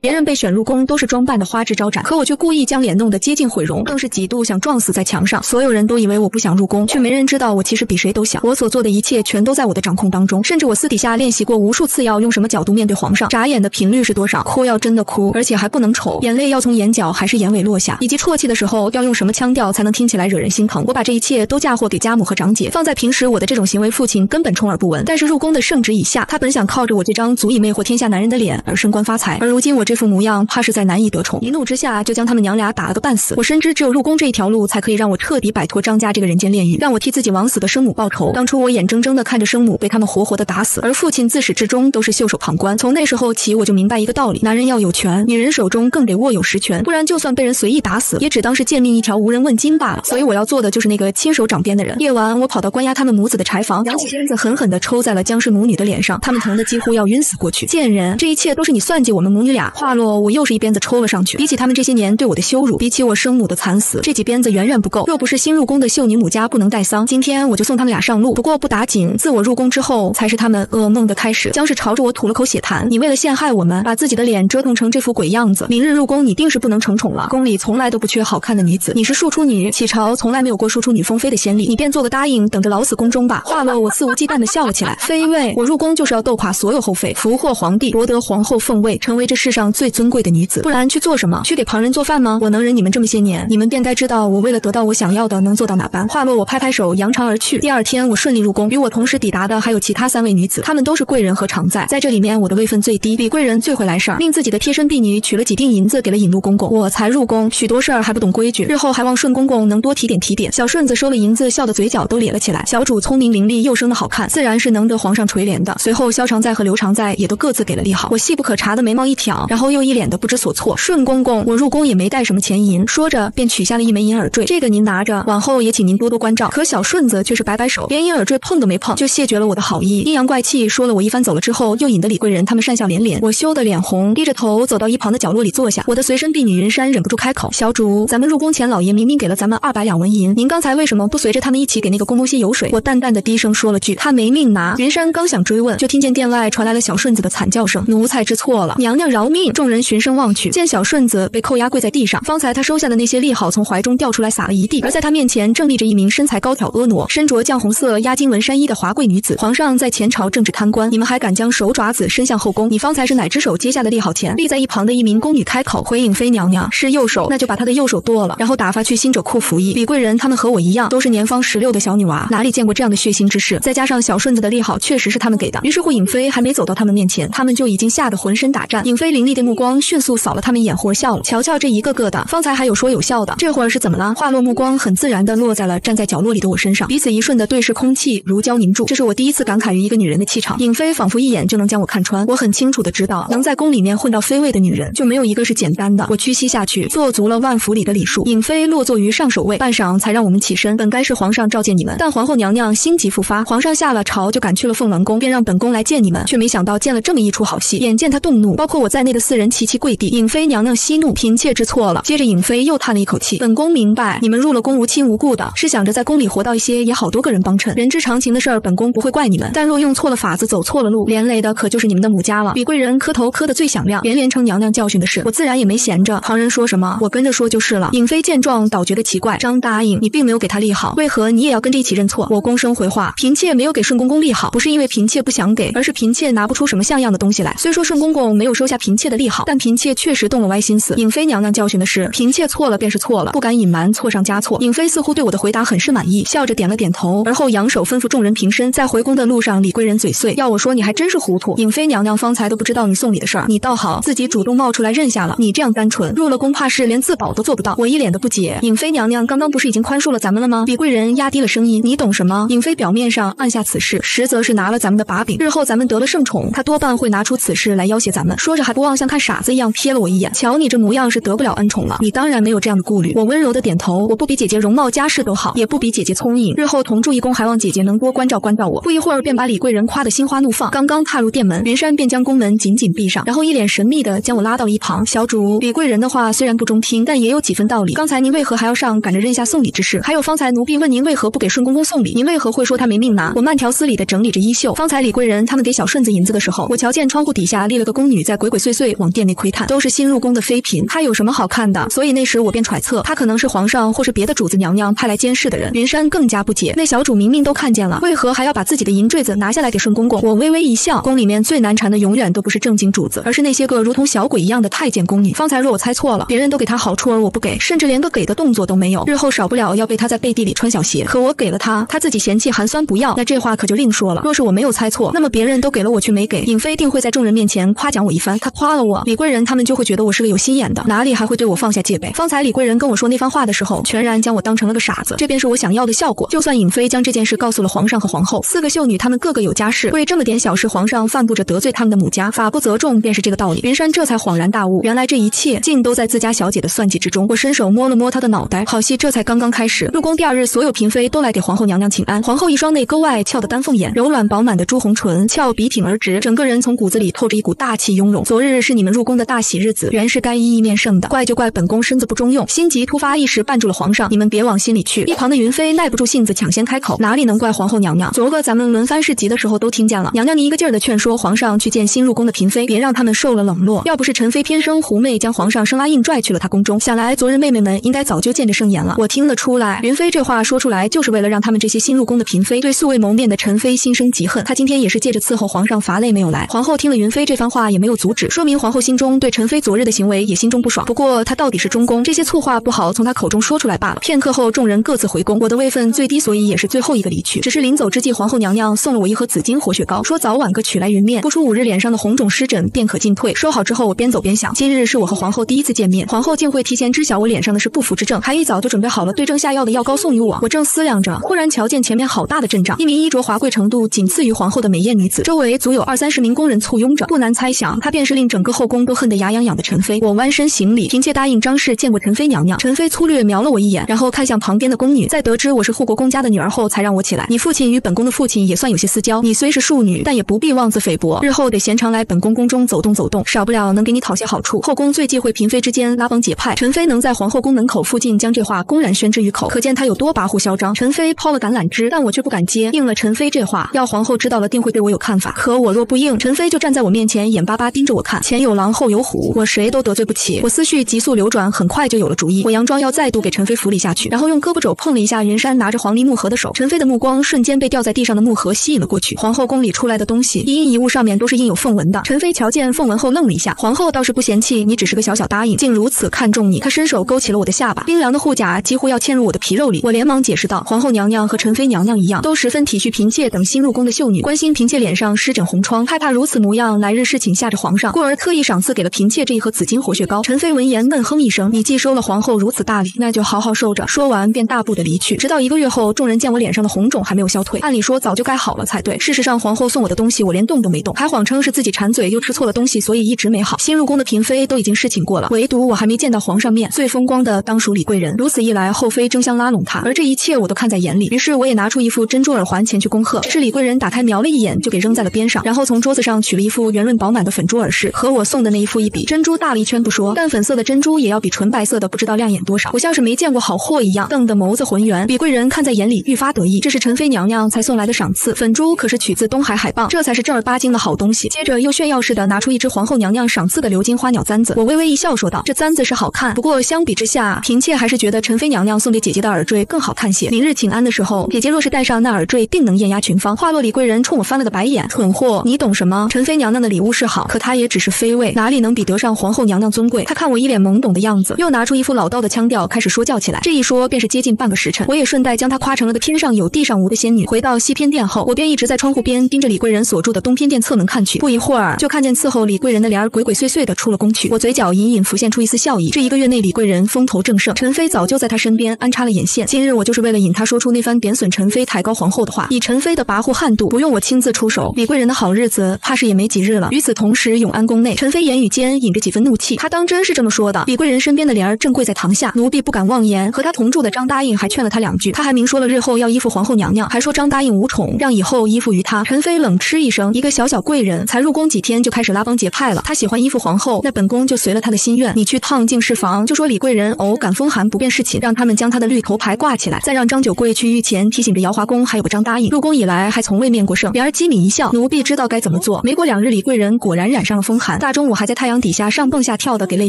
别人被选入宫都是装扮的花枝招展，可我却故意将脸弄得接近毁容，更是几度想撞死在墙上。所有人都以为我不想入宫，却没人知道我其实比谁都想。我所做的一切全都在我的掌控当中，甚至我私底下练习过无数次要用什么角度面对皇上，眨眼的频率是多少，哭要真的哭，而且还不能丑，眼泪要从眼角还是眼尾落下，以及啜泣的时候要用什么腔调才能听起来惹人心疼。我把这一切都嫁祸给家母和长姐。放在平时，我的这种行为，父亲根本充耳不闻。但是入宫的圣旨以下，他本想靠着我这张足以魅惑天下男人的脸而升官发财，而如今我。这副模样，怕是在难以得宠。一怒之下，就将他们娘俩打了个半死。我深知，只有入宫这一条路，才可以让我彻底摆脱张家这个人间炼狱，让我替自己枉死的生母报仇。当初我眼睁睁的看着生母被他们活活的打死，而父亲自始至终都是袖手旁观。从那时候起，我就明白一个道理：男人要有权，女人手中更得握有实权，不然就算被人随意打死，也只当是贱命一条，无人问津罢了。所以我要做的就是那个亲手掌鞭的人。夜晚，我跑到关押他们母子的柴房，扬起鞭子，狠狠地抽在了江氏母女的脸上，他们疼的几乎要晕死过去。贱人，这一切都是你算计我们母女俩。话落，我又是一鞭子抽了上去。比起他们这些年对我的羞辱，比起我生母的惨死，这几鞭子远远不够。若不是新入宫的秀女母家不能带丧，今天我就送他们俩上路。不过不打紧，自我入宫之后，才是他们噩梦的开始。江氏朝着我吐了口血痰：“你为了陷害我们，把自己的脸折腾成这副鬼样子，明日入宫你定是不能成宠了。宫里从来都不缺好看的女子，你是庶出女，启朝从来没有过庶出女封妃的先例，你便做个答应，等着老死宫中吧。”话落，我肆无忌惮地笑了起来。妃位，我入宫就是要斗垮所有后妃，俘获皇帝，夺得皇后凤位，成为这世上。最尊贵的女子，不然去做什么？去给旁人做饭吗？我能忍你们这么些年，你们便该知道我为了得到我想要的，能做到哪般。话落，我拍拍手，扬长而去。第二天，我顺利入宫，与我同时抵达的还有其他三位女子，她们都是贵人和常在。在这里面，我的位分最低，比贵人最会来事儿，命自己的贴身婢女取了几锭银子给了引路公公。我才入宫，许多事儿还不懂规矩，日后还望顺公公能多提点提点。小顺子收了银子，笑得嘴角都咧了起来。小主聪明伶俐，又生得好看，自然是能得皇上垂怜的。随后，萧常在和刘常在也都各自给了利好。我细不可察的眉毛一挑，然。后又一脸的不知所措，顺公公，我入宫也没带什么钱银，说着便取下了一枚银耳坠，这个您拿着，往后也请您多多关照。可小顺子却是摆摆手，连银耳坠碰都没碰，就谢绝了我的好意，阴阳怪气说了我一番。走了之后，又引得李贵人他们讪笑连连，我羞得脸红，低着头走到一旁的角落里坐下。我的随身婢女云山忍不住开口，小主，咱们入宫前老爷明明给了咱们二百两纹银，您刚才为什么不随着他们一起给那个公公些油水？我淡淡的低声说了句，他没命拿。云山刚想追问，就听见殿外传来了小顺子的惨叫声，奴才知错了，娘娘饶命。众人循声望去，见小顺子被扣押跪在地上，方才他收下的那些利好从怀中掉出来，洒了一地。而在他面前正立着一名身材高挑婀娜、身着绛红色压金纹衫衣的华贵女子。皇上在前朝政治贪官，你们还敢将手爪子伸向后宫？你方才是哪只手接下的利好钱？立在一旁的一名宫女开口回：“颖妃娘娘是右手，那就把她的右手剁了，然后打发去新者库服役。”李贵人他们和我一样，都是年方十六的小女娃，哪里见过这样的血腥之事？再加上小顺子的利好确实是他们给的，于是乎颖妃还没走到他们面前，他们就已经吓得浑身打颤。颖妃凌厉。目光迅速扫了他们一眼，活笑了。瞧瞧这一个个的，方才还有说有笑的，这会儿是怎么了？话落，目光很自然的落在了站在角落里的我身上，彼此一瞬的对视，空气如胶凝住。这是我第一次感慨于一个女人的气场。影妃仿佛一眼就能将我看穿。我很清楚的知道，能在宫里面混到妃位的女人，就没有一个是简单的。我屈膝下去，做足了万福里的礼数。影妃落座于上首位，半晌才让我们起身。本该是皇上召见你们，但皇后娘娘心急复发，皇上下了朝就赶去了凤鸾宫，便让本宫来见你们，却没想到见了这么一出好戏。眼见她动怒，包括我在内的。四人齐齐跪地，颖妃娘娘息怒，嫔妾知错了。接着，颖妃又叹了一口气，本宫明白，你们入了宫无亲无故的，是想着在宫里活到一些也好，多个人帮衬，人之常情的事儿，本宫不会怪你们。但若用错了法子，走错了路，连累的可就是你们的母家了。李贵人磕头磕得最响亮，连连称娘娘教训的是，我自然也没闲着，旁人说什么，我跟着说就是了。颖妃见状，倒觉得奇怪，张答应，你并没有给他立好，为何你也要跟着一起认错？我躬身回话，嫔妾没有给顺公公立好，不是因为嫔妾不想给，而是嫔妾拿不出什么像样的东西来。虽说顺公公没有收下嫔妾。的利好，但嫔妾确实动了歪心思。颖妃娘娘教训的是，嫔妾错了便是错了，不敢隐瞒，错上加错。颖妃似乎对我的回答很是满意，笑着点了点头，而后扬手吩咐众人平身。在回宫的路上，李贵人嘴碎，要我说你还真是糊涂。颖妃娘娘方才都不知道你送礼的事儿，你倒好，自己主动冒出来认下了。你这样单纯，入了宫怕是连自保都做不到。我一脸的不解。颖妃娘娘刚刚不是已经宽恕了咱们了吗？李贵人压低了声音，你懂什么？颖妃表面上按下此事，实则是拿了咱们的把柄，日后咱们得了圣宠，她多半会拿出此事来要挟咱们。说着还不忘。像看傻子一样瞥了我一眼，瞧你这模样是得不了恩宠了。你当然没有这样的顾虑。我温柔的点头，我不比姐姐容貌家世都好，也不比姐姐聪颖，日后同住一宫，还望姐姐能多关照关照我。不一会儿便把李贵人夸的心花怒放。刚刚踏入殿门，云山便将宫门紧紧闭上，然后一脸神秘的将我拉到了一旁。小主，李贵人的话虽然不中听，但也有几分道理。刚才您为何还要上赶着认下送礼之事？还有方才奴婢问您为何不给顺公公送礼，您为何会说他没命拿？我慢条斯理的整理着衣袖。方才李贵人他们给小顺子银子的时候，我瞧见窗户底下立了个宫女在鬼鬼祟祟。往殿内窥探，都是新入宫的妃嫔，她有什么好看的？所以那时我便揣测，她可能是皇上或是别的主子娘娘派来监视的人。云山更加不解，那小主明明都看见了，为何还要把自己的银坠子拿下来给顺公公？我微微一笑，宫里面最难缠的永远都不是正经主子，而是那些个如同小鬼一样的太监宫女。方才若我猜错了，别人都给他好处而我不给，甚至连个给的动作都没有，日后少不了要被他在背地里穿小鞋。可我给了他，他自己嫌弃寒酸不要，那这话可就另说了。若是我没有猜错，那么别人都给了，我却没给，颖妃定会在众人面前夸奖我一番，她夸。了。我李贵人他们就会觉得我是个有心眼的，哪里还会对我放下戒备？方才李贵人跟我说那番话的时候，全然将我当成了个傻子，这便是我想要的效果。就算尹妃将这件事告诉了皇上和皇后，四个秀女她们个个有家室，为这么点小事，皇上犯不着得罪他们的母家，法不责众便是这个道理。云山这才恍然大悟，原来这一切竟都在自家小姐的算计之中。我伸手摸了摸她的脑袋，好戏这才刚刚开始。入宫第二日，所有嫔妃都来给皇后娘娘请安。皇后一双内勾外翘的丹凤眼，柔软饱满的朱红唇，翘鼻挺而直，整个人从骨子里透着一股大气雍容。昨日。是你们入宫的大喜日子，原是该一一面圣的。怪就怪本宫身子不中用，心急突发一时绊住了皇上。你们别往心里去。一旁的云飞耐不住性子，抢先开口，哪里能怪皇后娘娘？昨个咱们轮番侍疾的时候都听见了，娘娘您一个劲儿的劝说皇上去见新入宫的嫔妃，别让他们受了冷落。要不是陈妃偏生狐媚，将皇上生拉硬拽去了她宫中，想来昨日妹妹们应该早就见着圣颜了。我听得出来，云飞这话说出来就是为了让他们这些新入宫的嫔妃对素未谋面的陈妃心生嫉恨。她今天也是借着伺候皇上乏累没有来。皇后听了云妃这番话也没有阻止，说明。皇后心中对陈妃昨日的行为也心中不爽，不过她到底是中宫，这些醋话不好从她口中说出来罢了。片刻后，众人各自回宫，我的位分最低，所以也是最后一个离去。只是临走之际，皇后娘娘送了我一盒紫金活血膏，说早晚各取来云面，不出五日，脸上的红肿湿疹便可进退。说好之后，我边走边想，今日是我和皇后第一次见面，皇后竟会提前知晓我脸上的是不服之症，还一早就准备好了对症下药的药膏送与我。我正思量着，忽然瞧见前面好大的阵仗，一名衣着华贵程度仅次于皇后的美艳女子，周围足有二三十名宫人簇拥着，不难猜想，她便是令整。个。后宫都恨得牙痒痒的陈妃，我弯身行礼，嫔妾答应张氏见过陈妃娘娘。陈妃粗略瞄了我一眼，然后看向旁边的宫女，在得知我是护国公家的女儿后，才让我起来。你父亲与本宫的父亲也算有些私交，你虽是庶女，但也不必妄自菲薄，日后得闲常来本宫宫中走动走动，少不了能给你讨些好处。后宫最忌讳嫔妃之间拉帮结派，陈妃能在皇后宫门口附近将这话公然宣之于口，可见她有多跋扈嚣张。陈妃抛了橄榄枝，但我却不敢接，应了陈妃这话，要皇后知道了定会对我有看法。可我若不应，陈妃就站在我面前，眼巴巴盯着我看。前。前有狼，后有虎，我谁都得罪不起。我思绪急速流转，很快就有了主意。我佯装要再度给陈妃扶礼下去，然后用胳膊肘碰了一下云山拿着黄梨木盒的手。陈妃的目光瞬间被掉在地上的木盒吸引了过去。皇后宫里出来的东西，一印一物上面都是印有凤纹的。陈妃瞧见凤纹后愣了一下，皇后倒是不嫌弃你，只是个小小答应，竟如此看重你。她伸手勾起了我的下巴，冰凉的护甲几乎要嵌入我的皮肉里。我连忙解释道，皇后娘娘和陈妃娘娘一样，都十分体恤嫔妾等新入宫的秀女，关心嫔妾脸上湿疹红疮，害怕如此模样来日侍寝吓着皇上，故而特。特意赏赐给了嫔妾这一盒紫金活血膏。陈妃闻言闷哼一声：“你既收了皇后如此大礼，那就好好受着。”说完便大步的离去。直到一个月后，众人见我脸上的红肿还没有消退，按理说早就该好了才对。事实上，皇后送我的东西我连动都没动，还谎称是自己馋嘴又吃错了东西，所以一直没好。新入宫的嫔妃都已经侍寝过了，唯独我还没见到皇上面。最风光的当属李贵人，如此一来，后妃争相拉拢她，而这一切我都看在眼里。于是我也拿出一副珍珠耳环前去恭贺，是李贵人打开瞄了一眼就给扔在了边上，然后从桌子上取了一副圆润饱满的粉珠耳饰和。和我送的那一副一比，珍珠大了一圈不说，淡粉色的珍珠也要比纯白色的不知道亮眼多少。我像是没见过好货一样，瞪得眸子浑圆。李贵人看在眼里，愈发得意。这是陈妃娘娘才送来的赏赐，粉珠可是取自东海海蚌，这才是正儿八经的好东西。接着又炫耀似的拿出一只皇后娘娘赏赐的鎏金花鸟簪子，我微微一笑说道：“这簪子是好看，不过相比之下，嫔妾还是觉得陈妃娘娘送给姐姐的耳坠更好看些。明日请安的时候，姐姐若是戴上那耳坠，定能艳压群芳。”话落，李贵人冲我翻了个白眼：“蠢货，你懂什么？陈妃娘娘的礼物是好，可她也只是。”妃位哪里能比得上皇后娘娘尊贵？她看我一脸懵懂的样子，又拿出一副老道的腔调开始说教起来。这一说便是接近半个时辰，我也顺带将她夸成了个天上有地上无的仙女。回到西偏殿后，我便一直在窗户边盯着李贵人所住的东偏殿侧门看去。不一会儿，就看见伺候李贵人的莲儿鬼鬼祟祟的出了宫去。我嘴角隐隐浮现出一丝笑意。这一个月内，李贵人风头正盛，陈妃早就在她身边安插了眼线。今日我就是为了引她说出那番贬损陈妃、抬高皇后的话。以陈妃的跋扈悍妒，不用我亲自出手，李贵人的好日子怕是也没几日了。与此同时，永安宫内。陈妃言语间引着几分怒气，她当真是这么说的。李贵人身边的莲儿正跪在堂下，奴婢不敢妄言。和她同住的张答应还劝了她两句，她还明说了日后要依附皇后娘娘，还说张答应无宠，让以后依附于她。陈妃冷嗤一声，一个小小贵人，才入宫几天就开始拉帮结派了。她喜欢依附皇后，那本宫就随了她的心愿。你去趟敬室房，就说李贵人偶感风寒不便侍寝，让他们将她的绿头牌挂起来，再让张九贵去御前提醒着瑶华宫还有个张答应。入宫以来还从未面过圣。莲儿机敏一笑，奴婢知道该怎么做。没过两日，李贵人果然染上了风寒。大中午还在太阳底下上蹦下跳的，给累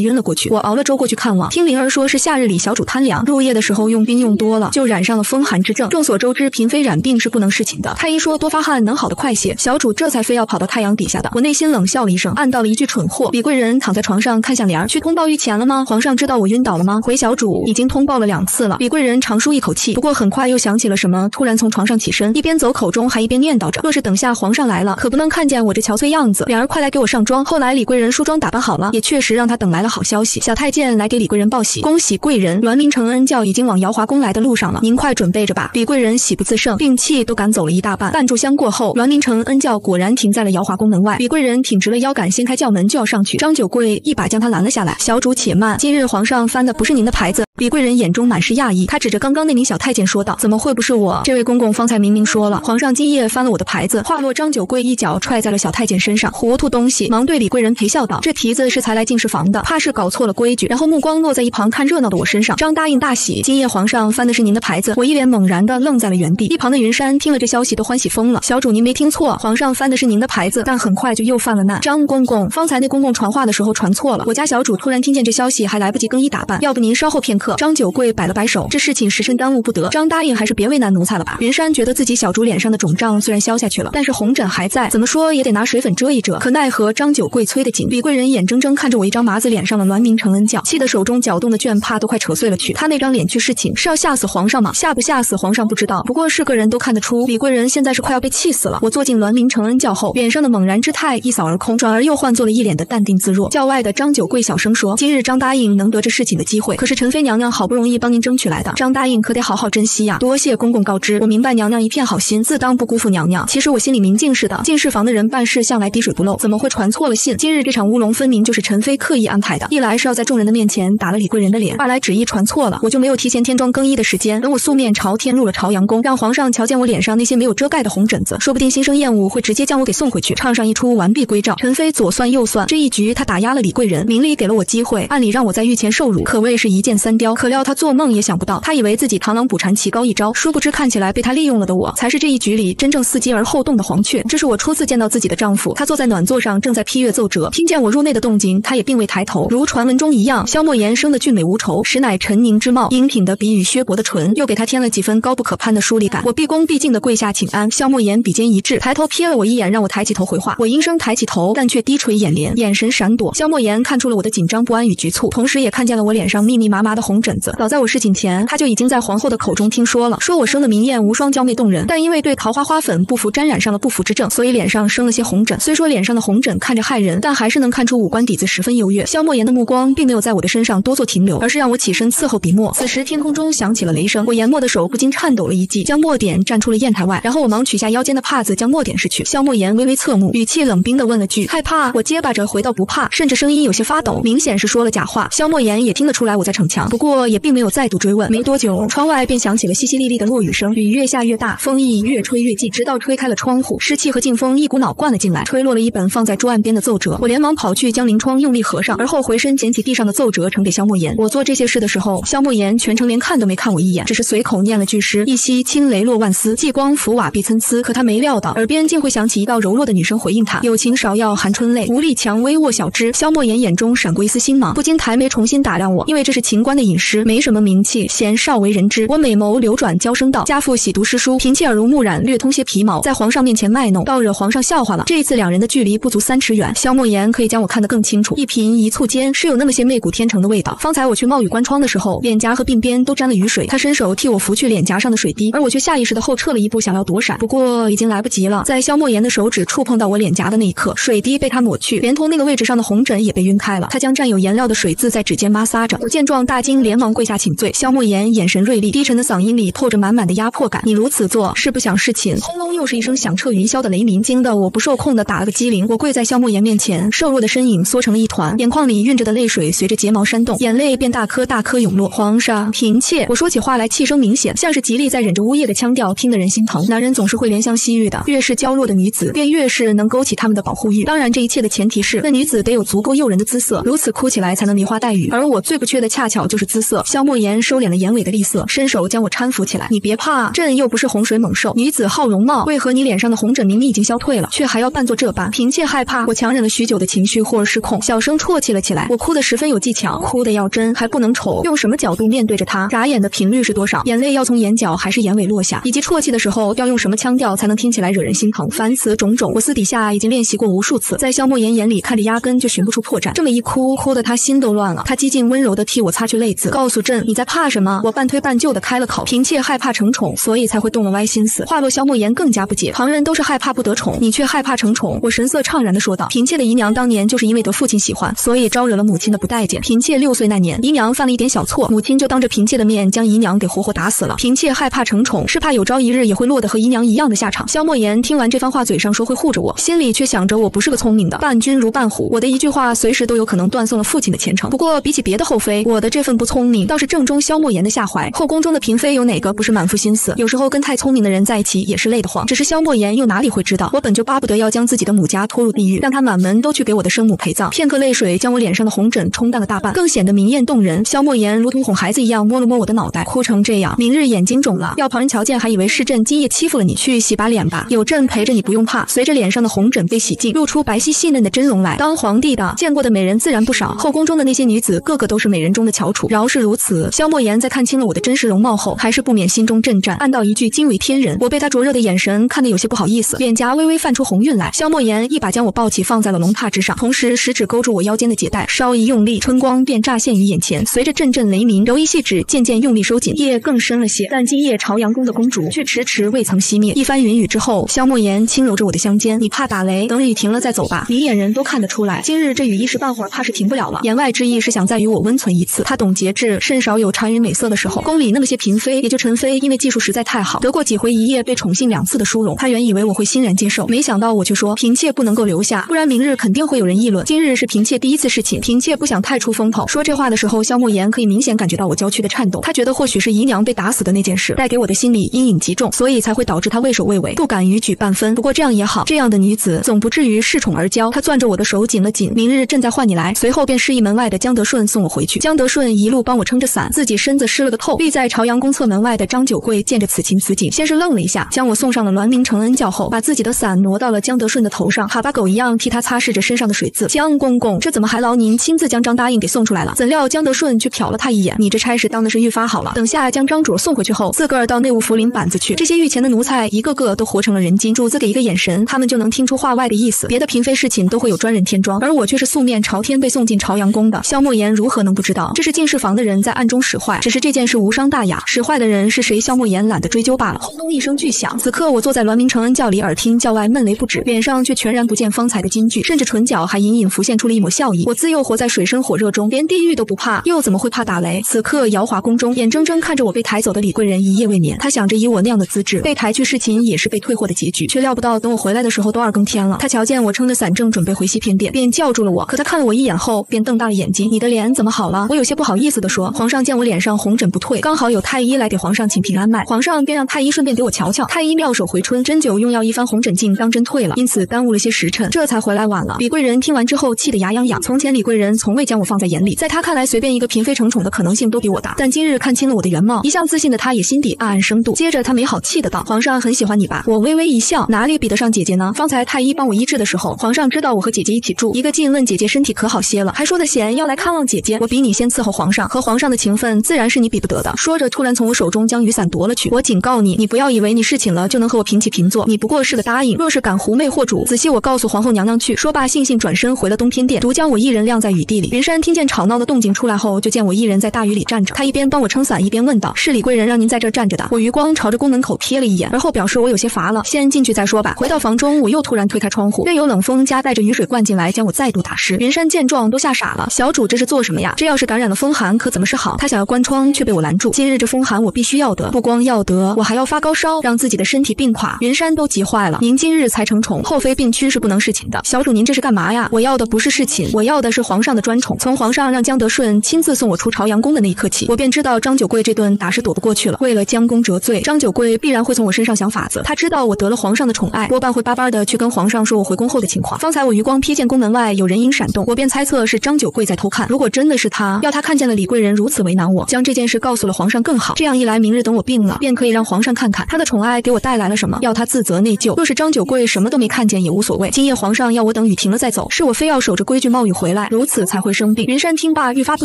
晕了过去。我熬了粥过去看望，听灵儿说是夏日里小主贪凉，入夜的时候用冰用多了，就染上了风寒之症。众所周知，嫔妃染病是不能侍寝的。太医说多发汗能好的快些，小主这才非要跑到太阳底下的。我内心冷笑了一声，暗道了一句蠢货。李贵人躺在床上看向莲儿，去通报御前了吗？皇上知道我晕倒了吗？回小主，已经通报了两次了。李贵人长舒一口气，不过很快又想起了什么，突然从床上起身，一边走口中还一边念叨着，若是等下皇上来了，可不能看见我这憔悴样子。莲儿，快来给我上妆。后来。李贵人梳妆打扮好了，也确实让她等来了好消息。小太监来给李贵人报喜，恭喜贵人，栾明承恩教已经往瑶华宫来的路上了，您快准备着吧。李贵人喜不自胜，病气都赶走了一大半。半炷香过后，栾明承恩教果然停在了瑶华宫门外。李贵人挺直了腰杆，掀开轿门就要上去，张九贵一把将他拦了下来：“小主且慢，今日皇上翻的不是您的牌子。”李贵人眼中满是讶异，他指着刚刚那名小太监说道：“怎么会不是我？这位公公方才明明说了，皇上今夜翻了我的牌子。”话落，张九贵一脚踹在了小太监身上，糊涂东西，忙对李贵人陪笑道：“这蹄子是才来进士房的，怕是搞错了规矩。”然后目光落在一旁看热闹的我身上，张答应大喜，今夜皇上翻的是您的牌子。我一脸猛然的愣在了原地。一旁的云山听了这消息都欢喜疯了，小主您没听错，皇上翻的是您的牌子，但很快就又犯了难。张公公方才那公公传话的时候传错了，我家小主突然听见这消息还来不及更衣打扮，要不您稍后片刻。张九贵摆了摆手，这事情时辰耽误不得，张答应还是别为难奴才了吧。云山觉得自己小竹脸上的肿胀虽然消下去了，但是红疹还在，怎么说也得拿水粉遮一遮。可奈何张九贵催得紧，李贵人眼睁睁看着我一张麻子脸上的銮鸣承恩教，气得手中搅动的绢帕都快扯碎了去。他那张脸去侍寝是要吓死皇上吗？吓不吓死皇上不知道，不过是个人都看得出，李贵人现在是快要被气死了。我坐进銮鸣承恩教后，脸上的猛然之态一扫而空，转而又换作了一脸的淡定自若。教外的张九贵小声说，今日张答应能得这侍寝的机会，可是陈飞鸟。娘娘好不容易帮您争取来的，张答应可得好好珍惜呀！多谢公公告知，我明白娘娘一片好心，自当不辜负娘娘。其实我心里明镜似的，进士房的人办事向来滴水不漏，怎么会传错了信？今日这场乌龙分明就是陈妃刻意安排的，一来是要在众人的面前打了李贵人的脸，二来旨意传错了，我就没有提前添妆更衣的时间，等我素面朝天入了朝阳宫，让皇上瞧见我脸上那些没有遮盖的红疹子，说不定心生厌恶，会直接将我给送回去，唱上一出完璧归赵。陈妃左算右算，这一局他打压了李贵人，明里给了我机会，暗里让我在御前受辱，可谓是一箭三。雕。可料他做梦也想不到，他以为自己螳螂捕蝉，奇高一招，殊不知看起来被他利用了的我，才是这一局里真正伺机而后动的黄雀。这是我初次见到自己的丈夫，他坐在暖座上，正在批阅奏折，听见我入内的动静，他也并未抬头，如传闻中一样，萧莫言生的俊美无愁，实乃沉凝之貌，英挺的鼻与削薄的唇，又给他添了几分高不可攀的疏离感。我毕恭毕敬的跪下请安，萧莫言笔尖一致，抬头瞥了我一眼，让我抬起头回话。我应声抬起头，但却低垂眼帘，眼神闪躲。萧莫言看出了我的紧张不安与局促，同时也看见了我脸上密密麻麻的红。红疹子，早在我侍寝前，他就已经在皇后的口中听说了，说我生的明艳无双，娇媚动人。但因为对桃花花粉不服，沾染上了不服之症，所以脸上生了些红疹。虽说脸上的红疹看着骇人，但还是能看出五官底子十分优越。萧莫言的目光并没有在我的身上多做停留，而是让我起身伺候笔墨。此时天空中响起了雷声，我研墨的手不禁颤抖了一记，将墨点蘸出了砚台外。然后我忙取下腰间的帕子，将墨点拭去。萧莫言微微侧目，语气冷冰的问了句：“害怕？”我结巴着回道：“不怕。”甚至声音有些发抖，明显是说了假话。萧莫言也听得出来我在逞强。过也并没有再度追问。没多久，窗外便响起了淅淅沥沥的落雨声，雨越下越大，风亦越吹越劲，直到吹开了窗户，湿气和劲风一股脑灌了进来，吹落了一本放在桌案边的奏折。我连忙跑去将临窗用力合上，而后回身捡起地上的奏折呈给萧莫言。我做这些事的时候，萧莫言全程连看都没看我一眼，只是随口念了句诗：一夕清雷落万丝，霁光浮瓦碧参差。可他没料到，耳边竟会响起一道柔弱的女声回应他：有情芍药含春泪，无力蔷薇卧小枝。萧莫言眼中闪过一丝星芒，不禁抬眉重新打量我，因为这是秦观的。隐士没什么名气，鲜少为人知。我美眸流转，娇声道：“家父喜读诗书，嫔妾耳濡目染，略通些皮毛，在皇上面前卖弄，倒惹皇上笑话了。”这一次，两人的距离不足三尺远，萧莫言可以将我看得更清楚。一颦一蹙间，是有那么些媚骨天成的味道。方才我去冒雨关窗的时候，脸颊和鬓边都沾了雨水，他伸手替我拂去脸颊上的水滴，而我却下意识地后撤了一步，想要躲闪，不过已经来不及了。在萧莫言的手指触碰到我脸颊的那一刻，水滴被他抹去，连同那个位置上的红疹也被晕开了。他将沾有颜料的水渍在指尖抹撒着，我见状大惊。连忙跪下请罪，萧莫言眼神锐利，低沉的嗓音里透着满满的压迫感。你如此做是不想侍寝？轰隆，又是一声响彻云霄的雷鸣，惊得我不受控的打了个激灵。我跪在萧莫言面前，瘦弱的身影缩成了一团，眼眶里蕴着的泪水随着睫毛煽动，眼泪便大颗大颗涌落。皇上，嫔妾，我说起话来气声明显，像是极力在忍着呜咽的腔调，听得人心疼。男人总是会怜香惜玉的，越是娇弱的女子，便越是能勾起他们的保护欲。当然，这一切的前提是那女子得有足够诱人的姿色，如此哭起来才能梨花带雨。而我最不缺的，恰巧就是。姿色，萧莫言收敛了眼尾的厉色，伸手将我搀扶起来。你别怕，朕又不是洪水猛兽。女子好容貌，为何你脸上的红疹明明已经消退了，却还要扮作这般？嫔妾害怕，我强忍了许久的情绪，忽而失控，小声啜泣了起来。我哭得十分有技巧，哭得要真还不能丑，用什么角度面对着他，眨眼的频率是多少，眼泪要从眼角还是眼尾落下，以及啜泣的时候要用什么腔调才能听起来惹人心疼，凡此种种，我私底下已经练习过无数次，在萧莫言眼里看着压根就寻不出破绽。这么一哭，哭得他心都乱了。他几近温柔地替我擦去泪告诉朕你在怕什么？我半推半就的开了口，嫔妾害怕成宠，所以才会动了歪心思。话落，萧莫言更加不解，旁人都是害怕不得宠，你却害怕成宠。我神色怅然的说道，嫔妾的姨娘当年就是因为得父亲喜欢，所以招惹了母亲的不待见。嫔妾六岁那年，姨娘犯了一点小错，母亲就当着嫔妾的面将姨娘给活活打死了。嫔妾害怕成宠，是怕有朝一日也会落得和姨娘一样的下场。萧莫言听完这番话，嘴上说会护着我，心里却想着我不是个聪明的，伴君如伴虎，我的一句话随时都有可能断送了父亲的前程。不过比起别的后妃，我的这份。不聪明，倒是正中萧莫言的下怀。后宫中的嫔妃有哪个不是满腹心思？有时候跟太聪明的人在一起也是累得慌。只是萧莫言又哪里会知道，我本就巴不得要将自己的母家拖入地狱，让他满门都去给我的生母陪葬。片刻，泪水将我脸上的红疹冲淡了大半，更显得明艳动人。萧莫言如同哄孩子一样摸了摸我的脑袋，哭成这样，明日眼睛肿了，要旁人瞧见还以为是朕今夜欺负了你。去洗把脸吧，有朕陪着你，不用怕。随着脸上的红疹被洗净，露出白皙细嫩的真容来。当皇帝的见过的美人自然不少，后宫中的那些女子个个都是美人中的翘楚。饶是如此，萧莫言在看清了我的真实容貌后，还是不免心中震颤，暗道一句惊为天人。我被他灼热的眼神看得有些不好意思，脸颊微微泛出红晕来。萧莫言一把将我抱起，放在了龙榻之上，同时食指勾住我腰间的解带，稍一用力，春光便乍现于眼前。随着阵阵雷鸣，柔一细指渐渐用力收紧，夜更深了些，但今夜朝阳宫的公主却迟迟未曾熄灭。一番云雨之后，萧莫言轻揉着我的香肩，你怕打雷，等雨停了再走吧。明眼人都看得出来，今日这雨一时半会儿怕是停不了了。言外之意是想再与我温存一次，他懂。节制甚少有缠云美色的时候，宫里那么些嫔妃，也就陈妃因为技术实在太好，得过几回一夜被宠幸两次的殊荣。她原以为我会欣然接受，没想到我却说，嫔妾不能够留下，不然明日肯定会有人议论。今日是嫔妾第一次侍寝，嫔妾不想太出风头。说这话的时候，萧慕言可以明显感觉到我娇躯的颤抖。他觉得或许是姨娘被打死的那件事带给我的心理阴影极重，所以才会导致他畏首畏尾，不敢逾矩半分。不过这样也好，这样的女子总不至于恃宠而骄。他攥着我的手紧了紧，明日朕再唤你来。随后便示意门外的江德顺送我回去。江德顺一。路帮我撑着伞，自己身子湿了个透。立在朝阳宫侧门外的张九贵见着此情此景，先是愣了一下，将我送上了銮明承恩轿后，把自己的伞挪到了江德顺的头上，哈巴狗一样替他擦拭着身上的水渍。江公公，这怎么还劳您亲自将张答应给送出来了？怎料江德顺却瞟了他一眼，你这差事当的是愈发好了。等下将张主送回去后，自个儿到内务府领板子去。这些御前的奴才一个个都活成了人精，主子给一个眼神，他们就能听出话外的意思。别的嫔妃侍寝都会有专人添妆，而我却是素面朝天被送进朝阳宫的。萧莫言如何能不知道，这是进士。房的人在暗中使坏，只是这件事无伤大雅。使坏的人是谁？萧莫言懒得追究罢了。轰隆一声巨响，此刻我坐在栾明承恩教里，耳听教外闷雷不止，脸上却全然不见方才的惊惧，甚至唇角还隐隐浮现出了一抹笑意。我自幼活在水深火热中，连地狱都不怕，又怎么会怕打雷？此刻瑶华宫中，眼睁睁看着我被抬走的李贵人一夜未眠。他想着以我那样的资质，被抬去侍寝也是被退货的结局，却料不到等我回来的时候都二更天了。他瞧见我撑着伞正准备回西偏殿，便叫住了我。可他看了我一眼后，便瞪大了眼睛：“你的脸怎么好了？”我有些不好意思。思的说，皇上见我脸上红疹不退，刚好有太医来给皇上请平安脉，皇上便让太医顺便给我瞧瞧。太医妙手回春，针灸用药一番，红疹竟当真退了，因此耽误了些时辰，这才回来晚了。李贵人听完之后，气得牙痒痒。从前李贵人从未将我放在眼里，在他看来，随便一个嫔妃成宠的可能性都比我大。但今日看清了我的原貌，一向自信的他也心底暗暗生妒。接着他没好气的道，皇上很喜欢你吧？我微微一笑，哪里比得上姐姐呢？方才太医帮我医治的时候，皇上知道我和姐姐一起住，一个劲问姐姐身体可好些了，还说的闲要来看望姐姐。我比你先伺候皇上。和皇上的情分，自然是你比不得的。说着，突然从我手中将雨伞夺了去。我警告你，你不要以为你侍寝了就能和我平起平坐，你不过是个答应。若是敢狐媚惑主，仔细我告诉皇后娘娘去。说罢，悻悻转身回了东偏殿，独将我一人晾在雨地里。云山听见吵闹的动静出来后，就见我一人在大雨里站着。他一边帮我撑伞，一边问道，是李贵人让您在这站着的？我余光朝着宫门口瞥了一眼，而后表示我有些乏了，先进去再说吧。回到房中，我又突然推开窗户，任由冷风夹带着雨水灌进来，将我再度打湿。云山见状都吓傻了，小主这是做什么呀？这要是感染了风寒。可怎么是好？他想要关窗，却被我拦住。今日这风寒，我必须要得，不光要得，我还要发高烧，让自己的身体病垮。云山都急坏了。您今日才成宠，后妃病区是不能侍寝的。小主您这是干嘛呀？我要的不是侍寝，我要的是皇上的专宠。从皇上让江德顺亲自送我出朝阳宫的那一刻起，我便知道张九贵这顿打是躲不过去了。为了将功折罪，张九贵必然会从我身上想法子。他知道我得了皇上的宠爱，多半会巴巴的去跟皇上说我回宫后的情况。方才我余光瞥见宫门外有人影闪动，我便猜测是张九贵在偷看。如果真的是他，要他看见了。李贵人如此为难我，将这件事告诉了皇上更好。这样一来，明日等我病了，便可以让皇上看看他的宠爱给我带来了什么，要他自责内疚。若是张九贵什么都没看见，也无所谓。今夜皇上要我等雨停了再走，是我非要守着规矩冒雨回来，如此才会生病。云山听罢愈发不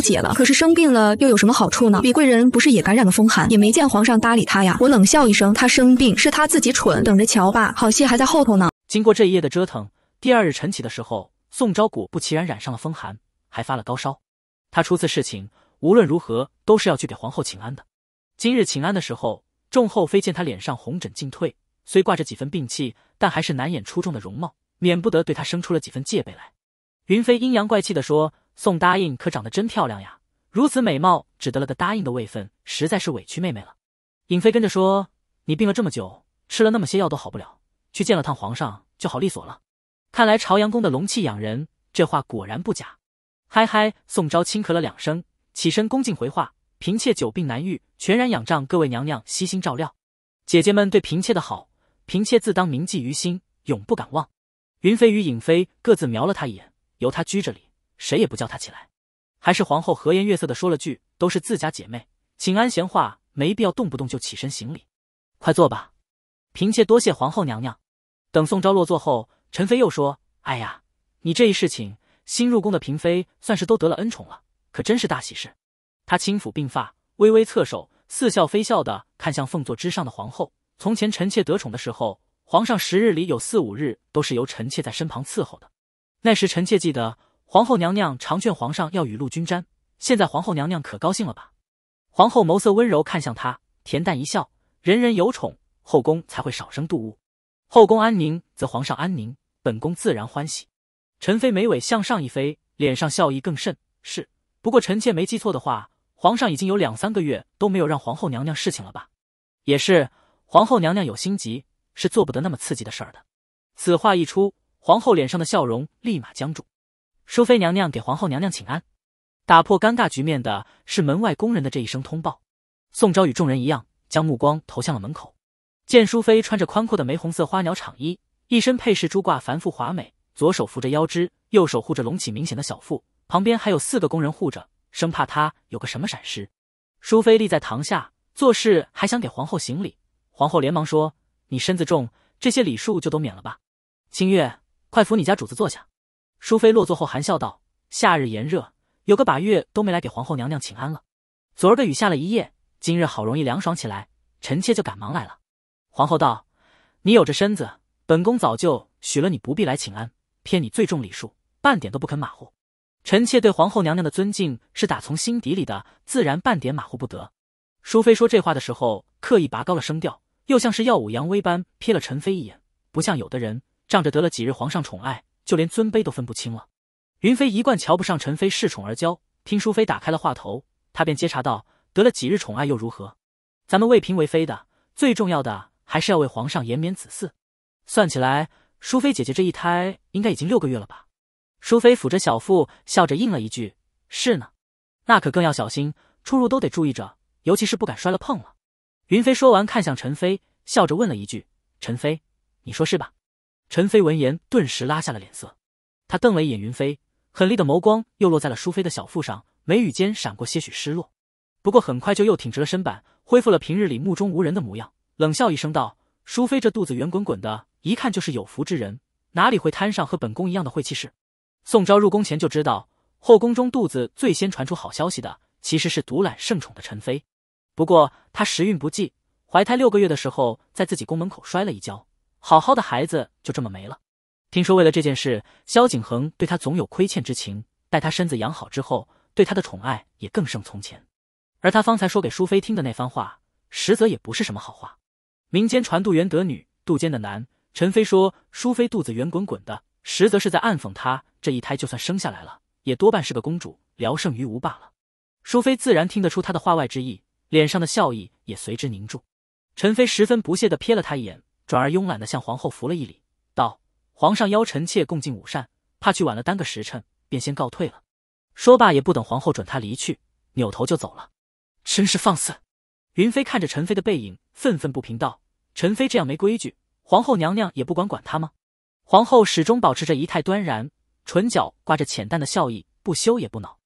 解了，可是生病了又有什么好处呢？李贵人不是也感染了风寒，也没见皇上搭理他呀。我冷笑一声，他生病是他自己蠢，等着瞧吧，好戏还在后头呢。经过这一夜的折腾，第二日晨起的时候，宋昭果不其然染上了风寒，还发了高烧。他初次事情。无论如何都是要去给皇后请安的。今日请安的时候，众后妃见她脸上红疹尽退，虽挂着几分病气，但还是难掩出众的容貌，免不得对她生出了几分戒备来。云妃阴阳怪气地说：“宋答应可长得真漂亮呀，如此美貌，只得了个答应的位分，实在是委屈妹妹了。”尹妃跟着说：“你病了这么久，吃了那么些药都好不了，去见了趟皇上就好利索了。看来朝阳宫的龙气养人，这话果然不假。”嗨嗨，宋昭轻咳了两声。起身恭敬回话：“嫔妾久病难愈，全然仰仗各位娘娘悉心照料。姐姐们对嫔妾的好，嫔妾自当铭记于心，永不敢忘。”云妃与尹妃各自瞄了她一眼，由她拘着礼，谁也不叫她起来。还是皇后和颜悦色的说了句：“都是自家姐妹，请安闲话，没必要动不动就起身行礼，快坐吧。”嫔妾多谢皇后娘娘。等宋昭落座后，陈妃又说：“哎呀，你这一事情，新入宫的嫔妃算是都得了恩宠了。”可真是大喜事！他轻抚鬓发，微微侧首，似笑非笑的看向凤座之上的皇后。从前臣妾得宠的时候，皇上十日里有四五日都是由臣妾在身旁伺候的。那时臣妾记得，皇后娘娘常劝皇上要雨露均沾。现在皇后娘娘可高兴了吧？皇后眸色温柔，看向她，恬淡一笑：“人人有宠，后宫才会少生妒物。后宫安宁，则皇上安宁，本宫自然欢喜。”陈妃眉尾向上一飞，脸上笑意更甚：“是。”不过臣妾没记错的话，皇上已经有两三个月都没有让皇后娘娘侍寝了吧？也是皇后娘娘有心急，是做不得那么刺激的事儿的。此话一出，皇后脸上的笑容立马僵住。淑妃娘娘给皇后娘娘请安。打破尴尬局面的是门外宫人的这一声通报。宋昭与众人一样，将目光投向了门口。见淑妃穿着宽阔的玫红色花鸟厂衣，一身配饰珠挂繁复华美，左手扶着腰肢，右手护着隆起明显的小腹。旁边还有四个工人护着，生怕他有个什么闪失。淑妃立在堂下，做事还想给皇后行礼，皇后连忙说：“你身子重，这些礼数就都免了吧。”清月，快扶你家主子坐下。淑妃落座后，含笑道：“夏日炎热，有个把月都没来给皇后娘娘请安了。昨儿个雨下了一夜，今日好容易凉爽起来，臣妾就赶忙来了。”皇后道：“你有这身子，本宫早就许了你不必来请安，偏你最重礼数，半点都不肯马虎。”臣妾对皇后娘娘的尊敬是打从心底里的，自然半点马虎不得。淑妃说这话的时候，刻意拔高了声调，又像是耀武扬威般瞥了陈妃一眼，不像有的人仗着得了几日皇上宠爱，就连尊卑都分不清了。云妃一贯瞧不上陈妃恃宠而骄，听淑妃打开了话头，她便接茬道：“得了几日宠爱又如何？咱们为嫔为妃的，最重要的还是要为皇上延绵子嗣。算起来，淑妃姐姐这一胎应该已经六个月了吧？”淑妃抚着小腹，笑着应了一句：“是呢，那可更要小心，出入都得注意着，尤其是不敢摔了碰了。”云飞说完，看向陈飞，笑着问了一句：“陈飞，你说是吧？”陈飞闻言，顿时拉下了脸色，他瞪了一眼云飞，狠厉的眸光又落在了淑妃的小腹上，眉宇间闪过些许失落。不过很快就又挺直了身板，恢复了平日里目中无人的模样，冷笑一声道：“淑妃这肚子圆滚滚的，一看就是有福之人，哪里会摊上和本宫一样的晦气事？”宋昭入宫前就知道，后宫中肚子最先传出好消息的，其实是独揽圣宠的陈妃。不过她时运不济，怀胎六个月的时候，在自己宫门口摔了一跤，好好的孩子就这么没了。听说为了这件事，萧景恒对她总有亏欠之情。待她身子养好之后，对她的宠爱也更胜从前。而他方才说给淑妃听的那番话，实则也不是什么好话。民间传渡元得女，渡间的男。陈妃说淑妃肚子圆滚滚的，实则是在暗讽她。这一胎就算生下来了，也多半是个公主，聊胜于无罢了。淑妃自然听得出她的话外之意，脸上的笑意也随之凝住。陈妃十分不屑地瞥了她一眼，转而慵懒地向皇后扶了一礼，道：“皇上邀臣妾共进午膳，怕去晚了耽搁时辰，便先告退了。”说罢，也不等皇后准她离去，扭头就走了。真是放肆！云妃看着陈妃的背影，愤愤不平道：“陈妃这样没规矩，皇后娘娘也不管管她吗？”皇后始终保持着仪态端然。唇角挂着浅淡的笑意，不羞也不恼，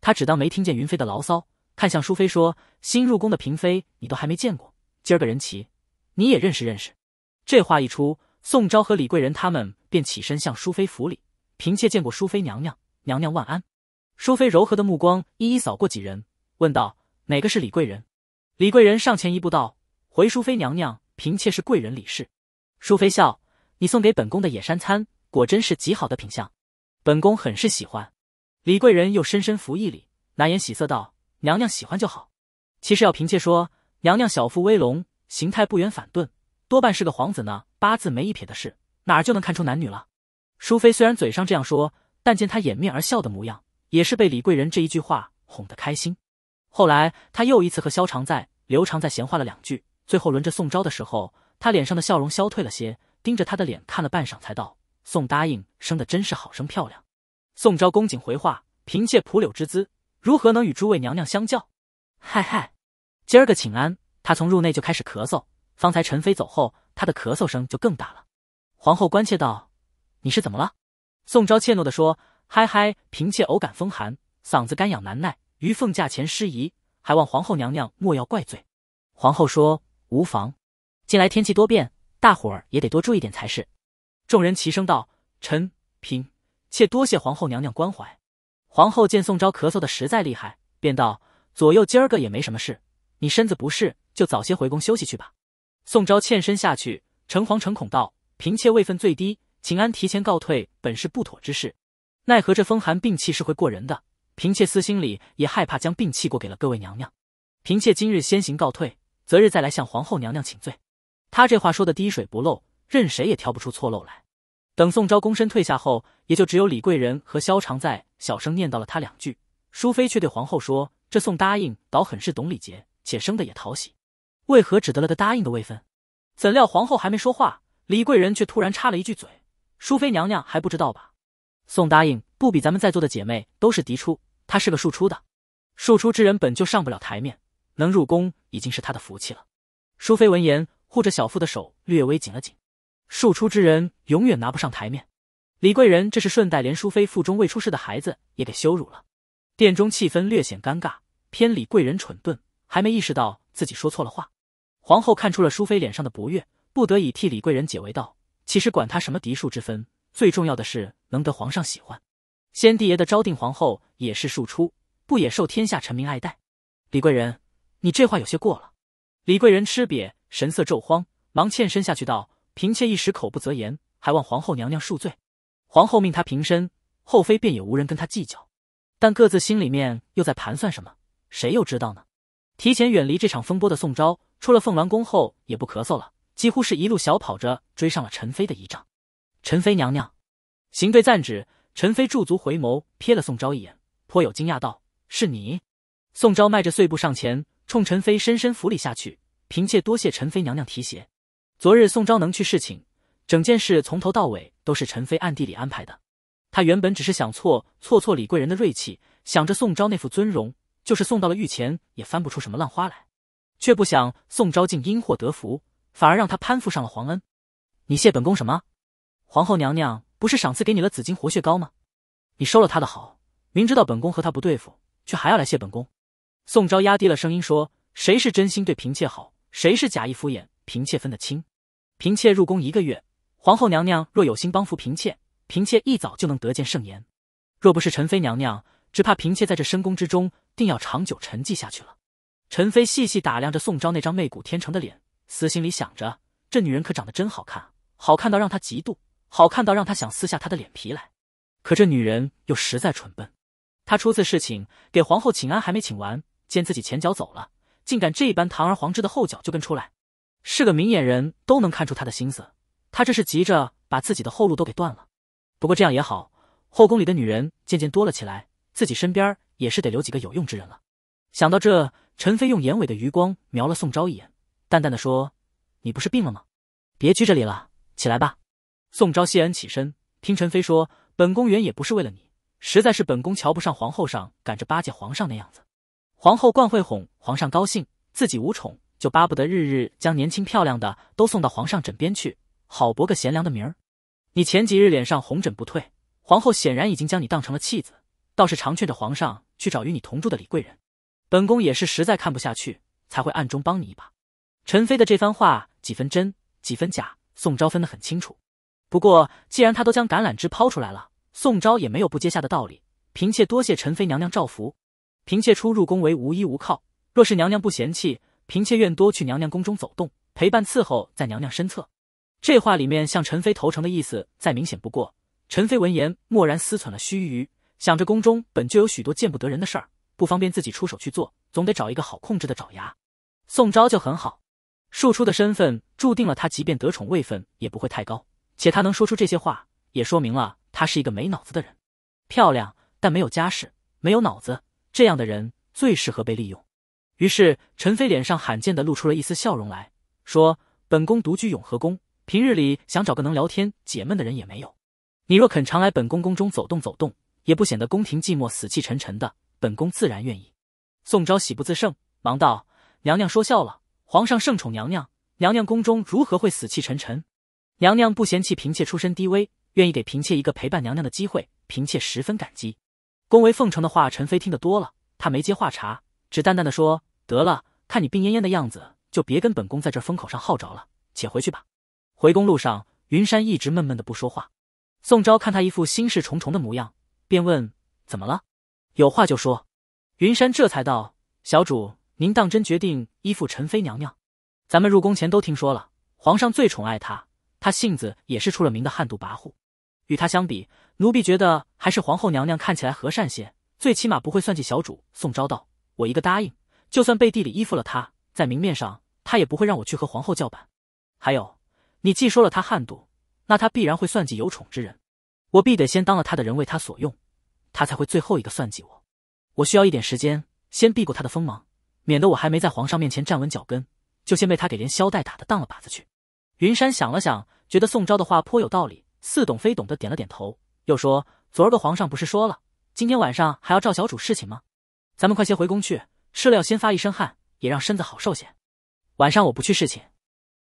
他只当没听见云飞的牢骚，看向淑妃说：“新入宫的嫔妃，你都还没见过，今儿个人齐，你也认识认识。”这话一出，宋昭和李贵人他们便起身向淑妃府里：“嫔妾见过淑妃娘娘，娘娘万安。”淑妃柔和的目光一一扫过几人，问道：“哪个是李贵人？”李贵人上前一步道：“回淑妃娘娘，嫔妾是贵人李氏。”淑妃笑：“你送给本宫的野山参，果真是极好的品相。”本宫很是喜欢，李贵人又深深服一礼，难掩喜色道：“娘娘喜欢就好。”其实要嫔妾说，娘娘小腹微隆，形态不圆反钝，多半是个皇子呢。八字没一撇的事，哪儿就能看出男女了？淑妃虽然嘴上这样说，但见她掩面而笑的模样，也是被李贵人这一句话哄得开心。后来，她又一次和萧常在、刘常在闲话了两句，最后轮着宋昭的时候，她脸上的笑容消退了些，盯着他的脸看了半晌，才道。宋答应生的真是好生漂亮。宋昭恭谨回话：“嫔妾蒲柳之姿，如何能与诸位娘娘相较？”嗨嗨，今儿个请安，她从入内就开始咳嗽。方才陈妃走后，她的咳嗽声就更大了。皇后关切道：“你是怎么了？”宋昭怯懦的说：“嗨嗨，嫔妾偶感风寒，嗓子干痒难耐，于凤驾前失仪，还望皇后娘娘莫要怪罪。”皇后说：“无妨，近来天气多变，大伙儿也得多注意点才是。”众人齐声道：“臣、嫔、妾多谢皇后娘娘关怀。”皇后见宋昭咳嗽的实在厉害，便道：“左右今儿个也没什么事，你身子不适，就早些回宫休息去吧。”宋昭欠身下去，诚惶诚恐道：“嫔妾位分最低，请安提前告退，本是不妥之事。奈何这风寒病气是会过人的，嫔妾私心里也害怕将病气过给了各位娘娘。嫔妾今日先行告退，择日再来向皇后娘娘请罪。”他这话说的滴水不漏。任谁也挑不出错漏来。等宋昭躬身退下后，也就只有李贵人和萧常在小声念叨了他两句。淑妃却对皇后说：“这宋答应倒很是懂礼节，且生的也讨喜，为何只得了个答应的位分？”怎料皇后还没说话，李贵人却突然插了一句嘴：“淑妃娘娘还不知道吧？宋答应不比咱们在座的姐妹都是嫡出，她是个庶出的。庶出之人本就上不了台面，能入宫已经是她的福气了。”淑妃闻言，护着小腹的手略微紧了紧。庶出之人永远拿不上台面，李贵人这是顺带连淑妃腹中未出世的孩子也给羞辱了，殿中气氛略显尴尬。偏李贵人蠢钝，还没意识到自己说错了话。皇后看出了淑妃脸上的不悦，不得已替李贵人解围道：“其实管他什么嫡庶之分，最重要的是能得皇上喜欢。先帝爷的昭定皇后也是庶出，不也受天下臣民爱戴？”李贵人，你这话有些过了。李贵人吃瘪，神色骤慌，忙欠身下去道。嫔妾一时口不择言，还望皇后娘娘恕罪。皇后命她平身，后妃便也无人跟她计较，但各自心里面又在盘算什么，谁又知道呢？提前远离这场风波的宋昭，出了凤鸾宫后也不咳嗽了，几乎是一路小跑着追上了陈妃的仪仗。陈妃娘娘，刑队暂止。陈妃驻足回眸，瞥了宋昭一眼，颇有惊讶道：“是你？”宋昭迈着碎步上前，冲陈妃深深扶礼下去：“嫔妾多谢陈妃娘娘提携。”昨日宋昭能去侍寝，整件事从头到尾都是陈妃暗地里安排的。她原本只是想挫挫挫李贵人的锐气，想着宋昭那副尊容，就是送到了御前也翻不出什么浪花来。却不想宋昭竟因祸得福，反而让他攀附上了皇恩。你谢本宫什么？皇后娘娘不是赏赐给你了紫金活血膏吗？你收了他的好，明知道本宫和他不对付，却还要来谢本宫。宋昭压低了声音说：“谁是真心对嫔妾好，谁是假意敷衍，嫔妾分得清。”嫔妾入宫一个月，皇后娘娘若有心帮扶嫔妾，嫔妾一早就能得见圣颜。若不是陈妃娘娘，只怕嫔妾在这深宫之中定要长久沉寂下去了。陈妃细细打量着宋昭那张媚骨天成的脸，私心里想着，这女人可长得真好看，好看到让她嫉妒，好看到让她想撕下她的脸皮来。可这女人又实在蠢笨，她初次侍寝，给皇后请安还没请完，见自己前脚走了，竟敢这般堂而皇之的后脚就跟出来。是个明眼人，都能看出他的心思。他这是急着把自己的后路都给断了。不过这样也好，后宫里的女人渐渐多了起来，自己身边也是得留几个有用之人了。想到这，陈妃用眼尾的余光瞄了宋昭一眼，淡淡的说：“你不是病了吗？别拘着礼了，起来吧。”宋昭谢恩起身，听陈妃说：“本宫原也不是为了你，实在是本宫瞧不上皇后上赶着巴结皇上那样子，皇后惯会哄皇上高兴，自己无宠。”就巴不得日日将年轻漂亮的都送到皇上枕边去，好博个贤良的名儿。你前几日脸上红疹不退，皇后显然已经将你当成了弃子，倒是常劝着皇上去找与你同住的李贵人。本宫也是实在看不下去，才会暗中帮你一把。陈妃的这番话，几分真，几分假，宋昭分得很清楚。不过既然她都将橄榄枝抛出来了，宋昭也没有不接下的道理。嫔妾多谢陈妃娘娘照拂，嫔妾初入宫为无依无靠，若是娘娘不嫌弃。嫔妾愿多去娘娘宫中走动，陪伴伺候在娘娘身侧。这话里面向陈妃投诚的意思再明显不过。陈妃闻言，默然思忖了须臾，想着宫中本就有许多见不得人的事儿，不方便自己出手去做，总得找一个好控制的爪牙。宋昭就很好，庶出的身份注定了他即便得宠位分也不会太高，且他能说出这些话，也说明了他是一个没脑子的人。漂亮但没有家世，没有脑子这样的人最适合被利用。于是陈妃脸上罕见的露出了一丝笑容来说：“本宫独居永和宫，平日里想找个能聊天解闷的人也没有。你若肯常来本宫宫中走动走动，也不显得宫廷寂寞死气沉沉的。本宫自然愿意。”宋昭喜不自胜，忙道：“娘娘说笑了，皇上圣宠娘娘，娘娘宫中如何会死气沉沉？娘娘不嫌弃嫔妾出身低微，愿意给嫔妾一个陪伴娘娘的机会，嫔妾十分感激。”恭维奉承的话陈妃听得多了，她没接话茬，只淡淡的说。得了，看你病恹恹的样子，就别跟本宫在这风口上耗着了，且回去吧。回宫路上，云山一直闷闷的不说话。宋昭看他一副心事重重的模样，便问：“怎么了？有话就说。”云山这才道：“小主，您当真决定依附陈妃娘娘？咱们入宫前都听说了，皇上最宠爱她，她性子也是出了名的悍毒跋扈。与她相比，奴婢觉得还是皇后娘娘看起来和善些，最起码不会算计小主。”宋昭道：“我一个答应。”就算背地里依附了他，在明面上，他也不会让我去和皇后叫板。还有，你既说了他悍妒，那他必然会算计有宠之人，我必得先当了他的人，为他所用，他才会最后一个算计我。我需要一点时间，先避过他的锋芒，免得我还没在皇上面前站稳脚跟，就先被他给连削带打的当了靶子去。云山想了想，觉得宋昭的话颇有道理，似懂非懂的点了点头，又说：“昨儿个皇上不是说了，今天晚上还要照小主侍寝吗？咱们快些回宫去。”了要先发一身汗，也让身子好受些。晚上我不去侍寝。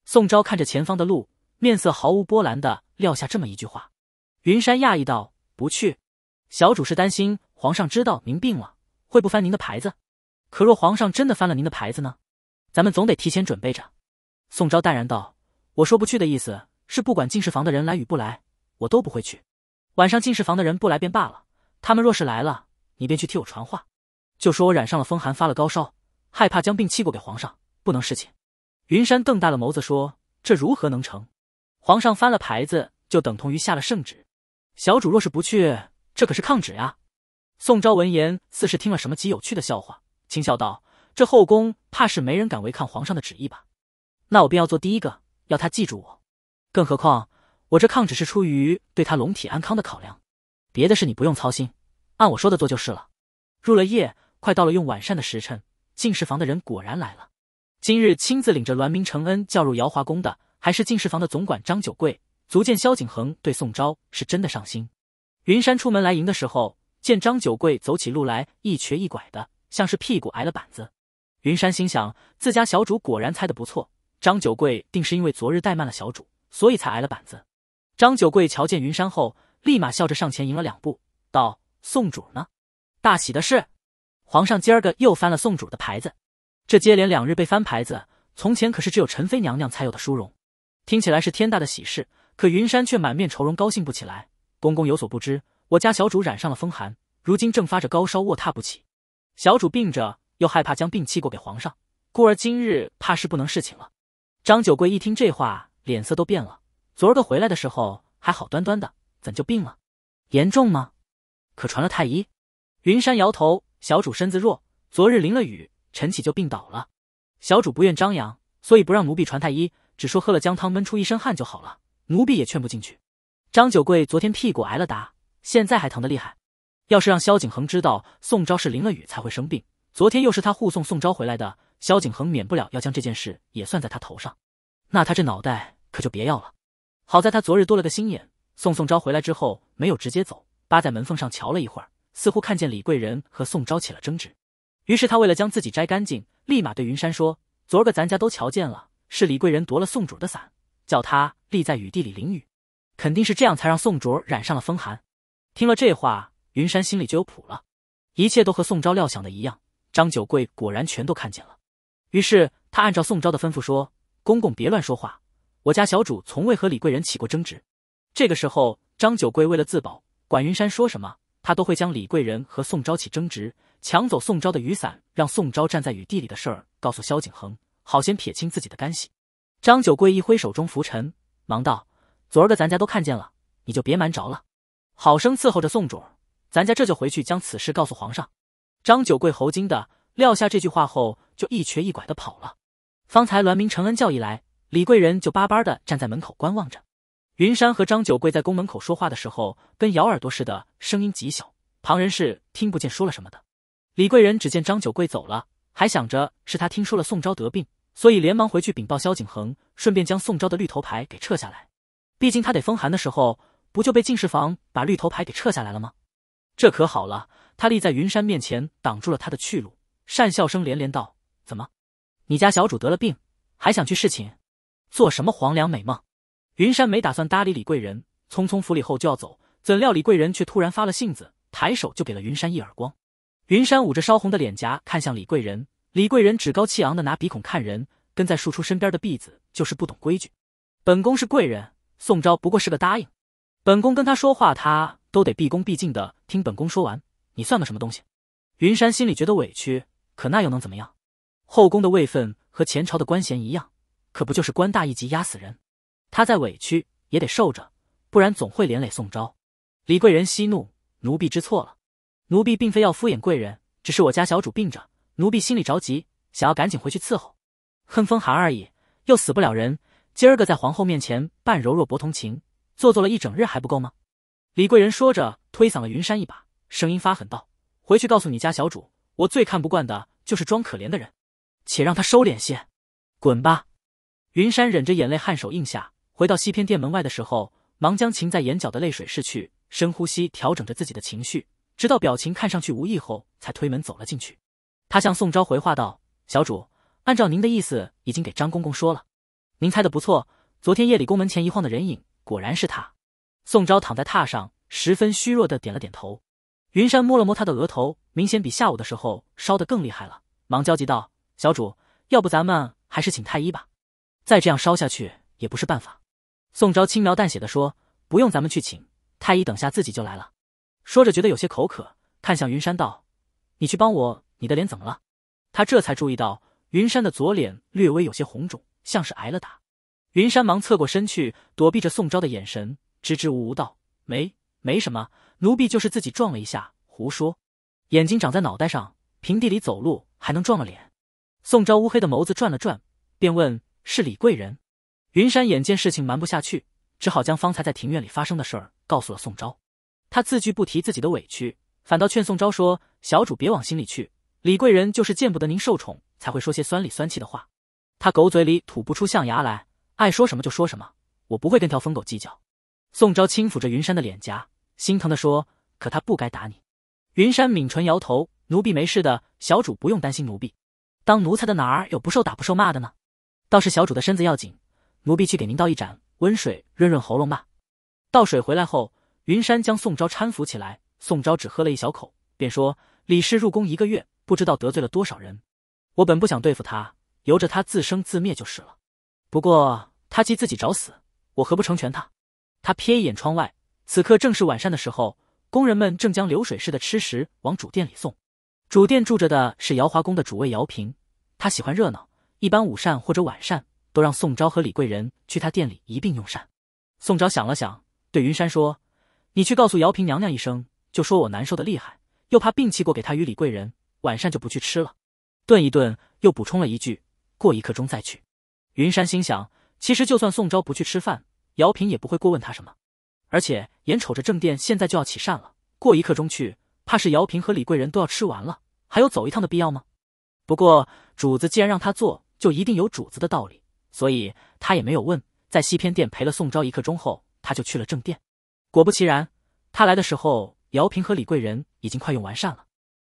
宋昭看着前方的路，面色毫无波澜的撂下这么一句话。云山讶异道：“不去？小主是担心皇上知道您病了，会不翻您的牌子？可若皇上真的翻了您的牌子呢？咱们总得提前准备着。”宋昭淡然道：“我说不去的意思是，不管进士房的人来与不来，我都不会去。晚上进士房的人不来便罢了，他们若是来了，你便去替我传话。”就说我染上了风寒，发了高烧，害怕将病气过给皇上，不能侍寝。云山瞪大了眸子说：“这如何能成？皇上翻了牌子，就等同于下了圣旨。小主若是不去，这可是抗旨呀。”宋昭闻言，似是听了什么极有趣的笑话，轻笑道：“这后宫怕是没人敢违抗皇上的旨意吧？那我便要做第一个，要他记住我。更何况我这抗旨是出于对他龙体安康的考量。别的事你不用操心，按我说的做就是了。”入了夜。快到了用晚膳的时辰，进士房的人果然来了。今日亲自领着栾明承恩叫入瑶华宫的，还是进士房的总管张九贵，足见萧景恒对宋昭是真的上心。云山出门来迎的时候，见张九贵走起路来一瘸一拐的，像是屁股挨了板子。云山心想，自家小主果然猜得不错，张九贵定是因为昨日怠慢了小主，所以才挨了板子。张九贵瞧见云山后，立马笑着上前迎了两步，道：“宋主呢？大喜的是，皇上今儿个又翻了宋主的牌子，这接连两日被翻牌子，从前可是只有宸妃娘娘才有的殊荣，听起来是天大的喜事，可云山却满面愁容，高兴不起来。公公有所不知，我家小主染上了风寒，如今正发着高烧，卧榻不起。小主病着，又害怕将病气过给皇上，故而今日怕是不能侍寝了。张九贵一听这话，脸色都变了。昨儿个回来的时候还好端端的，怎就病了？严重吗？可传了太医？云山摇头。小主身子弱，昨日淋了雨，晨起就病倒了。小主不愿张扬，所以不让奴婢传太医，只说喝了姜汤，闷出一身汗就好了。奴婢也劝不进去。张九贵昨天屁股挨了打，现在还疼得厉害。要是让萧景恒知道宋昭是淋了雨才会生病，昨天又是他护送宋昭回来的，萧景恒免不了要将这件事也算在他头上，那他这脑袋可就别要了。好在他昨日多了个心眼，送宋昭回来之后没有直接走，扒在门缝上瞧了一会儿。似乎看见李贵人和宋昭起了争执，于是他为了将自己摘干净，立马对云山说：“昨儿个咱家都瞧见了，是李贵人夺了宋主的伞，叫他立在雨地里淋雨，肯定是这样才让宋卓染上了风寒。”听了这话，云山心里就有谱了，一切都和宋昭料想的一样。张九贵果然全都看见了，于是他按照宋昭的吩咐说：“公公别乱说话，我家小主从未和李贵人起过争执。”这个时候，张九贵为了自保，管云山说什么。他都会将李贵人和宋昭起争执、抢走宋昭的雨伞、让宋昭站在雨地里的事儿告诉萧景恒，好先撇清自己的干系。张九贵一挥手中拂尘，忙道：“昨儿个咱家都看见了，你就别瞒着了，好生伺候着宋主儿。咱家这就回去将此事告诉皇上。”张九贵猴精的撂下这句话后，就一瘸一拐的跑了。方才栾明承恩教一来，李贵人就巴巴的站在门口观望着。云山和张九贵在宫门口说话的时候，跟咬耳朵似的，声音极小，旁人是听不见说了什么的。李贵人只见张九贵走了，还想着是他听说了宋昭得病，所以连忙回去禀报萧景恒，顺便将宋昭的绿头牌给撤下来。毕竟他得风寒的时候，不就被进士房把绿头牌给撤下来了吗？这可好了，他立在云山面前，挡住了他的去路，讪笑声连连道：“怎么，你家小主得了病，还想去侍寝，做什么黄粱美梦？”云山没打算搭理李贵人，匆匆府里后就要走，怎料李贵人却突然发了性子，抬手就给了云山一耳光。云山捂着烧红的脸颊，看向李贵人。李贵人趾高气昂的拿鼻孔看人，跟在庶出身边的婢子就是不懂规矩。本宫是贵人，宋昭不过是个答应，本宫跟他说话，他都得毕恭毕敬的听本宫说完。你算个什么东西？云山心里觉得委屈，可那又能怎么样？后宫的位分和前朝的官衔一样，可不就是官大一级压死人？他再委屈也得受着，不然总会连累宋昭。李贵人息怒，奴婢知错了。奴婢并非要敷衍贵人，只是我家小主病着，奴婢心里着急，想要赶紧回去伺候。哼，风寒而已，又死不了人。今儿个在皇后面前扮柔弱博同情，做作了一整日还不够吗？李贵人说着，推搡了云山一把，声音发狠道：“回去告诉你家小主，我最看不惯的就是装可怜的人，且让他收敛些，滚吧。”云山忍着眼泪，颔首应下。回到西偏殿门外的时候，忙将噙在眼角的泪水拭去，深呼吸，调整着自己的情绪，直到表情看上去无意后，才推门走了进去。他向宋昭回话道：“小主，按照您的意思，已经给张公公说了。您猜的不错，昨天夜里宫门前一晃的人影，果然是他。”宋昭躺在榻上，十分虚弱的点了点头。云山摸了摸他的额头，明显比下午的时候烧得更厉害了，忙焦急道：“小主，要不咱们还是请太医吧，再这样烧下去也不是办法。”宋昭轻描淡写的说：“不用咱们去请太医，等下自己就来了。”说着觉得有些口渴，看向云山道：“你去帮我，你的脸怎么了？”他这才注意到云山的左脸略微有些红肿，像是挨了打。云山忙侧过身去躲避着宋昭的眼神，支支吾吾道：“没，没什么，奴婢就是自己撞了一下。”胡说，眼睛长在脑袋上，平地里走路还能撞了脸？宋昭乌黑的眸子转了转，便问：“是李贵人？”云山眼见事情瞒不下去，只好将方才在庭院里发生的事儿告诉了宋昭。他字句不提自己的委屈，反倒劝宋昭说：“小主别往心里去，李贵人就是见不得您受宠，才会说些酸里酸气的话。他狗嘴里吐不出象牙来，爱说什么就说什么，我不会跟条疯狗计较。”宋昭轻抚着云山的脸颊，心疼地说：“可他不该打你。”云山抿唇摇头：“奴婢没事的，小主不用担心奴婢。当奴才的哪儿有不受打不受骂的呢？倒是小主的身子要紧。”奴婢去给您倒一盏温水，润润喉咙吧。倒水回来后，云山将宋昭搀扶起来。宋昭只喝了一小口，便说：“李氏入宫一个月，不知道得罪了多少人。我本不想对付他，由着他自生自灭就是了。不过他既自己找死，我何不成全他？”他瞥一眼窗外，此刻正是晚膳的时候，工人们正将流水式的吃食往主殿里送。主殿住着的是瑶华宫的主位瑶嫔，她喜欢热闹，一般午膳或者晚膳。都让宋昭和李贵人去他店里一并用膳。宋昭想了想，对云山说：“你去告诉姚平娘娘一声，就说我难受的厉害，又怕病气过给她与李贵人，晚膳就不去吃了。”顿一顿，又补充了一句：“过一刻钟再去。”云山心想，其实就算宋昭不去吃饭，姚平也不会过问他什么。而且眼瞅着正殿现在就要起膳了，过一刻钟去，怕是姚平和李贵人都要吃完了，还有走一趟的必要吗？不过主子既然让他做，就一定有主子的道理。所以他也没有问，在西偏殿陪了宋昭一刻钟后，他就去了正殿。果不其然，他来的时候，姚平和李贵人已经快用完膳了。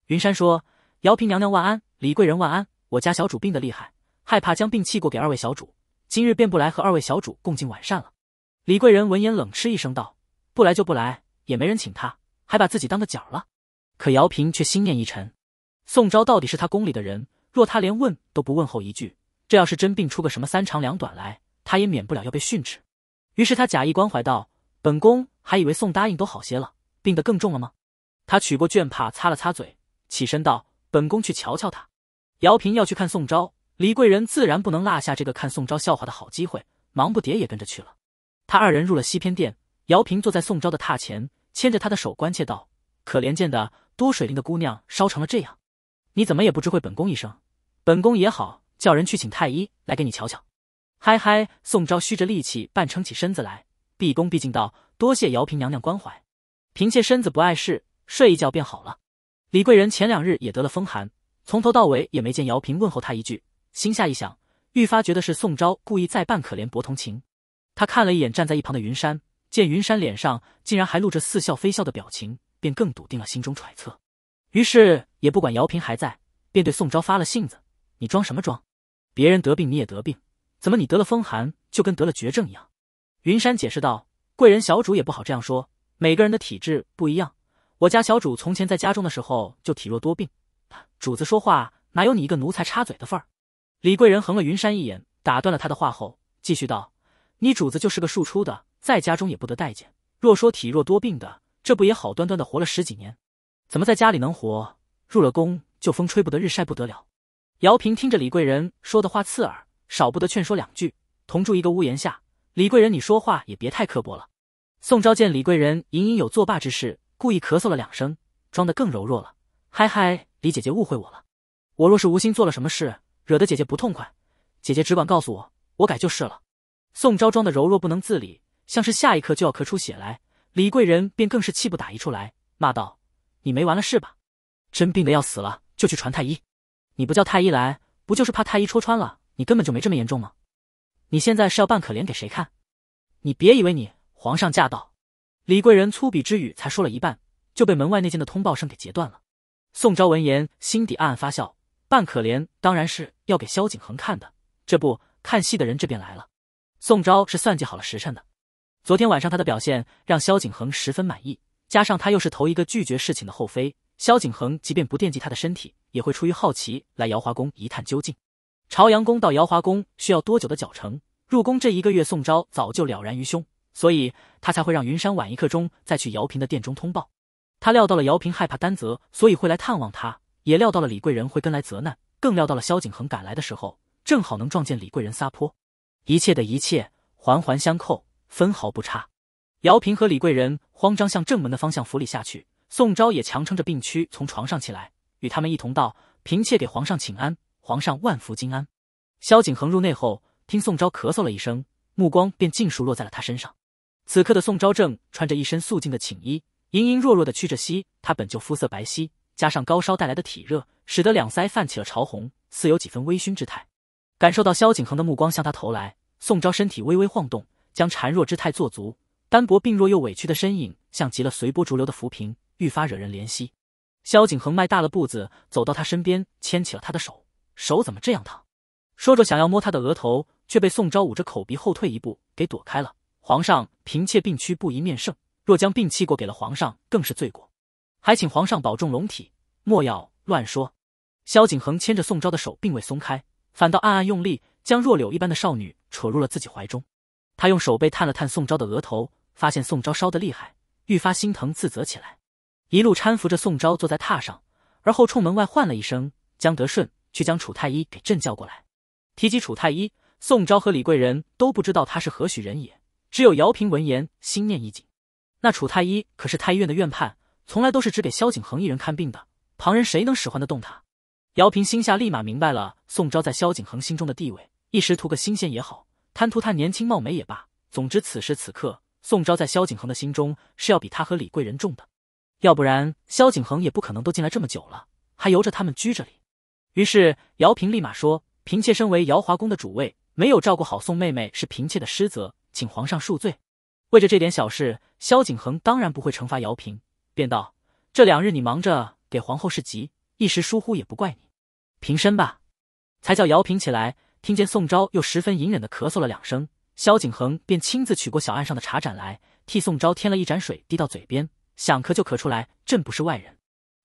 云山说：“姚平娘娘万安，李贵人万安。我家小主病得厉害，害怕将病气过给二位小主，今日便不来和二位小主共进晚膳了。”李贵人闻言冷嗤一声道：“不来就不来，也没人请他，还把自己当个角了。”可姚平却心念一沉，宋昭到底是他宫里的人，若他连问都不问候一句。这要是真病出个什么三长两短来，他也免不了要被训斥。于是他假意关怀道：“本宫还以为宋答应都好些了，病得更重了吗？”他取过绢帕擦了擦嘴，起身道：“本宫去瞧瞧他。”姚平要去看宋昭，李贵人自然不能落下这个看宋昭笑话的好机会，忙不迭也跟着去了。他二人入了西偏殿，姚平坐在宋昭的榻前，牵着他的手关切道：“可怜见的，多水灵的姑娘，烧成了这样，你怎么也不知会本宫一声？本宫也好。”叫人去请太医来给你瞧瞧。嗨嗨，宋昭虚着力气，半撑起身子来，毕恭毕敬道：“多谢姚嫔娘娘关怀，嫔妾身子不碍事，睡一觉便好了。”李贵人前两日也得了风寒，从头到尾也没见姚嫔问候她一句。心下一想，愈发觉得是宋昭故意在扮可怜博同情。他看了一眼站在一旁的云山，见云山脸上竟然还露着似笑非笑的表情，便更笃定了心中揣测。于是也不管姚嫔还在，便对宋昭发了性子。你装什么装？别人得病你也得病，怎么你得了风寒就跟得了绝症一样？云山解释道：“贵人小主也不好这样说，每个人的体质不一样。我家小主从前在家中的时候就体弱多病，主子说话哪有你一个奴才插嘴的份儿？”李贵人横了云山一眼，打断了他的话后，继续道：“你主子就是个庶出的，在家中也不得待见。若说体弱多病的，这不也好端端的活了十几年？怎么在家里能活，入了宫就风吹不得日晒不得了？”姚平听着李贵人说的话刺耳，少不得劝说两句。同住一个屋檐下，李贵人，你说话也别太刻薄了。宋昭见李贵人隐隐有作罢之势，故意咳嗽了两声，装得更柔弱了。嗨嗨，李姐姐误会我了。我若是无心做了什么事，惹得姐姐不痛快，姐姐只管告诉我，我改就是了。宋昭装得柔弱不能自理，像是下一刻就要咳出血来。李贵人便更是气不打一处来，骂道：“你没完了是吧？真病得要死了，就去传太医。”你不叫太医来，不就是怕太医戳穿了你根本就没这么严重吗？你现在是要扮可怜给谁看？你别以为你皇上驾到，李贵人粗鄙之语才说了一半，就被门外那间的通报声给截断了。宋昭闻言，心底暗暗发笑，扮可怜当然是要给萧景恒看的。这不，看戏的人这边来了。宋昭是算计好了时辰的，昨天晚上他的表现让萧景恒十分满意，加上他又是头一个拒绝侍寝的后妃，萧景恒即便不惦记他的身体。也会出于好奇来瑶华宫一探究竟。朝阳宫到瑶华宫需要多久的脚程？入宫这一个月，宋昭早就了然于胸，所以他才会让云山晚一刻钟再去姚平的殿中通报。他料到了姚平害怕担责，所以会来探望他；也料到了李贵人会跟来责难，更料到了萧景恒赶来的时候，正好能撞见李贵人撒泼。一切的一切环环相扣，分毫不差。姚平和李贵人慌张向正门的方向扶里下去，宋昭也强撑着病躯从床上起来。与他们一同道：“嫔妾给皇上请安，皇上万福金安。”萧景恒入内后，听宋昭咳嗽了一声，目光便尽数落在了他身上。此刻的宋昭正穿着一身素净的寝衣，盈盈弱弱的屈着膝。他本就肤色白皙，加上高烧带来的体热，使得两腮泛起了潮红，似有几分微醺之态。感受到萧景恒的目光向他投来，宋昭身体微微晃动，将孱弱之态做足，单薄病弱又委屈的身影，像极了随波逐流的浮萍，愈发惹人怜惜。萧景恒迈大了步子，走到他身边，牵起了他的手。手怎么这样烫？说着想要摸他的额头，却被宋昭捂着口鼻后退一步，给躲开了。皇上，嫔妾病躯不宜面圣，若将病气过给了皇上，更是罪过。还请皇上保重龙体，莫要乱说。萧景恒牵着宋昭的手并未松开，反倒暗暗用力，将弱柳一般的少女扯入了自己怀中。他用手背探了探宋昭的额头，发现宋昭烧得厉害，愈发心疼自责起来。一路搀扶着宋昭坐在榻上，而后冲门外唤了一声：“江德顺，去将楚太医给朕叫过来。”提起楚太医，宋昭和李贵人都不知道他是何许人也，只有姚平闻言心念一紧。那楚太医可是太医院的院判，从来都是只给萧景恒一人看病的，旁人谁能使唤得动他？姚平心下立马明白了宋昭在萧景恒心中的地位，一时图个新鲜也好，贪图他年轻貌美也罢，总之此时此刻，宋昭在萧景恒的心中是要比他和李贵人重的。要不然萧景恒也不可能都进来这么久了，还由着他们居这里。于是姚平立马说：“嫔妾身为姚华宫的主位，没有照顾好宋妹妹是嫔妾的失责，请皇上恕罪。”为着这点小事，萧景恒当然不会惩罚姚平，便道：“这两日你忙着给皇后侍疾，一时疏忽也不怪你，平身吧。”才叫姚平起来，听见宋昭又十分隐忍的咳嗽了两声，萧景恒便亲自取过小案上的茶盏来，替宋昭添了一盏水，递到嘴边。想咳就咳出来，朕不是外人。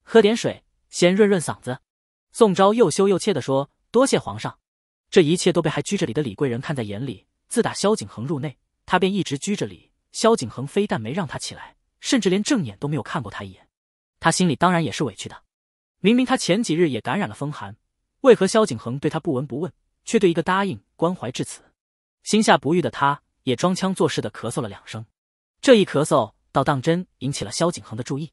喝点水，先润润嗓子。宋昭又羞又怯地说：“多谢皇上。”这一切都被还拘着礼的李贵人看在眼里。自打萧景恒入内，他便一直拘着礼。萧景恒非但没让他起来，甚至连正眼都没有看过他一眼。他心里当然也是委屈的。明明他前几日也感染了风寒，为何萧景恒对他不闻不问，却对一个答应关怀至此？心下不悦的他，也装腔作势的咳嗽了两声。这一咳嗽。倒当真引起了萧景恒的注意，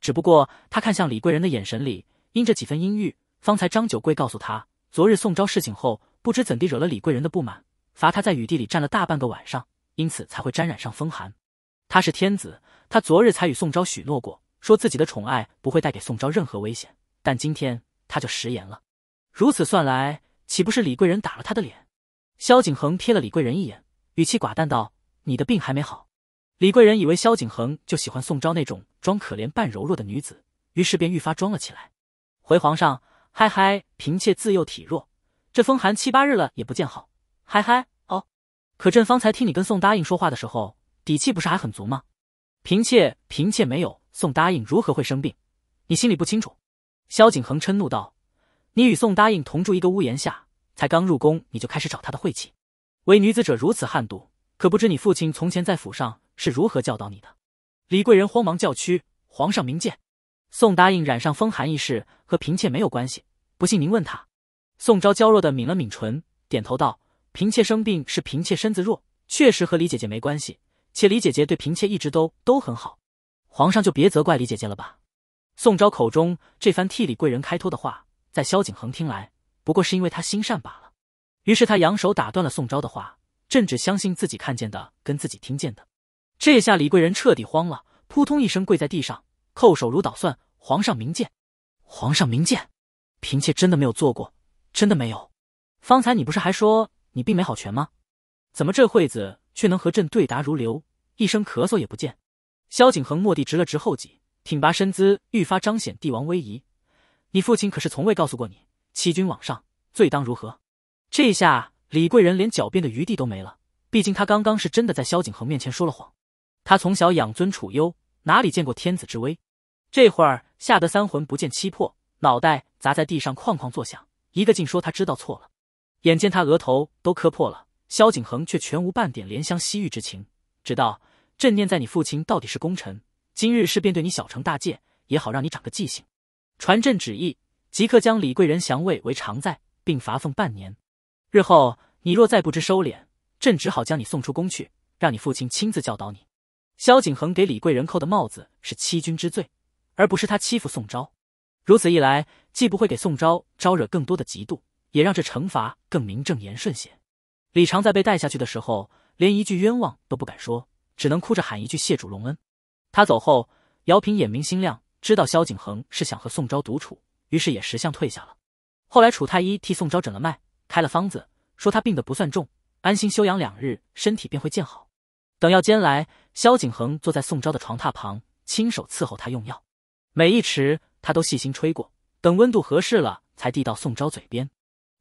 只不过他看向李贵人的眼神里，因着几分阴郁。方才张九贵告诉他，昨日宋昭侍寝后，不知怎地惹了李贵人的不满，罚他在雨地里站了大半个晚上，因此才会沾染上风寒。他是天子，他昨日才与宋昭许诺过，说自己的宠爱不会带给宋昭任何危险，但今天他就食言了。如此算来，岂不是李贵人打了他的脸？萧景恒瞥了李贵人一眼，语气寡淡道：“你的病还没好。”李贵人以为萧景恒就喜欢宋昭那种装可怜、半柔弱的女子，于是便愈发装了起来。回皇上，嗨嗨，嫔妾自幼体弱，这风寒七八日了也不见好，嗨嗨。哦，可朕方才听你跟宋答应说话的时候，底气不是还很足吗？嫔妾，嫔妾没有宋答应如何会生病？你心里不清楚？萧景恒嗔怒道：“你与宋答应同住一个屋檐下，才刚入宫你就开始找她的晦气，为女子者如此悍妒，可不知你父亲从前在府上。”是如何教导你的？李贵人慌忙叫屈：“皇上明鉴，宋答应染上风寒一事和嫔妾没有关系。不信您问他。”宋昭娇弱的抿了抿唇，点头道：“嫔妾生病是嫔妾身子弱，确实和李姐姐没关系。且李姐姐对嫔妾一直都都很好，皇上就别责怪李姐姐了吧。”宋昭口中这番替李贵人开脱的话，在萧景恒听来，不过是因为他心善罢了。于是他扬手打断了宋昭的话：“朕只相信自己看见的，跟自己听见的。”这下李贵人彻底慌了，扑通一声跪在地上，叩首如捣蒜：“皇上明鉴，皇上明鉴，嫔妾真的没有做过，真的没有。方才你不是还说你病没好全吗？怎么这会子却能和朕对答如流，一声咳嗽也不见？”萧景恒蓦地直了直后脊，挺拔身姿愈发彰显帝王威仪。你父亲可是从未告诉过你，欺君罔上，罪当如何？这下李贵人连狡辩的余地都没了，毕竟她刚刚是真的在萧景恒面前说了谎。他从小养尊处优，哪里见过天子之威？这会儿吓得三魂不见七魄，脑袋砸在地上哐哐作响，一个劲说他知道错了。眼见他额头都磕破了，萧景恒却全无半点怜香惜玉之情，只道：“朕念在你父亲到底是功臣，今日是便对你小惩大戒，也好让你长个记性。传朕旨意，即刻将李贵人降位为常在，并罚俸半年。日后你若再不知收敛，朕只好将你送出宫去，让你父亲亲自教导你。”萧景恒给李贵人扣的帽子是欺君之罪，而不是他欺负宋昭。如此一来，既不会给宋昭招惹更多的嫉妒，也让这惩罚更名正言顺些。李长在被带下去的时候，连一句冤枉都不敢说，只能哭着喊一句谢主隆恩。他走后，姚平眼明心亮，知道萧景恒是想和宋昭独处，于是也识相退下了。后来，楚太医替宋昭诊了脉，开了方子，说他病得不算重，安心休养两日，身体便会见好。等药煎来，萧景恒坐在宋昭的床榻旁，亲手伺候他用药。每一匙他都细心吹过，等温度合适了才递到宋昭嘴边。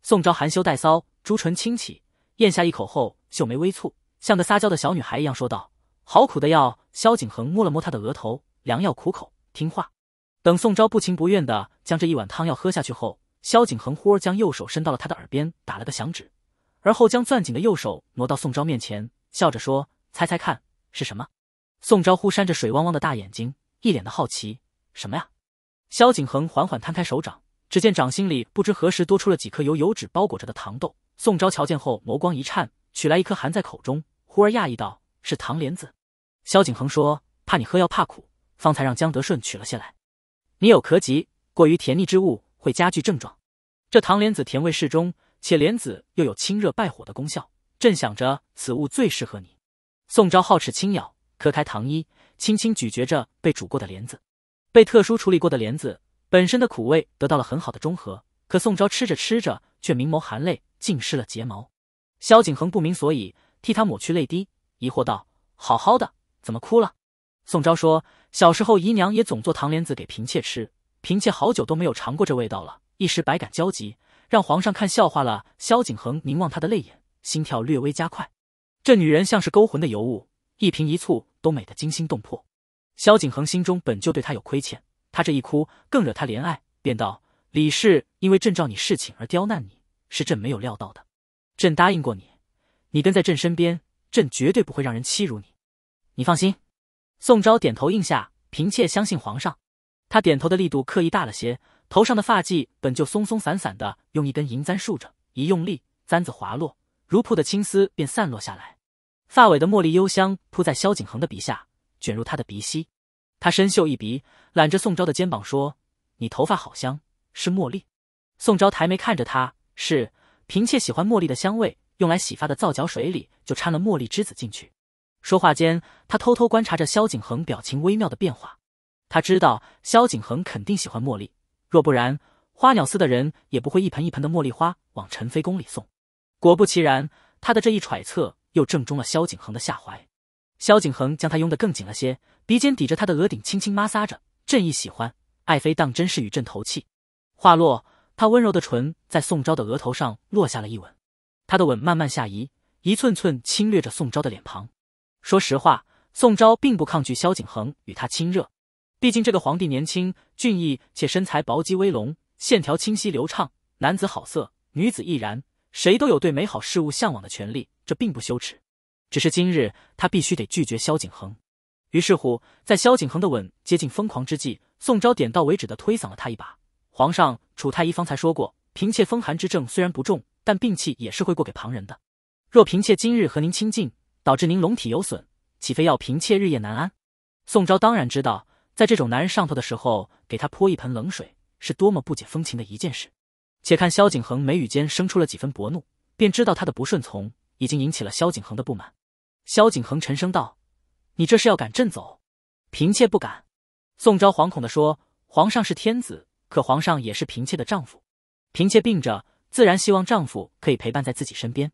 宋昭含羞带臊，朱唇轻启，咽下一口后，秀眉微蹙，像个撒娇的小女孩一样说道：“好苦的药。”萧景恒摸了摸他的额头，良药苦口，听话。等宋昭不情不愿的将这一碗汤药喝下去后，萧景恒忽而将右手伸到了他的耳边，打了个响指，而后将攥紧的右手挪到宋昭面前，笑着说。猜猜看是什么？宋昭忽扇着水汪汪的大眼睛，一脸的好奇。什么呀？萧景恒缓缓摊开手掌，只见掌心里不知何时多出了几颗由油脂包裹着的糖豆。宋昭瞧见后，眸光一颤，取来一颗含在口中，忽而讶异道：“是糖莲子。”萧景恒说：“怕你喝药怕苦，方才让江德顺取了下来。你有咳疾，过于甜腻之物会加剧症状。这糖莲子甜味适中，且莲子又有清热败火的功效。朕想着此物最适合你。”宋昭好齿轻咬，磕开糖衣，轻轻咀嚼着被煮过的莲子，被特殊处理过的莲子本身的苦味得到了很好的中和。可宋昭吃着吃着，却明眸含泪，浸湿了睫毛。萧景恒不明所以，替他抹去泪滴，疑惑道：“好好的，怎么哭了？”宋昭说：“小时候姨娘也总做糖莲子给嫔妾吃，嫔妾好久都没有尝过这味道了，一时百感交集，让皇上看笑话了。”萧景恒凝望他的泪眼，心跳略微加快。这女人像是勾魂的尤物，一颦一蹙都美得惊心动魄。萧景恒心中本就对她有亏欠，她这一哭更惹他怜爱，便道：“李氏因为朕召你侍寝而刁难你，是朕没有料到的。朕答应过你，你跟在朕身边，朕绝对不会让人欺辱你。你放心。”宋昭点头应下，嫔妾相信皇上。他点头的力度刻意大了些，头上的发髻本就松松散散的，用一根银簪竖着，一用力，簪子滑落，如瀑的青丝便散落下来。发尾的茉莉幽香扑在萧景恒的鼻下，卷入他的鼻息。他深嗅一鼻，揽着宋昭的肩膀说：“你头发好香，是茉莉。”宋昭抬眉看着他：“是，嫔妾喜欢茉莉的香味，用来洗发的皂角水里就掺了茉莉之子进去。”说话间，他偷偷观察着萧景恒表情微妙的变化。他知道萧景恒肯定喜欢茉莉，若不然，花鸟司的人也不会一盆一盆的茉莉花往宸妃宫里送。果不其然，他的这一揣测。又正中了萧景恒的下怀，萧景恒将他拥得更紧了些，鼻尖抵着他的额顶，轻轻摩挲着。朕亦喜欢，爱妃当真是与朕投契。话落，他温柔的唇在宋昭的额头上落下了一吻，他的吻慢慢下移，一寸寸侵略着宋昭的脸庞。说实话，宋昭并不抗拒萧景恒与他亲热，毕竟这个皇帝年轻俊逸，且身材薄肌微隆，线条清晰流畅，男子好色，女子亦然，谁都有对美好事物向往的权利。这并不羞耻，只是今日他必须得拒绝萧景恒。于是乎，在萧景恒的吻接近疯狂之际，宋昭点到为止的推搡了他一把。皇上，楚太医方才说过，嫔妾风寒之症虽然不重，但病气也是会过给旁人的。若嫔妾今日和您亲近，导致您龙体有损，岂非要嫔妾日夜难安？宋昭当然知道，在这种男人上头的时候给他泼一盆冷水，是多么不解风情的一件事。且看萧景恒眉宇间生出了几分薄怒，便知道他的不顺从。已经引起了萧景恒的不满。萧景恒沉声道：“你这是要赶朕走？”嫔妾不敢。”宋昭惶恐地说：“皇上是天子，可皇上也是嫔妾的丈夫。嫔妾病着，自然希望丈夫可以陪伴在自己身边。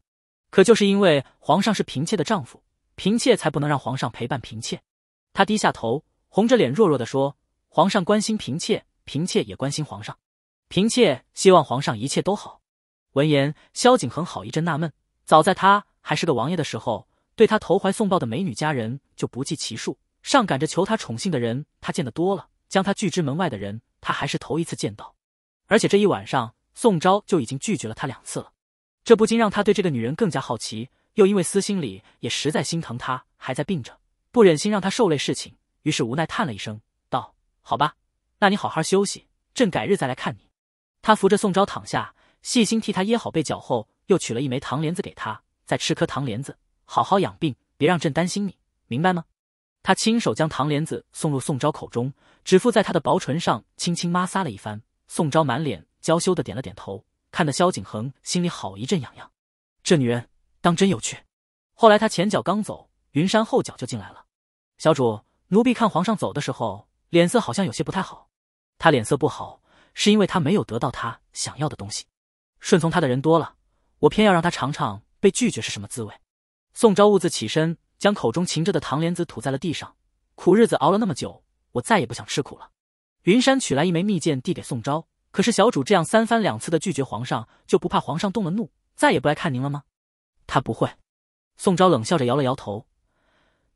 可就是因为皇上是嫔妾的丈夫，嫔妾才不能让皇上陪伴嫔妾。”她低下头，红着脸，弱弱地说：“皇上关心嫔妾，嫔妾也关心皇上。嫔妾希望皇上一切都好。”闻言，萧景恒好一阵纳闷。早在他还是个王爷的时候，对他投怀送抱的美女佳人就不计其数，上赶着求他宠幸的人他见得多了，将他拒之门外的人他还是头一次见到。而且这一晚上，宋昭就已经拒绝了他两次了，这不禁让他对这个女人更加好奇。又因为私心里也实在心疼她还在病着，不忍心让她受累，事情于是无奈叹了一声，道：“好吧，那你好好休息，朕改日再来看你。”他扶着宋昭躺下，细心替她掖好被角后。又取了一枚糖莲子给他，再吃颗糖莲子，好好养病，别让朕担心你，明白吗？他亲手将糖莲子送入宋昭口中，指腹在他的薄唇上轻轻摩挲了一番。宋昭满脸娇羞的点了点头，看得萧景恒心里好一阵痒痒。这女人当真有趣。后来他前脚刚走，云山后脚就进来了。小主，奴婢看皇上走的时候脸色好像有些不太好。他脸色不好，是因为他没有得到他想要的东西。顺从他的人多了。我偏要让他尝尝被拒绝是什么滋味。宋昭兀自起身，将口中噙着的糖莲子吐在了地上。苦日子熬了那么久，我再也不想吃苦了。云山取来一枚蜜饯，递给宋昭。可是小主这样三番两次的拒绝皇上，就不怕皇上动了怒，再也不来看您了吗？他不会。宋昭冷笑着摇了摇头。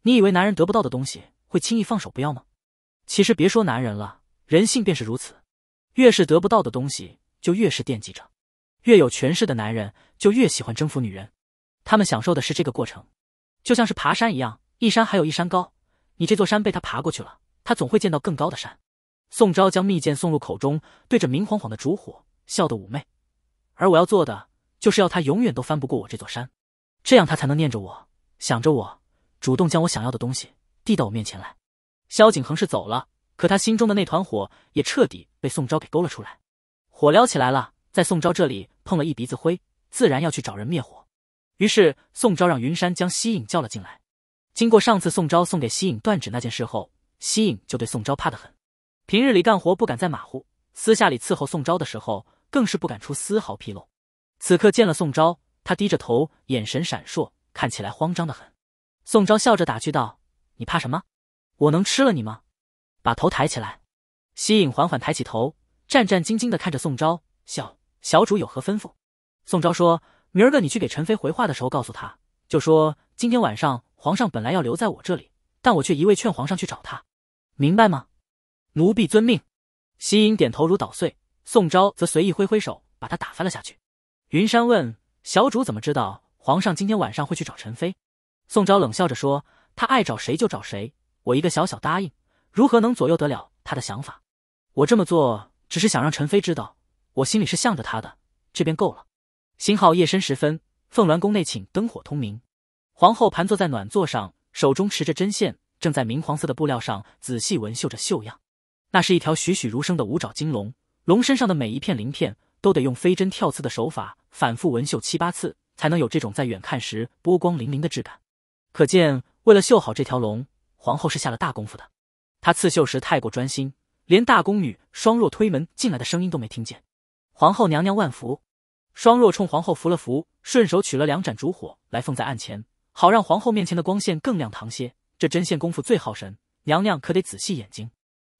你以为男人得不到的东西会轻易放手不要吗？其实别说男人了，人性便是如此。越是得不到的东西，就越是惦记着。越有权势的男人就越喜欢征服女人，他们享受的是这个过程，就像是爬山一样，一山还有一山高。你这座山被他爬过去了，他总会见到更高的山。宋昭将蜜饯送入口中，对着明晃晃的烛火笑得妩媚，而我要做的就是要他永远都翻不过我这座山，这样他才能念着我，想着我，主动将我想要的东西递到我面前来。萧景恒是走了，可他心中的那团火也彻底被宋昭给勾了出来，火撩起来了，在宋昭这里。碰了一鼻子灰，自然要去找人灭火。于是宋昭让云山将西影叫了进来。经过上次宋昭送给西影断指那件事后，西影就对宋昭怕得很。平日里干活不敢再马虎，私下里伺候宋昭的时候更是不敢出丝毫纰漏。此刻见了宋昭，他低着头，眼神闪烁，看起来慌张的很。宋昭笑着打趣道：“你怕什么？我能吃了你吗？”把头抬起来，西影缓缓抬起头，战战兢兢地看着宋昭，笑。小主有何吩咐？宋昭说：“明儿个你去给陈妃回话的时候，告诉她，就说今天晚上皇上本来要留在我这里，但我却一味劝皇上去找她，明白吗？”奴婢遵命。西影点头如捣碎，宋昭则随意挥挥手，把他打发了下去。云山问：“小主怎么知道皇上今天晚上会去找陈妃？”宋昭冷笑着说：“他爱找谁就找谁，我一个小小答应，如何能左右得了他的想法？我这么做只是想让陈妃知道。”我心里是向着他的，这便够了。星号夜深时分，凤鸾宫内寝灯火通明，皇后盘坐在暖座上，手中持着针线，正在明黄色的布料上仔细纹绣着绣样。那是一条栩栩如生的五爪金龙，龙身上的每一片鳞片都得用飞针跳刺的手法反复纹绣七八次，才能有这种在远看时波光粼粼的质感。可见为了绣好这条龙，皇后是下了大功夫的。她刺绣时太过专心，连大宫女双若推门进来的声音都没听见。皇后娘娘万福，双若冲皇后扶了扶，顺手取了两盏烛火来奉在案前，好让皇后面前的光线更亮堂些。这针线功夫最耗神，娘娘可得仔细眼睛。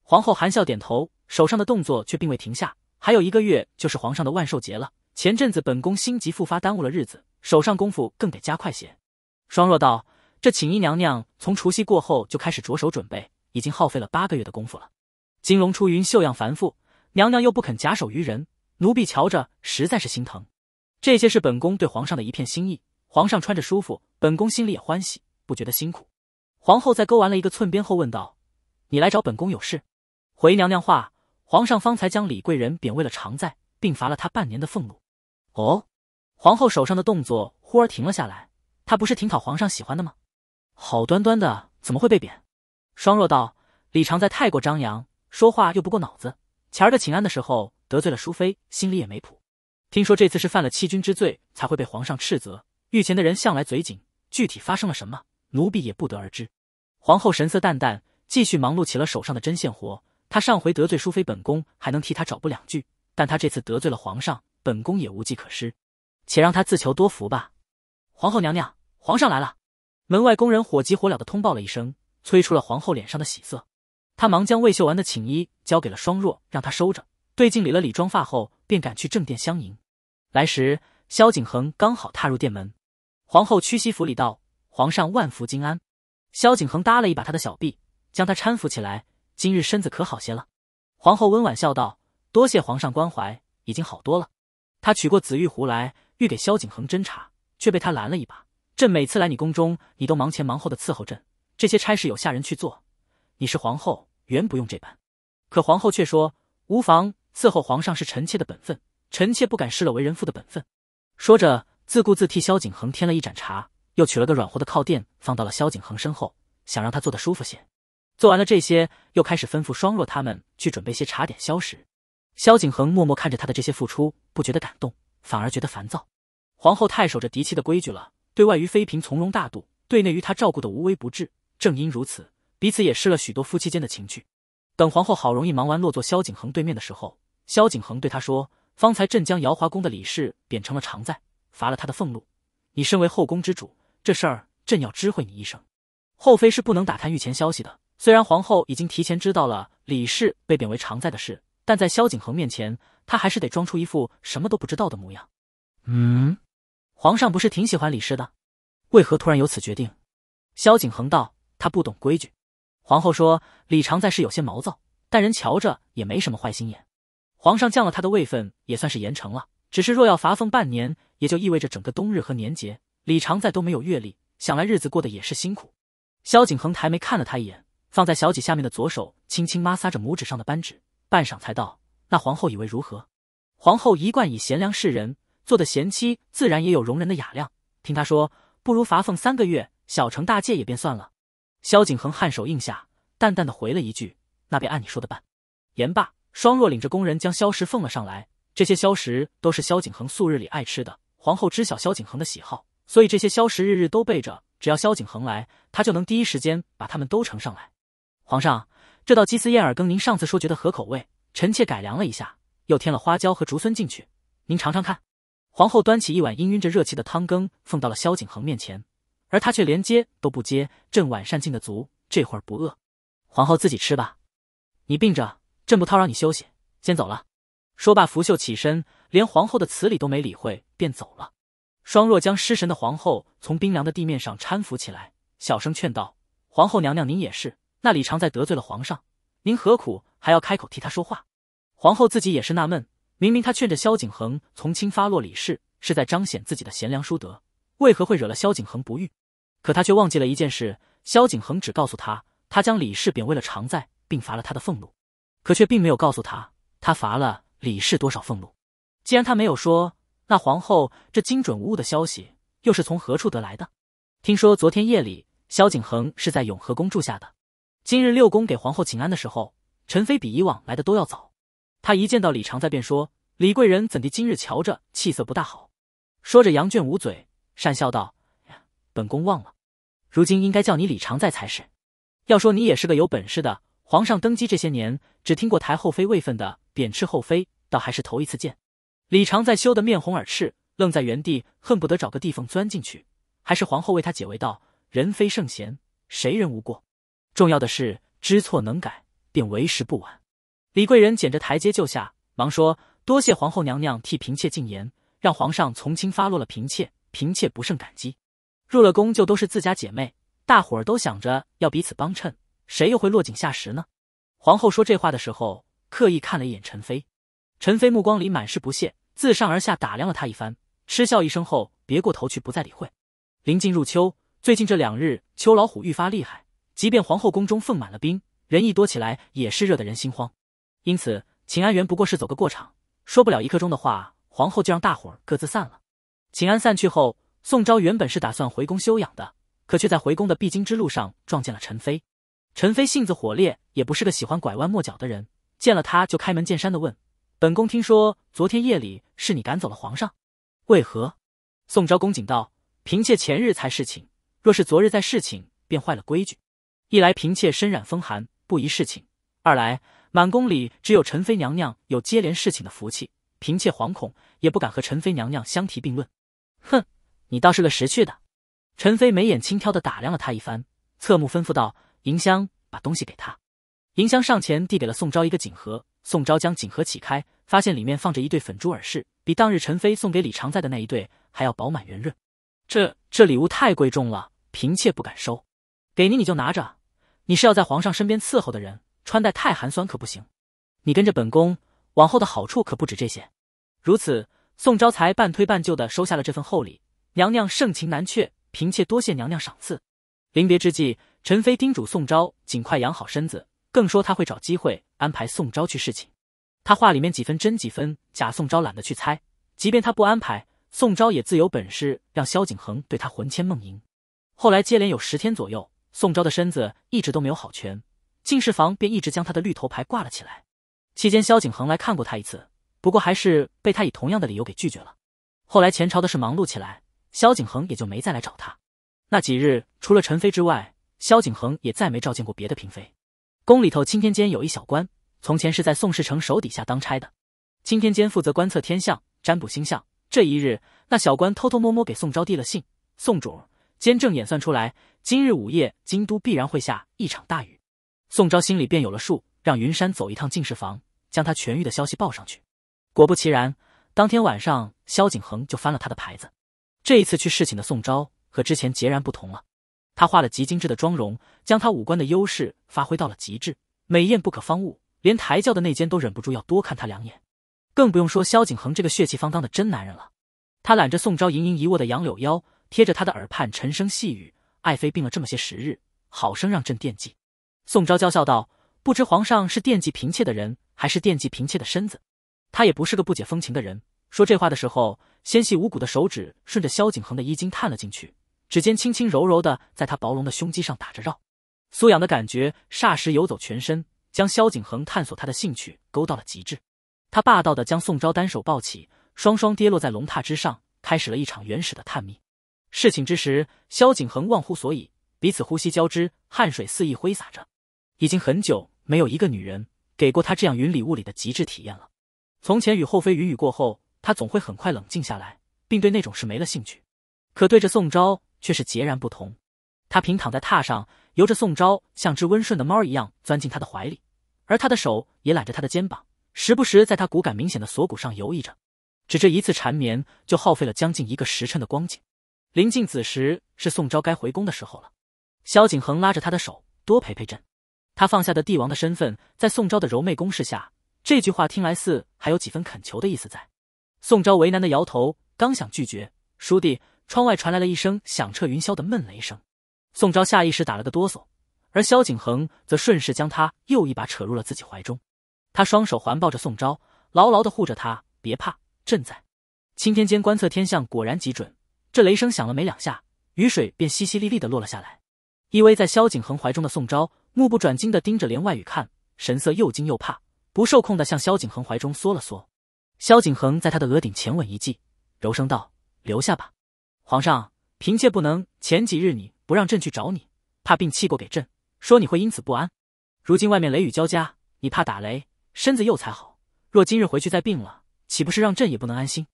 皇后含笑点头，手上的动作却并未停下。还有一个月就是皇上的万寿节了，前阵子本宫心急复发，耽误了日子，手上功夫更得加快些。双若道，这寝衣娘娘从除夕过后就开始着手准备，已经耗费了八个月的功夫了。金龙出云绣样繁复，娘娘又不肯假手于人。奴婢瞧着实在是心疼，这些是本宫对皇上的一片心意。皇上穿着舒服，本宫心里也欢喜，不觉得辛苦。皇后在勾完了一个寸边后问道：“你来找本宫有事？”回娘娘话，皇上方才将李贵人贬为了常在，并罚了他半年的俸禄。哦，皇后手上的动作忽而停了下来。她不是挺讨皇上喜欢的吗？好端端的怎么会被贬？双若道：“李常在太过张扬，说话又不过脑子。前儿个请安的时候。”得罪了淑妃，心里也没谱。听说这次是犯了欺君之罪，才会被皇上斥责。御前的人向来嘴紧，具体发生了什么，奴婢也不得而知。皇后神色淡淡，继续忙碌起了手上的针线活。她上回得罪淑妃，本宫还能替她找补两句，但她这次得罪了皇上，本宫也无计可施，且让她自求多福吧。皇后娘娘，皇上来了！门外宫人火急火燎的通报了一声，催出了皇后脸上的喜色。她忙将未绣完的寝衣交给了双若，让她收着。对镜理了理妆发后，便赶去正殿相迎。来时，萧景恒刚好踏入殿门，皇后屈膝福礼道：“皇上万福金安。”萧景恒搭了一把他的小臂，将他搀扶起来。今日身子可好些了？皇后温婉笑道：“多谢皇上关怀，已经好多了。”他取过紫玉壶来，欲给萧景恒斟茶，却被他拦了一把。朕每次来你宫中，你都忙前忙后的伺候朕，这些差事有下人去做，你是皇后，原不用这般。可皇后却说：“无妨。”伺候皇上是臣妾的本分，臣妾不敢失了为人父的本分。说着，自顾自替萧景恒添了一盏茶，又取了个软和的靠垫放到了萧景恒身后，想让他坐得舒服些。做完了这些，又开始吩咐双若他们去准备些茶点消食。萧景恒默默看着他的这些付出，不觉得感动，反而觉得烦躁。皇后太守着嫡妻的规矩了，对外于妃嫔从容大度，对内于他照顾的无微不至。正因如此，彼此也失了许多夫妻间的情趣。等皇后好容易忙完，落座萧景恒对面的时候。萧景恒对他说：“方才朕将瑶华宫的李氏贬成了常在，罚了他的俸禄。你身为后宫之主，这事儿朕要知会你一声。后妃是不能打探御前消息的。虽然皇后已经提前知道了李氏被贬为常在的事，但在萧景恒面前，她还是得装出一副什么都不知道的模样。”“嗯，皇上不是挺喜欢李氏的，为何突然有此决定？”萧景恒道：“他不懂规矩。皇后说，李常在是有些毛躁，但人瞧着也没什么坏心眼。”皇上降了他的位分，也算是严惩了。只是若要罚俸半年，也就意味着整个冬日和年节，李常在都没有阅历，想来日子过得也是辛苦。萧景恒抬眉看了他一眼，放在小几下面的左手轻轻摩挲着拇指上的扳指，半晌才道：“那皇后以为如何？”皇后一贯以贤良示人，做的贤妻自然也有容人的雅量。听她说，不如罚俸三个月，小惩大戒也便算了。萧景恒颔首应下，淡淡的回了一句：“那便按你说的办。”言罢。双若领着工人将萧石奉了上来，这些萧石都是萧景恒素日里爱吃的。皇后知晓萧景恒的喜好，所以这些萧石日日都备着，只要萧景恒来，她就能第一时间把他们都呈上来。皇上，这道鸡丝燕耳羹您上次说觉得合口味，臣妾改良了一下，又添了花椒和竹荪进去，您尝尝看。皇后端起一碗氤氲着热气的汤羹，奉到了萧景恒面前，而他却连接都不接。朕晚膳进的足，这会儿不饿，皇后自己吃吧，你病着。朕不叨扰你休息，先走了。说罢，拂袖起身，连皇后的辞礼都没理会，便走了。双若将失神的皇后从冰凉的地面上搀扶起来，小声劝道：“皇后娘娘，您也是，那李常在得罪了皇上，您何苦还要开口替他说话？”皇后自己也是纳闷，明明她劝着萧景恒从轻发落李氏，是在彰显自己的贤良淑德，为何会惹了萧景恒不悦？可她却忘记了一件事，萧景恒只告诉她，他将李氏贬为了常在，并罚了他的俸禄。可却并没有告诉他，他罚了李氏多少俸禄。既然他没有说，那皇后这精准无误的消息又是从何处得来的？听说昨天夜里萧景恒是在永和宫住下的。今日六宫给皇后请安的时候，陈妃比以往来的都要早。她一见到李常在，便说：“李贵人怎地今日瞧着气色不大好？”说着，杨眷捂嘴讪笑道：“本宫忘了，如今应该叫你李常在才是。要说你也是个有本事的。”皇上登基这些年，只听过抬后妃位分的贬斥后妃，倒还是头一次见。李常在羞得面红耳赤，愣在原地，恨不得找个地缝钻进去。还是皇后为他解围道：“人非圣贤，谁人无过？重要的是知错能改，便为时不晚。”李贵人捡着台阶就下，忙说：“多谢皇后娘娘替嫔妾进言，让皇上从轻发落了嫔妾，嫔妾不胜感激。”入了宫就都是自家姐妹，大伙儿都想着要彼此帮衬。谁又会落井下石呢？皇后说这话的时候，刻意看了一眼陈妃。陈妃目光里满是不屑，自上而下打量了她一番，嗤笑一声后，别过头去，不再理会。临近入秋，最近这两日，秋老虎愈发厉害。即便皇后宫中奉满了兵，人一多起来，也是热得人心慌。因此，秦安元不过是走个过场，说不了一刻钟的话，皇后就让大伙儿各自散了。请安散去后，宋昭原本是打算回宫休养的，可却在回宫的必经之路上撞见了陈妃。陈妃性子火烈，也不是个喜欢拐弯抹角的人，见了他就开门见山的问：“本宫听说昨天夜里是你赶走了皇上，为何？”宋昭恭敬道：“嫔妾前日才侍寝，若是昨日再侍寝，便坏了规矩。一来嫔妾身染风寒，不宜侍寝；二来满宫里只有陈妃娘娘有接连侍寝的福气，嫔妾惶恐，也不敢和陈妃娘娘相提并论。”哼，你倒是个识趣的。陈妃眉眼轻挑地打量了他一番，侧目吩咐道。银香把东西给他，银香上前递给了宋昭一个锦盒。宋昭将锦盒启开，发现里面放着一对粉珠耳饰，比当日陈妃送给李长在的那一对还要饱满圆润。这这礼物太贵重了，嫔妾不敢收。给您你就拿着，你是要在皇上身边伺候的人，穿戴太寒酸可不行。你跟着本宫，往后的好处可不止这些。如此，宋昭才半推半就的收下了这份厚礼。娘娘盛情难却，嫔妾多谢娘娘赏赐。临别之际。陈飞叮嘱宋昭尽快养好身子，更说他会找机会安排宋昭去侍寝。他话里面几分真，几分假。宋昭懒得去猜，即便他不安排，宋昭也自有本事让萧景恒对他魂牵梦萦。后来接连有十天左右，宋昭的身子一直都没有好全，进士房便一直将他的绿头牌挂了起来。期间，萧景恒来看过他一次，不过还是被他以同样的理由给拒绝了。后来前朝的事忙碌起来，萧景恒也就没再来找他。那几日，除了陈飞之外，萧景恒也再没召见过别的嫔妃。宫里头钦天监有一小官，从前是在宋世成手底下当差的。钦天监负责观测天象、占卜星象。这一日，那小官偷偷摸摸给宋昭递了信：“宋主儿，监正演算出来，今日午夜，京都必然会下一场大雨。”宋昭心里便有了数，让云山走一趟进士房，将他痊愈的消息报上去。果不其然，当天晚上，萧景恒就翻了他的牌子。这一次去侍寝的宋昭，和之前截然不同了。她画了极精致的妆容，将她五官的优势发挥到了极致，美艳不可方物，连抬轿的内奸都忍不住要多看她两眼，更不用说萧景恒这个血气方刚的真男人了。他揽着宋昭盈盈一握的杨柳腰，贴着她的耳畔沉声细语：“爱妃病了这么些时日，好生让朕惦记。”宋昭娇笑道：“不知皇上是惦记嫔妾的人，还是惦记嫔妾的身子？”他也不是个不解风情的人，说这话的时候，纤细无骨的手指顺着萧景恒的衣襟探了进去。指尖轻轻柔柔的在他薄绒的胸肌上打着绕，苏痒的感觉霎时游走全身，将萧景恒探索他的兴趣勾到了极致。他霸道的将宋昭单手抱起，双双跌落在龙榻之上，开始了一场原始的探秘。侍寝之时，萧景恒忘乎所以，彼此呼吸交织，汗水肆意挥洒着。已经很久没有一个女人给过他这样云里雾里的极致体验了。从前与后妃云雨过后，他总会很快冷静下来，并对那种事没了兴趣。可对着宋昭，却是截然不同。他平躺在榻上，由着宋昭像只温顺的猫一样钻进他的怀里，而他的手也揽着他的肩膀，时不时在他骨感明显的锁骨上游移着。只这一次缠绵，就耗费了将近一个时辰的光景。临近子时，是宋昭该回宫的时候了。萧景恒拉着他的手，多陪陪朕。他放下的帝王的身份，在宋昭的柔媚攻势下，这句话听来似还有几分恳求的意思在。宋昭为难的摇头，刚想拒绝，叔弟。窗外传来了一声响彻云霄的闷雷声，宋昭下意识打了个哆嗦，而萧景恒则顺势将他又一把扯入了自己怀中。他双手环抱着宋昭，牢牢的护着他，别怕，朕在。青天监观测天象果然极准，这雷声响了没两下，雨水便淅淅沥沥的落了下来。依偎在萧景恒怀中的宋昭，目不转睛的盯着帘外雨看，神色又惊又怕，不受控的向萧景恒怀中缩了缩。萧景恒在他的额顶浅吻一记，柔声道：“留下吧。”皇上，嫔妾不能。前几日你不让朕去找你，怕病气过给朕，说你会因此不安。如今外面雷雨交加，你怕打雷，身子又才好。若今日回去再病了，岂不是让朕也不能安心？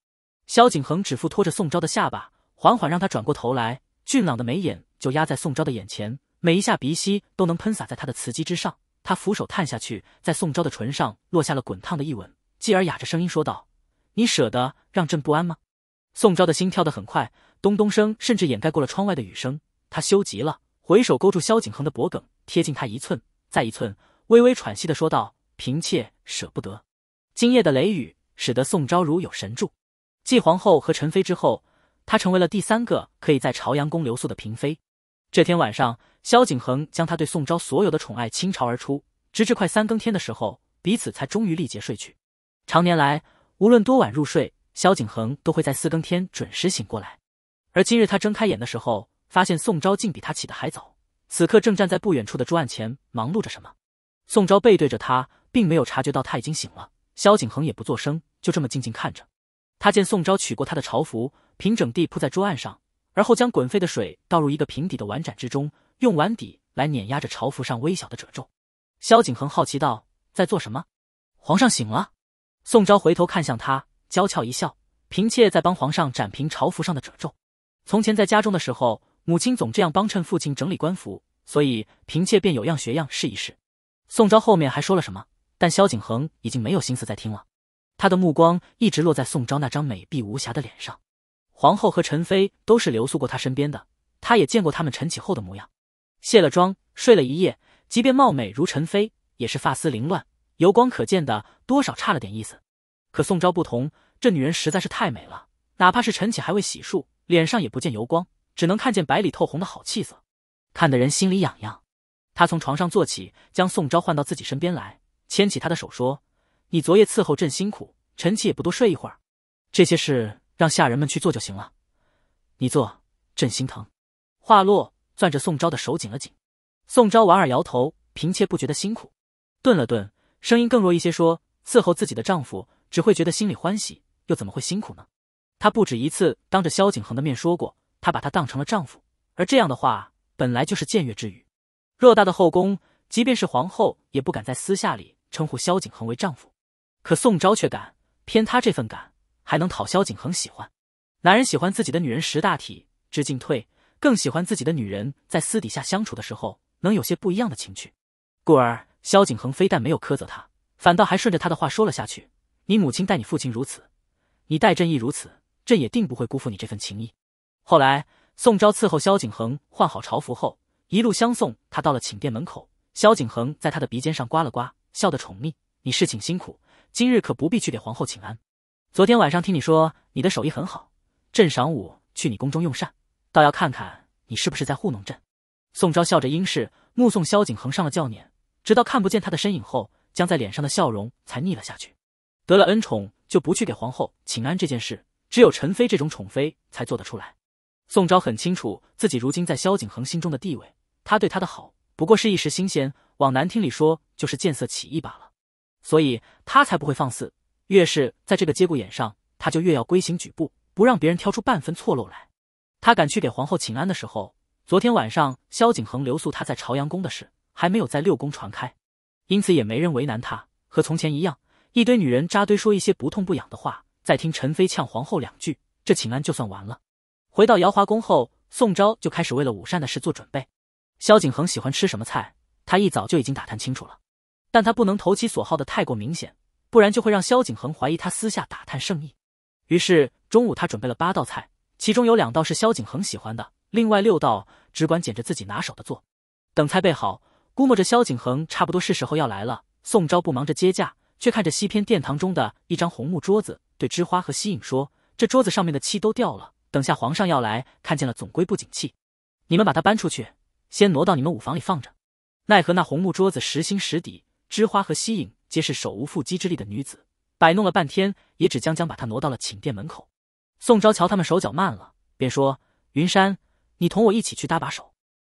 萧景恒指腹托着宋昭的下巴，缓缓让他转过头来，俊朗的眉眼就压在宋昭的眼前，每一下鼻息都能喷洒在他的瓷肌之上。他扶手探下去，在宋昭的唇上落下了滚烫的一吻，继而哑着声音说道：“你舍得让朕不安吗？”宋昭的心跳得很快。咚咚声甚至掩盖过了窗外的雨声，他羞极了，回手勾住萧景恒的脖颈，贴近他一寸，再一寸，微微喘息的说道：“嫔妾舍不得。”今夜的雷雨使得宋昭如有神助，继皇后和陈妃之后，她成为了第三个可以在朝阳宫留宿的嫔妃。这天晚上，萧景恒将他对宋昭所有的宠爱倾巢而出，直至快三更天的时候，彼此才终于力竭睡去。常年来，无论多晚入睡，萧景恒都会在四更天准时醒过来。而今日他睁开眼的时候，发现宋昭竟比他起得还早，此刻正站在不远处的桌案前忙碌着什么。宋昭背对着他，并没有察觉到他已经醒了。萧景恒也不作声，就这么静静看着。他见宋昭取过他的朝服，平整地铺在桌案上，而后将滚沸的水倒入一个平底的碗盏之中，用碗底来碾压着朝服上微小的褶皱。萧景恒好奇道：“在做什么？”皇上醒了。宋昭回头看向他，娇俏一笑：“嫔妾在帮皇上展平朝服上的褶皱。”从前在家中的时候，母亲总这样帮衬父亲整理官服，所以嫔妾便有样学样试一试。宋昭后面还说了什么？但萧景恒已经没有心思再听了，他的目光一直落在宋昭那张美碧无瑕的脸上。皇后和陈妃都是留宿过他身边的，他也见过他们晨起后的模样。卸了妆，睡了一夜，即便貌美如陈妃，也是发丝凌乱、油光可见的，多少差了点意思。可宋昭不同，这女人实在是太美了，哪怕是晨起还未洗漱。脸上也不见油光，只能看见白里透红的好气色，看得人心里痒痒。他从床上坐起，将宋昭唤到自己身边来，牵起她的手说：“你昨夜伺候朕辛苦，臣妾也不多睡一会儿。这些事让下人们去做就行了，你做，朕心疼。”话落，攥着宋昭的手紧了紧。宋昭莞尔摇头：“嫔妾不觉得辛苦。”顿了顿，声音更弱一些说：“伺候自己的丈夫，只会觉得心里欢喜，又怎么会辛苦呢？”她不止一次当着萧景恒的面说过，她把他当成了丈夫。而这样的话，本来就是僭越之语。偌大的后宫，即便是皇后也不敢在私下里称呼萧景恒为丈夫。可宋昭却敢，偏她这份敢，还能讨萧景恒喜欢。男人喜欢自己的女人识大体、知进退，更喜欢自己的女人在私底下相处的时候能有些不一样的情趣。故而，萧景恒非但没有苛责她，反倒还顺着他的话说了下去：“你母亲待你父亲如此，你待朕亦如此。”朕也定不会辜负你这份情意。后来，宋昭伺候萧景恒换好朝服后，一路相送他到了寝殿门口。萧景恒在他的鼻尖上刮了刮，笑得宠溺：“你侍寝辛苦，今日可不必去给皇后请安。昨天晚上听你说你的手艺很好，朕晌午去你宫中用膳，倒要看看你是不是在糊弄朕。”宋昭笑着应是，目送萧景恒上了轿辇，直到看不见他的身影后，僵在脸上的笑容才腻了下去。得了恩宠就不去给皇后请安这件事。只有陈妃这种宠妃才做得出来。宋昭很清楚自己如今在萧景恒心中的地位，他对他的好不过是一时新鲜，往难听里说就是见色起意罢了。所以，他才不会放肆。越是在这个节骨眼上，他就越要规行矩步，不让别人挑出半分错漏来。他赶去给皇后请安的时候，昨天晚上萧景恒留宿他在朝阳宫的事还没有在六宫传开，因此也没人为难他，和从前一样，一堆女人扎堆说一些不痛不痒的话。再听陈妃呛皇后两句，这请安就算完了。回到瑶华宫后，宋昭就开始为了午膳的事做准备。萧景恒喜欢吃什么菜，他一早就已经打探清楚了，但他不能投其所好的太过明显，不然就会让萧景恒怀疑他私下打探圣意。于是中午他准备了八道菜，其中有两道是萧景恒喜欢的，另外六道只管捡着自己拿手的做。等菜备好，估摸着萧景恒差不多是时候要来了，宋昭不忙着接驾，却看着西偏殿堂中的一张红木桌子。对枝花和西影说：“这桌子上面的漆都掉了，等下皇上要来看见了，总归不景气。你们把它搬出去，先挪到你们五房里放着。”奈何那红木桌子实心实底，枝花和西影皆是手无缚鸡之力的女子，摆弄了半天，也只将将把它挪到了寝殿门口。宋昭瞧他们手脚慢了，便说：“云山，你同我一起去搭把手。”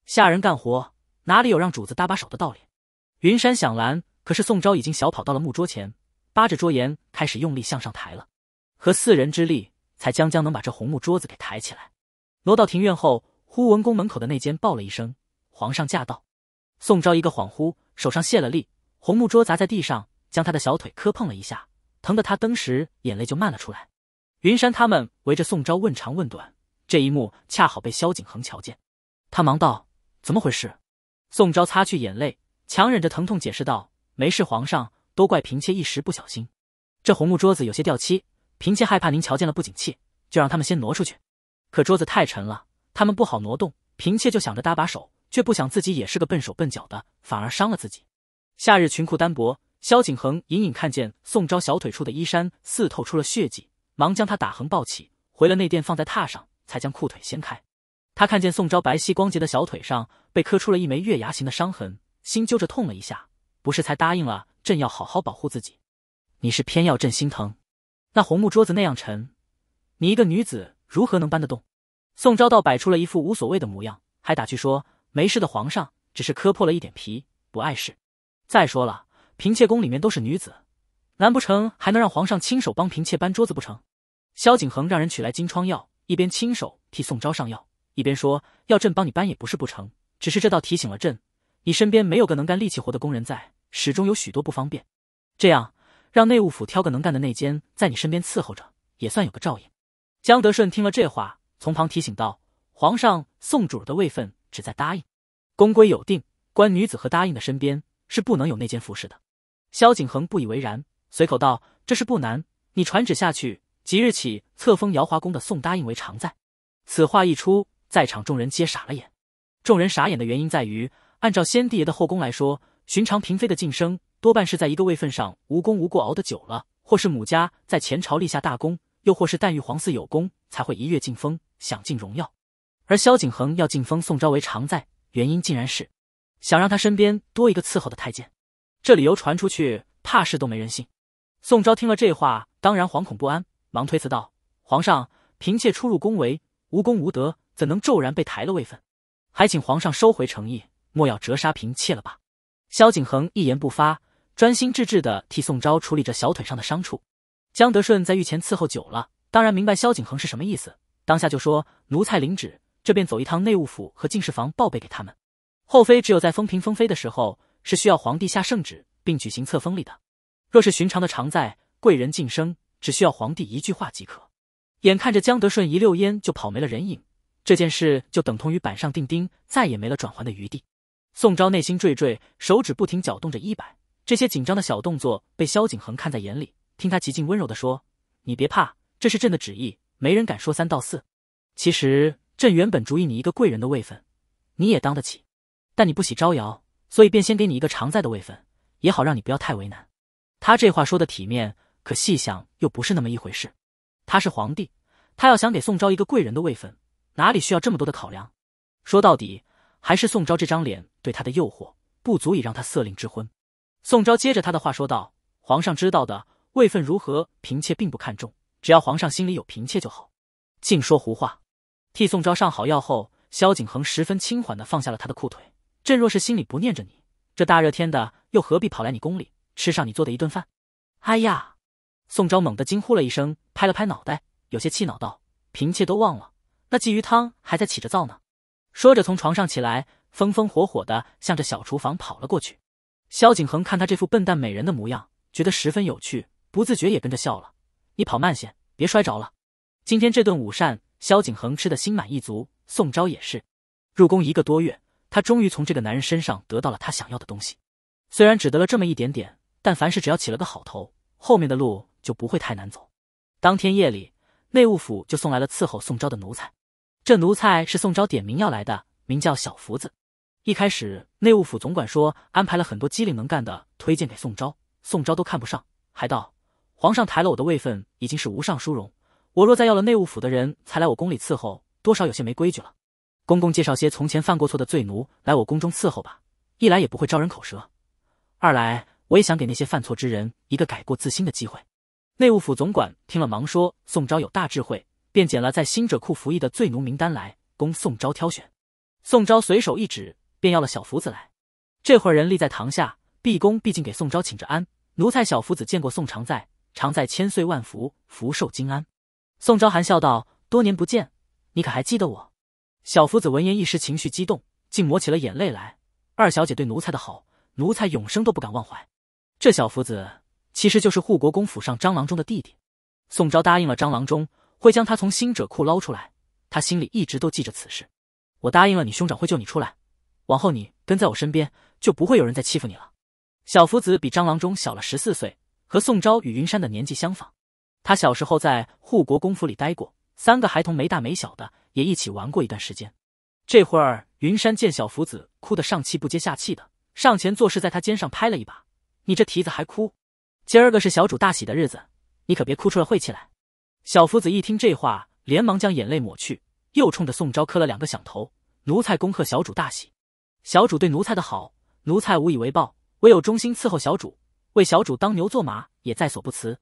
下人干活哪里有让主子搭把手的道理？云山想拦，可是宋昭已经小跑到了木桌前，扒着桌沿开始用力向上抬了。和四人之力才将将能把这红木桌子给抬起来，挪到庭院后，忽闻宫门口的内监报了一声：“皇上驾到。”宋昭一个恍惚，手上泄了力，红木桌砸在地上，将他的小腿磕碰了一下，疼得他登时眼泪就漫了出来。云山他们围着宋昭问长问短，这一幕恰好被萧景恒瞧见，他忙道：“怎么回事？”宋昭擦去眼泪，强忍着疼痛解释道：“没事，皇上，都怪嫔妾一时不小心，这红木桌子有些掉漆。”嫔妾害怕您瞧见了不景气，就让他们先挪出去。可桌子太沉了，他们不好挪动，嫔妾就想着搭把手，却不想自己也是个笨手笨脚的，反而伤了自己。夏日裙裤单薄，萧景恒隐隐看见宋昭小腿处的衣衫似透出了血迹，忙将她打横抱起，回了内殿放在榻上，才将裤腿掀开。他看见宋昭白皙光洁的小腿上被磕出了一枚月牙形的伤痕，心揪着痛了一下。不是才答应了朕要好好保护自己，你是偏要朕心疼。那红木桌子那样沉，你一个女子如何能搬得动？宋昭道摆出了一副无所谓的模样，还打趣说：“没事的，皇上，只是磕破了一点皮，不碍事。再说了，嫔妾宫里面都是女子，难不成还能让皇上亲手帮嫔妾搬桌子不成？”萧景恒让人取来金疮药，一边亲手替宋昭上药，一边说：“要朕帮你搬也不是不成，只是这倒提醒了朕，你身边没有个能干力气活的工人在，始终有许多不方便。这样。”让内务府挑个能干的内监在你身边伺候着，也算有个照应。江德顺听了这话，从旁提醒道：“皇上宋主的位分只在答应，宫规有定，官女子和答应的身边是不能有内监服侍的。”萧景恒不以为然，随口道：“这事不难，你传旨下去，即日起册封瑶华宫的宋答应为常在。”此话一出，在场众人皆傻了眼。众人傻眼的原因在于，按照先帝爷的后宫来说，寻常嫔妃的晋升。多半是在一个位份上无功无过熬得久了，或是母家在前朝立下大功，又或是但遇皇嗣有功，才会一跃进封，享尽荣耀。而萧景恒要进封宋昭为常在，原因竟然是想让他身边多一个伺候的太监。这理由传出去，怕是都没人信。宋昭听了这话，当然惶恐不安，忙推辞道：“皇上，嫔妾出入宫闱，无功无德，怎能骤然被抬了位分？还请皇上收回诚意，莫要折杀嫔妾了吧。”萧景恒一言不发。专心致志地替宋昭处理着小腿上的伤处。江德顺在御前伺候久了，当然明白萧景恒是什么意思，当下就说：“奴才领旨，这便走一趟内务府和进士房，报备给他们。后妃只有在封嫔封妃的时候，是需要皇帝下圣旨并举行册封礼的。若是寻常的常在、贵人晋升，只需要皇帝一句话即可。”眼看着江德顺一溜烟就跑没了人影，这件事就等同于板上钉钉，再也没了转圜的余地。宋昭内心惴惴，手指不停搅动着衣摆。这些紧张的小动作被萧景恒看在眼里，听他极尽温柔地说：“你别怕，这是朕的旨意，没人敢说三道四。其实朕原本主意你一个贵人的位分，你也当得起，但你不喜招摇，所以便先给你一个常在的位分，也好让你不要太为难。”他这话说的体面，可细想又不是那么一回事。他是皇帝，他要想给宋昭一个贵人的位分，哪里需要这么多的考量？说到底，还是宋昭这张脸对他的诱惑不足以让他色令智昏。宋昭接着他的话说道：“皇上知道的位分如何，嫔妾并不看重，只要皇上心里有嫔妾就好。”净说胡话。替宋昭上好药后，萧景恒十分轻缓的放下了他的裤腿。朕若是心里不念着你，这大热天的又何必跑来你宫里吃上你做的一顿饭？哎呀！宋昭猛地惊呼了一声，拍了拍脑袋，有些气恼道：“嫔妾都忘了，那鲫鱼汤还在起着灶呢。”说着从床上起来，风风火火的向着小厨房跑了过去。萧景恒看他这副笨蛋美人的模样，觉得十分有趣，不自觉也跟着笑了。你跑慢些，别摔着了。今天这顿午膳，萧景恒吃的心满意足，宋昭也是。入宫一个多月，他终于从这个男人身上得到了他想要的东西。虽然只得了这么一点点，但凡事只要起了个好头，后面的路就不会太难走。当天夜里，内务府就送来了伺候宋昭的奴才。这奴才是宋昭点名要来的，名叫小福子。一开始，内务府总管说安排了很多机灵能干的推荐给宋昭，宋昭都看不上，还道皇上抬了我的位分已经是无上殊荣，我若再要了内务府的人才来我宫里伺候，多少有些没规矩了。公公介绍些从前犯过错的罪奴来我宫中伺候吧，一来也不会招人口舌，二来我也想给那些犯错之人一个改过自新的机会。内务府总管听了，忙说宋昭有大智慧，便捡了在新者库服役的罪奴名单来供宋昭挑选。宋昭随手一指。便要了小福子来，这会儿人立在堂下，毕恭毕敬给宋昭请着安。奴才小福子见过宋常在，常在千岁万福，福寿金安。宋昭含笑道：“多年不见，你可还记得我？”小福子闻言，一时情绪激动，竟抹起了眼泪来。二小姐对奴才的好，奴才永生都不敢忘怀。这小福子其实就是护国公府上张郎中的弟弟。宋昭答应了张郎中，会将他从新者库捞出来。他心里一直都记着此事。我答应了你兄长，会救你出来。往后你跟在我身边，就不会有人再欺负你了。小福子比张郎中小了十四岁，和宋昭与云山的年纪相仿。他小时候在护国公府里待过，三个孩童没大没小的也一起玩过一段时间。这会儿云山见小福子哭得上气不接下气的，上前坐势在他肩上拍了一把：“你这蹄子还哭？今儿个是小主大喜的日子，你可别哭出了晦气来。”小福子一听这话，连忙将眼泪抹去，又冲着宋昭磕了两个响头：“奴才恭贺小主大喜。”小主对奴才的好，奴才无以为报，唯有忠心伺候小主，为小主当牛做马也在所不辞。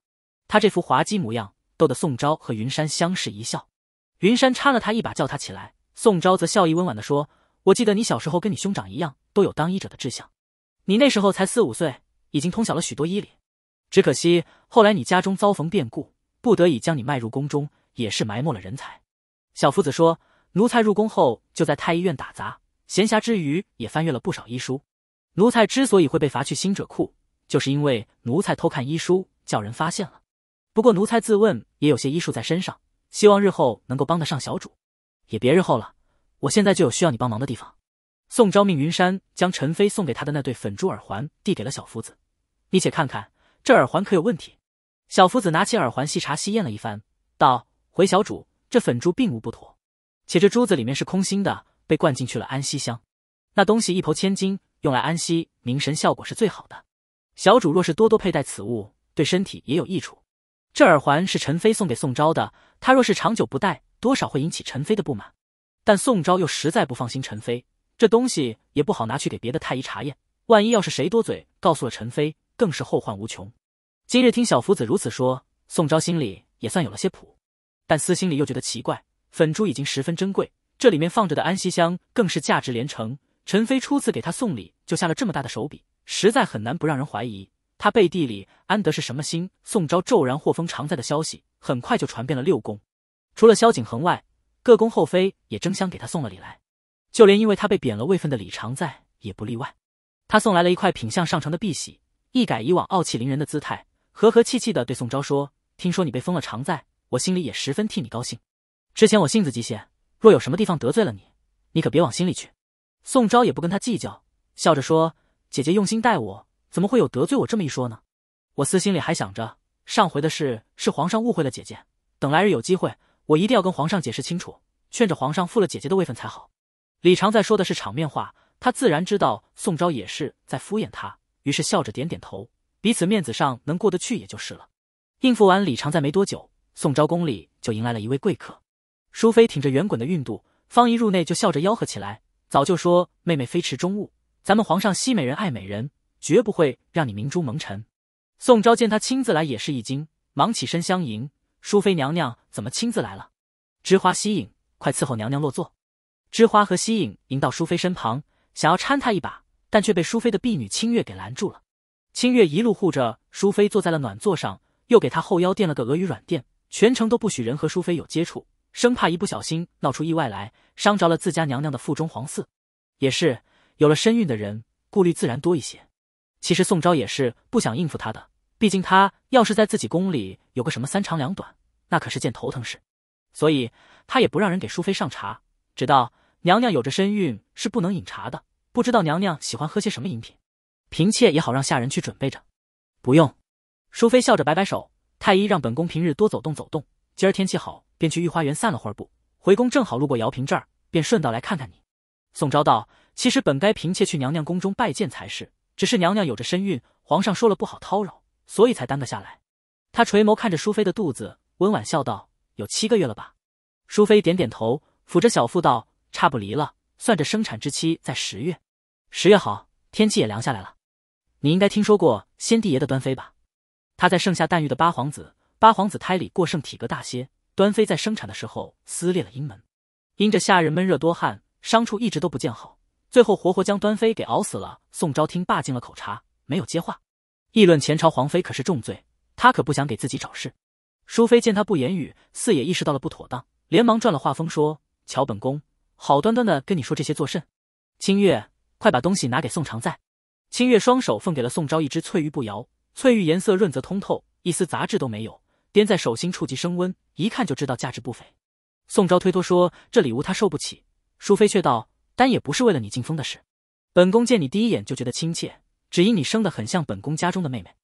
他这副滑稽模样逗得宋昭和云山相视一笑。云山搀了他一把，叫他起来。宋昭则笑意温婉的说：“我记得你小时候跟你兄长一样，都有当医者的志向。你那时候才四五岁，已经通晓了许多医理。只可惜后来你家中遭逢变故，不得已将你卖入宫中，也是埋没了人才。”小夫子说：“奴才入宫后就在太医院打杂。”闲暇之余也翻阅了不少医书，奴才之所以会被罚去新者库，就是因为奴才偷看医书，叫人发现了。不过奴才自问也有些医术在身上，希望日后能够帮得上小主。也别日后了，我现在就有需要你帮忙的地方。宋昭命云山将陈飞送给他的那对粉珠耳环递给了小夫子，你且看看这耳环可有问题。小夫子拿起耳环细查细验了一番，道：“回小主，这粉珠并无不妥，且这珠子里面是空心的。”被灌进去了安息香，那东西一投千金，用来安息凝神效果是最好的。小主若是多多佩戴此物，对身体也有益处。这耳环是陈飞送给宋昭的，他若是长久不戴，多少会引起陈飞的不满。但宋昭又实在不放心陈飞，这东西也不好拿去给别的太医查验，万一要是谁多嘴告诉了陈飞，更是后患无穷。今日听小福子如此说，宋昭心里也算有了些谱，但私心里又觉得奇怪，粉珠已经十分珍贵。这里面放着的安息香更是价值连城。陈妃初次给他送礼就下了这么大的手笔，实在很难不让人怀疑他背地里安得是什么心。宋昭骤然获封常在的消息很快就传遍了六宫，除了萧景恒外，各宫后妃也争相给他送了礼来，就连因为他被贬了位分的李常在也不例外。他送来了一块品相上乘的碧玺，一改以往傲气凌人的姿态，和和气气的对宋昭说：“听说你被封了常在，我心里也十分替你高兴。之前我性子急些。”若有什么地方得罪了你，你可别往心里去。宋昭也不跟他计较，笑着说：“姐姐用心待我，怎么会有得罪我这么一说呢？”我私心里还想着，上回的事是皇上误会了姐姐，等来日有机会，我一定要跟皇上解释清楚，劝着皇上负了姐姐的位分才好。李常在说的是场面话，他自然知道宋昭也是在敷衍他，于是笑着点点头，彼此面子上能过得去也就是了。应付完李常在没多久，宋昭宫里就迎来了一位贵客。淑妃挺着圆滚的孕肚，方一入内就笑着吆喝起来：“早就说妹妹非池中物，咱们皇上惜美人爱美人，绝不会让你明珠蒙尘。”宋昭见她亲自来也是一惊，忙起身相迎：“淑妃娘娘怎么亲自来了？”芝花、西影，快伺候娘娘落座。芝花和西影迎到淑妃身旁，想要搀她一把，但却被淑妃的婢女清月给拦住了。清月一路护着淑妃，坐在了暖座上，又给她后腰垫了个鹅羽软垫，全程都不许人和淑妃有接触。生怕一不小心闹出意外来，伤着了自家娘娘的腹中皇嗣。也是有了身孕的人，顾虑自然多一些。其实宋昭也是不想应付他的，毕竟他要是在自己宫里有个什么三长两短，那可是件头疼事。所以她也不让人给淑妃上茶，只道娘娘有着身孕是不能饮茶的。不知道娘娘喜欢喝些什么饮品，嫔妾也好让下人去准备着。不用，淑妃笑着摆摆手，太医让本宫平日多走动走动，今儿天气好。便去御花园散了会儿步，回宫正好路过姚平这儿，便顺道来看看你。宋昭道，其实本该嫔妾去娘娘宫中拜见才是，只是娘娘有着身孕，皇上说了不好叨扰，所以才耽搁下来。他垂眸看着淑妃的肚子，温婉笑道：“有七个月了吧？”淑妃点点头，抚着小腹道：“差不离了，算着生产之期在十月。十月好，天气也凉下来了。你应该听说过先帝爷的端妃吧？她在盛夏诞育的八皇子，八皇子胎里过剩体格大些。”端妃在生产的时候撕裂了阴门，因着夏日闷热多汗，伤处一直都不见好，最后活活将端妃给熬死了。宋昭听罢进了口茶，没有接话。议论前朝皇妃可是重罪，他可不想给自己找事。淑妃见他不言语，似也意识到了不妥当，连忙转了话锋说：“乔本宫，好端端的跟你说这些作甚？”清月，快把东西拿给宋常在。清月双手奉给了宋昭一只翠玉步摇，翠玉颜色润泽通透，一丝杂质都没有。掂在手心，触及升温，一看就知道价值不菲。宋昭推脱说：“这礼物他受不起。”淑妃却道：“但也不是为了你进封的事。本宫见你第一眼就觉得亲切，只因你生得很像本宫家中的妹妹。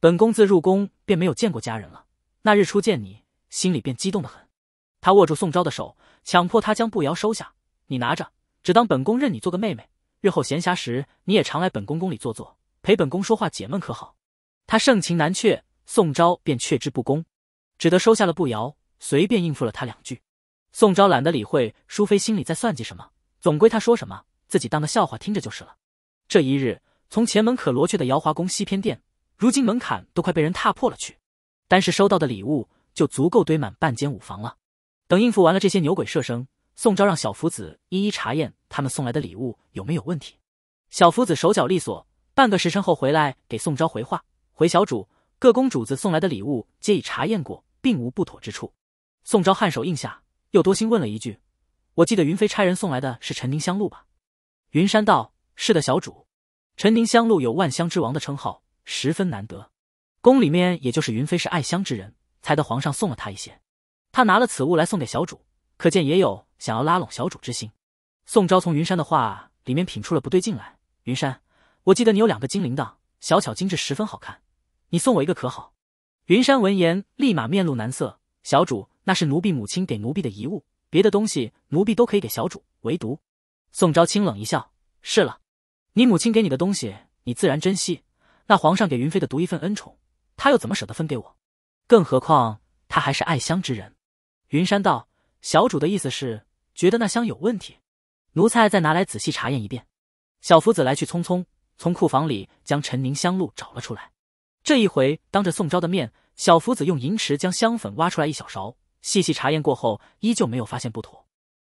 本宫自入宫便没有见过家人了，那日初见你，心里便激动得很。”他握住宋昭的手，强迫他将步摇收下：“你拿着，只当本宫认你做个妹妹。日后闲暇时，你也常来本宫宫里坐坐，陪本宫说话解闷，可好？”他盛情难却，宋昭便却之不恭。只得收下了步摇，随便应付了他两句。宋昭懒得理会淑妃心里在算计什么，总归他说什么，自己当个笑话听着就是了。这一日，从前门可罗雀的瑶华宫西偏殿，如今门槛都快被人踏破了去。单是收到的礼物，就足够堆满半间舞房了。等应付完了这些牛鬼蛇神，宋昭让小福子一一查验他们送来的礼物有没有问题。小福子手脚利索，半个时辰后回来给宋昭回话：“回小主。”各宫主子送来的礼物皆已查验过，并无不妥之处。宋昭颔首应下，又多心问了一句：“我记得云飞差人送来的是陈宁香露吧？”云山道：“是的，小主。陈宁香露有万香之王的称号，十分难得。宫里面也就是云飞是爱香之人，才得皇上送了他一些。他拿了此物来送给小主，可见也有想要拉拢小主之心。”宋昭从云山的话里面品出了不对劲来。云山，我记得你有两个金铃铛，小巧精致，十分好看。你送我一个可好？云山闻言，立马面露难色。小主，那是奴婢母亲给奴婢的遗物，别的东西奴婢都可以给小主，唯独……宋昭清冷一笑。是了，你母亲给你的东西，你自然珍惜。那皇上给云妃的独一份恩宠，他又怎么舍得分给我？更何况他还是爱香之人。云山道：“小主的意思是觉得那香有问题？奴才再拿来仔细查验一遍。”小福子来去匆匆，从库房里将陈宁香露找了出来。这一回，当着宋昭的面，小福子用银匙将香粉挖出来一小勺，细细查验过后，依旧没有发现不妥。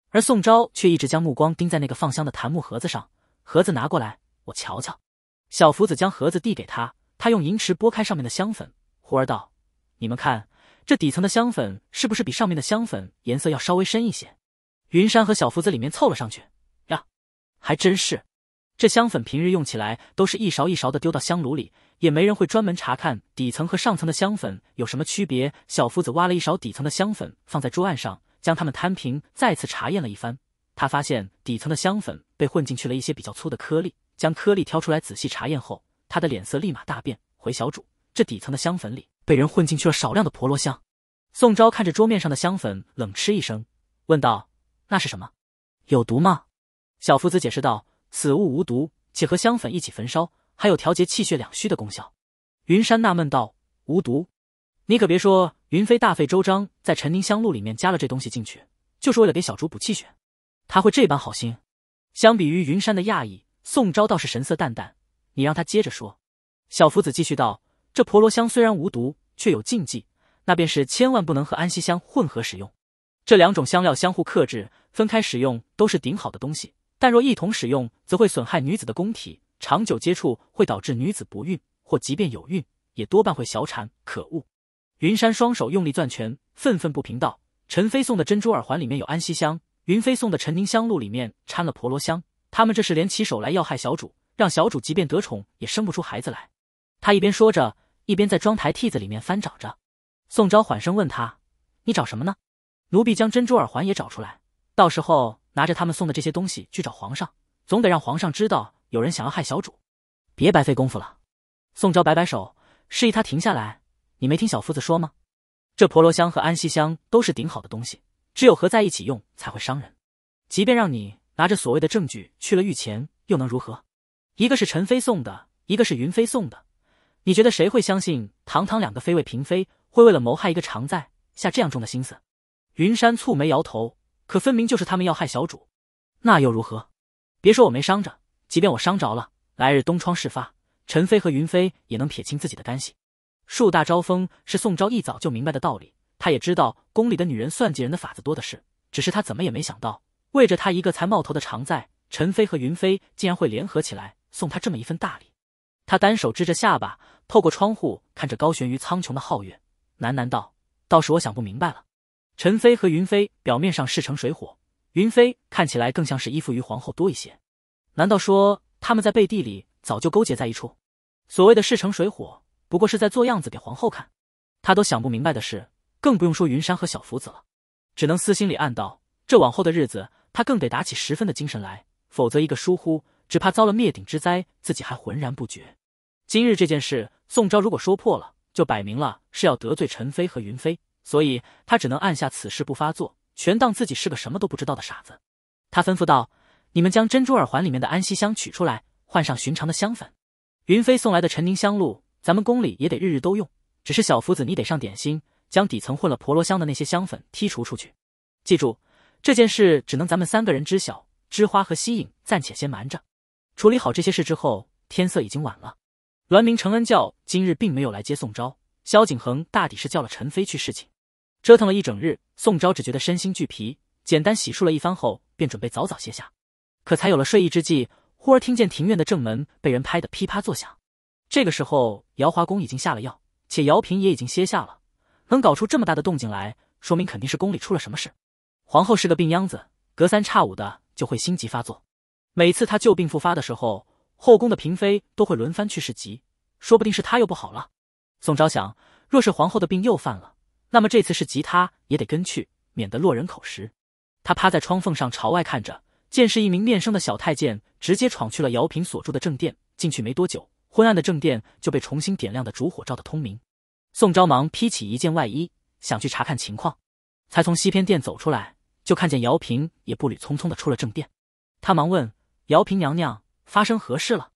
而宋昭却一直将目光盯在那个放香的檀木盒子上。盒子拿过来，我瞧瞧。小福子将盒子递给他，他用银匙拨开上面的香粉，忽而道：“你们看，这底层的香粉是不是比上面的香粉颜色要稍微深一些？”云山和小福子里面凑了上去，呀，还真是。这香粉平日用起来都是一勺一勺的丢到香炉里，也没人会专门查看底层和上层的香粉有什么区别。小夫子挖了一勺底层的香粉放在桌案上，将它们摊平，再次查验了一番。他发现底层的香粉被混进去了一些比较粗的颗粒，将颗粒挑出来仔细查验后，他的脸色立马大变。回小主，这底层的香粉里被人混进去了少量的婆罗香。宋昭看着桌面上的香粉，冷嗤一声，问道：“那是什么？有毒吗？”小夫子解释道。此物无毒，且和香粉一起焚烧，还有调节气血两虚的功效。云山纳闷道：“无毒？你可别说，云飞大费周章在陈宁香露里面加了这东西进去，就是为了给小竹补气血。他会这般好心？”相比于云山的讶异，宋昭倒是神色淡淡：“你让他接着说。”小福子继续道：“这婆罗香虽然无毒，却有禁忌，那便是千万不能和安息香混合使用。这两种香料相互克制，分开使用都是顶好的东西。”但若一同使用，则会损害女子的宫体，长久接触会导致女子不孕，或即便有孕，也多半会小产。可恶！云山双手用力攥拳，愤愤不平道：“陈飞送的珍珠耳环里面有安息香，云飞送的陈凝香露里面掺了婆罗香，他们这是联起手来要害小主，让小主即便得宠也生不出孩子来。”他一边说着，一边在妆台屉子里面翻找着。宋昭缓声问他：“你找什么呢？”奴婢将珍珠耳环也找出来，到时候。拿着他们送的这些东西去找皇上，总得让皇上知道有人想要害小主，别白费功夫了。宋昭摆摆手，示意他停下来。你没听小夫子说吗？这婆罗香和安息香都是顶好的东西，只有合在一起用才会伤人。即便让你拿着所谓的证据去了御前，又能如何？一个是陈妃送的，一个是云妃送的，你觉得谁会相信堂堂两个妃位嫔妃会为了谋害一个常在下这样重的心思？云山蹙眉摇头。可分明就是他们要害小主，那又如何？别说我没伤着，即便我伤着了，来日东窗事发，陈飞和云飞也能撇清自己的干系。树大招风是宋昭一早就明白的道理，他也知道宫里的女人算计人的法子多的是，只是他怎么也没想到，为着他一个才冒头的常在，陈飞和云飞竟然会联合起来送他这么一份大礼。他单手支着下巴，透过窗户看着高悬于苍穹的皓月，喃喃道：“倒是我想不明白了。”陈飞和云飞表面上势成水火，云飞看起来更像是依附于皇后多一些。难道说他们在背地里早就勾结在一处？所谓的势成水火，不过是在做样子给皇后看。他都想不明白的是，更不用说云山和小福子了，只能私心里暗道：这往后的日子，他更得打起十分的精神来，否则一个疏忽，只怕遭了灭顶之灾，自己还浑然不觉。今日这件事，宋昭如果说破了，就摆明了是要得罪陈飞和云飞。所以，他只能按下此事不发作，全当自己是个什么都不知道的傻子。他吩咐道：“你们将珍珠耳环里面的安息香取出来，换上寻常的香粉。云飞送来的陈宁香露，咱们宫里也得日日都用。只是小福子，你得上点心，将底层混了婆罗香的那些香粉剔除出去。记住，这件事只能咱们三个人知晓，知花和西影暂且先瞒着。处理好这些事之后，天色已经晚了。栾明承恩教今日并没有来接宋昭，萧景恒大抵是叫了陈飞去侍寝。”折腾了一整日，宋昭只觉得身心俱疲。简单洗漱了一番后，便准备早早歇下。可才有了睡意之际，忽而听见庭院的正门被人拍得噼啪作响。这个时候，姚华宫已经下了药，且姚平也已经歇下了。能搞出这么大的动静来，说明肯定是宫里出了什么事。皇后是个病秧子，隔三差五的就会心急发作。每次她旧病复发的时候，后宫的嫔妃都会轮番去侍疾。说不定是她又不好了。宋昭想，若是皇后的病又犯了。那么这次是吉他也得跟去，免得落人口实。他趴在窗缝上朝外看着，见是一名面生的小太监直接闯去了姚平所住的正殿。进去没多久，昏暗的正殿就被重新点亮的烛火照得通明。宋昭忙披起一件外衣，想去查看情况。才从西偏殿走出来，就看见姚平也步履匆匆的出了正殿。他忙问：“姚平娘娘，发生何事了？”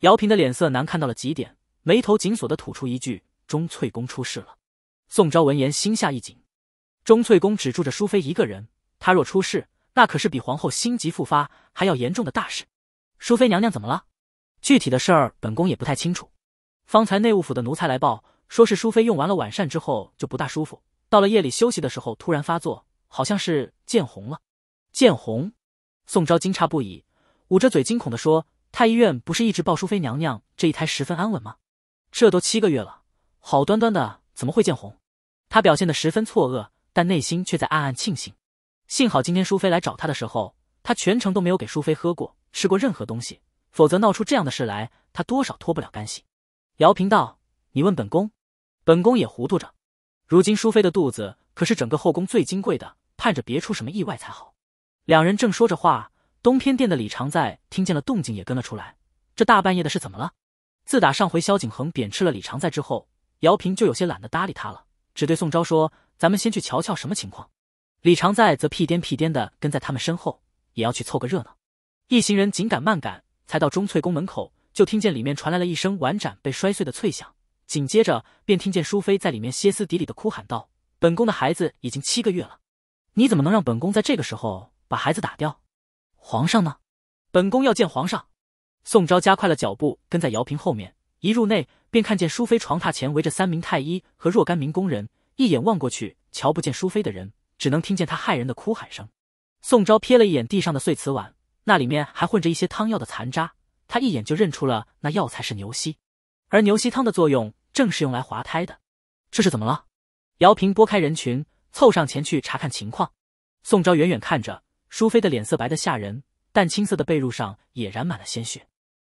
姚平的脸色难看到了极点，眉头紧锁的吐出一句：“钟翠宫出事了。”宋昭闻言，心下一紧。钟粹宫只住着淑妃一个人，她若出事，那可是比皇后心疾复发还要严重的大事。淑妃娘娘怎么了？具体的事儿本宫也不太清楚。方才内务府的奴才来报，说是淑妃用完了晚膳之后就不大舒服，到了夜里休息的时候突然发作，好像是见红了。见红！宋昭惊诧不已，捂着嘴惊恐地说：“太医院不是一直报淑妃娘娘这一胎十分安稳吗？这都七个月了，好端端的……”怎么会见红？他表现得十分错愕，但内心却在暗暗庆幸，幸好今天淑妃来找他的时候，他全程都没有给淑妃喝过、吃过任何东西，否则闹出这样的事来，他多少脱不了干系。姚平道：“你问本宫，本宫也糊涂着。如今淑妃的肚子可是整个后宫最金贵的，盼着别出什么意外才好。”两人正说着话，东偏殿的李常在听见了动静，也跟了出来。这大半夜的是怎么了？自打上回萧景恒贬斥了李常在之后。姚平就有些懒得搭理他了，只对宋昭说：“咱们先去瞧瞧什么情况。”李长在则屁颠屁颠的跟在他们身后，也要去凑个热闹。一行人紧赶慢赶，才到钟翠宫门口，就听见里面传来了一声碗盏被摔碎的脆响，紧接着便听见淑妃在里面歇斯底里的哭喊道：“本宫的孩子已经七个月了，你怎么能让本宫在这个时候把孩子打掉？皇上呢？本宫要见皇上！”宋昭加快了脚步，跟在姚平后面。一入内，便看见淑妃床榻前围着三名太医和若干名工人，一眼望过去，瞧不见淑妃的人，只能听见她骇人的哭喊声。宋昭瞥了一眼地上的碎瓷碗，那里面还混着一些汤药的残渣，他一眼就认出了那药材是牛膝，而牛膝汤的作用正是用来滑胎的。这是怎么了？姚平拨开人群，凑上前去查看情况。宋昭远远看着淑妃的脸色白的吓人，淡青色的被褥上也染满了鲜血。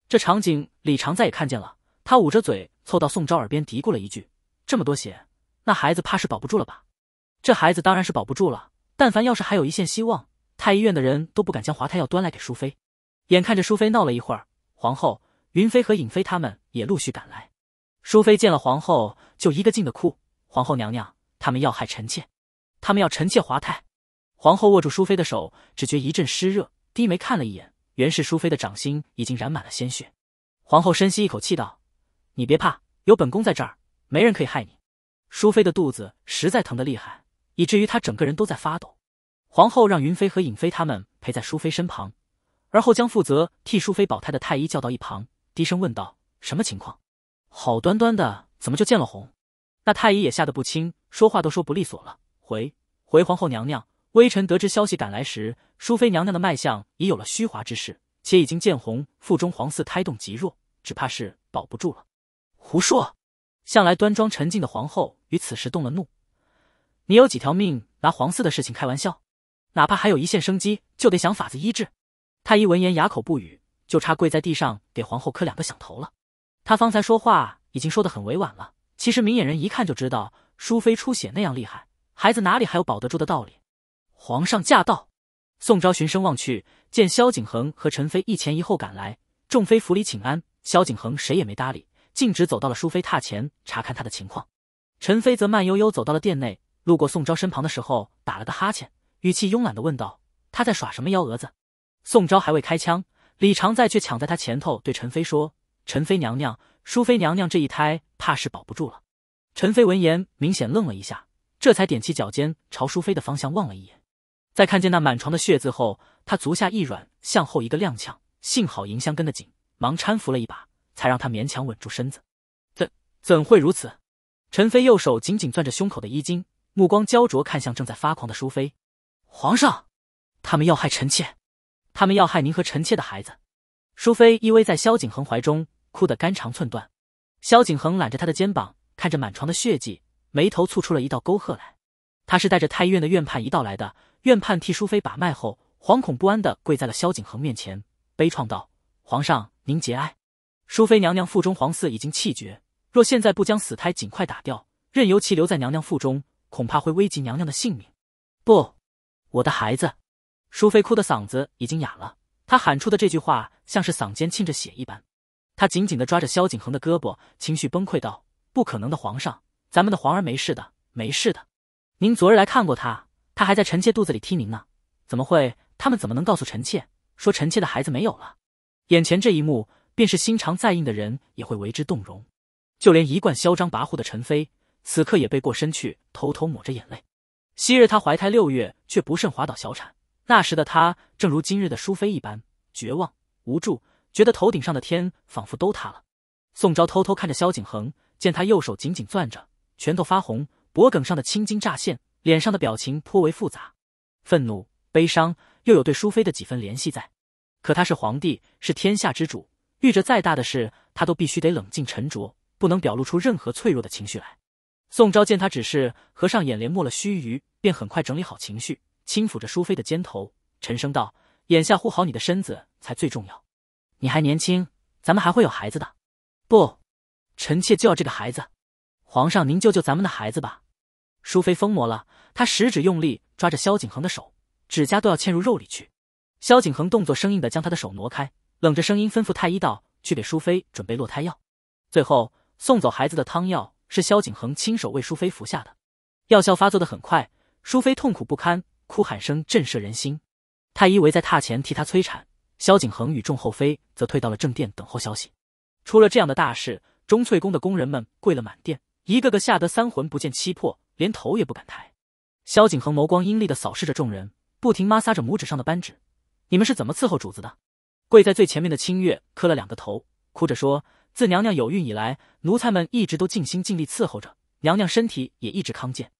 这场景李长在也看见了。他捂着嘴凑到宋昭耳边嘀咕了一句：“这么多血，那孩子怕是保不住了吧？”这孩子当然是保不住了。但凡要是还有一线希望，太医院的人都不敢将华胎药端来给淑妃。眼看着淑妃闹了一会儿，皇后、云妃和尹妃他们也陆续赶来。淑妃见了皇后就一个劲的哭：“皇后娘娘，他们要害臣妾，他们要臣妾华胎。”皇后握住淑妃的手，只觉一阵湿热，低眉看了一眼，原是淑妃的掌心已经染满了鲜血。皇后深吸一口气道。你别怕，有本宫在这儿，没人可以害你。淑妃的肚子实在疼得厉害，以至于她整个人都在发抖。皇后让云妃和颖妃他们陪在淑妃身旁，而后将负责替淑妃保胎的太医叫到一旁，低声问道：“什么情况？好端端的怎么就见了红？”那太医也吓得不轻，说话都说不利索了。回回皇后娘娘，微臣得知消息赶来时，淑妃娘娘的脉象已有了虚滑之势，且已经见红，腹中皇嗣胎动极弱，只怕是保不住了。胡说！向来端庄沉静的皇后，于此时动了怒。你有几条命？拿皇嗣的事情开玩笑？哪怕还有一线生机，就得想法子医治。太医闻言哑口不语，就差跪在地上给皇后磕两个响头了。他方才说话已经说的很委婉了，其实明眼人一看就知道，淑妃出血那样厉害，孩子哪里还有保得住的道理？皇上驾到！宋昭循声望去，见萧景恒和陈妃一前一后赶来，众妃府里请安。萧景恒谁也没搭理。径直走到了淑妃榻前查看她的情况，陈妃则慢悠悠走到了殿内，路过宋昭身旁的时候打了个哈欠，语气慵懒地问道：“她在耍什么幺蛾子？”宋昭还未开腔，李常在却抢在他前头对陈妃说：“陈妃娘娘，淑妃娘娘这一胎怕是保不住了。”陈妃闻言明显愣了一下，这才踮起脚尖朝淑妃的方向望了一眼，在看见那满床的血渍后，她足下一软，向后一个踉跄，幸好银香跟得紧，忙搀扶了一把。才让他勉强稳住身子，怎怎会如此？陈妃右手紧紧攥着胸口的衣襟，目光焦灼看向正在发狂的淑妃。皇上，他们要害臣妾，他们要害您和臣妾的孩子。淑妃依偎在萧景恒怀中，哭得肝肠寸断。萧景恒揽着她的肩膀，看着满床的血迹，眉头蹙出了一道沟壑来。他是带着太医院的院判一道来的，院判替淑妃把脉后，惶恐不安的跪在了萧景恒面前，悲怆道：“皇上，您节哀。”淑妃娘娘腹中皇嗣已经气绝，若现在不将死胎尽快打掉，任由其留在娘娘腹中，恐怕会危及娘娘的性命。不，我的孩子！淑妃哭的嗓子已经哑了，她喊出的这句话像是嗓尖沁着血一般。她紧紧地抓着萧景恒的胳膊，情绪崩溃道：“不可能的，皇上，咱们的皇儿没事的，没事的。您昨日来看过他，他还在臣妾肚子里踢您呢。怎么会？他们怎么能告诉臣妾说臣妾的孩子没有了？眼前这一幕。”便是心肠再硬的人也会为之动容，就连一贯嚣张跋扈的陈飞，此刻也背过身去，偷偷抹着眼泪。昔日她怀胎六月，却不慎滑倒小产，那时的她正如今日的淑妃一般，绝望无助，觉得头顶上的天仿佛都塌了。宋昭偷偷看着萧景恒，见他右手紧紧攥着，拳头发红，脖梗上的青筋乍现，脸上的表情颇为复杂，愤怒、悲伤，又有对淑妃的几分怜惜在。可他是皇帝，是天下之主。遇着再大的事，他都必须得冷静沉着，不能表露出任何脆弱的情绪来。宋昭见他只是合上眼帘，没了须臾，便很快整理好情绪，轻抚着淑妃的肩头，沉声道：“眼下护好你的身子才最重要。你还年轻，咱们还会有孩子的。不，臣妾就要这个孩子。皇上，您救救咱们的孩子吧！”淑妃疯魔了，她十指用力抓着萧景恒的手，指甲都要嵌入肉里去。萧景恒动作生硬的将她的手挪开。冷着声音吩咐太医道：“去给淑妃准备落胎药。”最后送走孩子的汤药是萧景恒亲手为淑妃服下的，药效发作的很快，淑妃痛苦不堪，哭喊声震慑人心。太医围在榻前替她催产，萧景恒与众后妃则退到了正殿等候消息。出了这样的大事，钟粹宫的宫人们跪了满殿，一个个吓得三魂不见七魄，连头也不敢抬。萧景恒眸光阴厉地扫视着众人，不停摩挲着拇指上的扳指：“你们是怎么伺候主子的？”跪在最前面的清月磕了两个头，哭着说：“自娘娘有孕以来，奴才们一直都尽心尽力伺候着，娘娘身体也一直康健。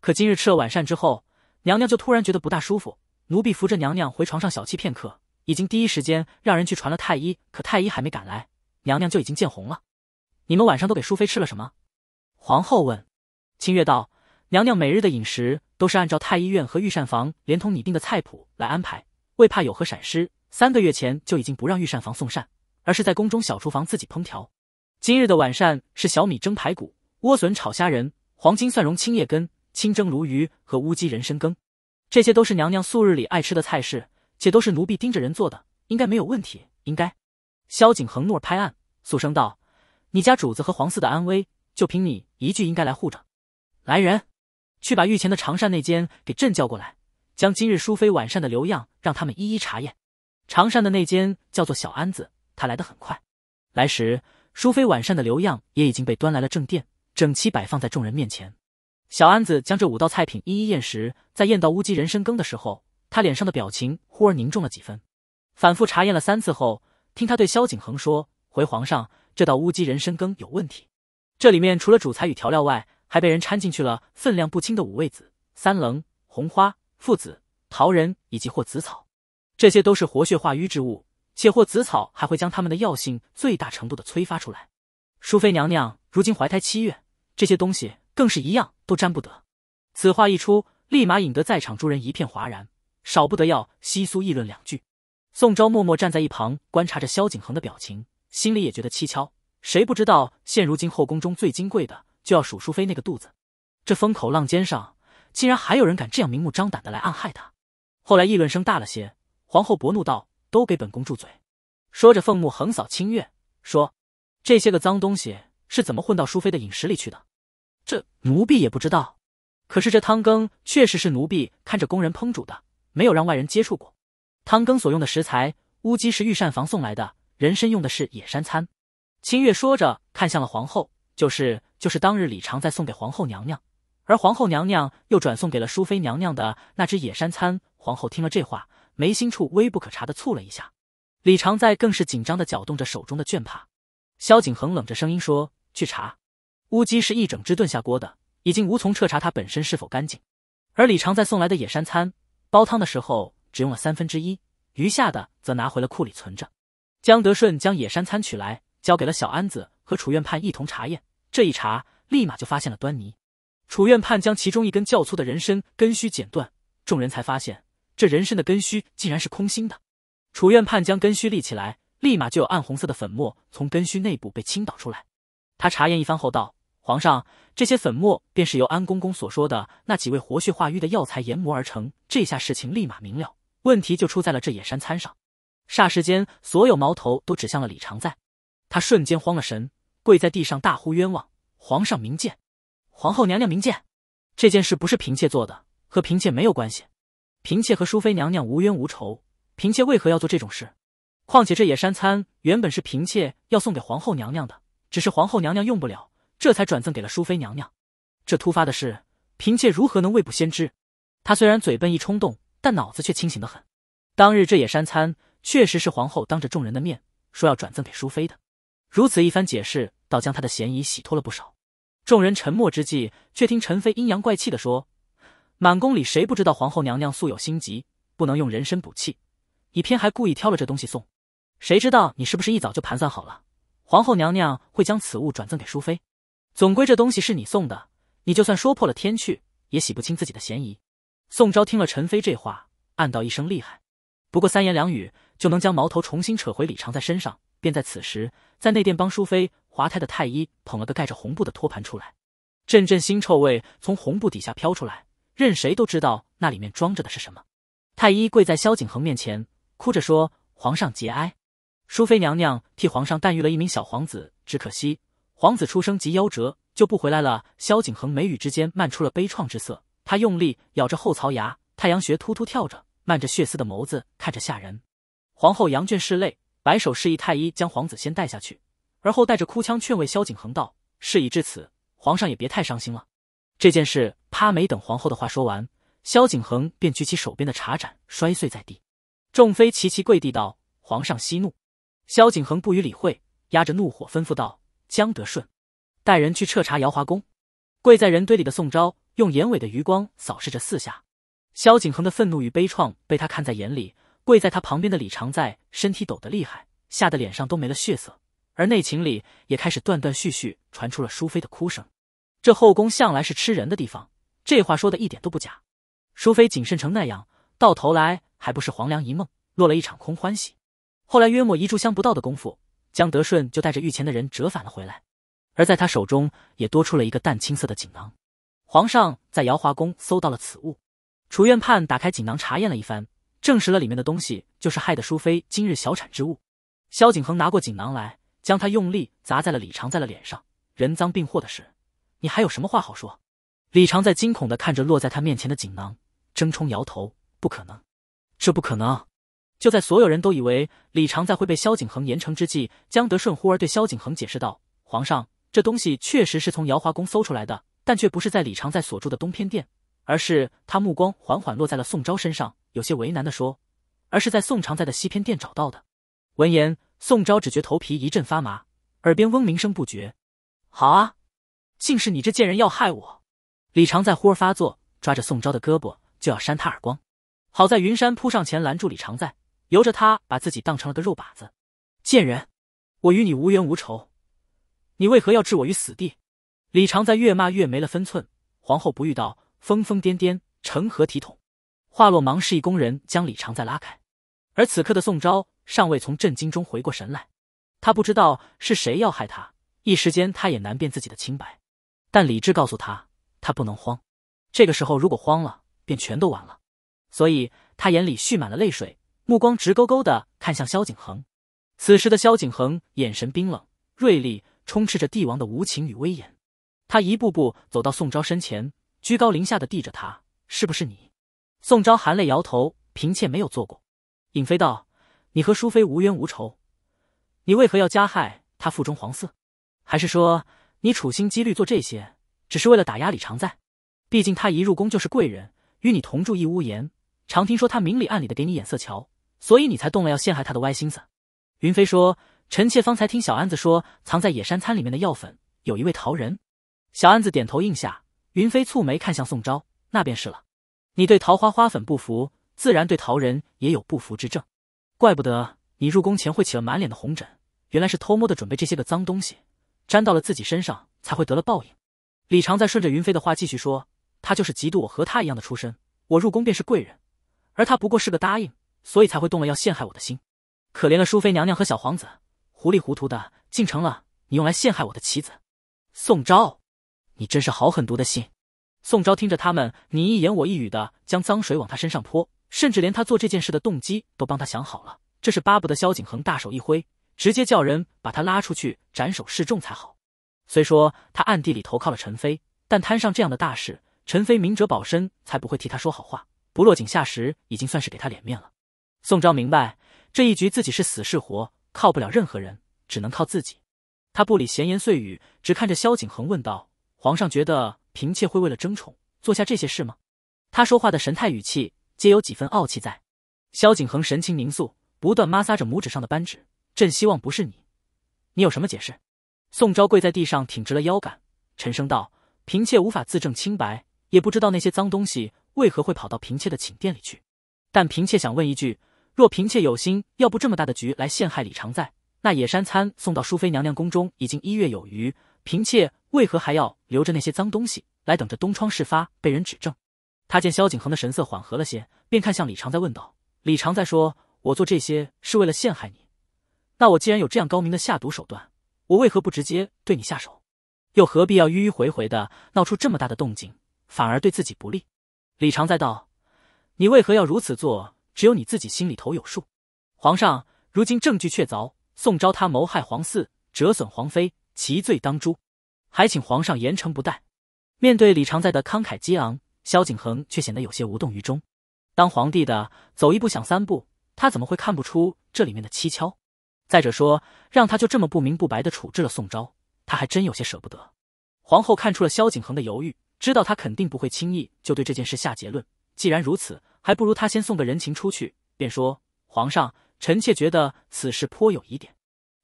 可今日吃了晚膳之后，娘娘就突然觉得不大舒服。奴婢扶着娘娘回床上小憩片刻，已经第一时间让人去传了太医。可太医还没赶来，娘娘就已经见红了。你们晚上都给淑妃吃了什么？”皇后问。清月道：“娘娘每日的饮食都是按照太医院和御膳房连同拟定的菜谱来安排，为怕有何闪失。”三个月前就已经不让御膳房送膳，而是在宫中小厨房自己烹调。今日的晚膳是小米蒸排骨、莴笋炒虾仁、黄金蒜蓉青叶根、清蒸鲈鱼和乌鸡人参羹，这些都是娘娘素日里爱吃的菜式，且都是奴婢盯着人做的，应该没有问题。应该。萧景恒怒拍案，肃声道：“你家主子和皇嗣的安危，就凭你一句‘应该’来护着？来人，去把御前的长膳内监给朕叫过来，将今日淑妃晚膳的留样，让他们一一查验。”长膳的那间叫做小安子，他来得很快。来时，淑妃晚膳的留样也已经被端来了正殿，整齐摆放在众人面前。小安子将这五道菜品一一验食，在验到乌鸡人参羹的时候，他脸上的表情忽而凝重了几分。反复查验了三次后，听他对萧景恒说：“回皇上，这道乌鸡人参羹有问题。这里面除了主材与调料外，还被人掺进去了分量不清的五味子、三棱、红花、附子、桃仁以及或紫草。”这些都是活血化瘀之物，且或紫草还会将它们的药性最大程度的催发出来。淑妃娘娘如今怀胎七月，这些东西更是一样都沾不得。此话一出，立马引得在场诸人一片哗然，少不得要稀疏议论两句。宋昭默默站在一旁观察着萧景恒的表情，心里也觉得蹊跷。谁不知道现如今后宫中最金贵的，就要数淑妃那个肚子。这风口浪尖上，竟然还有人敢这样明目张胆的来暗害她。后来议论声大了些。皇后勃怒道：“都给本宫住嘴！”说着，凤目横扫清月，说：“这些个脏东西是怎么混到淑妃的饮食里去的？”这奴婢也不知道。可是这汤羹确实是奴婢看着宫人烹煮的，没有让外人接触过。汤羹所用的食材，乌鸡是御膳房送来的，人参用的是野山参。清月说着，看向了皇后：“就是就是，当日李常在送给皇后娘娘，而皇后娘娘又转送给了淑妃娘娘的那只野山参。”皇后听了这话。眉心处微不可察的蹙了一下，李长在更是紧张的搅动着手中的绢帕。萧景恒冷着声音说：“去查，乌鸡是一整只炖下锅的，已经无从彻查它本身是否干净。而李长在送来的野山参，煲汤的时候只用了三分之一，余下的则拿回了库里存着。”江德顺将野山参取来，交给了小安子和楚院判一同查验。这一查，立马就发现了端倪。楚院判将其中一根较粗的人参根须剪断，众人才发现。这人参的根须竟然是空心的。楚院判将根须立起来，立马就有暗红色的粉末从根须内部被倾倒出来。他查验一番后道：“皇上，这些粉末便是由安公公所说的那几位活血化瘀的药材研磨而成。”这下事情立马明了，问题就出在了这野山参上。霎时间，所有矛头都指向了李常在。他瞬间慌了神，跪在地上大呼冤枉：“皇上明鉴，皇后娘娘明鉴，这件事不是嫔妾做的，和嫔妾没有关系。”嫔妾和淑妃娘娘无冤无仇，嫔妾为何要做这种事？况且这野山参原本是嫔妾要送给皇后娘娘的，只是皇后娘娘用不了，这才转赠给了淑妃娘娘。这突发的事，嫔妾如何能未卜先知？她虽然嘴笨，一冲动，但脑子却清醒得很。当日这野山参确实是皇后当着众人的面说要转赠给淑妃的。如此一番解释，倒将她的嫌疑洗脱了不少。众人沉默之际，却听陈妃阴阳怪气地说。满宫里谁不知道皇后娘娘素有心疾，不能用人参补气，你偏还故意挑了这东西送，谁知道你是不是一早就盘算好了，皇后娘娘会将此物转赠给淑妃？总归这东西是你送的，你就算说破了天去，也洗不清自己的嫌疑。宋昭听了陈妃这话，暗道一声厉害，不过三言两语就能将矛头重新扯回李长在身上。便在此时，在内殿帮淑妃滑胎的太医捧了个盖着红布的托盘出来，阵阵腥臭味从红布底下飘出来。任谁都知道那里面装着的是什么。太医跪在萧景恒面前，哭着说：“皇上节哀。”淑妃娘娘替皇上诞育了一名小皇子，只可惜皇子出生即夭折，就不回来了。萧景恒眉宇之间漫出了悲怆之色，他用力咬着后槽牙，太阳穴突突跳着，漫着血丝的眸子看着吓人。皇后杨圈拭泪，摆手示意太医将皇子先带下去，而后带着哭腔劝慰萧景恒道：“事已至此，皇上也别太伤心了。这件事。”他没等皇后的话说完，萧景恒便举起手边的茶盏摔碎在地，众妃齐齐跪地道：“皇上息怒。”萧景恒不予理会，压着怒火吩咐道：“江德顺，带人去彻查瑶华宫。”跪在人堆里的宋昭用眼尾的余光扫视着四下，萧景恒的愤怒与悲怆被他看在眼里。跪在他旁边的李长在身体抖得厉害，吓得脸上都没了血色。而内寝里也开始断断续续传出了淑妃的哭声。这后宫向来是吃人的地方。这话说的一点都不假，淑妃谨慎成那样，到头来还不是黄粱一梦，落了一场空欢喜。后来约莫一炷香不到的功夫，江德顺就带着御前的人折返了回来，而在他手中也多出了一个淡青色的锦囊。皇上在瑶华宫搜到了此物，楚院判打开锦囊查验了一番，证实了里面的东西就是害得淑妃今日小产之物。萧景恒拿过锦囊来，将它用力砸在了李长在的脸上。人赃并获的事，你还有什么话好说？李常在惊恐的看着落在他面前的锦囊，争冲摇头：“不可能，这不可能！”就在所有人都以为李常在会被萧景恒严惩之际，江德顺忽而对萧景恒解释道：“皇上，这东西确实是从瑶华宫搜出来的，但却不是在李常在所住的东偏殿，而是……”他目光缓缓落在了宋昭身上，有些为难的说：“而是在宋常在的西偏殿找到的。”闻言，宋昭只觉头皮一阵发麻，耳边嗡鸣声不绝。好啊，竟是你这贱人要害我！李常在忽而发作，抓着宋昭的胳膊就要扇他耳光，好在云山扑上前拦住李常在，由着他把自己当成了个肉靶子。贱人，我与你无冤无仇，你为何要置我于死地？李常在越骂越没了分寸，皇后不遇道疯疯癫癫，成何体统？话落，忙示意宫人将李常在拉开。而此刻的宋昭尚未从震惊中回过神来，他不知道是谁要害他，一时间他也难辨自己的清白，但理智告诉他。他不能慌，这个时候如果慌了，便全都完了。所以他眼里蓄满了泪水，目光直勾勾的看向萧景恒。此时的萧景恒眼神冰冷、锐利，充斥着帝王的无情与威严。他一步步走到宋昭身前，居高临下的递着他：“是不是你？”宋昭含泪摇头：“嫔妾没有做过。”尹妃道：“你和淑妃无冤无仇，你为何要加害她腹中皇嗣？还是说你处心积虑做这些？”只是为了打压李常在，毕竟他一入宫就是贵人，与你同住一屋檐，常听说他明里暗里的给你眼色瞧，所以你才动了要陷害他的歪心思。云飞说：“臣妾方才听小安子说，藏在野山参里面的药粉有一位桃仁。”小安子点头应下。云飞蹙眉看向宋昭：“那便是了，你对桃花花粉不服，自然对桃仁也有不服之症。怪不得你入宫前会起了满脸的红疹，原来是偷摸的准备这些个脏东西，沾到了自己身上才会得了报应。”李常在顺着云飞的话继续说：“他就是嫉妒我和他一样的出身，我入宫便是贵人，而他不过是个答应，所以才会动了要陷害我的心。可怜了淑妃娘娘和小皇子，糊里糊涂的竟成了你用来陷害我的棋子。”宋昭，你真是好狠毒的心！宋昭听着他们你一言我一语的将脏水往他身上泼，甚至连他做这件事的动机都帮他想好了，这是巴不得萧景恒大手一挥，直接叫人把他拉出去斩首示众才好。虽说他暗地里投靠了陈妃，但摊上这样的大事，陈妃明哲保身，才不会替他说好话，不落井下石，已经算是给他脸面了。宋昭明白，这一局自己是死是活，靠不了任何人，只能靠自己。他不理闲言碎语，只看着萧景恒问道：“皇上觉得嫔妾会为了争宠做下这些事吗？”他说话的神态语气皆有几分傲气在。萧景恒神情凝肃，不断摩挲着拇指上的扳指：“朕希望不是你，你有什么解释？”宋昭跪在地上，挺直了腰杆，沉声道：“嫔妾无法自证清白，也不知道那些脏东西为何会跑到嫔妾的寝殿里去。但嫔妾想问一句：若嫔妾有心，要不这么大的局来陷害李常在？那野山参送到淑妃娘娘宫中已经一月有余，嫔妾为何还要留着那些脏东西，来等着东窗事发，被人指证？”他见萧景恒的神色缓和了些，便看向李常在问道：“李常在，说我做这些是为了陷害你，那我既然有这样高明的下毒手段？”我为何不直接对你下手？又何必要迂迂回回的闹出这么大的动静，反而对自己不利？李常在道：“你为何要如此做？只有你自己心里头有数。”皇上，如今证据确凿，宋昭他谋害皇嗣，折损皇妃，其罪当诛，还请皇上严惩不贷。面对李常在的慷慨激昂，萧景恒却显得有些无动于衷。当皇帝的走一步想三步，他怎么会看不出这里面的蹊跷？再者说，让他就这么不明不白的处置了宋昭，他还真有些舍不得。皇后看出了萧景恒的犹豫，知道他肯定不会轻易就对这件事下结论。既然如此，还不如他先送个人情出去。便说：“皇上，臣妾觉得此事颇有疑点，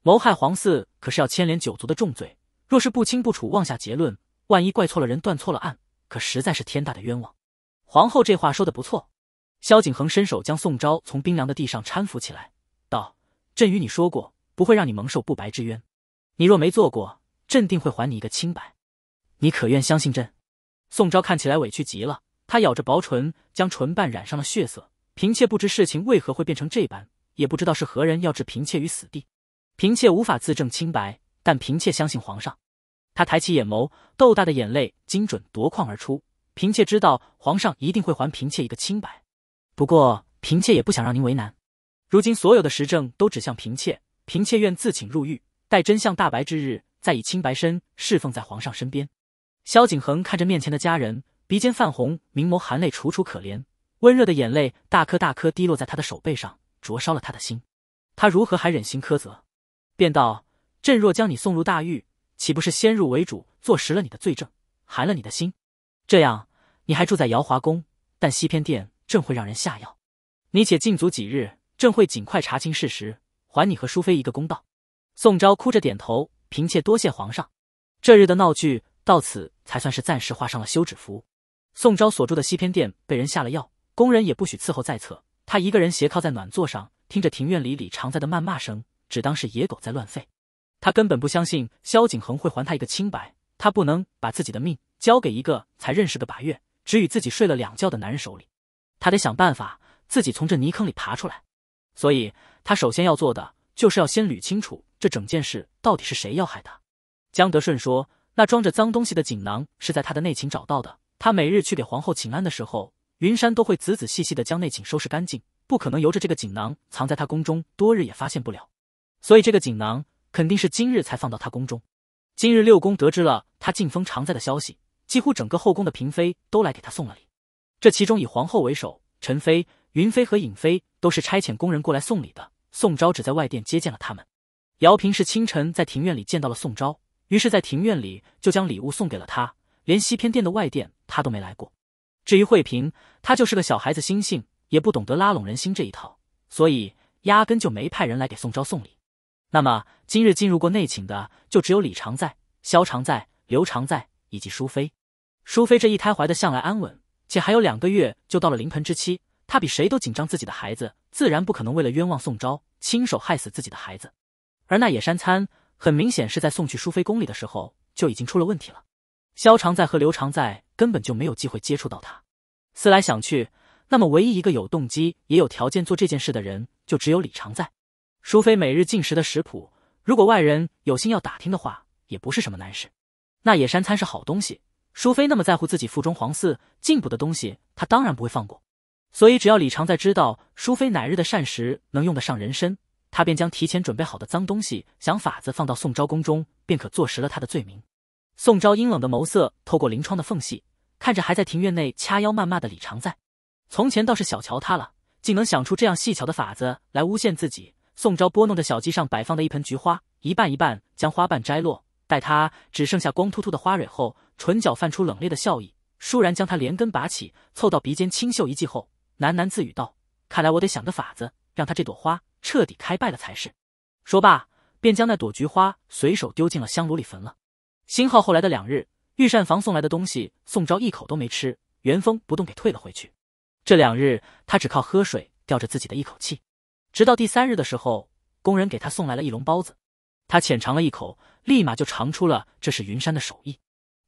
谋害皇嗣可是要牵连九族的重罪。若是不清不楚，妄下结论，万一怪错了人，断错了案，可实在是天大的冤枉。”皇后这话说的不错。萧景恒伸手将宋昭从冰凉的地上搀扶起来。朕与你说过，不会让你蒙受不白之冤。你若没做过，朕定会还你一个清白。你可愿相信朕？宋昭看起来委屈极了，他咬着薄唇，将唇瓣染上了血色。嫔妾不知事情为何会变成这般，也不知道是何人要置嫔妾于死地。嫔妾无法自证清白，但嫔妾相信皇上。他抬起眼眸，豆大的眼泪精准夺眶而出。嫔妾知道皇上一定会还嫔妾一个清白，不过嫔妾也不想让您为难。如今所有的实证都指向嫔妾，嫔妾愿自请入狱，待真相大白之日，再以清白身侍奉在皇上身边。萧景恒看着面前的佳人，鼻尖泛红，明眸含泪，楚楚可怜。温热的眼泪大颗大颗滴落在他的手背上，灼烧了他的心。他如何还忍心苛责？便道：朕若将你送入大狱，岂不是先入为主，坐实了你的罪证，寒了你的心？这样，你还住在瑶华宫，但西偏殿正会让人下药，你且禁足几日。朕会尽快查清事实，还你和淑妃一个公道。宋昭哭着点头，嫔妾多谢皇上。这日的闹剧到此才算是暂时画上了休止符。宋昭所住的西偏殿被人下了药，宫人也不许伺候在侧。他一个人斜靠在暖座上，听着庭院里李常在的谩骂声，只当是野狗在乱吠。他根本不相信萧景恒会还他一个清白。他不能把自己的命交给一个才认识个把月、只与自己睡了两觉的男人手里。他得想办法自己从这泥坑里爬出来。所以，他首先要做的，就是要先捋清楚这整件事到底是谁要害他。江德顺说，那装着脏东西的锦囊是在他的内寝找到的。他每日去给皇后请安的时候，云山都会仔仔细细的将内寝收拾干净，不可能由着这个锦囊藏在他宫中多日也发现不了。所以，这个锦囊肯定是今日才放到他宫中。今日六宫得知了他进封常在的消息，几乎整个后宫的嫔妃都来给他送了礼，这其中以皇后为首，陈妃、云妃和尹妃。都是差遣工人过来送礼的，宋昭只在外殿接见了他们。姚平是清晨在庭院里见到了宋昭，于是，在庭院里就将礼物送给了他。连西偏殿的外殿，他都没来过。至于惠嫔，她就是个小孩子，心性也不懂得拉拢人心这一套，所以压根就没派人来给宋昭送礼。那么，今日进入过内寝的，就只有李常在、萧常在、刘常在以及淑妃。淑妃这一胎怀的向来安稳，且还有两个月就到了临盆之期。他比谁都紧张自己的孩子，自然不可能为了冤枉宋昭，亲手害死自己的孩子。而那野山参很明显是在送去淑妃宫里的时候就已经出了问题了。萧长在和刘长在根本就没有机会接触到他。思来想去，那么唯一一个有动机也有条件做这件事的人，就只有李长在。淑妃每日进食的食谱，如果外人有心要打听的话，也不是什么难事。那野山参是好东西，淑妃那么在乎自己腹中皇嗣，进补的东西她当然不会放过。所以，只要李常在知道淑妃哪日的膳食能用得上人参，他便将提前准备好的脏东西想法子放到宋昭宫中，便可坐实了他的罪名。宋昭阴冷的眸色透过临窗的缝隙，看着还在庭院内掐腰谩骂的李常在。从前倒是小瞧他了，竟能想出这样细巧的法子来诬陷自己。宋昭拨弄着小鸡上摆放的一盆菊花，一瓣一瓣将花瓣摘落，待他只剩下光秃秃的花蕊后，唇角泛出冷冽的笑意，倏然将他连根拔起，凑到鼻尖轻嗅一记后。喃喃自语道：“看来我得想个法子，让他这朵花彻底开败了才是。”说罢，便将那朵菊花随手丢进了香炉里焚了。新号后来的两日，御膳房送来的东西，宋昭一口都没吃，原封不动给退了回去。这两日，他只靠喝水吊着自己的一口气。直到第三日的时候，工人给他送来了一笼包子，他浅尝了一口，立马就尝出了这是云山的手艺。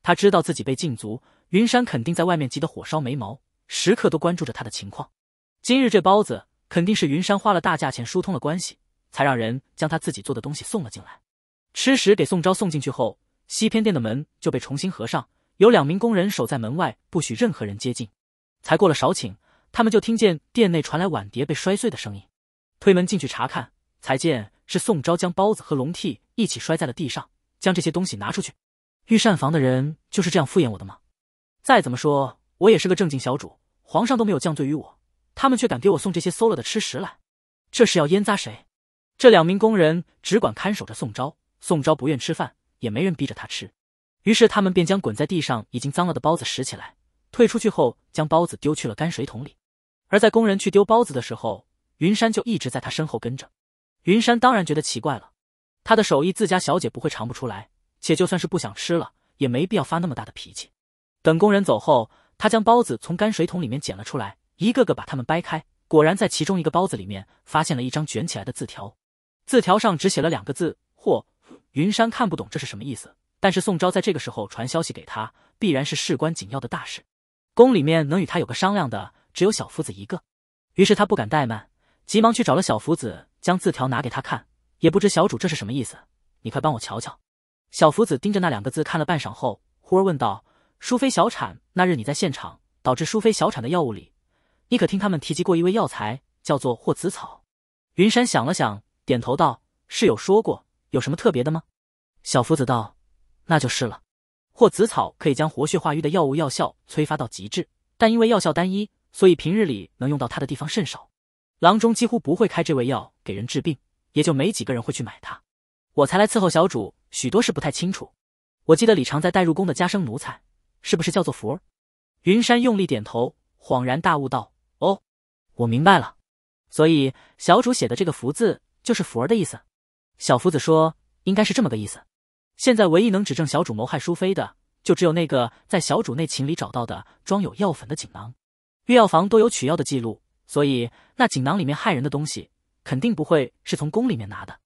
他知道自己被禁足，云山肯定在外面急得火烧眉毛。时刻都关注着他的情况，今日这包子肯定是云山花了大价钱疏通了关系，才让人将他自己做的东西送了进来。吃食给宋昭送进去后，西偏殿的门就被重新合上，有两名工人守在门外，不许任何人接近。才过了少顷，他们就听见殿内传来碗碟被摔碎的声音。推门进去查看，才见是宋昭将包子和笼屉一起摔在了地上，将这些东西拿出去。御膳房的人就是这样敷衍我的吗？再怎么说，我也是个正经小主。皇上都没有降罪于我，他们却敢给我送这些馊了的吃食来，这是要腌扎谁？这两名工人只管看守着宋昭，宋昭不愿吃饭，也没人逼着他吃，于是他们便将滚在地上已经脏了的包子拾起来，退出去后将包子丢去了泔水桶里。而在工人去丢包子的时候，云山就一直在他身后跟着。云山当然觉得奇怪了，他的手艺自家小姐不会尝不出来，且就算是不想吃了，也没必要发那么大的脾气。等工人走后。他将包子从泔水桶里面捡了出来，一个个把它们掰开，果然在其中一个包子里面发现了一张卷起来的字条。字条上只写了两个字。或。”云山看不懂这是什么意思，但是宋昭在这个时候传消息给他，必然是事关紧要的大事。宫里面能与他有个商量的只有小福子一个，于是他不敢怠慢，急忙去找了小福子，将字条拿给他看，也不知小主这是什么意思，你快帮我瞧瞧。小福子盯着那两个字看了半晌后，忽而问道。淑妃小产那日，你在现场。导致淑妃小产的药物里，你可听他们提及过一味药材，叫做霍子草？云山想了想，点头道：“是有说过。有什么特别的吗？”小夫子道：“那就是了。霍子草可以将活血化瘀的药物药效催发到极致，但因为药效单一，所以平日里能用到它的地方甚少。郎中几乎不会开这味药给人治病，也就没几个人会去买它。我才来伺候小主，许多事不太清楚。我记得李常在带入宫的家生奴才。”是不是叫做符？”云山用力点头，恍然大悟道：“哦，我明白了。所以小主写的这个‘福’字，就是‘儿’的意思。”小福子说：“应该是这么个意思。现在唯一能指证小主谋害淑妃的，就只有那个在小主内寝里找到的装有药粉的锦囊。御药房都有取药的记录，所以那锦囊里面害人的东西，肯定不会是从宫里面拿的。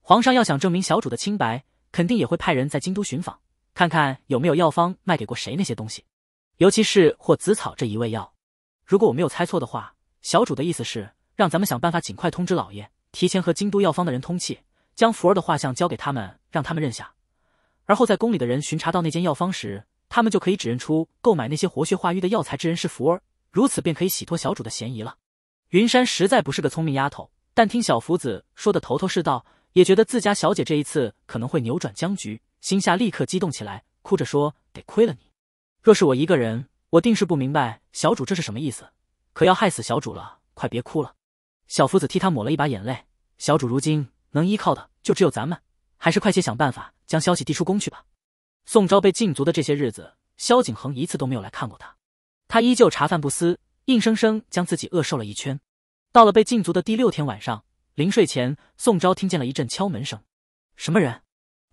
皇上要想证明小主的清白，肯定也会派人在京都寻访。”看看有没有药方卖给过谁那些东西，尤其是或紫草这一味药。如果我没有猜错的话，小主的意思是让咱们想办法尽快通知老爷，提前和京都药方的人通气，将福儿的画像交给他们，让他们认下。而后在宫里的人巡查到那间药方时，他们就可以指认出购买那些活血化瘀的药材之人是福儿，如此便可以洗脱小主的嫌疑了。云山实在不是个聪明丫头，但听小福子说的头头是道，也觉得自家小姐这一次可能会扭转僵局。心下立刻激动起来，哭着说：“得亏了你，若是我一个人，我定是不明白小主这是什么意思，可要害死小主了。快别哭了。”小夫子替他抹了一把眼泪。小主如今能依靠的就只有咱们，还是快些想办法将消息递出宫去吧。宋昭被禁足的这些日子，萧景恒一次都没有来看过他，他依旧茶饭不思，硬生生将自己饿瘦了一圈。到了被禁足的第六天晚上，临睡前，宋昭听见了一阵敲门声。“什么人？”“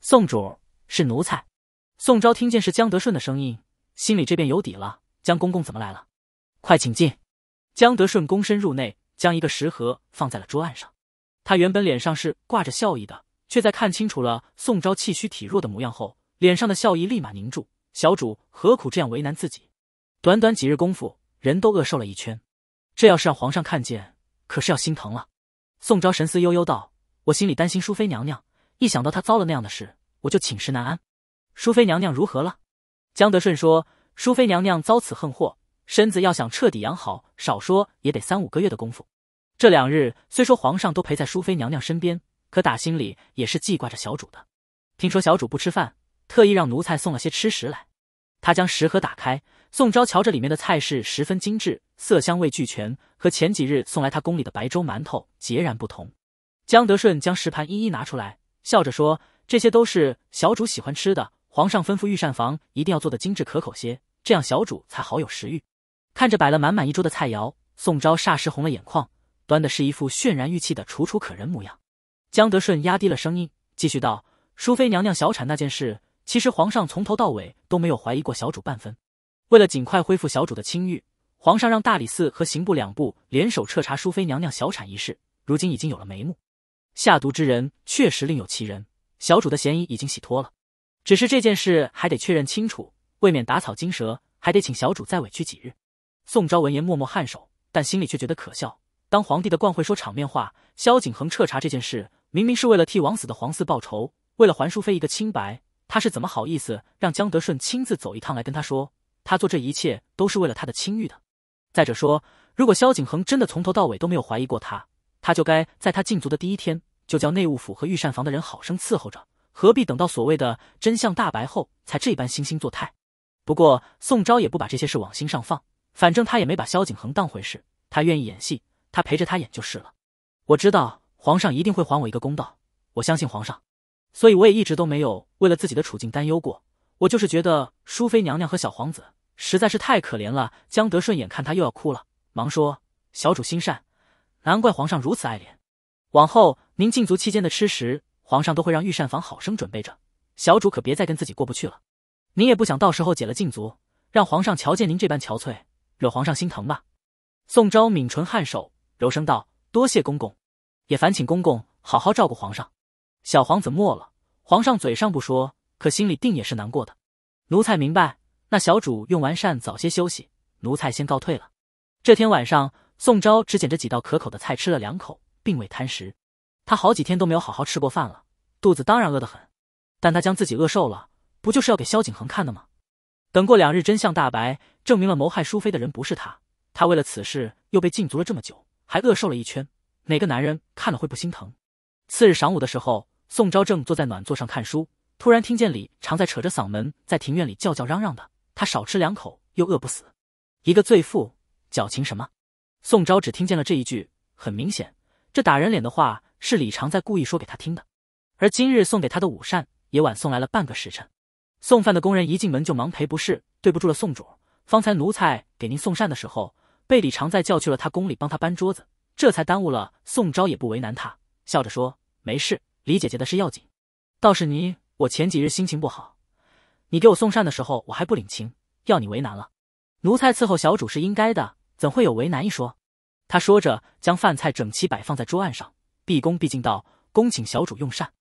宋主。”是奴才，宋昭听见是江德顺的声音，心里这便有底了。江公公怎么来了？快请进。江德顺躬身入内，将一个食盒放在了桌案上。他原本脸上是挂着笑意的，却在看清楚了宋昭气虚体弱的模样后，脸上的笑意立马凝住。小主何苦这样为难自己？短短几日功夫，人都饿瘦了一圈，这要是让皇上看见，可是要心疼了。宋昭神思悠悠道：“我心里担心淑妃娘娘，一想到她遭了那样的事。”我就寝食难安，淑妃娘娘如何了？江德顺说：“淑妃娘娘遭此横祸，身子要想彻底养好，少说也得三五个月的功夫。这两日虽说皇上都陪在淑妃娘娘身边，可打心里也是记挂着小主的。听说小主不吃饭，特意让奴才送了些吃食来。”他将食盒打开，宋昭瞧着里面的菜式十分精致，色香味俱全，和前几日送来他宫里的白粥馒头截然不同。江德顺将食盘一一拿出来，笑着说。这些都是小主喜欢吃的。皇上吩咐御膳房一定要做的精致可口些，这样小主才好有食欲。看着摆了满满一桌的菜肴，宋昭霎时红了眼眶，端的是一副泫然欲泣的楚楚可人模样。江德顺压低了声音，继续道：“淑妃娘娘小产那件事，其实皇上从头到尾都没有怀疑过小主半分。为了尽快恢复小主的清誉，皇上让大理寺和刑部两部联手彻查淑妃娘娘小产一事。如今已经有了眉目，下毒之人确实另有其人。”小主的嫌疑已经洗脱了，只是这件事还得确认清楚，未免打草惊蛇，还得请小主再委屈几日。宋昭闻言默默颔首，但心里却觉得可笑。当皇帝的惯会说场面话，萧景恒彻查这件事，明明是为了替枉死的皇嗣报仇，为了还淑妃一个清白，他是怎么好意思让江德顺亲自走一趟来跟他说，他做这一切都是为了他的清誉的？再者说，如果萧景恒真的从头到尾都没有怀疑过他，他就该在他禁足的第一天。就叫内务府和御膳房的人好生伺候着，何必等到所谓的真相大白后才这般惺惺作态？不过宋昭也不把这些事往心上放，反正他也没把萧景恒当回事。他愿意演戏，他陪着他演就是了。我知道皇上一定会还我一个公道，我相信皇上，所以我也一直都没有为了自己的处境担忧过。我就是觉得淑妃娘娘和小皇子实在是太可怜了。江德顺眼看他又要哭了，忙说：“小主心善，难怪皇上如此爱怜。”往后您禁足期间的吃食，皇上都会让御膳房好生准备着。小主可别再跟自己过不去了。您也不想到时候解了禁足，让皇上瞧见您这般憔悴，惹皇上心疼吧。宋昭抿唇颔首，柔声道：“多谢公公，也烦请公公好好照顾皇上。小皇子没了，皇上嘴上不说，可心里定也是难过的。奴才明白。那小主用完膳早些休息，奴才先告退了。”这天晚上，宋昭只捡着几道可口的菜吃了两口。并未贪食，他好几天都没有好好吃过饭了，肚子当然饿得很。但他将自己饿瘦了，不就是要给萧景恒看的吗？等过两日真相大白，证明了谋害淑妃的人不是他，他为了此事又被禁足了这么久，还饿瘦了一圈，哪个男人看了会不心疼？次日晌午的时候，宋昭正坐在暖座上看书，突然听见李常在扯着嗓门在庭院里叫叫嚷嚷的。他少吃两口又饿不死，一个罪妇矫情什么？宋昭只听见了这一句，很明显。这打人脸的话是李常在故意说给他听的，而今日送给他的午膳也晚送来了半个时辰。送饭的工人一进门就忙赔不是，对不住了，宋主。方才奴才给您送膳的时候，被李常在叫去了他宫里帮他搬桌子，这才耽误了。宋昭也不为难他，笑着说：“没事，李姐姐的事要紧。倒是你，我前几日心情不好，你给我送膳的时候我还不领情，要你为难了。奴才伺候小主是应该的，怎会有为难一说？”他说着，将饭菜整齐摆放在桌案上，毕恭毕敬道：“恭请小主用膳。”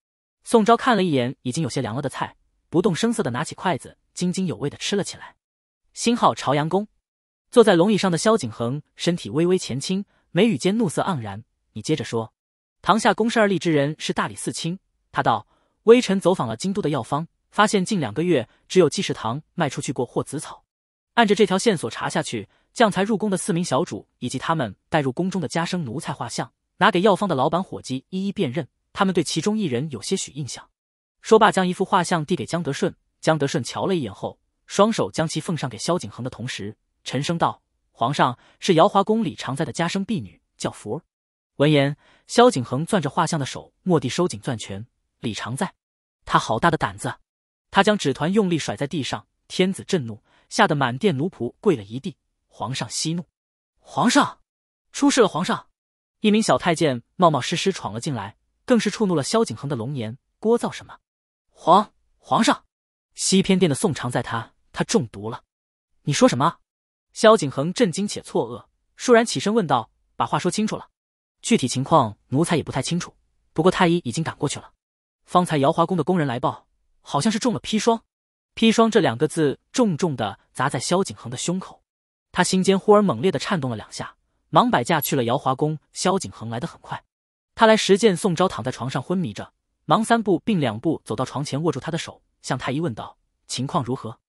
宋昭看了一眼已经有些凉了的菜，不动声色的拿起筷子，津津有味的吃了起来。新号朝阳宫，坐在龙椅上的萧景衡身体微微前倾，眉宇间怒色盎然：“你接着说。”堂下躬身而立之人是大理寺卿，他道：“微臣走访了京都的药方，发现近两个月只有济世堂卖出去过霍子草，按着这条线索查下去。”将才入宫的四名小主以及他们带入宫中的家生奴才画像，拿给药方的老板伙计一一辨认。他们对其中一人有些许印象。说罢，将一幅画像递给江德顺。江德顺瞧了一眼后，双手将其奉上给萧景恒的同时，沉声道：“皇上是瑶华宫里常在的家生婢女，叫福儿。”闻言，萧景恒攥着画像的手蓦地收紧攥拳。李常在，他好大的胆子！他将纸团用力甩在地上。天子震怒，吓得满殿奴仆跪了一地。皇上息怒！皇上，出事了！皇上，一名小太监冒冒失失闯了进来，更是触怒了萧景恒的龙颜。聒噪什么？皇皇上，西偏殿的宋常在他他中毒了。你说什么？萧景恒震惊且错愕，倏然起身问道：“把话说清楚了。具体情况，奴才也不太清楚。不过太医已经赶过去了。方才瑶华宫的工人来报，好像是中了砒霜。”砒霜这两个字重重的砸在萧景恒的胸口。他心间忽而猛烈地颤动了两下，忙摆驾去了瑶华宫。萧景恒来得很快，他来时见宋昭躺在床上昏迷着，忙三步并两步走到床前，握住他的手，向太医问道：“情况如何？”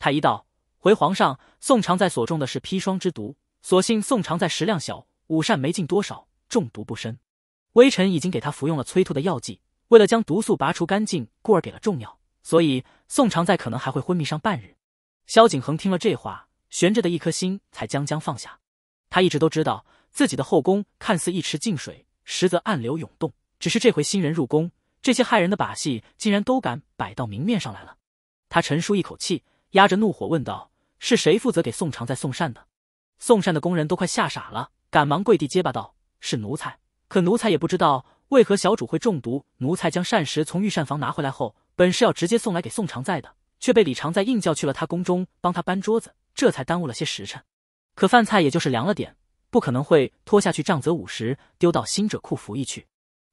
太医道：“回皇上，宋常在所中的是砒霜之毒，所幸宋常在食量小，五膳没进多少，中毒不深。微臣已经给他服用了催吐的药剂，为了将毒素拔除干净，故而给了重药，所以宋常在可能还会昏迷上半日。”萧景恒听了这话。悬着的一颗心才将将放下，他一直都知道自己的后宫看似一池静水，实则暗流涌动。只是这回新人入宫，这些害人的把戏竟然都敢摆到明面上来了。他沉舒一口气，压着怒火问道：“是谁负责给宋常在送膳的？”送膳的宫人都快吓傻了，赶忙跪地结巴道：“是奴才，可奴才也不知道为何小主会中毒。奴才将膳食从御膳房拿回来后，本是要直接送来给宋常在的，却被李常在硬叫去了他宫中帮他搬桌子。”这才耽误了些时辰，可饭菜也就是凉了点，不可能会拖下去杖责五十，丢到新者库服役去。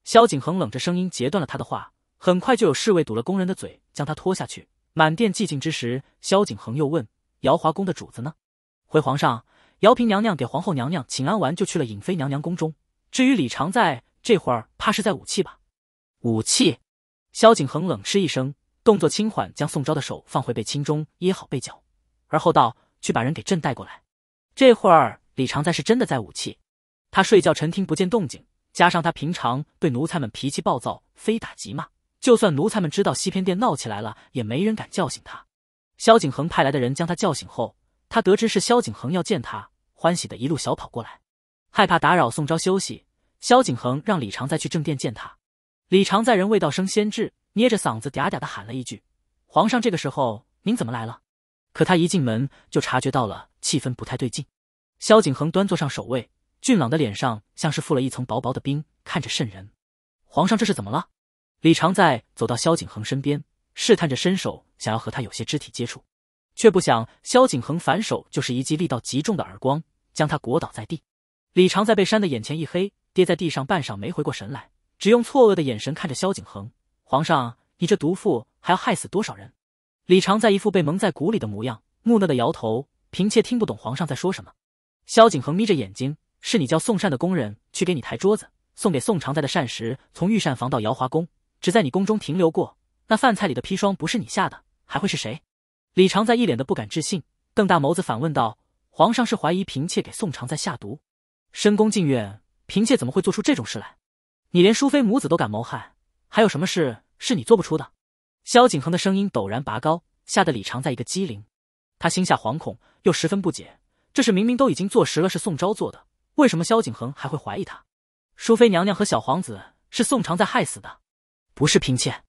萧景恒冷着声音截断了他的话，很快就有侍卫堵了工人的嘴，将他拖下去。满殿寂静之时，萧景恒又问：“姚华宫的主子呢？”回皇上，姚嫔娘娘给皇后娘娘请安完，就去了尹妃娘娘宫中。至于李常在，这会儿怕是在武器吧？武器。萧景恒冷嗤一声，动作轻缓，将宋昭的手放回背心中，掖好被角，而后道。去把人给朕带过来。这会儿李常在是真的在武器，他睡觉，沉听不见动静。加上他平常对奴才们脾气暴躁，非打即骂，就算奴才们知道西偏殿闹起来了，也没人敢叫醒他。萧景恒派来的人将他叫醒后，他得知是萧景恒要见他，欢喜的一路小跑过来。害怕打扰宋昭休息，萧景恒让李常再去正殿见他。李常在人未到声先至，捏着嗓子嗲嗲的喊了一句：“皇上，这个时候您怎么来了？”可他一进门就察觉到了气氛不太对劲，萧景恒端坐上首位，俊朗的脸上像是附了一层薄薄的冰，看着渗人。皇上这是怎么了？李长在走到萧景恒身边，试探着伸手想要和他有些肢体接触，却不想萧景恒反手就是一记力道极重的耳光，将他裹倒在地。李长在被扇的眼前一黑，跌在地上，半晌没回过神来，只用错愕的眼神看着萧景恒。皇上，你这毒妇还要害死多少人？李常在一副被蒙在鼓里的模样，木讷的摇头。嫔妾听不懂皇上在说什么。萧景恒眯着眼睛：“是你叫送膳的工人去给你抬桌子，送给宋常在的膳食从御膳房到瑶华宫，只在你宫中停留过。那饭菜里的砒霜不是你下的，还会是谁？”李常在一脸的不敢置信，瞪大眸子反问道：“皇上是怀疑嫔妾给宋常在下毒？深宫禁院，嫔妾怎么会做出这种事来？你连淑妃母子都敢谋害，还有什么事是你做不出的？”萧景恒的声音陡然拔高，吓得李长在一个机灵，他心下惶恐，又十分不解。这事明明都已经坐实了是宋昭做的，为什么萧景恒还会怀疑他？淑妃娘娘和小皇子是宋长在害死的，不是嫔妾。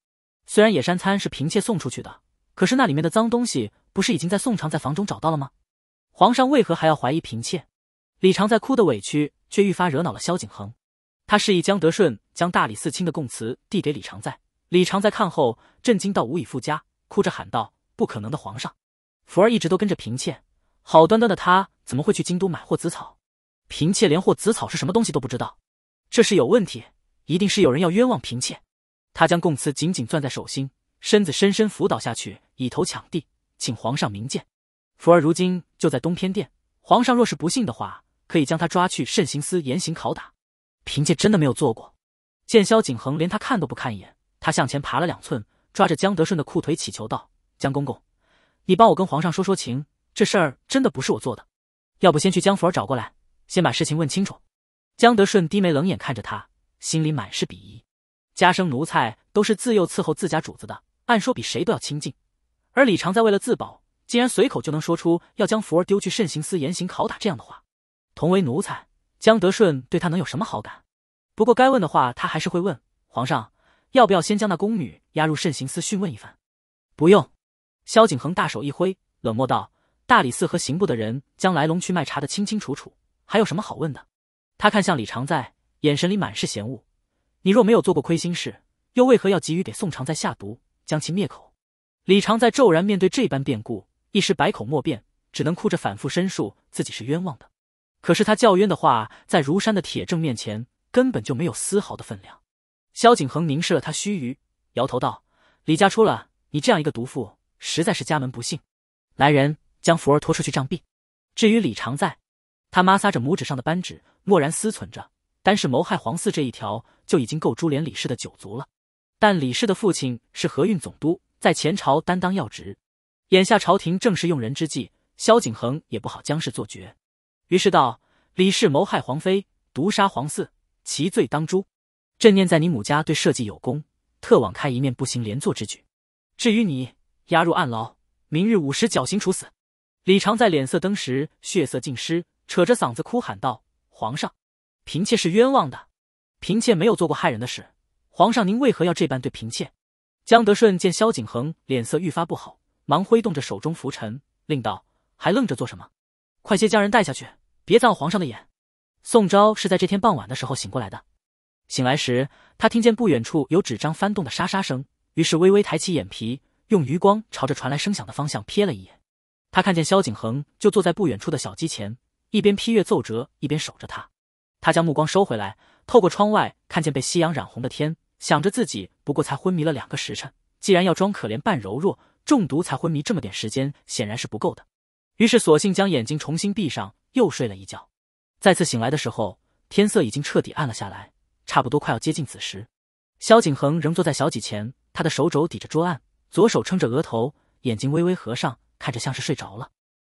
虽然野山参是嫔妾送出去的，可是那里面的脏东西不是已经在宋长在房中找到了吗？皇上为何还要怀疑嫔妾？李长在哭的委屈，却愈发惹恼了萧景恒。他示意江德顺将大理寺卿的供词递给李长在。李常在看后震惊到无以复加，哭着喊道：“不可能的，皇上！福儿一直都跟着嫔妾，好端端的她怎么会去京都买货紫草？嫔妾连货紫草是什么东西都不知道，这是有问题，一定是有人要冤枉嫔妾。”他将供词紧紧攥在手心，身子深深伏倒下去，以头抢地，请皇上明鉴。福儿如今就在东偏殿，皇上若是不信的话，可以将他抓去慎刑司严刑拷打。嫔妾真的没有做过。见萧景恒连他看都不看一眼。他向前爬了两寸，抓着江德顺的裤腿乞求道：“江公公，你帮我跟皇上说说情，这事儿真的不是我做的。要不先去将福儿找过来，先把事情问清楚。”江德顺低眉冷眼看着他，心里满是鄙夷。家生奴才都是自幼伺候自家主子的，按说比谁都要亲近。而李常在为了自保，竟然随口就能说出要将福儿丢去慎刑司严刑拷打这样的话。同为奴才，江德顺对他能有什么好感？不过该问的话，他还是会问皇上。要不要先将那宫女押入慎刑司讯问一番？不用。萧景恒大手一挥，冷漠道：“大理寺和刑部的人将来龙去脉查得清清楚楚，还有什么好问的？”他看向李常在，眼神里满是嫌恶：“你若没有做过亏心事，又为何要急于给宋常在下毒，将其灭口？”李常在骤然面对这般变故，一时百口莫辩，只能哭着反复申述自己是冤枉的。可是他叫冤的话，在如山的铁证面前，根本就没有丝毫的分量。萧景恒凝视了他须臾，摇头道：“李家出了你这样一个毒妇，实在是家门不幸。”来人，将福儿拖出去杖毙。至于李常在，他摩挲着拇指上的扳指，默然思忖着：单是谋害皇嗣这一条，就已经够株连李氏的九族了。但李氏的父亲是河运总督，在前朝担当要职，眼下朝廷正是用人之际，萧景恒也不好将事做绝，于是道：“李氏谋害皇妃，毒杀皇嗣，其罪当诛。”朕念在你母家对社稷有功，特网开一面，不行连坐之举。至于你，押入暗牢，明日午时绞刑处死。李常在脸色登时血色尽失，扯着嗓子哭喊道：“皇上，嫔妾是冤枉的，嫔妾没有做过害人的事。皇上您为何要这般对嫔妾？”江德顺见萧景恒脸色愈发不好，忙挥动着手中拂尘，令道：“还愣着做什么？快些将人带下去，别脏皇上的眼。”宋昭是在这天傍晚的时候醒过来的。醒来时，他听见不远处有纸张翻动的沙沙声，于是微微抬起眼皮，用余光朝着传来声响的方向瞥了一眼。他看见萧景恒就坐在不远处的小机前，一边批阅奏折，一边守着他。他将目光收回来，透过窗外看见被夕阳染红的天，想着自己不过才昏迷了两个时辰，既然要装可怜扮柔弱，中毒才昏迷这么点时间显然是不够的，于是索性将眼睛重新闭上，又睡了一觉。再次醒来的时候，天色已经彻底暗了下来。差不多快要接近子时，萧景恒仍坐在小几前，他的手肘抵着桌案，左手撑着额头，眼睛微微合上，看着像是睡着了。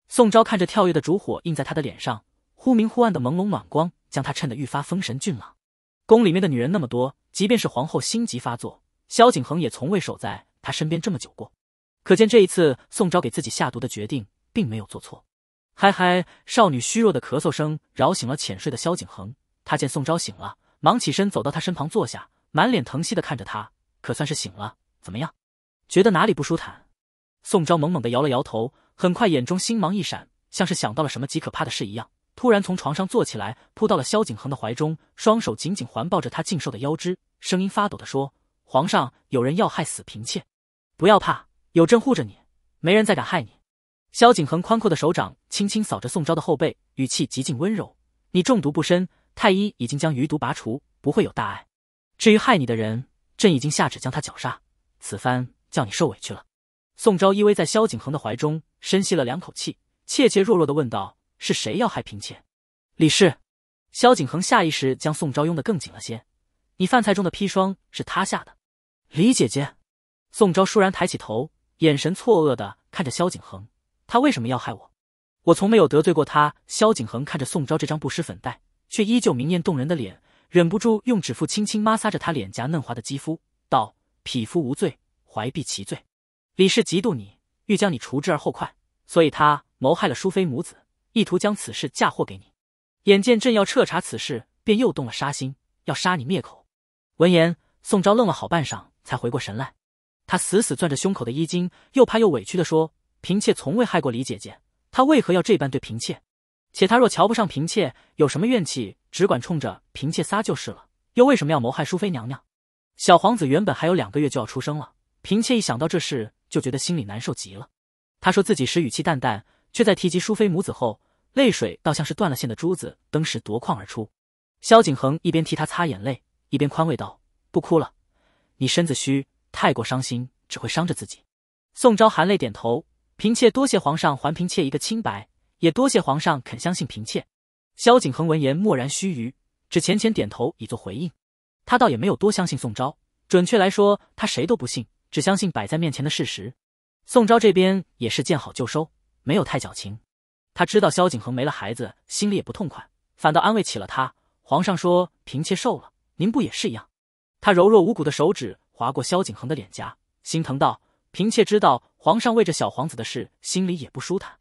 宋昭看着跳跃的烛火映在他的脸上，忽明忽暗的朦胧暖光将他衬得愈发风神俊朗。宫里面的女人那么多，即便是皇后心急发作，萧景恒也从未守在她身边这么久过，可见这一次宋昭给自己下毒的决定并没有做错。嗨嗨，少女虚弱的咳嗽声扰醒了浅睡的萧景恒，他见宋昭醒了。忙起身走到他身旁坐下，满脸疼惜的看着他，可算是醒了，怎么样？觉得哪里不舒坦？宋昭猛猛的摇了摇头，很快眼中星芒一闪，像是想到了什么极可怕的事一样，突然从床上坐起来，扑到了萧景恒的怀中，双手紧紧环抱着他劲瘦的腰肢，声音发抖的说：“皇上，有人要害死嫔妾，不要怕，有朕护着你，没人再敢害你。”萧景恒宽阔的手掌轻轻扫着宋昭的后背，语气极尽温柔：“你中毒不深。”太医已经将余毒拔除，不会有大碍。至于害你的人，朕已经下旨将他绞杀。此番叫你受委屈了。宋昭依偎在萧景恒的怀中，深吸了两口气，怯怯弱弱的问道：“是谁要害嫔妾？”李氏。萧景恒下意识将宋昭拥得更紧了些。你饭菜中的砒霜是他下的。李姐姐。宋昭倏然抬起头，眼神错愕的看着萧景恒。他为什么要害我？我从没有得罪过他。萧景恒看着宋昭这张不施粉黛。却依旧明艳动人的脸，忍不住用指腹轻轻抹挲着她脸颊嫩滑的肌肤，道：“匹夫无罪，怀璧其罪。李氏嫉妒你，欲将你除之而后快，所以他谋害了淑妃母子，意图将此事嫁祸给你。眼见朕要彻查此事，便又动了杀心，要杀你灭口。”闻言，宋昭愣了好半晌，才回过神来。他死死攥着胸口的衣襟，又怕又委屈的说：“嫔妾从未害过李姐姐，她为何要这般对嫔妾？”且他若瞧不上嫔妾，有什么怨气，只管冲着嫔妾撒就是了。又为什么要谋害淑妃娘娘？小皇子原本还有两个月就要出生了，嫔妾一想到这事，就觉得心里难受极了。她说自己时语气淡淡，却在提及淑妃母子后，泪水倒像是断了线的珠子，登时夺眶而出。萧景恒一边替她擦眼泪，一边宽慰道：“不哭了，你身子虚，太过伤心只会伤着自己。”宋昭含泪点头：“嫔妾多谢皇上还嫔妾一个清白。”也多谢皇上肯相信嫔妾。萧景恒闻言默然须臾，只浅浅点头以作回应。他倒也没有多相信宋昭，准确来说，他谁都不信，只相信摆在面前的事实。宋昭这边也是见好就收，没有太矫情。他知道萧景恒没了孩子，心里也不痛快，反倒安慰起了他。皇上说：“嫔妾瘦了，您不也是一样？”他柔弱无骨的手指划过萧景恒的脸颊，心疼道：“嫔妾知道皇上为这小皇子的事，心里也不舒坦。”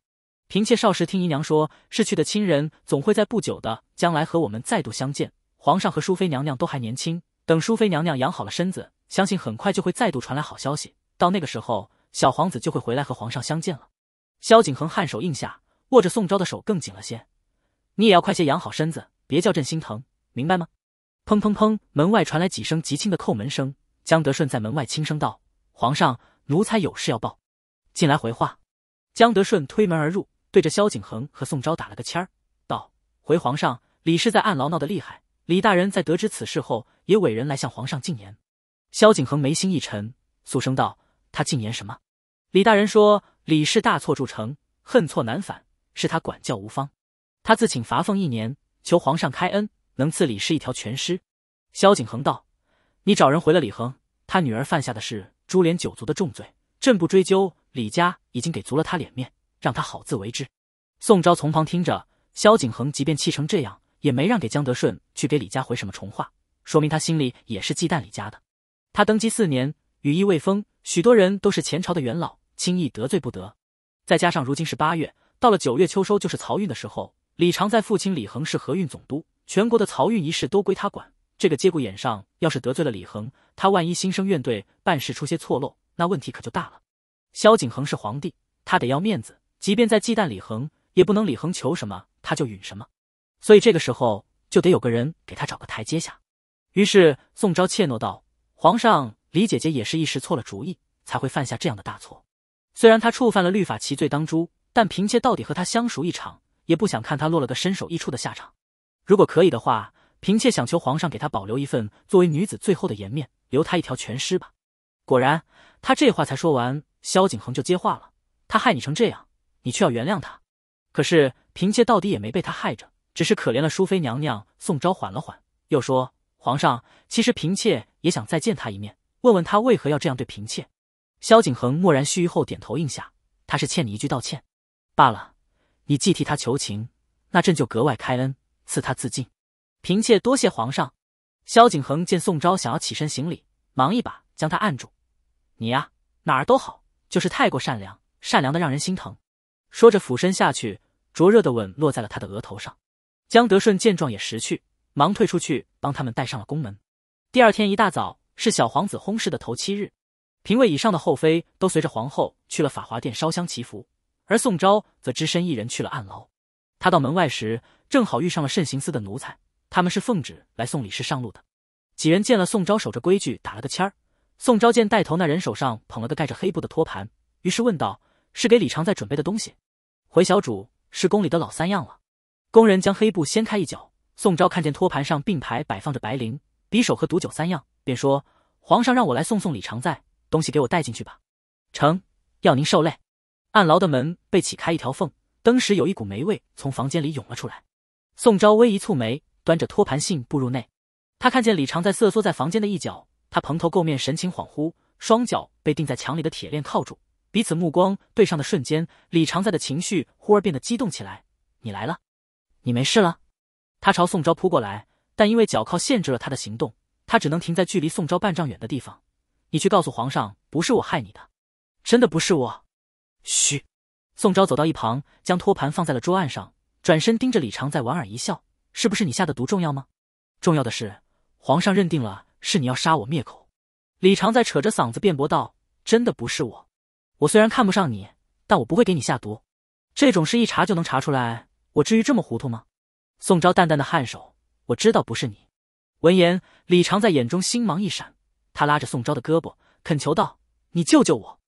嫔妾少时听姨娘说，逝去的亲人总会在不久的将来和我们再度相见。皇上和淑妃娘娘都还年轻，等淑妃娘娘养好了身子，相信很快就会再度传来好消息。到那个时候，小皇子就会回来和皇上相见了。萧景恒颔首应下，握着宋昭的手更紧了些。你也要快些养好身子，别叫朕心疼，明白吗？砰砰砰，门外传来几声极轻的叩门声。江德顺在门外轻声道：“皇上，奴才有事要报，进来回话。”江德顺推门而入。对着萧景恒和宋昭打了个签儿，道：“回皇上，李氏在暗牢闹得厉害。李大人在得知此事后，也委人来向皇上进言。”萧景恒眉心一沉，肃声道：“他进言什么？”李大人说：“李氏大错铸成，恨错难返，是他管教无方。他自请罚俸一年，求皇上开恩，能赐李氏一条全尸。”萧景恒道：“你找人回了李恒，他女儿犯下的是株连九族的重罪，朕不追究。李家已经给足了他脸面。”让他好自为之。宋昭从旁听着，萧景恒即便气成这样，也没让给江德顺去给李家回什么重话，说明他心里也是忌惮李家的。他登基四年，羽翼未丰，许多人都是前朝的元老，轻易得罪不得。再加上如今是八月，到了九月秋收就是漕运的时候，李常在父亲李恒是河运总督，全国的漕运一事都归他管。这个节骨眼上，要是得罪了李恒，他万一心生怨怼，办事出些错漏，那问题可就大了。萧景恒是皇帝，他得要面子。即便在忌惮李恒，也不能李恒求什么他就允什么，所以这个时候就得有个人给他找个台阶下。于是宋昭怯懦道：“皇上，李姐姐也是一时错了主意，才会犯下这样的大错。虽然她触犯了律法，其罪当诛，但嫔妾到底和她相熟一场，也不想看她落了个身首异处的下场。如果可以的话，嫔妾想求皇上给她保留一份作为女子最后的颜面，留她一条全尸吧。”果然，他这话才说完，萧景恒就接话了：“他害你成这样。”你却要原谅他，可是嫔妾到底也没被他害着，只是可怜了淑妃娘娘。宋昭缓了缓，又说：“皇上，其实嫔妾也想再见他一面，问问他为何要这样对嫔妾。”萧景恒默然须臾后，点头应下：“他是欠你一句道歉罢了。你既替他求情，那朕就格外开恩，赐他自尽。”嫔妾多谢皇上。萧景恒见宋昭想要起身行礼，忙一把将他按住：“你呀，哪儿都好，就是太过善良，善良的让人心疼。”说着，俯身下去，灼热的吻落在了他的额头上。江德顺见状也识趣，忙退出去帮他们带上了宫门。第二天一大早，是小皇子薨逝的头七日，嫔位以上的后妃都随着皇后去了法华殿烧香祈福，而宋昭则只身一人去了暗牢。他到门外时，正好遇上了慎刑司的奴才，他们是奉旨来送李氏上路的。几人见了宋昭，守着规矩打了个签儿。宋昭见带头那人手上捧了个盖着黑布的托盘，于是问道：“是给李长在准备的东西？”回小主，是宫里的老三样了。工人将黑布掀开一角，宋昭看见托盘上并排摆放着白绫、匕首和毒酒三样，便说：“皇上让我来送送李常在，东西给我带进去吧。”成，要您受累。暗牢的门被启开一条缝，登时有一股霉味从房间里涌了出来。宋昭微一蹙眉，端着托盘信步入内。他看见李常在瑟缩在房间的一角，他蓬头垢面，神情恍惚，双脚被钉在墙里的铁链铐住。彼此目光对上的瞬间，李长在的情绪忽而变得激动起来。“你来了，你没事了。”他朝宋昭扑过来，但因为脚铐限制了他的行动，他只能停在距离宋昭半丈远的地方。“你去告诉皇上，不是我害你的，真的不是我。”“嘘。”宋昭走到一旁，将托盘放在了桌案上，转身盯着李长在，莞尔一笑：“是不是你下的毒重要吗？重要的是，皇上认定了是你要杀我灭口。”李长在扯着嗓子辩驳道：“真的不是我。”我虽然看不上你，但我不会给你下毒，这种事一查就能查出来，我至于这么糊涂吗？宋昭淡淡的颔首，我知道不是你。闻言，李长在眼中星芒一闪，他拉着宋昭的胳膊，恳求道：“你救救我，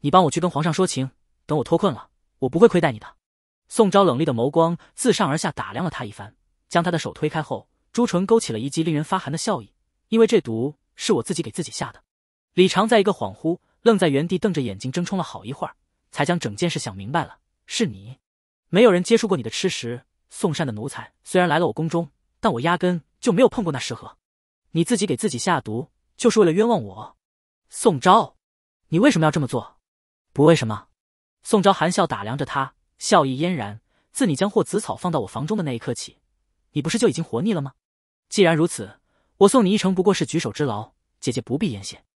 你帮我去跟皇上说情，等我脱困了，我不会亏待你的。”宋昭冷厉的眸光自上而下打量了他一番，将他的手推开后，朱唇勾起了一记令人发寒的笑意，因为这毒是我自己给自己下的。李长在一个恍惚。愣在原地，瞪着眼睛，怔冲了好一会儿，才将整件事想明白了。是你，没有人接触过你的吃食。送膳的奴才虽然来了我宫中，但我压根就没有碰过那食盒。你自己给自己下毒，就是为了冤枉我。宋昭，你为什么要这么做？不为什么。宋昭含笑打量着他，笑意嫣然。自你将霍子草放到我房中的那一刻起，你不是就已经活腻了吗？既然如此，我送你一程不过是举手之劳，姐姐不必言谢。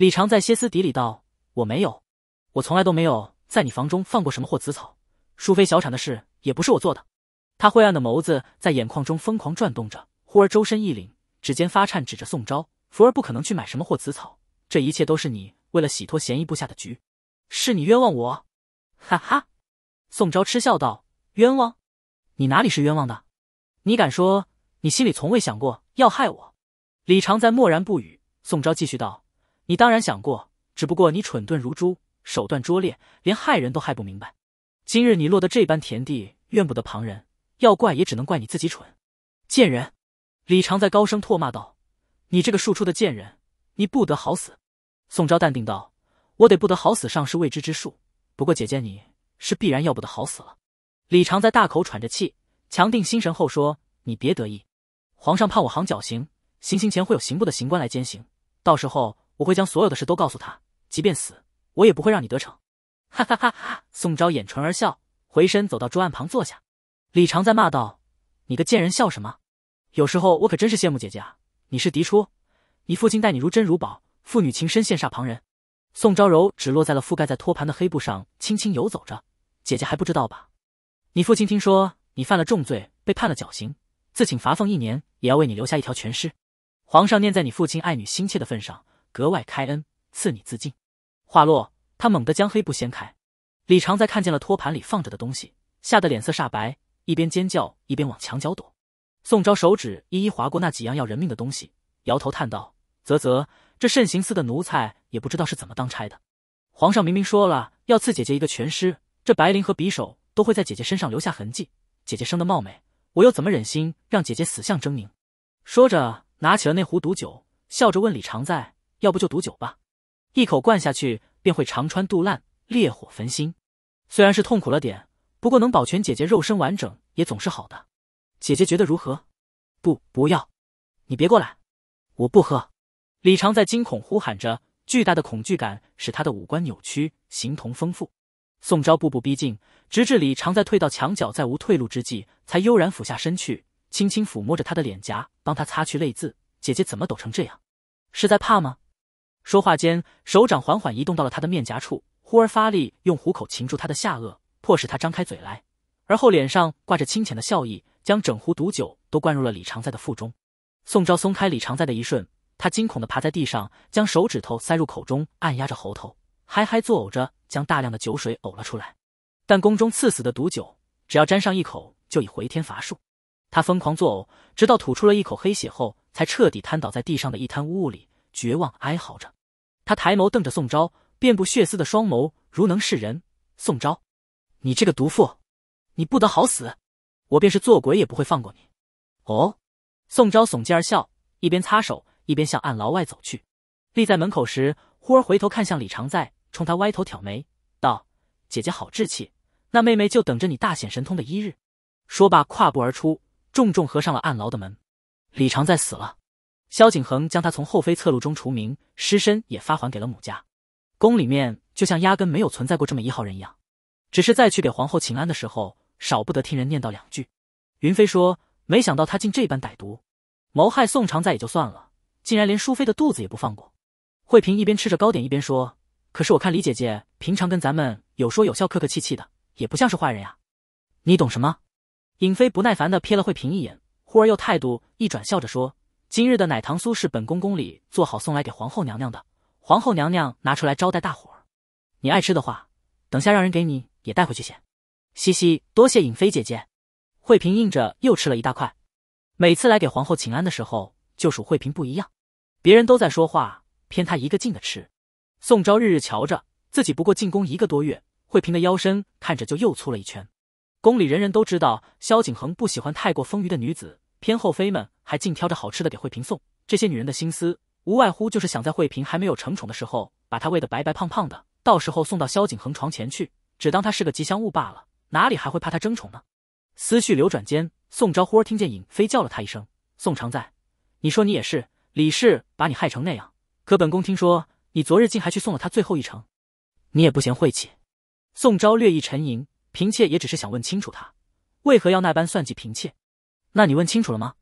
李常在歇斯底里道：“我没有，我从来都没有在你房中放过什么霍子草。淑妃小产的事也不是我做的。”他灰暗的眸子在眼眶中疯狂转动着，忽而周身一凛，指尖发颤，指着宋昭：“福儿不可能去买什么霍子草，这一切都是你为了洗脱嫌疑布下的局，是你冤枉我！”哈哈，宋昭嗤笑道：“冤枉？你哪里是冤枉的？你敢说你心里从未想过要害我？”李常在默然不语。宋昭继续道。你当然想过，只不过你蠢钝如猪，手段拙劣，连害人都害不明白。今日你落得这般田地，怨不得旁人，要怪也只能怪你自己蠢。贱人！李常在高声唾骂道：“你这个庶出的贱人，你不得好死！”宋昭淡定道：“我得不得好死，尚是未知之数。不过姐姐，你是必然要不得好死了。”李常在大口喘着气，强定心神后说：“你别得意，皇上判我行绞刑，行刑前会有刑部的刑官来监刑，到时候。”我会将所有的事都告诉他，即便死，我也不会让你得逞。哈哈哈！哈宋昭掩唇而笑，回身走到桌案旁坐下。李长在骂道：“你个贱人，笑什么？有时候我可真是羡慕姐姐啊！你是嫡出，你父亲待你如珍如宝，父女情深，羡煞旁人。”宋昭柔只落在了覆盖在托盘的黑布上，轻轻游走着。姐姐还不知道吧？你父亲听说你犯了重罪，被判了绞刑，自请罚俸一年，也要为你留下一条全尸。皇上念在你父亲爱女心切的份上。格外开恩，赐你自尽。话落，他猛地将黑布掀开。李常在看见了托盘里放着的东西，吓得脸色煞白，一边尖叫一边往墙角躲。宋昭手指一一划过那几样要人命的东西，摇头叹道：“啧啧，这慎刑司的奴才也不知道是怎么当差的。皇上明明说了要赐姐姐一个全尸，这白绫和匕首都会在姐姐身上留下痕迹。姐姐生的貌美，我又怎么忍心让姐姐死相狰狞？”说着，拿起了那壶毒酒，笑着问李常在。要不就毒酒吧，一口灌下去便会肠穿肚烂，烈火焚心。虽然是痛苦了点，不过能保全姐姐肉身完整也总是好的。姐姐觉得如何？不，不要！你别过来！我不喝！李常在惊恐呼喊着，巨大的恐惧感使他的五官扭曲，形同丰富。宋昭步步逼近，直至李常在退到墙角再无退路之际，才悠然俯下身去，轻轻抚摸着他的脸颊，帮他擦去泪渍。姐姐怎么抖成这样？是在怕吗？说话间，手掌缓缓移动到了他的面颊处，忽而发力，用虎口擒住他的下颚，迫使他张开嘴来。而后脸上挂着清浅的笑意，将整壶毒酒都灌入了李长在的腹中。宋昭松开李长在的一瞬，他惊恐地爬在地上，将手指头塞入口中，按压着喉头，嗨嗨作呕着，将大量的酒水呕了出来。但宫中赐死的毒酒，只要沾上一口就已回天乏术。他疯狂作呕，直到吐出了一口黑血后，才彻底瘫倒在地上的一滩污物里。绝望哀嚎着，他抬眸瞪着宋昭，遍布血丝的双眸如能视人。宋昭，你这个毒妇，你不得好死！我便是做鬼也不会放过你。哦，宋昭耸肩而笑，一边擦手，一边向暗牢外走去。立在门口时，忽而回头看向李常在，冲他歪头挑眉道：“姐姐好志气，那妹妹就等着你大显神通的一日。”说罢跨步而出，重重合上了暗牢的门。李常在死了。萧景恒将她从后妃侧录中除名，尸身也发还给了母家。宫里面就像压根没有存在过这么一号人一样，只是再去给皇后请安的时候，少不得听人念叨两句。云妃说：“没想到她竟这般歹毒，谋害宋常在也就算了，竟然连淑妃的肚子也不放过。”惠嫔一边吃着糕点一边说：“可是我看李姐姐平常跟咱们有说有笑，客客气气的，也不像是坏人呀。”你懂什么？尹妃不耐烦地瞥了惠嫔一眼，忽而又态度一转，笑着说。今日的奶糖酥是本宫宫里做好送来给皇后娘娘的，皇后娘娘拿出来招待大伙儿。你爱吃的话，等下让人给你也带回去些。嘻嘻，多谢尹妃姐姐。惠嫔应着又吃了一大块。每次来给皇后请安的时候，就属惠嫔不一样，别人都在说话，偏她一个劲的吃。宋昭日日瞧着自己不过进宫一个多月，惠嫔的腰身看着就又粗了一圈。宫里人人都知道萧景恒不喜欢太过丰腴的女子。偏后妃们还尽挑着好吃的给惠嫔送，这些女人的心思无外乎就是想在惠嫔还没有成宠的时候把她喂得白白胖胖的，到时候送到萧景恒床前去，只当她是个吉祥物罢了，哪里还会怕她争宠呢？思绪流转间，宋昭忽而听见尹妃叫了她一声：“宋常在，你说你也是，李氏把你害成那样，可本宫听说你昨日竟还去送了她最后一程，你也不嫌晦气。”宋昭略一沉吟，嫔妾也只是想问清楚他为何要那般算计嫔妾。那你问清楚了吗？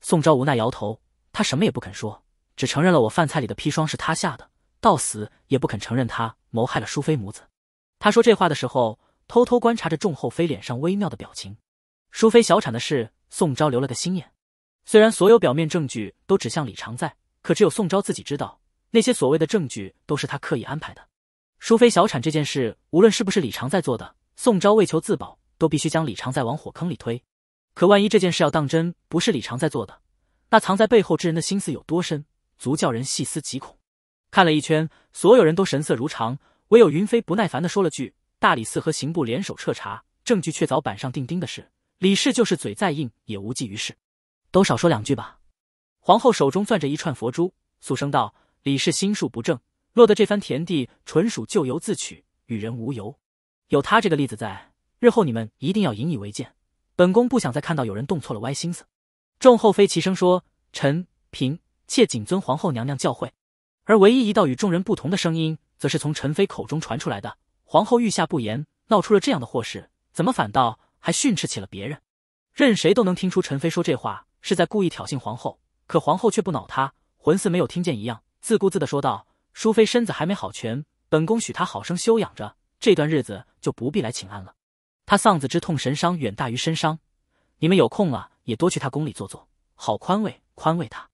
宋昭无奈摇头，他什么也不肯说，只承认了我饭菜里的砒霜是他下的，到死也不肯承认他谋害了淑妃母子。他说这话的时候，偷偷观察着众后妃脸上微妙的表情。淑妃小产的事，宋昭留了个心眼。虽然所有表面证据都指向李常在，可只有宋昭自己知道，那些所谓的证据都是他刻意安排的。淑妃小产这件事，无论是不是李常在做的，宋昭为求自保，都必须将李常在往火坑里推。可万一这件事要当真，不是李常在做的，那藏在背后之人的心思有多深，足叫人细思极恐。看了一圈，所有人都神色如常，唯有云飞不耐烦地说了句：“大理寺和刑部联手彻查，证据确凿，板上钉钉的事，李氏就是嘴再硬也无济于事。都少说两句吧。”皇后手中攥着一串佛珠，肃声道：“李氏心术不正，落得这番田地，纯属咎由自取，与人无尤。有他这个例子在，日后你们一定要引以为戒。”本宫不想再看到有人动错了歪心思。众后妃齐声说：“臣、嫔、妾谨遵皇后娘娘教诲。”而唯一一道与众人不同的声音，则是从陈妃口中传出来的。皇后御下不严，闹出了这样的祸事，怎么反倒还训斥起了别人？任谁都能听出陈妃说这话是在故意挑衅皇后，可皇后却不恼她，魂似没有听见一样，自顾自地说道：“淑妃身子还没好全，本宫许她好生休养着，这段日子就不必来请安了。”他丧子之痛，神伤远大于身伤。你们有空了，也多去他宫里坐坐，好宽慰宽慰他。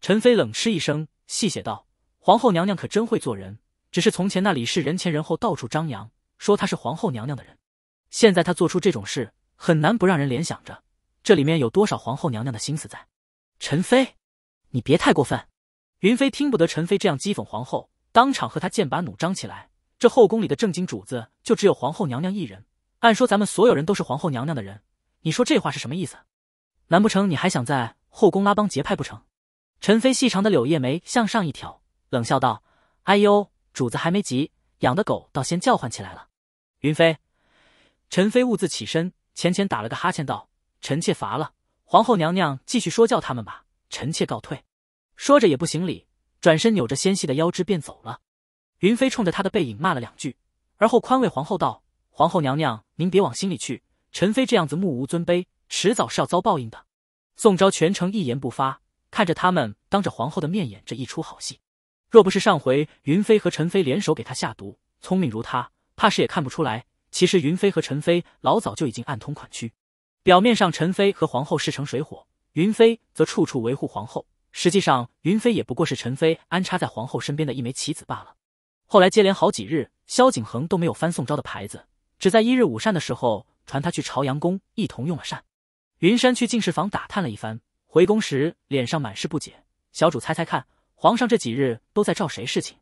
陈妃冷嗤一声，戏谑道：“皇后娘娘可真会做人。只是从前那李氏人前人后到处张扬，说她是皇后娘娘的人，现在她做出这种事，很难不让人联想着这里面有多少皇后娘娘的心思在。”陈妃，你别太过分！云妃听不得陈妃这样讥讽皇后，当场和她剑拔弩张起来。这后宫里的正经主子，就只有皇后娘娘一人。按说咱们所有人都是皇后娘娘的人，你说这话是什么意思？难不成你还想在后宫拉帮结派不成？陈妃细长的柳叶眉向上一挑，冷笑道：“哎呦，主子还没急，养的狗倒先叫唤起来了。”云飞，陈妃兀自起身，浅浅打了个哈欠，道：“臣妾乏了，皇后娘娘继续说教他们吧，臣妾告退。”说着也不行礼，转身扭着纤细的腰肢便走了。云飞冲着他的背影骂了两句，而后宽慰皇后道。皇后娘娘，您别往心里去。陈妃这样子目无尊卑，迟早是要遭报应的。宋昭全程一言不发，看着他们当着皇后的面演这一出好戏。若不是上回云飞和陈飞联手给他下毒，聪明如他，怕是也看不出来，其实云飞和陈飞老早就已经暗通款曲。表面上陈飞和皇后势成水火，云飞则处处维护皇后，实际上云飞也不过是陈飞安插在皇后身边的一枚棋子罢了。后来接连好几日，萧景恒都没有翻宋昭的牌子。只在一日午膳的时候，传他去朝阳宫一同用了膳。云山去进士房打探了一番，回宫时脸上满是不解。小主猜猜看，皇上这几日都在召谁侍寝？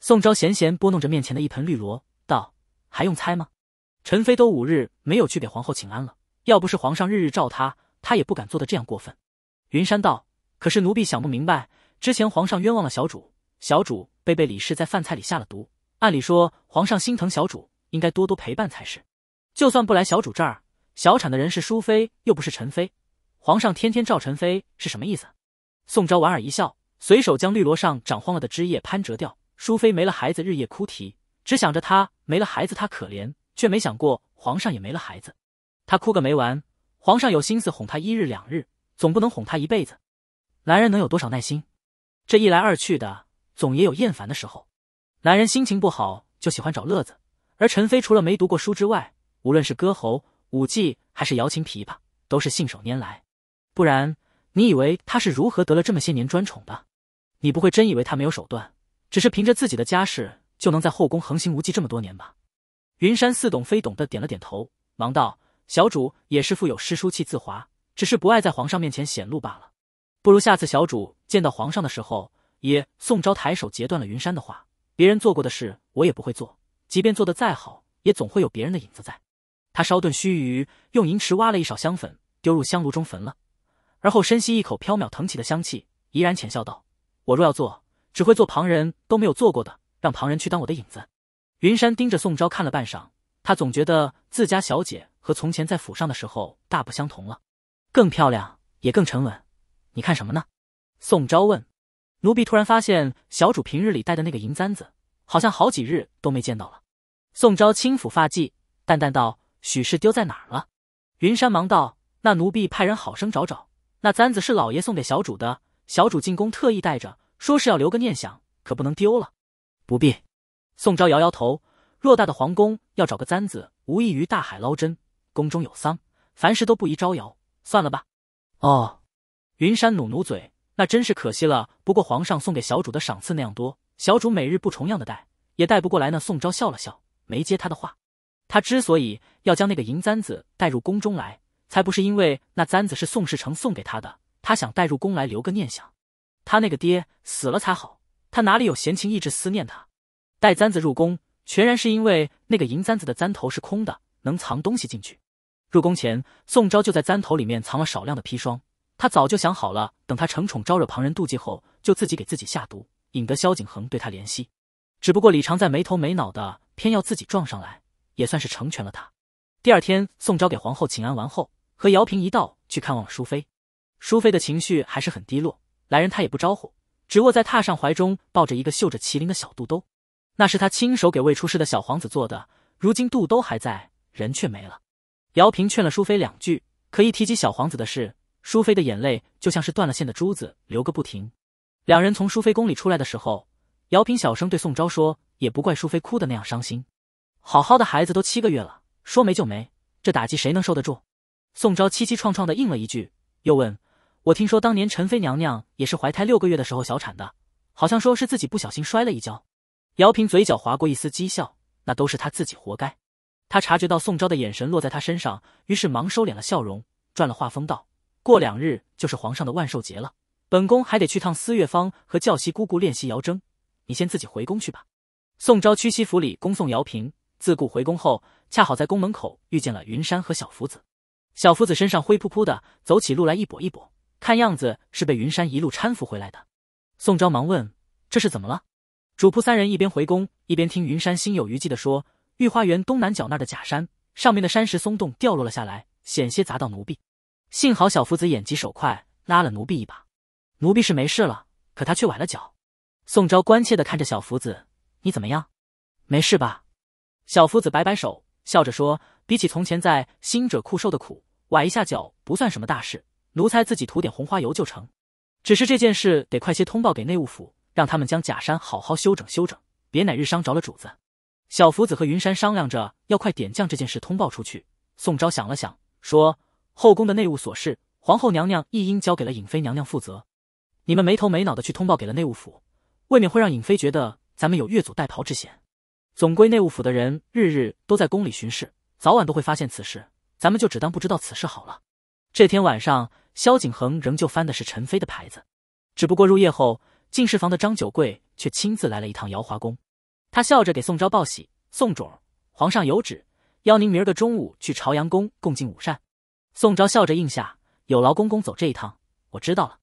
宋昭闲闲拨弄着面前的一盆绿萝，道：“还用猜吗？陈妃都五日没有去给皇后请安了。要不是皇上日日召她，她也不敢做的这样过分。”云山道：“可是奴婢想不明白，之前皇上冤枉了小主，小主被被李氏在饭菜里下了毒，按理说皇上心疼小主。”应该多多陪伴才是。就算不来小主这儿，小产的人是淑妃，又不是陈妃。皇上天天召陈妃，是什么意思？宋昭莞尔一笑，随手将绿萝上长荒了的枝叶攀折掉。淑妃没了孩子，日夜哭啼，只想着她没了孩子，她可怜，却没想过皇上也没了孩子，她哭个没完。皇上有心思哄她一日两日，总不能哄她一辈子。男人能有多少耐心？这一来二去的，总也有厌烦的时候。男人心情不好，就喜欢找乐子。而陈飞除了没读过书之外，无论是歌喉、舞技还是瑶琴琵琶，都是信手拈来。不然，你以为他是如何得了这么些年专宠的？你不会真以为他没有手段，只是凭着自己的家世就能在后宫横行无忌这么多年吧？云山似懂非懂的点了点头，忙道：“小主也是富有诗书气自华，只是不爱在皇上面前显露罢了。不如下次小主见到皇上的时候，也……”送招抬手截断了云山的话：“别人做过的事，我也不会做。”即便做得再好，也总会有别人的影子在。他稍顿须臾，用银匙挖了一勺香粉，丢入香炉中焚了，而后深吸一口飘渺腾起的香气，怡然浅笑道：“我若要做，只会做旁人都没有做过的，让旁人去当我的影子。”云山盯着宋昭看了半晌，他总觉得自家小姐和从前在府上的时候大不相同了，更漂亮，也更沉稳。你看什么呢？宋昭问。奴婢突然发现，小主平日里戴的那个银簪子。好像好几日都没见到了。宋昭轻抚发髻，淡淡道：“许是丢在哪儿了？”云山忙道：“那奴婢派人好生找找。那簪子是老爷送给小主的，小主进宫特意带着，说是要留个念想，可不能丢了。”不必。宋昭摇摇头：“偌大的皇宫，要找个簪子，无异于大海捞针。宫中有丧，凡事都不宜招摇。算了吧。”哦。云山努努嘴：“那真是可惜了。不过皇上送给小主的赏赐那样多。”小主每日不重样的带，也带不过来呢。宋昭笑了笑，没接他的话。他之所以要将那个银簪子带入宫中来，才不是因为那簪子是宋世成送给他的。他想带入宫来留个念想。他那个爹死了才好，他哪里有闲情逸致思念他？带簪子入宫，全然是因为那个银簪子的簪头是空的，能藏东西进去。入宫前，宋昭就在簪头里面藏了少量的砒霜。他早就想好了，等他成宠招惹旁人妒忌后，就自己给自己下毒。引得萧景恒对他怜惜，只不过李常在没头没脑的偏要自己撞上来，也算是成全了他。第二天，宋昭给皇后请安完后，和姚平一道去看望了淑妃。淑妃的情绪还是很低落，来人她也不招呼，只卧在榻上怀中抱着一个绣着麒麟的小肚兜，那是她亲手给未出世的小皇子做的。如今肚兜还在，人却没了。姚平劝了淑妃两句，可一提及小皇子的事，淑妃的眼泪就像是断了线的珠子，流个不停。两人从淑妃宫里出来的时候，姚平小声对宋昭说：“也不怪淑妃哭得那样伤心，好好的孩子都七个月了，说没就没，这打击谁能受得住？”宋昭凄凄怆怆的应了一句，又问：“我听说当年陈妃娘娘也是怀胎六个月的时候小产的，好像说是自己不小心摔了一跤。”姚平嘴角划过一丝讥笑，那都是她自己活该。她察觉到宋昭的眼神落在她身上，于是忙收敛了笑容，转了话锋道：“过两日就是皇上的万寿节了。”本宫还得去趟思月坊和教习姑姑练习摇筝，你先自己回宫去吧。宋昭屈膝府礼恭送姚平。自顾回宫后，恰好在宫门口遇见了云山和小福子。小福子身上灰扑扑的，走起路来一跛一跛，看样子是被云山一路搀扶回来的。宋昭忙问：“这是怎么了？”主仆三人一边回宫，一边听云山心有余悸地说：“御花园东南角那的假山上面的山石松动掉落了下来，险些砸到奴婢，幸好小福子眼疾手快，拉了奴婢一把。”奴婢是没事了，可他却崴了脚。宋昭关切的看着小福子：“你怎么样？没事吧？”小福子摆摆手，笑着说：“比起从前在新者库受的苦，崴一下脚不算什么大事，奴才自己涂点红花油就成。只是这件事得快些通报给内务府，让他们将假山好好修整修整，别乃日伤着了主子。”小福子和云山商量着要快点将这件事通报出去。宋昭想了想，说：“后宫的内务琐事，皇后娘娘亦应交给了尹妃娘娘负责。”你们没头没脑的去通报给了内务府，未免会让尹妃觉得咱们有越俎代庖之嫌。总归内务府的人日日都在宫里巡视，早晚都会发现此事。咱们就只当不知道此事好了。这天晚上，萧景恒仍旧翻的是陈妃的牌子，只不过入夜后，进士房的张九贵却亲自来了一趟瑶华宫。他笑着给宋昭报喜：“宋主儿，皇上有旨，邀您明儿个中午去朝阳宫共进午膳。”宋昭笑着应下：“有劳公公走这一趟，我知道了。”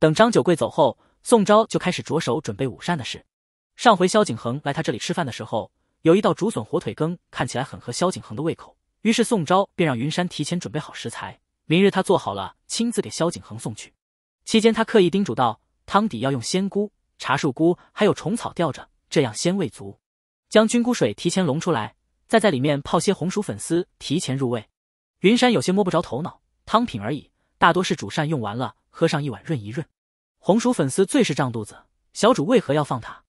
等张九贵走后，宋昭就开始着手准备午膳的事。上回萧景恒来他这里吃饭的时候，有一道竹笋火腿羹看起来很合萧景恒的胃口，于是宋昭便让云山提前准备好食材，明日他做好了亲自给萧景恒送去。期间他刻意叮嘱道：汤底要用鲜菇、茶树菇还有虫草吊着，这样鲜味足；将菌菇水提前浓出来，再在里面泡些红薯粉丝，提前入味。云山有些摸不着头脑，汤品而已。大多是煮膳用完了，喝上一碗润一润。红薯粉丝最是胀肚子，小主为何要放它？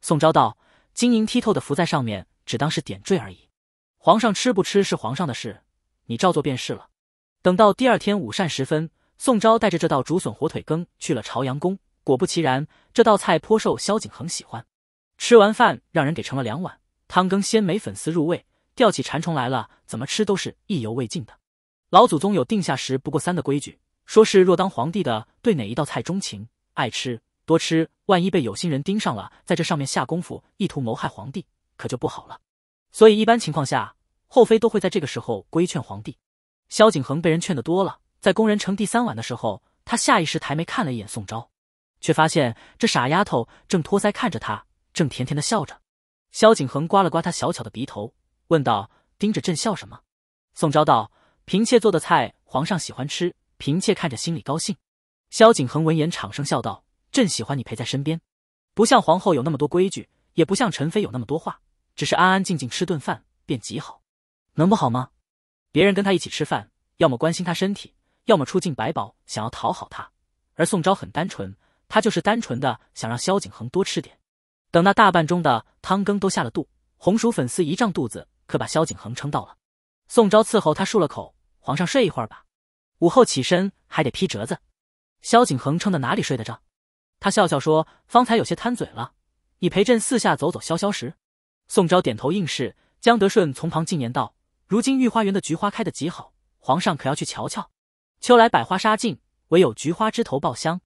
宋昭道，晶莹剔透的浮在上面，只当是点缀而已。皇上吃不吃是皇上的事，你照做便是了。等到第二天午膳时分，宋昭带着这道竹笋火腿羹去了朝阳宫，果不其然，这道菜颇受萧景恒喜欢。吃完饭，让人给盛了两碗，汤羹鲜美，粉丝入味，吊起馋虫来了，怎么吃都是意犹未尽的。老祖宗有定下时不过三的规矩，说是若当皇帝的对哪一道菜钟情爱吃多吃，万一被有心人盯上了，在这上面下功夫，意图谋害皇帝，可就不好了。所以一般情况下，后妃都会在这个时候规劝皇帝。萧景恒被人劝得多了，在工人盛第三碗的时候，他下意识抬眉看了一眼宋昭，却发现这傻丫头正托腮看着他，正甜甜的笑着。萧景恒刮了刮他小巧的鼻头，问道：“盯着朕笑什么？”宋昭道。嫔妾做的菜，皇上喜欢吃，嫔妾看着心里高兴。萧景恒闻言，长声笑道：“朕喜欢你陪在身边，不像皇后有那么多规矩，也不像陈妃有那么多话，只是安安静静吃顿饭便极好，能不好吗？别人跟他一起吃饭，要么关心他身体，要么出尽百宝想要讨好他，而宋昭很单纯，他就是单纯的想让萧景恒多吃点。等那大半盅的汤羹都下了肚，红薯粉丝一胀肚子，可把萧景恒撑到了。宋昭伺候他漱了口。”皇上睡一会儿吧，午后起身还得批折子。萧景恒撑得哪里睡得着？他笑笑说：“方才有些贪嘴了，你陪朕四下走走，消消食。”宋昭点头应是。江德顺从旁进言道：“如今御花园的菊花开得极好，皇上可要去瞧瞧。秋来百花杀尽，唯有菊花枝头爆香。”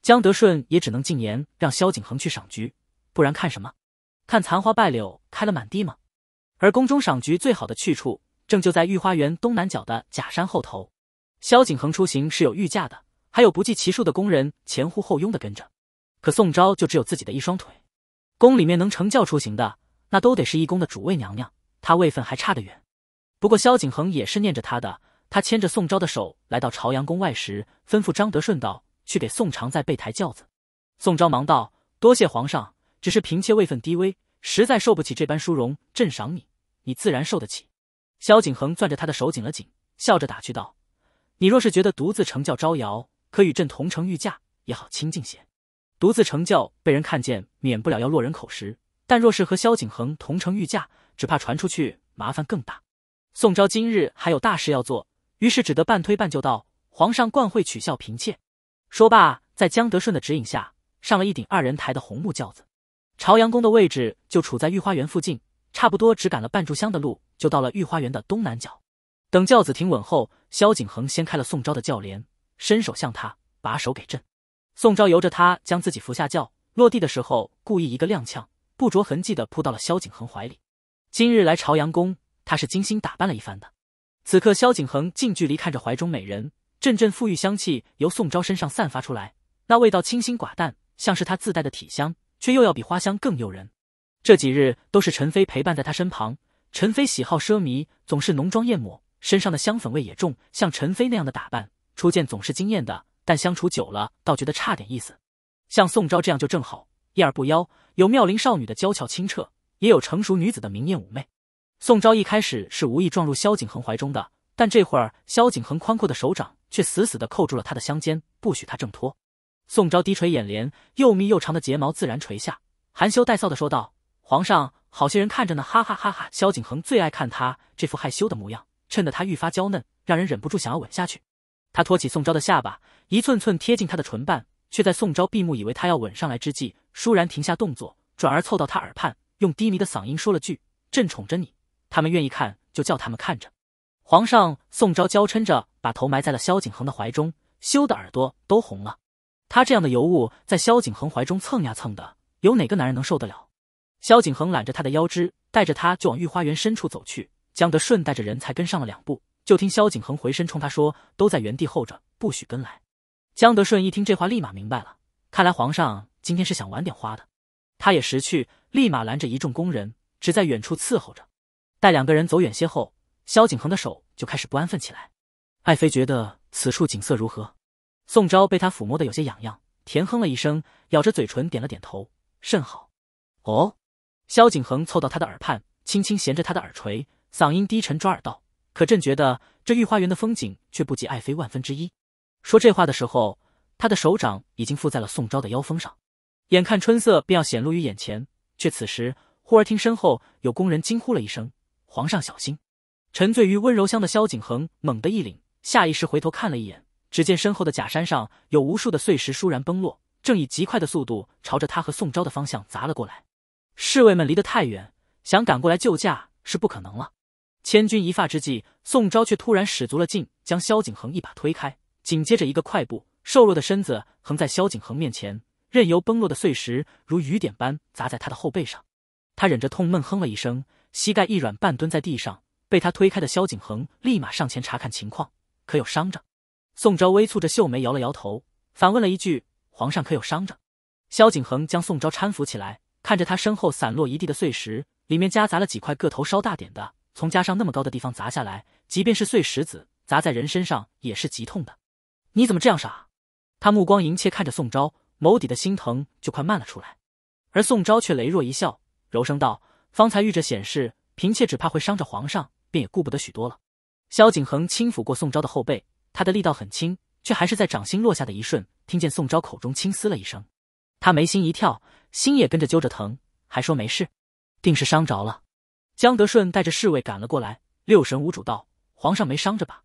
江德顺也只能进言让萧景恒去赏菊，不然看什么？看残花败柳开了满地吗？而宫中赏菊最好的去处。正就在御花园东南角的假山后头，萧景恒出行是有御驾的，还有不计其数的工人前呼后拥的跟着。可宋昭就只有自己的一双腿，宫里面能乘轿出行的，那都得是一宫的主位娘娘，她位分还差得远。不过萧景恒也是念着她的，他牵着宋昭的手来到朝阳宫外时，吩咐张德顺道去给宋常在备抬轿子。宋昭忙道：“多谢皇上，只是嫔妾位分低微，实在受不起这般殊荣。朕赏你，你自然受得起。”萧景恒攥着他的手紧了紧，笑着打趣道：“你若是觉得独自成轿招摇，可与朕同乘御驾也好，清静些。独自成轿被人看见，免不了要落人口实。但若是和萧景恒同乘御驾，只怕传出去麻烦更大。”宋昭今日还有大事要做，于是只得半推半就道：“皇上惯会取笑嫔妾。”说罢，在江德顺的指引下，上了一顶二人抬的红木轿子。朝阳宫的位置就处在御花园附近，差不多只赶了半炷香的路。就到了御花园的东南角，等轿子停稳后，萧景恒掀开了宋昭的轿帘，伸手向他把手给朕。宋昭由着他将自己扶下轿，落地的时候故意一个踉跄，不着痕迹的扑到了萧景恒怀里。今日来朝阳宫，他是精心打扮了一番的。此刻，萧景恒近距离看着怀中美人，阵阵馥郁香气由宋昭身上散发出来，那味道清新寡淡，像是他自带的体香，却又要比花香更诱人。这几日都是陈妃陪伴在他身旁。陈妃喜好奢靡，总是浓妆艳抹，身上的香粉味也重。像陈妃那样的打扮，初见总是惊艳的，但相处久了，倒觉得差点意思。像宋昭这样就正好，艳而不妖，有妙龄少女的娇俏清澈，也有成熟女子的明艳妩媚。宋昭一开始是无意撞入萧景恒怀中的，但这会儿萧景恒宽阔的手掌却死死的扣住了他的香肩，不许他挣脱。宋昭低垂眼帘，又密又长的睫毛自然垂下，含羞带臊的说道：“皇上。”好些人看着呢，哈哈哈哈！萧景恒最爱看他这副害羞的模样，衬得他愈发娇嫩，让人忍不住想要吻下去。他托起宋昭的下巴，一寸寸贴近她的唇瓣，却在宋昭闭目以为他要吻上来之际，倏然停下动作，转而凑到他耳畔，用低迷的嗓音说了句：“朕宠着你，他们愿意看就叫他们看着。”皇上，宋昭娇嗔着把头埋在了萧景恒的怀中，羞得耳朵都红了。他这样的尤物在萧景恒怀中蹭呀蹭的，有哪个男人能受得了？萧景恒揽着他的腰肢，带着他就往御花园深处走去。江德顺带着人才跟上了两步，就听萧景恒回身冲他说：“都在原地候着，不许跟来。”江德顺一听这话，立马明白了，看来皇上今天是想玩点花的。他也识趣，立马拦着一众工人，只在远处伺候着。待两个人走远些后，萧景恒的手就开始不安分起来。“爱妃觉得此处景色如何？”宋昭被他抚摸的有些痒痒，甜哼了一声，咬着嘴唇点了点头：“甚好。”哦。萧景恒凑到他的耳畔，轻轻衔着他的耳垂，嗓音低沉，抓耳道：“可朕觉得这御花园的风景却不及爱妃万分之一。”说这话的时候，他的手掌已经附在了宋昭的腰封上。眼看春色便要显露于眼前，却此时忽而听身后有宫人惊呼了一声：“皇上小心！”沉醉于温柔乡的萧景恒猛地一凛，下意识回头看了一眼，只见身后的假山上有无数的碎石倏然崩落，正以极快的速度朝着他和宋昭的方向砸了过来。侍卫们离得太远，想赶过来救驾是不可能了。千钧一发之际，宋昭却突然使足了劲，将萧景恒一把推开。紧接着一个快步，瘦弱的身子横在萧景恒面前，任由崩落的碎石如雨点般砸在他的后背上。他忍着痛闷哼了一声，膝盖一软，半蹲在地上。被他推开的萧景恒立马上前查看情况，可有伤着？宋昭微蹙着秀眉摇了摇头，反问了一句：“皇上可有伤着？”萧景恒将宋昭搀扶起来。看着他身后散落一地的碎石，里面夹杂了几块个头稍大点的，从加上那么高的地方砸下来，即便是碎石子砸在人身上也是极痛的。你怎么这样傻？他目光盈切看着宋昭，眸底的心疼就快漫了出来。而宋昭却羸弱一笑，柔声道：“方才遇着险事，嫔妾只怕会伤着皇上，便也顾不得许多了。”萧景恒轻抚过宋昭的后背，他的力道很轻，却还是在掌心落下的一瞬，听见宋昭口中轻嘶了一声，他眉心一跳。心也跟着揪着疼，还说没事，定是伤着了。江德顺带着侍卫赶了过来，六神无主道：“皇上没伤着吧？”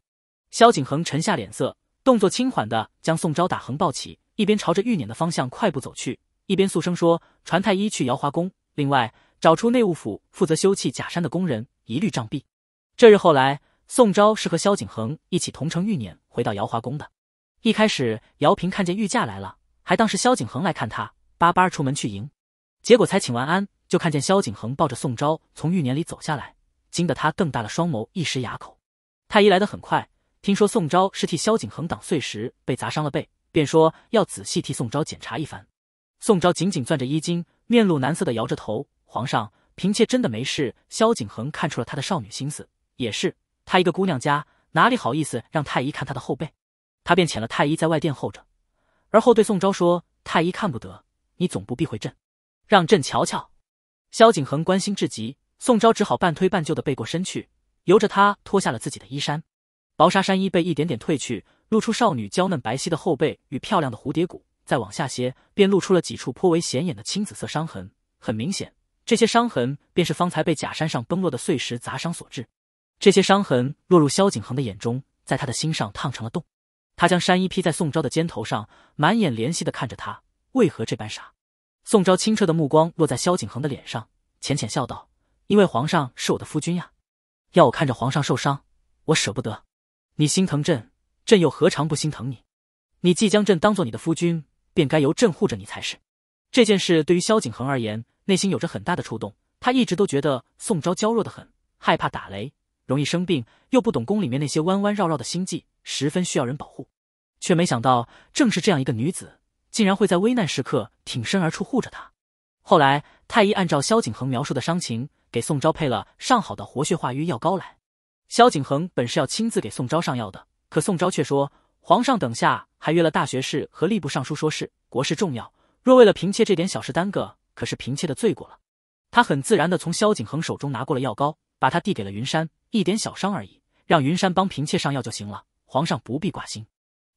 萧景恒沉下脸色，动作轻缓的将宋昭打横抱起，一边朝着玉撵的方向快步走去，一边诉声说：“传太医去瑶华宫，另外找出内务府负责修葺假山的工人，一律杖毙。”这日后来，宋昭是和萧景恒一起同乘玉撵回到瑶华宫的。一开始，姚平看见御驾来了，还当是萧景恒来看他。巴巴出门去迎，结果才请完安，就看见萧景恒抱着宋昭从御撵里走下来，惊得他瞪大了双眸，一时哑口。太医来得很快，听说宋昭是替萧景恒挡碎石被砸伤了背，便说要仔细替宋昭检查一番。宋昭紧紧攥着衣襟，面露难色的摇着头：“皇上，嫔妾真的没事。”萧景恒看出了他的少女心思，也是他一个姑娘家，哪里好意思让太医看他的后背，他便遣了太医在外殿候着，而后对宋昭说：“太医看不得。”你总不避讳朕，让朕瞧瞧。萧景恒关心至极，宋昭只好半推半就的背过身去，由着他脱下了自己的衣衫。薄纱衫衣被一点点褪去，露出少女娇嫩白皙的后背与漂亮的蝴蝶骨。再往下些，便露出了几处颇为显眼的青紫色伤痕。很明显，这些伤痕便是方才被假山上崩落的碎石砸伤所致。这些伤痕落入萧景恒的眼中，在他的心上烫成了洞。他将衫衣披在宋昭的肩头上，满眼怜惜的看着他。为何这般傻？宋昭清澈的目光落在萧景恒的脸上，浅浅笑道：“因为皇上是我的夫君呀，要我看着皇上受伤，我舍不得。你心疼朕，朕又何尝不心疼你？你既将朕当做你的夫君，便该由朕护着你才是。”这件事对于萧景恒而言，内心有着很大的触动。他一直都觉得宋昭娇弱的很，害怕打雷，容易生病，又不懂宫里面那些弯弯绕绕的心计，十分需要人保护。却没想到，正是这样一个女子。竟然会在危难时刻挺身而出护着他。后来，太医按照萧景恒描述的伤情，给宋昭配了上好的活血化瘀药膏来。萧景恒本是要亲自给宋昭上药的，可宋昭却说：“皇上等下还约了大学士和吏部尚书说事，国事重要，若为了嫔妾这点小事耽搁，可是嫔妾的罪过了。”他很自然的从萧景恒手中拿过了药膏，把他递给了云山。一点小伤而已，让云山帮嫔妾上药就行了，皇上不必挂心。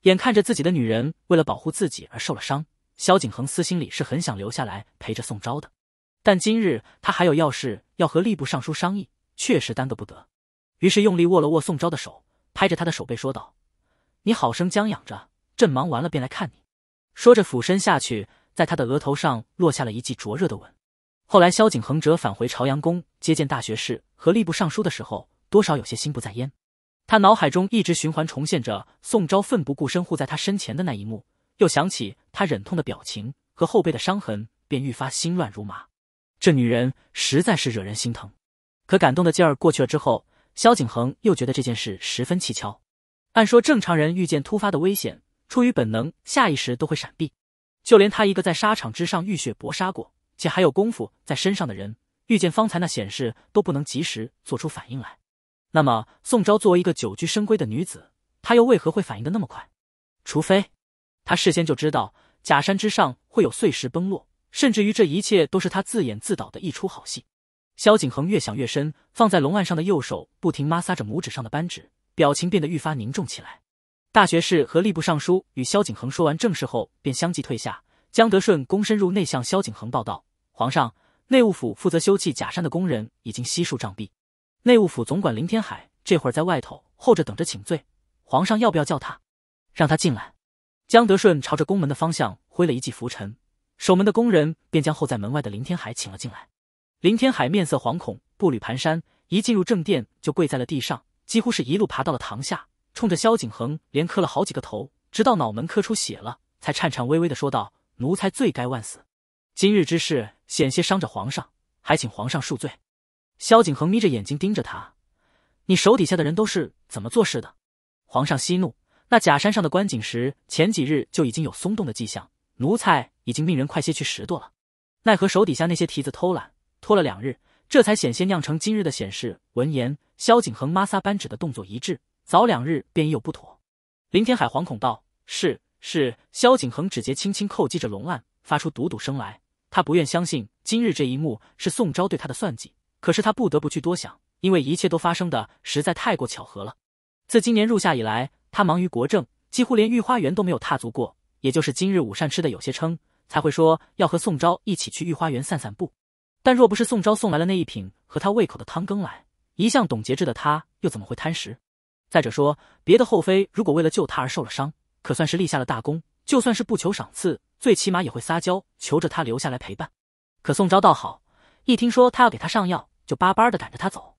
眼看着自己的女人为了保护自己而受了伤，萧景恒私心里是很想留下来陪着宋昭的，但今日他还有要事要和吏部尚书商议，确实耽搁不得。于是用力握了握宋昭的手，拍着他的手背说道：“你好生将养着，朕忙完了便来看你。”说着俯身下去，在他的额头上落下了一记灼热的吻。后来萧景恒折返回朝阳宫接见大学士和吏部尚书的时候，多少有些心不在焉。他脑海中一直循环重现着宋昭奋不顾身护在他身前的那一幕，又想起他忍痛的表情和后背的伤痕，便愈发心乱如麻。这女人实在是惹人心疼。可感动的劲儿过去了之后，萧景恒又觉得这件事十分蹊跷。按说正常人遇见突发的危险，出于本能，下意识都会闪避。就连他一个在沙场之上浴血搏杀过，且还有功夫在身上的人，遇见方才那险事，都不能及时做出反应来。那么，宋昭作为一个久居深闺的女子，她又为何会反应的那么快？除非，她事先就知道假山之上会有碎石崩落，甚至于这一切都是她自演自导的一出好戏。萧景恒越想越深，放在龙案上的右手不停摩挲着拇指上的扳指，表情变得愈发凝重起来。大学士和吏部尚书与萧景恒说完正事后，便相继退下。江德顺躬身入内向萧景恒报道：“皇上，内务府负责修葺假山的工人已经悉数杖毙。”内务府总管林天海这会儿在外头候着，等着请罪。皇上要不要叫他？让他进来。江德顺朝着宫门的方向挥了一记拂尘，守门的工人便将候在门外的林天海请了进来。林天海面色惶恐，步履蹒跚，一进入正殿就跪在了地上，几乎是一路爬到了堂下，冲着萧景恒连磕了好几个头，直到脑门磕出血了，才颤颤巍巍的说道：“奴才罪该万死，今日之事险些伤着皇上，还请皇上恕罪。”萧景恒眯着眼睛盯着他：“你手底下的人都是怎么做事的？”皇上息怒！那假山上的观景石前几日就已经有松动的迹象，奴才已经命人快些去拾掇了，奈何手底下那些蹄子偷懒，拖了两日，这才险些酿成今日的险事。闻言，萧景恒抹挲扳指的动作一致，早两日便已有不妥。林天海惶恐道：“是是。”萧景恒指节轻轻叩击着龙案，发出笃笃声来。他不愿相信今日这一幕是宋昭对他的算计。可是他不得不去多想，因为一切都发生的实在太过巧合了。自今年入夏以来，他忙于国政，几乎连御花园都没有踏足过。也就是今日午膳吃的有些撑，才会说要和宋昭一起去御花园散散步。但若不是宋昭送来了那一品和他胃口的汤羹来，一向懂节制的他又怎么会贪食？再者说，别的后妃如果为了救他而受了伤，可算是立下了大功，就算是不求赏赐，最起码也会撒娇求着他留下来陪伴。可宋昭倒好，一听说他要给他上药。就巴巴的赶着他走。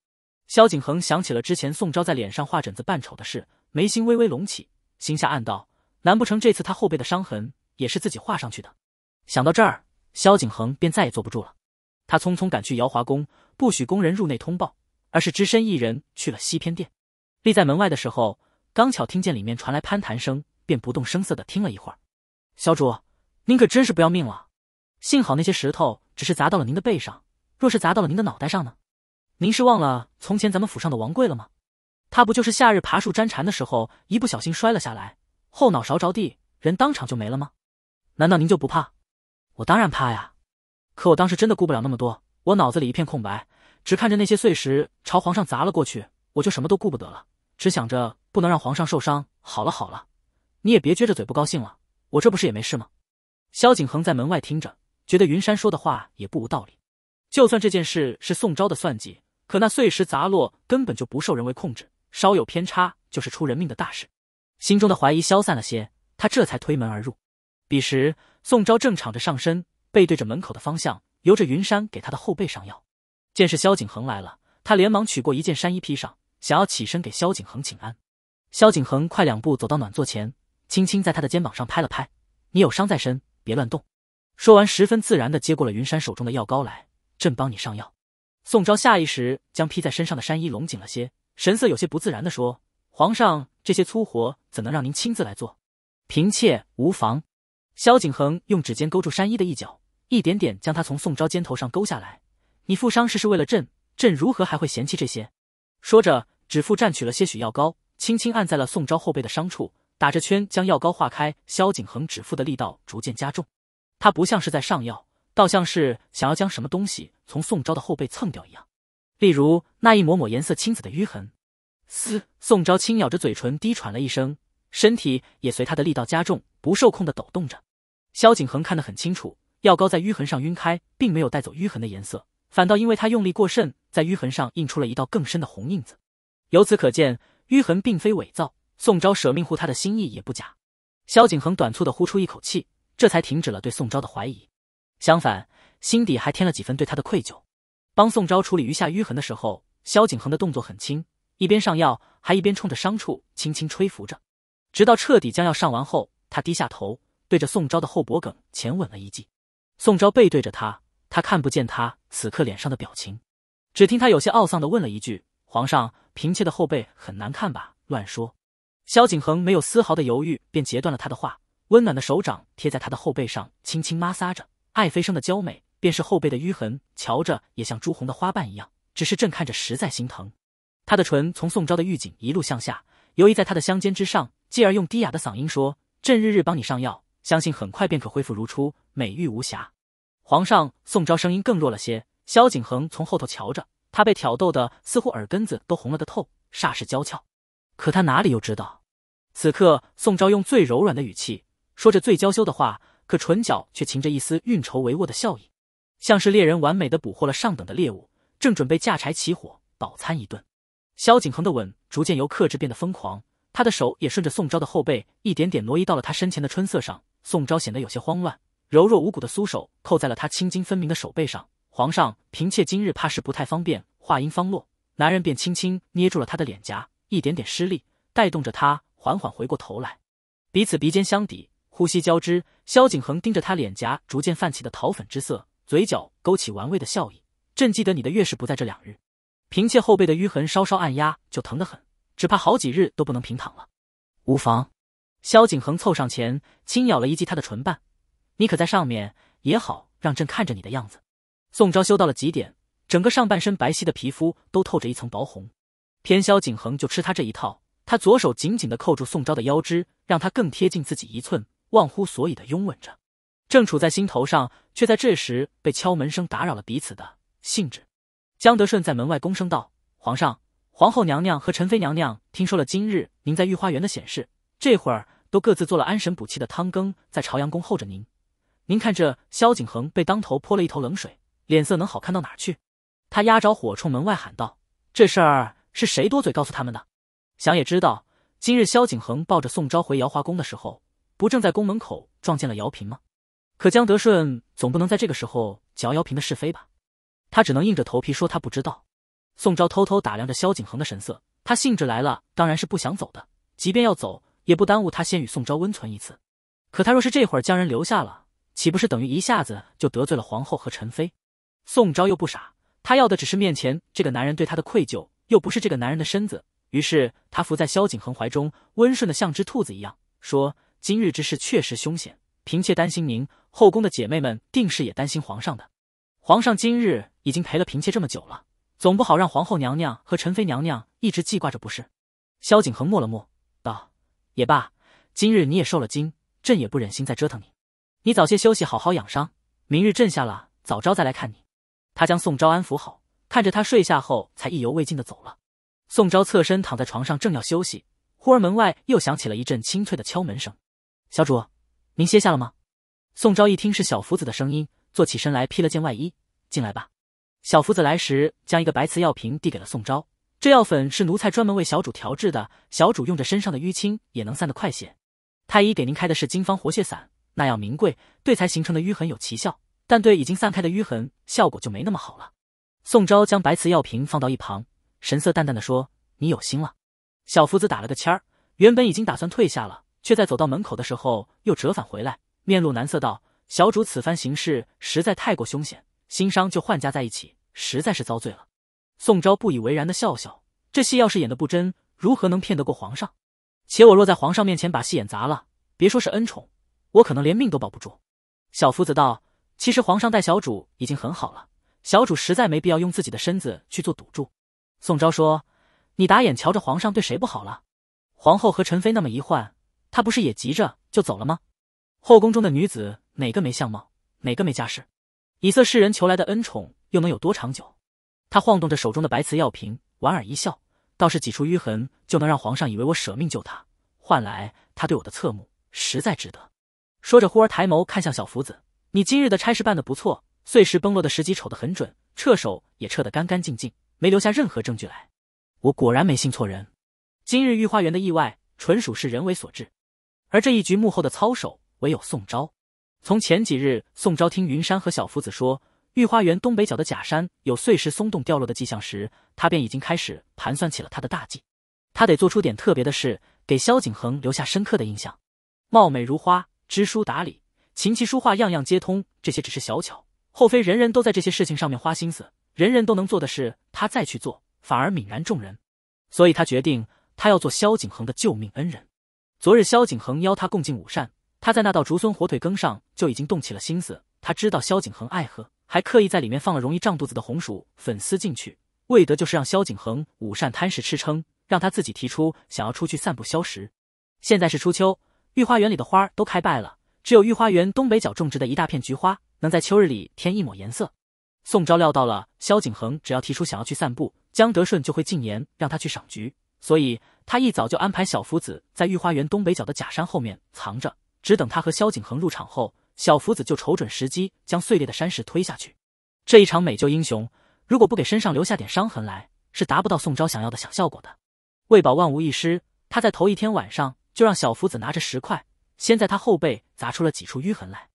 萧景恒想起了之前宋昭在脸上画疹子扮丑的事，眉心微微隆起，心下暗道：难不成这次他后背的伤痕也是自己画上去的？想到这儿，萧景恒便再也坐不住了。他匆匆赶去瑶华宫，不许宫人入内通报，而是只身一人去了西偏殿。立在门外的时候，刚巧听见里面传来攀谈声，便不动声色的听了一会儿。小主，您可真是不要命了！幸好那些石头只是砸到了您的背上，若是砸到了您的脑袋上呢？您是忘了从前咱们府上的王贵了吗？他不就是夏日爬树粘蝉的时候一不小心摔了下来，后脑勺着地，人当场就没了吗？难道您就不怕？我当然怕呀，可我当时真的顾不了那么多，我脑子里一片空白，只看着那些碎石朝皇上砸了过去，我就什么都顾不得了，只想着不能让皇上受伤。好了好了，你也别撅着嘴不高兴了，我这不是也没事吗？萧景恒在门外听着，觉得云山说的话也不无道理，就算这件事是宋昭的算计。可那碎石砸落根本就不受人为控制，稍有偏差就是出人命的大事。心中的怀疑消散了些，他这才推门而入。彼时宋昭正敞着上身，背对着门口的方向，由着云山给他的后背上药。见是萧景恒来了，他连忙取过一件山衣披上，想要起身给萧景恒请安。萧景恒快两步走到暖座前，轻轻在他的肩膀上拍了拍：“你有伤在身，别乱动。”说完，十分自然地接过了云山手中的药膏来：“朕帮你上药。”宋昭下意识将披在身上的山衣拢紧了些，神色有些不自然地说：“皇上，这些粗活怎能让您亲自来做？嫔妾无妨。”萧景恒用指尖勾住山衣的一角，一点点将它从宋昭肩头上勾下来。你负伤是是为了朕，朕如何还会嫌弃这些？说着，指腹蘸取了些许药膏，轻轻按在了宋昭后背的伤处，打着圈将药膏化开。萧景恒指腹的力道逐渐加重，他不像是在上药。倒像是想要将什么东西从宋昭的后背蹭掉一样，例如那一抹抹颜色青紫的淤痕。嘶！宋昭轻咬着嘴唇，低喘了一声，身体也随他的力道加重，不受控的抖动着。萧景恒看得很清楚，药膏在淤痕上晕开，并没有带走淤痕的颜色，反倒因为他用力过甚，在淤痕上印出了一道更深的红印子。由此可见，淤痕并非伪造。宋昭舍命护他的心意也不假。萧景恒短促的呼出一口气，这才停止了对宋昭的怀疑。相反，心底还添了几分对他的愧疚。帮宋昭处理余下淤痕的时候，萧景恒的动作很轻，一边上药，还一边冲着伤处轻轻吹拂着。直到彻底将药上完后，他低下头，对着宋昭的后脖颈浅吻了一记。宋昭背对着他，他看不见他此刻脸上的表情，只听他有些懊丧的问了一句：“皇上，嫔妾的后背很难看吧？”乱说。萧景恒没有丝毫的犹豫，便截断了他的话，温暖的手掌贴在他的后背上，轻轻摩挲着。爱妃生的娇美，便是后背的淤痕，瞧着也像朱红的花瓣一样。只是朕看着实在心疼。他的唇从宋昭的玉颈一路向下，游移在他的香肩之上，继而用低哑的嗓音说：“朕日日帮你上药，相信很快便可恢复如初，美玉无瑕。”皇上，宋昭声音更弱了些。萧景恒从后头瞧着，他被挑逗的似乎耳根子都红了个透，煞是娇俏。可他哪里又知道，此刻宋昭用最柔软的语气，说着最娇羞的话。可唇角却噙着一丝运筹帷幄的笑意，像是猎人完美的捕获了上等的猎物，正准备架柴起火，饱餐一顿。萧景恒的吻逐渐由克制变得疯狂，他的手也顺着宋昭的后背一点点挪移到了他身前的春色上。宋昭显得有些慌乱，柔弱无骨的酥手扣在了他青筋分明的手背上。皇上，嫔妾今日怕是不太方便。话音方落，男人便轻轻捏住了他的脸颊，一点点施力，带动着他缓缓回过头来，彼此鼻尖相抵。呼吸交织，萧景恒盯着他脸颊逐渐泛起的桃粉之色，嘴角勾起玩味的笑意。朕记得你的月事不在这两日，嫔妾后背的淤痕稍稍按压就疼得很，只怕好几日都不能平躺了。无妨，萧景恒凑上前，轻咬了一记他的唇瓣。你可在上面也好，让朕看着你的样子。宋昭修到了极点，整个上半身白皙的皮肤都透着一层薄红，偏萧景恒就吃他这一套。他左手紧紧地扣住宋昭的腰肢，让她更贴近自己一寸。忘乎所以的拥吻着，正处在心头上，却在这时被敲门声打扰了彼此的兴致。江德顺在门外躬声道：“皇上、皇后娘娘和陈妃娘娘听说了今日您在御花园的显示，这会儿都各自做了安神补气的汤羹，在朝阳宫候着您。您看这萧景恒被当头泼了一头冷水，脸色能好看到哪儿去？”他压着火冲门外喊道：“这事儿是谁多嘴告诉他们的？想也知道，今日萧景恒抱着宋昭回瑶华宫的时候。”不正在宫门口撞见了姚平吗？可江德顺总不能在这个时候嚼姚平的是非吧？他只能硬着头皮说他不知道。宋昭偷偷打量着萧景恒的神色，他兴致来了，当然是不想走的。即便要走，也不耽误他先与宋昭温存一次。可他若是这会儿将人留下了，岂不是等于一下子就得罪了皇后和陈妃？宋昭又不傻，他要的只是面前这个男人对他的愧疚，又不是这个男人的身子。于是他伏在萧景恒怀中，温顺的像只兔子一样说。今日之事确实凶险，嫔妾担心您，后宫的姐妹们定是也担心皇上的。皇上今日已经陪了嫔妾这么久了，总不好让皇后娘娘和陈妃娘娘一直记挂着不是？萧景恒默了默，道：“也罢，今日你也受了惊，朕也不忍心再折腾你，你早些休息，好好养伤。明日朕下了早朝再来看你。”他将宋昭安抚好，看着他睡下后，才意犹未尽的走了。宋昭侧身躺在床上，正要休息，忽而门外又响起了一阵清脆的敲门声。小主，您歇下了吗？宋昭一听是小福子的声音，坐起身来，披了件外衣，进来吧。小福子来时，将一个白瓷药瓶递给了宋昭。这药粉是奴才专门为小主调制的，小主用着身上的淤青也能散得快些。太医给您开的是金方活血散，那药名贵，对才形成的淤痕有奇效，但对已经散开的淤痕效果就没那么好了。宋昭将白瓷药瓶放到一旁，神色淡淡的说：“你有心了。”小福子打了个签儿，原本已经打算退下了。却在走到门口的时候，又折返回来，面露难色道：“小主此番行事实在太过凶险，新伤就换加在一起，实在是遭罪了。”宋昭不以为然的笑笑：“这戏要是演的不真，如何能骗得过皇上？且我若在皇上面前把戏演砸了，别说是恩宠，我可能连命都保不住。”小夫子道：“其实皇上待小主已经很好了，小主实在没必要用自己的身子去做赌注。”宋昭说：“你打眼瞧着皇上对谁不好了？皇后和陈妃那么一换。”他不是也急着就走了吗？后宫中的女子哪个没相貌，哪个没家世？以色侍人求来的恩宠又能有多长久？他晃动着手中的白瓷药瓶，莞尔一笑，倒是挤出淤痕就能让皇上以为我舍命救他，换来他对我的侧目，实在值得。说着，忽而抬眸看向小福子：“你今日的差事办得不错，碎石崩落的时机瞅得很准，撤手也撤得干干净净，没留下任何证据来。我果然没信错人。今日御花园的意外，纯属是人为所致。”而这一局幕后的操守，唯有宋昭。从前几日，宋昭听云山和小夫子说，御花园东北角的假山有碎石松动掉落的迹象时，他便已经开始盘算起了他的大计。他得做出点特别的事，给萧景恒留下深刻的印象。貌美如花，知书达理，琴棋书画样样皆通，这些只是小巧。后妃人人都在这些事情上面花心思，人人都能做的事，他再去做，反而泯然众人。所以他决定，他要做萧景恒的救命恩人。昨日萧景恒邀他共进午膳，他在那道竹荪火腿羹上就已经动起了心思。他知道萧景恒爱喝，还刻意在里面放了容易胀肚子的红薯粉丝进去，为的就是让萧景恒午膳贪食吃撑，让他自己提出想要出去散步消食。现在是初秋，御花园里的花都开败了，只有御花园东北角种植的一大片菊花，能在秋日里添一抹颜色。宋昭料到了萧景恒只要提出想要去散步，江德顺就会进言让他去赏菊。所以，他一早就安排小福子在御花园东北角的假山后面藏着，只等他和萧景恒入场后，小福子就瞅准时机将碎裂的山石推下去。这一场美救英雄，如果不给身上留下点伤痕来，是达不到宋昭想要的小效果的。为保万无一失，他在头一天晚上就让小福子拿着石块，先在他后背砸出了几处淤痕来。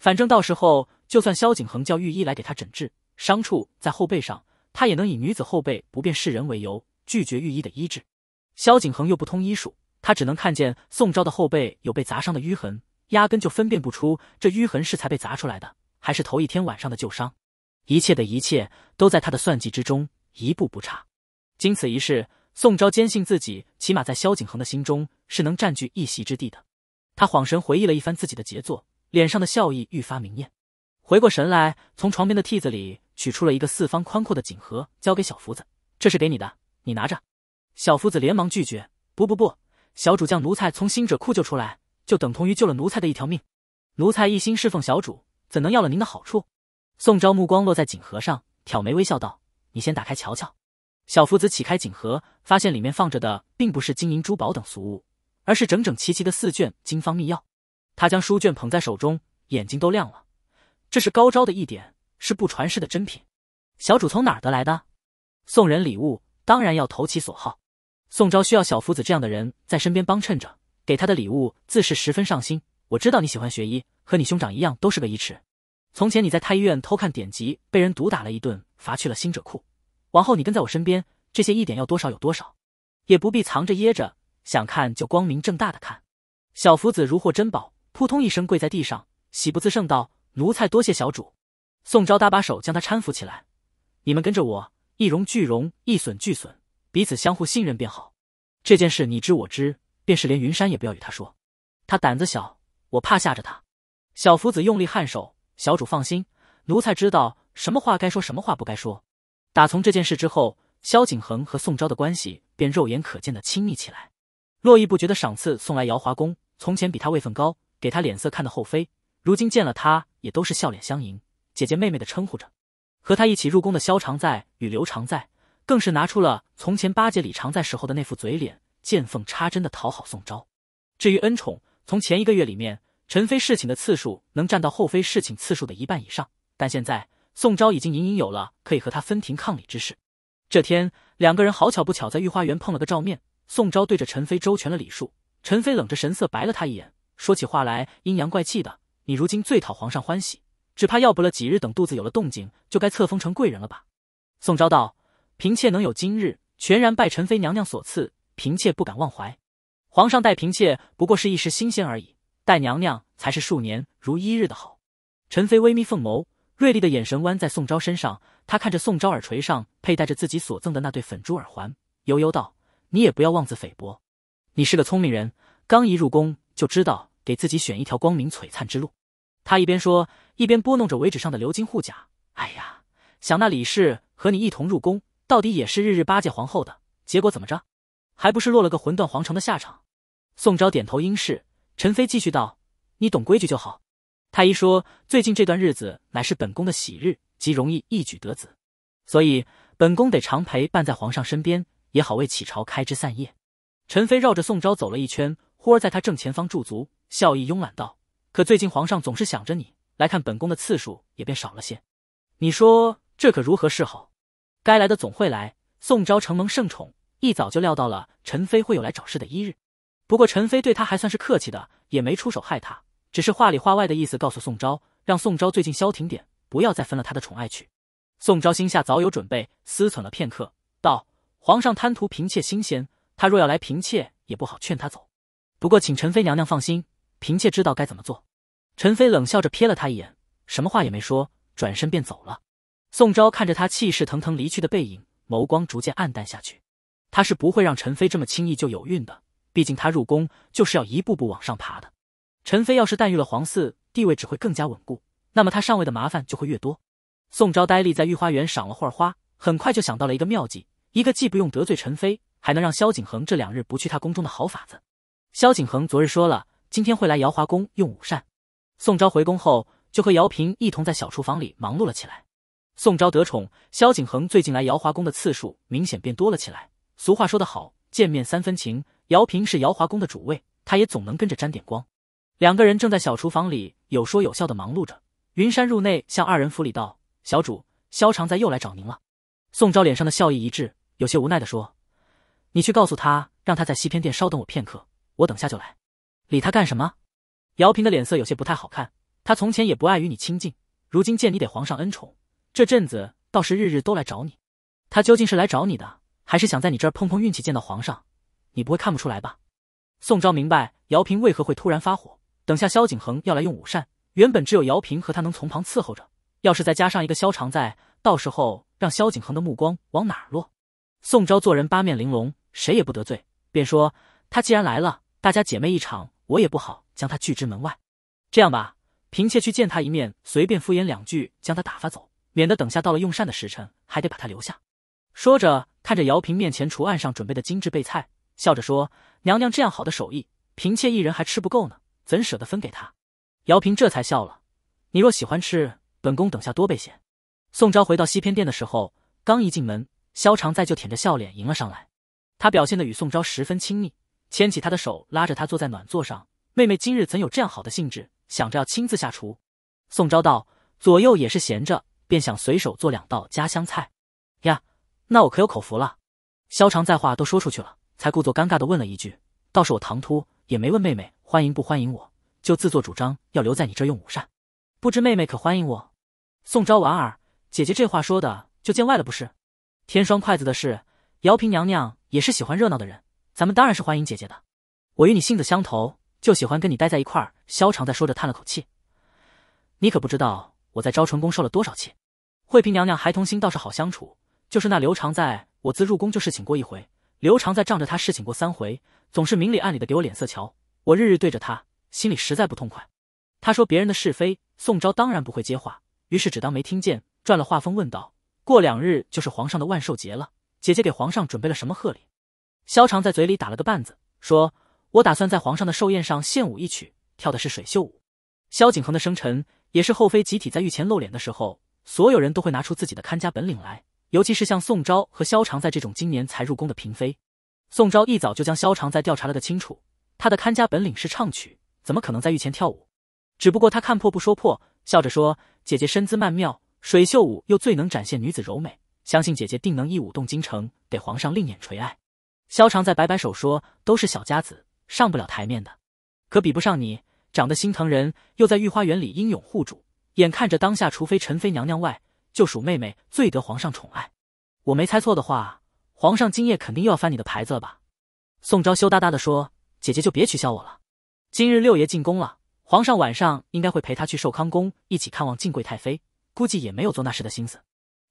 反正到时候，就算萧景恒叫御医来给他诊治，伤处在后背上，他也能以女子后背不便世人为由。拒绝御医的医治，萧景恒又不通医术，他只能看见宋昭的后背有被砸伤的淤痕，压根就分辨不出这淤痕是才被砸出来的，还是头一天晚上的旧伤。一切的一切都在他的算计之中，一步不差。经此一事，宋昭坚信自己起码在萧景恒的心中是能占据一席之地的。他恍神回忆了一番自己的杰作，脸上的笑意愈发明艳。回过神来，从床边的屉子里取出了一个四方宽阔的锦盒，交给小福子：“这是给你的。”你拿着，小夫子连忙拒绝。不不不，小主将奴才从新者库救出来，就等同于救了奴才的一条命。奴才一心侍奉小主，怎能要了您的好处？宋昭目光落在锦盒上，挑眉微笑道：“你先打开瞧瞧。”小夫子启开锦盒，发现里面放着的并不是金银珠宝等俗物，而是整整齐齐的四卷金方秘药。他将书卷捧在手中，眼睛都亮了。这是高招的一点，是不传世的珍品。小主从哪儿得来的？送人礼物。当然要投其所好。宋昭需要小夫子这样的人在身边帮衬着，给他的礼物自是十分上心。我知道你喜欢学医，和你兄长一样都是个医痴。从前你在太医院偷看典籍，被人毒打了一顿，罚去了心者库。往后你跟在我身边，这些一点要多少有多少，也不必藏着掖着，想看就光明正大的看。小夫子如获珍宝，扑通一声跪在地上，喜不自胜道：“奴才多谢小主。”宋昭搭把手将他搀扶起来，你们跟着我。一荣俱荣，一损俱损，彼此相互信任便好。这件事你知我知，便是连云山也不要与他说，他胆子小，我怕吓着他。小福子用力颔首，小主放心，奴才知道什么话该说，什么话不该说。打从这件事之后，萧景恒和宋昭的关系便肉眼可见的亲密起来，络绎不绝的赏赐送来瑶华宫。从前比他位分高，给他脸色看的后妃，如今见了他也都是笑脸相迎，姐姐妹妹的称呼着。和他一起入宫的萧常在与刘常在，更是拿出了从前巴结李常在时候的那副嘴脸，见缝插针的讨好宋昭。至于恩宠，从前一个月里面，陈妃侍寝的次数能占到后妃侍寝次数的一半以上，但现在宋昭已经隐隐有了可以和他分庭抗礼之势。这天，两个人好巧不巧在御花园碰了个照面。宋昭对着陈妃周全了礼数，陈妃冷着神色白了他一眼，说起话来阴阳怪气的：“你如今最讨皇上欢喜。”只怕要不了几日，等肚子有了动静，就该册封成贵人了吧？宋昭道：“嫔妾能有今日，全然拜陈妃娘娘所赐，嫔妾不敢忘怀。皇上待嫔妾不过是一时新鲜而已，待娘娘才是数年如一日的好。”陈妃微眯凤眸，锐利的眼神弯在宋昭身上。她看着宋昭耳垂上佩戴着自己所赠的那对粉珠耳环，悠悠道：“你也不要妄自菲薄，你是个聪明人，刚一入宫就知道给自己选一条光明璀璨之路。”他一边说，一边拨弄着围纸上的鎏金护甲。哎呀，想那李氏和你一同入宫，到底也是日日巴结皇后的，结果怎么着，还不是落了个魂断皇城的下场？宋昭点头应是。陈妃继续道：“你懂规矩就好。”太医说，最近这段日子乃是本宫的喜日，极容易一举得子，所以本宫得常陪伴在皇上身边，也好为启朝开枝散叶。陈妃绕着宋昭走了一圈，忽而在他正前方驻足，笑意慵懒道。可最近皇上总是想着你，来看本宫的次数也变少了些，你说这可如何是好？该来的总会来。宋昭承蒙圣宠，一早就料到了陈妃会有来找事的一日。不过陈妃对他还算是客气的，也没出手害他，只是话里话外的意思告诉宋昭，让宋昭最近消停点，不要再分了他的宠爱去。宋昭心下早有准备，思忖了片刻，道：“皇上贪图嫔妾新鲜，他若要来，嫔妾也不好劝他走。不过请陈妃娘娘放心，嫔妾知道该怎么做。”陈飞冷笑着瞥了他一眼，什么话也没说，转身便走了。宋昭看着他气势腾腾离去的背影，眸光逐渐暗淡下去。他是不会让陈飞这么轻易就有孕的，毕竟他入宫就是要一步步往上爬的。陈飞要是诞育了皇嗣，地位只会更加稳固，那么他上位的麻烦就会越多。宋昭呆立在御花园赏了会儿花，很快就想到了一个妙计，一个既不用得罪陈飞，还能让萧景恒这两日不去他宫中的好法子。萧景恒昨日说了，今天会来瑶华宫用午膳。宋昭回宫后，就和姚平一同在小厨房里忙碌了起来。宋昭得宠，萧景恒最近来瑶华宫的次数明显变多了起来。俗话说得好，见面三分情。姚平是瑶华宫的主位，他也总能跟着沾点光。两个人正在小厨房里有说有笑的忙碌着。云山入内向二人府里道：“小主，萧长在又来找您了。”宋昭脸上的笑意一滞，有些无奈的说：“你去告诉他，让他在西偏殿稍等我片刻，我等下就来。理他干什么？”姚平的脸色有些不太好看，他从前也不爱与你亲近，如今见你得皇上恩宠，这阵子倒是日日都来找你。他究竟是来找你的，还是想在你这儿碰碰运气见到皇上？你不会看不出来吧？宋昭明白姚平为何会突然发火。等下萧景恒要来用午膳，原本只有姚平和他能从旁伺候着，要是再加上一个萧常在，到时候让萧景恒的目光往哪落？宋昭做人八面玲珑，谁也不得罪，便说他既然来了，大家姐妹一场，我也不好。将他拒之门外。这样吧，嫔妾去见他一面，随便敷衍两句，将他打发走，免得等下到了用膳的时辰还得把他留下。说着，看着姚平面前厨案上准备的精致备菜，笑着说：“娘娘这样好的手艺，嫔妾一人还吃不够呢，怎舍得分给他？”姚平这才笑了：“你若喜欢吃，本宫等下多备些。”宋昭回到西偏殿的时候，刚一进门，萧长在就舔着笑脸迎了上来，他表现的与宋昭十分亲密，牵起他的手，拉着他坐在暖座上。妹妹今日怎有这样好的兴致，想着要亲自下厨？宋昭道左右也是闲着，便想随手做两道家乡菜。呀，那我可有口福了。萧长在话都说出去了，才故作尴尬的问了一句：“倒是我唐突，也没问妹妹欢迎不欢迎，我就自作主张要留在你这用午膳，不知妹妹可欢迎我？”宋昭莞尔：“姐姐这话说的就见外了，不是？天双筷子的事，姚平娘娘也是喜欢热闹的人，咱们当然是欢迎姐姐的。我与你性子相投。”就喜欢跟你待在一块儿。萧常在说着，叹了口气：“你可不知道我在昭纯宫受了多少气。惠嫔娘娘孩童心倒是好相处，就是那刘常在，我自入宫就侍寝过一回。刘常在仗着他侍寝过三回，总是明里暗里的给我脸色瞧。我日日对着他，心里实在不痛快。”他说别人的是非，宋昭当然不会接话，于是只当没听见，转了话锋问道：“过两日就是皇上的万寿节了，姐姐给皇上准备了什么贺礼？”萧常在嘴里打了个绊子，说。我打算在皇上的寿宴上献舞一曲，跳的是水袖舞。萧景恒的生辰也是后妃集体在御前露脸的时候，所有人都会拿出自己的看家本领来。尤其是像宋昭和萧长在这种今年才入宫的嫔妃。宋昭一早就将萧长在调查了个清楚，他的看家本领是唱曲，怎么可能在御前跳舞？只不过他看破不说破，笑着说：“姐姐身姿曼妙，水袖舞又最能展现女子柔美，相信姐姐定能一舞动京城，给皇上另眼垂爱。”萧长在摆摆手说：“都是小家子。”上不了台面的，可比不上你，长得心疼人，又在御花园里英勇护主。眼看着当下，除非陈妃娘娘外，就属妹妹最得皇上宠爱。我没猜错的话，皇上今夜肯定又要翻你的牌子了吧？宋昭羞答答的说：“姐姐就别取笑我了。今日六爷进宫了，皇上晚上应该会陪他去寿康宫一起看望晋贵太妃，估计也没有做那事的心思。”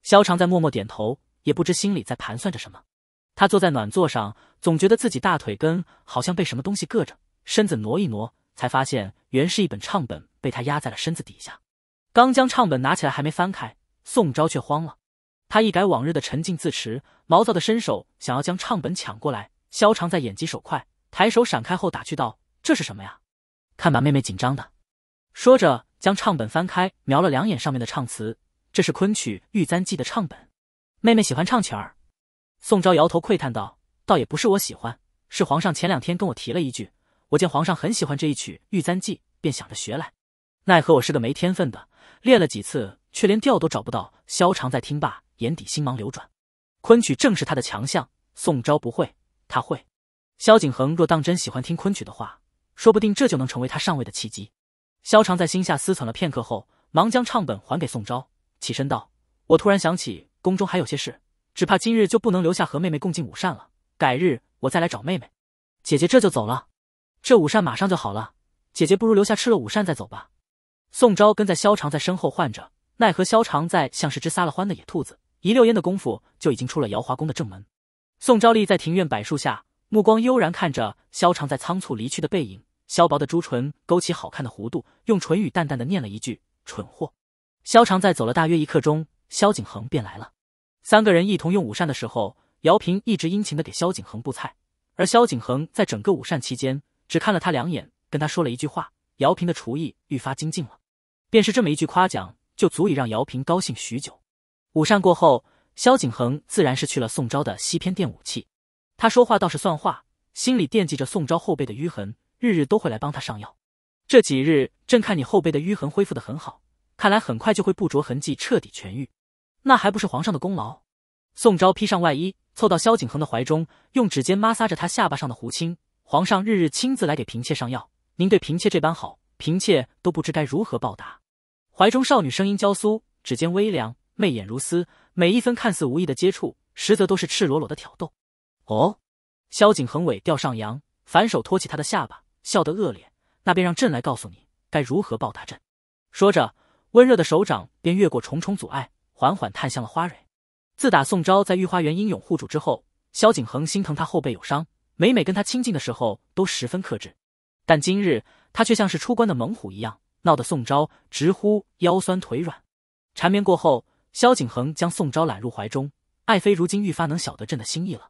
萧常在默默点头，也不知心里在盘算着什么。他坐在暖座上，总觉得自己大腿根好像被什么东西硌着，身子挪一挪，才发现原是一本唱本被他压在了身子底下。刚将唱本拿起来，还没翻开，宋昭却慌了。他一改往日的沉静自持，毛躁的伸手想要将唱本抢过来。萧长在眼疾手快，抬手闪开后打趣道：“这是什么呀？看把妹妹紧张的。”说着将唱本翻开，瞄了两眼上面的唱词：“这是昆曲《玉簪记》的唱本，妹妹喜欢唱曲儿。”宋昭摇头喟叹道：“倒也不是我喜欢，是皇上前两天跟我提了一句。我见皇上很喜欢这一曲《玉簪记》，便想着学来。奈何我是个没天分的，练了几次却连调都找不到。”萧长在听罢，眼底星芒流转。昆曲正是他的强项，宋昭不会，他会。萧景恒若当真喜欢听昆曲的话，说不定这就能成为他上位的契机。萧长在心下思忖了片刻后，忙将唱本还给宋昭，起身道：“我突然想起宫中还有些事。”只怕今日就不能留下和妹妹共进午膳了。改日我再来找妹妹。姐姐这就走了，这午膳马上就好了。姐姐不如留下吃了午膳再走吧。宋昭跟在萧长在身后唤着，奈何萧长在像是只撒了欢的野兔子，一溜烟的功夫就已经出了瑶华宫的正门。宋昭立在庭院柏树下，目光悠然看着萧长在仓促离去的背影，削薄的朱唇勾起好看的弧度，用唇语淡淡的念了一句：“蠢货。”萧长在走了大约一刻钟，萧景恒便来了。三个人一同用午膳的时候，姚平一直殷勤的给萧景恒布菜，而萧景恒在整个午膳期间只看了他两眼，跟他说了一句话。姚平的厨艺愈发精进了，便是这么一句夸奖，就足以让姚平高兴许久。午膳过后，萧景恒自然是去了宋昭的西偏殿武器。他说话倒是算话，心里惦记着宋昭后背的淤痕，日日都会来帮他上药。这几日，朕看你后背的淤痕恢复的很好，看来很快就会不着痕迹彻底痊愈。那还不是皇上的功劳。宋昭披上外衣，凑到萧景恒的怀中，用指尖摩挲着他下巴上的胡青。皇上日日亲自来给嫔妾上药，您对嫔妾这般好，嫔妾都不知该如何报答。怀中少女声音娇酥，指尖微凉，媚眼如丝，每一分看似无意的接触，实则都是赤裸裸的挑逗。哦，萧景恒尾调上扬，反手托起她的下巴，笑得恶劣。那便让朕来告诉你该如何报答朕。说着，温热的手掌便越过重重阻碍。缓缓探向了花蕊。自打宋昭在御花园英勇护主之后，萧景恒心疼他后背有伤，每每跟他亲近的时候都十分克制。但今日他却像是出关的猛虎一样，闹得宋昭直呼腰酸腿软。缠绵过后，萧景恒将宋昭揽入怀中，爱妃如今愈发能晓得朕的心意了。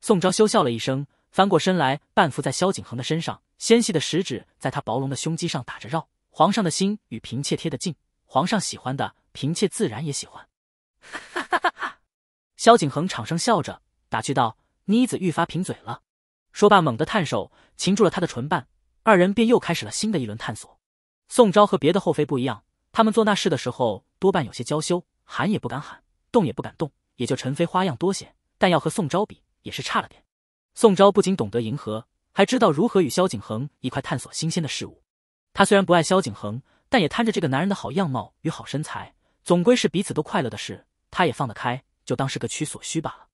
宋昭羞笑了一声，翻过身来，半伏在萧景恒的身上，纤细的食指在他薄隆的胸肌上打着绕。皇上的心与嫔妾贴得近，皇上喜欢的。嫔妾自然也喜欢，哈哈哈哈萧景恒长声笑着打趣道：“妮子愈发贫嘴了。”说罢，猛地探手擒住了她的唇瓣，二人便又开始了新的一轮探索。宋昭和别的后妃不一样，他们做那事的时候多半有些娇羞，喊也不敢喊，动也不敢动，也就陈妃花样多些。但要和宋昭比，也是差了点。宋昭不仅懂得迎合，还知道如何与萧景恒一块探索新鲜的事物。她虽然不爱萧景恒，但也贪着这个男人的好样貌与好身材。总归是彼此都快乐的事，他也放得开，就当是个取所需罢了。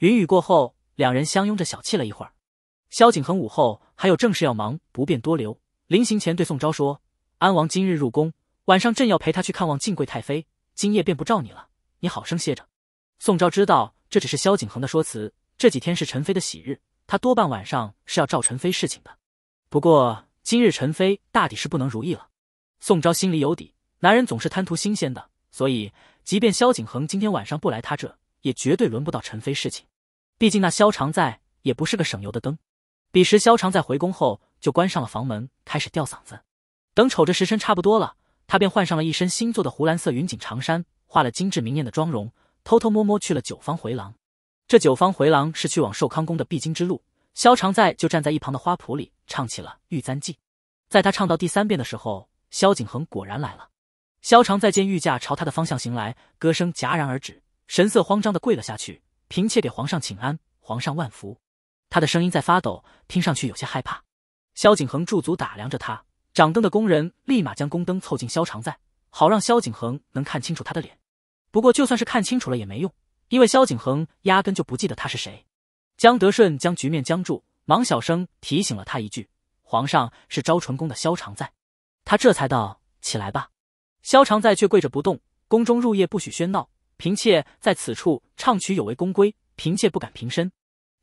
云雨过后，两人相拥着小憩了一会儿。萧景恒午后还有正事要忙，不便多留。临行前对宋昭说：“安王今日入宫，晚上朕要陪他去看望晋贵太妃，今夜便不召你了。你好生歇着。”宋昭知道这只是萧景恒的说辞。这几天是陈妃的喜日，他多半晚上是要召陈妃侍寝的。不过今日陈妃大抵是不能如意了。宋昭心里有底，男人总是贪图新鲜的。所以，即便萧景恒今天晚上不来他这，也绝对轮不到陈飞侍寝。毕竟那萧常在也不是个省油的灯。彼时萧常在回宫后，就关上了房门，开始吊嗓子。等瞅着时辰差不多了，他便换上了一身新做的湖蓝色云锦长衫，化了精致明艳的妆容，偷偷摸摸去了九方回廊。这九方回廊是去往寿康宫的必经之路。萧常在就站在一旁的花圃里，唱起了《玉簪记》。在他唱到第三遍的时候，萧景恒果然来了。萧常在见御驾朝他的方向行来，歌声戛然而止，神色慌张地跪了下去：“嫔妾给皇上请安，皇上万福。”他的声音在发抖，听上去有些害怕。萧景恒驻足打量着他，掌灯的宫人立马将宫灯凑近萧常在，好让萧景恒能看清楚他的脸。不过就算是看清楚了也没用，因为萧景恒压根就不记得他是谁。江德顺将局面僵住，忙小声提醒了他一句：“皇上是昭纯宫的萧常在。”他这才道：“起来吧。”萧常在却跪着不动。宫中入夜不许喧闹，嫔妾在此处唱曲有违宫规，嫔妾不敢平身。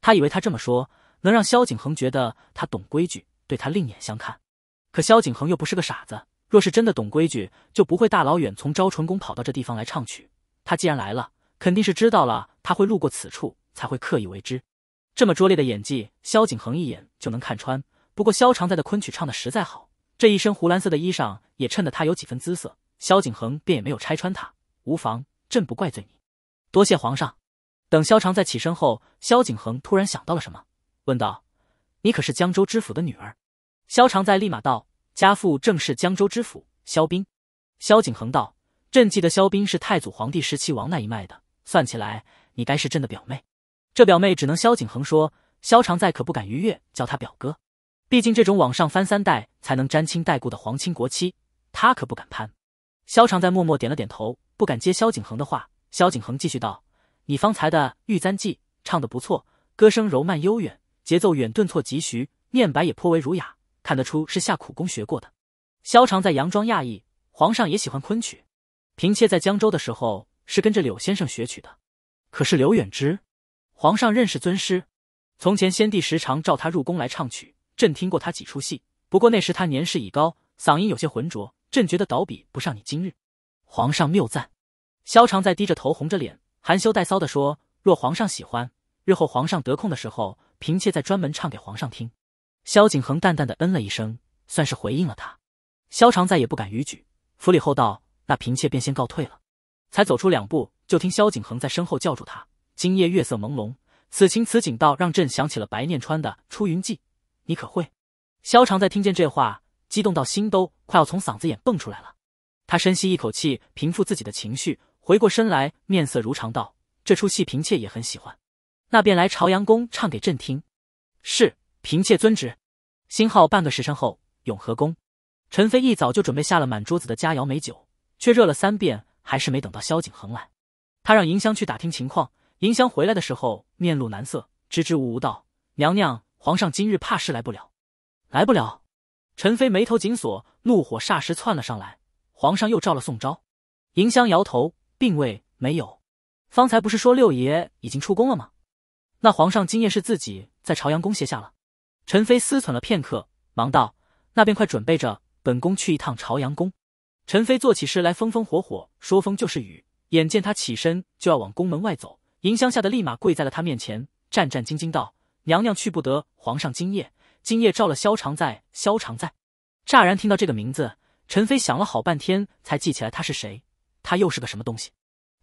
他以为他这么说能让萧景恒觉得他懂规矩，对他另眼相看。可萧景恒又不是个傻子，若是真的懂规矩，就不会大老远从昭纯宫跑到这地方来唱曲。他既然来了，肯定是知道了他会路过此处，才会刻意为之。这么拙劣的演技，萧景恒一眼就能看穿。不过萧常在的昆曲唱的实在好，这一身湖蓝色的衣裳也衬得他有几分姿色。萧景恒便也没有拆穿他，无妨，朕不怪罪你。多谢皇上。等萧长在起身后，萧景恒突然想到了什么，问道：“你可是江州知府的女儿？”萧长在立马道：“家父正是江州知府萧兵。”萧景恒道：“朕记得萧兵是太祖皇帝时期王那一脉的，算起来，你该是朕的表妹。”这表妹只能萧景恒说，萧长在可不敢逾越叫他表哥，毕竟这种往上翻三代才能沾亲带故的皇亲国戚，他可不敢攀。萧常在默默点了点头，不敢接萧景恒的话。萧景恒继续道：“你方才的《玉簪记》唱得不错，歌声柔曼悠远，节奏远顿挫急徐，念白也颇为儒雅，看得出是下苦功学过的。”萧常在佯装讶异：“皇上也喜欢昆曲？嫔妾在江州的时候是跟着柳先生学曲的。可是刘远之，皇上认识尊师？从前先帝时常召他入宫来唱曲，朕听过他几出戏，不过那时他年事已高，嗓音有些浑浊。”朕觉得倒比不上你今日，皇上谬赞。萧常在低着头，红着脸，含羞带臊的说：“若皇上喜欢，日后皇上得空的时候，嫔妾再专门唱给皇上听。”萧景恒淡淡的嗯了一声，算是回应了他。萧常再也不敢逾矩，府里后道：“那嫔妾便先告退了。”才走出两步，就听萧景恒在身后叫住他：“今夜月色朦胧，此情此景，倒让朕想起了白念川的《出云记》，你可会？”萧常在听见这话。激动到心都快要从嗓子眼蹦出来了，他深吸一口气，平复自己的情绪，回过身来，面色如常道：“这出戏，嫔妾也很喜欢，那便来朝阳宫唱给朕听。”“是，嫔妾遵旨。”新号半个时辰后，永和宫，陈妃一早就准备下了满桌子的佳肴美酒，却热了三遍还是没等到萧景恒来，他让银香去打听情况，银香回来的时候面露难色，支支吾吾道：“娘娘，皇上今日怕是来不了，来不了。”陈妃眉头紧锁，怒火霎时窜了上来。皇上又召了宋昭。银香摇头，并未没有。方才不是说六爷已经出宫了吗？那皇上今夜是自己在朝阳宫歇下了？陈妃思忖了片刻，忙道：“那便快准备着，本宫去一趟朝阳宫。”陈妃做起事来风风火火，说风就是雨。眼见她起身就要往宫门外走，银香吓得立马跪在了她面前，战战兢兢道：“娘娘去不得，皇上今夜……”今夜召了萧常在。萧常在，乍然听到这个名字，陈飞想了好半天才记起来他是谁，他又是个什么东西。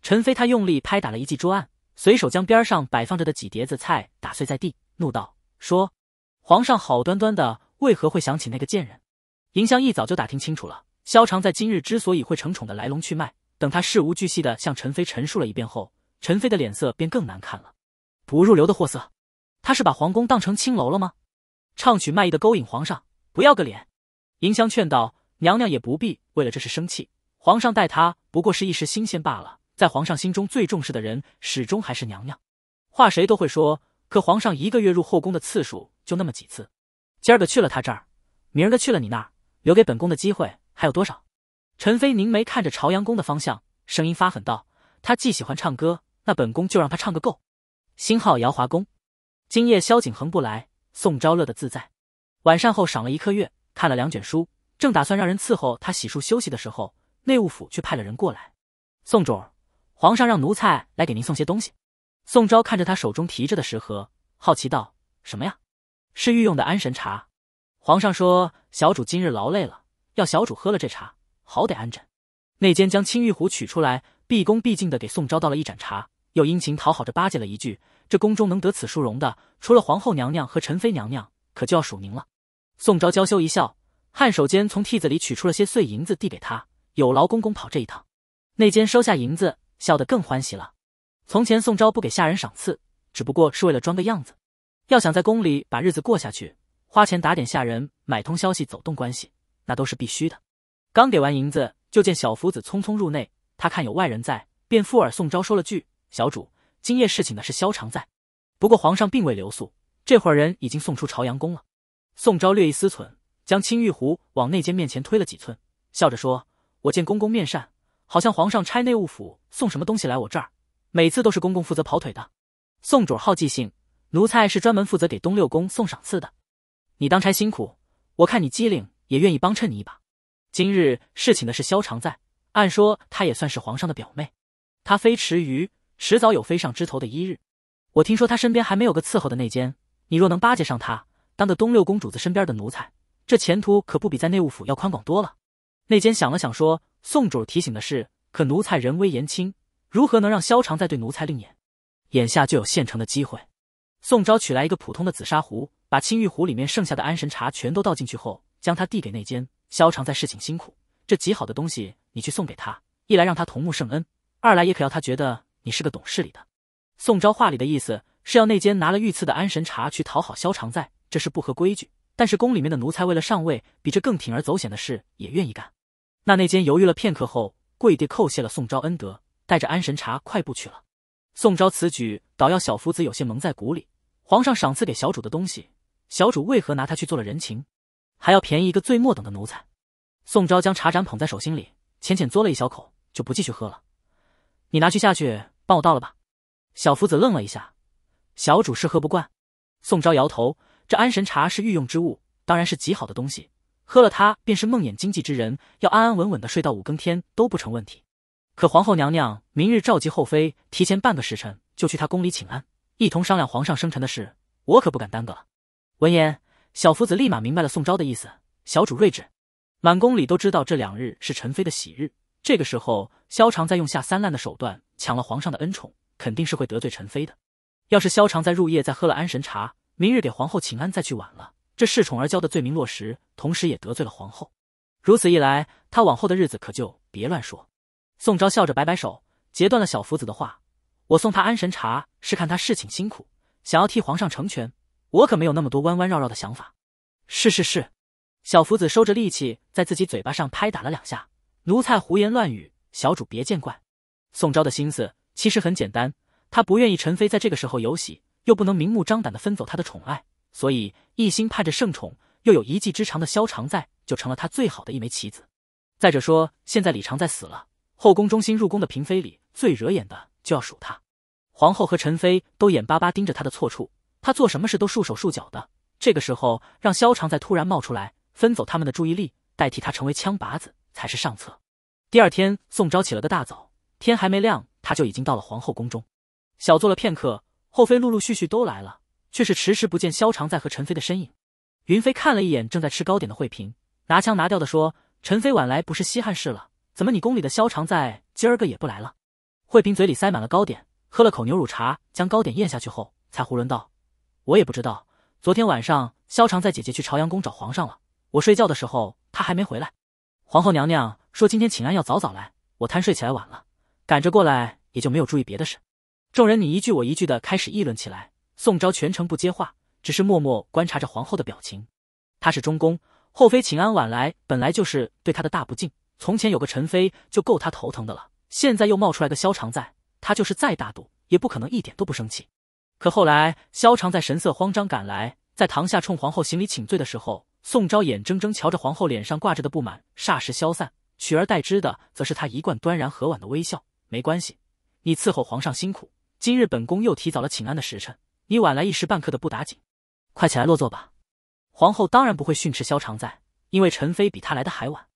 陈飞他用力拍打了一记桌案，随手将边上摆放着的几碟子菜打碎在地，怒道：“说，皇上好端端的为何会想起那个贱人？”银香一早就打听清楚了萧常在今日之所以会成宠的来龙去脉。等他事无巨细的向陈飞陈述了一遍后，陈飞的脸色便更难看了。不入流的货色，他是把皇宫当成青楼了吗？唱曲卖艺的勾引皇上，不要个脸！银香劝道：“娘娘也不必为了这事生气，皇上待她不过是一时新鲜罢了。在皇上心中最重视的人，始终还是娘娘。话谁都会说，可皇上一个月入后宫的次数就那么几次，今儿个去了他这儿，明儿个去了你那儿，留给本宫的机会还有多少？”陈妃凝眉看着朝阳宫的方向，声音发狠道：“他既喜欢唱歌，那本宫就让他唱个够。”星号瑶华宫，今夜萧景恒不来。宋昭乐得自在，晚膳后赏了一刻月，看了两卷书，正打算让人伺候他洗漱休息的时候，内务府却派了人过来。宋主儿，皇上让奴才来给您送些东西。宋昭看着他手中提着的食盒，好奇道：“什么呀？是御用的安神茶。皇上说小主今日劳累了，要小主喝了这茶，好得安枕。”内监将青玉壶取出来，毕恭毕敬的给宋昭倒了一盏茶，又殷勤讨好着巴结了一句。这宫中能得此殊荣的，除了皇后娘娘和陈妃娘娘，可就要数您了。宋昭娇羞一笑，颔首间从屉子里取出了些碎银子，递给他：“有劳公公跑这一趟。”内监收下银子，笑得更欢喜了。从前宋昭不给下人赏赐，只不过是为了装个样子。要想在宫里把日子过下去，花钱打点下人，买通消息，走动关系，那都是必须的。刚给完银子，就见小福子匆匆入内，他看有外人在，便附耳宋昭说了句：“小主。”今夜侍寝的是萧常在，不过皇上并未留宿，这会儿人已经送出朝阳宫了。宋昭略一思忖，将青玉壶往内监面前推了几寸，笑着说：“我见公公面善，好像皇上差内务府送什么东西来我这儿，每次都是公公负责跑腿的。宋主好记性，奴才是专门负责给东六宫送赏赐的。你当差辛苦，我看你机灵，也愿意帮衬你一把。今日侍寝的是萧常在，按说他也算是皇上的表妹，他非池鱼迟早有飞上枝头的一日。我听说他身边还没有个伺候的内奸，你若能巴结上他，当个东六公主子身边的奴才，这前途可不比在内务府要宽广多了。内监想了想说：“宋主提醒的是，可奴才人微言轻，如何能让萧常在对奴才另眼？眼下就有现成的机会。”宋昭取来一个普通的紫砂壶，把青玉壶里面剩下的安神茶全都倒进去后，将它递给内监。萧常在侍寝辛苦，这极好的东西你去送给他，一来让他同沐圣恩，二来也可要他觉得。你是个懂事理的。宋昭话里的意思是要内监拿了御赐的安神茶去讨好萧常在，这是不合规矩。但是宫里面的奴才为了上位，比这更铤而走险的事也愿意干。那内监犹豫了片刻后，跪地叩谢了宋昭恩德，带着安神茶快步去了。宋昭此举倒要小夫子有些蒙在鼓里。皇上赏赐给小主的东西，小主为何拿他去做了人情，还要便宜一个最末等的奴才？宋昭将茶盏捧在手心里，浅浅嘬了一小口，就不继续喝了。你拿去下去帮我倒了吧。小夫子愣了一下，小主是喝不惯。宋昭摇头，这安神茶是御用之物，当然是极好的东西，喝了它便是梦魇经济之人，要安安稳稳的睡到五更天都不成问题。可皇后娘娘明日召集后妃，提前半个时辰就去她宫里请安，一同商量皇上生辰的事，我可不敢耽搁了。闻言，小夫子立马明白了宋昭的意思。小主睿智，满宫里都知道这两日是陈妃的喜日。这个时候，萧常在用下三滥的手段抢了皇上的恩宠，肯定是会得罪陈妃的。要是萧常在入夜再喝了安神茶，明日给皇后请安再去晚了，这恃宠而骄的罪名落实，同时也得罪了皇后。如此一来，他往后的日子可就别乱说。宋昭笑着摆摆手，截断了小福子的话：“我送他安神茶，是看他侍寝辛苦，想要替皇上成全。我可没有那么多弯弯绕绕的想法。”是是是，小福子收着力气，在自己嘴巴上拍打了两下。奴才胡言乱语，小主别见怪。宋昭的心思其实很简单，他不愿意陈妃在这个时候有喜，又不能明目张胆的分走她的宠爱，所以一心盼着圣宠又有一技之长的萧常在就成了他最好的一枚棋子。再者说，现在李常在死了，后宫中心入宫的嫔妃里最惹眼的就要数他，皇后和陈妃都眼巴巴盯着他的错处，他做什么事都束手束脚的。这个时候让萧常在突然冒出来，分走他们的注意力，代替他成为枪靶子。才是上策。第二天，宋昭起了个大早，天还没亮，他就已经到了皇后宫中。小坐了片刻，后妃陆陆续续都来了，却是迟迟不见萧常在和陈妃的身影。云妃看了一眼正在吃糕点的惠嫔，拿腔拿调的说：“陈妃晚来不是稀罕事了，怎么你宫里的萧常在今儿个也不来了？”惠嫔嘴里塞满了糕点，喝了口牛乳茶，将糕点咽下去后，才胡囵道：“我也不知道，昨天晚上萧常在姐姐去朝阳宫找皇上了，我睡觉的时候她还没回来。”皇后娘娘说：“今天请安要早早来，我贪睡起来晚了，赶着过来也就没有注意别的事。”众人你一句我一句的开始议论起来。宋昭全程不接话，只是默默观察着皇后的表情。他是中宫后妃，请安晚来本来就是对他的大不敬。从前有个陈妃就够他头疼的了，现在又冒出来个萧常在，他就是再大度也不可能一点都不生气。可后来萧常在神色慌张赶来，在堂下冲皇后行礼请罪的时候。宋昭眼睁睁瞧着皇后脸上挂着的不满，霎时消散，取而代之的则是她一贯端然和婉的微笑。没关系，你伺候皇上辛苦，今日本宫又提早了请安的时辰，你晚来一时半刻的不打紧。快起来落座吧。皇后当然不会训斥萧常在，因为陈妃比她来的还晚。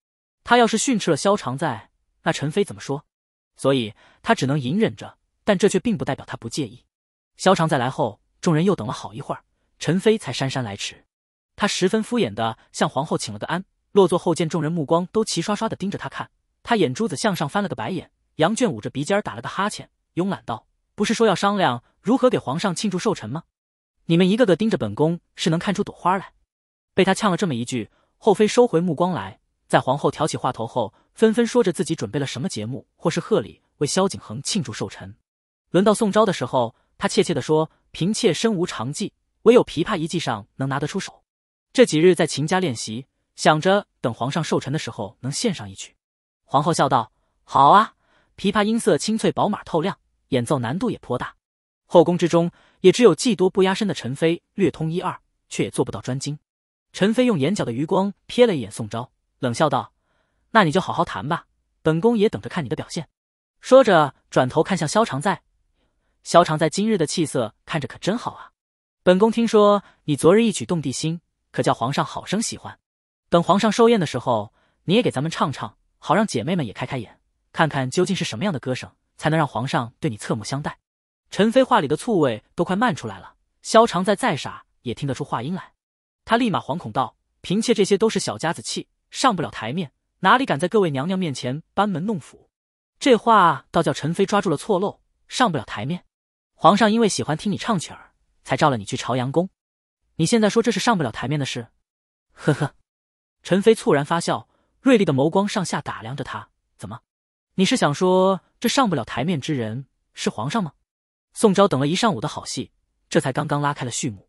她要是训斥了萧常在，那陈妃怎么说？所以她只能隐忍着，但这却并不代表她不介意。萧常在来后，众人又等了好一会儿，陈妃才姗姗来迟。他十分敷衍的向皇后请了个安，落座后见众人目光都齐刷刷的盯着他看，他眼珠子向上翻了个白眼。杨眷捂着鼻尖打了个哈欠，慵懒道：“不是说要商量如何给皇上庆祝寿辰吗？你们一个个盯着本宫，是能看出朵花来？”被他呛了这么一句，后妃收回目光来，在皇后挑起话头后，纷纷说着自己准备了什么节目或是贺礼为萧景恒庆祝寿辰。轮到宋昭的时候，他怯怯的说：“嫔妾身无长技，唯有琵琶一技上能拿得出手。”这几日在秦家练习，想着等皇上寿辰的时候能献上一曲。皇后笑道：“好啊，琵琶音色清脆饱满透亮，演奏难度也颇大。后宫之中也只有技多不压身的陈妃略通一二，却也做不到专精。”陈妃用眼角的余光瞥了一眼宋昭，冷笑道：“那你就好好弹吧，本宫也等着看你的表现。”说着转头看向萧常在，萧常在今日的气色看着可真好啊！本宫听说你昨日一曲动地心。可叫皇上好生喜欢，等皇上寿宴的时候，你也给咱们唱唱，好让姐妹们也开开眼，看看究竟是什么样的歌声才能让皇上对你侧目相待。陈妃话里的醋味都快漫出来了，萧长在再傻也听得出话音来，他立马惶恐道：“嫔妾这些都是小家子气，上不了台面，哪里敢在各位娘娘面前班门弄斧？”这话倒叫陈妃抓住了错漏，上不了台面。皇上因为喜欢听你唱曲儿，才召了你去朝阳宫。你现在说这是上不了台面的事，呵呵。陈飞猝然发笑，锐利的眸光上下打量着他。怎么，你是想说这上不了台面之人是皇上吗？宋昭等了一上午的好戏，这才刚刚拉开了序幕。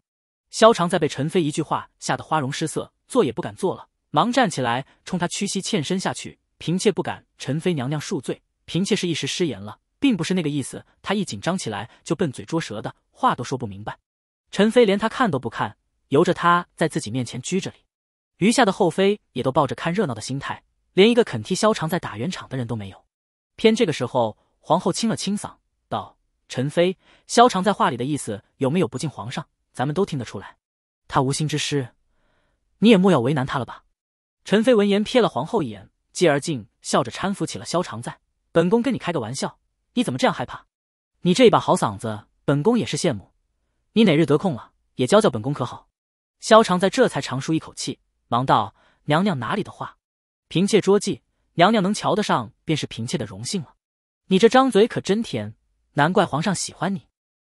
萧常在被陈飞一句话吓得花容失色，坐也不敢坐了，忙站起来冲他屈膝欠身下去：“嫔妾不敢，陈妃娘娘恕罪，嫔妾是一时失言了，并不是那个意思。”他一紧张起来就笨嘴拙舌的话都说不明白。陈妃连他看都不看，由着他在自己面前鞠着礼。余下的后妃也都抱着看热闹的心态，连一个肯替萧常在打圆场的人都没有。偏这个时候，皇后清了清嗓，道：“陈妃，萧常在话里的意思有没有不敬皇上？咱们都听得出来，他无心之失，你也莫要为难他了吧。”陈妃闻言瞥了皇后一眼，继而竟笑着搀扶起了萧常在。本宫跟你开个玩笑，你怎么这样害怕？你这一把好嗓子，本宫也是羡慕。你哪日得空了，也教教本宫可好？萧常在这才长舒一口气，忙道：“娘娘哪里的话，嫔妾拙计，娘娘能瞧得上，便是嫔妾的荣幸了。你这张嘴可真甜，难怪皇上喜欢你。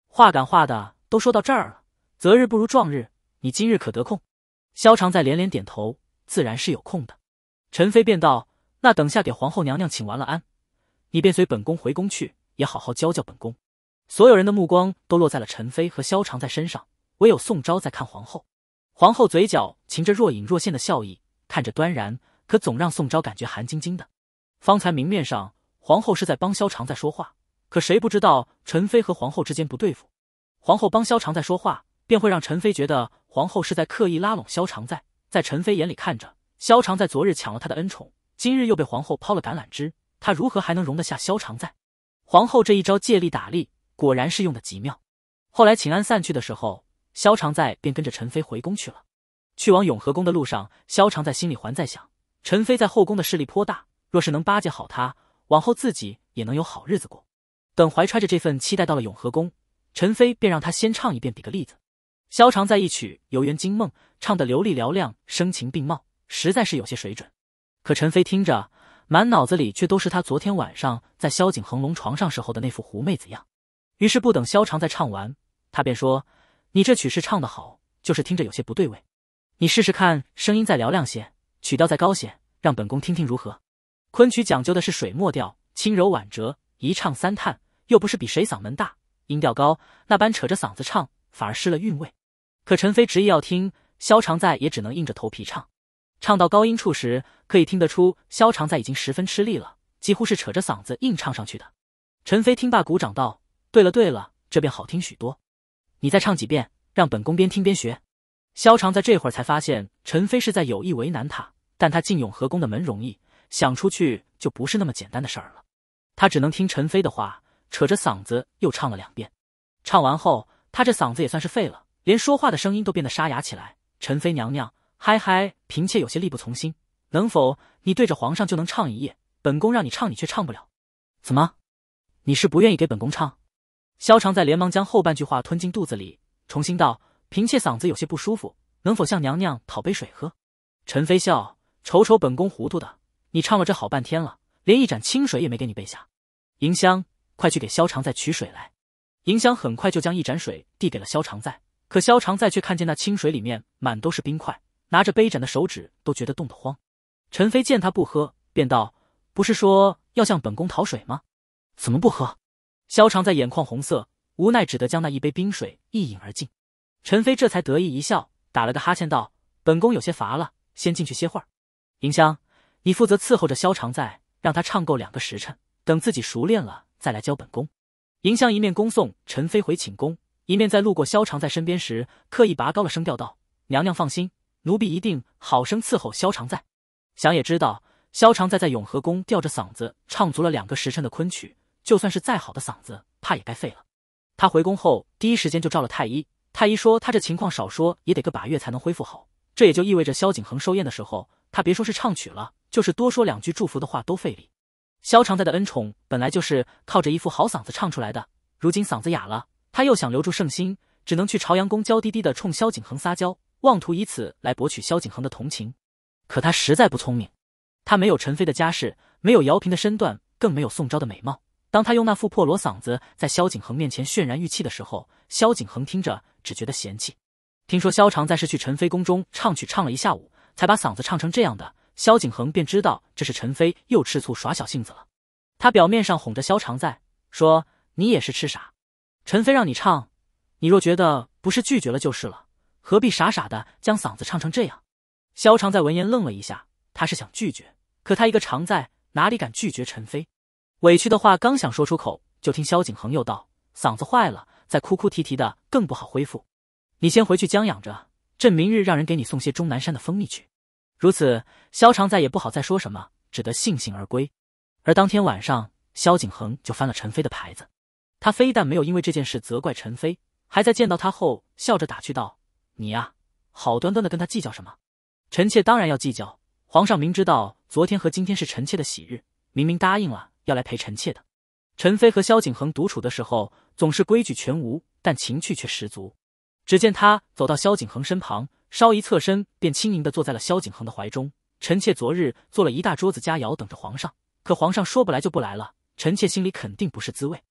话赶话的都说到这儿了，择日不如撞日，你今日可得空？”萧常在连连点头，自然是有空的。陈妃便道：“那等下给皇后娘娘请完了安，你便随本宫回宫去，也好好教教本宫。”所有人的目光都落在了陈妃和萧常在身上，唯有宋昭在看皇后。皇后嘴角噙着若隐若现的笑意，看着端然，可总让宋昭感觉寒晶晶的。方才明面上，皇后是在帮萧常在说话，可谁不知道陈妃和皇后之间不对付？皇后帮萧常在说话，便会让陈妃觉得皇后是在刻意拉拢萧常在。在陈妃眼里看着，萧常在昨日抢了他的恩宠，今日又被皇后抛了橄榄枝，他如何还能容得下萧常在？皇后这一招借力打力。果然是用的极妙。后来请安散去的时候，萧常在便跟着陈妃回宫去了。去往永和宫的路上，萧常在心里还在想：陈妃在后宫的势力颇大，若是能巴结好她，往后自己也能有好日子过。等怀揣着这份期待到了永和宫，陈妃便让他先唱一遍，比个例子。萧常在一曲《游园惊梦》唱得流利嘹亮，声情并茂，实在是有些水准。可陈妃听着，满脑子里却都是他昨天晚上在萧景恒龙床上时候的那副狐媚子样。于是不等萧长在唱完，他便说：“你这曲式唱得好，就是听着有些不对味。你试试看，声音再嘹亮些，曲调再高些，让本宫听听如何。”昆曲讲究的是水墨调，轻柔婉折，一唱三叹，又不是比谁嗓门大、音调高，那般扯着嗓子唱，反而失了韵味。可陈飞执意要听，萧长在也只能硬着头皮唱。唱到高音处时，可以听得出萧长在已经十分吃力了，几乎是扯着嗓子硬唱上去的。陈飞听罢，鼓掌道。对了对了，这便好听许多。你再唱几遍，让本宫边听边学。萧常在这会儿才发现陈妃是在有意为难他，但他进永和宫的门容易，想出去就不是那么简单的事儿了。他只能听陈妃的话，扯着嗓子又唱了两遍。唱完后，他这嗓子也算是废了，连说话的声音都变得沙哑起来。陈妃娘娘，嗨嗨，嫔妾有些力不从心，能否你对着皇上就能唱一夜？本宫让你唱，你却唱不了。怎么？你是不愿意给本宫唱？萧常在连忙将后半句话吞进肚子里，重新道：“嫔妾嗓子有些不舒服，能否向娘娘讨杯水喝？”陈妃笑：“瞅瞅本宫糊涂的，你唱了这好半天了，连一盏清水也没给你备下。”银香，快去给萧常在取水来。银香很快就将一盏水递给了萧常在，可萧常在却看见那清水里面满都是冰块，拿着杯盏的手指都觉得冻得慌。陈妃见他不喝，便道：“不是说要向本宫讨水吗？怎么不喝？”萧常在眼眶红色，无奈只得将那一杯冰水一饮而尽。陈飞这才得意一笑，打了个哈欠道：“本宫有些乏了，先进去歇会儿。”银香，你负责伺候着萧常在，让他唱够两个时辰，等自己熟练了再来教本宫。银香一面恭送陈飞回寝宫，一面在路过萧常在身边时，刻意拔高了声调道：“娘娘放心，奴婢一定好生伺候萧常在。”想也知道，萧常在在永和宫吊着嗓子唱足了两个时辰的昆曲。就算是再好的嗓子，怕也该废了。他回宫后第一时间就召了太医，太医说他这情况少说也得个把月才能恢复好。这也就意味着萧景恒寿宴的时候，他别说是唱曲了，就是多说两句祝福的话都费力。萧长在的恩宠本来就是靠着一副好嗓子唱出来的，如今嗓子哑了，他又想留住圣心，只能去朝阳宫娇滴滴的冲萧景恒撒娇，妄图以此来博取萧景恒的同情。可他实在不聪明，他没有陈妃的家世，没有姚平的身段，更没有宋昭的美貌。当他用那副破锣嗓子在萧景恒面前渲染玉气的时候，萧景恒听着只觉得嫌弃。听说萧长在是去陈妃宫中唱曲唱了一下午，才把嗓子唱成这样的，萧景恒便知道这是陈妃又吃醋耍小性子了。他表面上哄着萧常在，说：“你也是吃傻，陈妃让你唱，你若觉得不是拒绝了就是了，何必傻傻的将嗓子唱成这样？”萧常在闻言愣了一下，他是想拒绝，可他一个常在哪里敢拒绝陈妃？委屈的话刚想说出口，就听萧景恒又道：“嗓子坏了，再哭哭啼啼的更不好恢复。你先回去将养着，朕明日让人给你送些终南山的蜂蜜去。”如此，萧常在也不好再说什么，只得悻悻而归。而当天晚上，萧景恒就翻了陈妃的牌子。他非但没有因为这件事责怪陈妃，还在见到她后笑着打趣道：“你呀，好端端的跟他计较什么？臣妾当然要计较。皇上明知道昨天和今天是臣妾的喜日，明明答应了。”要来陪臣妾的。陈妃和萧景恒独处的时候，总是规矩全无，但情趣却十足。只见她走到萧景恒身旁，稍一侧身，便轻盈的坐在了萧景恒的怀中。臣妾昨日做了一大桌子佳肴，等着皇上，可皇上说不来就不来了，臣妾心里肯定不是滋味。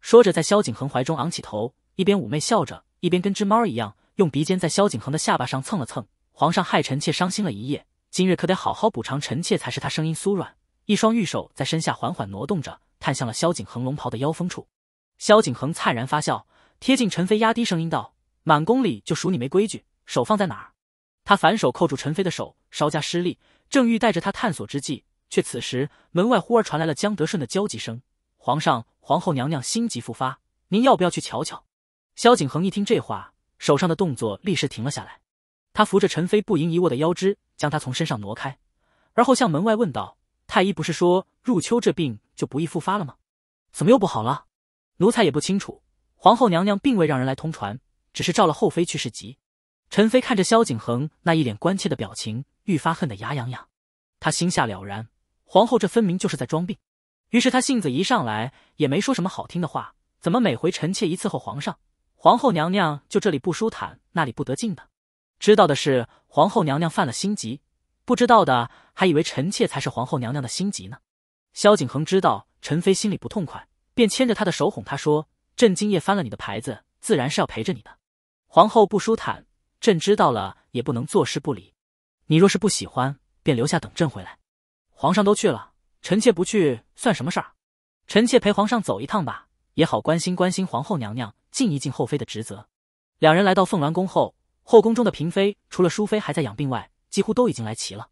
说着，在萧景恒怀中昂起头，一边妩媚笑着，一边跟只猫一样，用鼻尖在萧景恒的下巴上蹭了蹭。皇上害臣妾伤心了一夜，今日可得好好补偿臣妾才是。他声音酥软。一双玉手在身下缓缓挪动着，探向了萧景恒龙袍的腰封处。萧景恒灿然发笑，贴近陈飞，压低声音道：“满宫里就数你没规矩，手放在哪儿？”他反手扣住陈飞的手，稍加施力，正欲带着他探索之际，却此时门外忽而传来了江德顺的焦急声：“皇上、皇后娘娘心急复发，您要不要去瞧瞧？”萧景恒一听这话，手上的动作立时停了下来。他扶着陈飞不盈一握的腰肢，将他从身上挪开，而后向门外问道。太医不是说入秋这病就不易复发了吗？怎么又不好了？奴才也不清楚，皇后娘娘并未让人来通传，只是召了后妃去市疾。陈妃看着萧景恒那一脸关切的表情，愈发恨得牙痒痒。她心下了然，皇后这分明就是在装病。于是她性子一上来，也没说什么好听的话。怎么每回臣妾一伺候皇上，皇后娘娘就这里不舒坦，那里不得劲的？知道的是皇后娘娘犯了心疾。不知道的还以为臣妾才是皇后娘娘的心疾呢。萧景恒知道陈妃心里不痛快，便牵着她的手哄她说：“朕今夜翻了你的牌子，自然是要陪着你的。皇后不舒坦，朕知道了也不能坐视不理。你若是不喜欢，便留下等朕回来。皇上都去了，臣妾不去算什么事儿？臣妾陪皇上走一趟吧，也好关心关心皇后娘娘，尽一尽后妃的职责。”两人来到凤鸾宫后，后宫中的嫔妃除了淑妃还在养病外。几乎都已经来齐了。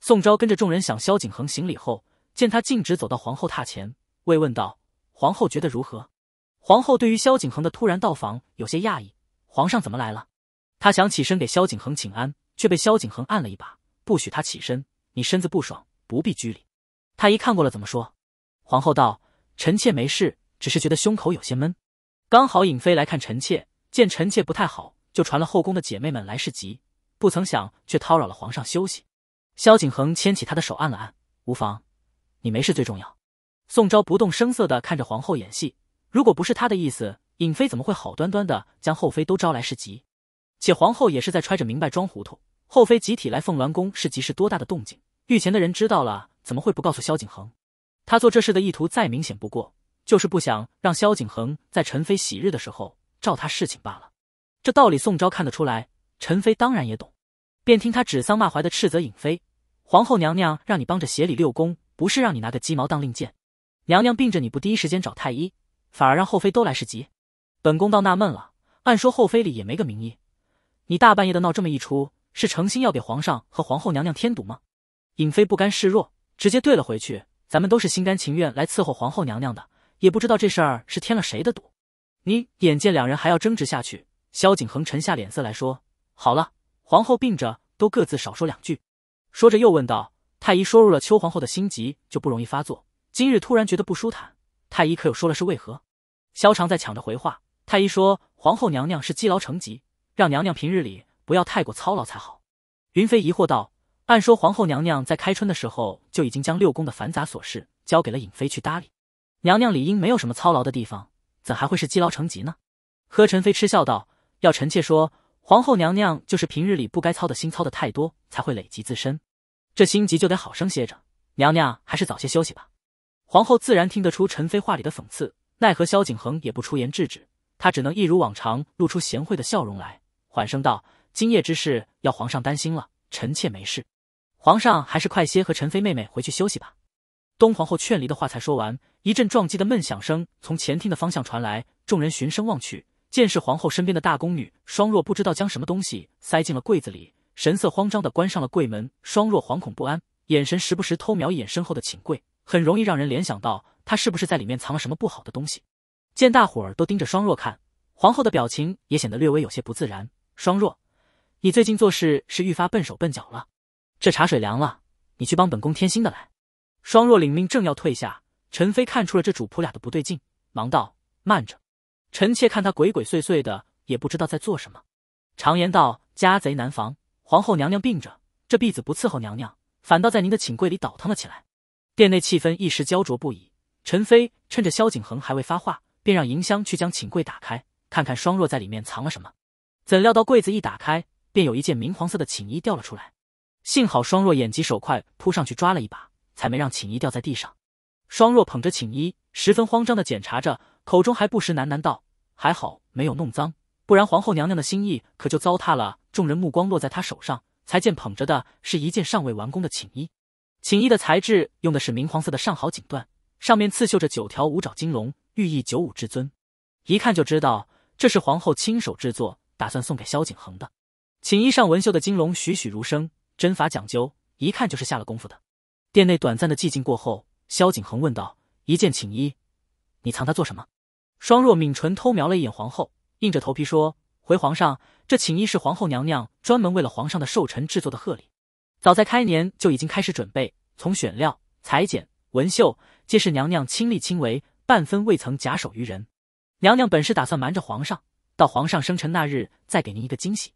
宋昭跟着众人向萧景恒行礼后，见他径直走到皇后榻前，慰问道：“皇后觉得如何？”皇后对于萧景恒的突然到访有些讶异：“皇上怎么来了？”他想起身给萧景恒请安，却被萧景恒按了一把，不许他起身：“你身子不爽，不必拘礼。”他一看过了，怎么说？皇后道：“臣妾没事，只是觉得胸口有些闷。刚好尹妃来看臣妾，见臣妾不太好，就传了后宫的姐妹们来侍疾，不曾想，却叨扰了皇上休息。萧景恒牵起他的手，按了按，无妨，你没事最重要。宋昭不动声色的看着皇后演戏。如果不是他的意思，尹妃怎么会好端端的将后妃都招来？侍疾？且皇后也是在揣着明白装糊涂。后妃集体来凤鸾宫是急，是多大的动静？御前的人知道了，怎么会不告诉萧景恒？他做这事的意图再明显不过，就是不想让萧景恒在陈妃喜日的时候照他侍寝罢了。这道理宋昭看得出来。陈妃当然也懂，便听他指桑骂槐的斥责尹妃。皇后娘娘让你帮着协理六宫，不是让你拿个鸡毛当令箭。娘娘病着，你不第一时间找太医，反而让后妃都来使急。本宫倒纳闷了，按说后妃里也没个名医，你大半夜的闹这么一出，是诚心要给皇上和皇后娘娘添堵吗？尹妃不甘示弱，直接怼了回去：“咱们都是心甘情愿来伺候皇后娘娘的，也不知道这事儿是添了谁的堵。”你眼见两人还要争执下去，萧景恒沉下脸色来说。好了，皇后病着，都各自少说两句。说着又问道：“太医说入了秋，皇后的心疾就不容易发作。今日突然觉得不舒坦，太医可有说了是为何？”萧常在抢着回话：“太医说皇后娘娘是积劳成疾，让娘娘平日里不要太过操劳才好。”云飞疑惑道：“按说皇后娘娘在开春的时候就已经将六宫的繁杂琐事交给了尹妃去搭理，娘娘理应没有什么操劳的地方，怎还会是积劳成疾呢？”何宸妃嗤笑道：“要臣妾说。”皇后娘娘就是平日里不该操的心操的太多，才会累及自身。这心急就得好生歇着，娘娘还是早些休息吧。皇后自然听得出陈妃话里的讽刺，奈何萧景恒也不出言制止，他只能一如往常露出贤惠的笑容来，缓声道：“今夜之事要皇上担心了，臣妾没事。皇上还是快些和陈妃妹妹回去休息吧。”东皇后劝离的话才说完，一阵撞击的闷响声从前厅的方向传来，众人循声望去。见是皇后身边的大宫女双若，不知道将什么东西塞进了柜子里，神色慌张的关上了柜门。双若惶恐不安，眼神时不时偷瞄一眼身后的寝柜，很容易让人联想到她是不是在里面藏了什么不好的东西。见大伙儿都盯着双若看，皇后的表情也显得略微有些不自然。双若，你最近做事是愈发笨手笨脚了。这茶水凉了，你去帮本宫添新的来。双若领命，正要退下，陈妃看出了这主仆俩的不对劲，忙道：“慢着。”臣妾看他鬼鬼祟祟的，也不知道在做什么。常言道，家贼难防。皇后娘娘病着，这婢子不伺候娘娘，反倒在您的寝柜里倒腾了起来。殿内气氛一时焦灼不已。陈妃趁着萧景恒还未发话，便让迎香去将寝柜打开，看看双若在里面藏了什么。怎料到柜子一打开，便有一件明黄色的寝衣掉了出来。幸好双若眼疾手快，扑上去抓了一把，才没让寝衣掉在地上。双若捧着寝衣，十分慌张地检查着。口中还不时喃喃道：“还好没有弄脏，不然皇后娘娘的心意可就糟蹋了。”众人目光落在她手上，才见捧着的是一件尚未完工的寝衣。寝衣的材质用的是明黄色的上好锦缎，上面刺绣着九条五爪金龙，寓意九五至尊。一看就知道这是皇后亲手制作，打算送给萧景恒的。寝衣上纹绣的金龙栩栩如生，针法讲究，一看就是下了功夫的。殿内短暂的寂静过后，萧景恒问道：“一件寝衣，你藏它做什么？”双若抿唇，偷瞄了一眼皇后，硬着头皮说：“回皇上，这寝衣是皇后娘娘专门为了皇上的寿辰制作的贺礼，早在开年就已经开始准备，从选料、裁剪、纹绣，皆是娘娘亲力亲为，半分未曾假手于人。娘娘本是打算瞒着皇上，到皇上生辰那日再给您一个惊喜。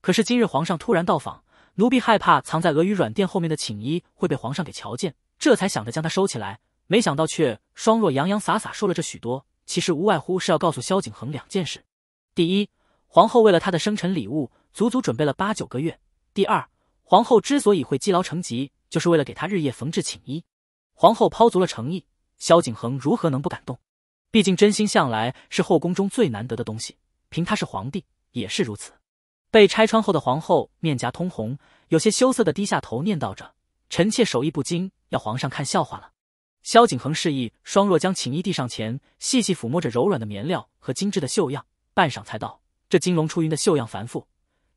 可是今日皇上突然到访，奴婢害怕藏在鹅羽软垫后面的寝衣会被皇上给瞧见，这才想着将它收起来。没想到却双若洋洋洒洒说了这许多。”其实无外乎是要告诉萧景恒两件事：第一，皇后为了他的生辰礼物，足足准备了八九个月；第二，皇后之所以会积劳成疾，就是为了给他日夜缝制寝衣。皇后抛足了诚意，萧景恒如何能不感动？毕竟真心向来是后宫中最难得的东西，凭他是皇帝，也是如此。被拆穿后的皇后面颊通红，有些羞涩的低下头，念叨着：“臣妾手艺不精，要皇上看笑话了。”萧景恒示意双若将寝衣递上前，细细抚摸着柔软的棉料和精致的绣样，半晌才道：“这金龙出云的绣样繁复，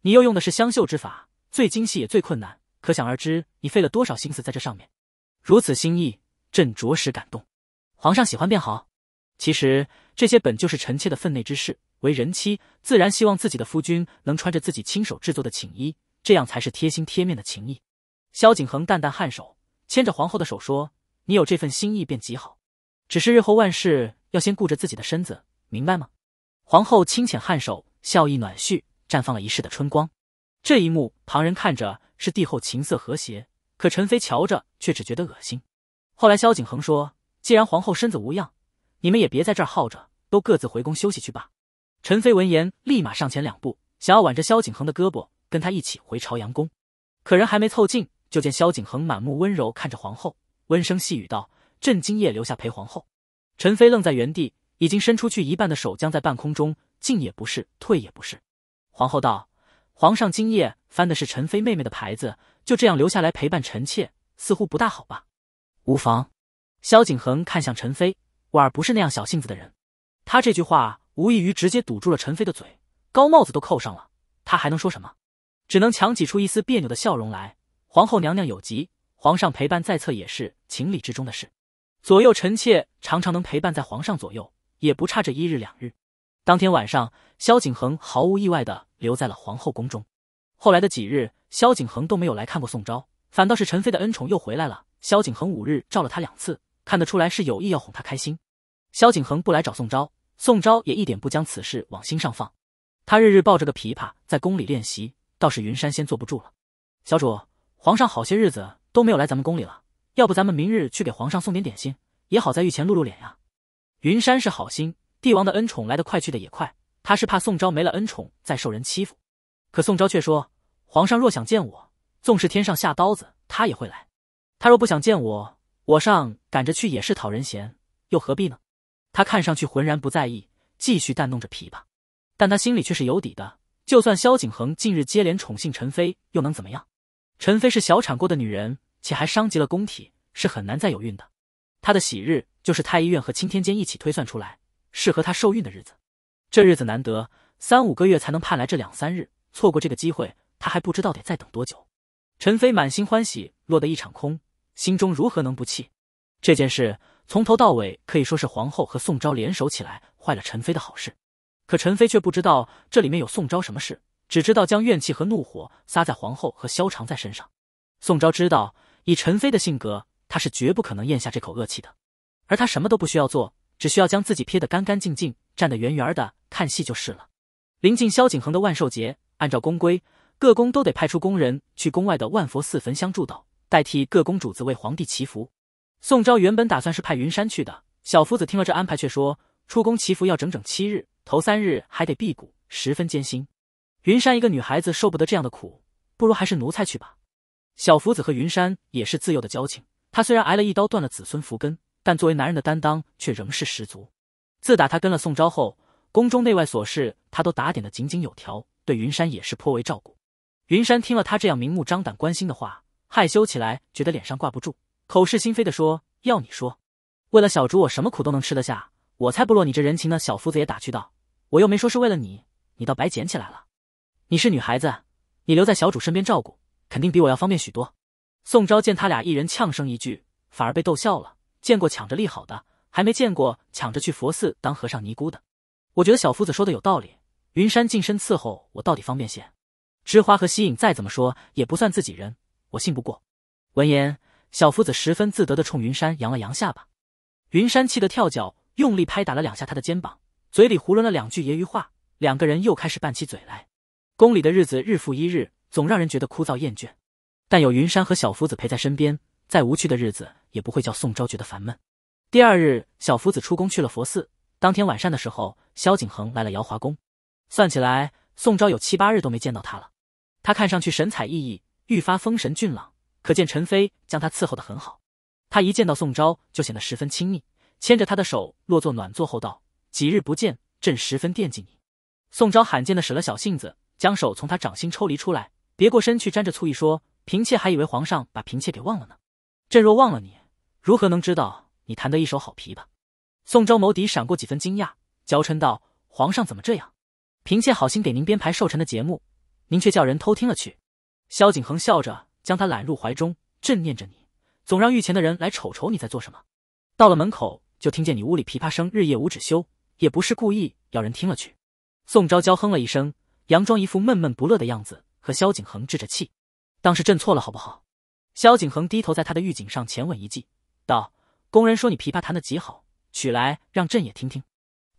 你又用的是香绣之法，最精细也最困难，可想而知你费了多少心思在这上面。如此心意，朕着实感动。皇上喜欢便好。其实这些本就是臣妾的分内之事，为人妻自然希望自己的夫君能穿着自己亲手制作的寝衣，这样才是贴心贴面的情谊。”萧景恒淡淡颔首，牵着皇后的手说。你有这份心意便极好，只是日后万事要先顾着自己的身子，明白吗？皇后清浅颔首，笑意暖煦，绽放了一世的春光。这一幕，旁人看着是帝后情色和谐，可陈妃瞧着却只觉得恶心。后来萧景恒说：“既然皇后身子无恙，你们也别在这儿耗着，都各自回宫休息去吧。”陈妃闻言，立马上前两步，想要挽着萧景恒的胳膊，跟他一起回朝阳宫，可人还没凑近，就见萧景恒满目温柔看着皇后。温声细语道：“朕今夜留下陪皇后。”陈妃愣在原地，已经伸出去一半的手僵在半空中，进也不是，退也不是。皇后道：“皇上今夜翻的是陈妃妹妹的牌子，就这样留下来陪伴臣妾，似乎不大好吧？”无妨。萧景恒看向陈妃，婉儿不是那样小性子的人。他这句话无异于直接堵住了陈妃的嘴，高帽子都扣上了，他还能说什么？只能强挤出一丝别扭的笑容来。皇后娘娘有急。皇上陪伴在侧也是情理之中的事，左右臣妾常常能陪伴在皇上左右，也不差这一日两日。当天晚上，萧景恒毫无意外的留在了皇后宫中。后来的几日，萧景恒都没有来看过宋昭，反倒是陈妃的恩宠又回来了。萧景恒五日召了他两次，看得出来是有意要哄他开心。萧景恒不来找宋昭，宋昭也一点不将此事往心上放。他日日抱着个琵琶在宫里练习，倒是云山先坐不住了。小主，皇上好些日子。都没有来咱们宫里了，要不咱们明日去给皇上送点点心，也好在御前露露脸呀。云山是好心，帝王的恩宠来得快去的也快，他是怕宋昭没了恩宠再受人欺负。可宋昭却说：“皇上若想见我，纵是天上下刀子，他也会来；他若不想见我，我上赶着去也是讨人嫌，又何必呢？”他看上去浑然不在意，继续弹弄着琵琶，但他心里却是有底的。就算萧景恒近日接连宠幸陈妃，又能怎么样？陈妃是小产过的女人。且还伤及了宫体，是很难再有孕的。她的喜日就是太医院和青天监一起推算出来适合她受孕的日子。这日子难得，三五个月才能盼来，这两三日错过这个机会，她还不知道得再等多久。陈飞满心欢喜落得一场空，心中如何能不气？这件事从头到尾可以说是皇后和宋昭联手起来坏了陈飞的好事。可陈飞却不知道这里面有宋昭什么事，只知道将怨气和怒火撒在皇后和萧长在身上。宋昭知道。以陈飞的性格，他是绝不可能咽下这口恶气的。而他什么都不需要做，只需要将自己撇得干干净净，站得圆圆儿的看戏就是了。临近萧景恒的万寿节，按照宫规，各宫都得派出宫人去宫外的万佛寺焚香祝祷，代替各宫主子为皇帝祈福。宋昭原本打算是派云山去的，小夫子听了这安排却说，出宫祈福要整整七日，头三日还得辟谷，十分艰辛。云山一个女孩子受不得这样的苦，不如还是奴才去吧。小福子和云山也是自幼的交情。他虽然挨了一刀断了子孙福根，但作为男人的担当却仍是十足。自打他跟了宋昭后，宫中内外琐事他都打点的井井有条，对云山也是颇为照顾。云山听了他这样明目张胆关心的话，害羞起来，觉得脸上挂不住，口是心非地说：“要你说，为了小主，我什么苦都能吃得下，我才不落你这人情呢。”小福子也打趣道：“我又没说是为了你，你倒白捡起来了。你是女孩子，你留在小主身边照顾。”肯定比我要方便许多。宋昭见他俩一人呛声一句，反而被逗笑了。见过抢着立好的，还没见过抢着去佛寺当和尚尼姑的。我觉得小夫子说的有道理，云山近身伺候我到底方便些。芝花和西影再怎么说也不算自己人，我信不过。闻言，小夫子十分自得的冲云山扬了扬下巴。云山气得跳脚，用力拍打了两下他的肩膀，嘴里胡囵了两句揶揄话。两个人又开始拌起嘴来。宫里的日子日复一日。总让人觉得枯燥厌倦，但有云山和小福子陪在身边，再无趣的日子也不会叫宋昭觉得烦闷。第二日，小福子出宫去了佛寺。当天晚膳的时候，萧景恒来了瑶华宫。算起来，宋昭有七八日都没见到他了。他看上去神采奕奕，愈发风神俊朗，可见陈妃将他伺候得很好。他一见到宋昭，就显得十分亲密，牵着他的手落座暖座后道：“几日不见，朕十分惦记你。”宋昭罕见的使了小性子，将手从他掌心抽离出来。别过身去，沾着醋意说：“嫔妾还以为皇上把嫔妾给忘了呢。朕若忘了你，如何能知道你弹得一手好琵琶？”宋昭眸底闪过几分惊讶，娇嗔道：“皇上怎么这样？嫔妾好心给您编排寿辰的节目，您却叫人偷听了去。”萧景恒笑着将她揽入怀中：“朕念着你，总让御前的人来瞅瞅你在做什么。到了门口，就听见你屋里琵琶声日夜无止休，也不是故意要人听了去。”宋昭娇哼了一声，佯装一副闷闷不乐的样子。和萧景恒置着气，当是朕错了好不好？萧景恒低头在他的玉颈上浅吻一记，道：“宫人说你琵琶弹得极好，取来让朕也听听。”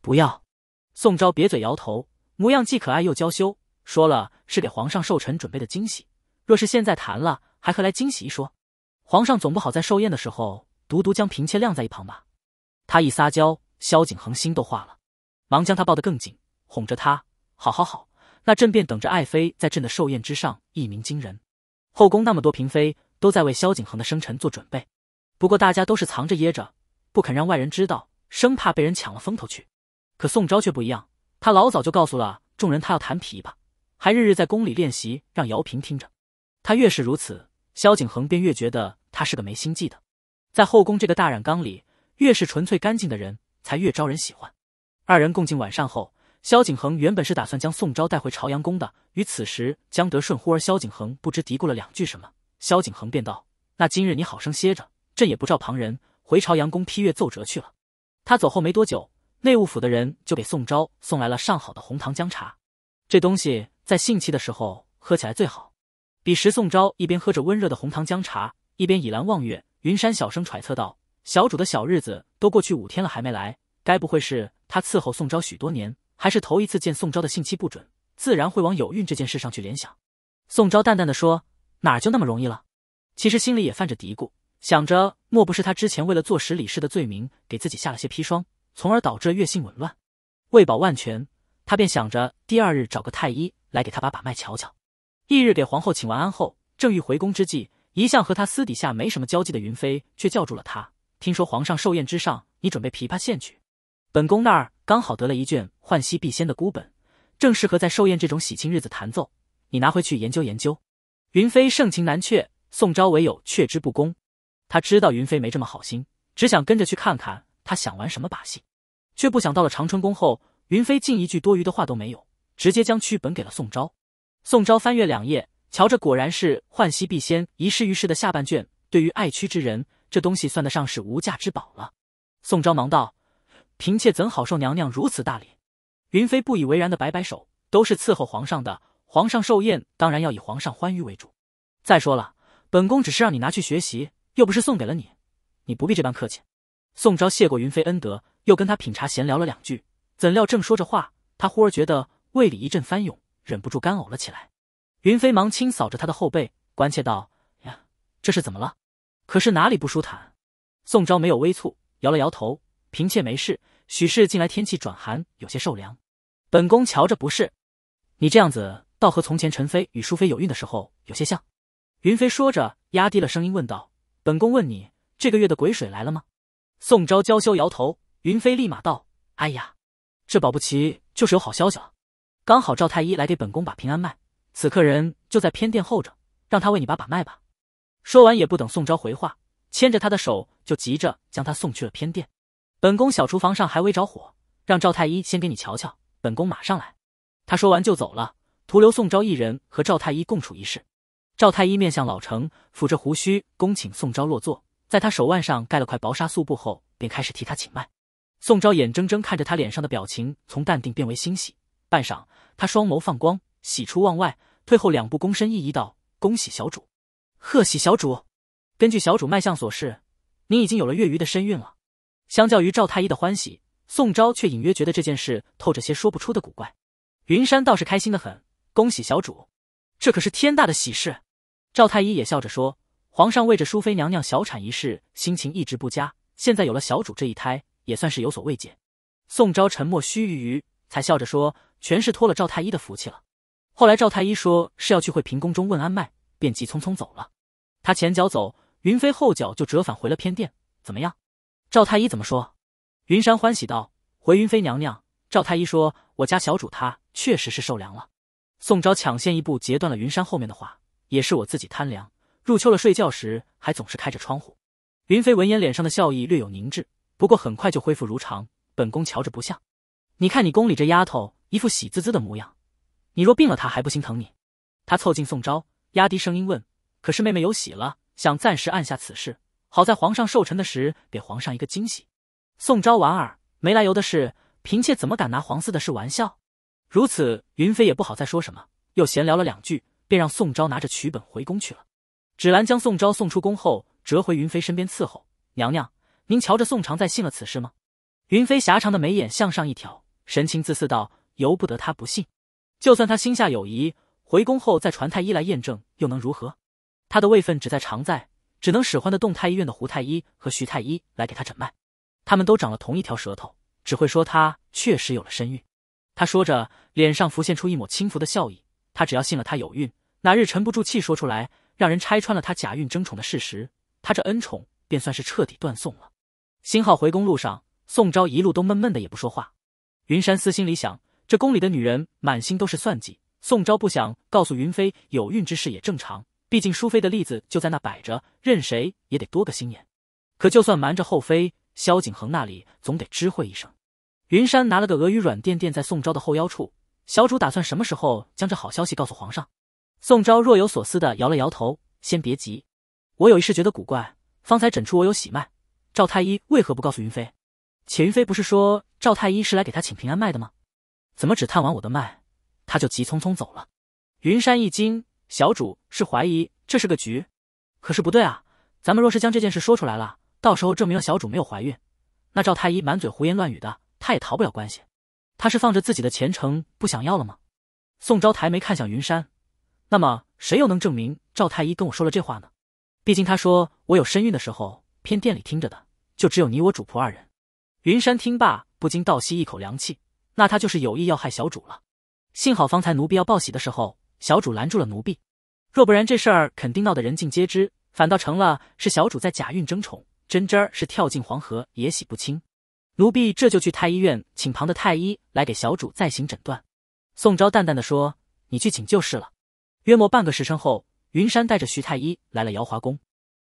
不要。宋昭瘪嘴摇头，模样既可爱又娇羞，说了是给皇上寿辰准备的惊喜，若是现在弹了，还何来惊喜一说？皇上总不好在寿宴的时候独独将嫔妾晾在一旁吧？他一撒娇，萧景恒心都化了，忙将他抱得更紧，哄着他：“好好好。”那朕便等着爱妃在朕的寿宴之上一鸣惊人。后宫那么多嫔妃都在为萧景恒的生辰做准备，不过大家都是藏着掖着，不肯让外人知道，生怕被人抢了风头去。可宋昭却不一样，他老早就告诉了众人他要弹琵琶，还日日在宫里练习，让姚平听着。他越是如此，萧景恒便越觉得他是个没心计的。在后宫这个大染缸里，越是纯粹干净的人才越招人喜欢。二人共进晚膳后。萧景恒原本是打算将宋昭带回朝阳宫的，于此时江德顺忽而萧景恒不知嘀咕了两句什么，萧景恒便道：“那今日你好生歇着，朕也不召旁人，回朝阳宫批阅奏折去了。”他走后没多久，内务府的人就给宋昭送来了上好的红糖姜茶，这东西在性期的时候喝起来最好。彼时宋昭一边喝着温热的红糖姜茶，一边倚栏望月，云山小声揣测道：“小主的小日子都过去五天了，还没来，该不会是他伺候宋昭许多年？”还是头一次见宋昭的信期不准，自然会往有孕这件事上去联想。宋昭淡淡的说：“哪儿就那么容易了？”其实心里也犯着嘀咕，想着莫不是他之前为了坐实李氏的罪名，给自己下了些砒霜，从而导致月性紊乱。为保万全，他便想着第二日找个太医来给他把把脉瞧瞧。翌日给皇后请完安后，正欲回宫之际，一向和他私底下没什么交际的云妃却叫住了他：“听说皇上寿宴之上，你准备琵琶献曲？”本宫那儿刚好得了一卷《浣溪碧仙》的孤本，正适合在寿宴这种喜庆日子弹奏。你拿回去研究研究。云飞盛情难却，宋昭唯有却之不恭。他知道云飞没这么好心，只想跟着去看看他想玩什么把戏，却不想到了长春宫后，云飞竟一句多余的话都没有，直接将曲本给了宋昭。宋昭翻阅两页，瞧着果然是《浣溪碧仙》遗失于世的下半卷。对于爱曲之人，这东西算得上是无价之宝了。宋昭忙道。嫔妾怎好受娘娘如此大礼？云妃不以为然的摆摆手，都是伺候皇上的，皇上寿宴当然要以皇上欢愉为主。再说了，本宫只是让你拿去学习，又不是送给了你，你不必这般客气。宋昭谢过云飞恩德，又跟他品茶闲聊了两句。怎料正说着话，他忽而觉得胃里一阵翻涌，忍不住干呕了起来。云飞忙清扫着他的后背，关切道：“呀，这是怎么了？可是哪里不舒坦？”宋昭没有微蹙，摇了摇头。嫔妾没事，许是近来天气转寒，有些受凉。本宫瞧着不是，你这样子倒和从前陈妃与淑妃有孕的时候有些像。云妃说着，压低了声音问道：“本宫问你，这个月的癸水来了吗？”宋昭娇羞摇头。云妃立马道：“哎呀，这保不齐就是有好消息了。刚好赵太医来给本宫把平安脉，此刻人就在偏殿候着，让他为你把把脉吧。”说完也不等宋昭回话，牵着他的手就急着将他送去了偏殿。本宫小厨房上还未着火，让赵太医先给你瞧瞧。本宫马上来。他说完就走了，徒留宋昭一人和赵太医共处一室。赵太医面向老成，抚着胡须，恭请宋昭落座。在他手腕上盖了块薄纱素布后，便开始替他请脉。宋昭眼睁睁看着他脸上的表情从淡定变为欣喜，半晌，他双眸放光，喜出望外，退后两步，躬身一揖道：“恭喜小主，贺喜小主！根据小主脉象所示，您已经有了月余的身孕了。”相较于赵太医的欢喜，宋昭却隐约觉得这件事透着些说不出的古怪。云山倒是开心的很，恭喜小主，这可是天大的喜事。赵太医也笑着说，皇上为着淑妃娘娘小产一事，心情一直不佳，现在有了小主这一胎，也算是有所慰藉。宋昭沉默须臾，才笑着说，全是托了赵太医的福气了。后来赵太医说是要去会平宫中问安脉，便急匆匆走了。他前脚走，云飞后脚就折返回了偏殿。怎么样？赵太医怎么说？云山欢喜道：“回云妃娘娘，赵太医说我家小主她确实是受凉了。”宋昭抢先一步截断了云山后面的话：“也是我自己贪凉，入秋了睡觉时还总是开着窗户。”云妃闻言，脸上的笑意略有凝滞，不过很快就恢复如常。本宫瞧着不像，你看你宫里这丫头一副喜滋滋的模样，你若病了，她还不心疼你？她凑近宋昭，压低声音问：“可是妹妹有喜了？想暂时按下此事？”好在皇上寿辰的时，给皇上一个惊喜。宋昭莞尔，没来由的是，嫔妾怎么敢拿皇嗣的事玩笑？如此，云妃也不好再说什么，又闲聊了两句，便让宋昭拿着取本回宫去了。芷兰将宋昭送出宫后，折回云妃身边伺候。娘娘，您瞧着宋常在信了此事吗？云妃狭长的眉眼向上一挑，神情自私道：“由不得他不信，就算他心下有疑，回宫后再传太医来验证，又能如何？他的位分只在常在。”只能使唤的动态医院的胡太医和徐太医来给他诊脉，他们都长了同一条舌头，只会说他确实有了身孕。他说着，脸上浮现出一抹轻浮的笑意。他只要信了他有孕，哪日沉不住气说出来，让人拆穿了他假孕争宠的事实，他这恩宠便算是彻底断送了。新号回宫路上，宋昭一路都闷闷的，也不说话。云山思心里想，这宫里的女人满心都是算计，宋昭不想告诉云飞有孕之事也正常。毕竟淑妃的例子就在那摆着，任谁也得多个心眼。可就算瞒着后妃，萧景恒那里总得知会一声。云山拿了个鹅鱼软垫垫在宋昭的后腰处，小主打算什么时候将这好消息告诉皇上？宋昭若有所思地摇了摇头。先别急，我有一事觉得古怪。方才诊出我有喜脉，赵太医为何不告诉云飞？且云飞不是说赵太医是来给他请平安脉的吗？怎么只探完我的脉，他就急匆匆走了？云山一惊。小主是怀疑这是个局，可是不对啊！咱们若是将这件事说出来了，到时候证明了小主没有怀孕，那赵太医满嘴胡言乱语的，他也逃不了关系。他是放着自己的前程不想要了吗？宋昭台没看向云山，那么谁又能证明赵太医跟我说了这话呢？毕竟他说我有身孕的时候，偏店里听着的就只有你我主仆二人。云山听罢不禁倒吸一口凉气，那他就是有意要害小主了。幸好方才奴婢要报喜的时候。小主拦住了奴婢，若不然这事儿肯定闹得人尽皆知，反倒成了是小主在假孕争宠，真真儿是跳进黄河也洗不清。奴婢这就去太医院请旁的太医来给小主再行诊断。宋昭淡淡的说：“你去请就是了。”约莫半个时辰后，云山带着徐太医来了瑶华宫。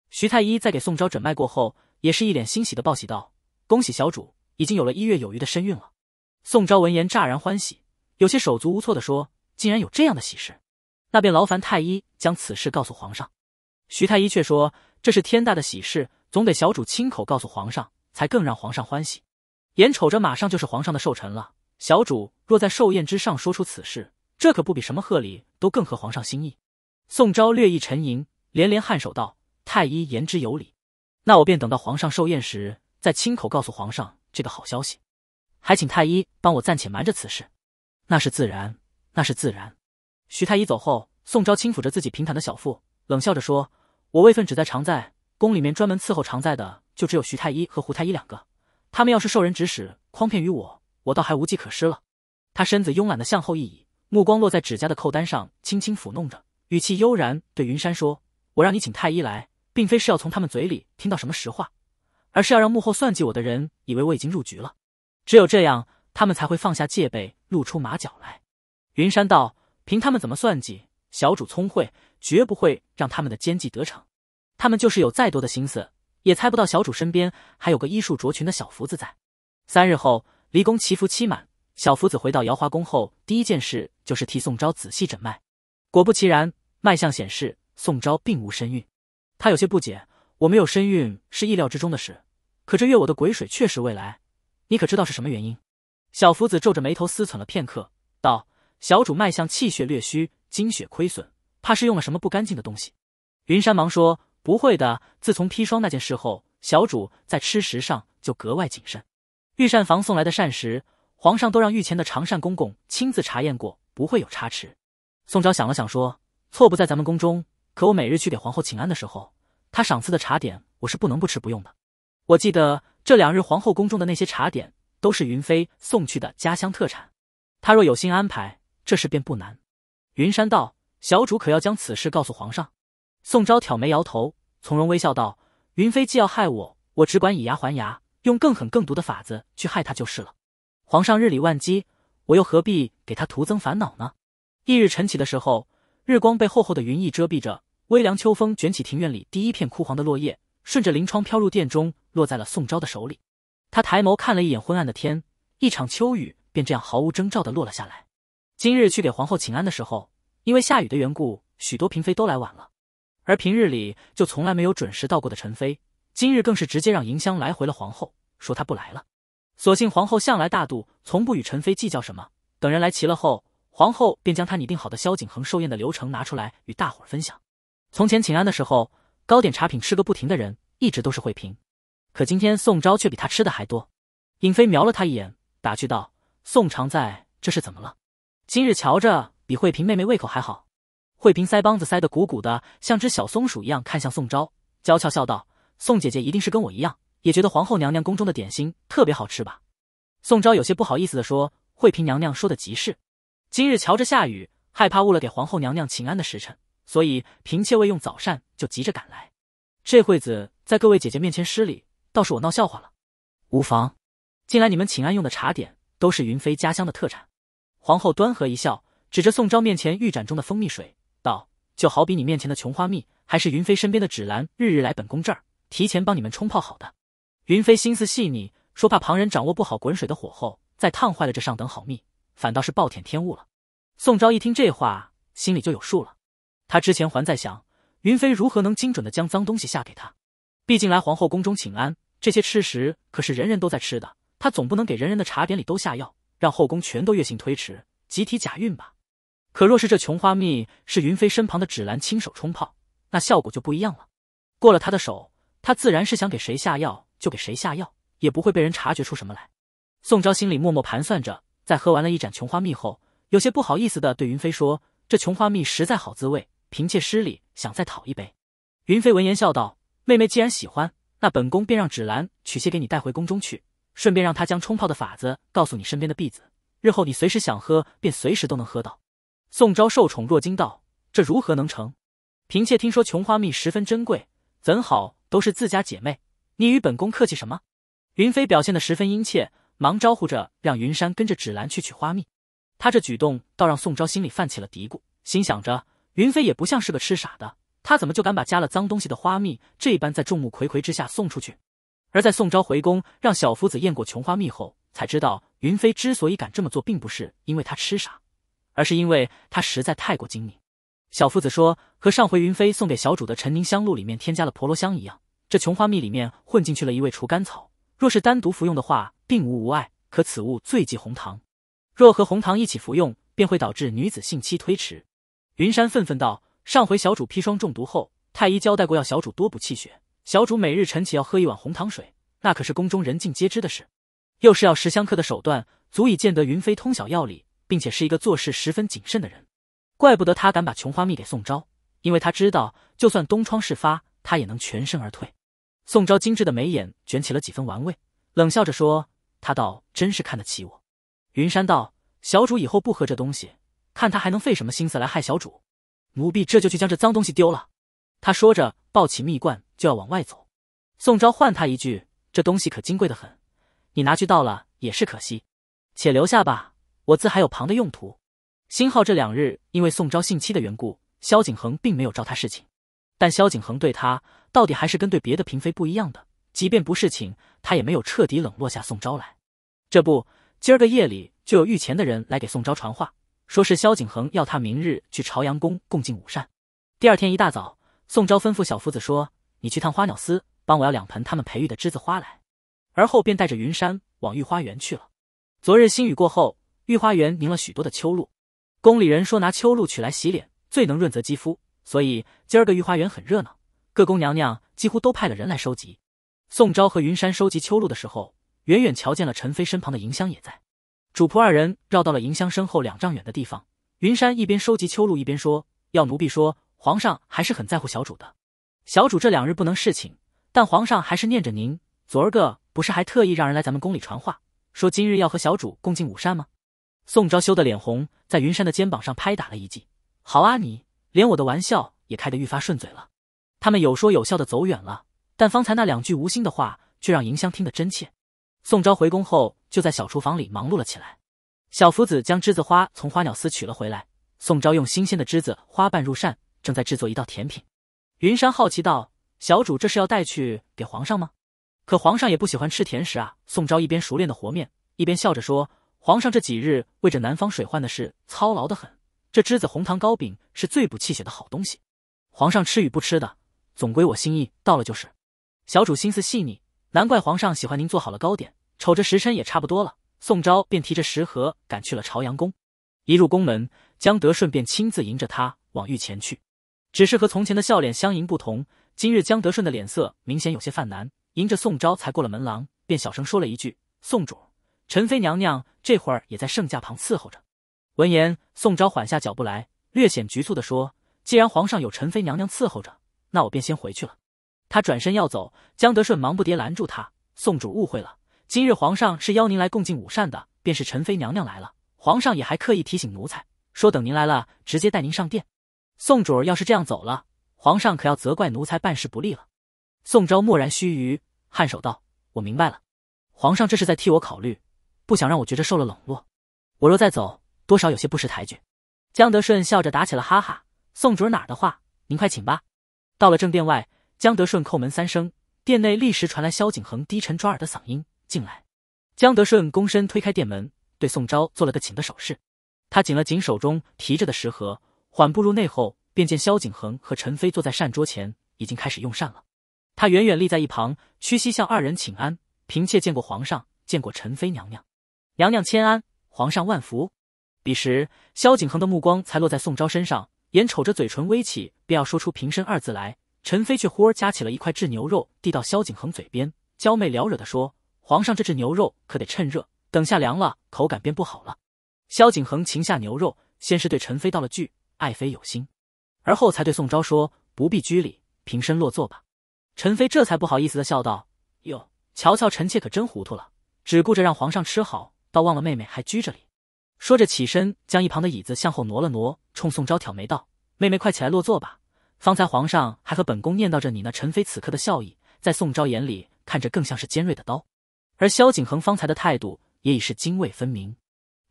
徐太医在给宋昭诊脉过后，也是一脸欣喜的报喜道：“恭喜小主，已经有了一月有余的身孕了。”宋昭闻言乍然欢喜，有些手足无措的说：“竟然有这样的喜事！”那便劳烦太医将此事告诉皇上。徐太医却说：“这是天大的喜事，总得小主亲口告诉皇上，才更让皇上欢喜。眼瞅着马上就是皇上的寿辰了，小主若在寿宴之上说出此事，这可不比什么贺礼都更合皇上心意。”宋昭略一沉吟，连连颔首道：“太医言之有理，那我便等到皇上寿宴时再亲口告诉皇上这个好消息，还请太医帮我暂且瞒着此事。”“那是自然，那是自然。”徐太医走后，宋昭轻抚着自己平坦的小腹，冷笑着说：“我位分只在常在宫里面专门伺候常在的，就只有徐太医和胡太医两个。他们要是受人指使，诓骗于我，我倒还无计可施了。”他身子慵懒的向后一倚，目光落在指甲的扣单上，轻轻抚弄着，语气悠然对云山说：“我让你请太医来，并非是要从他们嘴里听到什么实话，而是要让幕后算计我的人以为我已经入局了。只有这样，他们才会放下戒备，露出马脚来。”云山道。凭他们怎么算计，小主聪慧，绝不会让他们的奸计得逞。他们就是有再多的心思，也猜不到小主身边还有个医术卓群的小福子在。三日后，离宫祈福期满，小福子回到瑶华宫后，第一件事就是替宋昭仔细诊脉。果不其然，脉象显示宋昭并无身孕。他有些不解：“我没有身孕是意料之中的事，可这月我的鬼水确实未来，你可知道是什么原因？”小福子皱着眉头思忖了片刻，道。小主脉象气血略虚，精血亏损，怕是用了什么不干净的东西。云山忙说：“不会的，自从砒霜那件事后，小主在吃食上就格外谨慎。御膳房送来的膳食，皇上都让御前的常膳公公亲自查验过，不会有差池。”宋昭想了想说：“错不在咱们宫中，可我每日去给皇后请安的时候，她赏赐的茶点我是不能不吃不用的。我记得这两日皇后宫中的那些茶点，都是云飞送去的家乡特产，他若有心安排。”这事便不难，云山道：“小主可要将此事告诉皇上？”宋昭挑眉摇头，从容微笑道：“云飞既要害我，我只管以牙还牙，用更狠更毒的法子去害他就是了。皇上日理万机，我又何必给他徒增烦恼呢？”翌日晨起的时候，日光被厚厚的云翳遮蔽着，微凉秋风卷起庭院里第一片枯黄的落叶，顺着临窗飘入殿中，落在了宋昭的手里。他抬眸看了一眼昏暗的天，一场秋雨便这样毫无征兆的落了下来。今日去给皇后请安的时候，因为下雨的缘故，许多嫔妃都来晚了。而平日里就从来没有准时到过的陈妃，今日更是直接让迎香来回了皇后，说她不来了。所幸皇后向来大度，从不与陈妃计较什么。等人来齐了后，皇后便将她拟定好的萧景恒寿宴的流程拿出来与大伙儿分享。从前请安的时候，糕点茶品吃个不停的人一直都是惠嫔，可今天宋昭却比她吃的还多。尹妃瞄了他一眼，打趣道：“宋常在，这是怎么了？”今日瞧着比惠嫔妹妹胃口还好，惠嫔腮帮子塞得鼓鼓的，像只小松鼠一样，看向宋昭，娇俏笑道：“宋姐姐一定是跟我一样，也觉得皇后娘娘宫中的点心特别好吃吧？”宋昭有些不好意思的说：“惠嫔娘娘说的极是，今日瞧着下雨，害怕误了给皇后娘娘请安的时辰，所以嫔妾未用早膳就急着赶来，这会子在各位姐姐面前失礼，倒是我闹笑话了。无妨，近来你们请安用的茶点都是云飞家乡的特产。”皇后端和一笑，指着宋昭面前玉盏中的蜂蜜水，道：“就好比你面前的琼花蜜，还是云飞身边的芷兰，日日来本宫这儿提前帮你们冲泡好的。”云飞心思细腻，说怕旁人掌握不好滚水的火候，再烫坏了这上等好蜜，反倒是暴殄天物了。宋昭一听这话，心里就有数了。他之前还在想，云飞如何能精准的将脏东西下给他？毕竟来皇后宫中请安，这些吃食可是人人都在吃的，他总不能给人人的茶点里都下药。让后宫全都月性推迟，集体假孕吧。可若是这琼花蜜是云飞身旁的芷兰亲手冲泡，那效果就不一样了。过了她的手，她自然是想给谁下药就给谁下药，也不会被人察觉出什么来。宋昭心里默默盘算着，在喝完了一盏琼花蜜后，有些不好意思的对云飞说：“这琼花蜜实在好滋味，嫔妾失礼，想再讨一杯。”云飞闻言笑道：“妹妹既然喜欢，那本宫便让芷兰取些给你带回宫中去。”顺便让他将冲泡的法子告诉你身边的婢子，日后你随时想喝，便随时都能喝到。宋昭受宠若惊道：“这如何能成？嫔妾听说琼花蜜十分珍贵，怎好？都是自家姐妹，你与本宫客气什么？”云飞表现的十分殷切，忙招呼着让云山跟着芷兰去取花蜜。他这举动倒让宋昭心里泛起了嘀咕，心想着云飞也不像是个吃傻的，他怎么就敢把加了脏东西的花蜜这般在众目睽睽之下送出去？而在宋昭回宫，让小夫子验过琼花蜜后，才知道云飞之所以敢这么做，并不是因为他吃傻，而是因为他实在太过精明。小夫子说，和上回云飞送给小主的陈凝香露里面添加了婆罗香一样，这琼花蜜里面混进去了一味除甘草。若是单独服用的话，并无无碍，可此物最忌红糖，若和红糖一起服用，便会导致女子性期推迟。云山愤愤道：“上回小主砒霜中毒后，太医交代过要小主多补气血。”小主每日晨起要喝一碗红糖水，那可是宫中人尽皆知的事。又是要食香客的手段，足以见得云飞通晓药理，并且是一个做事十分谨慎的人。怪不得他敢把琼花蜜给宋昭，因为他知道，就算东窗事发，他也能全身而退。宋昭精致的眉眼卷起了几分玩味，冷笑着说：“他倒真是看得起我。”云山道：“小主以后不喝这东西，看他还能费什么心思来害小主。”奴婢这就去将这脏东西丢了。”他说着。抱起蜜罐就要往外走，宋昭唤他一句：“这东西可金贵的很，你拿去倒了也是可惜，且留下吧，我自还有旁的用途。”新浩这两日因为宋昭信妻的缘故，萧景恒并没有招他侍寝，但萧景恒对他到底还是跟对别的嫔妃不一样的，即便不侍寝，他也没有彻底冷落下宋昭来。这不，今儿个夜里就有御前的人来给宋昭传话，说是萧景恒要他明日去朝阳宫共进午膳。第二天一大早。宋昭吩咐小夫子说：“你去趟花鸟司，帮我要两盆他们培育的栀子花来。”而后便带着云山往御花园去了。昨日新雨过后，御花园凝了许多的秋露。宫里人说拿秋露取来洗脸，最能润泽肌肤，所以今儿个御花园很热闹，各宫娘娘几乎都派了人来收集。宋昭和云山收集秋露的时候，远远瞧见了陈妃身旁的迎香也在。主仆二人绕到了迎香身后两丈远的地方。云山一边收集秋露，一边说：“要奴婢说。”皇上还是很在乎小主的，小主这两日不能侍寝，但皇上还是念着您。昨儿个不是还特意让人来咱们宫里传话，说今日要和小主共进午膳吗？宋昭羞得脸红，在云山的肩膀上拍打了一记。好啊，你连我的玩笑也开得愈发顺嘴了。他们有说有笑的走远了，但方才那两句无心的话，却让迎香听得真切。宋昭回宫后，就在小厨房里忙碌了起来。小福子将栀子花从花鸟司取了回来，宋昭用新鲜的栀子花瓣入膳，正在制作一道甜品，云山好奇道：“小主这是要带去给皇上吗？可皇上也不喜欢吃甜食啊。”宋昭一边熟练的和面，一边笑着说：“皇上这几日为着南方水患的事操劳的很，这栀子红糖糕饼是最补气血的好东西。皇上吃与不吃的，总归我心意到了就是。”小主心思细腻，难怪皇上喜欢您做好了糕点。瞅着时辰也差不多了，宋昭便提着食盒赶去了朝阳宫。一入宫门，江德顺便亲自迎着他往御前去。只是和从前的笑脸相迎不同，今日江德顺的脸色明显有些犯难，迎着宋昭才过了门廊，便小声说了一句：“宋主，陈妃娘娘这会儿也在圣驾旁伺候着。”闻言，宋昭缓下脚步来，略显局促地说：“既然皇上有陈妃娘娘伺候着，那我便先回去了。”他转身要走，江德顺忙不迭拦住他：“宋主误会了，今日皇上是邀您来共进午膳的，便是陈妃娘娘来了，皇上也还刻意提醒奴才，说等您来了直接带您上殿。”宋主儿要是这样走了，皇上可要责怪奴才办事不利了。宋昭默然须臾，颔首道：“我明白了，皇上这是在替我考虑，不想让我觉着受了冷落。我若再走，多少有些不识抬举。”江德顺笑着打起了哈哈：“宋主儿哪儿的话，您快请吧。”到了正殿外，江德顺叩门三声，殿内立时传来萧景恒低沉抓耳的嗓音：“进来。”江德顺躬身推开殿门，对宋昭做了个请的手势。他紧了紧手中提着的食盒。缓步入内后，便见萧景恒和陈妃坐在膳桌前，已经开始用膳了。他远远立在一旁，屈膝向二人请安：“嫔妾见过皇上，见过陈妃娘娘，娘娘千安，皇上万福。”彼时，萧景恒的目光才落在宋昭身上，眼瞅着嘴唇微起，便要说出“平身”二字来，陈妃却忽而夹起了一块炙牛肉递到萧景恒嘴边，娇媚撩惹的说：“皇上，这炙牛肉可得趁热，等下凉了口感便不好了。”萧景恒擒下牛肉，先是对陈妃道了句。爱妃有心，而后才对宋昭说：“不必拘礼，平身落座吧。”陈妃这才不好意思的笑道：“哟，瞧瞧，臣妾可真糊涂了，只顾着让皇上吃好，倒忘了妹妹还拘着礼。”说着起身，将一旁的椅子向后挪了挪，冲宋昭挑眉道：“妹妹快起来落座吧。方才皇上还和本宫念叨着你那陈妃此刻的笑意，在宋昭眼里看着更像是尖锐的刀，而萧景恒方才的态度也已是泾渭分明。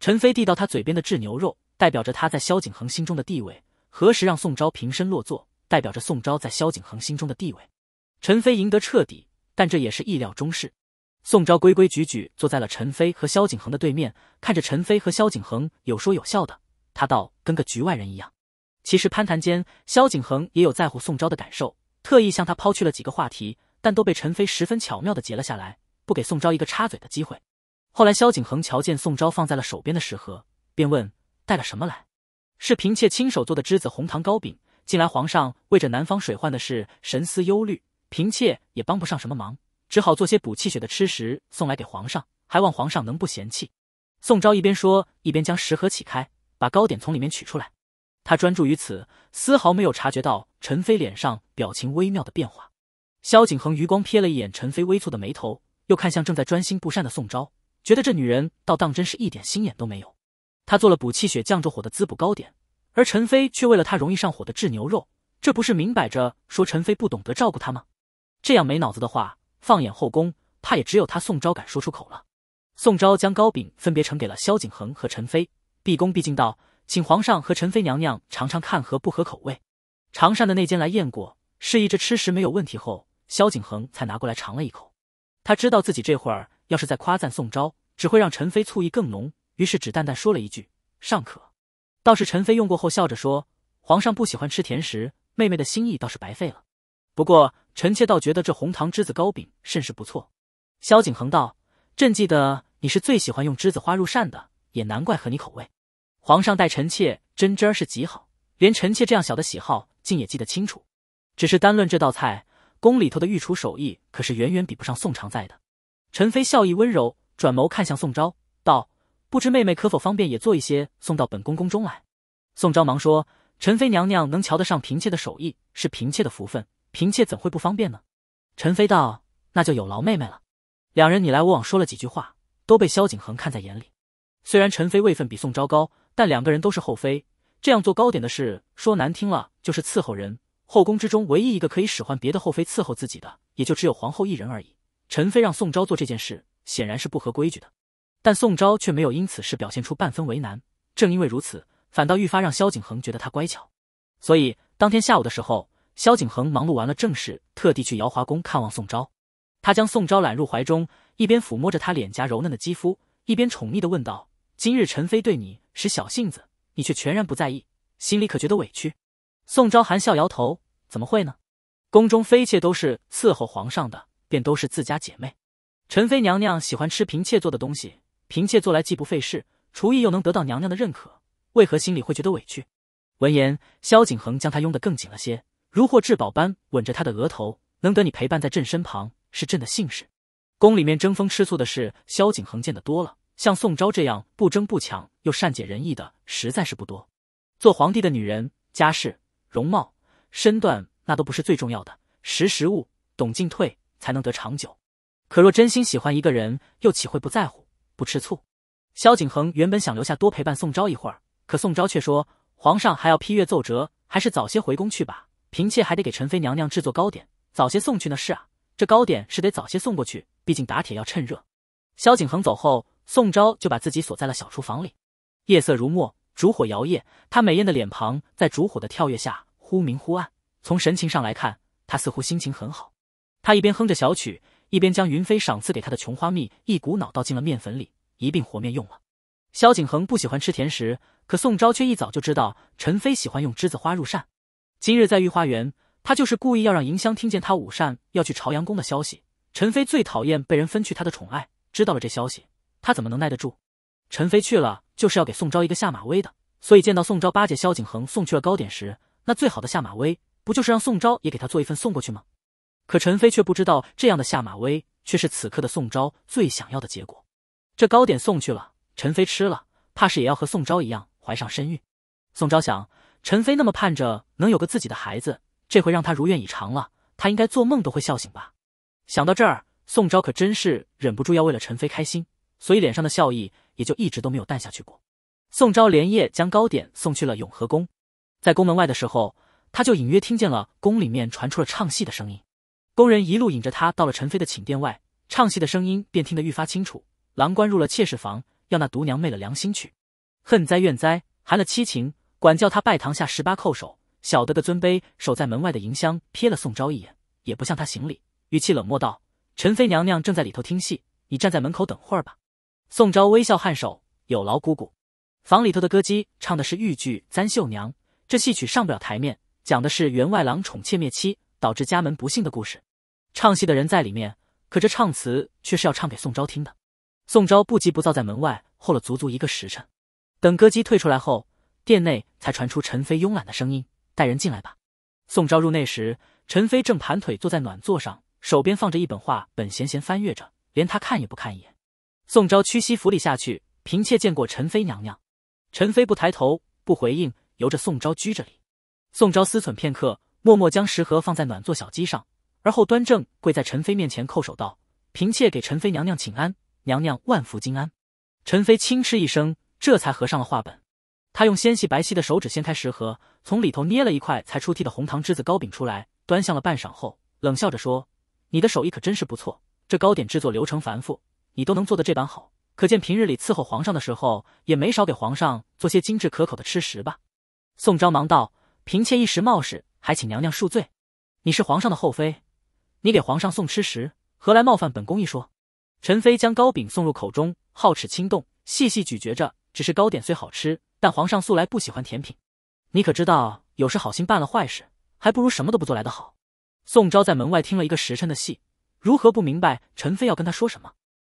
陈妃递到他嘴边的炙牛肉。代表着他在萧景恒心中的地位，何时让宋昭平身落座，代表着宋昭在萧景恒心中的地位。陈飞赢得彻底，但这也是意料中事。宋昭规规矩矩坐在了陈飞和萧景恒的对面，看着陈飞和萧景恒有说有笑的，他倒跟个局外人一样。其实攀谈间，萧景恒也有在乎宋昭的感受，特意向他抛去了几个话题，但都被陈飞十分巧妙的截了下来，不给宋昭一个插嘴的机会。后来，萧景恒瞧见宋昭放在了手边的食盒，便问。带了什么来？是嫔妾亲手做的栀子红糖糕饼。近来皇上为着南方水患的事神思忧虑，嫔妾也帮不上什么忙，只好做些补气血的吃食送来给皇上，还望皇上能不嫌弃。宋昭一边说，一边将食盒起开，把糕点从里面取出来。他专注于此，丝毫没有察觉到陈妃脸上表情微妙的变化。萧景恒余光瞥了一眼陈妃微蹙的眉头，又看向正在专心布善的宋昭，觉得这女人倒当真是一点心眼都没有。他做了补气血降着火的滋补糕点，而陈飞却为了他容易上火的炙牛肉，这不是明摆着说陈飞不懂得照顾他吗？这样没脑子的话，放眼后宫，怕也只有他宋昭敢说出口了。宋昭将糕饼分别呈给了萧景恒和陈飞，毕恭毕敬道：“请皇上和陈妃娘娘尝尝看合不合口味。”常膳的内监来验过，示意这吃食没有问题后，萧景恒才拿过来尝了一口。他知道自己这会儿要是再夸赞宋昭，只会让陈飞醋意更浓。于是只淡淡说了一句：“尚可。”倒是陈妃用过后笑着说：“皇上不喜欢吃甜食，妹妹的心意倒是白费了。不过臣妾倒觉得这红糖栀子糕饼甚是不错。”萧景恒道：“朕记得你是最喜欢用栀子花入膳的，也难怪合你口味。皇上待臣妾真真儿是极好，连臣妾这样小的喜好竟也记得清楚。只是单论这道菜，宫里头的御厨手艺可是远远比不上宋常在的。”陈妃笑意温柔，转眸看向宋昭。不知妹妹可否方便也做一些送到本宫宫中来？宋昭忙说：“陈妃娘娘能瞧得上嫔妾的手艺，是嫔妾的福分，嫔妾怎会不方便呢？”陈妃道：“那就有劳妹妹了。”两人你来我往说了几句话，都被萧景恒看在眼里。虽然陈妃位分比宋昭高，但两个人都是后妃，这样做糕点的事，说难听了就是伺候人。后宫之中唯一一个可以使唤别的后妃伺候自己的，也就只有皇后一人而已。陈妃让宋昭做这件事，显然是不合规矩的。但宋昭却没有因此事表现出半分为难，正因为如此，反倒愈发让萧景恒觉得他乖巧。所以当天下午的时候，萧景恒忙碌完了正事，特地去瑶华宫看望宋昭。他将宋昭揽入怀中，一边抚摸着她脸颊柔嫩的肌肤，一边宠溺地问道：“今日陈妃对你使小性子，你却全然不在意，心里可觉得委屈？”宋昭含笑摇头：“怎么会呢？宫中妃妾都是伺候皇上的，便都是自家姐妹。陈妃娘娘喜欢吃嫔妾做的东西。”嫔妾做来既不费事，厨艺又能得到娘娘的认可，为何心里会觉得委屈？闻言，萧景恒将她拥得更紧了些，如获至宝般吻着她的额头。能得你陪伴在朕身旁，是朕的幸事。宫里面争风吃醋的事，萧景恒见得多了。像宋昭这样不争不抢又善解人意的，实在是不多。做皇帝的女人，家世、容貌、身段那都不是最重要的，识时务、懂进退，才能得长久。可若真心喜欢一个人，又岂会不在乎？不吃醋，萧景恒原本想留下多陪伴宋昭一会儿，可宋昭却说皇上还要批阅奏折，还是早些回宫去吧。嫔妾还得给陈妃娘娘制作糕点，早些送去呢。是啊，这糕点是得早些送过去，毕竟打铁要趁热。萧景恒走后，宋昭就把自己锁在了小厨房里。夜色如墨，烛火摇曳，她美艳的脸庞在烛火的跳跃下忽明忽暗。从神情上来看，她似乎心情很好。她一边哼着小曲。一边将云飞赏赐给他的琼花蜜一股脑倒进了面粉里，一并和面用了。萧景恒不喜欢吃甜食，可宋昭却一早就知道陈飞喜欢用栀子花入膳。今日在御花园，他就是故意要让银香听见他午膳要去朝阳宫的消息。陈飞最讨厌被人分去他的宠爱，知道了这消息，他怎么能耐得住？陈飞去了就是要给宋昭一个下马威的，所以见到宋昭巴结萧景恒送去了糕点时，那最好的下马威不就是让宋昭也给他做一份送过去吗？可陈飞却不知道，这样的下马威却是此刻的宋昭最想要的结果。这糕点送去了，陈飞吃了，怕是也要和宋昭一样怀上身孕。宋昭想，陈飞那么盼着能有个自己的孩子，这回让他如愿以偿了，他应该做梦都会笑醒吧。想到这儿，宋昭可真是忍不住要为了陈飞开心，所以脸上的笑意也就一直都没有淡下去过。宋昭连夜将糕点送去了永和宫，在宫门外的时候，他就隐约听见了宫里面传出了唱戏的声音。工人一路引着他到了陈妃的寝殿外，唱戏的声音便听得愈发清楚。郎官入了妾室房，要那毒娘昧了良心去，恨哉怨哉，含了七情，管教他拜堂下十八叩首，晓得的尊卑。守在门外的迎香瞥了宋昭一眼，也不向他行礼，语气冷漠道：“陈妃娘娘正在里头听戏，你站在门口等会儿吧。”宋昭微笑颔首：“有劳姑姑。”房里头的歌姬唱的是豫剧《簪绣娘》，这戏曲上不了台面，讲的是员外郎宠妾灭妻。导致家门不幸的故事，唱戏的人在里面，可这唱词却是要唱给宋昭听的。宋昭不急不躁，在门外候了足足一个时辰。等歌姬退出来后，殿内才传出陈妃慵懒的声音：“带人进来吧。”宋昭入内时，陈妃正盘腿坐在暖座上，手边放着一本画本，闲闲翻阅着，连他看也不看一眼。宋昭屈膝福礼下去：“嫔妾见过陈妃娘娘。”陈妃不抬头，不回应，由着宋昭鞠着礼。宋昭思忖片刻。默默将食盒放在暖座小机上，而后端正跪在陈妃面前，叩首道：“嫔妾给陈妃娘娘请安，娘娘万福金安。”陈妃轻嗤一声，这才合上了画本。她用纤细白皙的手指掀开食盒，从里头捏了一块才出屉的红糖栀子糕饼出来，端详了半晌后，冷笑着说：“你的手艺可真是不错，这糕点制作流程繁复，你都能做的这般好，可见平日里伺候皇上的时候，也没少给皇上做些精致可口的吃食吧？”宋昭忙道：“嫔妾一时冒失。”还请娘娘恕罪。你是皇上的后妃，你给皇上送吃食，何来冒犯本宫一说？陈妃将糕饼送入口中，皓齿轻动，细细咀嚼着。只是糕点虽好吃，但皇上素来不喜欢甜品。你可知道，有时好心办了坏事，还不如什么都不做来得好。宋昭在门外听了一个时辰的戏，如何不明白陈妃要跟他说什么？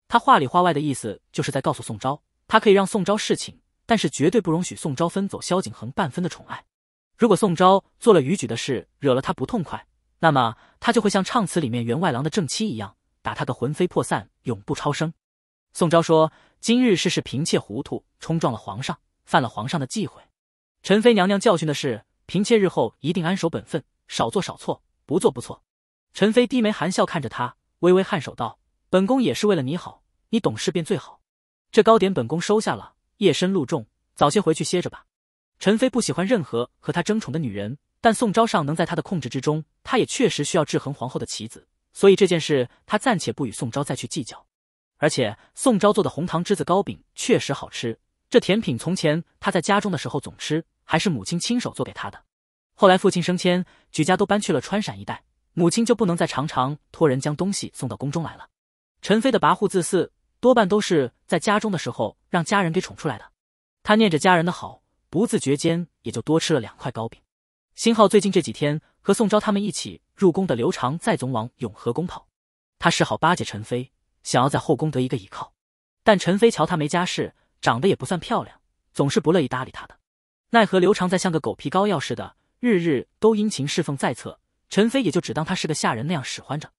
他话里话外的意思，就是在告诉宋昭，他可以让宋昭侍寝，但是绝对不容许宋昭分走萧景恒半分的宠爱。如果宋昭做了逾矩的事，惹了他不痛快，那么他就会像唱词里面员外郎的正妻一样，打他个魂飞魄散，永不超生。宋昭说：“今日事是嫔妾糊涂，冲撞了皇上，犯了皇上的忌讳。陈妃娘娘教训的是，嫔妾日后一定安守本分，少做少错，不做不错。”陈妃低眉含笑看着他，微微颔首道：“本宫也是为了你好，你懂事便最好。这糕点本宫收下了，夜深露重，早些回去歇着吧。”陈妃不喜欢任何和她争宠的女人，但宋昭尚能在她的控制之中，她也确实需要制衡皇后的棋子，所以这件事她暂且不与宋昭再去计较。而且宋昭做的红糖栀子糕饼确实好吃，这甜品从前她在家中的时候总吃，还是母亲亲手做给她的。后来父亲升迁，举家都搬去了川陕一带，母亲就不能再常常托人将东西送到宫中来了。陈妃的跋扈自私多半都是在家中的时候让家人给宠出来的，他念着家人的好。不自觉间，也就多吃了两块糕饼。辛浩最近这几天和宋昭他们一起入宫的刘长在总往永和宫跑，他示好巴结陈妃，想要在后宫得一个依靠。但陈妃瞧他没家世，长得也不算漂亮，总是不乐意搭理他的。奈何刘长在像个狗皮膏药似的，日日都殷勤侍奉在侧，陈妃也就只当他是个下人那样使唤着。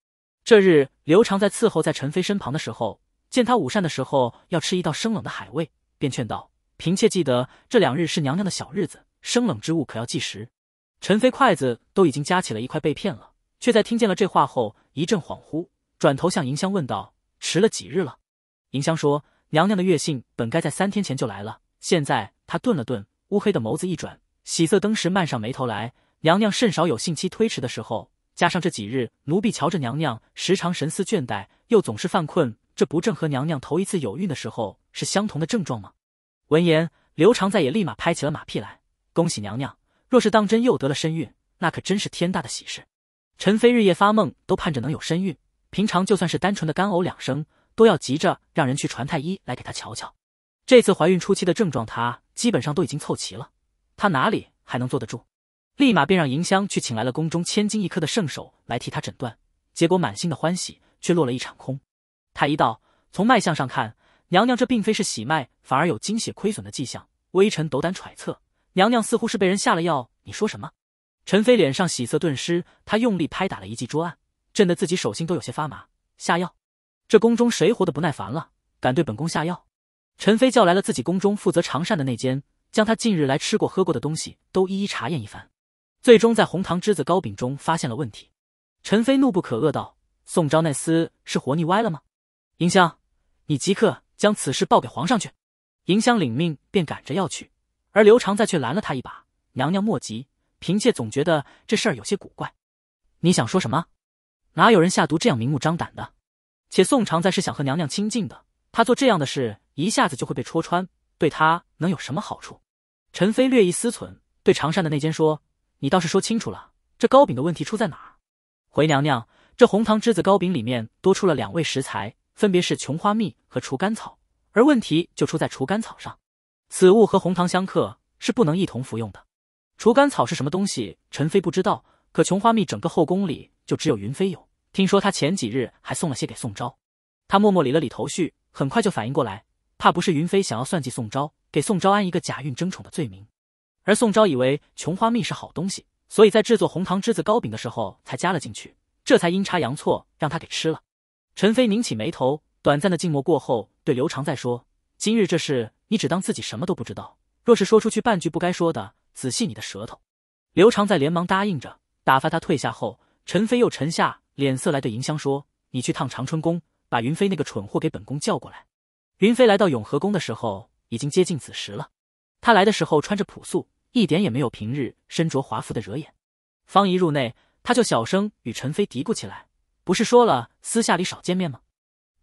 这日，刘长在伺候在陈妃身旁的时候，见他午膳的时候要吃一道生冷的海味，便劝道。嫔妾记得这两日是娘娘的小日子，生冷之物可要忌食。陈妃筷子都已经夹起了一块被骗了，却在听见了这话后一阵恍惚，转头向银香问道：“迟了几日了？”银香说：“娘娘的月信本该在三天前就来了，现在……”她顿了顿，乌黑的眸子一转，喜色登时漫上眉头来。娘娘甚少有信期推迟的时候，加上这几日，奴婢瞧着娘娘时常神思倦怠，又总是犯困，这不正和娘娘头一次有孕的时候是相同的症状吗？闻言，刘长在也立马拍起了马屁来：“恭喜娘娘，若是当真又得了身孕，那可真是天大的喜事。”陈妃日夜发梦，都盼着能有身孕。平常就算是单纯的干呕两声，都要急着让人去传太医来给她瞧瞧。这次怀孕初期的症状，她基本上都已经凑齐了。她哪里还能坐得住？立马便让银香去请来了宫中千金一颗的圣手来替她诊断。结果满心的欢喜却落了一场空。太医道：“从脉象上看……”娘娘，这并非是喜脉，反而有精血亏损的迹象。微臣斗胆揣测，娘娘似乎是被人下了药。你说什么？陈妃脸上喜色顿失，她用力拍打了一记桌案，震得自己手心都有些发麻。下药？这宫中谁活得不耐烦了，敢对本宫下药？陈妃叫来了自己宫中负责长膳的内监，将他近日来吃过喝过的东西都一一查验一番，最终在红糖栀子糕饼中发现了问题。陈妃怒不可遏道：“宋昭那厮是活腻歪了吗？银香，你即刻。”将此事报给皇上去。迎香领命，便赶着要去，而刘常在却拦了他一把：“娘娘莫急，嫔妾总觉得这事儿有些古怪。你想说什么？哪有人下毒这样明目张胆的？且宋常在是想和娘娘亲近的，他做这样的事一下子就会被戳穿，对他能有什么好处？”陈妃略一思忖，对常善的内奸说：“你倒是说清楚了，这糕饼的问题出在哪儿？”回娘娘，这红糖栀子糕饼里面多出了两味食材。分别是琼花蜜和除甘草，而问题就出在除甘草上。此物和红糖相克，是不能一同服用的。除甘草是什么东西？陈飞不知道。可琼花蜜，整个后宫里就只有云飞有。听说他前几日还送了些给宋昭。他默默理了理头绪，很快就反应过来，怕不是云飞想要算计宋昭，给宋昭安一个假孕争宠的罪名。而宋昭以为琼花蜜是好东西，所以在制作红糖栀子糕饼的时候才加了进去，这才阴差阳错让他给吃了。陈飞拧起眉头，短暂的静默过后，对刘长在说：“今日这事，你只当自己什么都不知道。若是说出去半句不该说的，仔细你的舌头。”刘长在连忙答应着，打发他退下后，陈飞又沉下脸色来对银香说：“你去趟长春宫，把云飞那个蠢货给本宫叫过来。”云飞来到永和宫的时候，已经接近子时了。他来的时候穿着朴素，一点也没有平日身着华服的惹眼。方一入内，他就小声与陈飞嘀咕起来。不是说了私下里少见面吗？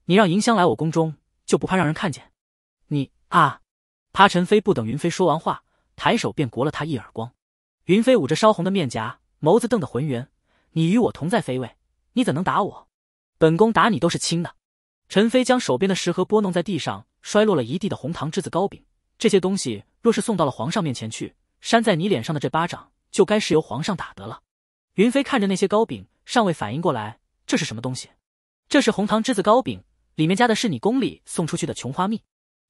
你让银香来我宫中就不怕让人看见？你啊！啪，陈飞不等云飞说完话，抬手便掴了他一耳光。云飞捂着烧红的面颊，眸子瞪得浑圆。你与我同在妃位，你怎能打我？本宫打你都是轻的。陈飞将手边的食盒拨弄在地上，摔落了一地的红糖栀子糕饼。这些东西若是送到了皇上面前去，扇在你脸上的这巴掌就该是由皇上打得了。云飞看着那些糕饼，尚未反应过来。这是什么东西？这是红糖栀子糕饼，里面加的是你宫里送出去的琼花蜜。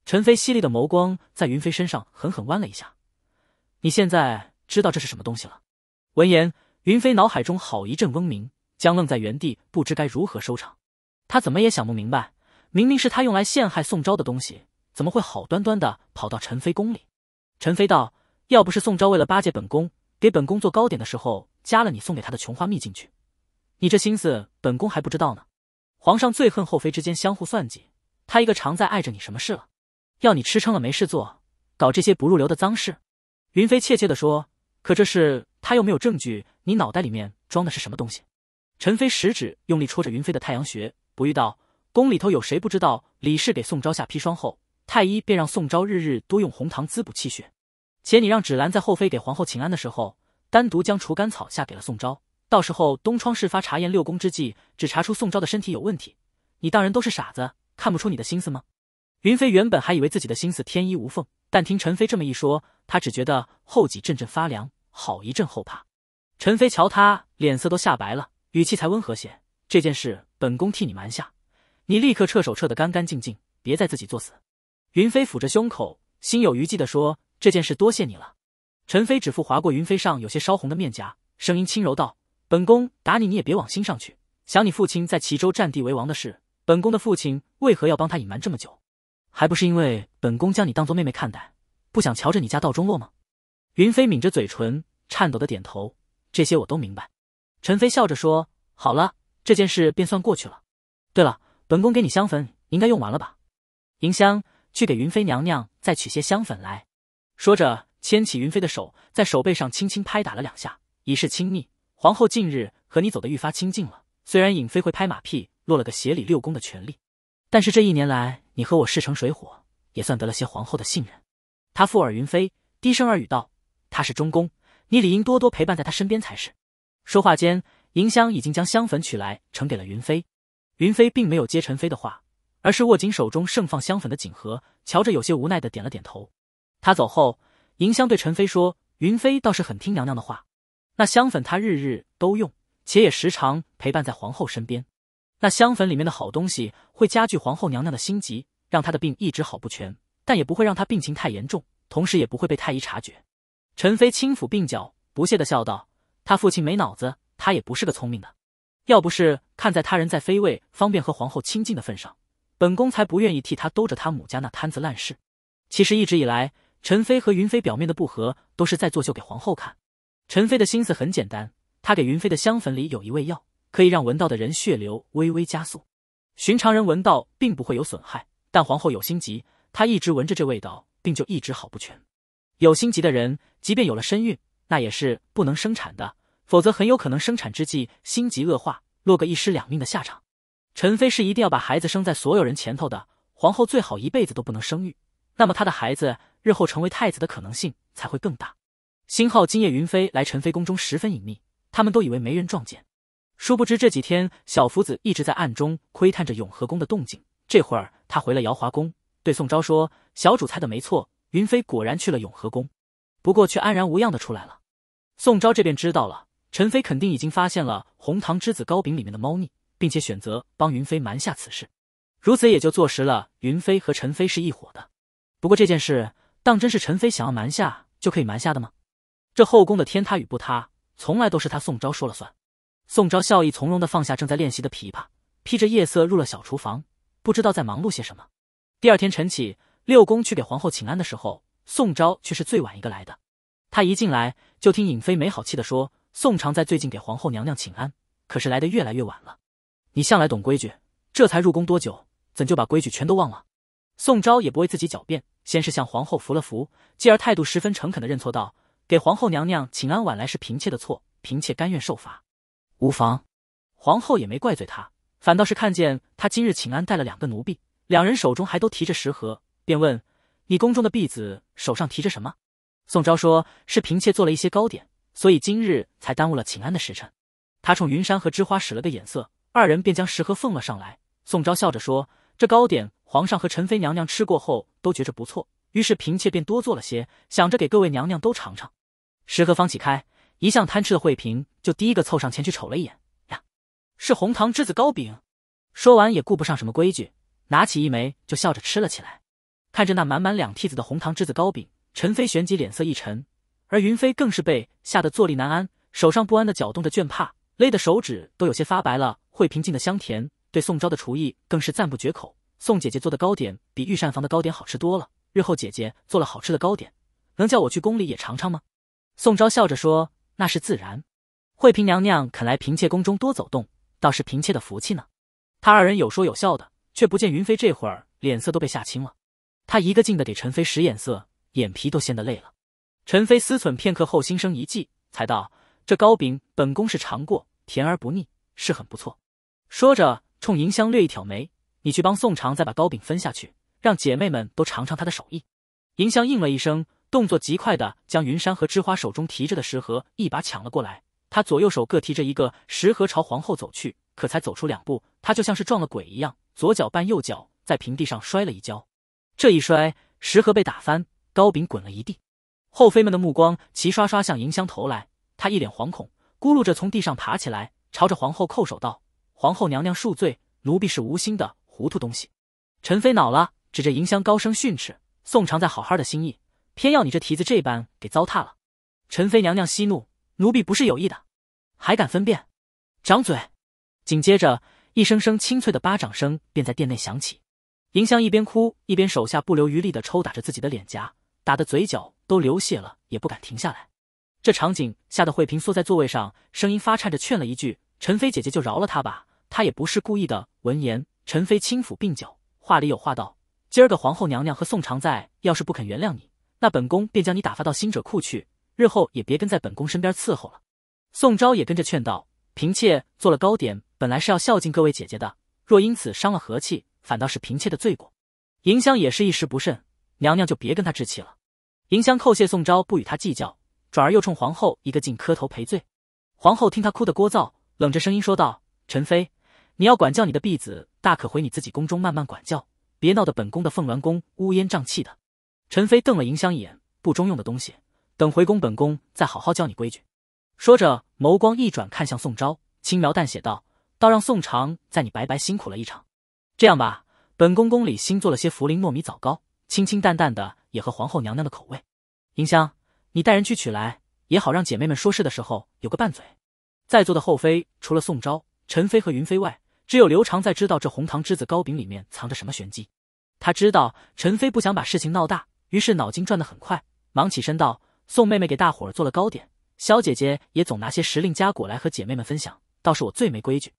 陈飞犀利的眸光在云飞身上狠狠弯了一下。你现在知道这是什么东西了？闻言，云飞脑海中好一阵嗡鸣，将愣在原地，不知该如何收场。他怎么也想不明白，明明是他用来陷害宋昭的东西，怎么会好端端的跑到陈飞宫里？陈飞道：“要不是宋昭为了巴结本宫，给本宫做糕点的时候加了你送给他的琼花蜜进去。”你这心思，本宫还不知道呢。皇上最恨后妃之间相互算计，他一个常在碍着你什么事了？要你吃撑了没事做，搞这些不入流的脏事？云妃怯怯地说：“可这是他又没有证据，你脑袋里面装的是什么东西？”陈妃食指用力戳着云飞的太阳穴，不遇道：“宫里头有谁不知道李氏给宋昭下砒霜后，太医便让宋昭日日多用红糖滋补气血，且你让芷兰在后妃给皇后请安的时候，单独将除甘草下给了宋昭。”到时候东窗事发，查验六宫之际，只查出宋昭的身体有问题，你当人都是傻子，看不出你的心思吗？云飞原本还以为自己的心思天衣无缝，但听陈飞这么一说，他只觉得后脊阵阵发凉，好一阵后怕。陈飞瞧他脸色都吓白了，语气才温和些：“这件事本宫替你瞒下，你立刻撤手撤得干干净净，别再自己作死。”云飞抚着胸口，心有余悸地说：“这件事多谢你了。”陈飞指腹划过云飞上有些烧红的面颊，声音轻柔道。本宫打你，你也别往心上去。想你父亲在齐州占地为王的事，本宫的父亲为何要帮他隐瞒这么久？还不是因为本宫将你当做妹妹看待，不想瞧着你家道中落吗？云飞抿着嘴唇，颤抖的点头。这些我都明白。陈飞笑着说：“好了，这件事便算过去了。”对了，本宫给你香粉，应该用完了吧？银香，去给云飞娘娘再取些香粉来。”说着，牵起云飞的手，在手背上轻轻拍打了两下，以示亲密。皇后近日和你走得愈发亲近了，虽然尹妃会拍马屁，落了个协理六宫的权力，但是这一年来你和我势成水火，也算得了些皇后的信任。他附耳云飞，低声耳语道：“她是中宫，你理应多多陪伴在她身边才是。”说话间，银香已经将香粉取来，呈给了云飞。云飞并没有接陈飞的话，而是握紧手中盛放香粉的锦盒，瞧着有些无奈的点了点头。他走后，银香对陈飞说：“云飞倒是很听娘娘的话。”那香粉她日日都用，且也时常陪伴在皇后身边。那香粉里面的好东西会加剧皇后娘娘的心急，让她的病一直好不全，但也不会让她病情太严重，同时也不会被太医察觉。陈妃轻抚鬓角，不屑地笑道：“她父亲没脑子，他也不是个聪明的。要不是看在他人在妃位方便和皇后亲近的份上，本宫才不愿意替他兜着他母家那摊子烂事。其实一直以来，陈妃和云妃表面的不和，都是在作秀给皇后看。”陈飞的心思很简单，他给云飞的香粉里有一味药，可以让闻到的人血流微微加速。寻常人闻到并不会有损害，但皇后有心急，她一直闻着这味道，病就一直好不全。有心急的人，即便有了身孕，那也是不能生产的，否则很有可能生产之际心疾恶化，落个一尸两命的下场。陈飞是一定要把孩子生在所有人前头的，皇后最好一辈子都不能生育，那么她的孩子日后成为太子的可能性才会更大。星浩，今夜云飞来陈妃宫中十分隐秘，他们都以为没人撞见，殊不知这几天小福子一直在暗中窥探着永和宫的动静。这会儿他回了瑶华宫，对宋昭说：“小主猜的没错，云飞果然去了永和宫，不过却安然无恙的出来了。”宋昭这便知道了，陈飞肯定已经发现了红糖之子糕饼里面的猫腻，并且选择帮云飞瞒下此事，如此也就坐实了云飞和陈飞是一伙的。不过这件事，当真是陈飞想要瞒下就可以瞒下的吗？这后宫的天塌与不塌，从来都是他宋昭说了算。宋昭笑意从容的放下正在练习的琵琶，披着夜色入了小厨房，不知道在忙碌些什么。第二天晨起，六宫去给皇后请安的时候，宋昭却是最晚一个来的。他一进来就听尹妃没好气的说：“宋常在最近给皇后娘娘请安，可是来的越来越晚了。你向来懂规矩，这才入宫多久，怎就把规矩全都忘了？”宋昭也不为自己狡辩，先是向皇后扶了扶，继而态度十分诚恳的认错道。给皇后娘娘请安晚来是嫔妾的错，嫔妾甘愿受罚，无妨。皇后也没怪罪她，反倒是看见她今日请安带了两个奴婢，两人手中还都提着食盒，便问：“你宫中的婢子手上提着什么？”宋昭说：“是嫔妾做了一些糕点，所以今日才耽误了请安的时辰。”他冲云山和枝花使了个眼色，二人便将食盒奉了上来。宋昭笑着说：“这糕点皇上和陈妃娘娘吃过后都觉着不错。”于是嫔妾便多做了些，想着给各位娘娘都尝尝。食盒方启开，一向贪吃的惠嫔就第一个凑上前去瞅了一眼，呀，是红糖栀子糕饼。说完也顾不上什么规矩，拿起一枚就笑着吃了起来。看着那满满两屉子的红糖栀子糕饼，陈妃旋即脸色一沉，而云妃更是被吓得坐立难安，手上不安的搅动着绢帕，勒得手指都有些发白了。惠嫔进的香甜，对宋昭的厨艺更是赞不绝口，宋姐姐做的糕点比御膳房的糕点好吃多了。日后姐姐做了好吃的糕点，能叫我去宫里也尝尝吗？宋昭笑着说：“那是自然，惠嫔娘娘肯来嫔妾宫中多走动，倒是嫔妾的福气呢。”他二人有说有笑的，却不见云妃这会儿脸色都被吓青了。他一个劲的给陈妃使眼色，眼皮都掀得累了。陈妃思忖片刻后，心生一计，才道：“这糕饼本宫是尝过，甜而不腻，是很不错。”说着，冲银香略一挑眉：“你去帮宋长再把糕饼分下去。”让姐妹们都尝尝她的手艺。银香应了一声，动作极快的将云山和枝花手中提着的食盒一把抢了过来。她左右手各提着一个食盒，朝皇后走去。可才走出两步，她就像是撞了鬼一样，左脚绊右脚，在平地上摔了一跤。这一摔，食盒被打翻，糕饼滚了一地。后妃们的目光齐刷刷向银香投来，她一脸惶恐，咕噜着从地上爬起来，朝着皇后叩首道：“皇后娘娘恕罪，奴婢是无心的糊涂东西。”陈妃恼了。指着银香高声训斥：“宋常在，好好的心意，偏要你这蹄子这般给糟蹋了。”陈妃娘娘息怒，奴婢不是有意的，还敢分辨？掌嘴！紧接着一声声清脆的巴掌声便在殿内响起。银香一边哭一边手下不留余力的抽打着自己的脸颊，打得嘴角都流血了，也不敢停下来。这场景吓得惠嫔缩在座位上，声音发颤着劝了一句：“陈妃姐姐就饶了她吧，她也不是故意的。”闻言，陈妃轻抚鬓角，话里有话道。今儿个皇后娘娘和宋常在要是不肯原谅你，那本宫便将你打发到新者库去，日后也别跟在本宫身边伺候了。宋昭也跟着劝道：“嫔妾做了糕点，本来是要孝敬各位姐姐的，若因此伤了和气，反倒是嫔妾的罪过。”银香也是一时不慎，娘娘就别跟她置气了。银香叩谢宋昭不与她计较，转而又冲皇后一个劲磕头赔罪。皇后听她哭得聒噪，冷着声音说道：“陈妃，你要管教你的婢子，大可回你自己宫中慢慢管教。”别闹得本宫的凤鸾宫乌烟瘴气的，陈飞瞪了迎香一眼，不中用的东西，等回宫本宫再好好教你规矩。说着，眸光一转，看向宋昭，轻描淡写道：“倒让宋长在你白白辛苦了一场。这样吧，本宫宫里新做了些茯苓糯米枣糕，清清淡淡的，也合皇后娘娘的口味。迎香，你带人去取来，也好让姐妹们说事的时候有个拌嘴。在座的后妃除了宋昭、陈妃和云飞外，只有刘长在知道这红糖栀子糕饼里面藏着什么玄机。”他知道陈飞不想把事情闹大，于是脑筋转得很快，忙起身道：“宋妹妹给大伙儿做了糕点，萧姐姐也总拿些时令佳果来和姐妹们分享，倒是我最没规矩。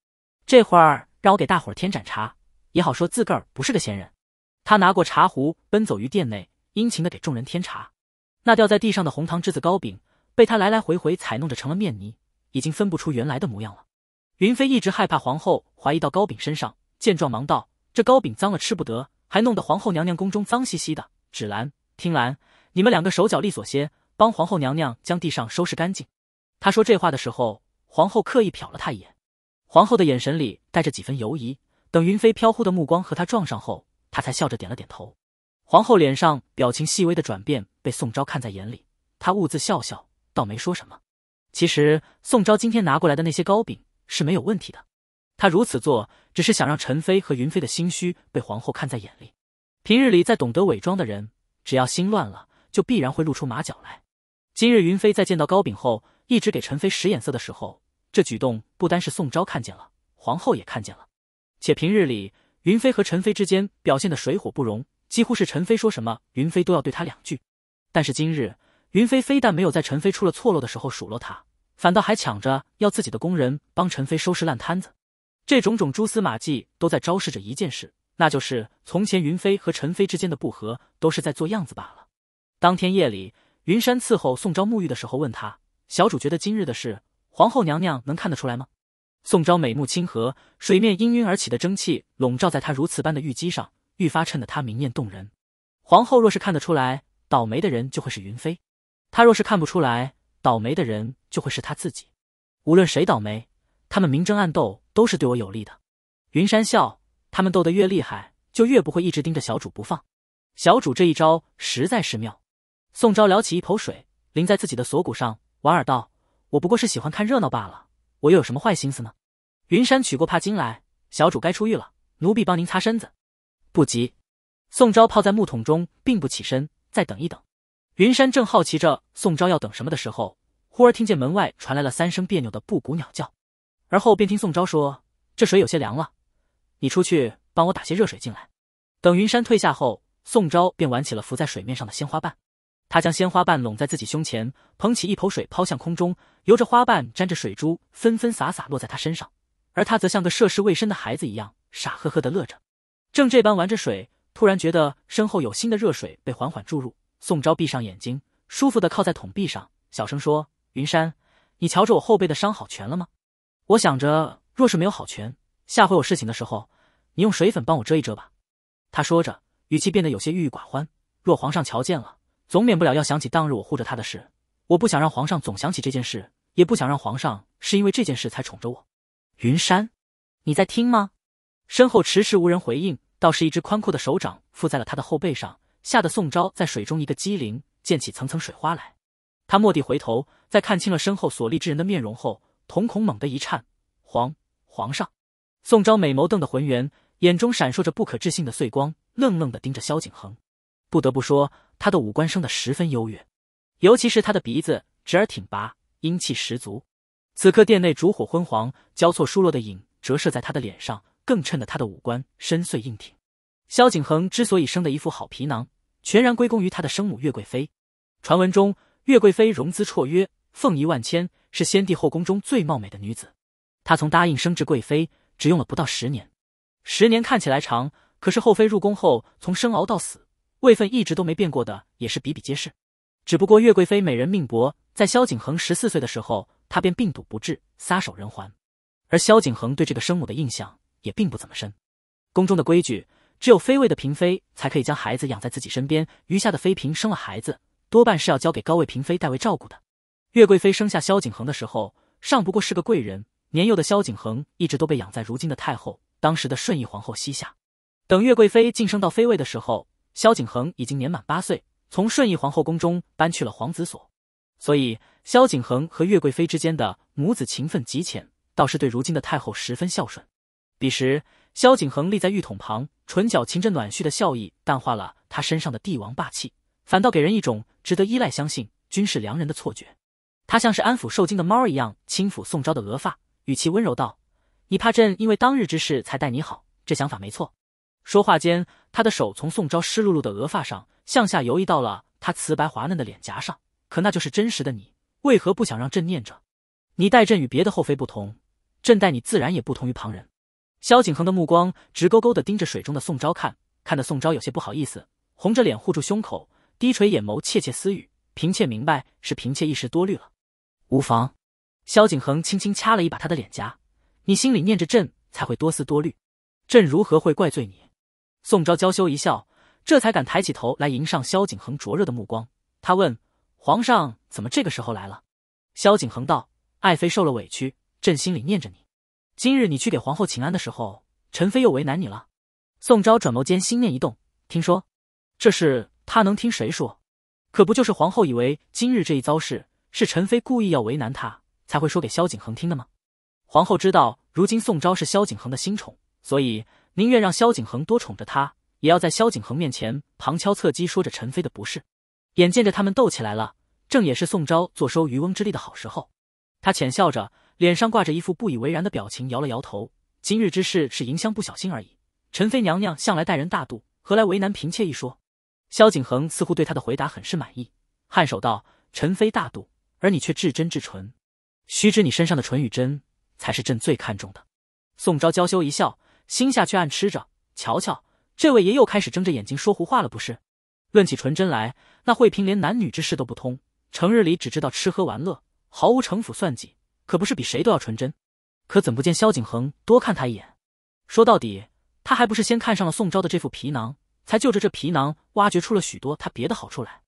这会儿让我给大伙儿添盏茶，也好说自个儿不是个闲人。”他拿过茶壶，奔走于店内，殷勤地给众人添茶。那掉在地上的红糖栀子糕饼被他来来回回踩弄着，成了面泥，已经分不出原来的模样了。云飞一直害怕皇后怀疑到糕饼身上，见状忙道：“这糕饼脏了，吃不得。”还弄得皇后娘娘宫中脏兮兮的。芷兰、听兰，你们两个手脚利索些，帮皇后娘娘将地上收拾干净。她说这话的时候，皇后刻意瞟了她一眼。皇后的眼神里带着几分犹疑。等云飞飘忽的目光和她撞上后，她才笑着点了点头。皇后脸上表情细微的转变被宋昭看在眼里，他兀自笑笑，倒没说什么。其实，宋昭今天拿过来的那些糕饼是没有问题的。他如此做，只是想让陈飞和云飞的心虚被皇后看在眼里。平日里，再懂得伪装的人，只要心乱了，就必然会露出马脚来。今日云飞在见到高炳后，一直给陈飞使眼色的时候，这举动不单是宋昭看见了，皇后也看见了。且平日里云飞和陈飞之间表现的水火不容，几乎是陈飞说什么，云飞都要对他两句。但是今日，云飞非但没有在陈飞出了错落的时候数落他，反倒还抢着要自己的工人帮陈飞收拾烂摊子。这种种蛛丝马迹都在昭示着一件事，那就是从前云飞和陈飞之间的不和都是在做样子罢了。当天夜里，云山伺候宋昭沐浴的时候，问他：“小主觉得今日的事，皇后娘娘能看得出来吗？”宋昭美目清和，水面氤氲而起的蒸汽笼罩在她如瓷般的玉肌上，愈发衬得她明艳动人。皇后若是看得出来，倒霉的人就会是云飞；她若是看不出来，倒霉的人就会是她自己。无论谁倒霉。他们明争暗斗都是对我有利的。云山笑，他们斗得越厉害，就越不会一直盯着小主不放。小主这一招实在是妙。宋昭撩起一口水淋在自己的锁骨上，莞尔道：“我不过是喜欢看热闹罢了，我又有什么坏心思呢？”云山取过帕金来，小主该出狱了，奴婢帮您擦身子。不急。宋昭泡在木桶中，并不起身，再等一等。云山正好奇着宋昭要等什么的时候，忽而听见门外传来了三声别扭的布谷鸟叫。而后便听宋昭说：“这水有些凉了，你出去帮我打些热水进来。”等云山退下后，宋昭便玩起了浮在水面上的鲜花瓣。他将鲜花瓣拢在自己胸前，捧起一口水抛向空中，由着花瓣沾着水珠纷纷洒洒落在他身上，而他则像个涉世未深的孩子一样傻呵呵的乐着。正这般玩着水，突然觉得身后有新的热水被缓缓注入。宋昭闭上眼睛，舒服的靠在桶壁上，小声说：“云山，你瞧着我后背的伤好全了吗？”我想着，若是没有好全，下回我侍寝的时候，你用水粉帮我遮一遮吧。他说着，语气变得有些郁郁寡欢。若皇上瞧见了，总免不了要想起当日我护着他的事。我不想让皇上总想起这件事，也不想让皇上是因为这件事才宠着我。云山，你在听吗？身后迟迟无人回应，倒是一只宽阔的手掌附在了他的后背上，吓得宋昭在水中一个机灵，溅起层层水花来。他蓦地回头，在看清了身后所立之人的面容后。瞳孔猛地一颤，皇皇上，宋昭美眸瞪得浑圆，眼中闪烁着不可置信的碎光，愣愣地盯着萧景恒。不得不说，他的五官生得十分优越，尤其是他的鼻子直而挺拔，英气十足。此刻殿内烛火昏黄，交错疏落的影折射在他的脸上，更衬得他的五官深邃硬挺。萧景恒之所以生得一副好皮囊，全然归功于他的生母岳贵妃。传闻中，岳贵妃容姿绰约，凤仪万千。是先帝后宫中最貌美的女子，她从答应升至贵妃，只用了不到十年。十年看起来长，可是后妃入宫后从生熬到死，位分一直都没变过的也是比比皆是。只不过岳贵妃美人命薄，在萧景恒十四岁的时候，她便病笃不治，撒手人寰。而萧景恒对这个生母的印象也并不怎么深。宫中的规矩，只有妃位的嫔妃才可以将孩子养在自己身边，余下的妃嫔生了孩子，多半是要交给高位嫔妃代为照顾的。月贵妃生下萧景恒的时候，尚不过是个贵人。年幼的萧景恒一直都被养在如今的太后当时的顺义皇后膝下。等月贵妃晋升到妃位的时候，萧景恒已经年满八岁，从顺义皇后宫中搬去了皇子所。所以，萧景恒和月贵妃之间的母子情分极浅，倒是对如今的太后十分孝顺。彼时，萧景恒立在浴桶旁，唇角噙着暖煦的笑意，淡化了他身上的帝王霸气，反倒给人一种值得依赖、相信君是良人的错觉。他像是安抚受惊的猫一样轻抚宋昭的额发，语气温柔道：“你怕朕因为当日之事才待你好，这想法没错。”说话间，他的手从宋昭湿漉漉的额发上向下游移到了他瓷白滑嫩的脸颊上。可那就是真实的你，为何不想让朕念着你？待朕与别的后妃不同，朕待你自然也不同于旁人。萧景恒的目光直勾勾的盯着水中的宋昭看，看得宋昭有些不好意思，红着脸护住胸口，低垂眼眸窃窃私语：“嫔妾明白，是嫔妾一时多虑了。”无妨，萧景恒轻轻掐了一把他的脸颊。你心里念着朕，才会多思多虑，朕如何会怪罪你？宋昭娇羞一笑，这才敢抬起头来迎上萧景恒灼热的目光。他问：“皇上怎么这个时候来了？”萧景恒道：“爱妃受了委屈，朕心里念着你。今日你去给皇后请安的时候，陈妃又为难你了。”宋昭转眸间，心念一动，听说，这事他能听谁说？可不就是皇后以为今日这一遭事？是陈妃故意要为难他，才会说给萧景恒听的吗？皇后知道如今宋昭是萧景恒的新宠，所以宁愿让萧景恒多宠着她，也要在萧景恒面前旁敲侧击说着陈妃的不是。眼见着他们斗起来了，正也是宋昭坐收渔翁之利的好时候。她浅笑着，脸上挂着一副不以为然的表情，摇了摇头。今日之事是迎香不小心而已。陈妃娘娘向来待人大度，何来为难嫔妾一说？萧景恒似乎对她的回答很是满意，颔首道：“陈妃大度。”而你却至真至纯，须知你身上的纯与真才是朕最看重的。宋昭娇羞一笑，心下却暗吃着：瞧瞧，这位爷又开始睁着眼睛说胡话了，不是？论起纯真来，那惠嫔连男女之事都不通，成日里只知道吃喝玩乐，毫无城府算计，可不是比谁都要纯真？可怎不见萧景恒多看他一眼？说到底，他还不是先看上了宋昭的这副皮囊，才就着这皮囊挖掘出了许多他别的好处来。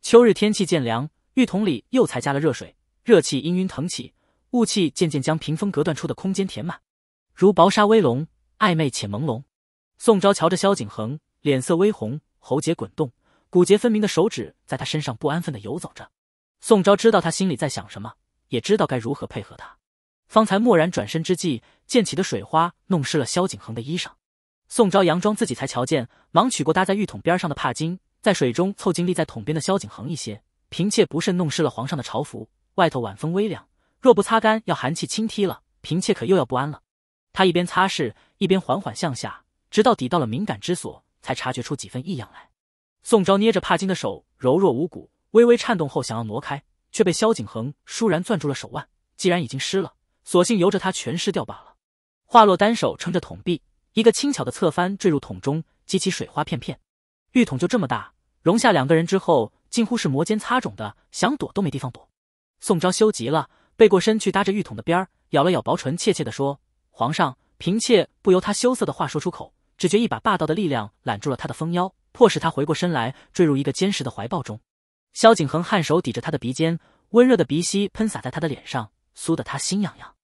秋日天气渐凉。浴桶里又才加了热水，热气氤氲腾起，雾气渐渐将屏风隔断出的空间填满，如薄纱微笼，暧昧且朦胧。宋昭瞧着萧景恒，脸色微红，喉结滚动，骨节分明的手指在他身上不安分地游走着。宋昭知道他心里在想什么，也知道该如何配合他。方才蓦然转身之际溅起的水花弄湿了萧景恒的衣裳，宋昭佯装自己才瞧见，忙取过搭在浴桶边上的帕金，在水中凑近立在桶边的萧景恒一些。嫔妾不慎弄湿了皇上的朝服，外头晚风微凉，若不擦干，要寒气侵踢了，嫔妾可又要不安了。她一边擦拭，一边缓缓向下，直到抵到了敏感之所，才察觉出几分异样来。宋昭捏着帕金的手柔弱无骨，微微颤动后想要挪开，却被萧景恒倏然攥住了手腕。既然已经湿了，索性由着他全湿掉罢了。话落，单手撑着桶壁，一个轻巧的侧翻，坠入桶中，激起水花片片。浴桶就这么大。容下两个人之后，近乎是摩肩擦踵的，想躲都没地方躲。宋昭羞急了，背过身去搭着浴桶的边儿，咬了咬薄唇，怯怯的说：“皇上，嫔妾不由他羞涩的话说出口，只觉一把霸道的力量揽住了他的丰腰，迫使他回过身来，坠入一个坚实的怀抱中。”萧景恒颔首抵着他的鼻尖，温热的鼻息喷洒在他的脸上，酥得他心痒痒。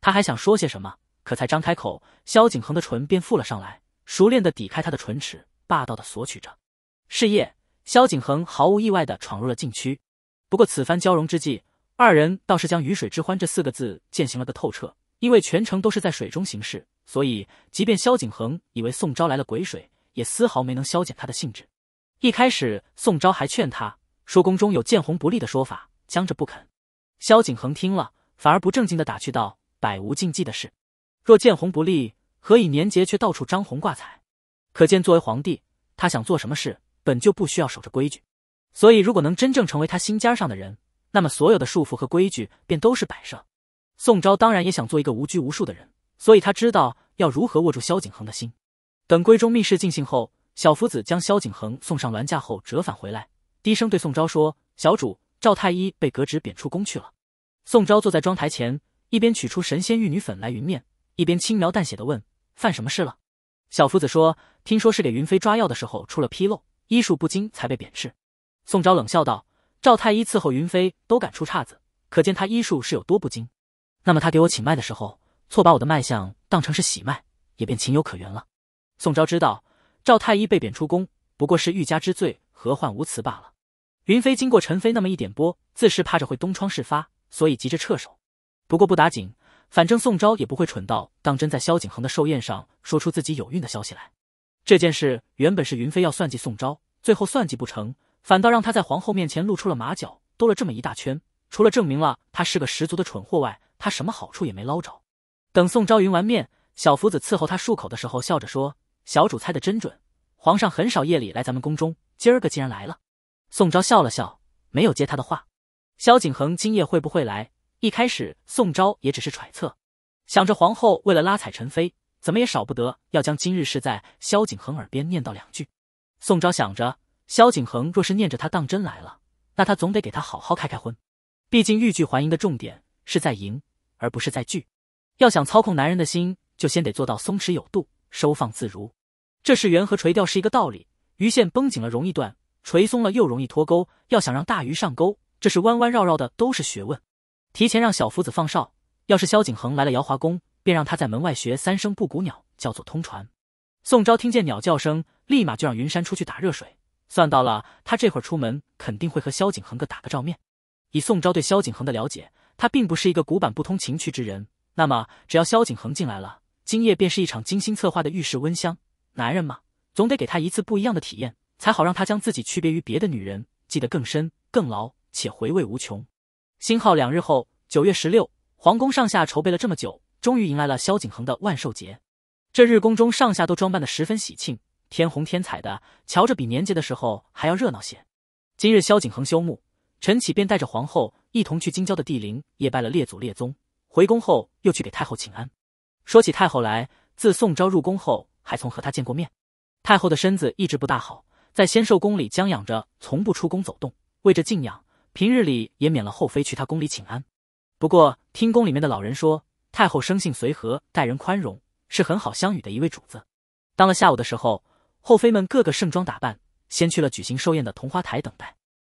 他还想说些什么，可才张开口，萧景恒的唇便覆了上来，熟练的抵开他的唇齿，霸道的索取着。是夜。萧景恒毫无意外地闯入了禁区，不过此番交融之际，二人倒是将“鱼水之欢”这四个字践行了个透彻。因为全程都是在水中行事，所以即便萧景恒以为宋昭来了鬼水，也丝毫没能消减他的兴致。一开始，宋昭还劝他说：“宫中有见红不利的说法，僵着不肯。”萧景恒听了，反而不正经地打趣道：“百无禁忌的事，若见红不利，何以年节却到处张红挂彩？可见，作为皇帝，他想做什么事。”本就不需要守着规矩，所以如果能真正成为他心尖上的人，那么所有的束缚和规矩便都是摆设。宋昭当然也想做一个无拘无束的人，所以他知道要如何握住萧景恒的心。等闺中密室尽兴后，小福子将萧景恒送上銮驾后折返回来，低声对宋昭说：“小主，赵太医被革职贬出宫去了。”宋昭坐在妆台前，一边取出神仙玉女粉来云面，一边轻描淡写的问：“犯什么事了？”小福子说：“听说是给云飞抓药的时候出了纰漏。”医术不精才被贬斥，宋昭冷笑道：“赵太医伺候云飞都敢出岔子，可见他医术是有多不精。那么他给我请脉的时候，错把我的脉象当成是喜脉，也便情有可原了。”宋昭知道赵太医被贬出宫，不过是欲加之罪，何患无辞罢了。云飞经过陈飞那么一点拨，自是怕着会东窗事发，所以急着撤手。不过不打紧，反正宋昭也不会蠢到当真在萧景恒的寿宴上说出自己有孕的消息来。这件事原本是云飞要算计宋昭，最后算计不成，反倒让他在皇后面前露出了马脚，兜了这么一大圈。除了证明了他是个十足的蠢货外，他什么好处也没捞着。等宋昭云完面，小福子伺候他漱口的时候，笑着说：“小主猜的真准，皇上很少夜里来咱们宫中，今儿个竟然来了。”宋昭笑了笑，没有接他的话。萧景恒今夜会不会来？一开始宋昭也只是揣测，想着皇后为了拉踩陈妃。怎么也少不得要将今日事在萧景恒耳边念叨两句。宋昭想着，萧景恒若是念着他当真来了，那他总得给他好好开开荤。毕竟欲拒还迎的重点是在迎，而不是在拒。要想操控男人的心，就先得做到松弛有度，收放自如。这是缘和垂钓是一个道理，鱼线绷紧了容易断，垂松了又容易脱钩。要想让大鱼上钩，这是弯弯绕绕的都是学问。提前让小福子放哨，要是萧景恒来了瑶华宫。便让他在门外学三声布谷鸟，叫做通传。宋昭听见鸟叫声，立马就让云山出去打热水。算到了他这会儿出门，肯定会和萧景恒个打个照面。以宋昭对萧景恒的了解，他并不是一个古板不通情趣之人。那么，只要萧景恒进来了，今夜便是一场精心策划的浴室温香。男人嘛，总得给他一次不一样的体验，才好让他将自己区别于别的女人，记得更深、更牢，且回味无穷。新号两日后，九月十六，皇宫上下筹备了这么久。终于迎来了萧景恒的万寿节，这日宫中上下都装扮的十分喜庆，天红天彩的，瞧着比年节的时候还要热闹些。今日萧景恒休沐，陈启便带着皇后一同去京郊的地灵，也拜了列祖列宗。回宫后又去给太后请安。说起太后来，自宋昭入宫后，还曾和他见过面。太后的身子一直不大好，在仙寿宫里将养着，从不出宫走动，为着静养，平日里也免了后妃去她宫里请安。不过听宫里面的老人说。太后生性随和，待人宽容，是很好相与的一位主子。当了下午的时候，后妃们个个盛装打扮，先去了举行寿宴的同花台等待。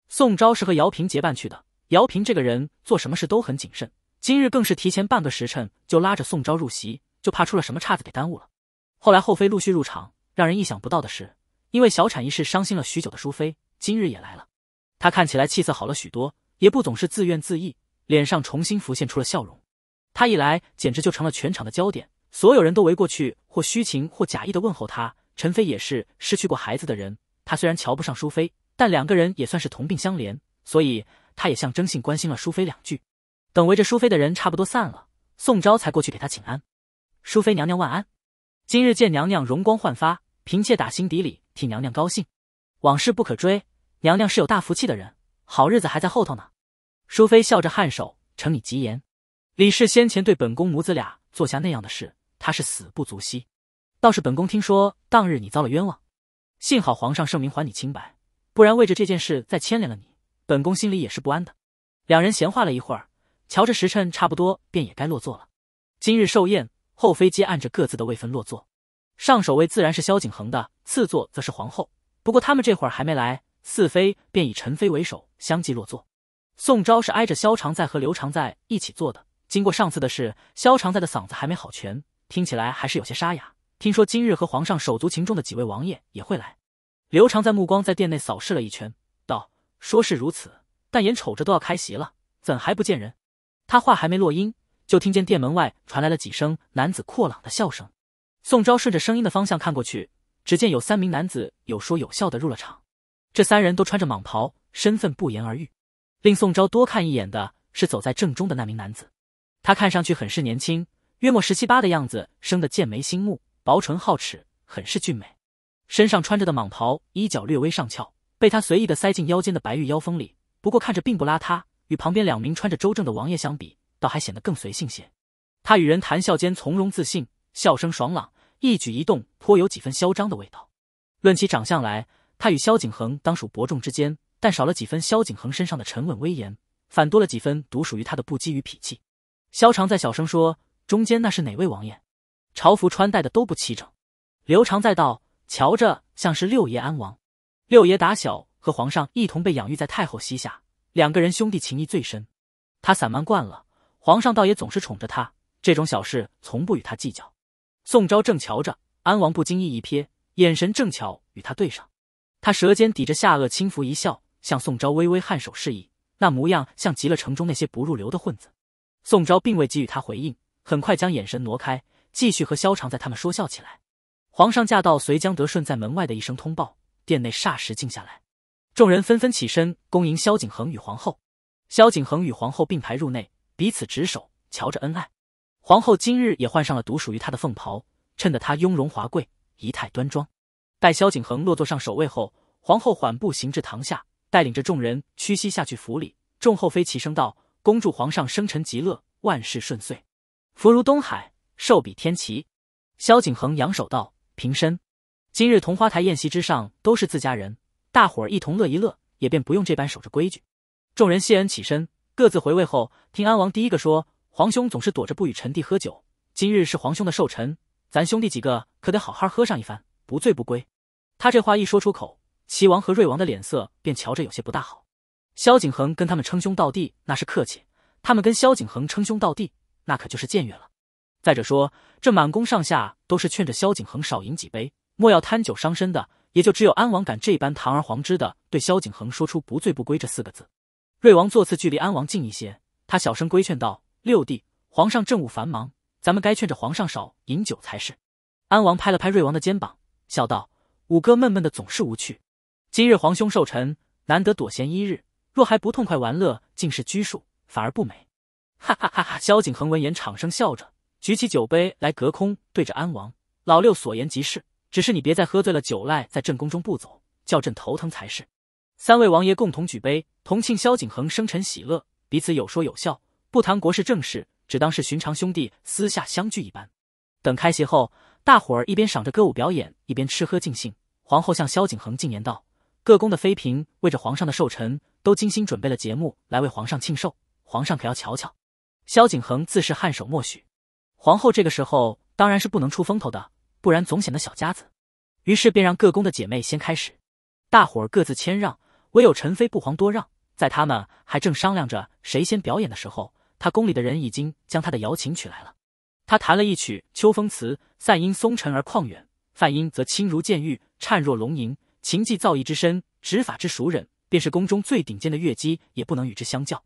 宋昭是和姚平结伴去的。姚平这个人做什么事都很谨慎，今日更是提前半个时辰就拉着宋昭入席，就怕出了什么岔子给耽误了。后来后妃陆续入场，让人意想不到的是，因为小产一事伤心了许久的淑妃今日也来了。她看起来气色好了许多，也不总是自怨自艾，脸上重新浮现出了笑容。他一来，简直就成了全场的焦点，所有人都围过去，或虚情或假意的问候他。陈飞也是失去过孩子的人，他虽然瞧不上淑妃，但两个人也算是同病相怜，所以他也象征性关心了淑妃两句。等围着淑妃的人差不多散了，宋昭才过去给她请安：“淑妃娘娘万安，今日见娘娘容光焕发，嫔妾打心底里替娘娘高兴。往事不可追，娘娘是有大福气的人，好日子还在后头呢。”淑妃笑着颔首，承你吉言。李氏先前对本宫母子俩做下那样的事，他是死不足惜。倒是本宫听说当日你遭了冤枉，幸好皇上圣明还你清白，不然为着这件事再牵连了你，本宫心里也是不安的。两人闲话了一会儿，瞧着时辰差不多，便也该落座了。今日寿宴后妃皆按着各自的位分落座，上首位自然是萧景恒的，次座则是皇后。不过他们这会儿还没来，四妃便以陈妃为首相继落座。宋昭是挨着萧长在和刘长在一起坐的。经过上次的事，萧长在的嗓子还没好全，听起来还是有些沙哑。听说今日和皇上手足情重的几位王爷也会来。刘长在目光在殿内扫视了一圈，道：“说是如此，但眼瞅着都要开席了，怎还不见人？”他话还没落音，就听见殿门外传来了几声男子阔朗的笑声。宋昭顺着声音的方向看过去，只见有三名男子有说有笑的入了场。这三人都穿着蟒袍，身份不言而喻。令宋昭多看一眼的是走在正中的那名男子。他看上去很是年轻，约莫十七八的样子，生得剑眉星目，薄唇皓齿，很是俊美。身上穿着的蟒袍衣角略微上翘，被他随意的塞进腰间的白玉腰封里，不过看着并不邋遢。与旁边两名穿着周正的王爷相比，倒还显得更随性些。他与人谈笑间从容自信，笑声爽朗，一举一动颇有几分嚣张的味道。论起长相来，他与萧景恒当属伯仲之间，但少了几分萧景恒身上的沉稳威严，反多了几分独属于他的不羁与脾气。萧长在小声说：“中间那是哪位王爷？朝服穿戴的都不齐整。”刘长在道：“瞧着像是六爷安王。六爷打小和皇上一同被养育在太后膝下，两个人兄弟情谊最深。他散漫惯了，皇上倒也总是宠着他，这种小事从不与他计较。”宋昭正瞧着安王，不经意一瞥，眼神正巧与他对上。他舌尖抵着下颚，轻抚一笑，向宋昭微微颔首示意。那模样像极了城中那些不入流的混子。宋昭并未给予他回应，很快将眼神挪开，继续和萧长在他们说笑起来。皇上驾到！随江德顺在门外的一声通报，殿内霎时静下来，众人纷纷起身恭迎萧景恒与皇后。萧景恒与皇后并排入内，彼此执手，瞧着恩爱。皇后今日也换上了独属于她的凤袍，衬得她雍容华贵，仪态端庄。待萧景恒落座上首位后，皇后缓步行至堂下，带领着众人屈膝下去府礼。众后妃齐声道。恭祝皇上生辰极乐，万事顺遂，福如东海，寿比天齐。萧景恒扬手道：“平身。”今日同花台宴席之上都是自家人，大伙儿一同乐一乐，也便不用这般守着规矩。众人谢恩起身，各自回位后，听安王第一个说：“皇兄总是躲着不与臣弟喝酒，今日是皇兄的寿辰，咱兄弟几个可得好好喝上一番，不醉不归。”他这话一说出口，齐王和瑞王的脸色便瞧着有些不大好。萧景恒跟他们称兄道弟那是客气，他们跟萧景恒称兄道弟那可就是僭越了。再者说，这满宫上下都是劝着萧景恒少饮几杯，莫要贪酒伤身的，也就只有安王敢这般堂而皇之的对萧景恒说出“不醉不归”这四个字。瑞王坐次距离安王近一些，他小声规劝道：“六弟，皇上政务繁忙，咱们该劝着皇上少饮酒才是。”安王拍了拍瑞王的肩膀，笑道：“五哥闷闷的总是无趣，今日皇兄寿辰，难得躲闲一日。”若还不痛快玩乐，竟是拘束，反而不美。哈哈哈哈！萧景恒闻言，长声笑着，举起酒杯来，隔空对着安王老六所言极是，只是你别再喝醉了酒赖在朕宫中不走，叫朕头疼才是。三位王爷共同举杯，同庆萧景恒生辰喜乐，彼此有说有笑，不谈国事政事，只当是寻常兄弟私下相聚一般。等开席后，大伙儿一边赏着歌舞表演，一边吃喝尽兴。皇后向萧景恒进言道。各宫的妃嫔为着皇上的寿辰，都精心准备了节目来为皇上庆寿，皇上可要瞧瞧。萧景恒自是颔首默许。皇后这个时候当然是不能出风头的，不然总显得小家子。于是便让各宫的姐妹先开始，大伙儿各自谦让，唯有陈妃不遑多让。在他们还正商量着谁先表演的时候，他宫里的人已经将他的瑶琴取来了。他弹了一曲《秋风词》，散音松沉而旷远，泛音则清如剑玉，颤若龙吟。琴技造诣之深，指法之熟忍，便是宫中最顶尖的乐姬也不能与之相较。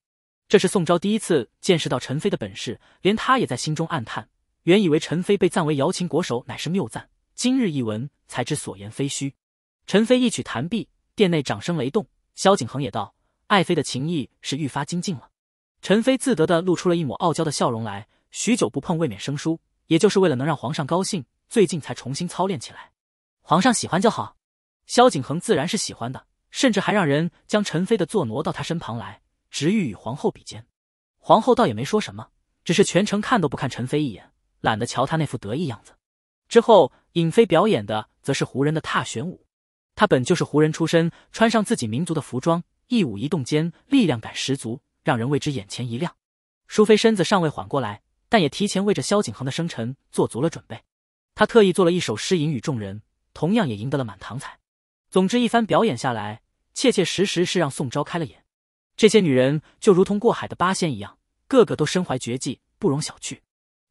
这是宋昭第一次见识到陈妃的本事，连他也在心中暗叹。原以为陈妃被赞为瑶琴国手乃是谬赞，今日一闻，才知所言非虚。陈妃一曲弹毕，殿内掌声雷动。萧景恒也道：“爱妃的琴艺是愈发精进了。”陈妃自得地露出了一抹傲娇的笑容来。许久不碰，未免生疏，也就是为了能让皇上高兴，最近才重新操练起来。皇上喜欢就好。萧景恒自然是喜欢的，甚至还让人将陈妃的座挪到他身旁来，直欲与皇后比肩。皇后倒也没说什么，只是全程看都不看陈妃一眼，懒得瞧他那副得意样子。之后，尹妃表演的则是胡人的踏旋舞。她本就是胡人出身，穿上自己民族的服装，一舞一动间力量感十足，让人为之眼前一亮。淑妃身子尚未缓过来，但也提前为着萧景恒的生辰做足了准备。她特意做了一首诗吟与众人，同样也赢得了满堂彩。总之一番表演下来，切切实实是让宋昭开了眼。这些女人就如同过海的八仙一样，个个都身怀绝技，不容小觑。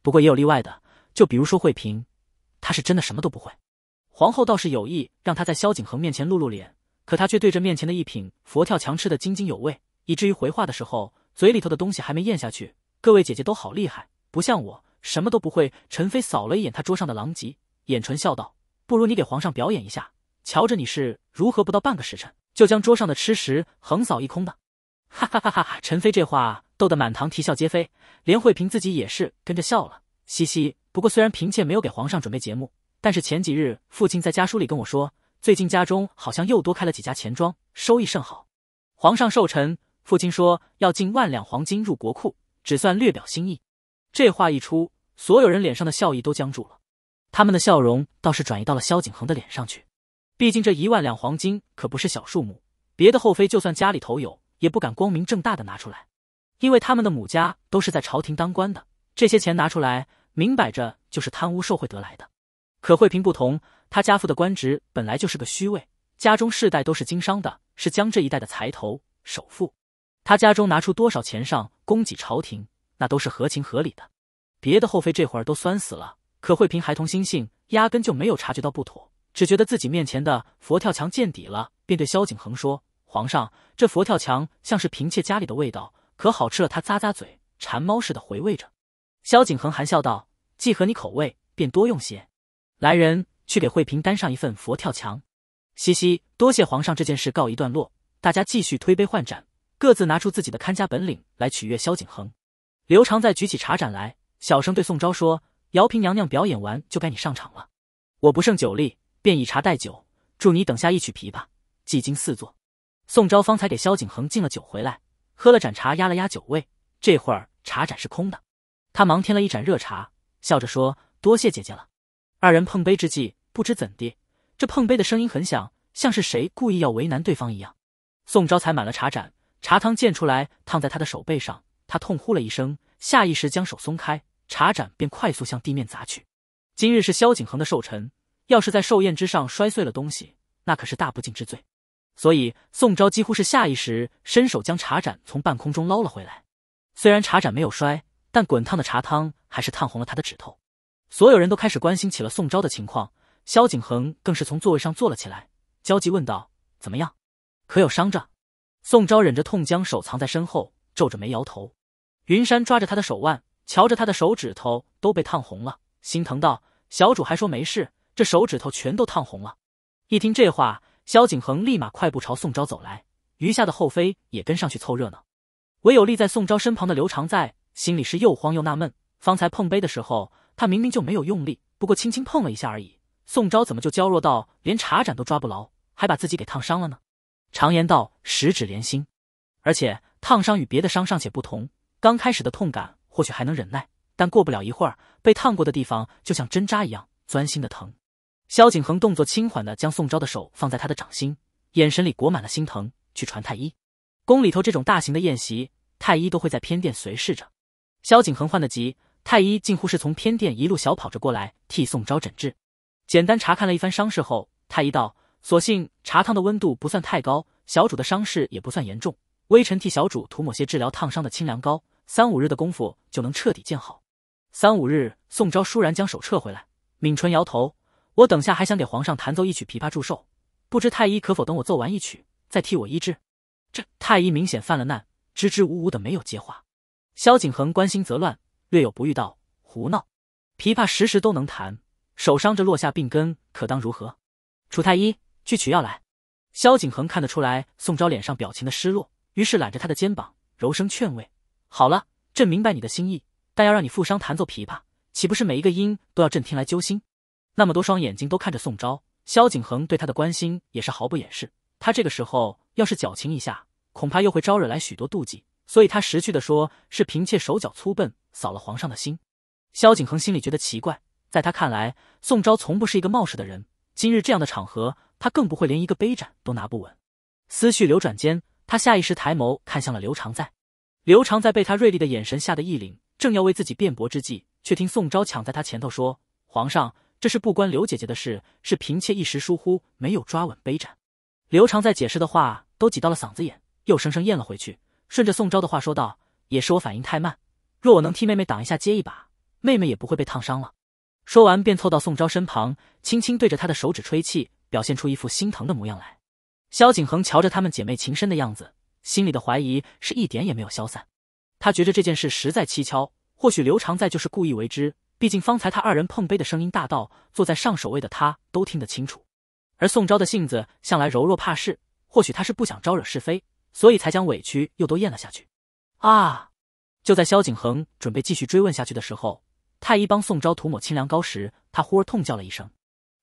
不过也有例外的，就比如说慧嫔，她是真的什么都不会。皇后倒是有意让她在萧景恒面前露露脸，可她却对着面前的一品佛跳墙吃的津津有味，以至于回话的时候嘴里头的东西还没咽下去。各位姐姐都好厉害，不像我什么都不会。陈妃扫了一眼她桌上的狼藉，掩唇笑道：“不如你给皇上表演一下。”瞧着你是如何不到半个时辰就将桌上的吃食横扫一空的，哈哈哈哈哈哈！陈飞这话逗得满堂啼笑皆非，连惠嫔自己也是跟着笑了，嘻嘻。不过虽然嫔妾没有给皇上准备节目，但是前几日父亲在家书里跟我说，最近家中好像又多开了几家钱庄，收益甚好。皇上寿辰，父亲说要进万两黄金入国库，只算略表心意。这话一出，所有人脸上的笑意都僵住了，他们的笑容倒是转移到了萧景恒的脸上去。毕竟这一万两黄金可不是小数目，别的后妃就算家里头有，也不敢光明正大的拿出来，因为他们的母家都是在朝廷当官的，这些钱拿出来，明摆着就是贪污受贿得来的。可惠嫔不同，她家父的官职本来就是个虚位，家中世代都是经商的，是江浙一带的财头首富，他家中拿出多少钱上供给朝廷，那都是合情合理的。别的后妃这会儿都酸死了，可惠嫔孩童心性，压根就没有察觉到不妥。只觉得自己面前的佛跳墙见底了，便对萧景恒说：“皇上，这佛跳墙像是嫔妾家里的味道，可好吃了。”他咂咂嘴，馋猫似的回味着。萧景恒含笑道：“既合你口味，便多用些。”来人，去给惠嫔端上一份佛跳墙。嘻嘻，多谢皇上。这件事告一段落，大家继续推杯换盏，各自拿出自己的看家本领来取悦萧景恒。刘常在举起茶盏来，小声对宋昭说：“姚嫔娘娘表演完，就该你上场了。我不胜酒力。”便以茶代酒，祝你等下一曲琵琶，技惊四座。宋昭方才给萧景恒敬了酒，回来喝了盏茶，压了压酒味。这会儿茶盏是空的，他忙添了一盏热茶，笑着说：“多谢姐姐了。”二人碰杯之际，不知怎地，这碰杯的声音很响，像是谁故意要为难对方一样。宋昭才满了茶盏，茶汤溅出来，烫在他的手背上，他痛呼了一声，下意识将手松开，茶盏便快速向地面砸去。今日是萧景恒的寿辰。要是在寿宴之上摔碎了东西，那可是大不敬之罪。所以宋昭几乎是下意识伸手将茶盏从半空中捞了回来。虽然茶盏没有摔，但滚烫的茶汤还是烫红了他的指头。所有人都开始关心起了宋昭的情况，萧景恒更是从座位上坐了起来，焦急问道：“怎么样？可有伤着？”宋昭忍着痛将手藏在身后，皱着眉摇头。云山抓着他的手腕，瞧着他的手指头都被烫红了，心疼道：“小主还说没事。”这手指头全都烫红了。一听这话，萧景恒立马快步朝宋昭走来，余下的后妃也跟上去凑热闹。唯有立在宋昭身旁的刘长在心里是又慌又纳闷：方才碰杯的时候，他明明就没有用力，不过轻轻碰了一下而已。宋昭怎么就娇弱到连茶盏都抓不牢，还把自己给烫伤了呢？常言道，十指连心。而且烫伤与别的伤尚且不同，刚开始的痛感或许还能忍耐，但过不了一会儿，被烫过的地方就像针扎一样钻心的疼。萧景恒动作轻缓地将宋昭的手放在他的掌心，眼神里裹满了心疼。去传太医，宫里头这种大型的宴席，太医都会在偏殿随侍着。萧景恒换得急，太医近乎是从偏殿一路小跑着过来，替宋昭诊治。简单查看了一番伤势后，太医道：“所幸茶汤的温度不算太高，小主的伤势也不算严重。微臣替小主涂抹些治疗烫伤的清凉膏，三五日的功夫就能彻底见好。”三五日，宋昭倏然将手撤回来，抿唇摇头。我等下还想给皇上弹奏一曲琵琶祝寿，不知太医可否等我奏完一曲再替我医治？这太医明显犯了难，支支吾吾的没有接话。萧景恒关心则乱，略有不遇道：“胡闹！琵琶时时都能弹，手伤着落下病根，可当如何？”楚太医，去取药来。萧景恒看得出来宋昭脸上表情的失落，于是揽着他的肩膀，柔声劝慰：“好了，朕明白你的心意，但要让你负伤弹奏琵琶，岂不是每一个音都要朕听来揪心？”那么多双眼睛都看着宋昭，萧景恒对他的关心也是毫不掩饰。他这个时候要是矫情一下，恐怕又会招惹来许多妒忌。所以他识趣的说：“是嫔妾手脚粗笨，扫了皇上的心。”萧景恒心里觉得奇怪，在他看来，宋昭从不是一个冒失的人。今日这样的场合，他更不会连一个杯盏都拿不稳。思绪流转间，他下意识抬眸看向了刘长在。刘长在被他锐利的眼神吓得一凛，正要为自己辩驳之际，却听宋昭抢在他前头说：“皇上。”这是不关刘姐姐的事，是嫔妾一时疏忽，没有抓稳杯盏。刘长在解释的话都挤到了嗓子眼，又生生咽了回去，顺着宋昭的话说道：“也是我反应太慢，若我能替妹妹挡一下、接一把，妹妹也不会被烫伤了。”说完便凑到宋昭身旁，轻轻对着她的手指吹气，表现出一副心疼的模样来。萧景恒瞧着她们姐妹情深的样子，心里的怀疑是一点也没有消散。他觉着这件事实在蹊跷，或许刘长在就是故意为之。毕竟方才他二人碰杯的声音大到坐在上首位的他都听得清楚，而宋昭的性子向来柔弱怕事，或许他是不想招惹是非，所以才将委屈又都咽了下去。啊！就在萧景恒准备继续追问下去的时候，太医帮宋昭涂抹清凉膏时，他忽而痛叫了一声。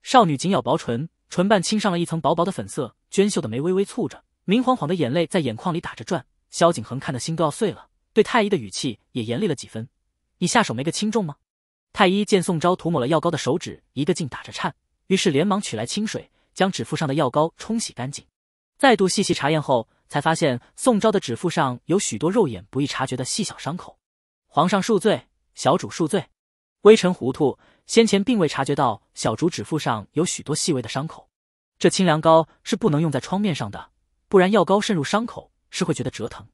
少女紧咬薄唇，唇瓣亲上了一层薄薄的粉色，娟秀的眉微微蹙着，明晃晃的眼泪在眼眶里打着转。萧景恒看得心都要碎了，对太医的语气也严厉了几分：“你下手没个轻重吗？”太医见宋昭涂抹了药膏的手指一个劲打着颤，于是连忙取来清水，将指腹上的药膏冲洗干净。再度细细查验后，才发现宋昭的指腹上有许多肉眼不易察觉的细小伤口。皇上恕罪，小主恕罪，微臣糊涂，先前并未察觉到小主指腹上有许多细微的伤口。这清凉膏是不能用在窗面上的，不然药膏渗入伤口是会觉得折腾。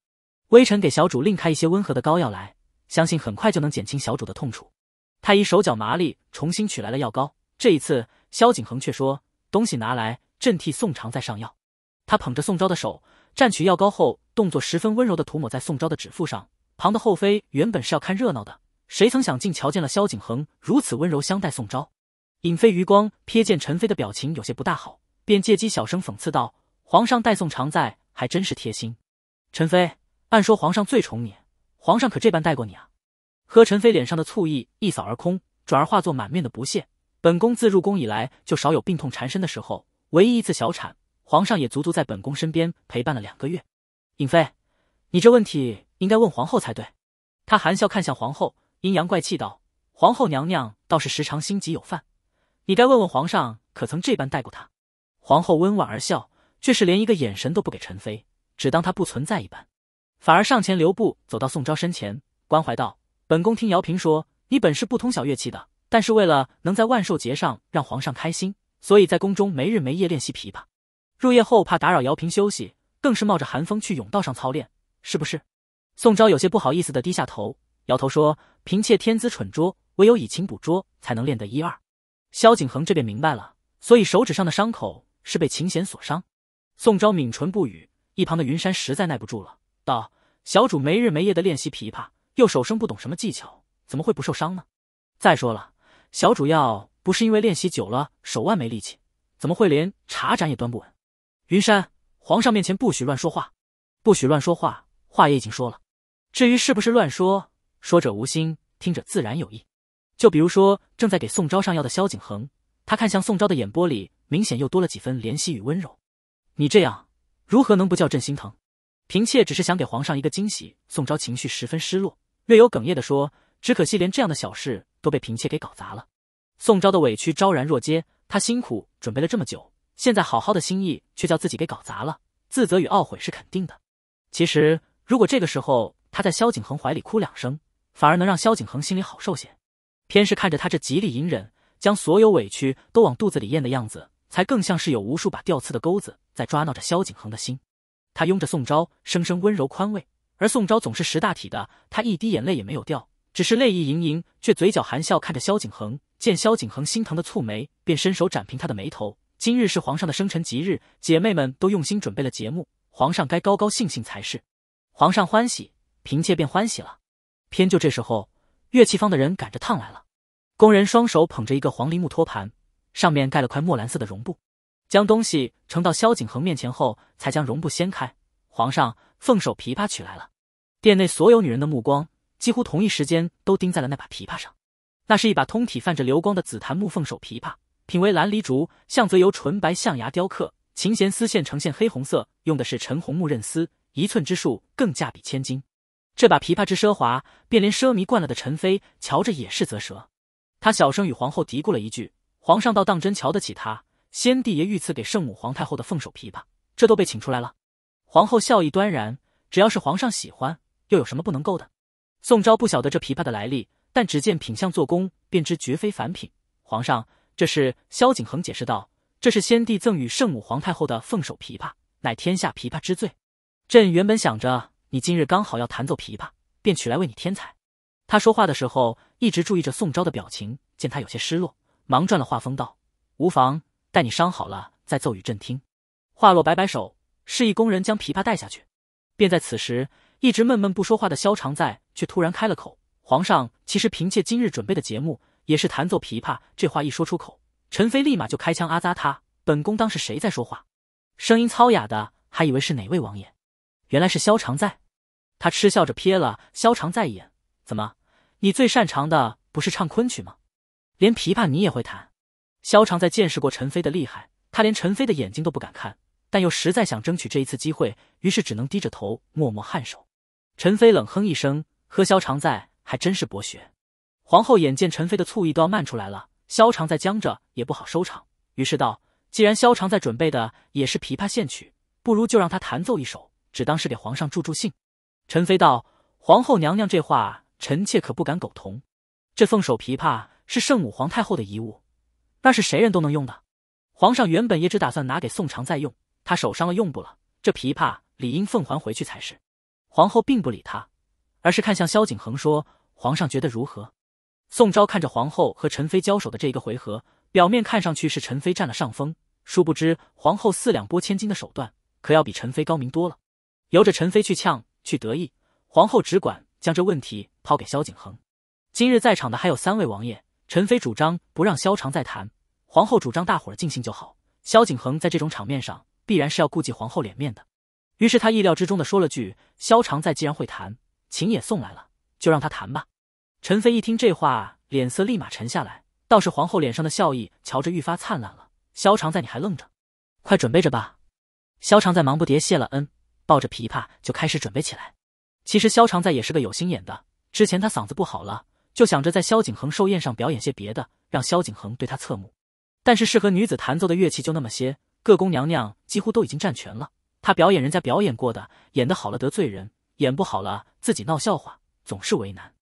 微臣给小主另开一些温和的膏药来，相信很快就能减轻小主的痛楚。太医手脚麻利，重新取来了药膏。这一次，萧景恒却说：“东西拿来，朕替宋常在上药。”他捧着宋昭的手，蘸取药膏后，动作十分温柔的涂抹在宋昭的指腹上。旁的后妃原本是要看热闹的，谁曾想竟瞧见了萧景恒如此温柔相待宋昭。尹妃余光瞥见陈妃的表情有些不大好，便借机小声讽刺道：“皇上待宋常在还真是贴心。陈妃，按说皇上最宠你，皇上可这般待过你啊？”何陈妃脸上的醋意一扫而空，转而化作满面的不屑。本宫自入宫以来就少有病痛缠身的时候，唯一一次小产，皇上也足足在本宫身边陪伴了两个月。颖妃，你这问题应该问皇后才对。他含笑看向皇后，阴阳怪气道：“皇后娘娘倒是时常心急有犯，你该问问皇上可曾这般待过她。”皇后温婉而笑，却是连一个眼神都不给陈妃，只当她不存在一般，反而上前留步，走到宋昭身前，关怀道。本宫听姚平说，你本是不通小乐器的，但是为了能在万寿节上让皇上开心，所以在宫中没日没夜练习琵琶。入夜后怕打扰姚平休息，更是冒着寒风去甬道上操练，是不是？宋昭有些不好意思的低下头，摇头说：“嫔妾天资蠢拙，唯有以情补拙，才能练得一二。”萧景恒这便明白了，所以手指上的伤口是被琴弦所伤。宋昭抿唇不语，一旁的云山实在耐不住了，道：“小主没日没夜的练习琵琶。”又手生不懂什么技巧，怎么会不受伤呢？再说了，小主要不是因为练习久了手腕没力气，怎么会连茶盏也端不稳？云山，皇上面前不许乱说话，不许乱说话。话也已经说了，至于是不是乱说，说者无心，听者自然有意。就比如说正在给宋昭上药的萧景恒，他看向宋昭的眼波里明显又多了几分怜惜与温柔。你这样如何能不叫朕心疼？嫔妾只是想给皇上一个惊喜。宋昭情绪十分失落。略有哽咽的说：“只可惜连这样的小事都被嫔妾给搞砸了。”宋昭的委屈昭然若揭，他辛苦准备了这么久，现在好好的心意却叫自己给搞砸了，自责与懊悔是肯定的。其实如果这个时候他在萧景恒怀里哭两声，反而能让萧景恒心里好受些。偏是看着他这极力隐忍，将所有委屈都往肚子里咽的样子，才更像是有无数把吊刺的钩子在抓挠着萧景恒的心。他拥着宋昭，声声温柔宽慰。而宋昭总是识大体的，他一滴眼泪也没有掉，只是泪意盈盈，却嘴角含笑看着萧景恒。见萧景恒心疼的蹙眉，便伸手展平他的眉头。今日是皇上的生辰吉日，姐妹们都用心准备了节目，皇上该高高兴兴才是。皇上欢喜，嫔妾便欢喜了。偏就这时候，乐器坊的人赶着趟来了，工人双手捧着一个黄梨木托盘，上面盖了块墨蓝色的绒布，将东西盛到萧景恒面前后，才将绒布掀开。皇上凤首琵琶取来了，殿内所有女人的目光几乎同一时间都盯在了那把琵琶上。那是一把通体泛着流光的紫檀木凤首琵琶，品为蓝梨竹，向则由纯白象牙雕刻，琴弦丝线呈现黑红色，用的是陈红木韧丝，一寸之数更价比千金。这把琵琶之奢华，便连奢靡惯了的陈妃瞧着也是啧舌。她小声与皇后嘀咕了一句：“皇上倒当真瞧得起他，先帝爷御赐给圣母皇太后的凤首琵琶，这都被请出来了。”皇后笑意端然，只要是皇上喜欢，又有什么不能够的？宋昭不晓得这琵琶的来历，但只见品相做工，便知绝非凡品。皇上，这是萧景恒解释道：“这是先帝赠与圣母皇太后的凤首琵琶，乃天下琵琶之最。朕原本想着你今日刚好要弹奏琵琶，便取来为你添彩。”他说话的时候一直注意着宋昭的表情，见他有些失落，忙转了话锋道：“无妨，待你伤好了再奏与朕听。”话落，摆摆手。示意工人将琵琶带下去，便在此时，一直闷闷不说话的萧常在却突然开了口：“皇上，其实嫔妾今日准备的节目也是弹奏琵琶。”这话一说出口，陈妃立马就开枪阿扎他：“本宫当是谁在说话？声音糙哑的，还以为是哪位王爷，原来是萧常在。”他嗤笑着瞥了萧常在一眼：“怎么，你最擅长的不是唱昆曲吗？连琵琶你也会弹？”萧常在见识过陈妃的厉害，他连陈妃的眼睛都不敢看。但又实在想争取这一次机会，于是只能低着头默默颔首。陈妃冷哼一声：“呵，萧常在还真是博学。”皇后眼见陈妃的醋意都要漫出来了，萧常在僵着也不好收场，于是道：“既然萧常在准备的也是琵琶献曲，不如就让他弹奏一首，只当是给皇上助助兴。”陈妃道：“皇后娘娘这话，臣妾可不敢苟同。这凤首琵琶是圣母皇太后的遗物，那是谁人都能用的。皇上原本也只打算拿给宋常在用。”他手伤了，用不了这琵琶，理应奉还回去才是。皇后并不理他，而是看向萧景恒说：“皇上觉得如何？”宋昭看着皇后和陈妃交手的这一个回合，表面看上去是陈妃占了上风，殊不知皇后四两拨千斤的手段可要比陈妃高明多了。由着陈妃去呛去得意，皇后只管将这问题抛给萧景恒。今日在场的还有三位王爷，陈妃主张不让萧常再谈，皇后主张大伙儿尽兴就好。萧景恒在这种场面上。必然是要顾忌皇后脸面的，于是他意料之中的说了句：“萧长在既然会弹，琴也送来了，就让他弹吧。”陈妃一听这话，脸色立马沉下来，倒是皇后脸上的笑意瞧着愈发灿烂了。“萧长在，你还愣着？快准备着吧！”萧长在忙不迭谢了恩，抱着琵琶就开始准备起来。其实萧长在也是个有心眼的，之前他嗓子不好了，就想着在萧景恒寿宴上表演些别的，让萧景恒对他侧目。但是适合女子弹奏的乐器就那么些。各宫娘娘几乎都已经占全了。她表演人家表演过的，演的好了得罪人，演不好了自己闹笑话，总是为难。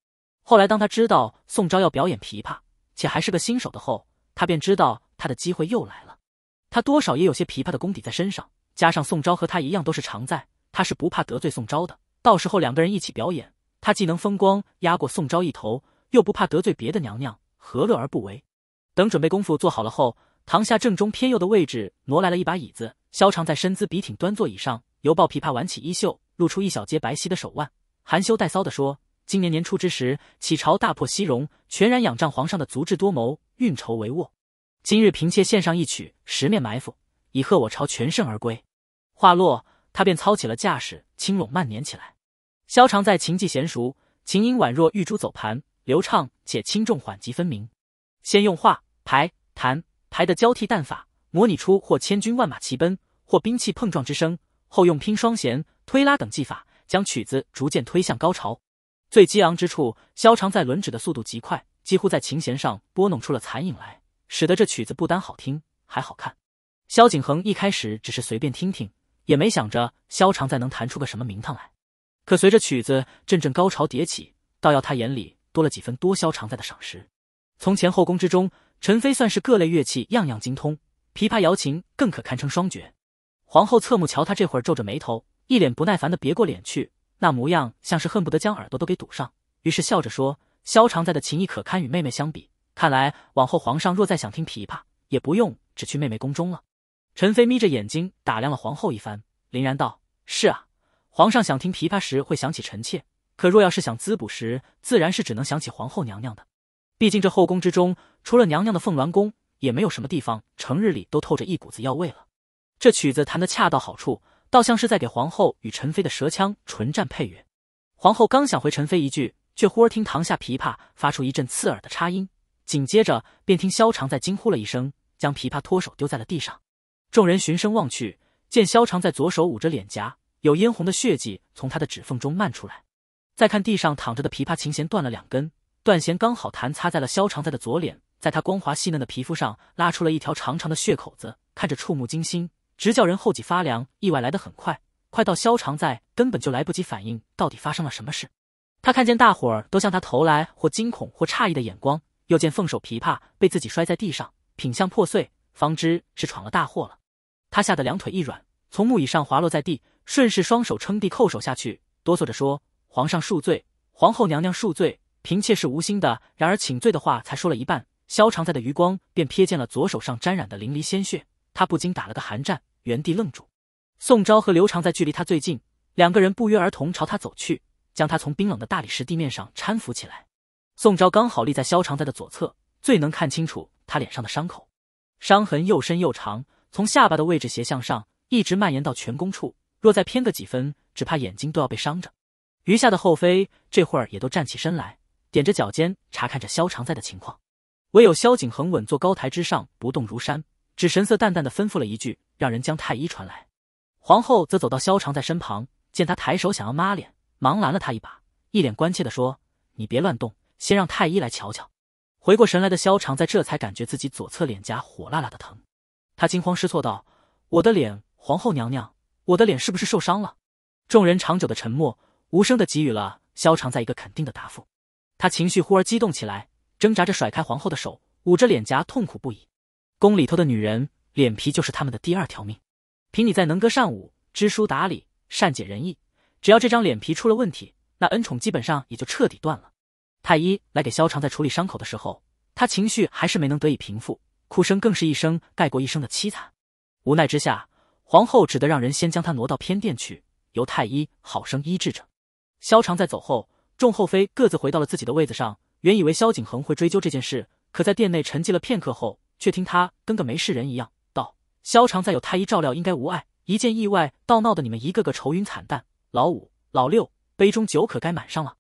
后来，当她知道宋昭要表演琵琶，且还是个新手的后，她便知道她的机会又来了。她多少也有些琵琶的功底在身上，加上宋昭和她一样都是常在，她是不怕得罪宋昭的。到时候两个人一起表演，她既能风光压过宋昭一头，又不怕得罪别的娘娘，何乐而不为？等准备功夫做好了后。堂下正中偏右的位置挪来了一把椅子，萧长在身姿笔挺，端坐椅上，犹抱琵琶，挽起衣袖，露出一小截白皙的手腕，含羞带臊地说：“今年年初之时，启朝大破西戎，全然仰仗皇上的足智多谋，运筹帷幄。今日嫔妾献上一曲《十面埋伏》，以贺我朝全胜而归。”话落，他便操起了架势，轻拢慢捻起来。萧长在琴技娴熟，琴音宛若玉珠走盘，流畅且轻重缓急分明。先用画排弹。排的交替弹法，模拟出或千军万马齐奔，或兵器碰撞之声。后用拼双弦、推拉等技法，将曲子逐渐推向高潮。最激昂之处，萧长在轮指的速度极快，几乎在琴弦上拨弄出了残影来，使得这曲子不单好听，还好看。萧景恒一开始只是随便听听，也没想着萧长在能弹出个什么名堂来。可随着曲子阵阵高潮迭起，倒要他眼里多了几分多萧长在的赏识。从前后宫之中。陈妃算是各类乐器样样精通，琵琶、瑶琴更可堪称双绝。皇后侧目瞧她，这会儿皱着眉头，一脸不耐烦的别过脸去，那模样像是恨不得将耳朵都给堵上。于是笑着说：“萧常在的琴艺可堪与妹妹相比？看来往后皇上若再想听琵琶，也不用只去妹妹宫中了。”陈妃眯着眼睛打量了皇后一番，凛然道：“是啊，皇上想听琵琶时会想起臣妾，可若要是想滋补时，自然是只能想起皇后娘娘的。”毕竟这后宫之中，除了娘娘的凤鸾宫，也没有什么地方成日里都透着一股子药味了。这曲子弹得恰到好处，倒像是在给皇后与陈妃的舌枪唇战配乐。皇后刚想回陈妃一句，却忽而听堂下琵琶发出一阵刺耳的叉音，紧接着便听萧长在惊呼了一声，将琵琶脱手丢在了地上。众人循声望去，见萧长在左手捂着脸颊，有嫣红的血迹从他的指缝中漫出来。再看地上躺着的琵琶，琴弦断了两根。断弦刚好弹擦在了萧长在的左脸，在他光滑细嫩的皮肤上拉出了一条长长的血口子，看着触目惊心，直叫人后脊发凉。意外来得很快，快到萧长在根本就来不及反应，到底发生了什么事。他看见大伙儿都向他投来或惊恐或诧异的眼光，又见凤首琵琶被自己摔在地上，品相破碎，方知是闯了大祸了。他吓得两腿一软，从木椅上滑落在地，顺势双手撑地叩首下去，哆嗦着说：“皇上恕罪，皇后娘娘恕罪。”嫔妾是无心的，然而请罪的话才说了一半，萧常在的余光便瞥见了左手上沾染的淋漓鲜血，他不禁打了个寒战，原地愣住。宋昭和刘常在距离他最近，两个人不约而同朝他走去，将他从冰冷的大理石地面上搀扶起来。宋昭刚好立在萧常在的左侧，最能看清楚他脸上的伤口，伤痕又深又长，从下巴的位置斜向上，一直蔓延到颧弓处，若再偏个几分，只怕眼睛都要被伤着。余下的后妃这会儿也都站起身来。踮着脚尖查看着萧常在的情况，唯有萧景恒稳坐高台之上，不动如山，只神色淡淡的吩咐了一句：“让人将太医传来。”皇后则走到萧常在身旁，见他抬手想要抹脸，忙拦了他一把，一脸关切的说：“你别乱动，先让太医来瞧瞧。”回过神来的萧常在这才感觉自己左侧脸颊火辣辣的疼，他惊慌失措道：“我的脸，皇后娘娘，我的脸是不是受伤了？”众人长久的沉默，无声的给予了萧常在一个肯定的答复。他情绪忽而激动起来，挣扎着甩开皇后的手，捂着脸颊痛苦不已。宫里头的女人，脸皮就是他们的第二条命。凭你在能歌善舞、知书达理、善解人意，只要这张脸皮出了问题，那恩宠基本上也就彻底断了。太医来给萧长在处理伤口的时候，他情绪还是没能得以平复，哭声更是一声盖过一声的凄惨。无奈之下，皇后只得让人先将他挪到偏殿去，由太医好生医治着。萧长在走后。众后妃各自回到了自己的位子上。原以为萧景恒会追究这件事，可在殿内沉寂了片刻后，却听他跟个没事人一样道：“萧常在有太医照料，应该无碍。一件意外，倒闹得你们一个个愁云惨淡。老五、老六，杯中酒可该满上了。”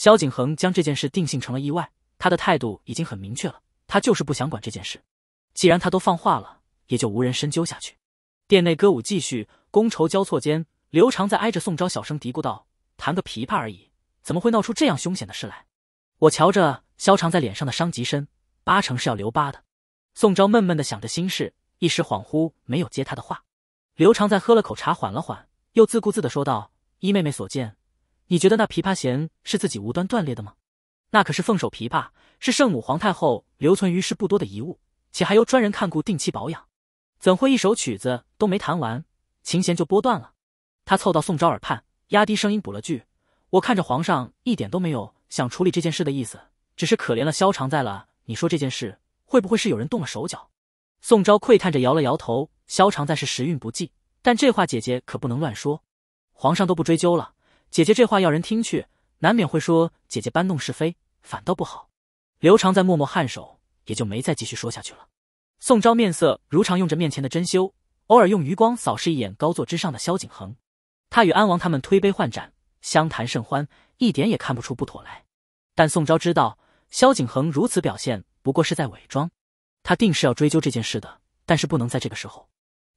萧景恒将这件事定性成了意外，他的态度已经很明确了，他就是不想管这件事。既然他都放话了，也就无人深究下去。殿内歌舞继续，觥筹交错间，刘长在挨着宋昭小声嘀咕道：“弹个琵琶而已。”怎么会闹出这样凶险的事来？我瞧着萧长在脸上的伤极深，八成是要留疤的。宋昭闷闷的想着心事，一时恍惚，没有接他的话。刘长在喝了口茶，缓了缓，又自顾自的说道：“依妹妹所见，你觉得那琵琶弦是自己无端断裂的吗？那可是凤首琵琶，是圣母皇太后留存于世不多的遗物，且还由专人看顾，定期保养，怎会一首曲子都没弹完，琴弦就拨断了？”他凑到宋昭耳畔，压低声音补了句。我看着皇上，一点都没有想处理这件事的意思，只是可怜了萧长在了。你说这件事会不会是有人动了手脚？宋昭窥探着摇了摇头。萧长在是时运不济，但这话姐姐可不能乱说。皇上都不追究了，姐姐这话要人听去，难免会说姐姐搬弄是非，反倒不好。刘长在默默颔首，也就没再继续说下去了。宋昭面色如常，用着面前的珍馐，偶尔用余光扫视一眼高座之上的萧景恒。他与安王他们推杯换盏。相谈甚欢，一点也看不出不妥来。但宋昭知道萧景恒如此表现，不过是在伪装。他定是要追究这件事的，但是不能在这个时候，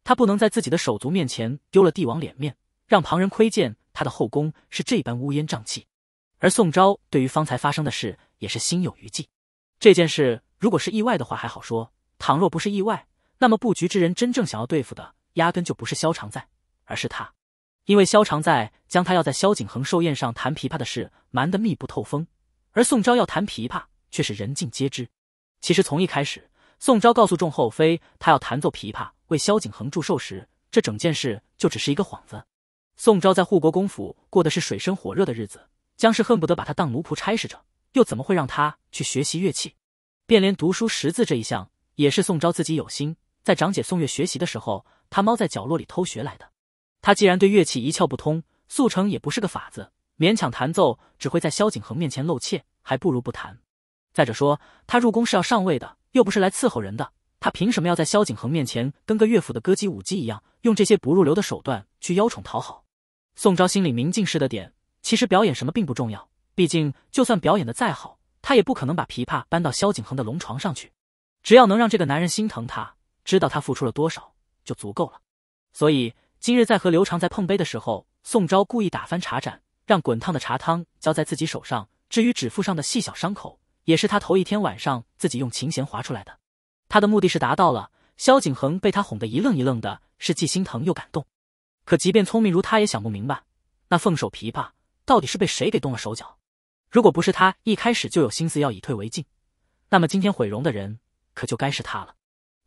他不能在自己的手足面前丢了帝王脸面，让旁人窥见他的后宫是这般乌烟瘴气。而宋昭对于方才发生的事也是心有余悸。这件事如果是意外的话还好说，倘若不是意外，那么布局之人真正想要对付的，压根就不是萧长在，而是他。因为萧长在将他要在萧景恒寿宴上弹琵琶的事瞒得密不透风，而宋昭要弹琵琶却是人尽皆知。其实从一开始，宋昭告诉众后妃他要弹奏琵琶为萧景恒祝寿时，这整件事就只是一个幌子。宋昭在护国公府过的是水深火热的日子，姜氏恨不得把他当奴仆差使着，又怎么会让他去学习乐器？便连读书识字这一项，也是宋昭自己有心，在长姐宋月学习的时候，他猫在角落里偷学来的。他既然对乐器一窍不通，速成也不是个法子，勉强弹奏只会在萧景恒面前露怯，还不如不弹。再者说，他入宫是要上位的，又不是来伺候人的，他凭什么要在萧景恒面前跟个乐府的歌姬舞姬一样，用这些不入流的手段去邀宠讨好？宋昭心里明镜似的点，其实表演什么并不重要，毕竟就算表演的再好，他也不可能把琵琶搬到萧景恒的龙床上去。只要能让这个男人心疼他，知道他付出了多少，就足够了。所以。今日在和刘长在碰杯的时候，宋昭故意打翻茶盏，让滚烫的茶汤浇在自己手上。至于指腹上的细小伤口，也是他头一天晚上自己用琴弦划出来的。他的目的是达到了。萧景恒被他哄得一愣一愣的，是既心疼又感动。可即便聪明如他，也想不明白那凤首琵琶到底是被谁给动了手脚。如果不是他一开始就有心思要以退为进，那么今天毁容的人可就该是他了。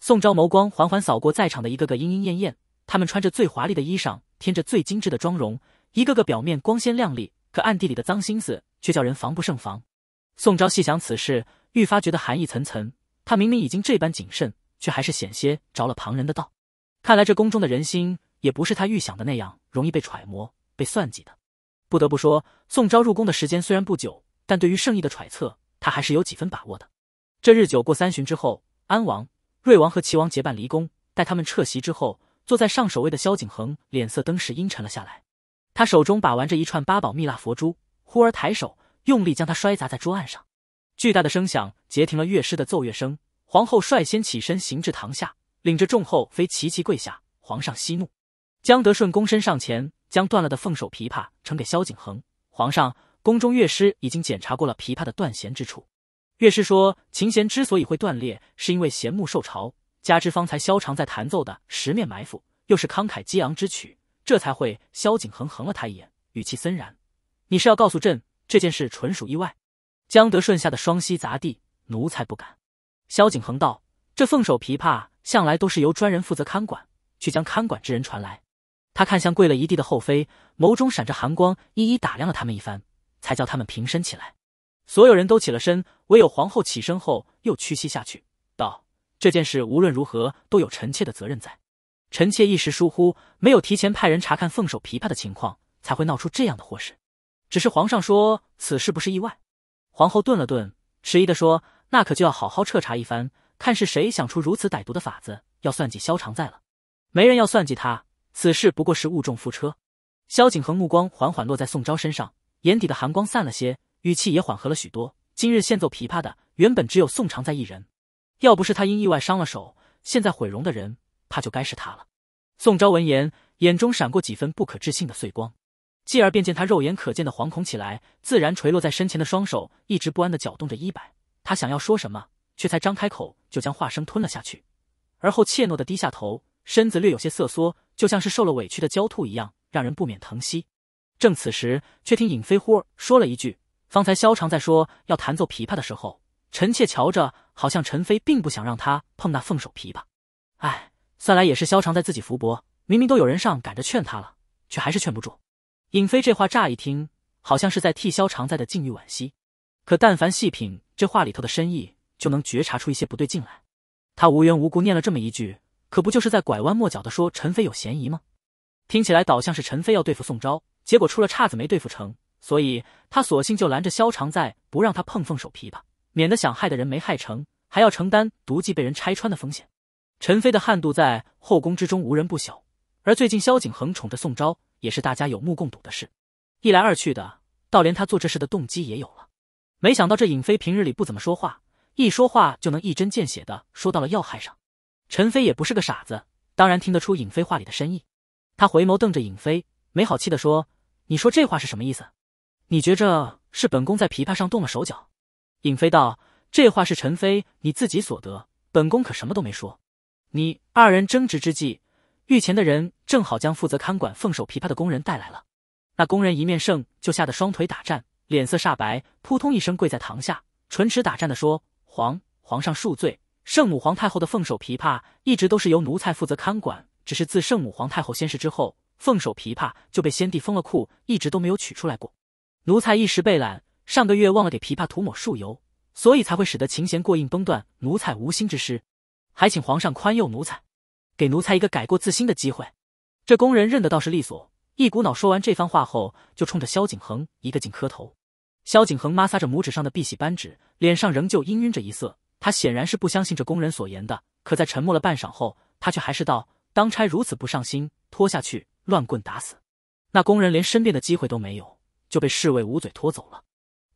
宋昭眸光缓缓扫过在场的一个个莺莺燕燕。他们穿着最华丽的衣裳，添着最精致的妆容，一个个表面光鲜亮丽，可暗地里的脏心思却叫人防不胜防。宋昭细想此事，愈发觉得寒意层层。他明明已经这般谨慎，却还是险些着了旁人的道。看来这宫中的人心，也不是他预想的那样容易被揣摩、被算计的。不得不说，宋昭入宫的时间虽然不久，但对于圣意的揣测，他还是有几分把握的。这日酒过三巡之后，安王、瑞王和齐王结伴离宫。待他们撤席之后，坐在上首位的萧景恒脸色登时阴沉了下来，他手中把玩着一串八宝蜜蜡佛珠，忽而抬手用力将它摔砸在桌案上，巨大的声响截停了乐师的奏乐声。皇后率先起身行至堂下，领着众后妃齐齐跪下。皇上息怒。江德顺躬身上前，将断了的凤首琵琶呈给萧景恒。皇上，宫中乐师已经检查过了琵琶的断弦之处。乐师说，琴弦之所以会断裂，是因为弦木受潮。加之方才萧常在弹奏的《十面埋伏》又是慷慨激昂之曲，这才会萧景恒横了他一眼，语气森然：“你是要告诉朕这件事纯属意外？”江德顺吓得双膝砸地：“奴才不敢。”萧景恒道：“这凤首琵琶向来都是由专人负责看管，去将看管之人传来。”他看向跪了一地的后妃，眸中闪着寒光，一一打量了他们一番，才叫他们平身起来。所有人都起了身，唯有皇后起身后又屈膝下去，道。这件事无论如何都有臣妾的责任在，臣妾一时疏忽，没有提前派人查看凤首琵琶的情况，才会闹出这样的祸事。只是皇上说此事不是意外，皇后顿了顿，迟疑的说：“那可就要好好彻查一番，看是谁想出如此歹毒的法子，要算计萧常在了。没人要算计他，此事不过是误中覆车。”萧景恒目光缓缓落在宋昭身上，眼底的寒光散了些，语气也缓和了许多。今日献奏琵琶的原本只有宋常在一人。要不是他因意外伤了手，现在毁容的人怕就该是他了。宋昭闻言，眼中闪过几分不可置信的碎光，继而便见他肉眼可见的惶恐起来，自然垂落在身前的双手一直不安的搅动着衣摆。他想要说什么，却才张开口就将话声吞了下去，而后怯懦的低下头，身子略有些瑟缩，就像是受了委屈的焦兔一样，让人不免疼惜。正此时，却听尹飞忽说了一句：“方才萧长在说要弹奏琵琶的时候，臣妾瞧着。”好像陈飞并不想让他碰那凤首琵琶，哎，算来也是萧常在自己福薄，明明都有人上赶着劝他了，却还是劝不住。尹飞这话乍一听好像是在替萧常在的境遇惋惜，可但凡细品这话里头的深意，就能觉察出一些不对劲来。他无缘无故念了这么一句，可不就是在拐弯抹角的说陈飞有嫌疑吗？听起来倒像是陈飞要对付宋昭，结果出了岔子没对付成，所以他索性就拦着萧常在，不让他碰凤首琵琶。免得想害的人没害成，还要承担毒计被人拆穿的风险。陈飞的悍妒在后宫之中无人不晓，而最近萧景恒宠着宋昭，也是大家有目共睹的事。一来二去的，倒连他做这事的动机也有了。没想到这尹妃平日里不怎么说话，一说话就能一针见血的说到了要害上。陈飞也不是个傻子，当然听得出尹妃话里的深意。他回眸瞪着尹妃，没好气的说：“你说这话是什么意思？你觉着是本宫在琵琶上动了手脚？”颖妃道：“这话是陈妃你自己所得，本宫可什么都没说。”你二人争执之际，御前的人正好将负责看管凤首琵琶的工人带来了。那工人一面圣就吓得双腿打颤，脸色煞白，扑通一声跪在堂下，唇齿打颤的说：“皇皇上恕罪，圣母皇太后的凤首琵琶一直都是由奴才负责看管，只是自圣母皇太后仙逝之后，凤首琵琶就被先帝封了库，一直都没有取出来过。奴才一时被懒，上个月忘了给琵琶涂抹树油，所以才会使得琴弦过硬崩断。奴才无心之失，还请皇上宽宥奴才，给奴才一个改过自新的机会。这工人认得倒是利索，一股脑说完这番话后，就冲着萧景恒一个劲磕头。萧景恒摩挲着拇指上的碧玺扳指，脸上仍旧氤氲着一色。他显然是不相信这工人所言的，可在沉默了半晌后，他却还是道：“当差如此不上心，拖下去，乱棍打死。”那工人连申辩的机会都没有，就被侍卫捂嘴拖走了。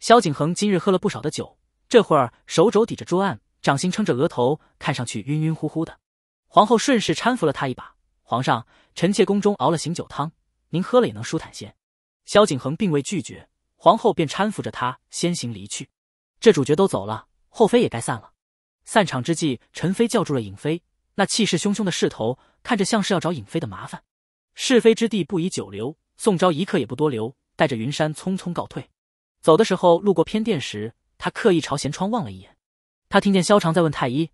萧景恒今日喝了不少的酒，这会儿手肘抵着桌案，掌心撑着额头，看上去晕晕乎乎的。皇后顺势搀扶了他一把。皇上，臣妾宫中熬了醒酒汤，您喝了也能舒坦些。萧景恒并未拒绝，皇后便搀扶着他先行离去。这主角都走了，后妃也该散了。散场之际，陈妃叫住了尹妃，那气势汹汹的势头，看着像是要找尹妃的麻烦。是非之地不宜久留，宋昭一刻也不多留，带着云山匆匆告退。走的时候，路过偏殿时，他刻意朝舷窗望了一眼。他听见萧长在问太医：“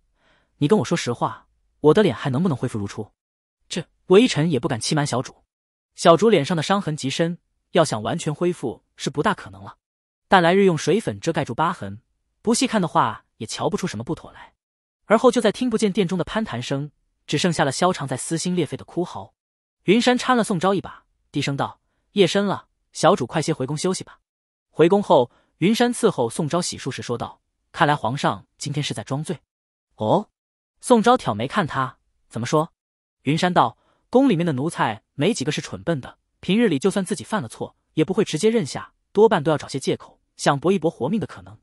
你跟我说实话，我的脸还能不能恢复如初？”这微臣也不敢欺瞒小主。小主脸上的伤痕极深，要想完全恢复是不大可能了。但来日用水粉遮盖住疤痕，不细看的话也瞧不出什么不妥来。而后，就在听不见殿中的攀谈声，只剩下了萧长在撕心裂肺的哭嚎。云山搀了宋昭一把，低声道：“夜深了，小主快些回宫休息吧。”回宫后，云山伺候宋昭洗漱时说道：“看来皇上今天是在装醉。”哦，宋昭挑眉看他怎么说。云山道：“宫里面的奴才没几个是蠢笨的，平日里就算自己犯了错，也不会直接认下，多半都要找些借口，想搏一搏活命的可能。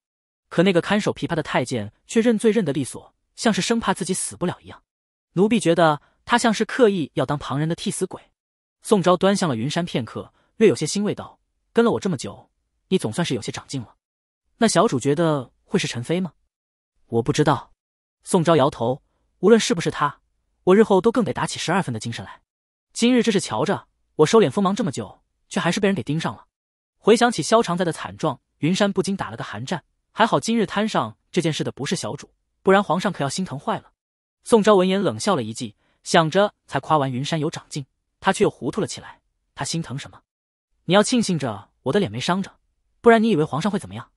可那个看守琵琶的太监却认罪认得利索，像是生怕自己死不了一样。奴婢觉得他像是刻意要当旁人的替死鬼。”宋昭端详了云山片刻，略有些欣慰道：“跟了我这么久。”你总算是有些长进了，那小主觉得会是陈飞吗？我不知道。宋昭摇头。无论是不是他，我日后都更得打起十二分的精神来。今日这是瞧着我收敛锋芒这么久，却还是被人给盯上了。回想起萧长在的惨状，云山不禁打了个寒战。还好今日摊上这件事的不是小主，不然皇上可要心疼坏了。宋昭闻言冷笑了一记，想着才夸完云山有长进，他却又糊涂了起来。他心疼什么？你要庆幸着我的脸没伤着。不然你以为皇上会怎么样？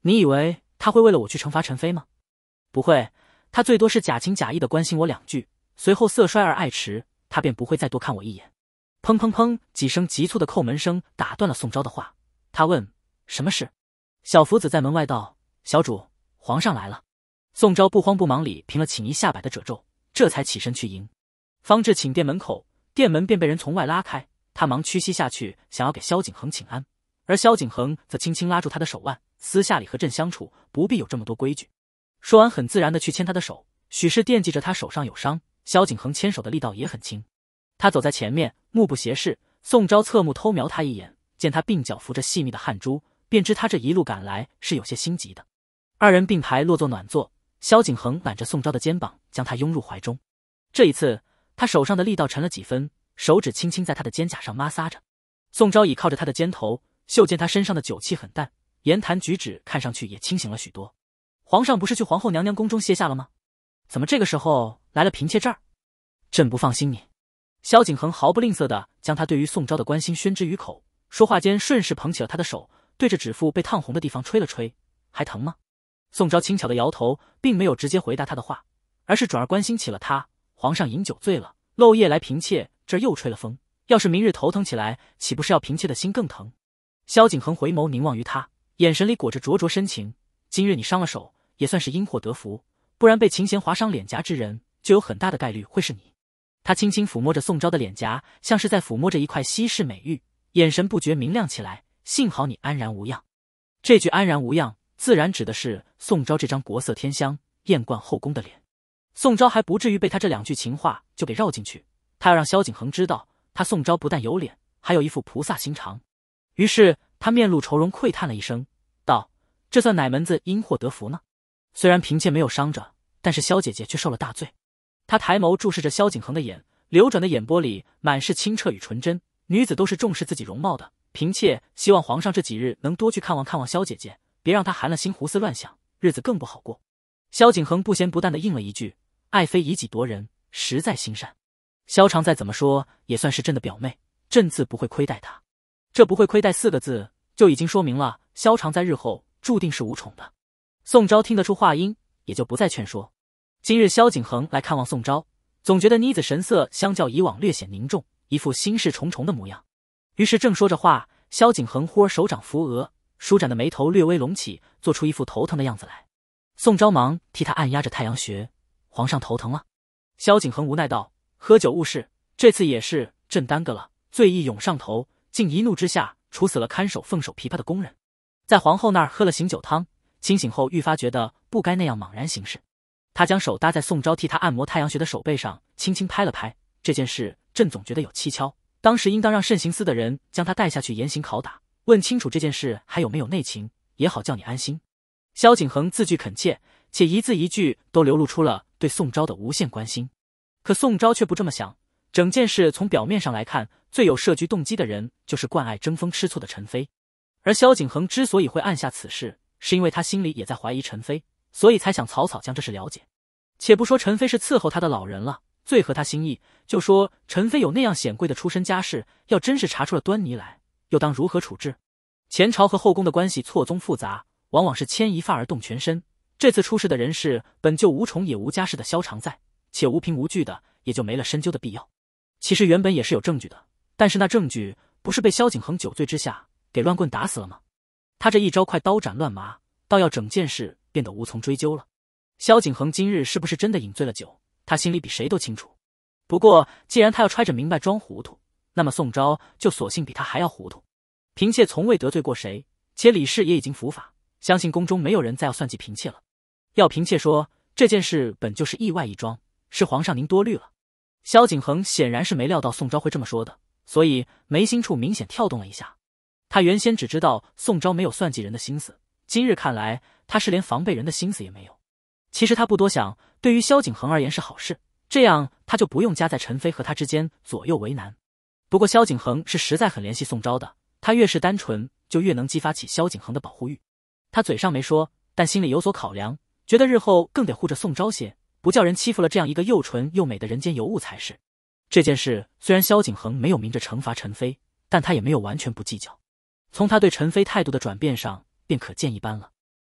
你以为他会为了我去惩罚陈妃吗？不会，他最多是假情假意的关心我两句，随后色衰而爱弛，他便不会再多看我一眼。砰砰砰，几声急促的叩门声打断了宋昭的话。他问：“什么事？”小福子在门外道：“小主，皇上来了。”宋昭不慌不忙里平了寝衣下摆的褶皱，这才起身去迎。方志寝殿门口，殿门便被人从外拉开，他忙屈膝下去，想要给萧景恒请安。而萧景恒则轻轻拉住他的手腕，私下里和朕相处不必有这么多规矩。说完，很自然的去牵他的手。许是惦记着他手上有伤，萧景恒牵手的力道也很轻。他走在前面，目不斜视。宋昭侧目偷瞄他一眼，见他鬓角浮着细密的汗珠，便知他这一路赶来是有些心急的。二人并排落座暖座，萧景恒揽着宋昭的肩膀，将他拥入怀中。这一次，他手上的力道沉了几分，手指轻轻在他的肩胛上摩挲着。宋昭倚靠着他的肩头。秀见他身上的酒气很淡，言谈举止看上去也清醒了许多。皇上不是去皇后娘娘宫中歇下了吗？怎么这个时候来了嫔妾这儿？朕不放心你。萧景恒毫不吝啬的将他对于宋昭的关心宣之于口，说话间顺势捧起了他的手，对着指腹被烫红的地方吹了吹，还疼吗？宋昭轻巧的摇头，并没有直接回答他的话，而是转而关心起了他。皇上饮酒醉了，漏夜来嫔妾这儿又吹了风，要是明日头疼起来，岂不是要嫔妾的心更疼？萧景恒回眸凝望于他，眼神里裹着灼灼深情。今日你伤了手，也算是因祸得福，不然被琴弦划伤脸颊之人，就有很大的概率会是你。他轻轻抚摸着宋昭的脸颊，像是在抚摸着一块稀世美玉，眼神不觉明亮起来。幸好你安然无恙，这句安然无恙，自然指的是宋昭这张国色天香、艳冠后宫的脸。宋昭还不至于被他这两句情话就给绕进去，他要让萧景恒知道，他宋昭不但有脸，还有一副菩萨心肠。于是他面露愁容，喟叹了一声，道：“这算哪门子因祸得福呢？虽然嫔妾没有伤着，但是萧姐姐却受了大罪。”他抬眸注视着萧景恒的眼，流转的眼波里满是清澈与纯真。女子都是重视自己容貌的，嫔妾希望皇上这几日能多去看望看望萧姐姐，别让她寒了心，胡思乱想，日子更不好过。萧景恒不咸不淡的应了一句：“爱妃以己夺人，实在心善。萧常再怎么说也算是朕的表妹，朕自不会亏待她。”这不会亏待四个字，就已经说明了萧常在日后注定是无宠的。宋昭听得出话音，也就不再劝说。今日萧景恒来看望宋昭，总觉得妮子神色相较以往略显凝重，一副心事重重的模样。于是正说着话，萧景恒忽而手掌扶额，舒展的眉头略微隆起，做出一副头疼的样子来。宋昭忙替他按压着太阳穴。皇上头疼了。萧景恒无奈道：“喝酒误事，这次也是朕耽搁了。醉意涌上头。”竟一怒之下处死了看守凤首琵琶的工人，在皇后那儿喝了醒酒汤，清醒后愈发觉得不该那样莽然行事。他将手搭在宋昭替他按摩太阳穴的手背上，轻轻拍了拍。这件事，朕总觉得有蹊跷。当时应当让慎刑司的人将他带下去严刑拷打，问清楚这件事还有没有内情，也好叫你安心。萧景恒字句恳切，且一字一句都流露出了对宋昭的无限关心。可宋昭却不这么想，整件事从表面上来看。最有设局动机的人就是惯爱争风吃醋的陈飞，而萧景恒之所以会按下此事，是因为他心里也在怀疑陈飞，所以才想草草将这事了解。且不说陈飞是伺候他的老人了，最合他心意，就说陈飞有那样显贵的出身家世，要真是查出了端倪来，又当如何处置？前朝和后宫的关系错综复杂，往往是牵一发而动全身。这次出事的人是本就无宠也无家世的萧常在，且无凭无据的，也就没了深究的必要。其实原本也是有证据的。但是那证据不是被萧景恒酒醉之下给乱棍打死了吗？他这一招快刀斩乱麻，倒要整件事变得无从追究了。萧景恒今日是不是真的饮醉了酒？他心里比谁都清楚。不过既然他要揣着明白装糊涂，那么宋昭就索性比他还要糊涂。嫔妾从未得罪过谁，且李氏也已经伏法，相信宫中没有人再要算计嫔妾了。要嫔妾说这件事本就是意外一桩，是皇上您多虑了。萧景恒显然是没料到宋昭会这么说的。所以眉心处明显跳动了一下，他原先只知道宋昭没有算计人的心思，今日看来他是连防备人的心思也没有。其实他不多想，对于萧景恒而言是好事，这样他就不用夹在陈飞和他之间左右为难。不过萧景恒是实在很怜惜宋昭的，他越是单纯，就越能激发起萧景恒的保护欲。他嘴上没说，但心里有所考量，觉得日后更得护着宋昭些，不叫人欺负了这样一个又纯又美的人间尤物才是。这件事虽然萧景恒没有明着惩罚陈飞，但他也没有完全不计较。从他对陈飞态度的转变上便可见一斑了。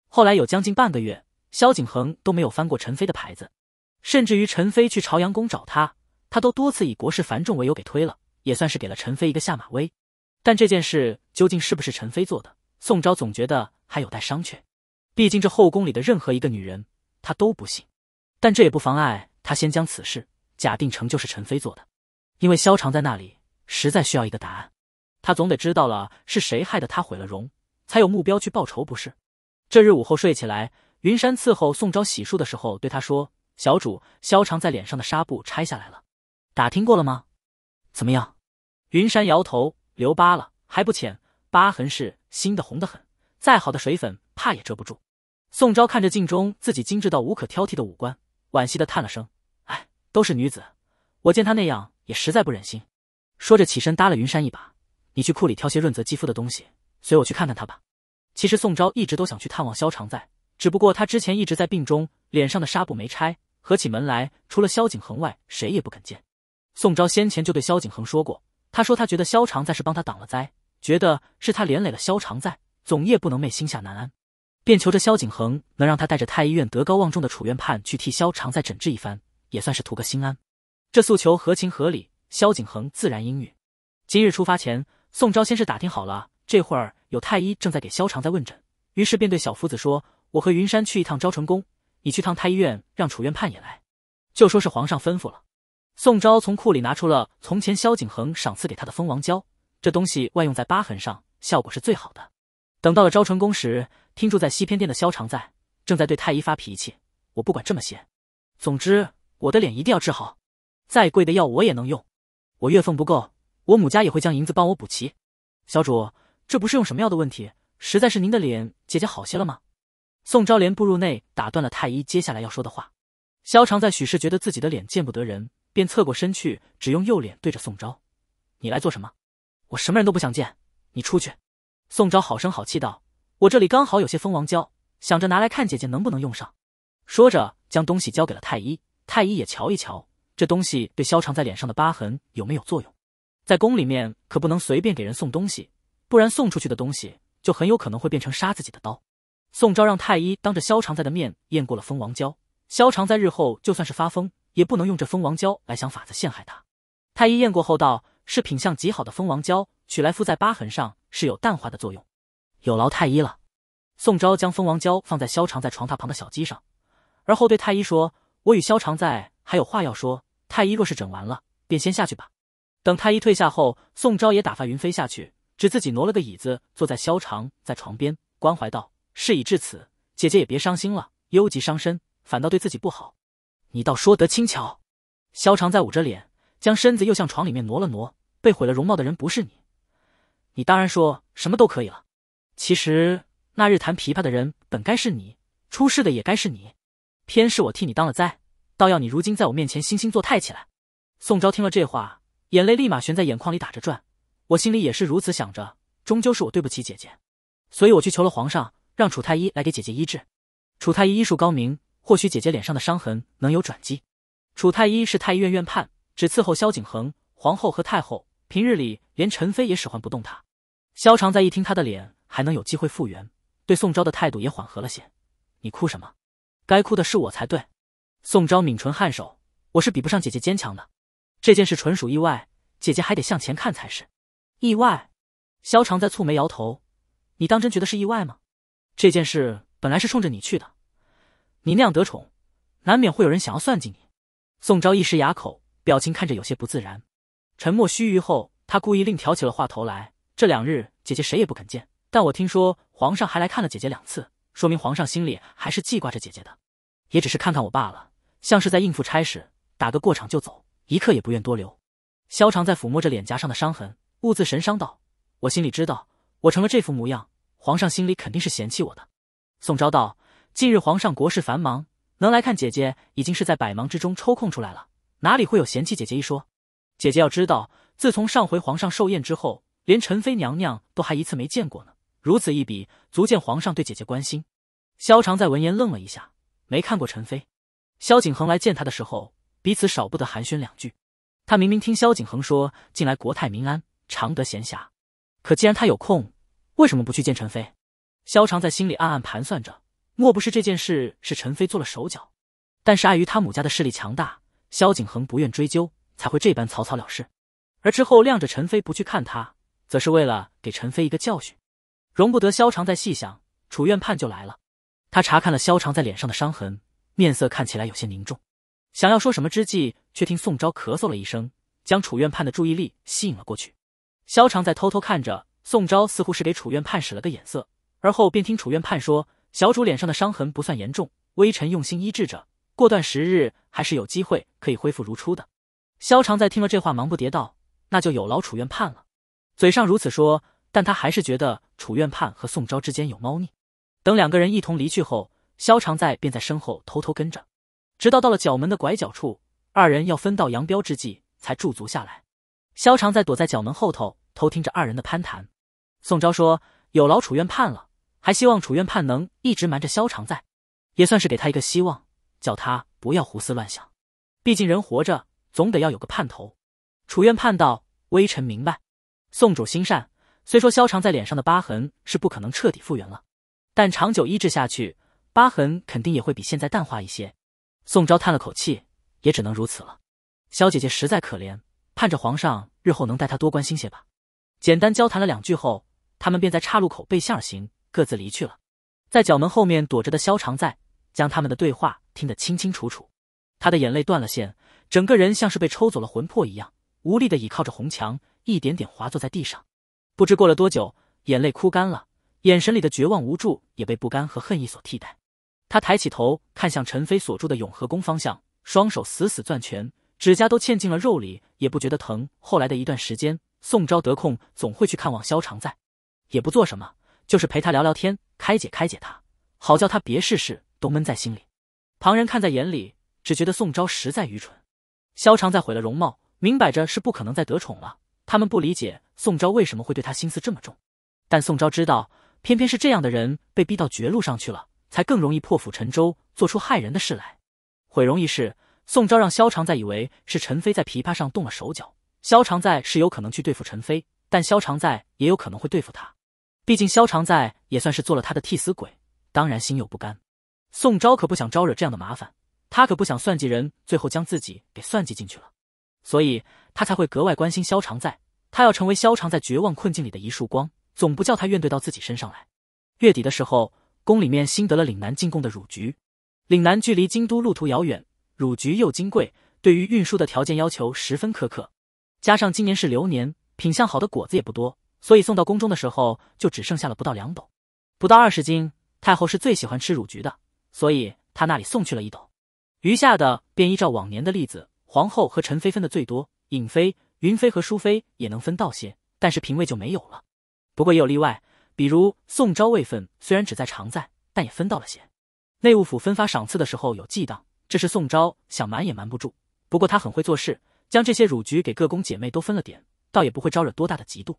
后来有将近半个月，萧景恒都没有翻过陈飞的牌子，甚至于陈飞去朝阳宫找他，他都多次以国事繁重为由给推了，也算是给了陈飞一个下马威。但这件事究竟是不是陈飞做的，宋昭总觉得还有待商榷。毕竟这后宫里的任何一个女人，他都不信。但这也不妨碍他先将此事。假定成就是陈飞做的，因为萧长在那里实在需要一个答案，他总得知道了是谁害得他毁了容，才有目标去报仇不是？这日午后睡起来，云山伺候宋昭洗漱的时候对他说：“小主，萧长在脸上的纱布拆下来了，打听过了吗？怎么样？”云山摇头：“留疤了，还不浅，疤痕是新的，红的很，再好的水粉怕也遮不住。”宋昭看着镜中自己精致到无可挑剔的五官，惋惜的叹了声。都是女子，我见她那样也实在不忍心。说着起身搭了云山一把，你去库里挑些润泽肌肤的东西，随我去看看她吧。其实宋昭一直都想去探望萧长在，只不过他之前一直在病中，脸上的纱布没拆，合起门来除了萧景恒外谁也不肯见。宋昭先前就对萧景恒说过，他说他觉得萧长在是帮他挡了灾，觉得是他连累了萧长在，总夜不能寐，心下难安，便求着萧景恒能让他带着太医院德高望重的楚院判去替萧长在诊治一番。也算是图个心安，这诉求合情合理，萧景恒自然应允。今日出发前，宋昭先是打听好了，这会儿有太医正在给萧长在问诊，于是便对小夫子说：“我和云山去一趟昭成宫，你去趟太医院，让楚院判也来，就说是皇上吩咐了。”宋昭从库里拿出了从前萧景恒赏赐给他的蜂王胶，这东西外用在疤痕上效果是最好的。等到了昭成宫时，听住在西偏殿的萧长在正在对太医发脾气，我不管这么些，总之。我的脸一定要治好，再贵的药我也能用。我月俸不够，我母家也会将银子帮我补齐。小主，这不是用什么药的问题，实在是您的脸，姐姐好些了吗？宋昭莲步入内，打断了太医接下来要说的话。萧常在许氏觉得自己的脸见不得人，便侧过身去，只用右脸对着宋昭：“你来做什么？我什么人都不想见，你出去。”宋昭好声好气道：“我这里刚好有些蜂王胶，想着拿来看姐姐能不能用上。”说着将东西交给了太医。太医也瞧一瞧，这东西对萧长在脸上的疤痕有没有作用？在宫里面可不能随便给人送东西，不然送出去的东西就很有可能会变成杀自己的刀。宋昭让太医当着萧长在的面验过了蜂王胶，萧长在日后就算是发疯，也不能用这蜂王胶来想法子陷害他。太医验过后道：“是品相极好的蜂王胶，取来敷在疤痕上是有淡化的作用。”有劳太医了。宋昭将蜂王胶放在萧长在床榻旁的小鸡上，而后对太医说。我与萧常在还有话要说，太医若是诊完了，便先下去吧。等太医退下后，宋昭也打发云飞下去，只自己挪了个椅子，坐在萧常在床边，关怀道：“事已至此，姐姐也别伤心了，忧急伤身，反倒对自己不好。你倒说得轻巧。”萧常在捂着脸，将身子又向床里面挪了挪。被毁了容貌的人不是你，你当然说什么都可以了。其实那日弹琵琶的人本该是你，出事的也该是你。偏是我替你当了灾，倒要你如今在我面前惺惺作态起来。宋昭听了这话，眼泪立马悬在眼眶里打着转。我心里也是如此想着，终究是我对不起姐姐，所以我去求了皇上，让楚太医来给姐姐医治。楚太医医术高明，或许姐姐脸上的伤痕能有转机。楚太医是太医院院判，只伺候萧景恒、皇后和太后，平日里连陈妃也使唤不动他。萧常在一听她的脸还能有机会复原，对宋昭的态度也缓和了些。你哭什么？该哭的是我才对，宋昭抿唇颔首，我是比不上姐姐坚强的。这件事纯属意外，姐姐还得向前看才是。意外？萧长在蹙眉摇头，你当真觉得是意外吗？这件事本来是冲着你去的，你那样得宠，难免会有人想要算计你。宋昭一时哑口，表情看着有些不自然。沉默须臾后，他故意另挑起了话头来：这两日姐姐谁也不肯见，但我听说皇上还来看了姐姐两次，说明皇上心里还是记挂着姐姐的。也只是看看我罢了，像是在应付差事，打个过场就走，一刻也不愿多留。萧长在抚摸着脸颊上的伤痕，兀自神伤道：“我心里知道，我成了这副模样，皇上心里肯定是嫌弃我的。”宋昭道：“近日皇上国事繁忙，能来看姐姐，已经是在百忙之中抽空出来了，哪里会有嫌弃姐姐一说？姐姐要知道，自从上回皇上寿宴之后，连宸妃娘娘都还一次没见过呢。如此一比，足见皇上对姐姐关心。”萧长在闻言愣了一下。没看过陈飞，萧景恒来见他的时候，彼此少不得寒暄两句。他明明听萧景恒说，近来国泰民安，常得闲暇，可既然他有空，为什么不去见陈飞？萧长在心里暗暗盘算着，莫不是这件事是陈飞做了手脚？但是碍于他母家的势力强大，萧景恒不愿追究，才会这般草草了事。而之后晾着陈飞不去看他，则是为了给陈飞一个教训，容不得萧长再细想，楚院判就来了。他查看了萧长在脸上的伤痕，面色看起来有些凝重，想要说什么之际，却听宋昭咳嗽了一声，将楚院判的注意力吸引了过去。萧长在偷偷看着宋昭，似乎是给楚院判使了个眼色，而后便听楚院判说：“小主脸上的伤痕不算严重，微臣用心医治着，过段时日还是有机会可以恢复如初的。”萧长在听了这话，忙不迭道：“那就有劳楚院判了。”嘴上如此说，但他还是觉得楚院判和宋昭之间有猫腻。等两个人一同离去后，萧长在便在身后偷偷跟着，直到到了角门的拐角处，二人要分道扬镳之际，才驻足下来。萧长在躲在角门后头，偷听着二人的攀谈。宋昭说：“有劳楚院判了，还希望楚院判能一直瞒着萧长在，也算是给他一个希望，叫他不要胡思乱想。毕竟人活着总得要有个盼头。”楚院判道：“微臣明白，宋主心善。虽说萧长在脸上的疤痕是不可能彻底复原了。”但长久医治下去，疤痕肯定也会比现在淡化一些。宋昭叹了口气，也只能如此了。萧姐姐实在可怜，盼着皇上日后能待她多关心些吧。简单交谈了两句后，他们便在岔路口背向而行，各自离去了。在角门后面躲着的萧长在，将他们的对话听得清清楚楚。他的眼泪断了线，整个人像是被抽走了魂魄一样，无力的倚靠着红墙，一点点滑坐在地上。不知过了多久，眼泪哭干了。眼神里的绝望无助也被不甘和恨意所替代，他抬起头看向陈飞所住的永和宫方向，双手死死攥拳，指甲都嵌进了肉里也不觉得疼。后来的一段时间，宋昭得空总会去看望萧长在，也不做什么，就是陪他聊聊天，开解开解他，好叫他别事事都闷在心里。旁人看在眼里，只觉得宋昭实在愚蠢。萧长在毁了容貌，明摆着是不可能再得宠了。他们不理解宋昭为什么会对他心思这么重，但宋昭知道。偏偏是这样的人被逼到绝路上去了，才更容易破釜沉舟，做出害人的事来。毁容一事，宋昭让萧长在以为是陈飞在琵琶上动了手脚。萧长在是有可能去对付陈飞，但萧长在也有可能会对付他。毕竟萧长在也算是做了他的替死鬼，当然心有不甘。宋昭可不想招惹这样的麻烦，他可不想算计人，最后将自己给算计进去了。所以他才会格外关心萧长在，他要成为萧长在绝望困境里的一束光。总不叫他怨怼到自己身上来。月底的时候，宫里面新得了岭南进贡的乳菊。岭南距离京都路途遥远，乳菊又金贵，对于运输的条件要求十分苛刻。加上今年是流年，品相好的果子也不多，所以送到宫中的时候就只剩下了不到两斗，不到二十斤。太后是最喜欢吃乳菊的，所以她那里送去了一斗，余下的便依照往年的例子，皇后和陈妃分的最多，颖妃、云妃和淑妃也能分到些，但是嫔位就没有了。不过也有例外，比如宋昭位分虽然只在常在，但也分到了些。内务府分发赏赐的时候有忌惮，这是宋昭想瞒也瞒不住。不过他很会做事，将这些乳橘给各宫姐妹都分了点，倒也不会招惹多大的嫉妒。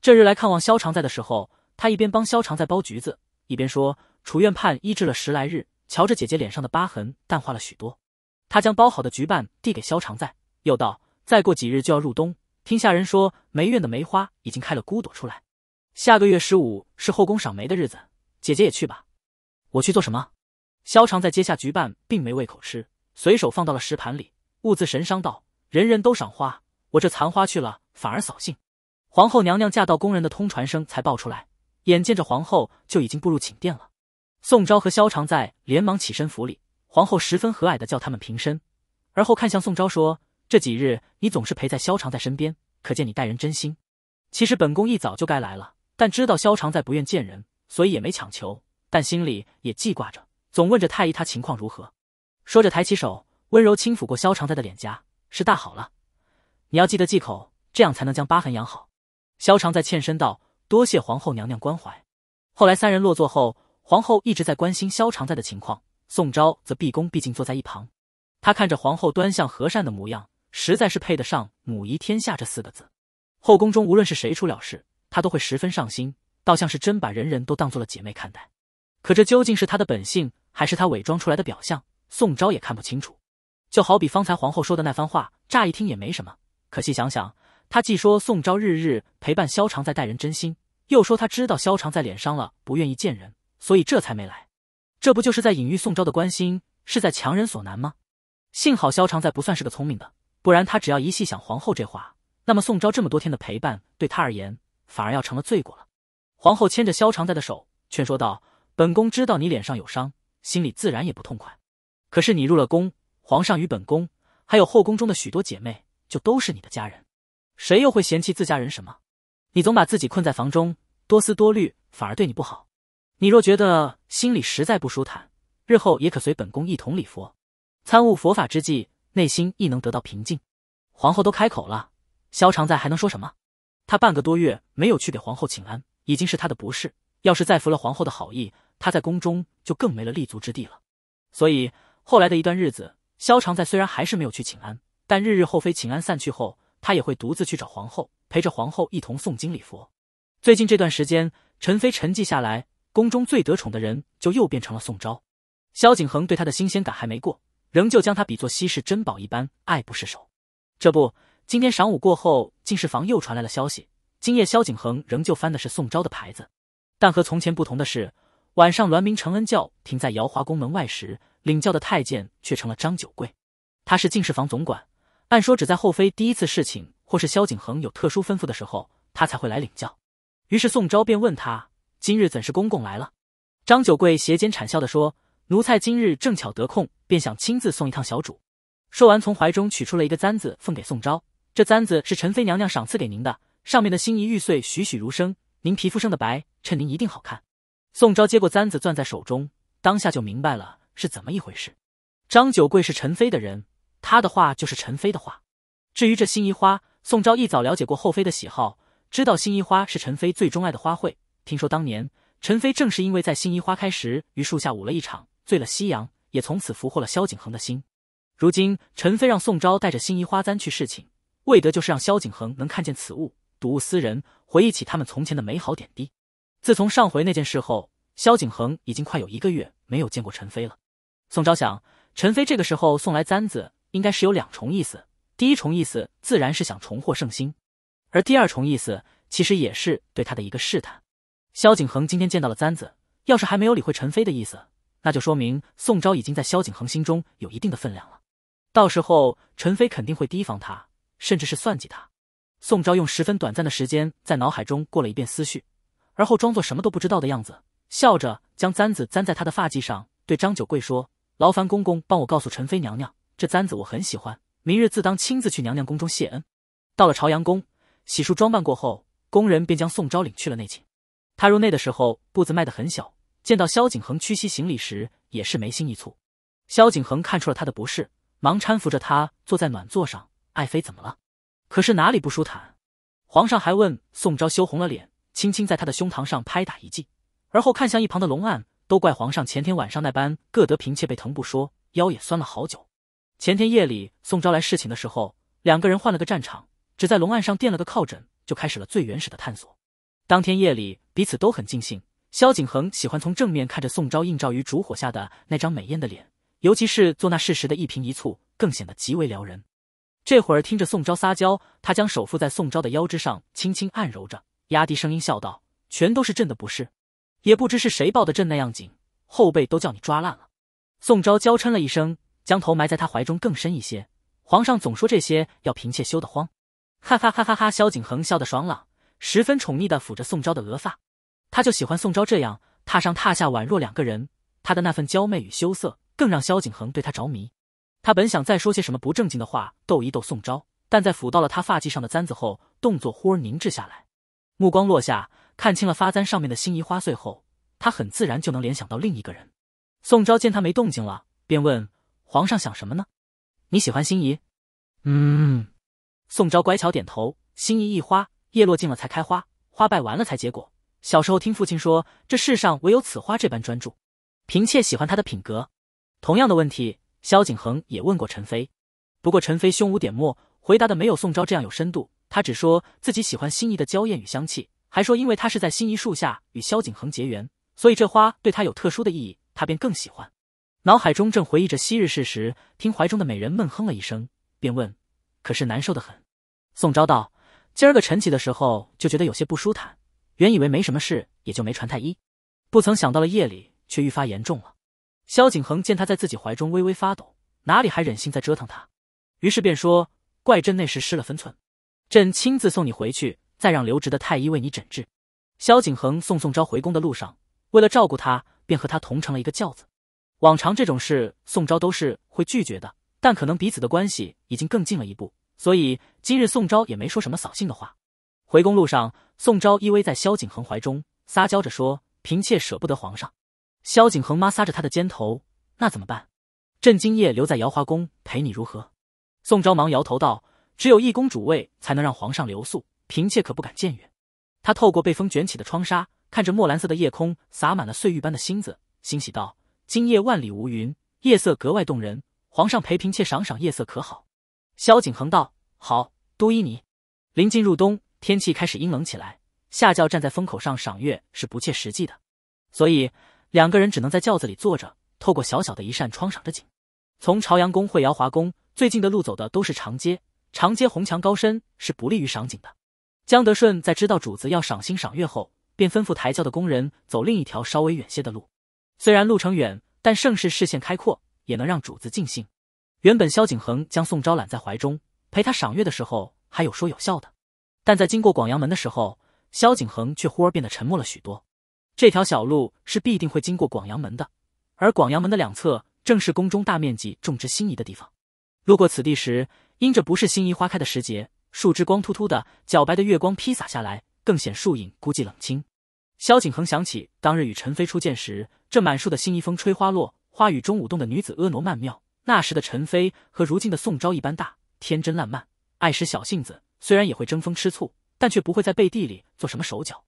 这日来看望萧常在的时候，他一边帮萧常在剥橘子，一边说：“楚院判医治了十来日，瞧着姐姐脸上的疤痕淡化了许多。”他将剥好的橘瓣递给萧常在，又道：“再过几日就要入冬，听下人说梅院的梅花已经开了孤朵出来。”下个月十五是后宫赏梅的日子，姐姐也去吧。我去做什么？萧长在接下局瓣，并没胃口吃，随手放到了食盘里，兀自神伤道：“人人都赏花，我这残花去了，反而扫兴。”皇后娘娘驾到，宫人的通传声才爆出来。眼见着皇后就已经步入寝殿了，宋昭和萧长在连忙起身扶礼。皇后十分和蔼的叫他们平身，而后看向宋昭说：“这几日你总是陪在萧长在身边，可见你待人真心。其实本宫一早就该来了。”但知道萧常在不愿见人，所以也没强求，但心里也记挂着，总问着太医他情况如何。说着，抬起手，温柔轻抚过萧常在的脸颊，是大好了。你要记得忌口，这样才能将疤痕养好。萧常在欠身道：“多谢皇后娘娘关怀。”后来三人落座后，皇后一直在关心萧常在的情况，宋昭则毕恭毕敬坐在一旁。他看着皇后端详和善的模样，实在是配得上“母仪天下”这四个字。后宫中无论是谁出了事。他都会十分上心，倒像是真把人人都当做了姐妹看待。可这究竟是他的本性，还是他伪装出来的表象？宋昭也看不清楚。就好比方才皇后说的那番话，乍一听也没什么，可细想想，她既说宋昭日日陪伴萧常在待人真心，又说她知道萧常在脸伤了，不愿意见人，所以这才没来。这不就是在隐喻宋昭的关心是在强人所难吗？幸好萧常在不算是个聪明的，不然他只要一细想皇后这话，那么宋昭这么多天的陪伴对他而言。反而要成了罪过了。皇后牵着萧常在的手，劝说道：“本宫知道你脸上有伤，心里自然也不痛快。可是你入了宫，皇上与本宫，还有后宫中的许多姐妹，就都是你的家人，谁又会嫌弃自家人什么？你总把自己困在房中，多思多虑，反而对你不好。你若觉得心里实在不舒坦，日后也可随本宫一同礼佛，参悟佛法之际，内心亦能得到平静。皇后都开口了，萧常在还能说什么？”他半个多月没有去给皇后请安，已经是他的不是。要是再服了皇后的好意，他在宫中就更没了立足之地了。所以后来的一段日子，萧常在虽然还是没有去请安，但日日后妃请安散去后，他也会独自去找皇后，陪着皇后一同诵经礼佛。最近这段时间，陈妃沉寂下来，宫中最得宠的人就又变成了宋昭。萧景恒对他的新鲜感还没过，仍旧将他比作稀世珍宝一般爱不释手。这不。今天晌午过后，进士房又传来了消息。今夜萧景恒仍旧翻的是宋昭的牌子，但和从前不同的是，晚上栾明承恩教停在瑶华宫门外时，领教的太监却成了张九贵。他是进士房总管，按说只在后妃第一次侍寝或是萧景恒有特殊吩咐的时候，他才会来领教。于是宋昭便问他：“今日怎是公公来了？”张九贵斜肩谄笑的说：“奴才今日正巧得空，便想亲自送一趟小主。”说完，从怀中取出了一个簪子，奉给宋昭。这簪子是陈妃娘娘赏赐给您的，上面的辛夷玉碎栩栩如生。您皮肤生的白，衬您一定好看。宋昭接过簪子，攥在手中，当下就明白了是怎么一回事。张九贵是陈妃的人，他的话就是陈妃的话。至于这辛夷花，宋昭一早了解过后妃的喜好，知道辛夷花是陈妃最钟爱的花卉。听说当年陈妃正是因为在辛夷花开时于树下舞了一场，醉了夕阳，也从此俘获了萧景恒的心。如今陈妃让宋昭带着辛夷花簪去侍寝。为的，就是让萧景恒能看见此物，睹物思人，回忆起他们从前的美好点滴。自从上回那件事后，萧景恒已经快有一个月没有见过陈飞了。宋昭想，陈飞这个时候送来簪子，应该是有两重意思。第一重意思，自然是想重获圣心；而第二重意思，其实也是对他的一个试探。萧景恒今天见到了簪子，要是还没有理会陈飞的意思，那就说明宋昭已经在萧景恒心中有一定的分量了。到时候，陈飞肯定会提防他。甚至是算计他。宋昭用十分短暂的时间在脑海中过了一遍思绪，而后装作什么都不知道的样子，笑着将簪子簪在他的发髻上，对张九贵说：“劳烦公公帮我告诉陈妃娘娘，这簪子我很喜欢，明日自当亲自去娘娘宫中谢恩。”到了朝阳宫，洗漱装扮过后，宫人便将宋昭领去了内寝。他入内的时候步子迈得很小，见到萧景恒屈膝行礼时，也是眉心一蹙。萧景恒看出了他的不适，忙搀扶着他坐在暖座上。爱妃怎么了？可是哪里不舒坦？皇上还问。宋昭羞红了脸，轻轻在他的胸膛上拍打一记，而后看向一旁的龙案。都怪皇上前天晚上那般各得嫔妾被疼不说，腰也酸了好久。前天夜里，宋昭来侍寝的时候，两个人换了个战场，只在龙案上垫了个靠枕，就开始了最原始的探索。当天夜里，彼此都很尽兴。萧景恒喜欢从正面看着宋昭映照于烛火下的那张美艳的脸，尤其是做那事时的一颦一蹙，更显得极为撩人。这会儿听着宋昭撒娇，他将手附在宋昭的腰肢上，轻轻按揉着，压低声音笑道：“全都是朕的不是，也不知是谁抱的朕那样紧，后背都叫你抓烂了。”宋昭娇嗔了一声，将头埋在他怀中更深一些。皇上总说这些要嫔妾羞得慌，哈哈哈哈哈！萧景恒笑得爽朗，十分宠溺地抚着宋昭的额发，他就喜欢宋昭这样，榻上榻下宛若两个人，他的那份娇媚与羞涩，更让萧景恒对他着迷。他本想再说些什么不正经的话逗一逗宋昭，但在抚到了他发髻上的簪子后，动作忽而凝滞下来，目光落下，看清了发簪上面的心仪花穗后，他很自然就能联想到另一个人。宋昭见他没动静了，便问：“皇上想什么呢？你喜欢心仪？”“嗯。”宋昭乖巧点头。心仪一花，叶落尽了才开花，花败完了才结果。小时候听父亲说，这世上唯有此花这般专注。嫔妾喜欢他的品格。同样的问题。萧景恒也问过陈飞，不过陈飞胸无点墨，回答的没有宋昭这样有深度。他只说自己喜欢心仪的娇艳与香气，还说因为他是在心仪树下与萧景恒结缘，所以这花对他有特殊的意义，他便更喜欢。脑海中正回忆着昔日事时，听怀中的美人闷哼了一声，便问：“可是难受的很？”宋昭道：“今儿个晨起的时候就觉得有些不舒坦，原以为没什么事，也就没传太医，不曾想到了夜里却愈发严重了。”萧景恒见他在自己怀中微微发抖，哪里还忍心再折腾他？于是便说：“怪朕那时失了分寸，朕亲自送你回去，再让留职的太医为你诊治。”萧景恒送宋昭回宫的路上，为了照顾他，便和他同乘了一个轿子。往常这种事，宋昭都是会拒绝的，但可能彼此的关系已经更近了一步，所以今日宋昭也没说什么扫兴的话。回宫路上，宋昭依偎在萧景恒怀中，撒娇着说：“嫔妾舍不得皇上。”萧景恒抹挲着他的肩头，那怎么办？朕今夜留在瑶华宫陪你如何？宋昭忙摇头道：“只有一宫主位才能让皇上留宿，嫔妾可不敢僭越。”他透过被风卷起的窗纱，看着墨蓝色的夜空，洒满了碎玉般的星子，欣喜道：“今夜万里无云，夜色格外动人。皇上陪嫔妾赏赏夜色，可好？”萧景恒道：“好，都依你。”临近入冬，天气开始阴冷起来，下轿站在风口上赏月是不切实际的，所以。两个人只能在轿子里坐着，透过小小的一扇窗赏着景。从朝阳宫会瑶华宫，最近的路走的都是长街，长街红墙高深，是不利于赏景的。江德顺在知道主子要赏星赏月后，便吩咐抬轿的工人走另一条稍微远些的路。虽然路程远，但盛世视线开阔，也能让主子尽兴。原本萧景恒将宋昭揽在怀中，陪他赏月的时候还有说有笑的，但在经过广阳门的时候，萧景恒却忽而变得沉默了许多。这条小路是必定会经过广阳门的，而广阳门的两侧正是宫中大面积种植心仪的地方。路过此地时，因这不是心仪花开的时节，树枝光秃秃的，皎白的月光披洒下来，更显树影孤寂冷清。萧景恒想起当日与陈飞初见时，这满树的新衣风吹花落，花雨中舞动的女子婀娜曼妙。那时的陈飞和如今的宋昭一般大，天真烂漫，爱使小性子，虽然也会争风吃醋，但却不会在背地里做什么手脚。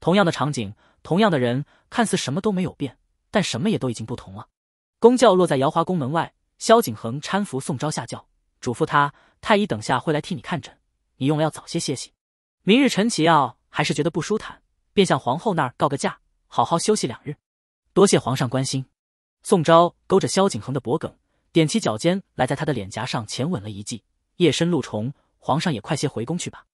同样的场景。同样的人，看似什么都没有变，但什么也都已经不同了。宫轿落在瑶华宫门外，萧景恒搀扶宋昭下轿，嘱咐他：“太医等下会来替你看诊，你用了要早些歇息。明日陈其要还是觉得不舒坦，便向皇后那儿告个假，好好休息两日。”多谢皇上关心。宋昭勾着萧景恒的脖梗，踮起脚尖来，在他的脸颊上浅吻了一记。夜深露重，皇上也快些回宫去吧。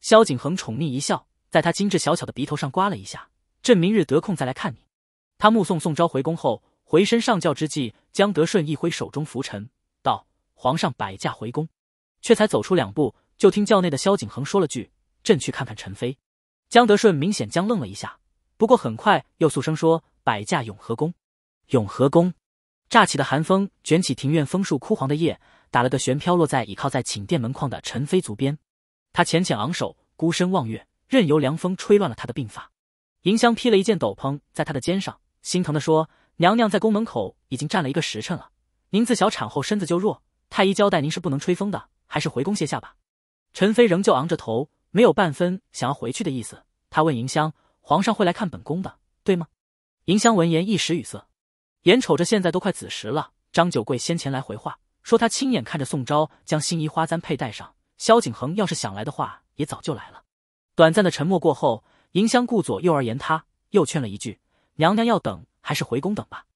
萧景恒宠溺一笑，在他精致小巧的鼻头上刮了一下。朕明日得空再来看你。他目送宋昭回宫后，回身上轿之际，江德顺一挥手中拂尘，道：“皇上摆驾回宫。”却才走出两步，就听轿内的萧景恒说了句：“朕去看看陈妃。”江德顺明显僵愣了一下，不过很快又诉声说：“摆驾永和宫。”永和宫，乍起的寒风卷起庭院枫树枯黄的叶，打了个旋飘落在倚靠在寝殿门框的陈妃足边。他浅浅昂首，孤身望月，任由凉风吹乱了她的鬓发。银香披了一件斗篷在她的肩上，心疼的说：“娘娘在宫门口已经站了一个时辰了。您自小产后身子就弱，太医交代您是不能吹风的，还是回宫歇下吧。”陈妃仍旧昂着头，没有半分想要回去的意思。她问银香：“皇上会来看本宫的，对吗？”银香闻言一时语塞，眼瞅着现在都快子时了，张九贵先前来回话，说他亲眼看着宋昭将心仪花簪佩戴上。萧景恒要是想来的话，也早就来了。短暂的沉默过后。银香顾左右而言他，又劝了一句：“娘娘要等，还是回宫等吧。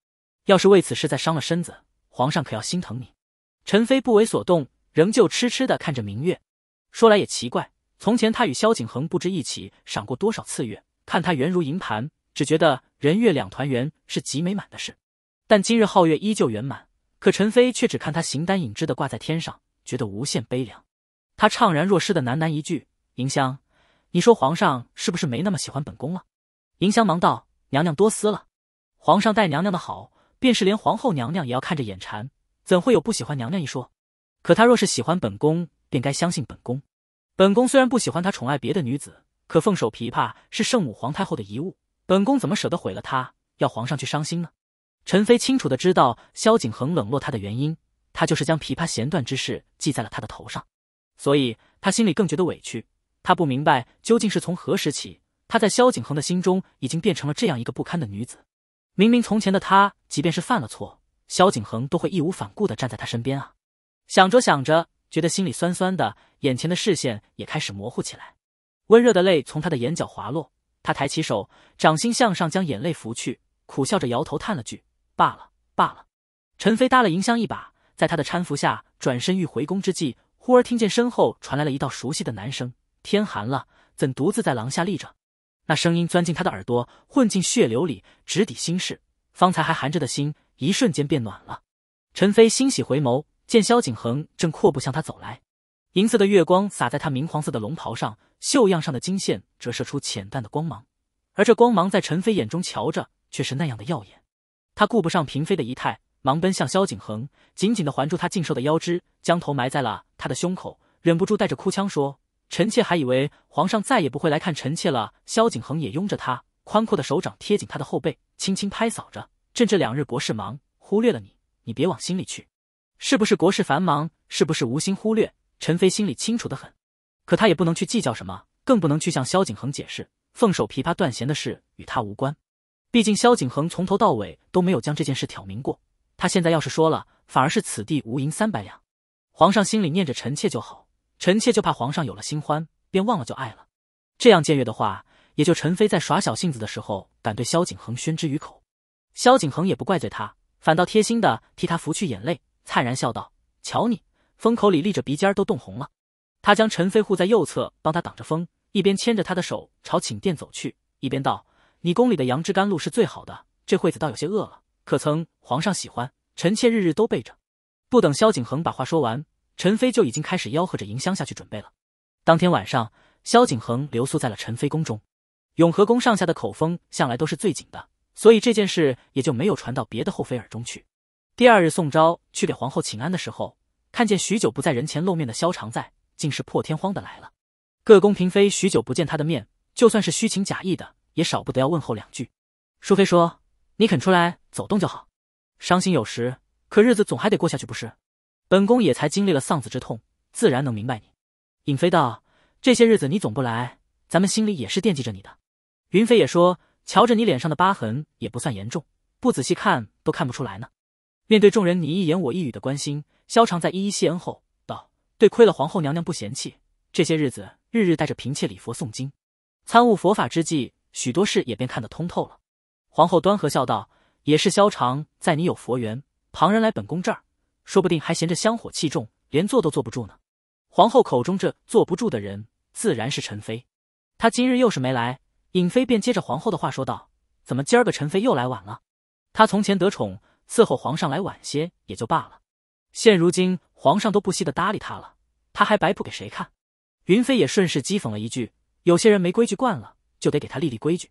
要是为此事再伤了身子，皇上可要心疼你。”陈妃不为所动，仍旧痴痴地看着明月。说来也奇怪，从前她与萧景恒不知一起赏过多少次月，看他圆如银盘，只觉得人月两团圆是极美满的事。但今日皓月依旧圆满，可陈妃却只看他形单影只地挂在天上，觉得无限悲凉。她怅然若失的喃喃一句：“银香。”你说皇上是不是没那么喜欢本宫了？银香忙道：“娘娘多思了，皇上待娘娘的好，便是连皇后娘娘也要看着眼馋，怎会有不喜欢娘娘一说？可他若是喜欢本宫，便该相信本宫。本宫虽然不喜欢他宠爱别的女子，可凤首琵琶是圣母皇太后的遗物，本宫怎么舍得毁了她，要皇上去伤心呢？”陈妃清楚的知道萧景恒冷落她的原因，她就是将琵琶弦断之事记在了他的头上，所以她心里更觉得委屈。他不明白究竟是从何时起，他在萧景恒的心中已经变成了这样一个不堪的女子。明明从前的他，即便是犯了错，萧景恒都会义无反顾的站在他身边啊。想着想着，觉得心里酸酸的，眼前的视线也开始模糊起来。温热的泪从他的眼角滑落，他抬起手，掌心向上，将眼泪拂去，苦笑着摇头，叹了句：“罢了罢了。”陈飞搭了银香一把，在他的搀扶下转身欲回宫之际，忽而听见身后传来了一道熟悉的男声。天寒了，怎独自在廊下立着？那声音钻进他的耳朵，混进血流里，直抵心事。方才还寒着的心，一瞬间变暖了。陈飞欣喜回眸，见萧景恒正阔步向他走来。银色的月光洒在他明黄色的龙袍上，绣样上的金线折射出浅淡的光芒，而这光芒在陈飞眼中瞧着却是那样的耀眼。他顾不上嫔妃的仪态，忙奔向萧景恒，紧紧地环住他劲瘦的腰肢，将头埋在了他的胸口，忍不住带着哭腔说。臣妾还以为皇上再也不会来看臣妾了。萧景恒也拥着她，宽阔的手掌贴紧她的后背，轻轻拍扫着。朕这两日国事忙，忽略了你，你别往心里去，是不是？国事繁忙，是不是无心忽略？陈妃心里清楚的很，可她也不能去计较什么，更不能去向萧景恒解释凤首琵琶断弦的事与他无关。毕竟萧景恒从头到尾都没有将这件事挑明过，他现在要是说了，反而是此地无银三百两。皇上心里念着臣妾就好。臣妾就怕皇上有了新欢，便忘了旧爱了。这样僭越的话，也就陈妃在耍小性子的时候敢对萧景恒宣之于口。萧景恒也不怪罪他，反倒贴心的替他拂去眼泪，灿然笑道：“瞧你，风口里立着鼻尖都冻红了。”他将陈妃护在右侧，帮他挡着风，一边牵着她的手朝寝殿走去，一边道：“你宫里的杨枝甘露是最好的，这会子倒有些饿了，可曾皇上喜欢？臣妾日日都备着。”不等萧景恒把话说完。陈妃就已经开始吆喝着迎香下去准备了。当天晚上，萧景恒留宿在了陈妃宫中。永和宫上下的口风向来都是最紧的，所以这件事也就没有传到别的后妃耳中去。第二日，宋昭去给皇后请安的时候，看见许久不在人前露面的萧常在，竟是破天荒的来了。各宫嫔妃许久不见他的面，就算是虚情假意的，也少不得要问候两句。淑妃说：“你肯出来走动就好，伤心有时，可日子总还得过下去，不是？”本宫也才经历了丧子之痛，自然能明白你。尹妃道：“这些日子你总不来，咱们心里也是惦记着你的。”云飞也说：“瞧着你脸上的疤痕也不算严重，不仔细看都看不出来呢。”面对众人你一言我一语的关心，萧常在一一谢恩后道：“对，亏了皇后娘娘不嫌弃，这些日子日日带着嫔妾礼佛诵经，参悟佛法之际，许多事也便看得通透了。”皇后端和笑道：“也是萧常在你有佛缘，旁人来本宫这儿。”说不定还嫌着香火气重，连坐都坐不住呢。皇后口中这坐不住的人，自然是陈妃。她今日又是没来，尹妃便接着皇后的话说道：“怎么今儿个陈妃又来晚了？她从前得宠，伺候皇上来晚些也就罢了，现如今皇上都不惜得搭理她了，她还摆谱给谁看？”云妃也顺势讥讽了一句：“有些人没规矩惯了，就得给他立立规矩。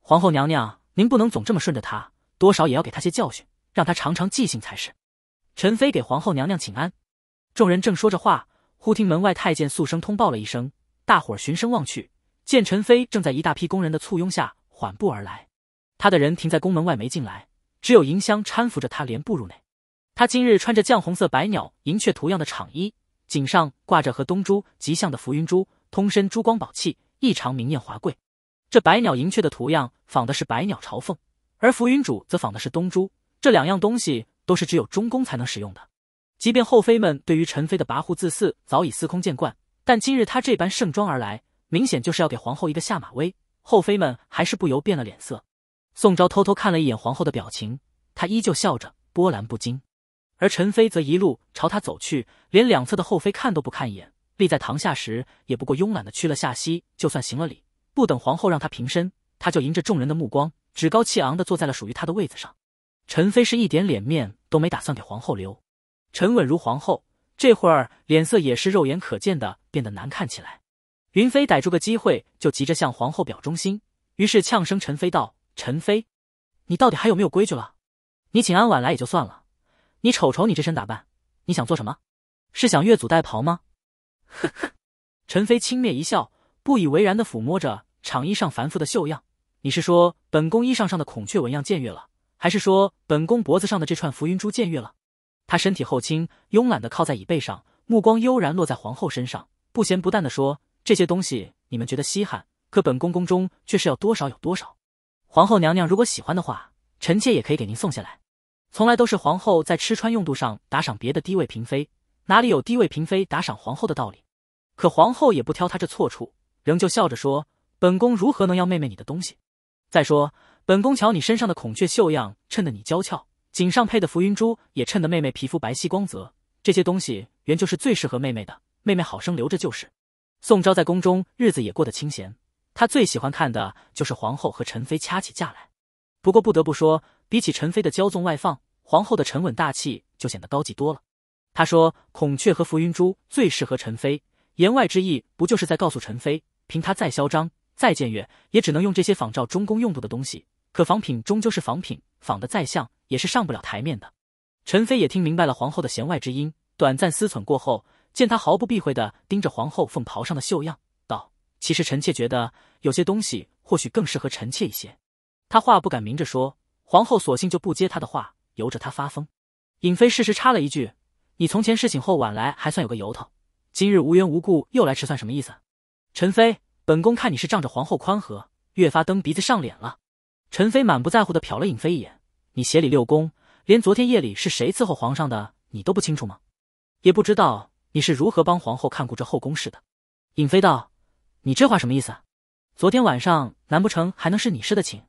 皇后娘娘，您不能总这么顺着她，多少也要给她些教训，让她长长记性才是。”陈妃给皇后娘娘请安，众人正说着话，忽听门外太监肃声通报了一声，大伙儿循声望去，见陈妃正在一大批工人的簇拥下缓步而来。他的人停在宫门外没进来，只有银香搀扶着他连步入内。他今日穿着绛红色百鸟银雀图样的氅衣，颈上挂着和东珠极像的浮云珠，通身珠光宝气，异常明艳华贵。这百鸟银雀的图样仿的是百鸟朝凤，而浮云主则仿的是东珠，这两样东西。都是只有中宫才能使用的。即便后妃们对于陈妃的跋扈自私早已司空见惯，但今日她这般盛装而来，明显就是要给皇后一个下马威。后妃们还是不由变了脸色。宋昭偷偷看了一眼皇后的表情，她依旧笑着，波澜不惊。而陈妃则一路朝他走去，连两侧的后妃看都不看一眼，立在堂下时，也不过慵懒的屈了下膝，就算行了礼，不等皇后让她平身，他就迎着众人的目光，趾高气昂的坐在了属于他的位子上。陈妃是一点脸面都没打算给皇后留，沉稳如皇后，这会儿脸色也是肉眼可见的变得难看起来。云飞逮住个机会就急着向皇后表忠心，于是呛声陈妃道：“陈妃，你到底还有没有规矩了？你请安晚来也就算了，你瞅瞅你这身打扮，你想做什么？是想越俎代庖吗？”呵呵，陈妃轻蔑一笑，不以为然的抚摸着长衣上繁复的绣样：“你是说本宫衣裳上的孔雀纹样僭越了？”还是说，本宫脖子上的这串浮云珠见月了？他身体后倾，慵懒的靠在椅背上，目光悠然落在皇后身上，不咸不淡的说：“这些东西你们觉得稀罕，可本宫宫中却是要多少有多少。皇后娘娘如果喜欢的话，臣妾也可以给您送下来。从来都是皇后在吃穿用度上打赏别的低位嫔妃，哪里有低位嫔妃打赏皇后的道理？可皇后也不挑他这错处，仍旧笑着说：本宫如何能要妹妹你的东西？再说。”本宫瞧你身上的孔雀绣样，衬得你娇俏；颈上配的浮云珠，也衬得妹妹皮肤白皙光泽。这些东西原就是最适合妹妹的，妹妹好生留着就是。宋昭在宫中日子也过得清闲，他最喜欢看的就是皇后和陈妃掐起架来。不过不得不说，比起陈妃的骄纵外放，皇后的沉稳大气就显得高级多了。他说孔雀和浮云珠最适合陈妃，言外之意不就是在告诉陈妃，凭她再嚣张、再僭越，也只能用这些仿照中宫用度的东西。可仿品终究是仿品，仿的再像也是上不了台面的。陈妃也听明白了皇后的弦外之音，短暂思忖过后，见他毫不避讳地盯着皇后凤袍上的绣样，道：“其实臣妾觉得有些东西或许更适合臣妾一些。”他话不敢明着说，皇后索性就不接他的话，由着他发疯。尹妃适时插了一句：“你从前侍寝后晚来还算有个由头，今日无缘无故又来迟，算什么意思？”陈妃，本宫看你是仗着皇后宽和，越发蹬鼻子上脸了。陈妃满不在乎的瞟了尹妃一眼：“你协理六宫，连昨天夜里是谁伺候皇上的你都不清楚吗？也不知道你是如何帮皇后看顾这后宫事的。”尹妃道：“你这话什么意思？昨天晚上，难不成还能是你侍的寝？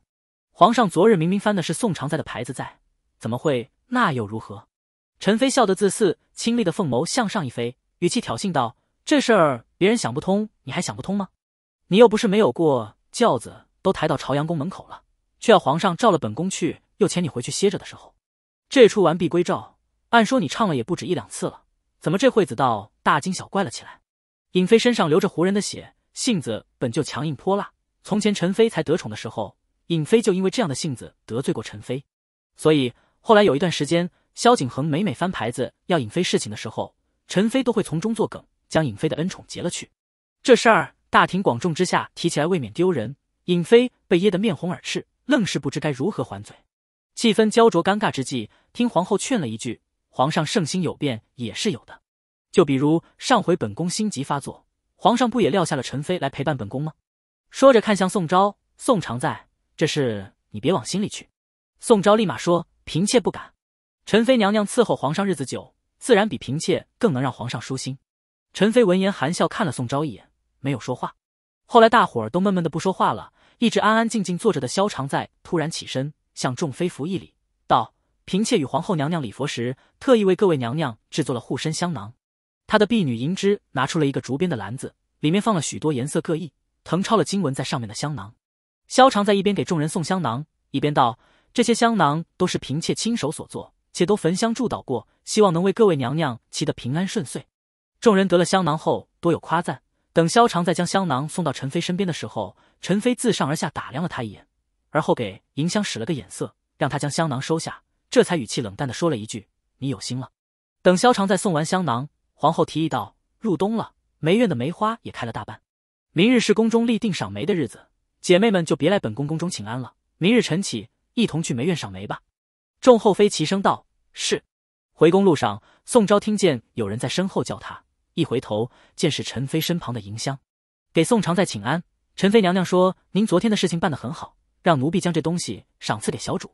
皇上昨日明明翻的是宋常在的牌子，在，怎么会？那又如何？”陈妃笑得自肆，清丽的凤眸向上一飞，语气挑衅道：“这事儿别人想不通，你还想不通吗？你又不是没有过轿子，都抬到朝阳宫门口了。”却要皇上召了本宫去，又遣你回去歇着的时候，这出完璧归赵，按说你唱了也不止一两次了，怎么这会子倒大惊小怪了起来？尹妃身上流着胡人的血，性子本就强硬泼辣。从前陈妃才得宠的时候，尹妃就因为这样的性子得罪过陈妃，所以后来有一段时间，萧景恒每每翻牌子要尹妃侍寝的时候，陈妃都会从中作梗，将尹妃的恩宠截了去。这事儿大庭广众之下提起来，未免丢人。尹妃被噎得面红耳赤。愣是不知该如何还嘴，气氛焦灼尴尬之际，听皇后劝了一句：“皇上圣心有变也是有的，就比如上回本宫心急发作，皇上不也撂下了陈妃来陪伴本宫吗？”说着看向宋昭：“宋常在，这事你别往心里去。”宋昭立马说：“嫔妾不敢。陈妃娘娘伺候皇上日子久，自然比嫔妾更能让皇上舒心。”陈妃闻言含笑看了宋昭一眼，没有说话。后来大伙儿都闷闷的不说话了。一直安安静静坐着的萧常在突然起身，向众妃服一礼，道：“嫔妾与皇后娘娘礼佛时，特意为各位娘娘制作了护身香囊。”她的婢女银枝拿出了一个竹编的篮子，里面放了许多颜色各异、誊抄了经文在上面的香囊。萧常在一边给众人送香囊，一边道：“这些香囊都是嫔妾亲手所做，且都焚香祝祷过，希望能为各位娘娘祈得平安顺遂。”众人得了香囊后，多有夸赞。等萧常在将香囊送到陈妃身边的时候，陈妃自上而下打量了他一眼，而后给银香使了个眼色，让他将香囊收下，这才语气冷淡地说了一句：“你有心了。”等萧常在送完香囊，皇后提议道：“入冬了，梅院的梅花也开了大半，明日是宫中立定赏梅的日子，姐妹们就别来本宫宫中请安了，明日晨起一同去梅院赏梅吧。”众后妃齐声道：“是。”回宫路上，宋昭听见有人在身后叫他。一回头，见是陈妃身旁的迎香，给宋常在请安。陈妃娘娘说：“您昨天的事情办得很好，让奴婢将这东西赏赐给小主。”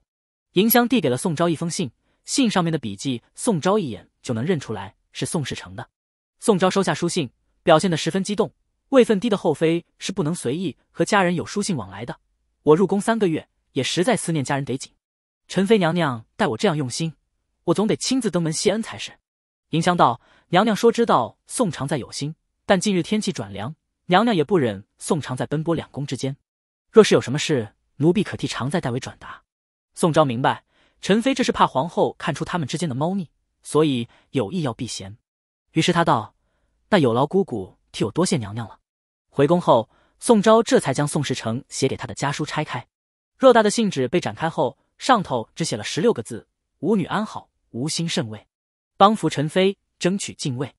迎香递给了宋昭一封信，信上面的笔迹，宋昭一眼就能认出来是宋世成的。宋昭收下书信，表现得十分激动。位分低的后妃是不能随意和家人有书信往来的。我入宫三个月，也实在思念家人得紧。陈妃娘娘待我这样用心，我总得亲自登门谢恩才是。迎香道。娘娘说：“知道宋常在有心，但近日天气转凉，娘娘也不忍宋常在奔波两宫之间。若是有什么事，奴婢可替常在代为转达。”宋昭明白，陈妃这是怕皇后看出他们之间的猫腻，所以有意要避嫌。于是他道：“那有劳姑姑替我多谢娘娘了。”回宫后，宋昭这才将宋世成写给他的家书拆开。偌大的信纸被展开后，上头只写了十六个字：“吾女安好，无心甚慰，帮扶陈妃。”争取晋位，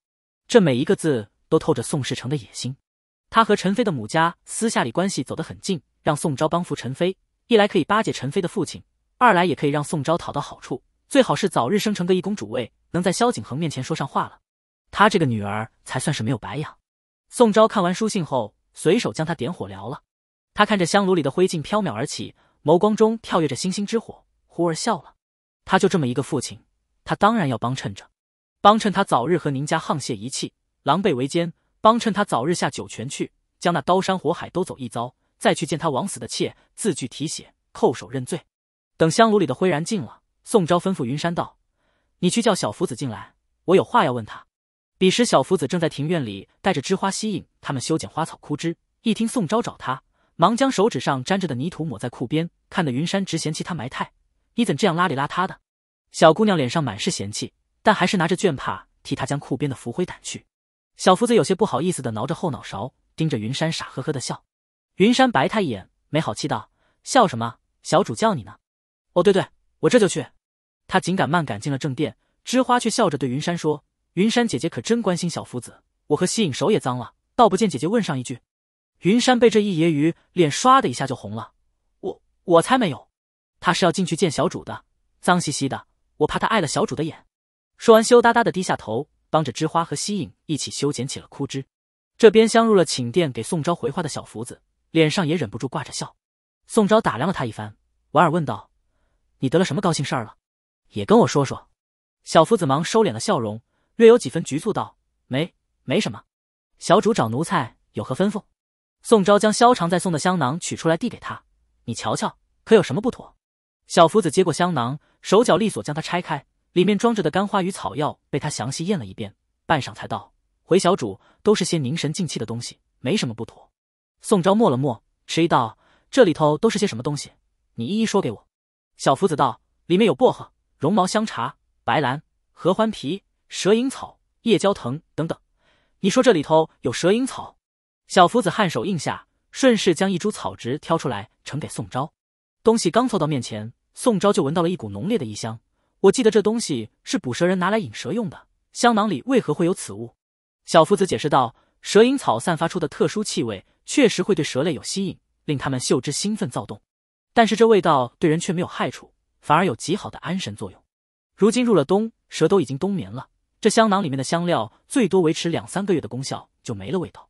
这每一个字都透着宋世成的野心。他和陈飞的母家私下里关系走得很近，让宋昭帮扶陈飞，一来可以巴结陈飞的父亲，二来也可以让宋昭讨到好处。最好是早日升成个一公主位，能在萧景恒面前说上话了。他这个女儿才算是没有白养。宋昭看完书信后，随手将他点火燎了。他看着香炉里的灰烬飘渺而起，眸光中跳跃着星星之火，忽而笑了。他就这么一个父亲，他当然要帮衬着。帮衬他早日和宁家沆瀣一气，狼狈为奸；帮衬他早日下九泉去，将那刀山火海都走一遭，再去见他枉死的妾，字句提血，叩首认罪。等香炉里的灰燃尽了，宋昭吩咐云山道：“你去叫小福子进来，我有话要问他。”彼时小福子正在庭院里带着枝花吸引他们修剪花草枯枝，一听宋昭找他，忙将手指上沾着的泥土抹在裤边，看得云山直嫌弃他埋汰，你怎这样邋里邋遢的？小姑娘脸上满是嫌弃。但还是拿着绢帕替他将裤边的浮灰掸去。小福子有些不好意思的挠着后脑勺，盯着云山傻呵呵的笑。云山白他一眼，没好气道：“笑什么？小主叫你呢。”“哦，对对，我这就去。”他紧赶慢赶进了正殿。知花却笑着对云山说：“云山姐姐可真关心小福子，我和西影手也脏了，倒不见姐姐问上一句。”云山被这一揶揄，脸唰的一下就红了。“我我才没有，他是要进去见小主的，脏兮兮的，我怕他碍了小主的眼。”说完，羞答答的低下头，帮着枝花和夕影一起修剪起了枯枝。这边相入了寝殿给宋昭回话的小福子，脸上也忍不住挂着笑。宋昭打量了他一番，莞尔问道：“你得了什么高兴事儿了？也跟我说说。”小福子忙收敛了笑容，略有几分局促道：“没，没什么。小主找奴才有何吩咐？”宋昭将萧长在送的香囊取出来递给他：“你瞧瞧，可有什么不妥？”小福子接过香囊，手脚利索将它拆开。里面装着的干花与草药被他详细验了一遍，半晌才道：“回小主，都是些凝神静气的东西，没什么不妥。”宋昭默了默，迟疑道：“这里头都是些什么东西？你一一说给我。”小福子道：“里面有薄荷、绒毛香茶、白兰、合欢皮、蛇影草、夜交藤等等。”你说这里头有蛇影草？小福子颔首应下，顺势将一株草植挑出来呈给宋昭。东西刚凑到面前，宋昭就闻到了一股浓烈的异香。我记得这东西是捕蛇人拿来引蛇用的，香囊里为何会有此物？小夫子解释道：“蛇影草散发出的特殊气味，确实会对蛇类有吸引，令它们嗅之兴奋躁动。但是这味道对人却没有害处，反而有极好的安神作用。如今入了冬，蛇都已经冬眠了，这香囊里面的香料最多维持两三个月的功效就没了味道。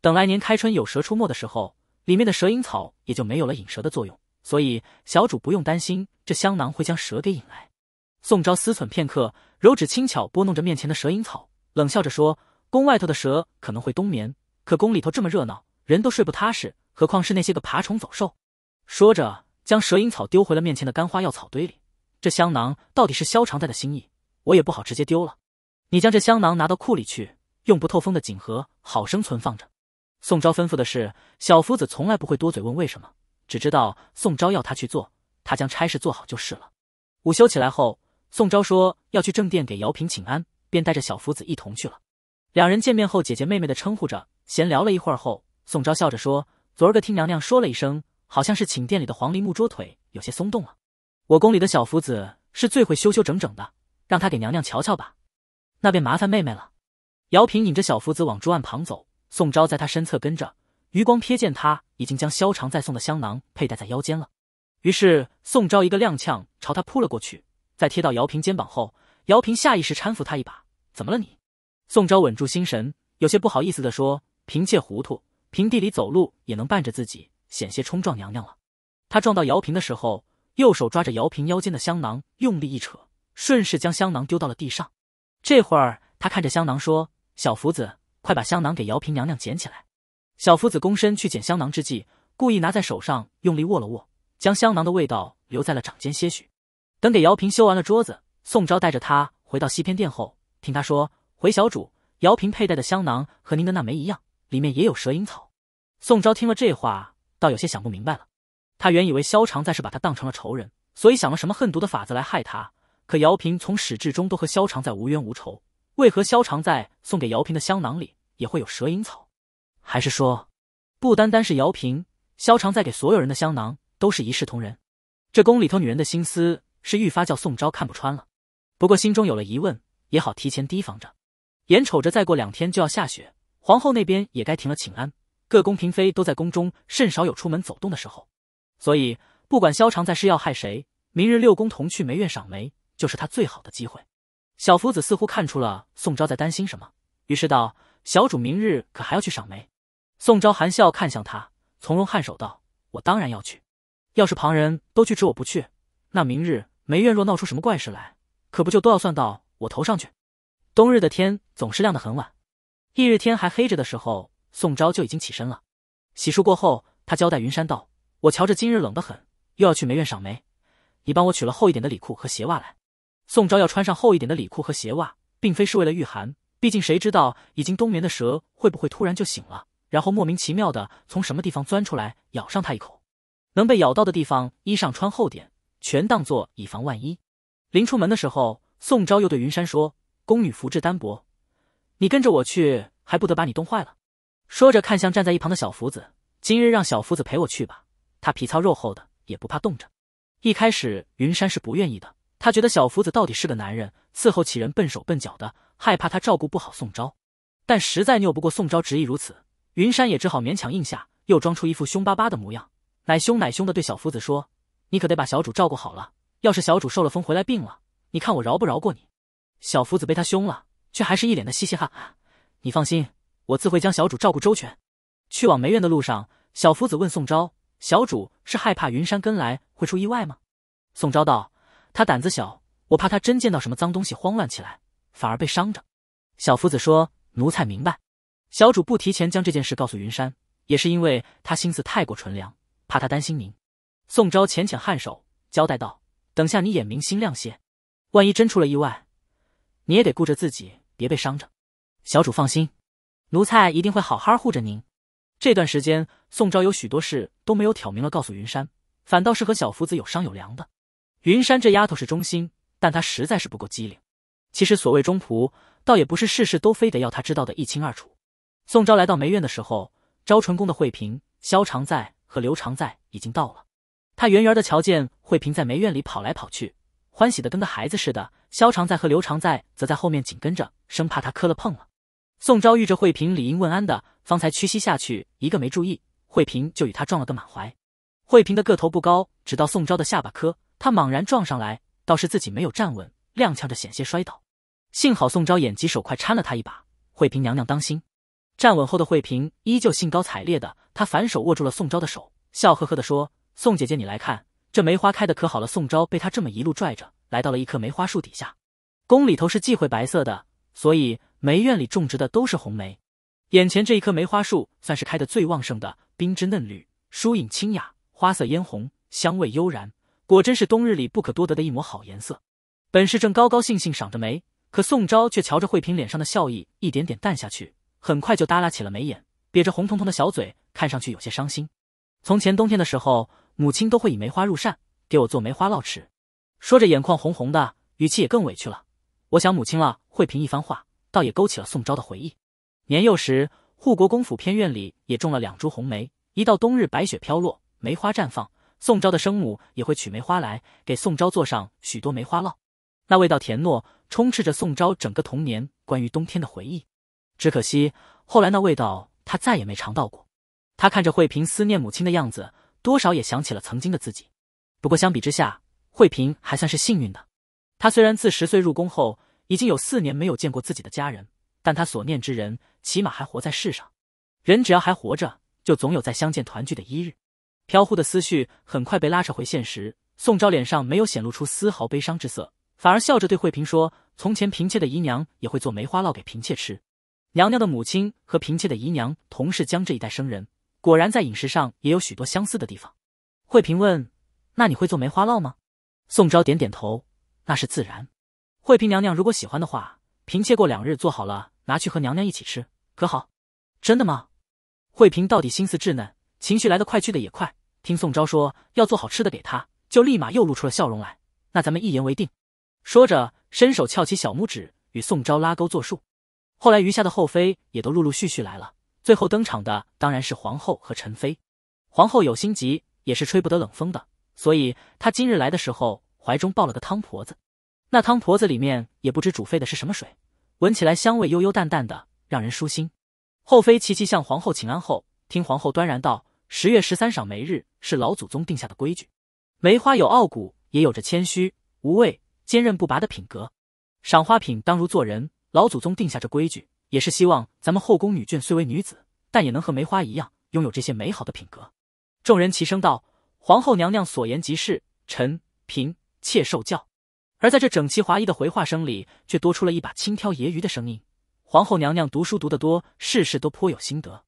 等来年开春有蛇出没的时候，里面的蛇影草也就没有了引蛇的作用，所以小主不用担心这香囊会将蛇给引来。”宋昭思忖片刻，柔指轻巧拨弄着面前的蛇影草，冷笑着说：“宫外头的蛇可能会冬眠，可宫里头这么热闹，人都睡不踏实，何况是那些个爬虫走兽？”说着，将蛇影草丢回了面前的干花药草堆里。这香囊到底是萧常在的心意，我也不好直接丢了。你将这香囊拿到库里去，用不透风的锦盒好生存放着。宋昭吩咐的是，小夫子从来不会多嘴问为什么，只知道宋昭要他去做，他将差事做好就是了。午休起来后。宋昭说要去正殿给姚平请安，便带着小福子一同去了。两人见面后，姐姐妹妹的称呼着，闲聊了一会儿后，宋昭笑着说：“昨儿个听娘娘说了一声，好像是寝殿里的黄梨木桌腿有些松动了。我宫里的小福子是最会修修整整的，让他给娘娘瞧瞧吧。”那便麻烦妹妹了。姚平引着小福子往桌案旁走，宋昭在他身侧跟着，余光瞥见他已经将萧长在送的香囊佩戴在腰间了。于是宋昭一个踉跄，朝他扑了过去。在贴到姚平肩膀后，姚平下意识搀扶他一把。怎么了你？宋昭稳住心神，有些不好意思的说：“嫔妾糊涂，平地里走路也能绊着自己，险些冲撞娘娘了。他撞到姚平的时候，右手抓着姚平腰间的香囊，用力一扯，顺势将香囊丢到了地上。这会儿，他看着香囊说：‘小福子，快把香囊给姚平娘娘捡起来。’小福子躬身去捡香囊之际，故意拿在手上用力握了握，将香囊的味道留在了掌间些许。”等给姚平修完了桌子，宋昭带着他回到西偏殿后，听他说：“回小主，姚平佩戴的香囊和您的那枚一样，里面也有蛇影草。”宋昭听了这话，倒有些想不明白了。他原以为萧长在是把他当成了仇人，所以想了什么狠毒的法子来害他。可姚平从始至终都和萧长在无冤无仇，为何萧长在送给姚平的香囊里也会有蛇影草？还是说，不单单是姚平，萧长在给所有人的香囊都是一视同仁？这宫里头女人的心思。是愈发叫宋昭看不穿了，不过心中有了疑问也好，提前提防着。眼瞅着再过两天就要下雪，皇后那边也该停了请安，各宫嫔妃都在宫中甚少有出门走动的时候，所以不管萧常在是要害谁，明日六宫同去梅院赏梅就是他最好的机会。小夫子似乎看出了宋昭在担心什么，于是道：“小主明日可还要去赏梅？”宋昭含笑看向他，从容颔首道：“我当然要去。要是旁人都去，只我不去，那明日。”梅院若闹出什么怪事来，可不就都要算到我头上去？冬日的天总是亮得很晚，翌日天还黑着的时候，宋昭就已经起身了。洗漱过后，他交代云山道：“我瞧着今日冷得很，又要去梅院赏梅，你帮我取了厚一点的里裤和鞋袜来。”宋昭要穿上厚一点的里裤和鞋袜，并非是为了御寒，毕竟谁知道已经冬眠的蛇会不会突然就醒了，然后莫名其妙的从什么地方钻出来咬上他一口。能被咬到的地方，衣裳穿厚点。全当做以防万一。临出门的时候，宋昭又对云山说：“宫女服质单薄，你跟着我去，还不得把你冻坏了？”说着看向站在一旁的小福子：“今日让小福子陪我去吧，他皮糙肉厚的，也不怕冻着。”一开始，云山是不愿意的，他觉得小福子到底是个男人，伺候起人笨手笨脚的，害怕他照顾不好宋昭。但实在拗不过宋昭执意如此，云山也只好勉强应下，又装出一副凶巴巴的模样，奶凶奶凶的对小福子说。你可得把小主照顾好了，要是小主受了风回来病了，你看我饶不饶过你？小夫子被他凶了，却还是一脸的嘻嘻哈哈。你放心，我自会将小主照顾周全。去往梅苑的路上，小夫子问宋昭：“小主是害怕云山跟来会出意外吗？”宋昭道：“他胆子小，我怕他真见到什么脏东西慌乱起来，反而被伤着。”小夫子说：“奴才明白。小主不提前将这件事告诉云山，也是因为他心思太过纯良，怕他担心您。”宋昭浅浅颔首，交代道：“等下你眼明心亮些，万一真出了意外，你也得顾着自己，别被伤着。”小主放心，奴才一定会好好护着您。这段时间，宋昭有许多事都没有挑明了告诉云山，反倒是和小福子有商有量的。云山这丫头是忠心，但她实在是不够机灵。其实所谓忠仆，倒也不是事事都非得要她知道的一清二楚。宋昭来到梅院的时候，昭纯宫的惠嫔、萧常在和刘常在已经到了。他圆圆的瞧见惠萍在梅院里跑来跑去，欢喜的跟个孩子似的。萧常在和刘常在则在后面紧跟着，生怕他磕了碰了。宋昭遇着惠萍，理应问安的，方才屈膝下去，一个没注意，惠萍就与他撞了个满怀。惠萍的个头不高，只到宋昭的下巴磕，她猛然撞上来，倒是自己没有站稳，踉跄着险些摔倒。幸好宋昭眼疾手快搀了他一把，惠萍娘娘当心。站稳后的惠萍依旧兴高采烈的，她反手握住了宋昭的手，笑呵呵的说。宋姐姐，你来看这梅花开的可好了。宋昭被他这么一路拽着，来到了一棵梅花树底下。宫里头是忌讳白色的，所以梅苑里种植的都是红梅。眼前这一棵梅花树算是开的最旺盛的，冰枝嫩绿，疏影清雅，花色嫣红，香味悠然，果真是冬日里不可多得的一抹好颜色。本是正高高兴兴赏着梅，可宋昭却瞧着慧嫔脸上的笑意一点点淡下去，很快就耷拉起了眉眼，瘪着红彤彤的小嘴，看上去有些伤心。从前冬天的时候。母亲都会以梅花入膳，给我做梅花烙吃。说着眼眶红红的，语气也更委屈了。我想母亲了。惠平一番话，倒也勾起了宋昭的回忆。年幼时，护国公府偏院里也种了两株红梅。一到冬日，白雪飘落，梅花绽放。宋昭的生母也会取梅花来，给宋昭做上许多梅花烙。那味道甜糯，充斥着宋昭整个童年关于冬天的回忆。只可惜，后来那味道他再也没尝到过。他看着惠平思念母亲的样子。多少也想起了曾经的自己，不过相比之下，慧嫔还算是幸运的。她虽然自十岁入宫后已经有四年没有见过自己的家人，但她所念之人起码还活在世上。人只要还活着，就总有再相见团聚的一日。飘忽的思绪很快被拉扯回现实。宋昭脸上没有显露出丝毫悲伤之色，反而笑着对慧嫔说：“从前嫔妾的姨娘也会做梅花烙给嫔妾吃，娘娘的母亲和嫔妾的姨娘同是江浙一带生人。”果然在饮食上也有许多相似的地方。惠嫔问：“那你会做梅花烙吗？”宋昭点点头：“那是自然。”惠嫔娘娘如果喜欢的话，嫔妾过两日做好了拿去和娘娘一起吃，可好？真的吗？惠嫔到底心思稚嫩，情绪来得快去得也快。听宋昭说要做好吃的给她，就立马又露出了笑容来。那咱们一言为定。说着伸手翘起小拇指与宋昭拉钩作数。后来余下的后妃也都陆陆续续来了。最后登场的当然是皇后和陈妃。皇后有心急也是吹不得冷风的，所以她今日来的时候，怀中抱了个汤婆子。那汤婆子里面也不知煮沸的是什么水，闻起来香味悠悠淡淡的，让人舒心。后妃齐齐向皇后请安后，听皇后端然道：“十月十三赏梅日是老祖宗定下的规矩。梅花有傲骨，也有着谦虚、无畏、坚韧不拔的品格。赏花品当如做人，老祖宗定下这规矩。”也是希望咱们后宫女眷虽为女子，但也能和梅花一样，拥有这些美好的品格。众人齐声道：“皇后娘娘所言极是，臣、嫔、妾受教。”而在这整齐划一的回话声里，却多出了一把轻佻揶揄的声音：“皇后娘娘读书读得多，事事都颇有心得。”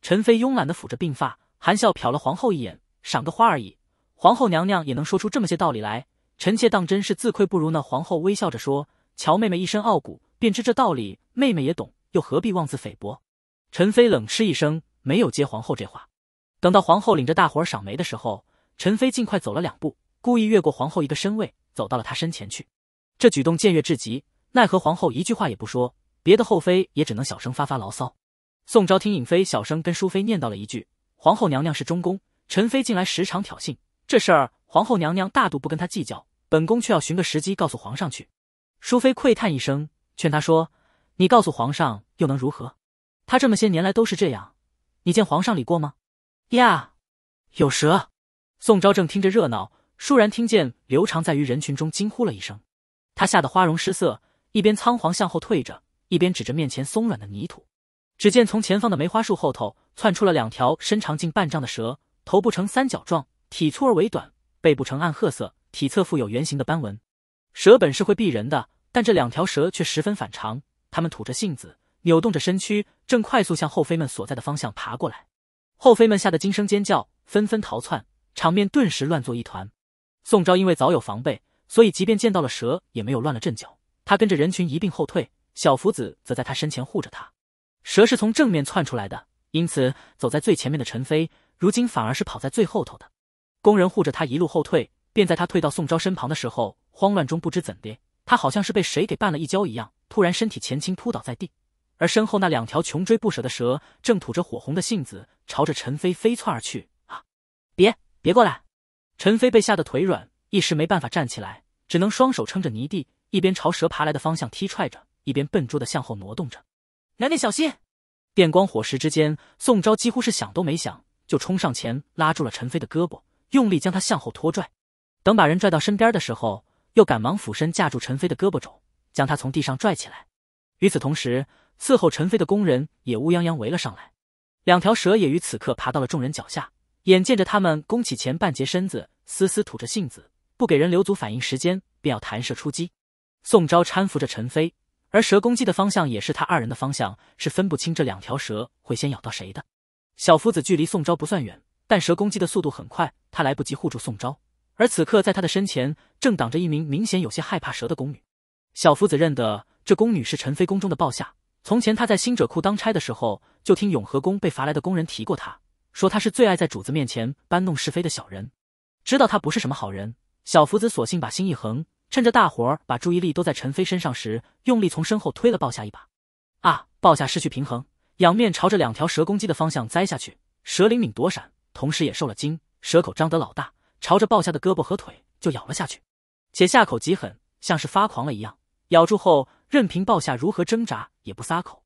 陈妃慵懒地抚着鬓发，含笑瞟了皇后一眼：“赏个花而已，皇后娘娘也能说出这么些道理来，臣妾当真是自愧不如。”那皇后微笑着说：“乔妹妹一身傲骨，便知这道理，妹妹也懂。”又何必妄自菲薄？陈妃冷嗤一声，没有接皇后这话。等到皇后领着大伙儿赏梅的时候，陈妃尽快走了两步，故意越过皇后一个身位，走到了她身前去。这举动僭越至极，奈何皇后一句话也不说，别的后妃也只能小声发发牢骚。宋昭听尹妃小声跟淑妃念叨了一句：“皇后娘娘是中宫，陈妃近来时常挑衅，这事儿皇后娘娘大度不跟她计较，本宫却要寻个时机告诉皇上去。”淑妃喟叹一声，劝她说。你告诉皇上又能如何？他这么些年来都是这样，你见皇上理过吗？呀，有蛇！宋昭正听着热闹，倏然听见刘长在于人群中惊呼了一声，他吓得花容失色，一边仓皇向后退着，一边指着面前松软的泥土。只见从前方的梅花树后头窜出了两条身长近半丈的蛇，头部呈三角状，体粗而尾短，背部呈暗褐色，体侧附有圆形的斑纹。蛇本是会避人的，但这两条蛇却十分反常。他们吐着信子，扭动着身躯，正快速向后妃们所在的方向爬过来。后妃们吓得惊声尖叫，纷纷逃窜，场面顿时乱作一团。宋昭因为早有防备，所以即便见到了蛇，也没有乱了阵脚。他跟着人群一并后退，小福子则在他身前护着他。蛇是从正面窜出来的，因此走在最前面的陈飞，如今反而是跑在最后头的。宫人护着他一路后退，便在他退到宋昭身旁的时候，慌乱中不知怎的，他好像是被谁给绊了一跤一样。突然，身体前倾，扑倒在地，而身后那两条穷追不舍的蛇，正吐着火红的信子，朝着陈飞飞窜而去。啊！别别过来！陈飞被吓得腿软，一时没办法站起来，只能双手撑着泥地，一边朝蛇爬来的方向踢踹着，一边笨拙的向后挪动着。娘娘小心！电光火石之间，宋昭几乎是想都没想，就冲上前拉住了陈飞的胳膊，用力将他向后拖拽。等把人拽到身边的时候，又赶忙俯身架住陈飞的胳膊肘。将他从地上拽起来，与此同时，伺候陈飞的工人也乌泱泱围了上来。两条蛇也于此刻爬到了众人脚下，眼见着他们弓起前半截身子，嘶嘶吐着信子，不给人留足反应时间，便要弹射出击。宋昭搀扶着陈飞，而蛇攻击的方向也是他二人的方向，是分不清这两条蛇会先咬到谁的。小夫子距离宋昭不算远，但蛇攻击的速度很快，他来不及护住宋昭，而此刻在他的身前正挡着一名明显有些害怕蛇的宫女。小福子认得这宫女是陈妃宫中的鲍下。从前他在新者库当差的时候，就听永和宫被罚来的宫人提过。他说她是最爱在主子面前搬弄是非的小人，知道他不是什么好人。小福子索性把心一横，趁着大伙儿把注意力都在陈妃身上时，用力从身后推了鲍下一把。啊！鲍下失去平衡，仰面朝着两条蛇攻击的方向栽下去。蛇灵敏躲闪，同时也受了惊，蛇口张得老大，朝着鲍下的胳膊和腿就咬了下去，且下口极狠，像是发狂了一样。咬住后，任凭鲍下如何挣扎，也不撒口。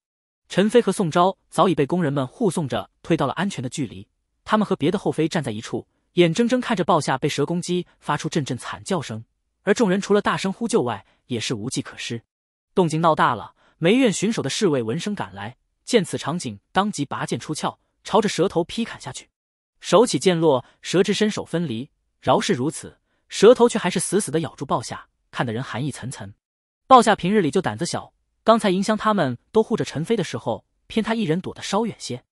陈飞和宋昭早已被工人们护送着推到了安全的距离。他们和别的后妃站在一处，眼睁睁看着鲍下被蛇攻击，发出阵阵惨叫声。而众人除了大声呼救外，也是无计可施。动静闹大了，梅院巡守的侍卫闻声赶来，见此场景，当即拔剑出鞘，朝着蛇头劈砍下去。手起剑落，蛇之身首分离。饶是如此，蛇头却还是死死的咬住鲍下，看得人寒意层层。鲍夏平日里就胆子小，刚才银香他们都护着陈飞的时候，偏他一人躲得稍远些。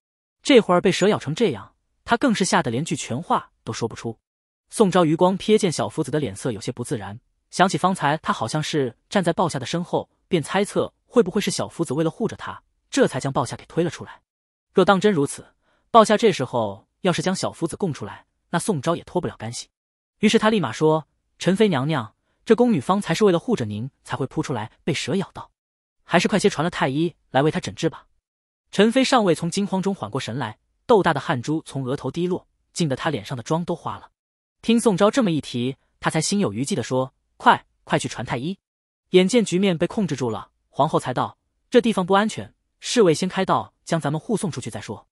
这会儿被蛇咬成这样，他更是吓得连句全话都说不出。宋昭余光瞥见小福子的脸色有些不自然，想起方才他好像是站在鲍夏的身后，便猜测会不会是小福子为了护着他，这才将鲍夏给推了出来。若当真如此，鲍夏这时候要是将小福子供出来，那宋昭也脱不了干系。于是他立马说：“陈妃娘娘。”这宫女方才是为了护着您，才会扑出来被蛇咬到，还是快些传了太医来为她诊治吧。陈妃尚未从惊慌中缓过神来，豆大的汗珠从额头滴落，惊得她脸上的妆都花了。听宋昭这么一提，她才心有余悸的说：“快快去传太医！”眼见局面被控制住了，皇后才道：“这地方不安全，侍卫先开道，将咱们护送出去再说。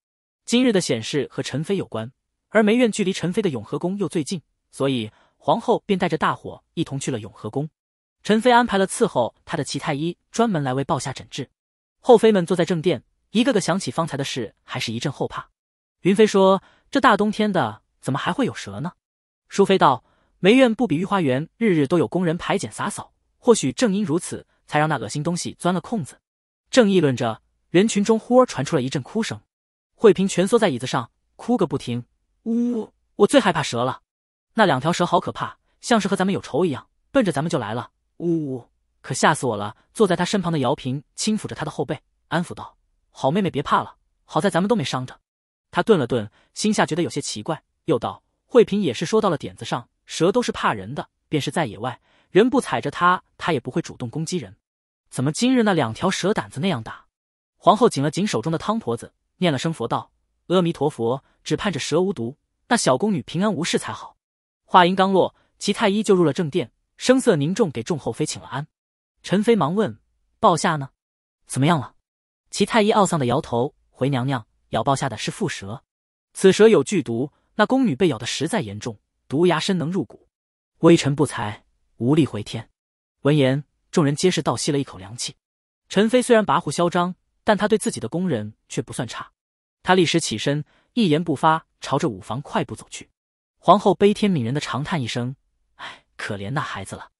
今日的显示和陈妃有关，而梅苑距离陈妃的永和宫又最近，所以……”皇后便带着大伙一同去了永和宫，陈妃安排了伺候她的齐太医专门来为鲍下诊治。后妃们坐在正殿，一个个想起方才的事，还是一阵后怕。云妃说：“这大冬天的，怎么还会有蛇呢？”淑妃道：“梅院不比御花园，日日都有工人排捡洒扫，或许正因如此，才让那恶心东西钻了空子。”正议论着，人群中忽而传出了一阵哭声。慧嫔蜷缩在椅子上，哭个不停：“呜，我最害怕蛇了。”那两条蛇好可怕，像是和咱们有仇一样，奔着咱们就来了。呜呜，可吓死我了！坐在他身旁的姚平轻抚着他的后背，安抚道：“好妹妹，别怕了。好在咱们都没伤着。”他顿了顿，心下觉得有些奇怪，又道：“慧平也是说到了点子上，蛇都是怕人的，便是在野外，人不踩着它，它也不会主动攻击人。怎么今日那两条蛇胆子那样大？”皇后紧了紧手中的汤婆子，念了声佛道：“阿弥陀佛，只盼着蛇无毒，那小宫女平安无事才好。”话音刚落，齐太医就入了正殿，声色凝重，给众后妃请了安。陈妃忙问：“抱下呢？怎么样了？”齐太医懊丧的摇头，回娘娘：“咬抱下的是蝮蛇，此蛇有剧毒，那宫女被咬的实在严重，毒牙深能入骨，微臣不才，无力回天。”闻言，众人皆是倒吸了一口凉气。陈妃虽然跋扈嚣张，但她对自己的宫人却不算差。她立时起身，一言不发，朝着五房快步走去。皇后悲天悯人的长叹一声：“哎，可怜那孩子了。”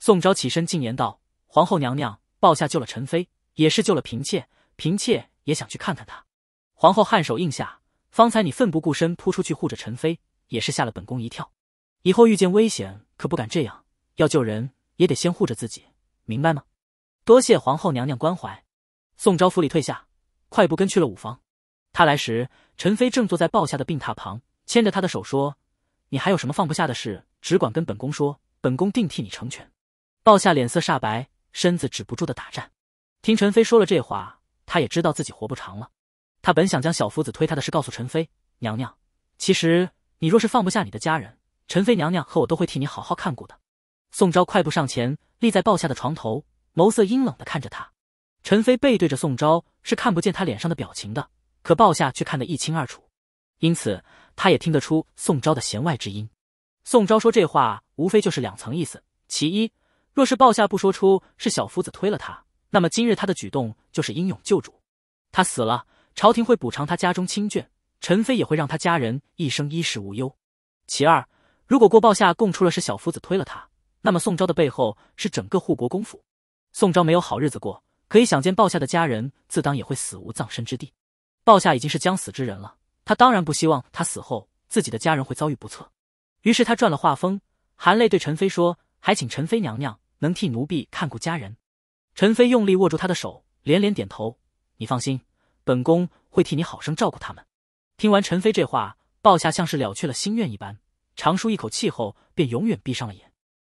宋昭起身进言道：“皇后娘娘，抱下救了陈妃，也是救了嫔妾，嫔妾也想去看看她。”皇后颔首应下：“方才你奋不顾身扑出去护着陈妃，也是吓了本宫一跳。以后遇见危险可不敢这样，要救人也得先护着自己，明白吗？”多谢皇后娘娘关怀。宋昭府里退下，快步跟去了五房。他来时，陈妃正坐在抱下的病榻旁，牵着他的手说。你还有什么放不下的事？只管跟本宫说，本宫定替你成全。鲍夏脸色煞白，身子止不住的打颤。听陈妃说了这话，他也知道自己活不长了。他本想将小夫子推他的事告诉陈妃娘娘，其实你若是放不下你的家人，陈妃娘娘和我都会替你好好看顾的。宋昭快步上前，立在鲍夏的床头，眸色阴冷的看着他。陈妃背对着宋昭，是看不见他脸上的表情的，可鲍夏却看得一清二楚，因此。他也听得出宋昭的弦外之音。宋昭说这话无非就是两层意思：其一，若是鲍下不说出是小夫子推了他，那么今日他的举动就是英勇救主，他死了，朝廷会补偿他家中亲眷，陈妃也会让他家人一生衣食无忧；其二，如果郭鲍下供出了是小夫子推了他，那么宋昭的背后是整个护国公府，宋昭没有好日子过，可以想见鲍下的家人自当也会死无葬身之地。鲍下已经是将死之人了。他当然不希望他死后自己的家人会遭遇不测，于是他转了画风，含泪对陈妃说：“还请陈妃娘娘能替奴婢看顾家人。”陈妃用力握住他的手，连连点头：“你放心，本宫会替你好生照顾他们。”听完陈妃这话，鲍夏像是了却了心愿一般，长舒一口气后便永远闭上了眼。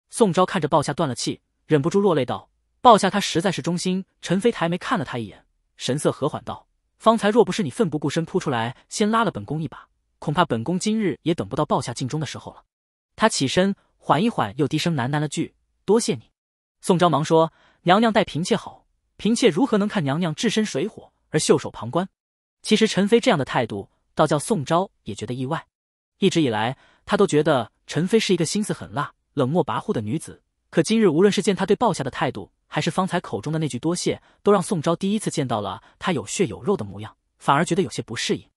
宋昭看着鲍夏断了气，忍不住落泪道：“鲍夏他实在是忠心。”陈妃抬眉看了他一眼，神色和缓道。方才若不是你奋不顾身扑出来，先拉了本宫一把，恐怕本宫今日也等不到抱下进忠的时候了。他起身缓一缓，又低声喃喃了句：“多谢你。”宋昭忙说：“娘娘待嫔妾好，嫔妾如何能看娘娘置身水火而袖手旁观？”其实陈妃这样的态度，倒叫宋昭也觉得意外。一直以来，他都觉得陈妃是一个心思狠辣、冷漠跋扈的女子，可今日无论是见她对抱下的态度，还是方才口中的那句多谢，都让宋昭第一次见到了他有血有肉的模样，反而觉得有些不适应。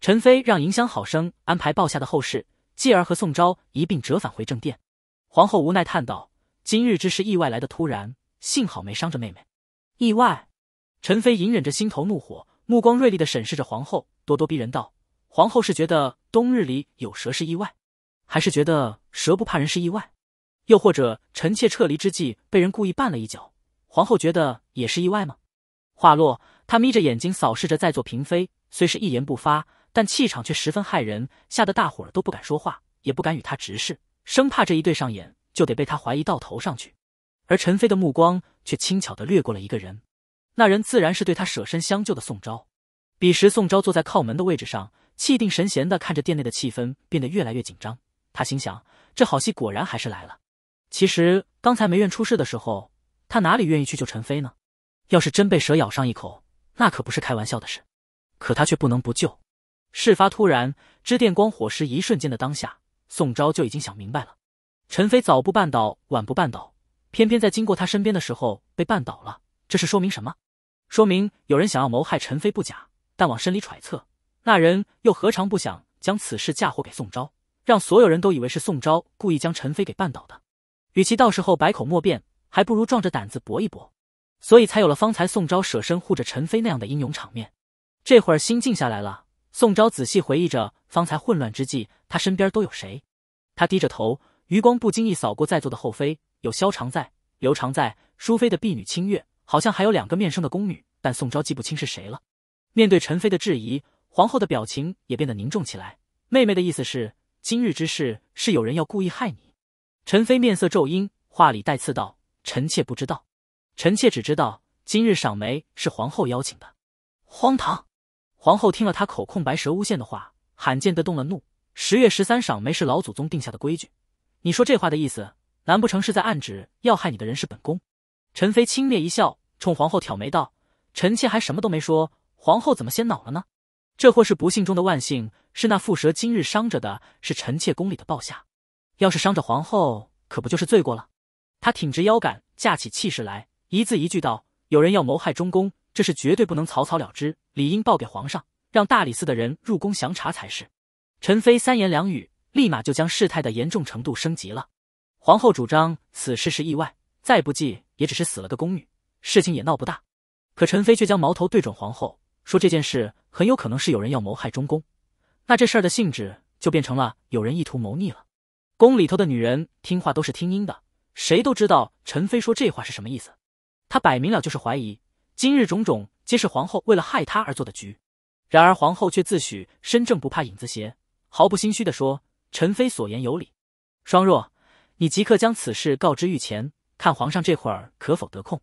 陈妃让银香好生安排报下的后事，继而和宋昭一并折返回正殿。皇后无奈叹道：“今日之事意外来的突然，幸好没伤着妹妹。”意外。陈妃隐忍着心头怒火，目光锐利的审视着皇后，咄咄逼人道：“皇后是觉得冬日里有蛇是意外，还是觉得蛇不怕人是意外？又或者臣妾撤离之际被人故意绊了一脚？”皇后觉得也是意外吗？话落，她眯着眼睛扫视着在座嫔妃，虽是一言不发，但气场却十分骇人，吓得大伙儿都不敢说话，也不敢与她直视，生怕这一对上眼就得被她怀疑到头上去。而陈妃的目光却轻巧的掠过了一个人，那人自然是对她舍身相救的宋昭。彼时，宋昭坐在靠门的位置上，气定神闲的看着殿内的气氛变得越来越紧张。他心想：这好戏果然还是来了。其实刚才梅院出事的时候。他哪里愿意去救陈飞呢？要是真被蛇咬上一口，那可不是开玩笑的事。可他却不能不救。事发突然，支电光火石一瞬间的当下，宋昭就已经想明白了：陈飞早不绊倒，晚不绊倒，偏偏在经过他身边的时候被绊倒了。这是说明什么？说明有人想要谋害陈飞不假，但往深里揣测，那人又何尝不想将此事嫁祸给宋昭，让所有人都以为是宋昭故意将陈飞给绊倒的？与其到时候百口莫辩。还不如壮着胆子搏一搏，所以才有了方才宋昭舍身护着陈妃那样的英勇场面。这会儿心静下来了，宋昭仔细回忆着方才混乱之际，他身边都有谁。他低着头，余光不经意扫过在座的后妃，有萧常在、刘常在、淑妃的婢女清月，好像还有两个面生的宫女，但宋昭记不清是谁了。面对陈妃的质疑，皇后的表情也变得凝重起来。妹妹的意思是，今日之事是有人要故意害你。陈妃面色骤阴，话里带刺道。臣妾不知道，臣妾只知道今日赏梅是皇后邀请的。荒唐！皇后听了他口控白蛇诬陷的话，罕见的动了怒。十月十三赏梅是老祖宗定下的规矩，你说这话的意思，难不成是在暗指要害你的人是本宫？陈妃轻蔑一笑，冲皇后挑眉道：“臣妾还什么都没说，皇后怎么先恼了呢？这或是不幸中的万幸，是那蝮蛇今日伤着的是臣妾宫里的暴下，要是伤着皇后，可不就是罪过了？”他挺直腰杆，架起气势来，一字一句道：“有人要谋害中宫，这事绝对不能草草了之，理应报给皇上，让大理寺的人入宫详查才是。”陈妃三言两语，立马就将事态的严重程度升级了。皇后主张此事是意外，再不济也只是死了个宫女，事情也闹不大。可陈妃却将矛头对准皇后，说这件事很有可能是有人要谋害中宫，那这事儿的性质就变成了有人意图谋逆了。宫里头的女人听话都是听音的。谁都知道陈妃说这话是什么意思，她摆明了就是怀疑，今日种种皆是皇后为了害她而做的局。然而皇后却自诩身正不怕影子斜，毫不心虚的说：“陈妃所言有理。”双若，你即刻将此事告知御前，看皇上这会儿可否得空。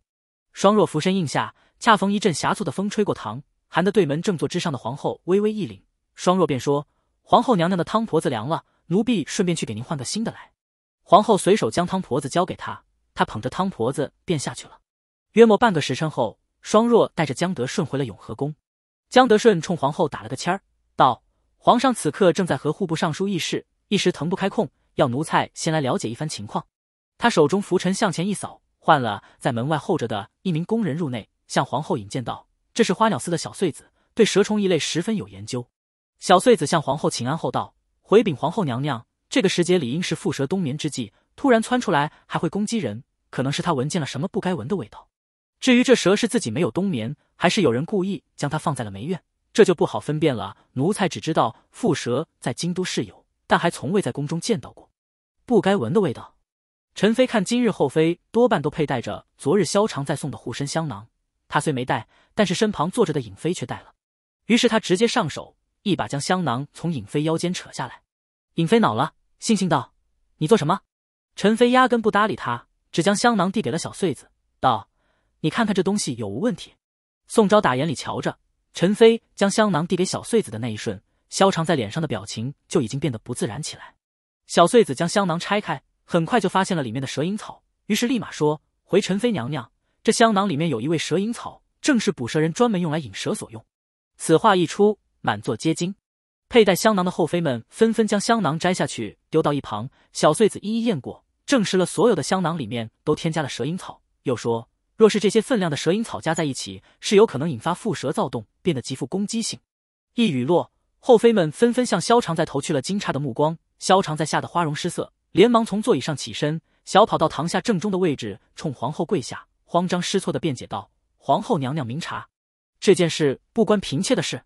双若俯身应下，恰逢一阵狭促的风吹过堂，寒得对门正坐之上的皇后微微一凛。双若便说：“皇后娘娘的汤婆子凉了，奴婢顺便去给您换个新的来。”皇后随手将汤婆子交给他，他捧着汤婆子便下去了。约莫半个时辰后，双若带着江德顺回了永和宫。江德顺冲皇后打了个签儿，道：“皇上此刻正在和户部尚书议事，一时腾不开空，要奴才先来了解一番情况。”他手中拂尘向前一扫，换了在门外候着的一名宫人入内，向皇后引荐道：“这是花鸟司的小穗子，对蛇虫一类十分有研究。”小穗子向皇后请安后道：“回禀皇后娘娘。”这个时节理应是蝮蛇冬眠之际，突然窜出来还会攻击人，可能是他闻见了什么不该闻的味道。至于这蛇是自己没有冬眠，还是有人故意将它放在了梅院，这就不好分辨了。奴才只知道蝮蛇在京都是有，但还从未在宫中见到过。不该闻的味道。陈妃看今日后妃多半都佩戴着昨日萧常在送的护身香囊，她虽没带，但是身旁坐着的尹妃却带了，于是她直接上手一把将香囊从尹妃腰间扯下来，尹妃恼了。悻悻道：“你做什么？”陈飞压根不搭理他，只将香囊递给了小穗子，道：“你看看这东西有无问题。”宋昭打眼里瞧着陈飞将香囊递给小穗子的那一瞬，萧长在脸上的表情就已经变得不自然起来。小穗子将香囊拆开，很快就发现了里面的蛇影草，于是立马说：“回陈妃娘娘，这香囊里面有一味蛇影草，正是捕蛇人专门用来引蛇所用。”此话一出，满座皆惊。佩戴香囊的后妃们纷纷将香囊摘下去，丢到一旁。小穗子一一验过，证实了所有的香囊里面都添加了蛇影草。又说，若是这些分量的蛇影草加在一起，是有可能引发蝮蛇躁动，变得极富攻击性。一语落，后妃们纷纷向萧长在投去了惊诧的目光。萧长在吓得花容失色，连忙从座椅上起身，小跑到堂下正中的位置，冲皇后跪下，慌张失措的辩解道：“皇后娘娘明察，这件事不关嫔妾的事。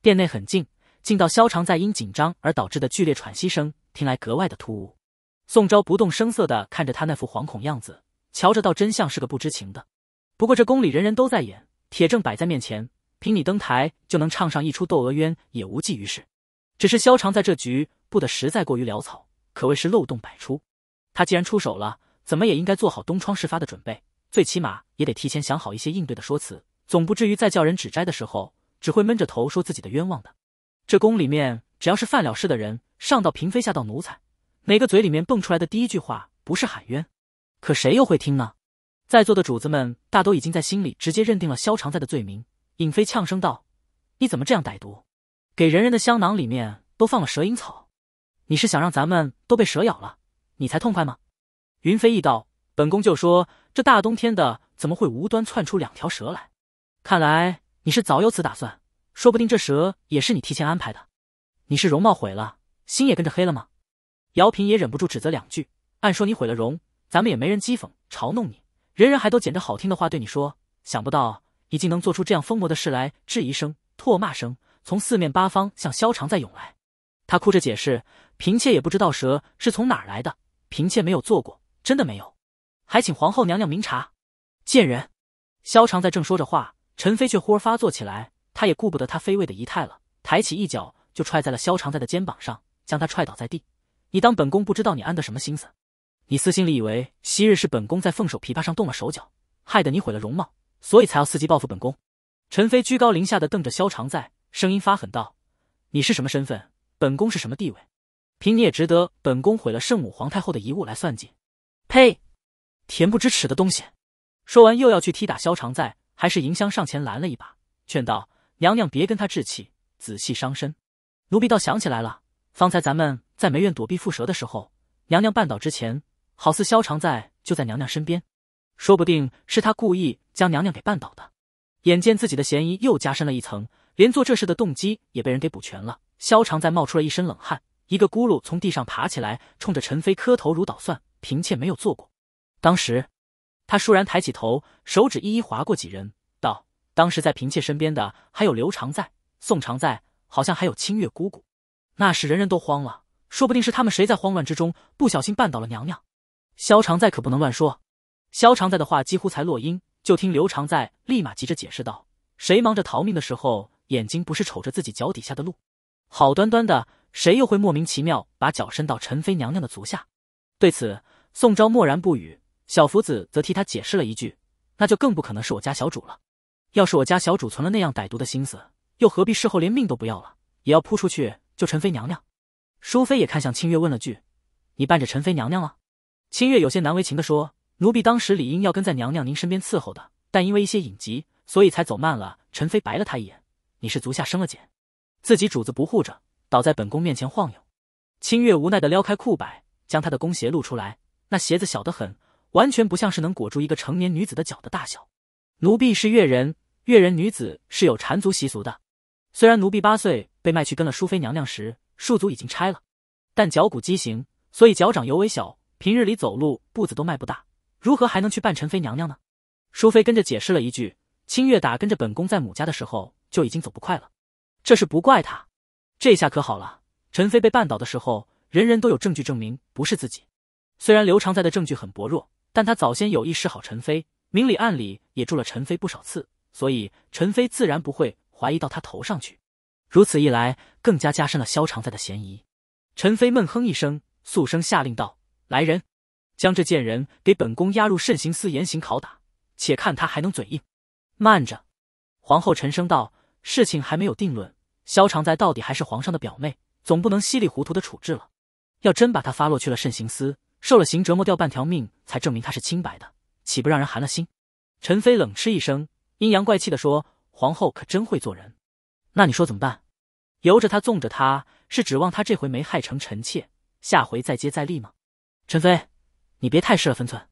殿内很静。”听到萧常在因紧张而导致的剧烈喘息声，听来格外的突兀。宋昭不动声色地看着他那副惶恐样子，瞧着倒真像是个不知情的。不过这宫里人人都在演，铁证摆在面前，凭你登台就能唱上一出《窦娥冤》也无济于事。只是萧常在这局布的实在过于潦草，可谓是漏洞百出。他既然出手了，怎么也应该做好东窗事发的准备，最起码也得提前想好一些应对的说辞，总不至于在叫人指摘的时候只会闷着头说自己的冤枉的。这宫里面，只要是犯了事的人，上到嫔妃，下到奴才，哪个嘴里面蹦出来的第一句话不是喊冤？可谁又会听呢？在座的主子们大都已经在心里直接认定了萧常在的罪名。尹妃呛声道：“你怎么这样歹毒？给人人的香囊里面都放了蛇鹰草，你是想让咱们都被蛇咬了，你才痛快吗？”云飞一道：“本宫就说，这大冬天的，怎么会无端窜出两条蛇来？看来你是早有此打算。”说不定这蛇也是你提前安排的，你是容貌毁了，心也跟着黑了吗？姚平也忍不住指责两句。按说你毁了容，咱们也没人讥讽嘲弄你，人人还都捡着好听的话对你说。想不到你竟能做出这样疯魔的事来！质疑声、唾骂声从四面八方向萧常在涌来。他哭着解释：“嫔妾也不知道蛇是从哪来的，嫔妾没有做过，真的没有。还请皇后娘娘明察。”贱人！萧常在正说着话，陈妃却忽而发作起来。他也顾不得他妃位的仪态了，抬起一脚就踹在了萧长在的肩膀上，将他踹倒在地。你当本宫不知道你安的什么心思？你私心里以为昔日是本宫在凤首琵琶上动了手脚，害得你毁了容貌，所以才要伺机报复本宫？陈妃居高临下的瞪着萧长在，声音发狠道：“你是什么身份？本宫是什么地位？凭你也值得本宫毁了圣母皇太后的遗物来算计？”呸！恬不知耻的东西！说完又要去踢打萧长在，还是迎香上前拦了一把，劝道。娘娘别跟他置气，仔细伤身。奴婢倒想起来了，方才咱们在梅院躲避蝮蛇的时候，娘娘绊倒之前，好似萧常在就在娘娘身边，说不定是他故意将娘娘给绊倒的。眼见自己的嫌疑又加深了一层，连做这事的动机也被人给补全了，萧常在冒出了一身冷汗，一个咕噜从地上爬起来，冲着陈飞磕头如捣蒜：“嫔妾没有做过。”当时，他倏然抬起头，手指一一划过几人。当时在嫔妾身边的还有刘常在、宋常在，好像还有清月姑姑。那时人人都慌了，说不定是他们谁在慌乱之中不小心绊倒了娘娘。萧常在可不能乱说。萧常在的话几乎才落音，就听刘常在立马急着解释道：“谁忙着逃命的时候，眼睛不是瞅着自己脚底下的路？好端端的，谁又会莫名其妙把脚伸到陈妃娘娘的足下？”对此，宋昭默然不语。小福子则替他解释了一句：“那就更不可能是我家小主了。”要是我家小主存了那样歹毒的心思，又何必事后连命都不要了，也要扑出去救陈妃娘娘？淑妃也看向清月，问了句：“你伴着陈妃娘娘了？”清月有些难为情的说：“奴婢当时理应要跟在娘娘您身边伺候的，但因为一些隐疾，所以才走慢了。”陈妃白了她一眼：“你是足下生了茧，自己主子不护着，倒在本宫面前晃悠。”清月无奈的撩开裤摆，将她的弓鞋露出来，那鞋子小得很，完全不像是能裹住一个成年女子的脚的大小。奴婢是越人，越人女子是有缠足习俗的。虽然奴婢八岁被卖去跟了淑妃娘娘时，束足已经拆了，但脚骨畸形，所以脚掌尤为小，平日里走路步子都迈不大，如何还能去扮陈妃娘娘呢？淑妃跟着解释了一句：“清月打跟着本宫在母家的时候就已经走不快了，这是不怪她。”这下可好了，陈妃被绊倒的时候，人人都有证据证明不是自己。虽然刘长在的证据很薄弱，但他早先有意示好陈妃。明里暗里也助了陈妃不少次，所以陈妃自然不会怀疑到他头上去。如此一来，更加加深了萧常在的嫌疑。陈妃闷哼一声，素生下令道：“来人，将这贱人给本宫押入慎刑司严刑拷打，且看他还能嘴硬。”慢着，皇后沉声道：“事情还没有定论，萧常在到底还是皇上的表妹，总不能稀里糊涂的处置了。要真把他发落去了慎刑司，受了刑折磨掉半条命，才证明他是清白的。”岂不让人寒了心？陈妃冷嗤一声，阴阳怪气的说：“皇后可真会做人。”那你说怎么办？由着他纵着他，是指望他这回没害成臣妾，下回再接再厉吗？陈妃，你别太失了分寸。”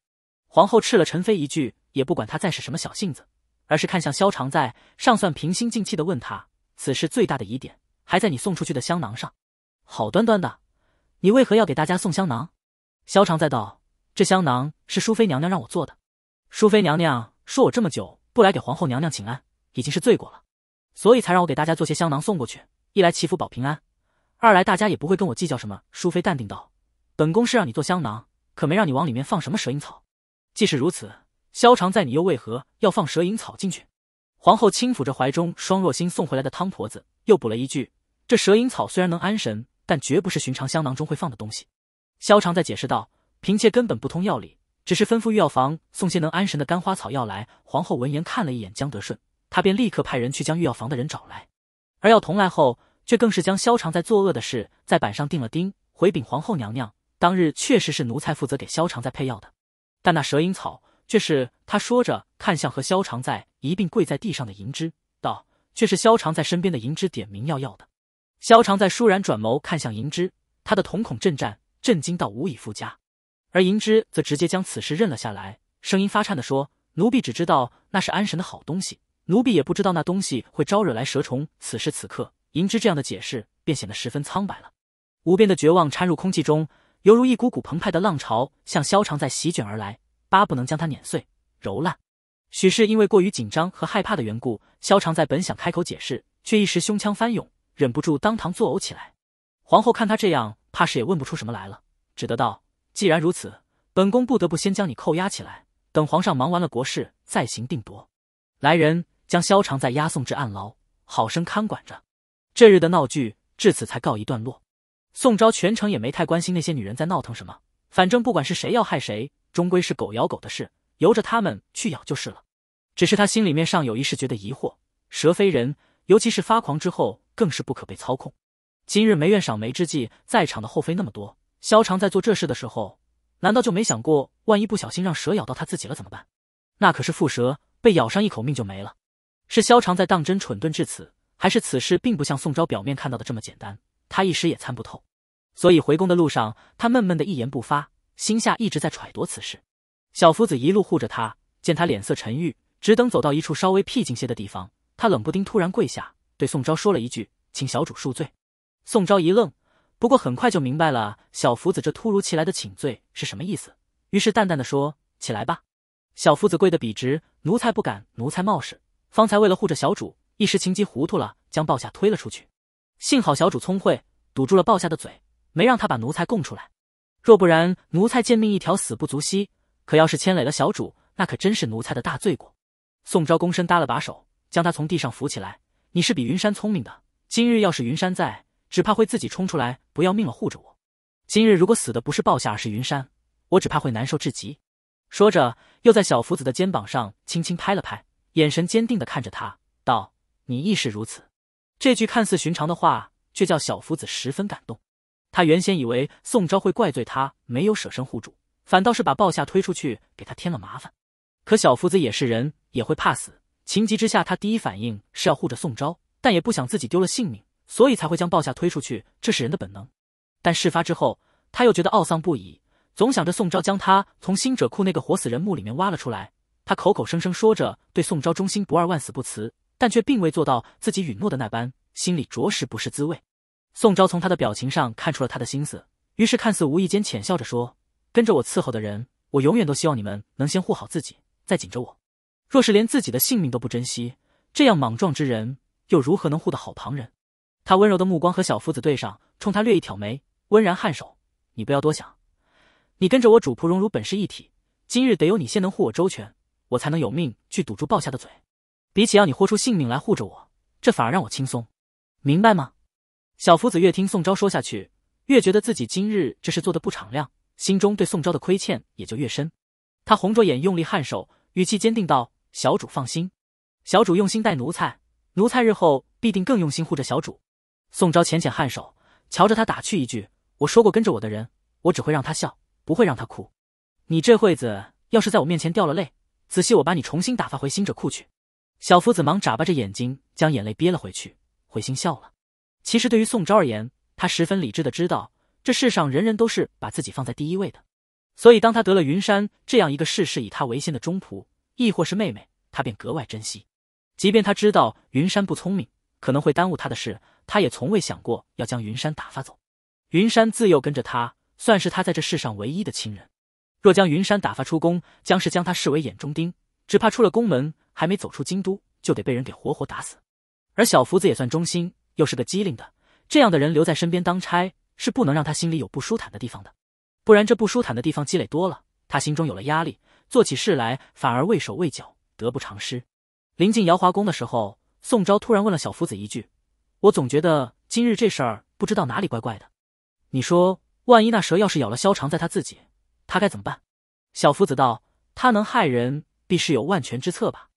皇后斥了陈妃一句，也不管他再是什么小性子，而是看向萧常在，尚算平心静气的问他：“此事最大的疑点，还在你送出去的香囊上。好端端的，你为何要给大家送香囊？”萧常在道：“这香囊是淑妃娘娘让我做的。”淑妃娘娘说我这么久不来给皇后娘娘请安，已经是罪过了，所以才让我给大家做些香囊送过去，一来祈福保平安，二来大家也不会跟我计较什么。淑妃淡定道：“本宫是让你做香囊，可没让你往里面放什么蛇影草。即使如此，萧常在，你又为何要放蛇影草进去？”皇后轻抚着怀中双若心送回来的汤婆子，又补了一句：“这蛇影草虽然能安神，但绝不是寻常香囊中会放的东西。”萧常在解释道：“嫔妾根本不通药理。”只是吩咐御药房送些能安神的干花草药来。皇后闻言看了一眼江德顺，她便立刻派人去将御药房的人找来。而药童来后，却更是将萧常在作恶的事在板上钉了钉，回禀皇后娘娘，当日确实是奴才负责给萧常在配药的，但那蛇影草却是他说着看向和萧常在一并跪在地上的银枝，道却是萧常在身边的银枝点名要药的。萧常在倏然转眸看向银枝，他的瞳孔震颤，震惊到无以复加。而银枝则直接将此事认了下来，声音发颤地说：“奴婢只知道那是安神的好东西，奴婢也不知道那东西会招惹来蛇虫。”此时此刻，银枝这样的解释便显得十分苍白了。无边的绝望掺入空气中，犹如一股股澎湃的浪潮向萧长在席卷而来，巴不能将他碾碎、揉烂。许是因为过于紧张和害怕的缘故，萧长在本想开口解释，却一时胸腔翻涌，忍不住当堂作呕起来。皇后看他这样，怕是也问不出什么来了，只得道。既然如此，本宫不得不先将你扣押起来，等皇上忙完了国事再行定夺。来人，将萧常在押送至暗牢，好生看管着。这日的闹剧至此才告一段落。宋昭全程也没太关心那些女人在闹腾什么，反正不管是谁要害谁，终归是狗咬狗的事，由着他们去咬就是了。只是他心里面尚有一事觉得疑惑：蛇非人，尤其是发狂之后，更是不可被操控。今日梅院赏梅之际，在场的后妃那么多。萧常在做这事的时候，难道就没想过，万一不小心让蛇咬到他自己了怎么办？那可是蝮蛇，被咬上一口命就没了。是萧常在当真蠢钝至此，还是此事并不像宋昭表面看到的这么简单？他一时也参不透。所以回宫的路上，他闷闷的一言不发，心下一直在揣度此事。小夫子一路护着他，见他脸色沉郁，只等走到一处稍微僻静些的地方，他冷不丁突然跪下，对宋昭说了一句：“请小主恕罪。”宋昭一愣。不过很快就明白了小福子这突如其来的请罪是什么意思，于是淡淡的说：“起来吧。”小福子跪得笔直，奴才不敢，奴才冒失，方才为了护着小主，一时情急糊涂了，将鲍下推了出去。幸好小主聪慧，堵住了鲍下的嘴，没让他把奴才供出来。若不然，奴才贱命一条，死不足惜。可要是牵累了小主，那可真是奴才的大罪过。宋昭躬身搭了把手，将他从地上扶起来。你是比云山聪明的，今日要是云山在。只怕会自己冲出来不要命了，护着我。今日如果死的不是鲍夏，而是云山，我只怕会难受至极。说着，又在小福子的肩膀上轻轻拍了拍，眼神坚定的看着他，道：“你亦是如此。”这句看似寻常的话，却叫小福子十分感动。他原先以为宋昭会怪罪他没有舍身护主，反倒是把鲍夏推出去，给他添了麻烦。可小福子也是人，也会怕死。情急之下，他第一反应是要护着宋昭，但也不想自己丢了性命。所以才会将暴下推出去，这是人的本能。但事发之后，他又觉得懊丧不已，总想着宋昭将他从新者库那个活死人墓里面挖了出来。他口口声声说着对宋昭忠心不二、万死不辞，但却并未做到自己允诺的那般，心里着实不是滋味。宋昭从他的表情上看出了他的心思，于是看似无意间浅笑着说：“跟着我伺候的人，我永远都希望你们能先护好自己，再紧着我。若是连自己的性命都不珍惜，这样莽撞之人又如何能护得好旁人？”他温柔的目光和小夫子对上，冲他略一挑眉，温然颔首：“你不要多想，你跟着我主仆荣辱本是一体，今日得有你先能护我周全，我才能有命去堵住暴下的嘴。比起要你豁出性命来护着我，这反而让我轻松，明白吗？”小夫子越听宋昭说下去，越觉得自己今日这事做得不敞亮，心中对宋昭的亏欠也就越深。他红着眼，用力颔首，语气坚定道：“小主放心，小主用心待奴才，奴才日后必定更用心护着小主。”宋昭浅浅颔首，瞧着他打趣一句：“我说过，跟着我的人，我只会让他笑，不会让他哭。你这会子要是在我面前掉了泪，仔细我把你重新打发回星者库去。”小夫子忙眨巴着眼睛，将眼泪憋了回去，会心笑了。其实对于宋昭而言，他十分理智的知道，这世上人人都是把自己放在第一位的，所以当他得了云山这样一个事事以他为先的忠仆，亦或是妹妹，他便格外珍惜。即便他知道云山不聪明，可能会耽误他的事。他也从未想过要将云山打发走。云山自幼跟着他，算是他在这世上唯一的亲人。若将云山打发出宫，将是将他视为眼中钉，只怕出了宫门，还没走出京都，就得被人给活活打死。而小福子也算忠心，又是个机灵的，这样的人留在身边当差，是不能让他心里有不舒坦的地方的。不然这不舒坦的地方积累多了，他心中有了压力，做起事来反而畏手畏脚，得不偿失。临近瑶华宫的时候，宋昭突然问了小福子一句。我总觉得今日这事儿不知道哪里怪怪的。你说，万一那蛇要是咬了萧长在他自己，他该怎么办？小夫子道：“他能害人，必是有万全之策吧？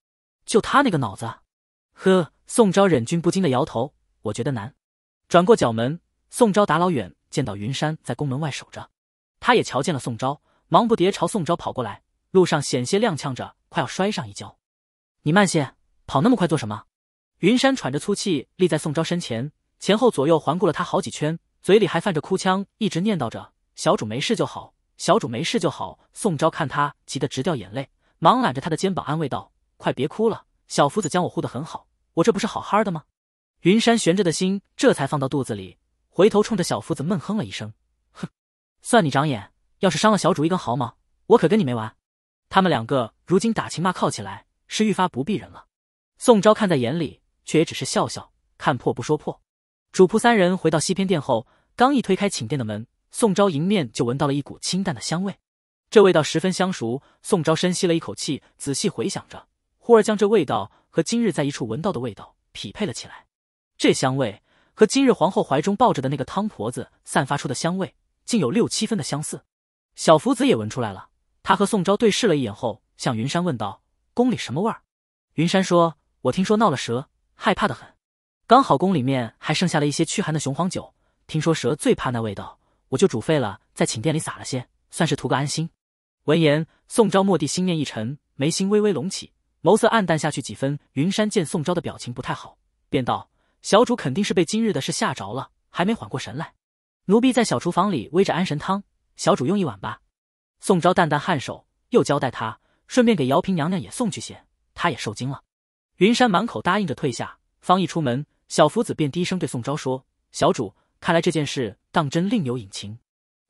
就他那个脑子。”呵，宋昭忍俊不禁地摇头。我觉得难。转过角门，宋昭打老远见到云山在宫门外守着，他也瞧见了宋昭，忙不迭朝宋昭跑过来，路上险些踉跄着，快要摔上一跤。你慢些，跑那么快做什么？云山喘着粗气，立在宋昭身前，前后左右环顾了他好几圈，嘴里还泛着哭腔，一直念叨着：“小主没事就好，小主没事就好。”宋昭看他急得直掉眼泪，忙揽着他的肩膀安慰道：“快别哭了，小福子将我护得很好，我这不是好好的吗？”云山悬着的心这才放到肚子里，回头冲着小福子闷哼了一声：“哼，算你长眼，要是伤了小主一根毫毛，我可跟你没完。”他们两个如今打情骂俏起来，是愈发不避人了。宋昭看在眼里。却也只是笑笑，看破不说破。主仆三人回到西偏殿后，刚一推开寝殿的门，宋昭迎面就闻到了一股清淡的香味，这味道十分相熟。宋昭深吸了一口气，仔细回想着，忽而将这味道和今日在一处闻到的味道匹配了起来。这香味和今日皇后怀中抱着的那个汤婆子散发出的香味，竟有六七分的相似。小福子也闻出来了，他和宋昭对视了一眼后，向云山问道：“宫里什么味儿？”云山说：“我听说闹了蛇。”害怕的很，刚好宫里面还剩下了一些驱寒的雄黄酒，听说蛇最怕那味道，我就煮沸了，在寝殿里撒了些，算是图个安心。闻言，宋昭莫地心念一沉，眉心微微隆起，眸色暗淡下去几分。云山见宋昭的表情不太好，便道：“小主肯定是被今日的事吓着了，还没缓过神来。奴婢在小厨房里煨着安神汤，小主用一碗吧。”宋昭淡淡颔首，又交代他，顺便给姚平娘娘也送去些。她也受惊了。云山满口答应着退下，方一出门，小福子便低声对宋昭说：“小主，看来这件事当真另有隐情。”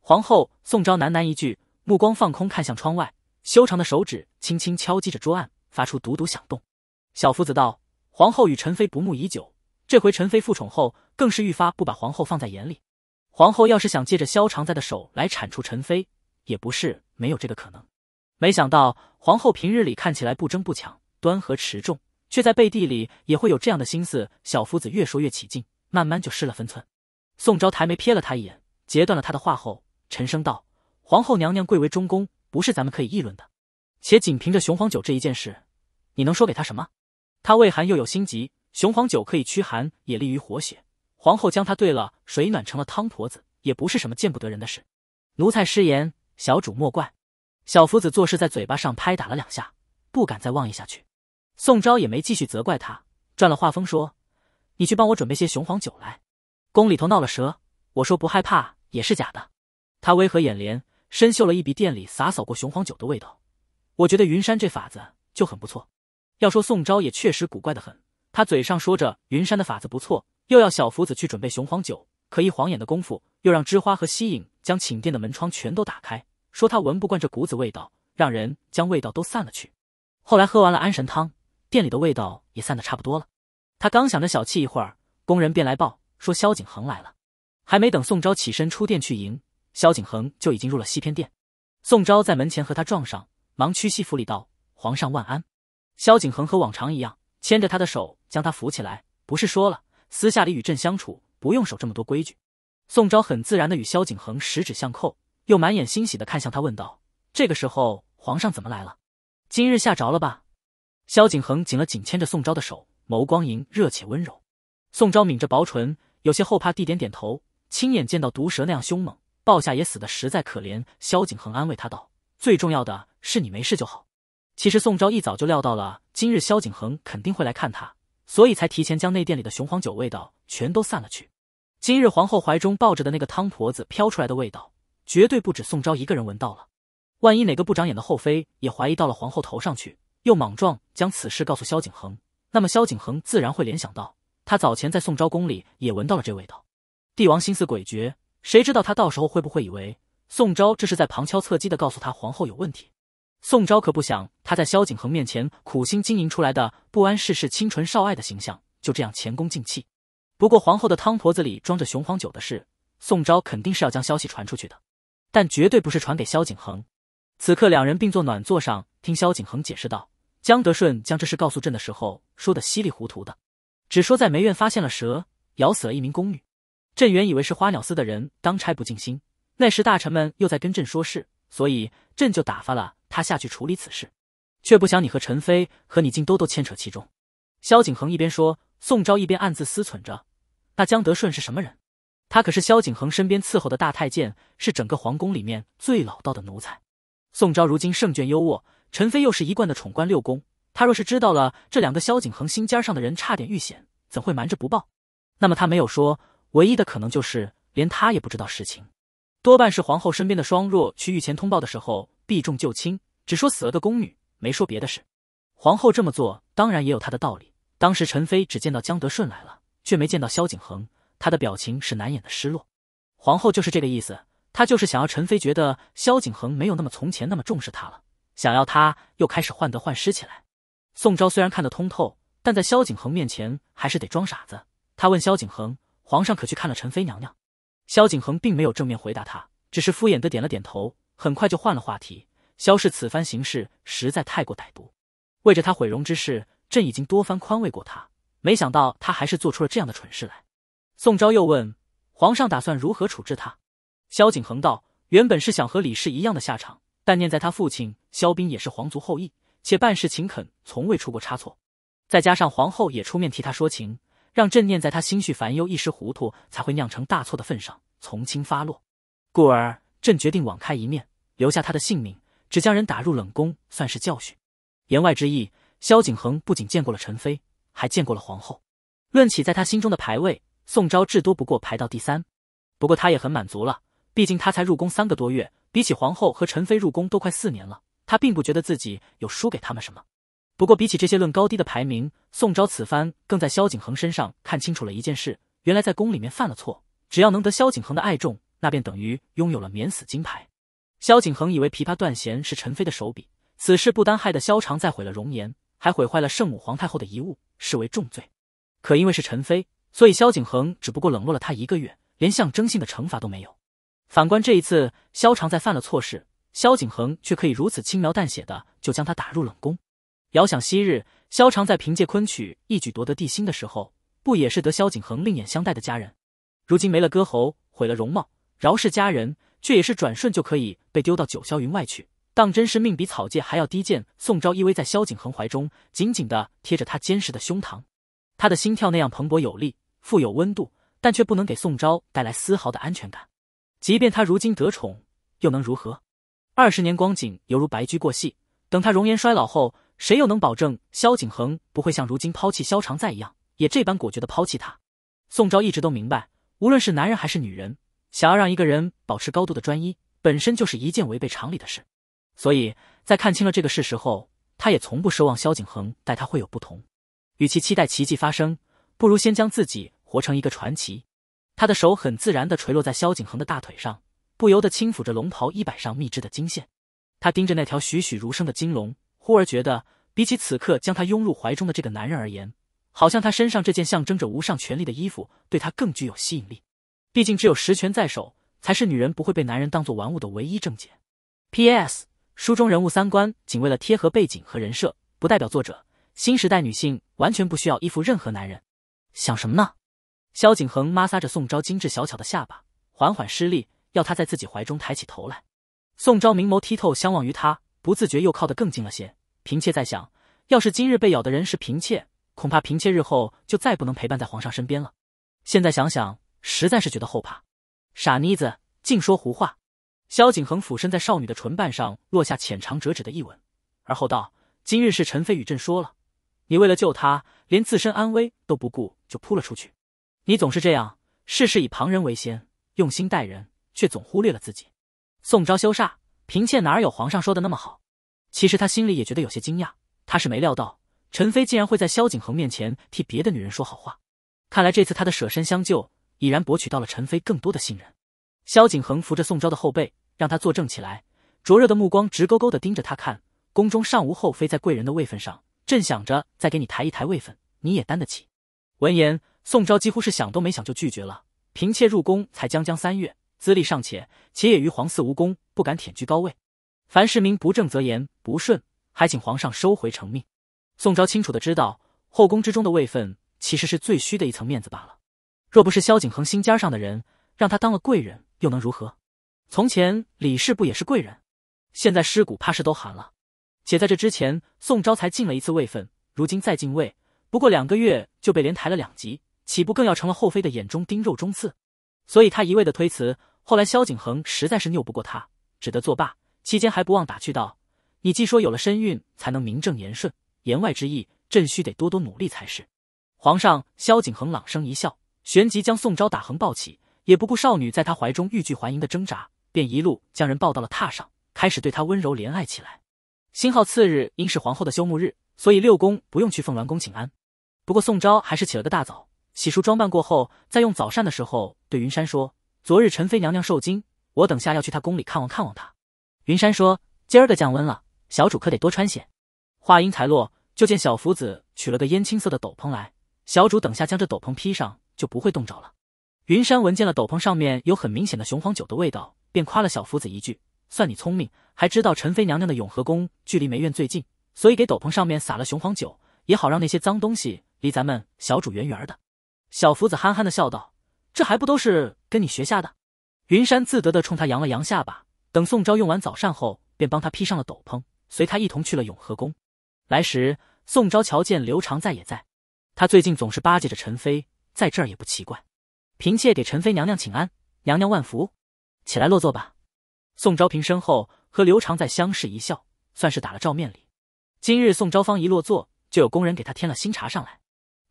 皇后宋昭喃喃一句，目光放空看向窗外，修长的手指轻轻敲击着桌案，发出笃笃响动。小福子道：“皇后与陈妃不睦已久，这回陈妃复宠后，更是愈发不把皇后放在眼里。皇后要是想借着萧常在的手来铲除陈妃，也不是没有这个可能。没想到皇后平日里看起来不争不抢，端和持重。”却在背地里也会有这样的心思。小夫子越说越起劲，慢慢就失了分寸。宋昭抬眉瞥了他一眼，截断了他的话后，沉声道：“皇后娘娘贵为中宫，不是咱们可以议论的。且仅凭着雄黄酒这一件事，你能说给他什么？他畏寒又有心急，雄黄酒可以驱寒，也利于活血。皇后将他兑了水暖成了汤婆子，也不是什么见不得人的事。奴才失言，小主莫怪。”小夫子做事在嘴巴上拍打了两下，不敢再妄议下去。宋昭也没继续责怪他，转了话锋说：“你去帮我准备些雄黄酒来。宫里头闹了蛇，我说不害怕也是假的。”他微合眼帘，深嗅了一笔店里洒扫过雄黄酒的味道。我觉得云山这法子就很不错。要说宋昭也确实古怪的很，他嘴上说着云山的法子不错，又要小福子去准备雄黄酒，可一晃眼的功夫，又让枝花和西影将寝殿的门窗全都打开，说他闻不惯这股子味道，让人将味道都散了去。后来喝完了安神汤。店里的味道也散得差不多了，他刚想着小憩一会儿，工人便来报说萧景恒来了。还没等宋昭起身出店去迎，萧景恒就已经入了西偏殿。宋昭在门前和他撞上，忙屈膝扶礼道：“皇上万安。”萧景恒和往常一样，牵着他的手将他扶起来。不是说了，私下里与朕相处不用守这么多规矩。宋昭很自然的与萧景恒十指相扣，又满眼欣喜的看向他问道：“这个时候皇上怎么来了？今日吓着了吧？”萧景恒紧了紧牵着宋昭的手，眸光莹热且温柔。宋昭抿着薄唇，有些后怕地点点头。亲眼见到毒蛇那样凶猛，抱下也死的实在可怜。萧景恒安慰他道：“最重要的是你没事就好。”其实宋昭一早就料到了，今日萧景恒肯定会来看他，所以才提前将内殿里的雄黄酒味道全都散了去。今日皇后怀中抱着的那个汤婆子飘出来的味道，绝对不止宋昭一个人闻到了。万一哪个不长眼的后妃也怀疑到了皇后头上去。又莽撞将此事告诉萧景恒，那么萧景恒自然会联想到他早前在宋昭宫里也闻到了这味道。帝王心思诡谲，谁知道他到时候会不会以为宋昭这是在旁敲侧击的告诉他皇后有问题？宋昭可不想他在萧景恒面前苦心经营出来的不谙世事、清纯少爱的形象就这样前功尽弃。不过，皇后的汤婆子里装着雄黄酒的事，宋昭肯定是要将消息传出去的，但绝对不是传给萧景恒。此刻，两人并坐暖座上。听萧景恒解释道：“江德顺将这事告诉朕的时候，说的稀里糊涂的，只说在梅院发现了蛇，咬死了一名宫女。朕原以为是花鸟司的人当差不尽心，那时大臣们又在跟朕说事，所以朕就打发了他下去处理此事。却不想你和陈妃和你竟都都牵扯其中。”萧景恒一边说，宋昭一边暗自思忖着：“那江德顺是什么人？他可是萧景恒身边伺候的大太监，是整个皇宫里面最老道的奴才。宋昭如今圣眷优渥。”陈妃又是一贯的宠冠六宫，她若是知道了这两个萧景恒心尖上的人差点遇险，怎会瞒着不报？那么她没有说，唯一的可能就是连她也不知道实情，多半是皇后身边的双若去御前通报的时候避重就轻，只说死了个宫女，没说别的事。皇后这么做当然也有她的道理。当时陈妃只见到江德顺来了，却没见到萧景恒，她的表情是难掩的失落。皇后就是这个意思，她就是想要陈妃觉得萧景恒没有那么从前那么重视她了。想要他，又开始患得患失起来。宋昭虽然看得通透，但在萧景恒面前还是得装傻子。他问萧景恒：“皇上可去看了陈妃娘娘？”萧景恒并没有正面回答他，只是敷衍的点了点头，很快就换了话题。萧氏此番行事实在太过歹毒，为着他毁容之事，朕已经多番宽慰过他，没想到他还是做出了这样的蠢事来。宋昭又问：“皇上打算如何处置他？”萧景恒道：“原本是想和李氏一样的下场。”但念在他父亲萧兵也是皇族后裔，且办事勤恳，从未出过差错，再加上皇后也出面替他说情，让朕念在他心绪烦忧，一时糊涂才会酿成大错的份上，从轻发落。故而，朕决定网开一面，留下他的性命，只将人打入冷宫，算是教训。言外之意，萧景恒不仅见过了陈妃，还见过了皇后。论起在他心中的排位，宋昭至多不过排到第三。不过他也很满足了，毕竟他才入宫三个多月。比起皇后和陈妃入宫都快四年了，她并不觉得自己有输给他们什么。不过比起这些论高低的排名，宋昭此番更在萧景恒身上看清楚了一件事：原来在宫里面犯了错，只要能得萧景恒的爱重，那便等于拥有了免死金牌。萧景恒以为琵琶断弦是陈妃的手笔，此事不单害得萧长在毁了容颜，还毁坏了圣母皇太后的遗物，视为重罪。可因为是陈妃，所以萧景恒只不过冷落了她一个月，连象征性的惩罚都没有。反观这一次，萧长在犯了错事，萧景恒却可以如此轻描淡写的就将他打入冷宫。遥想昔日，萧长在凭借昆曲一举夺得帝心的时候，不也是得萧景恒另眼相待的佳人？如今没了歌喉，毁了容貌，饶是佳人，却也是转瞬就可以被丢到九霄云外去。当真是命比草芥还要低贱。宋昭依偎在萧景恒怀中，紧紧的贴着他坚实的胸膛，他的心跳那样蓬勃有力，富有温度，但却不能给宋昭带来丝毫的安全感。即便他如今得宠，又能如何？二十年光景犹如白驹过隙，等他容颜衰老后，谁又能保证萧景恒不会像如今抛弃萧长在一样，也这般果决的抛弃他？宋昭一直都明白，无论是男人还是女人，想要让一个人保持高度的专一，本身就是一件违背常理的事。所以在看清了这个事实后，他也从不奢望萧景恒待他会有不同。与其期待奇迹发生，不如先将自己活成一个传奇。他的手很自然地垂落在萧景恒的大腿上，不由得轻抚着龙袍衣摆上密织的金线。他盯着那条栩栩如生的金龙，忽而觉得，比起此刻将他拥入怀中的这个男人而言，好像他身上这件象征着无上权力的衣服对他更具有吸引力。毕竟，只有实权在手，才是女人不会被男人当做玩物的唯一证件。P.S. 书中人物三观仅为了贴合背景和人设，不代表作者。新时代女性完全不需要依附任何男人。想什么呢？萧景恒摩挲着宋昭精致小巧的下巴，缓缓施力，要她在自己怀中抬起头来。宋昭明眸剔透，相望于他，不自觉又靠得更近了些。嫔妾在想，要是今日被咬的人是嫔妾，恐怕嫔妾日后就再不能陪伴在皇上身边了。现在想想，实在是觉得后怕。傻妮子，净说胡话。萧景恒俯身在少女的唇瓣上落下浅尝辄止的一吻，而后道：“今日是陈妃与朕说了，你为了救他，连自身安危都不顾，就扑了出去。”你总是这样，事事以旁人为先，用心待人，却总忽略了自己。宋昭羞煞，嫔妾哪有皇上说的那么好？其实他心里也觉得有些惊讶，他是没料到陈妃竟然会在萧景恒面前替别的女人说好话。看来这次他的舍身相救已然博取到了陈妃更多的信任。萧景恒扶着宋昭的后背，让他坐正起来，灼热的目光直勾勾的盯着他看。宫中尚无后妃在贵人的位分上，朕想着再给你抬一抬位分，你也担得起。闻言。宋昭几乎是想都没想就拒绝了。嫔妾入宫才将将三月，资历尚浅，且也于皇嗣无功，不敢舔居高位。凡事明不正则言不顺，还请皇上收回成命。宋昭清楚的知道，后宫之中的位分其实是最虚的一层面子罢了。若不是萧景恒心尖上的人，让他当了贵人又能如何？从前李氏不也是贵人？现在尸骨怕是都寒了。且在这之前，宋昭才进了一次位分，如今再进位，不过两个月就被连抬了两级。岂不更要成了后妃的眼中钉、肉中刺？所以她一味的推辞。后来萧景恒实在是拗不过她，只得作罢。期间还不忘打趣道：“你既说有了身孕才能名正言顺，言外之意，朕需得多多努力才是。”皇上萧景恒朗声一笑，旋即将宋昭打横抱起，也不顾少女在他怀中欲拒还迎的挣扎，便一路将人抱到了榻上，开始对她温柔怜爱起来。新号次日因是皇后的休沐日，所以六宫不用去凤鸾宫请安。不过宋昭还是起了个大早。洗漱装扮过后，在用早膳的时候，对云山说：“昨日陈妃娘娘受惊，我等下要去她宫里看望看望她。”云山说：“今儿个降温了，小主可得多穿些。”话音才落，就见小福子取了个烟青色的斗篷来，小主等下将这斗篷披上，就不会冻着了。云山闻见了斗篷上面有很明显的雄黄酒的味道，便夸了小福子一句：“算你聪明，还知道陈妃娘娘的永和宫距离梅院最近，所以给斗篷上面撒了雄黄酒，也好让那些脏东西离咱们小主远远儿的。”小福子憨憨的笑道：“这还不都是跟你学下的。”云山自得的冲他扬了扬下巴。等宋昭用完早膳后，便帮他披上了斗篷，随他一同去了永和宫。来时，宋昭瞧见刘长在也在，他最近总是巴结着陈妃，在这儿也不奇怪。嫔妾给陈妃娘娘请安，娘娘万福，起来落座吧。宋昭平身后和刘长在相视一笑，算是打了照面礼。今日宋昭方一落座，就有宫人给他添了新茶上来。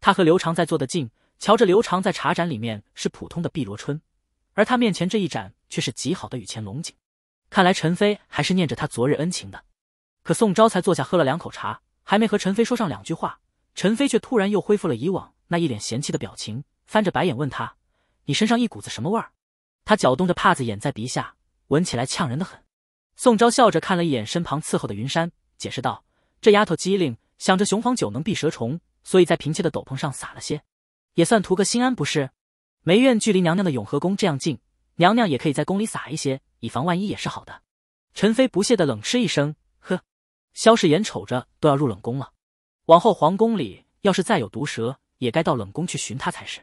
他和刘长在坐得近。瞧着刘长在茶盏里面是普通的碧螺春，而他面前这一盏却是极好的雨前龙井。看来陈飞还是念着他昨日恩情的。可宋昭才坐下喝了两口茶，还没和陈飞说上两句话，陈飞却突然又恢复了以往那一脸嫌弃的表情，翻着白眼问他：“你身上一股子什么味儿？”他搅动着帕子掩在鼻下，闻起来呛人的很。宋昭笑着看了一眼身旁伺候的云山，解释道：“这丫头机灵，想着雄黄酒能避蛇虫，所以在嫔妾的斗篷上撒了些。”也算图个心安，不是？梅苑距离娘娘的永和宫这样近，娘娘也可以在宫里撒一些，以防万一也是好的。陈妃不屑的冷嗤一声，呵。萧氏眼瞅着都要入冷宫了，往后皇宫里要是再有毒蛇，也该到冷宫去寻他才是。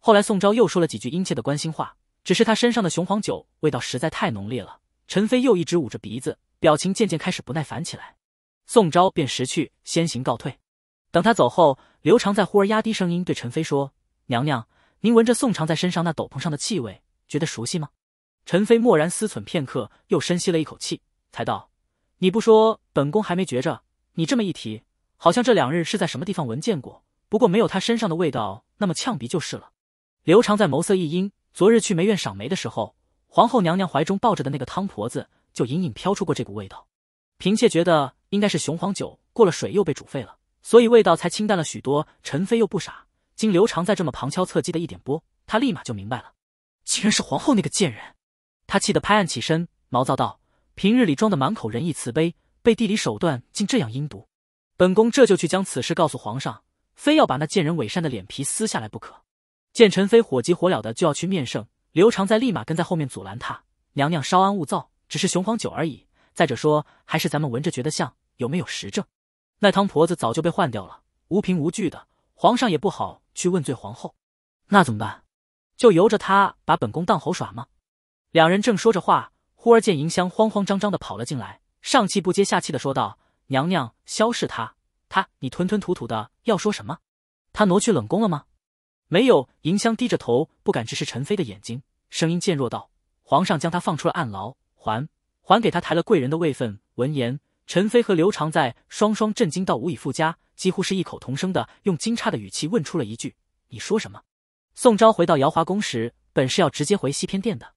后来宋昭又说了几句殷切的关心话，只是他身上的雄黄酒味道实在太浓烈了，陈妃又一直捂着鼻子，表情渐渐开始不耐烦起来。宋昭便识趣，先行告退。等他走后，刘长在忽而压低声音对陈妃说：“娘娘，您闻着宋长在身上那斗篷上的气味，觉得熟悉吗？”陈妃默然思忖片刻，又深吸了一口气，才道：“你不说，本宫还没觉着。你这么一提，好像这两日是在什么地方闻见过。不过没有他身上的味道那么呛鼻，就是了。”刘长在眸色一阴。昨日去梅院赏梅的时候，皇后娘娘怀中抱着的那个汤婆子，就隐隐飘出过这股味道。嫔妾觉得应该是雄黄酒过了水又被煮沸了。所以味道才清淡了许多。陈飞又不傻，经刘长在这么旁敲侧击的一点拨，他立马就明白了，竟然是皇后那个贱人。他气得拍案起身，毛躁道：“平日里装的满口仁义慈悲，背地里手段竟这样阴毒！本宫这就去将此事告诉皇上，非要把那贱人伪善的脸皮撕下来不可！”见陈飞火急火燎的就要去面圣，刘长在立马跟在后面阻拦他：“娘娘稍安勿躁，只是雄黄酒而已。再者说，还是咱们闻着觉得像，有没有实证？”那汤婆子早就被换掉了，无凭无据的，皇上也不好去问罪皇后，那怎么办？就由着他把本宫当猴耍吗？两人正说着话，忽而见银香慌慌张张的跑了进来，上气不接下气的说道：“娘娘，萧氏她她……你吞吞吐吐的要说什么？她挪去冷宫了吗？”没有，银香低着头，不敢直视陈妃的眼睛，声音渐弱道：“皇上将她放出了暗牢，还还给她抬了贵人的位分。”闻言。陈飞和刘长在双双震惊到无以复加，几乎是异口同声的用惊诧的语气问出了一句：“你说什么？”宋昭回到瑶华宫时，本是要直接回西偏殿的，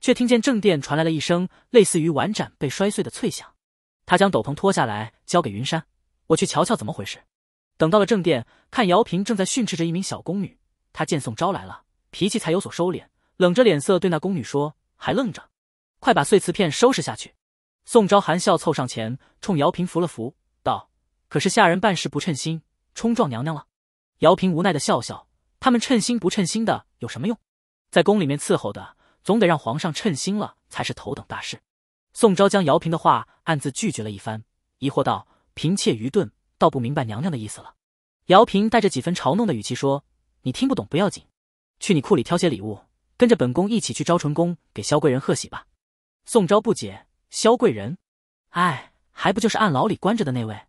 却听见正殿传来了一声类似于碗盏被摔碎的脆响。他将斗篷脱下来交给云山：“我去瞧瞧怎么回事。”等到了正殿，看姚平正在训斥着一名小宫女，他见宋昭来了，脾气才有所收敛，冷着脸色对那宫女说：“还愣着？快把碎瓷片收拾下去。”宋昭含笑凑上前，冲姚平扶了扶，道：“可是下人办事不称心，冲撞娘娘了。”姚平无奈的笑笑：“他们称心不称心的有什么用？在宫里面伺候的，总得让皇上称心了才是头等大事。”宋昭将姚平的话暗自拒绝了一番，疑惑道：“嫔妾愚钝，倒不明白娘娘的意思了。”姚平带着几分嘲弄的语气说：“你听不懂不要紧，去你库里挑些礼物，跟着本宫一起去昭纯宫给萧贵人贺喜吧。”宋昭不解。萧贵人，哎，还不就是暗牢里关着的那位？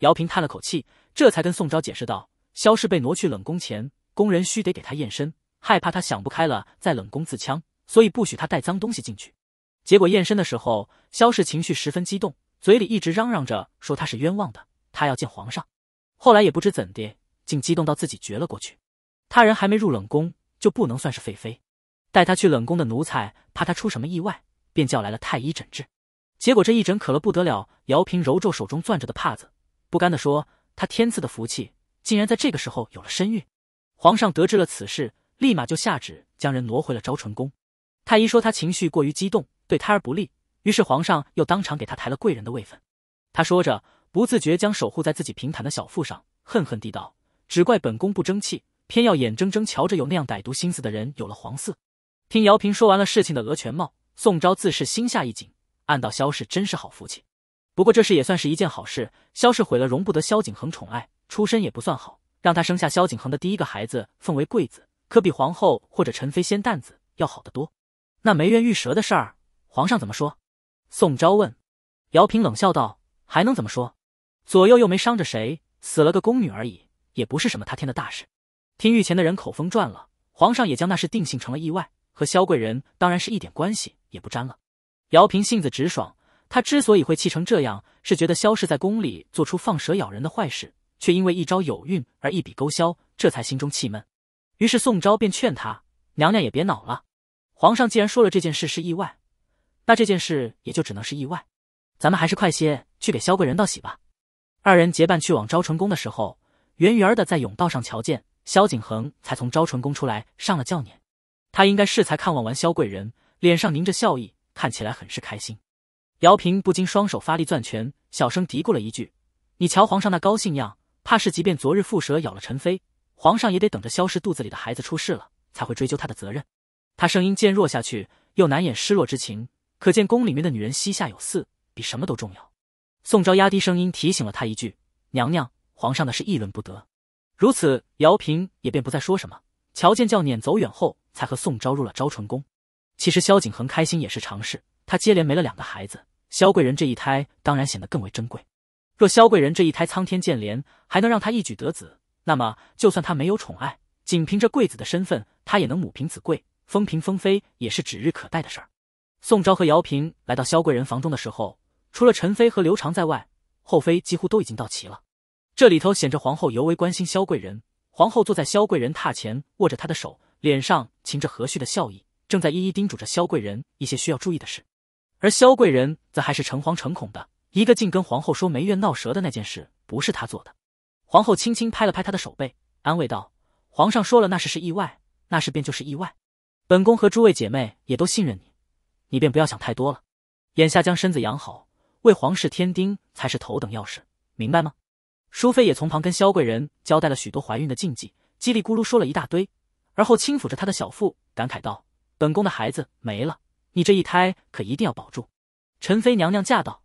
姚平叹了口气，这才跟宋昭解释道：“萧氏被挪去冷宫前，宫人须得给他验身，害怕他想不开了，在冷宫自戕，所以不许他带脏东西进去。结果验身的时候，萧氏情绪十分激动，嘴里一直嚷嚷着说他是冤枉的，他要见皇上。后来也不知怎的，竟激动到自己绝了过去。他人还没入冷宫，就不能算是废妃。带他去冷宫的奴才怕他出什么意外，便叫来了太医诊治。”结果这一枕渴了不得了，姚平揉皱手中攥着的帕子，不甘地说：“他天赐的福气，竟然在这个时候有了身孕。”皇上得知了此事，立马就下旨将人挪回了昭纯宫。太医说他情绪过于激动，对胎儿不利，于是皇上又当场给他抬了贵人的位分。他说着，不自觉将守护在自己平坦的小腹上，恨恨地道：“只怪本宫不争气，偏要眼睁睁瞧着有那样歹毒心思的人有了皇嗣。”听姚平说完了事情的额全貌，宋昭自是心下一紧。暗道萧氏真是好福气，不过这事也算是一件好事。萧氏毁了，容不得萧景恒宠爱，出身也不算好，让她生下萧景恒的第一个孩子，奉为贵子，可比皇后或者宸妃仙担子要好得多。那梅园玉蛇的事儿，皇上怎么说？宋昭问。姚平冷笑道：“还能怎么说？左右又没伤着谁，死了个宫女而已，也不是什么他天的大事。听御前的人口风转了，皇上也将那事定性成了意外，和萧贵人当然是一点关系也不沾了。”姚平性子直爽，他之所以会气成这样，是觉得萧氏在宫里做出放蛇咬人的坏事，却因为一朝有孕而一笔勾销，这才心中气闷。于是宋昭便劝他：“娘娘也别恼了，皇上既然说了这件事是意外，那这件事也就只能是意外。咱们还是快些去给萧贵人道喜吧。”二人结伴去往昭纯宫的时候，圆圆的在甬道上瞧见萧景恒才从昭纯宫出来上了轿撵，他应该是才看望完萧贵人，脸上凝着笑意。看起来很是开心，姚平不禁双手发力攥拳，小声嘀咕了一句：“你瞧皇上那高兴样，怕是即便昨日蝮蛇咬了陈妃，皇上也得等着萧氏肚子里的孩子出事了，才会追究他的责任。”他声音渐弱下去，又难掩失落之情，可见宫里面的女人膝下有嗣，比什么都重要。宋昭压低声音提醒了他一句：“娘娘，皇上的事议论不得。”如此，姚平也便不再说什么，瞧见教撵走远后，才和宋昭入了昭纯宫。其实萧景恒开心也是常事，他接连没了两个孩子，萧贵人这一胎当然显得更为珍贵。若萧贵人这一胎苍天见怜，还能让他一举得子，那么就算他没有宠爱，仅凭着贵子的身份，他也能母凭子贵，封平封妃也是指日可待的事儿。宋昭和姚平来到萧贵人房中的时候，除了陈妃和刘长在外，后妃几乎都已经到齐了。这里头显着皇后尤为关心萧贵人，皇后坐在萧贵人榻前，握着她的手，脸上噙着和煦的笑意。正在一一叮嘱着萧贵人一些需要注意的事，而萧贵人则还是诚惶诚恐的，一个劲跟皇后说梅月闹蛇的那件事不是她做的。皇后轻轻拍了拍她的手背，安慰道：“皇上说了，那事是意外，那事便就是意外。本宫和诸位姐妹也都信任你，你便不要想太多了。眼下将身子养好，为皇室添丁才是头等要事，明白吗？”淑妃也从旁跟萧贵人交代了许多怀孕的禁忌，叽里咕噜说了一大堆，而后轻抚着她的小腹，感慨道。本宫的孩子没了，你这一胎可一定要保住。陈妃娘娘驾到！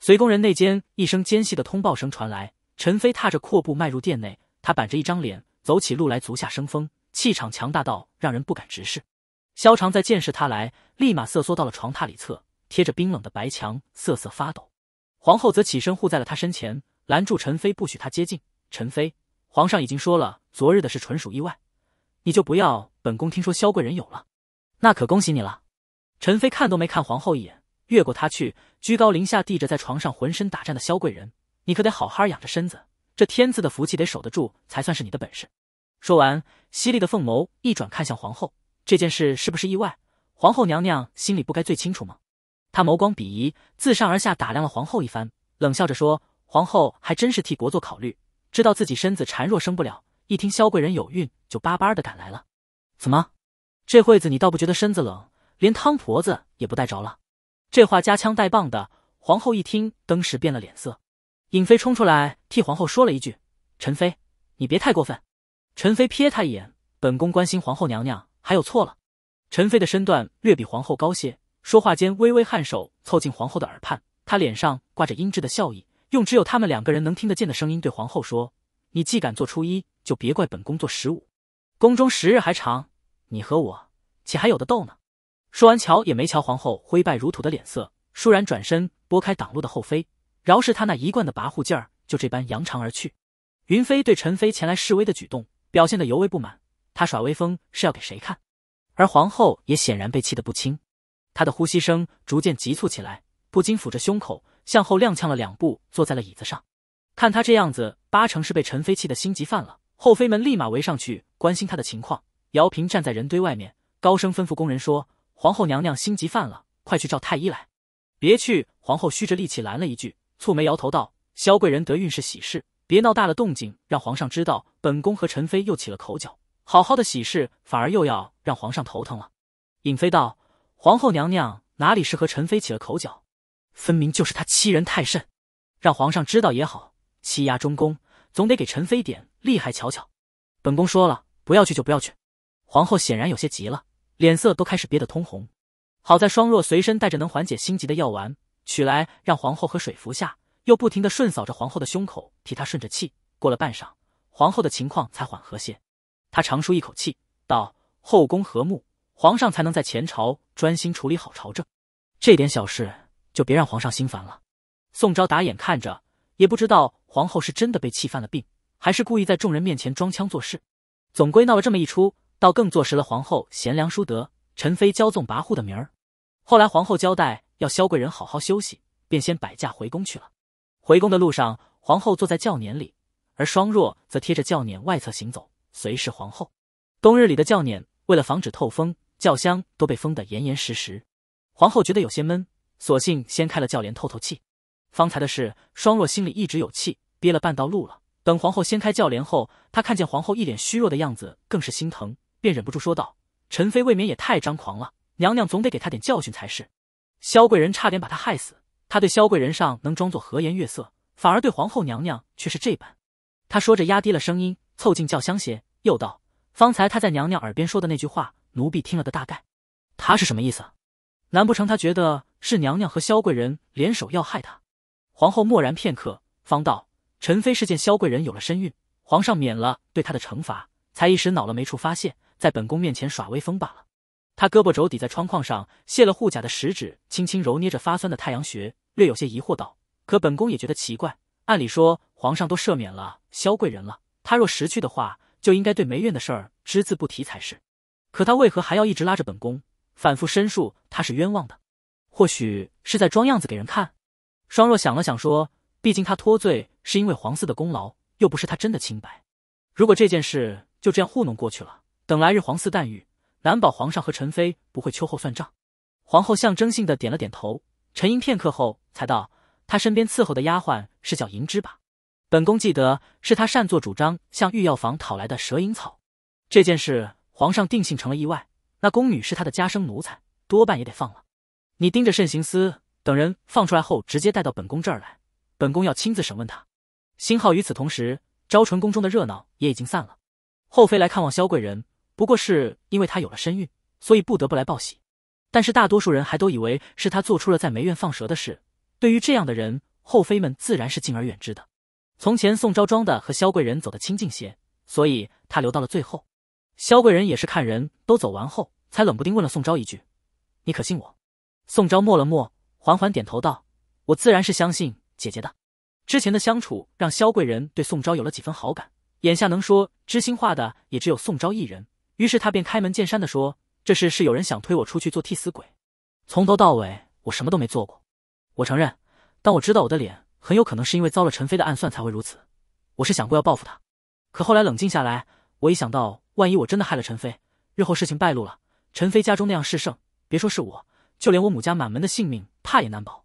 随宫人内间一声尖细的通报声传来，陈妃踏着阔步迈入殿内，她板着一张脸，走起路来足下生风，气场强大到让人不敢直视。萧长在见识他来，立马瑟缩到了床榻里侧，贴着冰冷的白墙瑟瑟发抖。皇后则起身护在了他身前，拦住陈妃，不许他接近。陈妃，皇上已经说了，昨日的事纯属意外，你就不要。本宫听说萧贵人有了。那可恭喜你了，陈妃看都没看皇后一眼，越过她去，居高临下递着在床上浑身打颤的萧贵人：“你可得好好养着身子，这天赐的福气得守得住，才算是你的本事。”说完，犀利的凤眸一转，看向皇后：“这件事是不是意外？皇后娘娘心里不该最清楚吗？”他眸光鄙夷，自上而下打量了皇后一番，冷笑着说：“皇后还真是替国做考虑，知道自己身子孱弱生不了，一听萧贵人有孕，就巴巴的赶来了。怎么？”这会子你倒不觉得身子冷，连汤婆子也不带着了。这话夹枪带棒的，皇后一听，登时变了脸色。尹妃冲出来替皇后说了一句：“陈妃，你别太过分。”陈妃瞥她一眼，本宫关心皇后娘娘，还有错了。陈妃的身段略比皇后高些，说话间微微颔首，凑近皇后的耳畔，她脸上挂着阴鸷的笑意，用只有他们两个人能听得见的声音对皇后说：“你既敢做初一，就别怪本宫做十五。宫中时日还长。”你和我，且还有的斗呢。说完，乔也没瞧皇后灰败如土的脸色，倏然转身拨开挡路的后妃。饶是他那一贯的跋扈劲儿，就这般扬长而去。云飞对陈妃前来示威的举动表现得尤为不满，他耍威风是要给谁看？而皇后也显然被气得不轻，她的呼吸声逐渐急促起来，不禁抚着胸口向后踉跄了两步，坐在了椅子上。看她这样子，八成是被陈妃气得心急犯了。后妃们立马围上去关心她的情况。姚平站在人堆外面，高声吩咐工人说：“皇后娘娘心急犯了，快去召太医来。”“别去！”皇后虚着力气拦了一句，蹙眉摇头道：“萧贵人得孕是喜事，别闹大了动静，让皇上知道。本宫和陈妃又起了口角，好好的喜事反而又要让皇上头疼了。”尹妃道：“皇后娘娘哪里是和陈妃起了口角，分明就是她欺人太甚，让皇上知道也好，欺压中宫，总得给陈妃点厉害瞧瞧。”本宫说了，不要去就不要去。皇后显然有些急了，脸色都开始憋得通红。好在双若随身带着能缓解心急的药丸，取来让皇后和水服下，又不停的顺扫着皇后的胸口，替她顺着气。过了半晌，皇后的情况才缓和些。她长舒一口气，道：“后宫和睦，皇上才能在前朝专心处理好朝政。这点小事就别让皇上心烦了。”宋昭打眼看着，也不知道皇后是真的被气犯了病，还是故意在众人面前装腔作势。总归闹了这么一出。倒更坐实了皇后贤良淑德，陈妃骄纵跋扈的名儿。后来皇后交代要萧贵人好好休息，便先摆驾回宫去了。回宫的路上，皇后坐在轿辇里，而双若则贴着轿辇外侧行走，随侍皇后。冬日里的轿辇为了防止透风，轿厢都被封得严严实实。皇后觉得有些闷，索性掀开了轿帘透透气。方才的事，双若心里一直有气，憋了半道路了。等皇后掀开轿帘后，她看见皇后一脸虚弱的样子，更是心疼。便忍不住说道：“陈妃未免也太张狂了，娘娘总得给她点教训才是。萧贵人差点把她害死，她对萧贵人上能装作和颜悦色，反而对皇后娘娘却是这般。”他说着压低了声音，凑近轿厢些，又道：“方才她在娘娘耳边说的那句话，奴婢听了个大概，她是什么意思？难不成她觉得是娘娘和萧贵人联手要害她？”皇后默然片刻，方道：“陈妃是见萧贵人有了身孕，皇上免了对她的惩罚，才一时恼了没处发泄。”在本宫面前耍威风罢了。他胳膊肘抵在窗框上，卸了护甲的食指轻轻揉捏着发酸的太阳穴，略有些疑惑道：“可本宫也觉得奇怪，按理说皇上都赦免了萧贵人了，他若识趣的话，就应该对梅苑的事儿只字不提才是。可他为何还要一直拉着本宫，反复申述他是冤枉的？或许是在装样子给人看。”双若想了想说：“毕竟他脱罪是因为皇嗣的功劳，又不是他真的清白。如果这件事就这样糊弄过去了。”等来日皇嗣诞育，难保皇上和陈妃不会秋后算账。皇后象征性的点了点头，沉吟片刻后才道：“她身边伺候的丫鬟是叫银枝吧？本宫记得是她擅作主张向御药房讨来的蛇影草。这件事皇上定性成了意外，那宫女是她的家生奴才，多半也得放了。你盯着慎行司，等人放出来后直接带到本宫这儿来，本宫要亲自审问他。”辛浩与此同时，昭纯宫中的热闹也已经散了，后妃来看望萧贵人。不过是因为她有了身孕，所以不得不来报喜。但是大多数人还都以为是她做出了在梅院放蛇的事。对于这样的人，后妃们自然是敬而远之的。从前宋昭装的和萧贵人走得亲近些，所以她留到了最后。萧贵人也是看人都走完后，才冷不丁问了宋昭一句：“你可信我？”宋昭默了默，缓缓点头道：“我自然是相信姐姐的。”之前的相处让萧贵人对宋昭有了几分好感。眼下能说知心话的也只有宋昭一人。于是他便开门见山地说：“这事是有人想推我出去做替死鬼，从头到尾我什么都没做过。我承认，但我知道我的脸很有可能是因为遭了陈飞的暗算才会如此。我是想过要报复他，可后来冷静下来，我一想到万一我真的害了陈飞，日后事情败露了，陈飞家中那样势盛，别说是我，就连我母家满门的性命怕也难保。”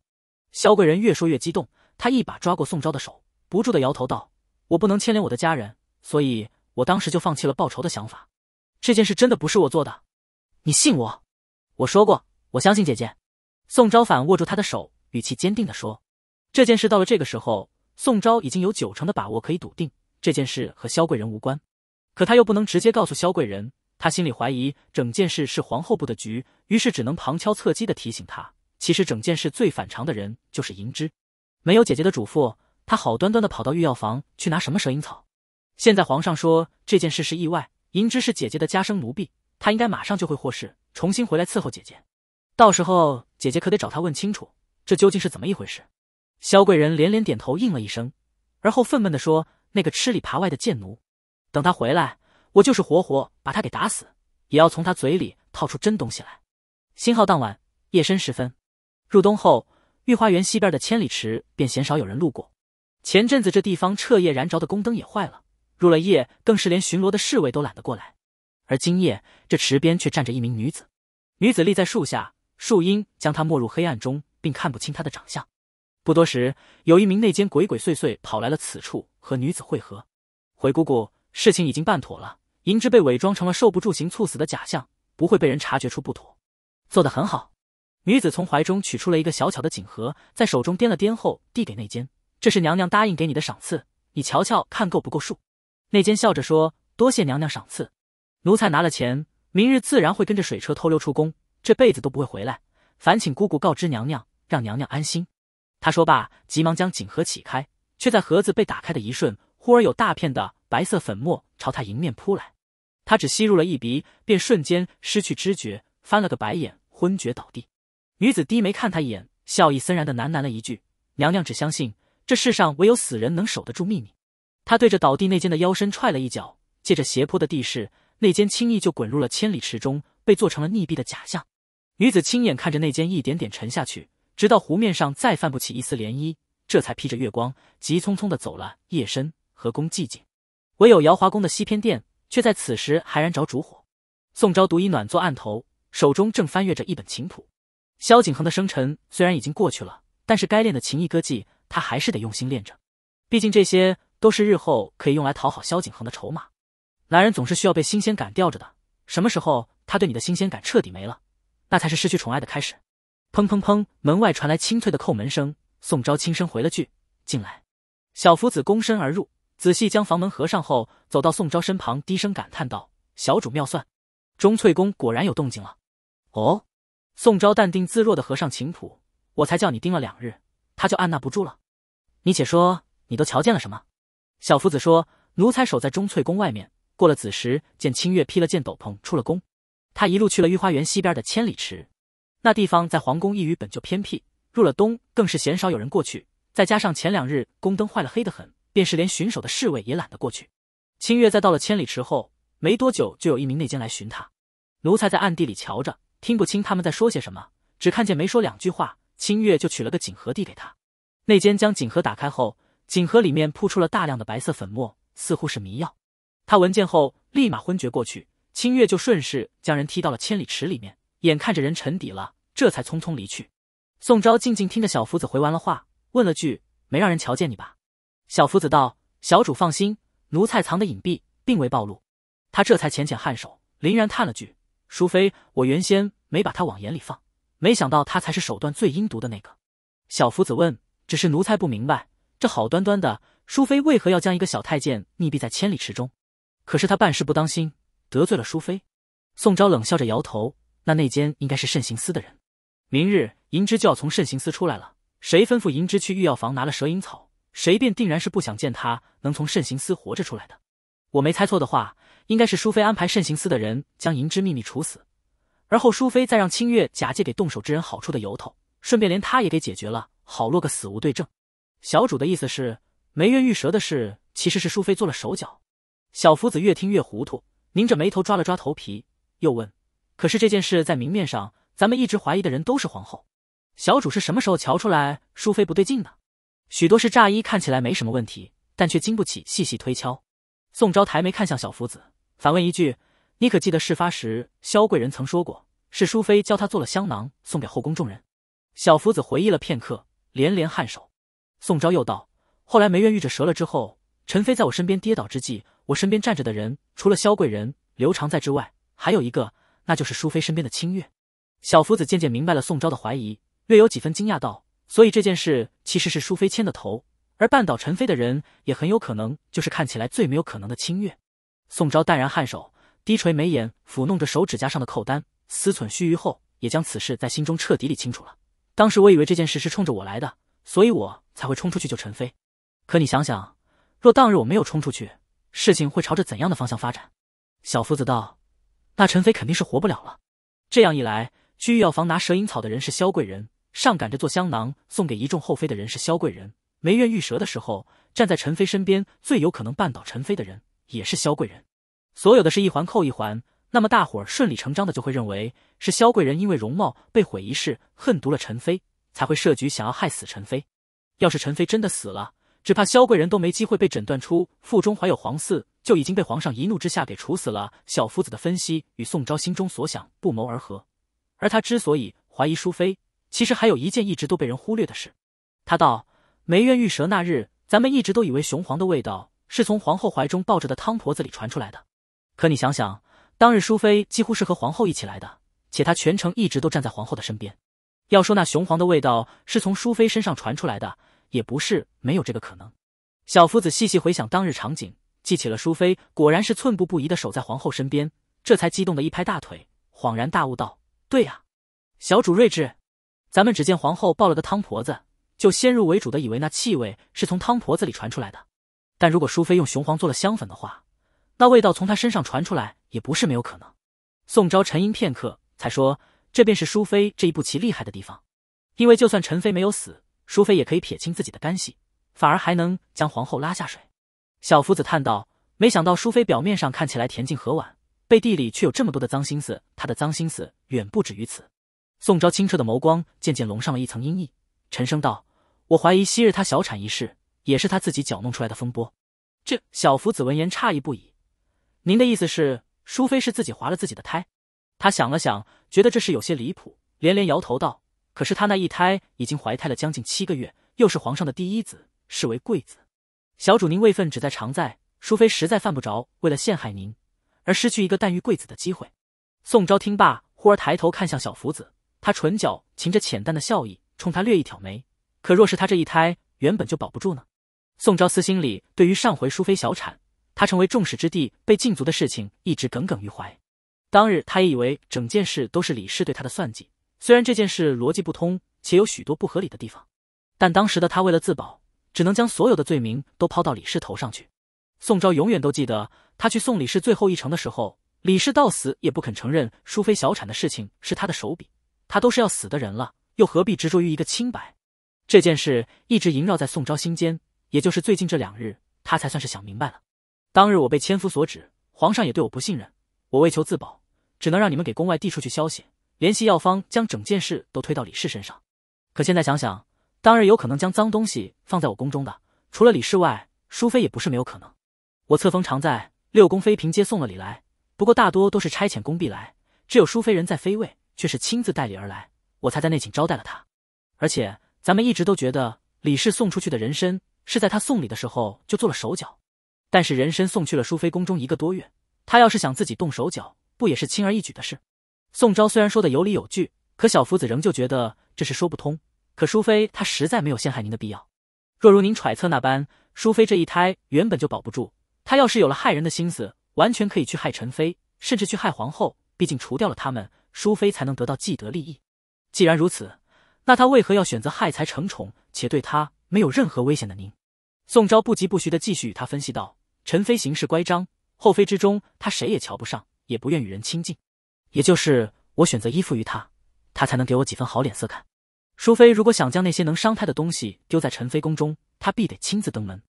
萧贵人越说越激动，他一把抓过宋昭的手，不住地摇头道：“我不能牵连我的家人，所以我当时就放弃了报仇的想法。”这件事真的不是我做的，你信我？我说过，我相信姐姐。宋昭反握住他的手，语气坚定的说：“这件事到了这个时候，宋昭已经有九成的把握可以笃定这件事和萧贵人无关。可他又不能直接告诉萧贵人，他心里怀疑整件事是皇后布的局，于是只能旁敲侧击的提醒他：其实整件事最反常的人就是银枝。没有姐姐的嘱咐，他好端端的跑到御药房去拿什么蛇影草。现在皇上说这件事是意外。”银知是姐姐的家生奴婢，她应该马上就会获释，重新回来伺候姐姐。到时候姐姐可得找她问清楚，这究竟是怎么一回事。萧贵人连连点头应了一声，而后愤懑的说：“那个吃里扒外的贱奴，等他回来，我就是活活把他给打死，也要从他嘴里套出真东西来。”新号当晚，夜深时分，入冬后，御花园西边的千里池便鲜少有人路过。前阵子这地方彻夜燃着的宫灯也坏了。入了夜，更是连巡逻的侍卫都懒得过来。而今夜，这池边却站着一名女子。女子立在树下，树荫将她没入黑暗中，并看不清她的长相。不多时，有一名内奸鬼鬼祟祟跑来了此处，和女子会合。回姑姑，事情已经办妥了。银枝被伪装成了受不住刑猝死的假象，不会被人察觉出不妥。做得很好。女子从怀中取出了一个小巧的锦盒，在手中掂了掂后，递给内奸：“这是娘娘答应给你的赏赐，你瞧瞧看够不够数。”内奸笑着说：“多谢娘娘赏赐，奴才拿了钱，明日自然会跟着水车偷溜出宫，这辈子都不会回来。烦请姑姑告知娘娘，让娘娘安心。”他说罢，急忙将锦盒启开，却在盒子被打开的一瞬，忽而有大片的白色粉末朝他迎面扑来。他只吸入了一鼻，便瞬间失去知觉，翻了个白眼，昏厥倒地。女子低眉看他一眼，笑意森然的喃喃了一句：“娘娘只相信这世上唯有死人能守得住秘密。”他对着倒地内奸的腰身踹了一脚，借着斜坡的地势，内奸轻易就滚入了千里池中，被做成了溺毙的假象。女子亲眼看着内奸一点点沉下去，直到湖面上再泛不起一丝涟漪，这才披着月光，急匆匆的走了。夜深，和宫寂静，唯有瑶华宫的西偏殿却在此时还燃着烛火。宋昭独倚暖坐案头，手中正翻阅着一本琴谱。萧景恒的生辰虽然已经过去了，但是该练的琴艺歌技，他还是得用心练着，毕竟这些。都是日后可以用来讨好萧景恒的筹码。男人总是需要被新鲜感吊着的。什么时候他对你的新鲜感彻底没了，那才是失去宠爱的开始。砰砰砰！门外传来清脆的叩门声。宋昭轻声回了句：“进来。”小福子躬身而入，仔细将房门合上后，走到宋昭身旁，低声感叹道：“小主妙算，钟翠宫果然有动静了。”哦。宋昭淡定自若的合上琴谱：“我才叫你盯了两日，他就按捺不住了。你且说，你都瞧见了什么？”小夫子说：“奴才守在钟粹宫外面，过了子时，见清月披了件斗篷出了宫。他一路去了御花园西边的千里池。那地方在皇宫一隅，本就偏僻，入了冬更是鲜少有人过去。再加上前两日宫灯坏了，黑得很，便是连巡守的侍卫也懒得过去。清月在到了千里池后，没多久就有一名内监来寻他。奴才在暗地里瞧着，听不清他们在说些什么，只看见没说两句话，清月就取了个锦盒递给他。内奸将锦盒打开后。”锦盒里面铺出了大量的白色粉末，似乎是迷药。他闻见后，立马昏厥过去。清月就顺势将人踢到了千里池里面，眼看着人沉底了，这才匆匆离去。宋昭静静听着小福子回完了话，问了句：“没让人瞧见你吧？”小福子道：“小主放心，奴才藏的隐蔽，并未暴露。”他这才浅浅颔首，林然叹了句：“淑妃，我原先没把他往眼里放，没想到他才是手段最阴毒的那个。”小福子问：“只是奴才不明白。”这好端端的淑妃为何要将一个小太监溺毙在千里池中？可是他办事不当心，得罪了淑妃。宋昭冷笑着摇头。那内奸应该是慎刑司的人。明日银枝就要从慎刑司出来了，谁吩咐银枝去御药房拿了蛇影草，谁便定然是不想见他能从慎刑司活着出来的。我没猜错的话，应该是淑妃安排慎刑司的人将银枝秘密处死，而后淑妃再让清月假借给动手之人好处的由头，顺便连他也给解决了，好落个死无对证。小主的意思是，梅月玉蛇的事，其实是淑妃做了手脚。小福子越听越糊涂，拧着眉头抓了抓头皮，又问：“可是这件事在明面上，咱们一直怀疑的人都是皇后。小主是什么时候瞧出来淑妃不对劲的？”许多是乍一看起来没什么问题，但却经不起细细推敲。宋昭抬眉看向小福子，反问一句：“你可记得事发时，萧贵人曾说过是淑妃教她做了香囊送给后宫众人？”小福子回忆了片刻，连连颔首。宋昭又道：“后来梅苑遇着蛇了之后，陈飞在我身边跌倒之际，我身边站着的人除了萧贵人、刘长在之外，还有一个，那就是淑妃身边的清月。”小福子渐渐明白了宋昭的怀疑，略有几分惊讶道：“所以这件事其实是淑妃牵的头，而绊倒陈飞的人也很有可能就是看起来最没有可能的清月。”宋昭淡然颔首，低垂眉眼，抚弄着手指甲上的扣单，思忖须臾后，也将此事在心中彻底理清楚了。当时我以为这件事是冲着我来的，所以我。才会冲出去救陈飞。可你想想，若当日我没有冲出去，事情会朝着怎样的方向发展？小夫子道：“那陈飞肯定是活不了了。这样一来，去御药房拿蛇引草的人是萧贵人，上赶着做香囊送给一众后妃的人是萧贵人，梅苑遇蛇的时候站在陈飞身边、最有可能绊倒陈飞的人也是萧贵人。所有的是一环扣一环，那么大伙儿顺理成章的就会认为是萧贵人因为容貌被毁一事恨毒了陈飞，才会设局想要害死陈飞。”要是陈妃真的死了，只怕萧贵人都没机会被诊断出腹中怀有皇嗣，就已经被皇上一怒之下给处死了。小夫子的分析与宋昭心中所想不谋而合，而他之所以怀疑淑妃，其实还有一件一直都被人忽略的事。他道：梅苑遇蛇那日，咱们一直都以为雄黄的味道是从皇后怀中抱着的汤婆子里传出来的。可你想想，当日淑妃几乎是和皇后一起来的，且她全程一直都站在皇后的身边。要说那雄黄的味道是从淑妃身上传出来的。也不是没有这个可能。小夫子细细回想当日场景，记起了淑妃果然是寸步不移的守在皇后身边，这才激动的一拍大腿，恍然大悟道：“对呀，小主睿智。咱们只见皇后抱了个汤婆子，就先入为主的以为那气味是从汤婆子里传出来的。但如果淑妃用雄黄做了香粉的话，那味道从她身上传出来也不是没有可能。”宋昭沉吟片刻，才说：“这便是淑妃这一步棋厉害的地方，因为就算陈妃没有死。”淑妃也可以撇清自己的干系，反而还能将皇后拉下水。小福子叹道：“没想到淑妃表面上看起来恬静和婉，背地里却有这么多的脏心思。她的脏心思远不止于此。”宋昭清澈的眸光渐渐笼上了一层阴翳，沉声道：“我怀疑昔日她小产一事，也是她自己搅弄出来的风波。”这小福子闻言诧异不已：“您的意思是，淑妃是自己划了自己的胎？”他想了想，觉得这事有些离谱，连连摇头道。可是他那一胎已经怀胎了将近七个月，又是皇上的第一子，视为贵子。小主，您位分只在常在，淑妃实在犯不着为了陷害您而失去一个诞育贵子的机会。宋昭听罢，忽而抬头看向小福子，他唇角噙着浅淡的笑意，冲他略一挑眉。可若是他这一胎原本就保不住呢？宋昭私心里对于上回淑妃小产，他成为众矢之的，被禁足的事情一直耿耿于怀。当日他也以为整件事都是李氏对他的算计。虽然这件事逻辑不通，且有许多不合理的地方，但当时的他为了自保，只能将所有的罪名都抛到李氏头上去。宋昭永远都记得，他去送李氏最后一程的时候，李氏到死也不肯承认淑妃小产的事情是他的手笔。他都是要死的人了，又何必执着于一个清白？这件事一直萦绕在宋昭心间。也就是最近这两日，他才算是想明白了。当日我被千夫所指，皇上也对我不信任，我为求自保，只能让你们给宫外递出去消息。联系药方，将整件事都推到李氏身上。可现在想想，当日有可能将脏东西放在我宫中的，除了李氏外，淑妃也不是没有可能。我册封常在六宫妃嫔皆送了礼来，不过大多都是差遣宫婢来，只有淑妃人在妃位，却是亲自带礼而来，我才在内寝招待了她。而且咱们一直都觉得李氏送出去的人参是在她送礼的时候就做了手脚，但是人参送去了淑妃宫中一个多月，她要是想自己动手脚，不也是轻而易举的事？宋昭虽然说的有理有据，可小福子仍旧觉得这事说不通。可淑妃她实在没有陷害您的必要。若如您揣测那般，淑妃这一胎原本就保不住。她要是有了害人的心思，完全可以去害陈妃，甚至去害皇后。毕竟除掉了他们，淑妃才能得到既得利益。既然如此，那她为何要选择害才成宠且对她没有任何危险的您？宋昭不疾不徐的继续与他分析道：“陈妃行事乖张，后妃之中她谁也瞧不上，也不愿与人亲近。”也就是我选择依附于他，他才能给我几分好脸色看。淑妃如果想将那些能伤胎的东西丢在陈妃宫中，她必得亲自登门。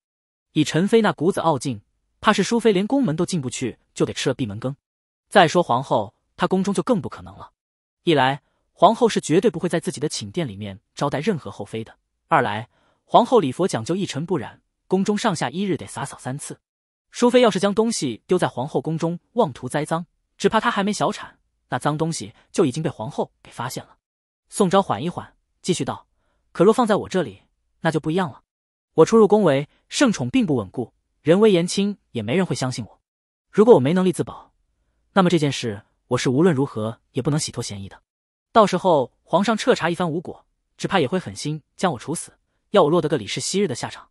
以陈妃那骨子傲劲，怕是淑妃连宫门都进不去，就得吃了闭门羹。再说皇后，她宫中就更不可能了。一来皇后是绝对不会在自己的寝殿里面招待任何后妃的；二来皇后礼佛讲究一尘不染，宫中上下一日得洒扫三次。淑妃要是将东西丢在皇后宫中，妄图栽赃，只怕她还没小产。那脏东西就已经被皇后给发现了。宋昭缓一缓，继续道：“可若放在我这里，那就不一样了。我初入宫闱，圣宠并不稳固，人微言轻，也没人会相信我。如果我没能力自保，那么这件事我是无论如何也不能洗脱嫌疑的。到时候皇上彻查一番无果，只怕也会狠心将我处死，要我落得个李氏昔日的下场。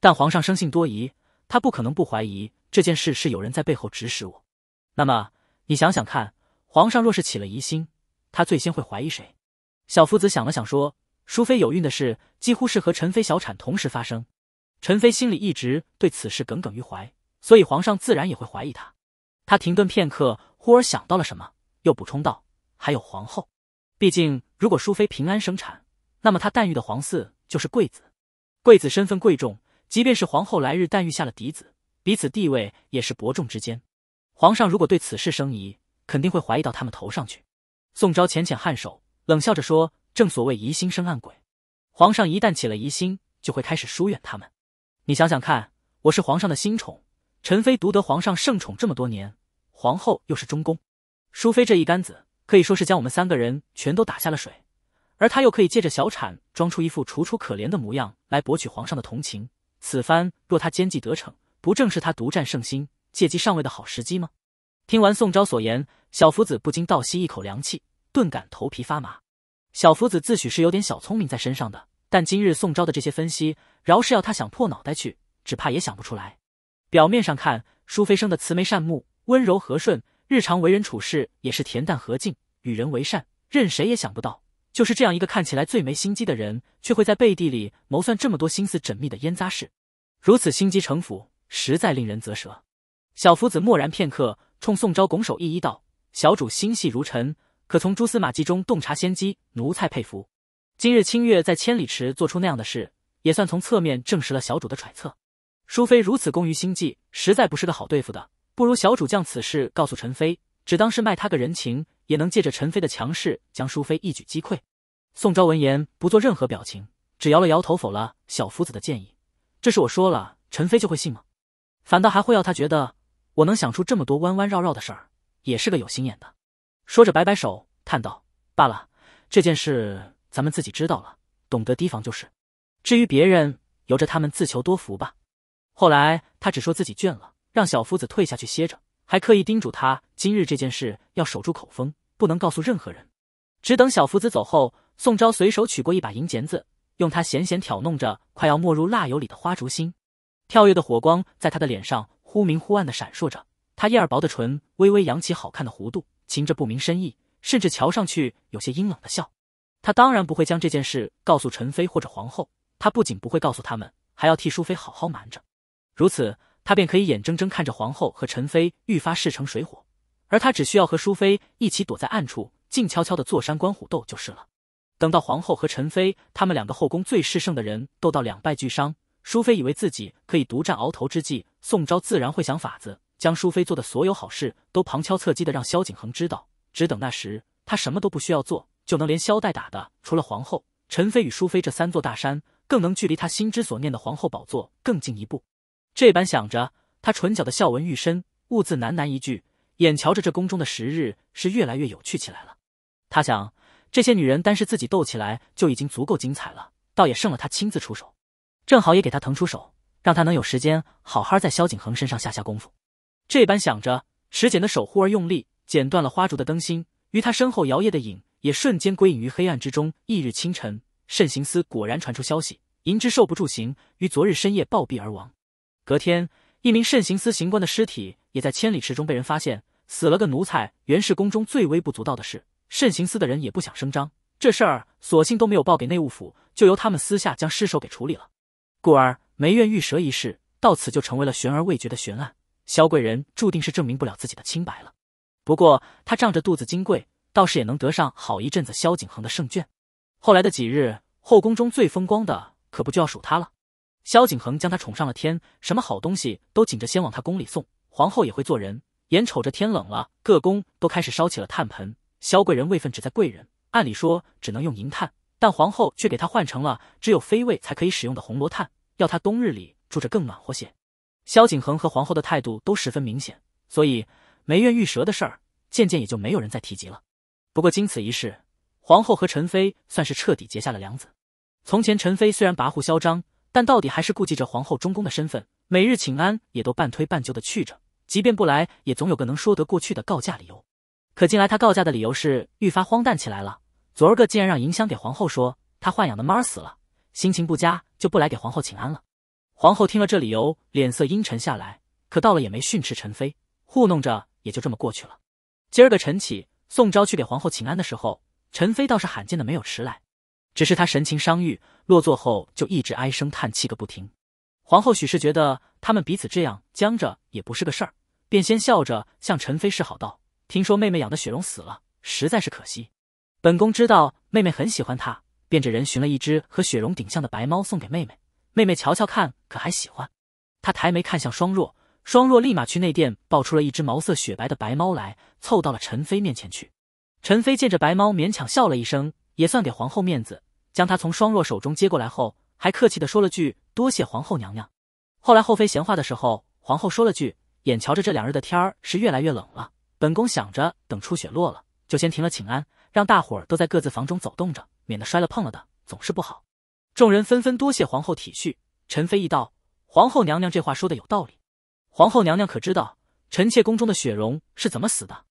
但皇上生性多疑，他不可能不怀疑这件事是有人在背后指使我。那么你想想看。”皇上若是起了疑心，他最先会怀疑谁？小夫子想了想说：“淑妃有孕的事，几乎是和陈妃小产同时发生。陈妃心里一直对此事耿耿于怀，所以皇上自然也会怀疑她。”他停顿片刻，忽而想到了什么，又补充道：“还有皇后。毕竟，如果淑妃平安生产，那么她诞育的皇嗣就是贵子。贵子身份贵重，即便是皇后来日诞育下了嫡子，彼此地位也是伯仲之间。皇上如果对此事生疑，”肯定会怀疑到他们头上去。宋昭浅浅颔首，冷笑着说：“正所谓疑心生暗鬼，皇上一旦起了疑心，就会开始疏远他们。你想想看，我是皇上的新宠，陈妃独得皇上圣宠这么多年，皇后又是中宫，淑妃这一杆子可以说是将我们三个人全都打下了水。而她又可以借着小产，装出一副楚楚可怜的模样来博取皇上的同情。此番若她奸计得逞，不正是她独占圣心，借机上位的好时机吗？”听完宋昭所言，小福子不禁倒吸一口凉气，顿感头皮发麻。小福子自诩是有点小聪明在身上的，但今日宋昭的这些分析，饶是要他想破脑袋去，只怕也想不出来。表面上看，淑妃生的慈眉善目，温柔和顺，日常为人处事也是恬淡和静，与人为善。任谁也想不到，就是这样一个看起来最没心机的人，却会在背地里谋算这么多心思缜密的烟杂事。如此心机城府，实在令人啧舌。小福子默然片刻。冲宋昭拱手一一道：“小主心细如尘，可从蛛丝马迹中洞察先机，奴才佩服。今日清月在千里池做出那样的事，也算从侧面证实了小主的揣测。淑妃如此工于心计，实在不是个好对付的。不如小主将此事告诉陈妃，只当是卖她个人情，也能借着陈妃的强势将淑妃一举击溃。”宋昭闻言不做任何表情，只摇了摇头否了小夫子的建议：“这是我说了，陈妃就会信吗？反倒还会要他觉得。”我能想出这么多弯弯绕绕的事儿，也是个有心眼的。说着摆摆手，叹道：“罢了，这件事咱们自己知道了，懂得提防就是。至于别人，由着他们自求多福吧。”后来他只说自己倦了，让小夫子退下去歇着，还刻意叮嘱他今日这件事要守住口风，不能告诉任何人。只等小夫子走后，宋昭随手取过一把银剪子，用它闲闲挑弄着快要没入蜡油里的花烛芯，跳跃的火光在他的脸上。忽明忽暗的闪烁着，他叶儿薄的唇微微扬起，好看的弧度，噙着不明深意，甚至瞧上去有些阴冷的笑。他当然不会将这件事告诉陈妃或者皇后，他不仅不会告诉他们，还要替淑妃好好瞒着。如此，他便可以眼睁睁看着皇后和陈妃愈发势成水火，而他只需要和淑妃一起躲在暗处，静悄悄的坐山观虎斗就是了。等到皇后和陈妃他们两个后宫最势盛的人斗到两败俱伤。淑妃以为自己可以独占鳌头之际，宋昭自然会想法子将淑妃做的所有好事都旁敲侧击的让萧景恒知道，只等那时，他什么都不需要做，就能连萧带打的除了皇后、陈妃与淑妃这三座大山，更能距离他心之所念的皇后宝座更进一步。这般想着，他唇角的笑纹愈深，兀自喃喃一句：“眼瞧着这宫中的时日是越来越有趣起来了。”他想，这些女人单是自己斗起来就已经足够精彩了，倒也胜了他亲自出手。正好也给他腾出手，让他能有时间好好在萧景恒身上下下功夫。这般想着，持简的手忽而用力，剪断了花烛的灯芯，于他身后摇曳的影也瞬间归隐于黑暗之中。翌日清晨，慎刑司果然传出消息，银之受不住刑，于昨日深夜暴毙而亡。隔天，一名慎刑司刑官的尸体也在千里池中被人发现，死了个奴才，原是宫中最微不足道的事，慎刑司的人也不想声张，这事儿索性都没有报给内务府，就由他们私下将尸首给处理了。故而梅苑遇蛇一事，到此就成为了悬而未决的悬案。萧贵人注定是证明不了自己的清白了。不过她仗着肚子金贵，倒是也能得上好一阵子萧景恒的圣眷。后来的几日，后宫中最风光的可不就要数她了。萧景恒将她宠上了天，什么好东西都紧着先往她宫里送。皇后也会做人，眼瞅着天冷了，各宫都开始烧起了炭盆。萧贵人位分只在贵人，按理说只能用银炭，但皇后却给她换成了只有妃位才可以使用的红罗炭。要他冬日里住着更暖和些。萧景恒和皇后的态度都十分明显，所以梅苑玉蛇的事儿渐渐也就没有人再提及了。不过经此一事，皇后和陈妃算是彻底结下了梁子。从前陈妃虽然跋扈嚣张，但到底还是顾忌着皇后中宫的身份，每日请安也都半推半就的去着，即便不来也总有个能说得过去的告假理由。可近来她告假的理由是愈发荒诞起来了。昨儿个竟然让银香给皇后说，她豢养的猫儿死了，心情不佳。就不来给皇后请安了。皇后听了这理由，脸色阴沉下来，可到了也没训斥陈妃，糊弄着也就这么过去了。今儿个晨起，宋昭去给皇后请安的时候，陈妃倒是罕见的没有迟来，只是她神情伤愈，落座后就一直唉声叹气个不停。皇后许是觉得他们彼此这样僵着也不是个事儿，便先笑着向陈妃示好道：“听说妹妹养的雪容死了，实在是可惜。本宫知道妹妹很喜欢她，便着人寻了一只和雪容顶像的白猫送给妹妹，妹妹瞧瞧看，可还喜欢？他抬眉看向双若，双若立马去内殿抱出了一只毛色雪白的白猫来，凑到了陈妃面前去。陈妃见着白猫，勉强笑了一声，也算给皇后面子，将她从双若手中接过来后，还客气地说了句多谢皇后娘娘。后来后妃闲话的时候，皇后说了句：眼瞧着这两日的天儿是越来越冷了，本宫想着等初雪落了，就先停了请安，让大伙儿都在各自房中走动着。免得摔了碰了的总是不好。众人纷纷多谢皇后体恤。陈妃一道：“皇后娘娘这话说的有道理。皇后娘娘可知道臣妾宫中的雪容是怎么死的？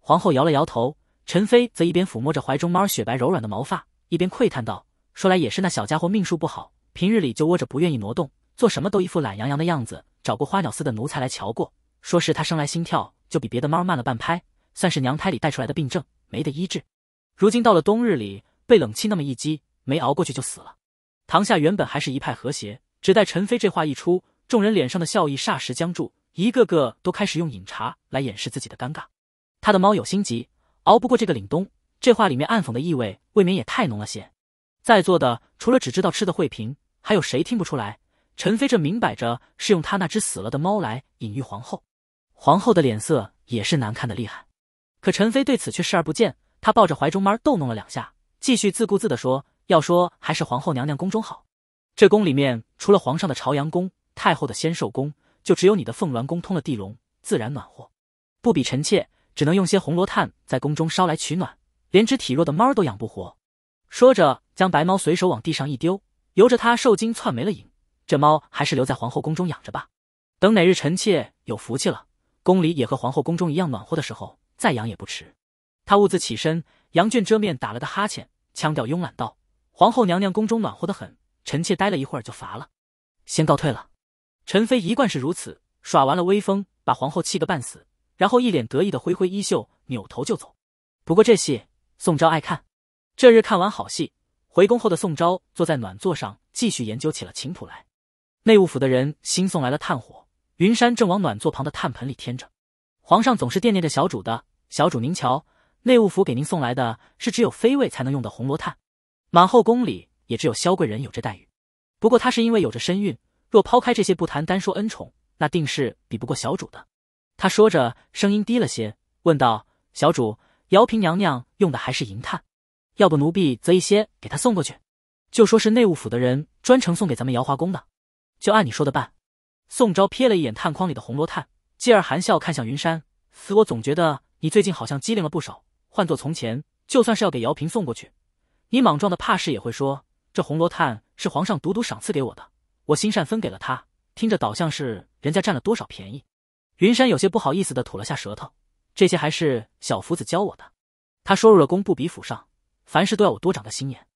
皇后摇了摇头。陈妃则一边抚摸着怀中猫雪白柔软的毛发，一边喟叹道：“说来也是那小家伙命数不好，平日里就窝着不愿意挪动，做什么都一副懒洋洋的样子。找过花鸟司的奴才来瞧过，说是他生来心跳就比别的猫慢了半拍，算是娘胎里带出来的病症，没得医治。如今到了冬日里。”被冷气那么一击，没熬过去就死了。堂下原本还是一派和谐，只待陈飞这话一出，众人脸上的笑意霎时僵住，一个个都开始用饮茶来掩饰自己的尴尬。他的猫有心急，熬不过这个凛冬，这话里面暗讽的意味未免也太浓了些。在座的除了只知道吃的惠嫔，还有谁听不出来？陈飞这明摆着是用他那只死了的猫来隐喻皇后。皇后的脸色也是难看的厉害，可陈飞对此却视而不见，他抱着怀中猫逗弄了两下。继续自顾自地说：“要说还是皇后娘娘宫中好，这宫里面除了皇上的朝阳宫、太后的仙寿宫，就只有你的凤鸾宫通了地龙，自然暖和。不比臣妾，只能用些红罗炭在宫中烧来取暖，连只体弱的猫都养不活。”说着，将白猫随手往地上一丢，由着它受惊窜没了影。这猫还是留在皇后宫中养着吧，等哪日臣妾有福气了，宫里也和皇后宫中一样暖和的时候，再养也不迟。他兀自起身。杨眷遮面，打了个哈欠，腔调慵懒道：“皇后娘娘宫中暖和的很，臣妾待了一会儿就乏了，先告退了。”陈妃一贯是如此，耍完了威风，把皇后气个半死，然后一脸得意的挥挥衣袖，扭头就走。不过这戏，宋昭爱看。这日看完好戏，回宫后的宋昭坐在暖座上，继续研究起了琴谱来。内务府的人新送来了炭火，云山正往暖座旁的炭盆里添着。皇上总是惦念着小主的，小主您瞧。内务府给您送来的是只有妃位才能用的红罗炭，满后宫里也只有萧贵人有这待遇。不过她是因为有着身孕，若抛开这些不谈，单说恩宠，那定是比不过小主的。他说着，声音低了些，问道：“小主，姚嫔娘娘用的还是银炭，要不奴婢择一些给她送过去，就说是内务府的人专程送给咱们姚华宫的。就按你说的办。”宋昭瞥了一眼炭筐里的红罗炭，继而含笑看向云山，我总觉得你最近好像机灵了不少。换做从前，就算是要给姚平送过去，你莽撞的怕是也会说这红罗炭是皇上独独赏赐给我的，我心善分给了他，听着倒像是人家占了多少便宜。云山有些不好意思的吐了下舌头，这些还是小福子教我的。他说入了宫不比府上，凡事都要我多长个心眼，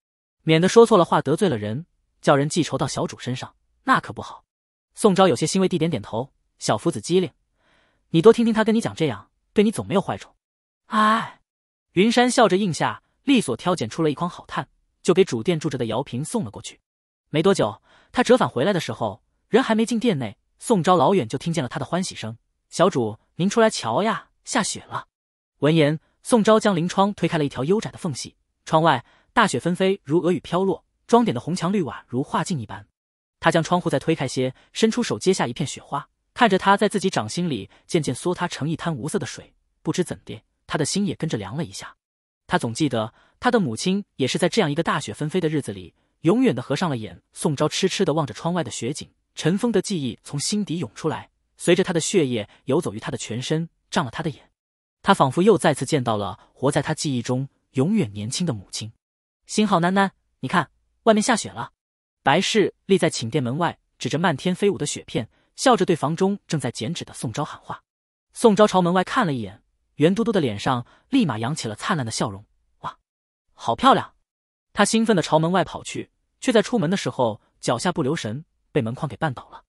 免得说错了话得罪了人，叫人记仇到小主身上，那可不好。宋昭有些欣慰地点点头，小福子机灵，你多听听他跟你讲，这样对你总没有坏处。哎。云山笑着应下，利索挑拣出了一筐好炭，就给主殿住着的姚平送了过去。没多久，他折返回来的时候，人还没进殿内，宋昭老远就听见了他的欢喜声：“小主，您出来瞧呀，下雪了！”闻言，宋昭将临窗推开了一条悠窄的缝隙，窗外大雪纷飞，如鹅羽飘落，装点的红墙绿瓦如画境一般。他将窗户再推开些，伸出手接下一片雪花，看着它在自己掌心里渐渐缩塌成一滩无色的水，不知怎地。他的心也跟着凉了一下，他总记得他的母亲也是在这样一个大雪纷飞的日子里，永远的合上了眼。宋昭痴痴的望着窗外的雪景，尘封的记忆从心底涌出来，随着他的血液游走于他的全身，胀了他的眼。他仿佛又再次见到了活在他记忆中永远年轻的母亲。星号囡囡，你看，外面下雪了。白氏立在寝殿门外，指着漫天飞舞的雪片，笑着对房中正在剪纸的宋昭喊话。宋昭朝门外看了一眼。圆嘟嘟的脸上立马扬起了灿烂的笑容，哇，好漂亮！她兴奋的朝门外跑去，却在出门的时候脚下不留神被门框给绊倒了。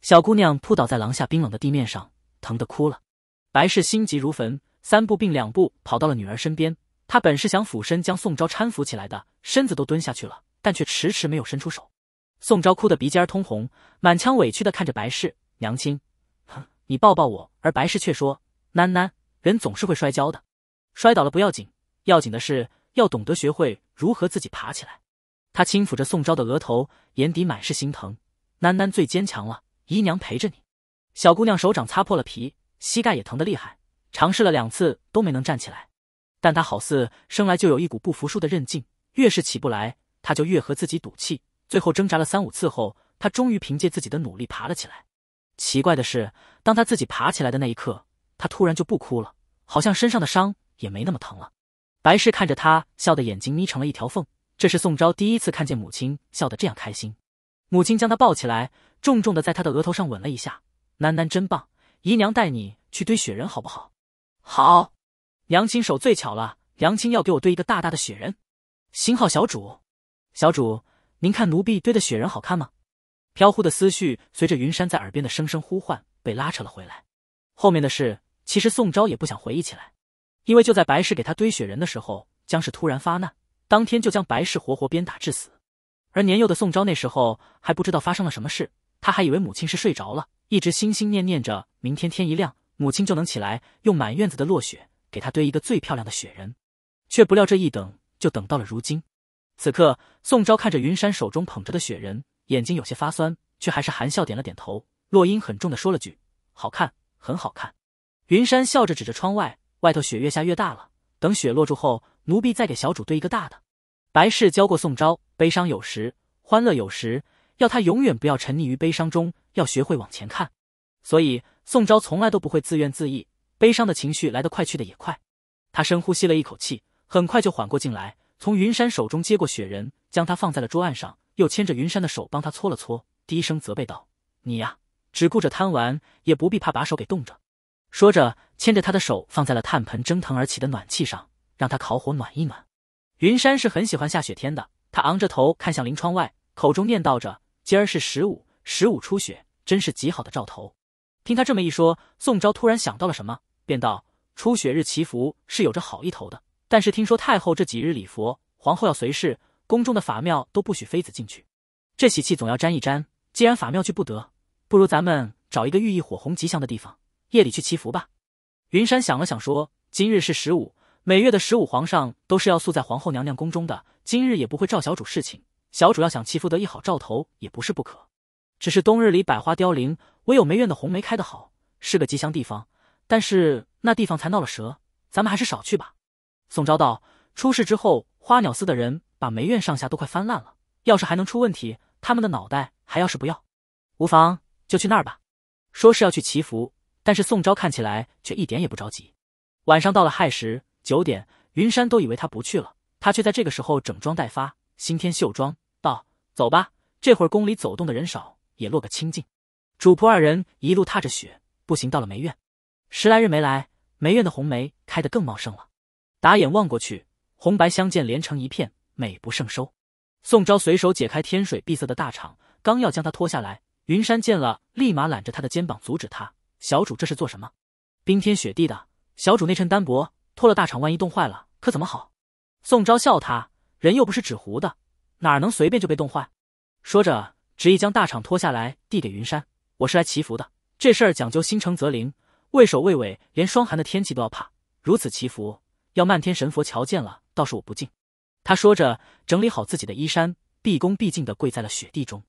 小姑娘扑倒在廊下冰冷的地面上，疼得哭了。白氏心急如焚，三步并两步跑到了女儿身边。他本是想俯身将宋昭搀扶起来的，身子都蹲下去了，但却迟迟没有伸出手。宋昭哭得鼻尖通红，满腔委屈的看着白氏，娘亲，哼，你抱抱我。而白氏却说：“囡囡。”人总是会摔跤的，摔倒了不要紧，要紧的是要懂得学会如何自己爬起来。他轻抚着宋昭的额头，眼底满是心疼。囡囡最坚强了，姨娘陪着你。小姑娘手掌擦破了皮，膝盖也疼得厉害，尝试了两次都没能站起来。但她好似生来就有一股不服输的韧劲，越是起不来，她就越和自己赌气。最后挣扎了三五次后，她终于凭借自己的努力爬了起来。奇怪的是，当她自己爬起来的那一刻。他突然就不哭了，好像身上的伤也没那么疼了。白氏看着他笑得眼睛眯成了一条缝，这是宋昭第一次看见母亲笑得这样开心。母亲将他抱起来，重重的在他的额头上吻了一下，囡囡真棒！姨娘带你去堆雪人好不好？好。娘亲手最巧了，娘亲要给我堆一个大大的雪人。行号小主，小主，您看奴婢堆的雪人好看吗？飘忽的思绪随着云山在耳边的声声呼唤被拉扯了回来，后面的事。其实宋昭也不想回忆起来，因为就在白氏给他堆雪人的时候，江氏突然发难，当天就将白氏活活鞭打致死。而年幼的宋昭那时候还不知道发生了什么事，他还以为母亲是睡着了，一直心心念念着明天天一亮，母亲就能起来，用满院子的落雪给他堆一个最漂亮的雪人。却不料这一等就等到了如今。此刻，宋昭看着云山手中捧着的雪人，眼睛有些发酸，却还是含笑点了点头，落音很重的说了句：“好看，很好看。”云山笑着指着窗外，外头雪越下越大了。等雪落住后，奴婢再给小主堆一个大的。白氏教过宋昭，悲伤有时，欢乐有时，要他永远不要沉溺于悲伤中，要学会往前看。所以宋昭从来都不会自怨自艾，悲伤的情绪来得快，去的也快。他深呼吸了一口气，很快就缓过劲来，从云山手中接过雪人，将他放在了桌案上，又牵着云山的手帮他搓了搓，低声责备道：“你呀，只顾着贪玩，也不必怕把手给冻着。”说着，牵着他的手放在了炭盆蒸腾而起的暖气上，让他烤火暖一暖。云山是很喜欢下雪天的，他昂着头看向林窗外，口中念叨着：“今儿是十五，十五初雪，真是极好的兆头。”听他这么一说，宋昭突然想到了什么，便道：“初雪日祈福是有着好意头的，但是听说太后这几日礼佛，皇后要随侍，宫中的法庙都不许妃子进去，这喜气总要沾一沾。既然法庙去不得，不如咱们找一个寓意火红吉祥的地方。”夜里去祈福吧。云山想了想说：“今日是十五，每月的十五，皇上都是要宿在皇后娘娘宫中的。今日也不会召小主侍寝。小主要想祈福得一好兆头也不是不可，只是冬日里百花凋零，唯有梅院的红梅开得好，是个吉祥地方。但是那地方才闹了蛇，咱们还是少去吧。”宋昭道：“出事之后，花鸟司的人把梅院上下都快翻烂了。要是还能出问题，他们的脑袋还要是不要？无妨，就去那儿吧。说是要去祈福。”但是宋昭看起来却一点也不着急。晚上到了亥时九点，云山都以为他不去了，他却在这个时候整装待发。新添秀装，道：“走吧，这会儿宫里走动的人少，也落个清静。”主仆二人一路踏着雪步行到了梅院。十来日没来，梅院的红梅开得更茂盛了。打眼望过去，红白相间，连成一片，美不胜收。宋昭随手解开天水碧色的大氅，刚要将它脱下来，云山见了，立马揽着他的肩膀阻止他。小主这是做什么？冰天雪地的，小主那身单薄，脱了大氅，万一冻坏了，可怎么好？宋昭笑他，人又不是纸糊的，哪能随便就被冻坏？说着，执意将大氅脱下来，递给云山。我是来祈福的，这事儿讲究心诚则灵，畏首畏尾，连霜寒的天气都要怕，如此祈福，要漫天神佛瞧见了，倒是我不敬。他说着，整理好自己的衣衫，毕恭毕敬的跪在了雪地中。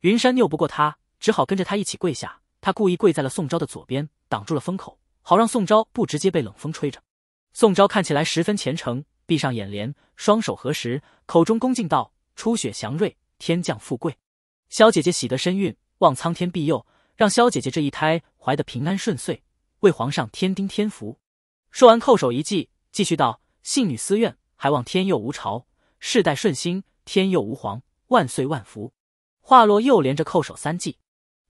云山拗不过他，只好跟着他一起跪下。他故意跪在了宋昭的左边，挡住了风口，好让宋昭不直接被冷风吹着。宋昭看起来十分虔诚，闭上眼帘，双手合十，口中恭敬道：“初雪祥瑞，天降富贵。萧姐姐喜得身孕，望苍天庇佑，让萧姐姐这一胎怀得平安顺遂，为皇上添丁添福。”说完，叩首一计，继续道：“信女私愿，还望天佑吾朝，世代顺心，天佑吾皇，万岁万福。”话落，又连着叩首三计。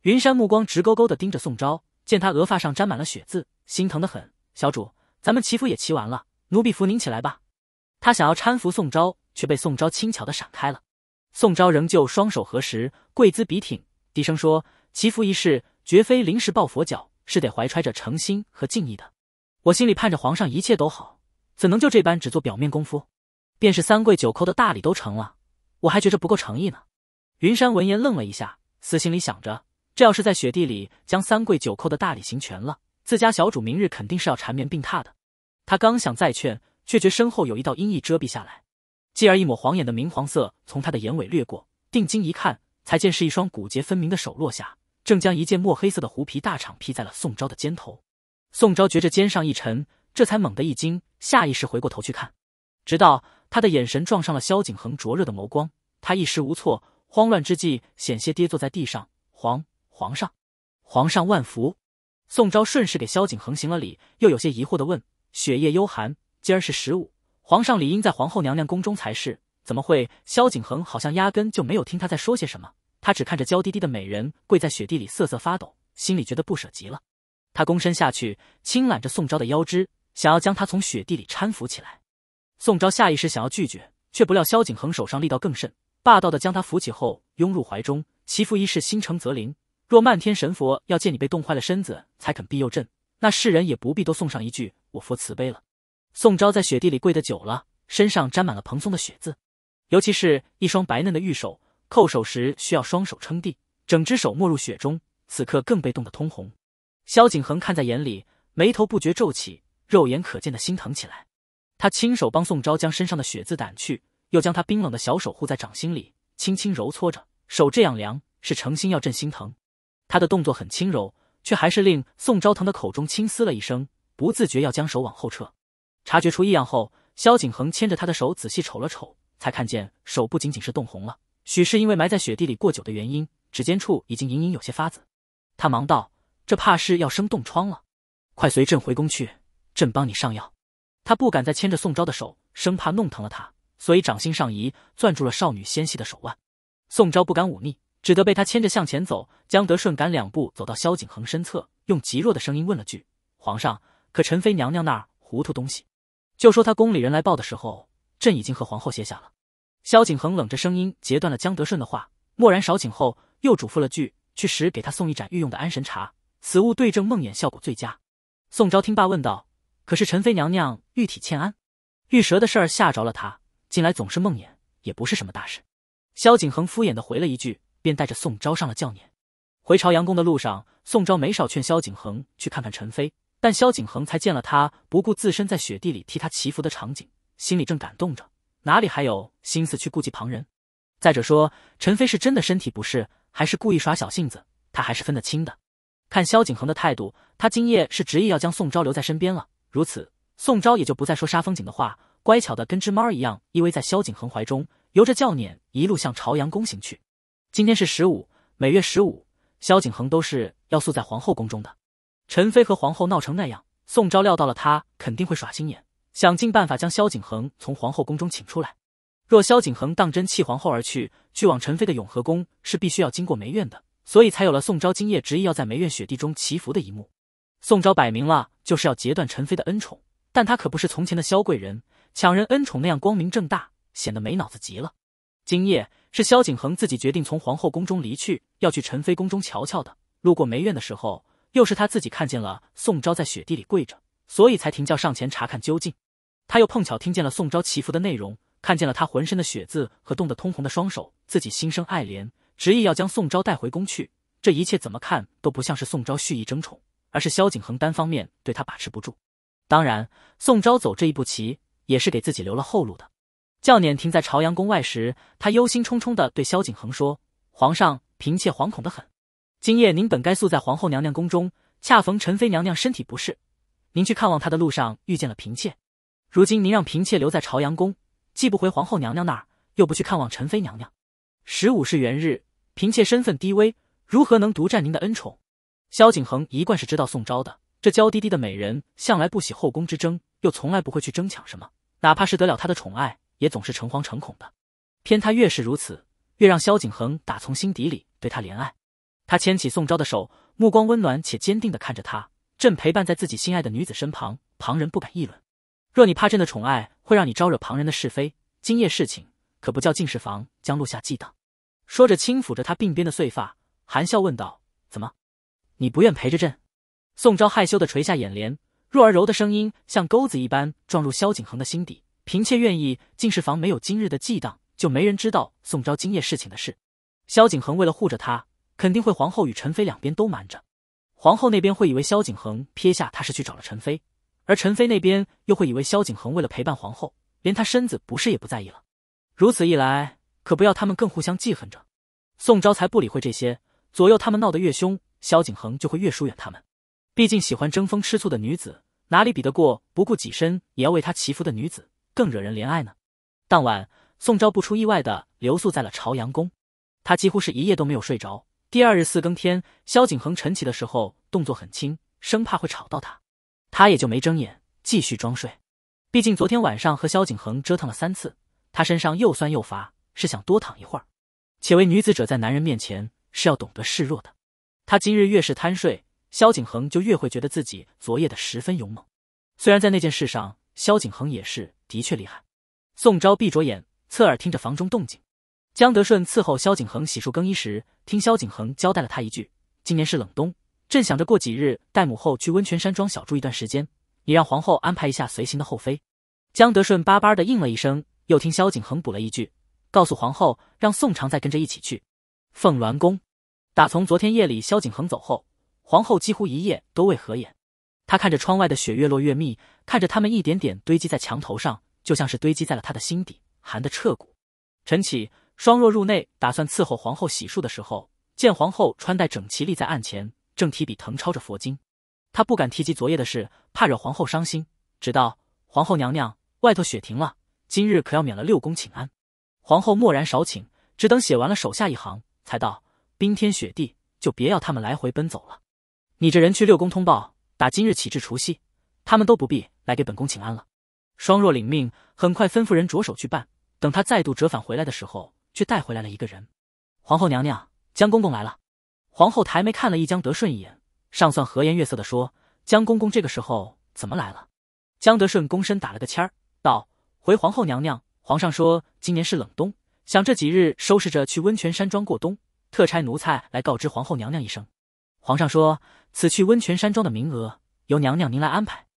云山目光直勾勾的盯着宋昭，见他额发上沾满了血渍，心疼的很。小主，咱们祈福也祈完了，奴婢扶您起来吧。他想要搀扶宋昭，却被宋昭轻巧的闪开了。宋昭仍旧双手合十，跪姿笔挺，低声说：“祈福一事，绝非临时抱佛脚，是得怀揣着诚心和敬意的。我心里盼着皇上一切都好，怎能就这般只做表面功夫？便是三跪九叩的大礼都成了，我还觉着不够诚意呢。”云山闻言愣了一下，私心里想着。这要是在雪地里将三跪九叩的大礼行全了，自家小主明日肯定是要缠绵病榻的。他刚想再劝，却觉身后有一道阴翳遮蔽下来，继而一抹晃眼的明黄色从他的眼尾掠过。定睛一看，才见是一双骨节分明的手落下，正将一件墨黑色的狐皮大氅披在了宋昭的肩头。宋昭觉着肩上一沉，这才猛地一惊，下意识回过头去看，直到他的眼神撞上了萧景恒灼热的眸光，他一时无措，慌乱之际险些跌坐在地上。黄。皇上，皇上万福。宋昭顺势给萧景恒行了礼，又有些疑惑的问：“雪夜幽寒，今儿是十五，皇上理应在皇后娘娘宫中才是，怎么会？”萧景恒好像压根就没有听他在说些什么，他只看着娇滴滴的美人跪在雪地里瑟瑟发抖，心里觉得不舍极了。他躬身下去，轻揽着宋昭的腰肢，想要将她从雪地里搀扶起来。宋昭下意识想要拒绝，却不料萧景恒手上力道更甚，霸道的将她扶起后拥入怀中。祈福一世心诚则灵。若漫天神佛要见你被冻坏了身子才肯庇佑朕，那世人也不必都送上一句我佛慈悲了。宋昭在雪地里跪得久了，身上沾满了蓬松的雪渍，尤其是一双白嫩的玉手，叩首时需要双手撑地，整只手没入雪中，此刻更被冻得通红。萧景恒看在眼里，眉头不觉皱起，肉眼可见的心疼起来。他亲手帮宋昭将身上的雪渍掸去，又将他冰冷的小手护在掌心里，轻轻揉搓着。手这样凉，是诚心要朕心疼。他的动作很轻柔，却还是令宋昭腾的口中轻嘶了一声，不自觉要将手往后撤。察觉出异样后，萧景恒牵着他的手仔细瞅了瞅，才看见手不仅仅是冻红了，许是因为埋在雪地里过久的原因，指尖处已经隐隐有些发紫。他忙道：“这怕是要生冻疮了，快随朕回宫去，朕帮你上药。”他不敢再牵着宋昭的手，生怕弄疼了他，所以掌心上移，攥住了少女纤细的手腕。宋昭不敢忤逆。只得被他牵着向前走。江德顺赶两步走到萧景恒身侧，用极弱的声音问了句：“皇上，可陈妃娘娘那儿糊涂东西，就说她宫里人来报的时候，朕已经和皇后歇下了。”萧景恒冷着声音截断了江德顺的话，默然少顷后，又嘱咐了句：“去时给他送一盏御用的安神茶，此物对症梦魇效果最佳。”宋昭听罢问道：“可是陈妃娘娘玉体欠安，玉蛇的事儿吓着了她，近来总是梦魇，也不是什么大事。”萧景恒敷衍的回了一句。便带着宋昭上了轿辇，回朝阳宫的路上，宋昭没少劝萧景恒去看看陈飞，但萧景恒才见了他不顾自身在雪地里替他祈福的场景，心里正感动着，哪里还有心思去顾及旁人？再者说，陈飞是真的身体不适，还是故意耍小性子，他还是分得清的。看萧景恒的态度，他今夜是执意要将宋昭留在身边了。如此，宋昭也就不再说杀风景的话，乖巧的跟只猫一样依偎在萧景恒怀中，由着轿辇一路向朝阳宫行去。今天是十五，每月十五，萧景恒都是要宿在皇后宫中的。陈妃和皇后闹成那样，宋昭料到了他肯定会耍心眼，想尽办法将萧景恒从皇后宫中请出来。若萧景恒当真弃皇后而去，去往陈妃的永和宫是必须要经过梅院的，所以才有了宋昭今夜执意要在梅院雪地中祈福的一幕。宋昭摆明了就是要截断陈妃的恩宠，但他可不是从前的萧贵人，抢人恩宠那样光明正大，显得没脑子极了。今夜。是萧景恒自己决定从皇后宫中离去，要去宸妃宫中瞧瞧的。路过梅院的时候，又是他自己看见了宋昭在雪地里跪着，所以才停轿上前查看究竟。他又碰巧听见了宋昭祈福的内容，看见了他浑身的血渍和冻得通红的双手，自己心生爱怜，执意要将宋昭带回宫去。这一切怎么看都不像是宋昭蓄意争宠，而是萧景恒单方面对他把持不住。当然，宋昭走这一步棋，也是给自己留了后路的。轿辇停在朝阳宫外时，他忧心忡忡的对萧景恒说：“皇上，嫔妾惶恐得很。今夜您本该宿在皇后娘娘宫中，恰逢陈妃娘娘身体不适，您去看望她的路上遇见了嫔妾。如今您让嫔妾留在朝阳宫，既不回皇后娘娘那儿，又不去看望陈妃娘娘。十五是元日，嫔妾身份低微，如何能独占您的恩宠？”萧景恒一贯是知道宋昭的，这娇滴滴的美人向来不喜后宫之争，又从来不会去争抢什么，哪怕是得了她的宠爱。也总是诚惶诚恐的，偏他越是如此，越让萧景恒打从心底里对他怜爱。他牵起宋昭的手，目光温暖且坚定地看着他，朕陪伴在自己心爱的女子身旁，旁人不敢议论。若你怕朕的宠爱会让你招惹旁人的是非，今夜事情可不叫进士房将录下记档。说着，轻抚着他鬓边的碎发，含笑问道：“怎么，你不愿陪着朕？”宋昭害羞地垂下眼帘，弱而柔的声音像钩子一般撞入萧景恒的心底。嫔妾愿意，进士房没有今日的记档，就没人知道宋昭今夜侍寝的事。萧景恒为了护着她，肯定会皇后与陈妃两边都瞒着。皇后那边会以为萧景恒撇下她是去找了陈妃，而陈妃那边又会以为萧景恒为了陪伴皇后，连她身子不适也不在意了。如此一来，可不要他们更互相记恨着。宋昭才不理会这些，左右他们闹得越凶，萧景恒就会越疏远他们。毕竟喜欢争风吃醋的女子，哪里比得过不顾己身也要为他祈福的女子？更惹人怜爱呢。当晚，宋昭不出意外的留宿在了朝阳宫，他几乎是一夜都没有睡着。第二日四更天，萧景恒晨起的时候动作很轻，生怕会吵到他，他也就没睁眼，继续装睡。毕竟昨天晚上和萧景恒折腾了三次，他身上又酸又乏，是想多躺一会儿。且为女子者，在男人面前是要懂得示弱的。他今日越是贪睡，萧景恒就越会觉得自己昨夜的十分勇猛。虽然在那件事上，萧景恒也是。的确厉害。宋昭闭着眼，侧耳听着房中动静。江德顺伺候萧景恒洗漱更衣时，听萧景恒交代了他一句：“今年是冷冬，朕想着过几日带母后去温泉山庄小住一段时间，你让皇后安排一下随行的后妃。”江德顺巴巴的应了一声，又听萧景恒补了一句：“告诉皇后，让宋常在跟着一起去凤鸾宫。”打从昨天夜里萧景恒走后，皇后几乎一夜都未合眼。他看着窗外的雪越落越密，看着他们一点点堆积在墙头上，就像是堆积在了他的心底，寒得彻骨。晨起，双若入内，打算伺候皇后洗漱的时候，见皇后穿戴整齐，立在案前，正提笔誊抄着佛经。他不敢提及昨夜的事，怕惹皇后伤心，只道：“皇后娘娘，外头雪停了，今日可要免了六宫请安。”皇后默然少请，只等写完了手下一行，才道：“冰天雪地，就别要他们来回奔走了。你这人去六宫通报。”打今日起至除夕，他们都不必来给本宫请安了。双若领命，很快吩咐人着手去办。等他再度折返回来的时候，却带回来了一个人。皇后娘娘，江公公来了。皇后抬眉看了一江德顺一眼，尚算和颜悦色的说：“江公公这个时候怎么来了？”江德顺躬身打了个签儿，道：“回皇后娘娘，皇上说今年是冷冬，想这几日收拾着去温泉山庄过冬，特差奴才来告知皇后娘娘一声。”皇上说：“此去温泉山庄的名额由娘娘您来安排。”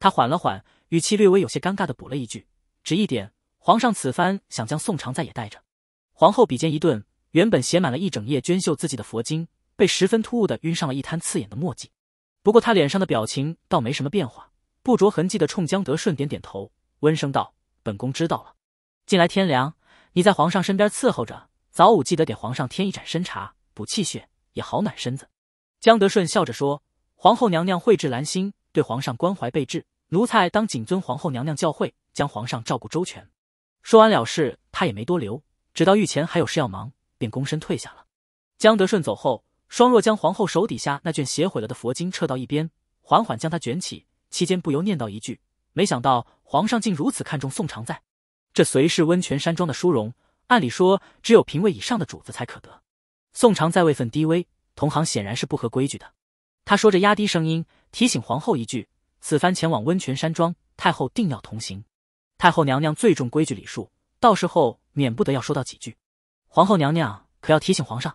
他缓了缓，语气略微有些尴尬的补了一句：“只一点，皇上此番想将宋长在也带着。”皇后笔尖一顿，原本写满了一整页娟秀字迹的佛经，被十分突兀的晕上了一滩刺眼的墨迹。不过她脸上的表情倒没什么变化，不着痕迹的冲江德顺点点头，温声道：“本宫知道了。近来天凉，你在皇上身边伺候着，早午记得给皇上添一盏参茶，补气血也好暖身子。”江德顺笑着说：“皇后娘娘蕙质兰心，对皇上关怀备至，奴才当谨遵皇后娘娘教诲，将皇上照顾周全。”说完了事，他也没多留，直到御前还有事要忙，便躬身退下了。江德顺走后，双若将皇后手底下那卷写毁了的佛经撤到一边，缓缓将它卷起，期间不由念叨一句：“没想到皇上竟如此看重宋常在，这随氏温泉山庄的殊荣，按理说只有嫔位以上的主子才可得，宋常在位分低微。”同行显然是不合规矩的，他说着压低声音提醒皇后一句：“此番前往温泉山庄，太后定要同行。太后娘娘最重规矩礼数，到时候免不得要说到几句。皇后娘娘可要提醒皇上。”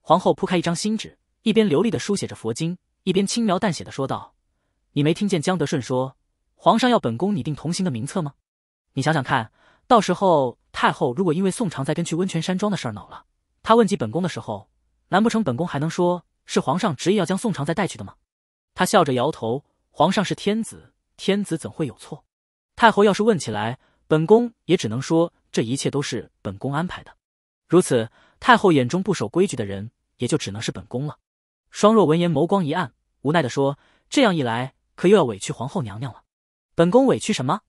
皇后铺开一张新纸，一边流利的书写着佛经，一边轻描淡写的说道：“你没听见江德顺说皇上要本宫拟定同行的名册吗？你想想看，到时候太后如果因为宋长在跟去温泉山庄的事恼了，她问及本宫的时候。”难不成本宫还能说是皇上执意要将宋长在带去的吗？他笑着摇头。皇上是天子，天子怎会有错？太后要是问起来，本宫也只能说这一切都是本宫安排的。如此，太后眼中不守规矩的人也就只能是本宫了。双若闻言，眸光一暗，无奈的说：“这样一来，可又要委屈皇后娘娘了。”本宫委屈什么？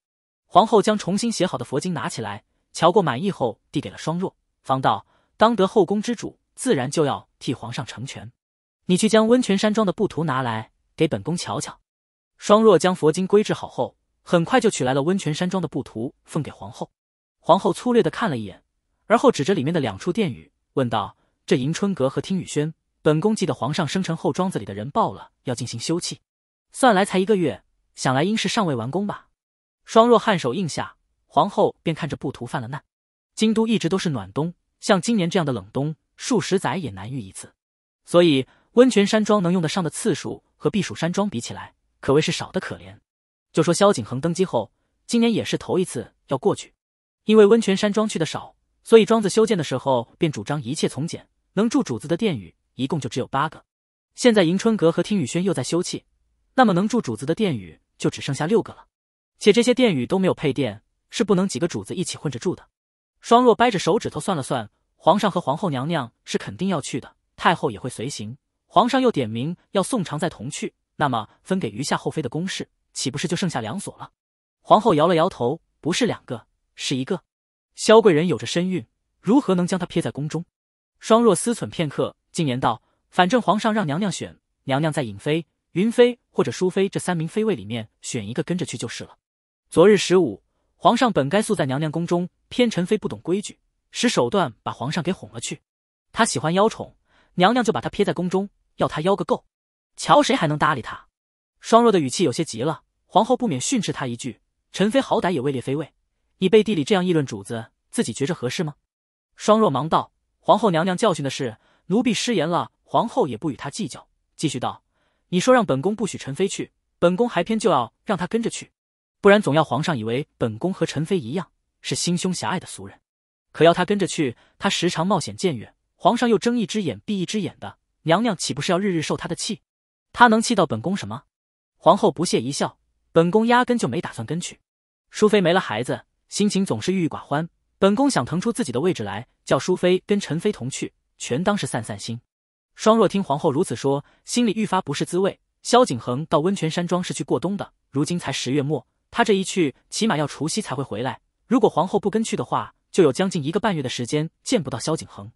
皇后将重新写好的佛经拿起来，瞧过满意后，递给了双若，方道：“当得后宫之主。”自然就要替皇上成全，你去将温泉山庄的布图拿来给本宫瞧瞧。双若将佛经归置好后，很快就取来了温泉山庄的布图奉给皇后。皇后粗略的看了一眼，而后指着里面的两处殿宇问道：“这迎春阁和听雨轩，本宫记得皇上生辰后，庄子里的人报了要进行修葺，算来才一个月，想来应是尚未完工吧？”双若颔首应下，皇后便看着布图犯了难。京都一直都是暖冬，像今年这样的冷冬。数十载也难遇一次，所以温泉山庄能用得上的次数和避暑山庄比起来，可谓是少得可怜。就说萧景恒登基后，今年也是头一次要过去。因为温泉山庄去的少，所以庄子修建的时候便主张一切从简，能住主子的殿宇一共就只有八个。现在迎春阁和听雨轩又在修葺，那么能住主子的殿宇就只剩下六个了。且这些殿宇都没有配殿，是不能几个主子一起混着住的。双若掰着手指头算了算。皇上和皇后娘娘是肯定要去的，太后也会随行。皇上又点名要宋常在同去，那么分给余下后妃的宫室，岂不是就剩下两所了？皇后摇了摇头，不是两个，是一个。萧贵人有着身孕，如何能将她撇在宫中？双若思忖片刻，竟言道：“反正皇上让娘娘选，娘娘在颖妃、云妃或者淑妃这三名妃位里面选一个跟着去就是了。”昨日十五，皇上本该宿在娘娘宫中，偏宸妃不懂规矩。使手段把皇上给哄了去，他喜欢妖宠，娘娘就把她撇在宫中，要她邀个够。瞧谁还能搭理她？双若的语气有些急了，皇后不免训斥她一句：“陈妃好歹也位列妃位，你背地里这样议论主子，自己觉着合适吗？”双若忙道：“皇后娘娘教训的是，奴婢失言了。皇后也不与她计较。”继续道：“你说让本宫不许陈妃去，本宫还偏就要让她跟着去，不然总要皇上以为本宫和陈妃一样是心胸狭隘的俗人。”可要他跟着去，他时常冒险见远，皇上又睁一只眼闭一只眼的，娘娘岂不是要日日受他的气？他能气到本宫什么？皇后不屑一笑，本宫压根就没打算跟去。淑妃没了孩子，心情总是郁郁寡欢，本宫想腾出自己的位置来，叫淑妃跟陈妃同去，全当是散散心。双若听皇后如此说，心里愈发不是滋味。萧景恒到温泉山庄是去过冬的，如今才十月末，他这一去起码要除夕才会回来。如果皇后不跟去的话，就有将近一个半月的时间见不到萧景恒，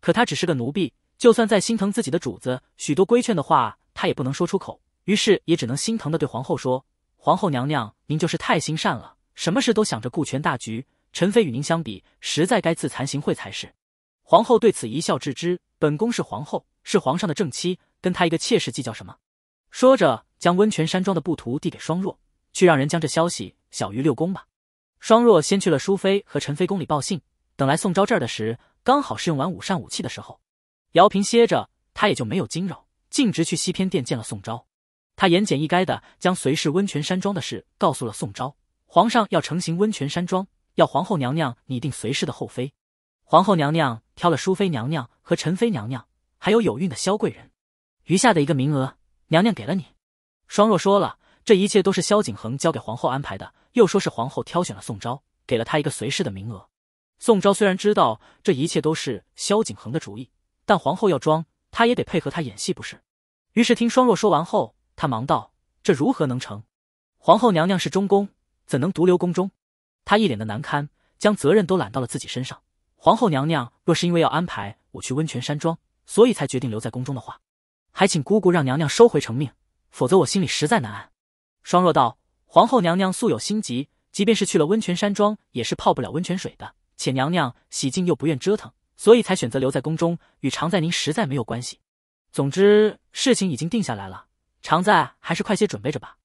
可他只是个奴婢，就算再心疼自己的主子，许多规劝的话他也不能说出口，于是也只能心疼的对皇后说：“皇后娘娘，您就是太心善了，什么事都想着顾全大局。陈妃与您相比，实在该自惭形秽才是。”皇后对此一笑置之：“本宫是皇后，是皇上的正妻，跟他一个妾室计较什么？”说着，将温泉山庄的布图递给双若，去让人将这消息小于六宫吧。双若先去了淑妃和陈妃宫里报信，等来宋昭这儿的时，刚好是用完午膳武器的时候。姚平歇着，他也就没有惊扰，径直去西偏殿见了宋昭。他言简意赅的将随氏温泉山庄的事告诉了宋昭。皇上要成行温泉山庄，要皇后娘娘拟定随氏的后妃。皇后娘娘挑了淑妃娘娘和陈妃娘娘，还有有孕的萧贵人，余下的一个名额，娘娘给了你。双若说了，这一切都是萧景恒交给皇后安排的。又说是皇后挑选了宋昭，给了他一个随侍的名额。宋昭虽然知道这一切都是萧景恒的主意，但皇后要装，他也得配合她演戏不是？于是听双若说完后，他忙道：“这如何能成？皇后娘娘是中宫，怎能独留宫中？”他一脸的难堪，将责任都揽到了自己身上。皇后娘娘若是因为要安排我去温泉山庄，所以才决定留在宫中的话，还请姑姑让娘娘收回成命，否则我心里实在难安。”双若道。皇后娘娘素有心疾，即便是去了温泉山庄，也是泡不了温泉水的。且娘娘喜静又不愿折腾，所以才选择留在宫中，与常在您实在没有关系。总之，事情已经定下来了，常在还是快些准备着吧。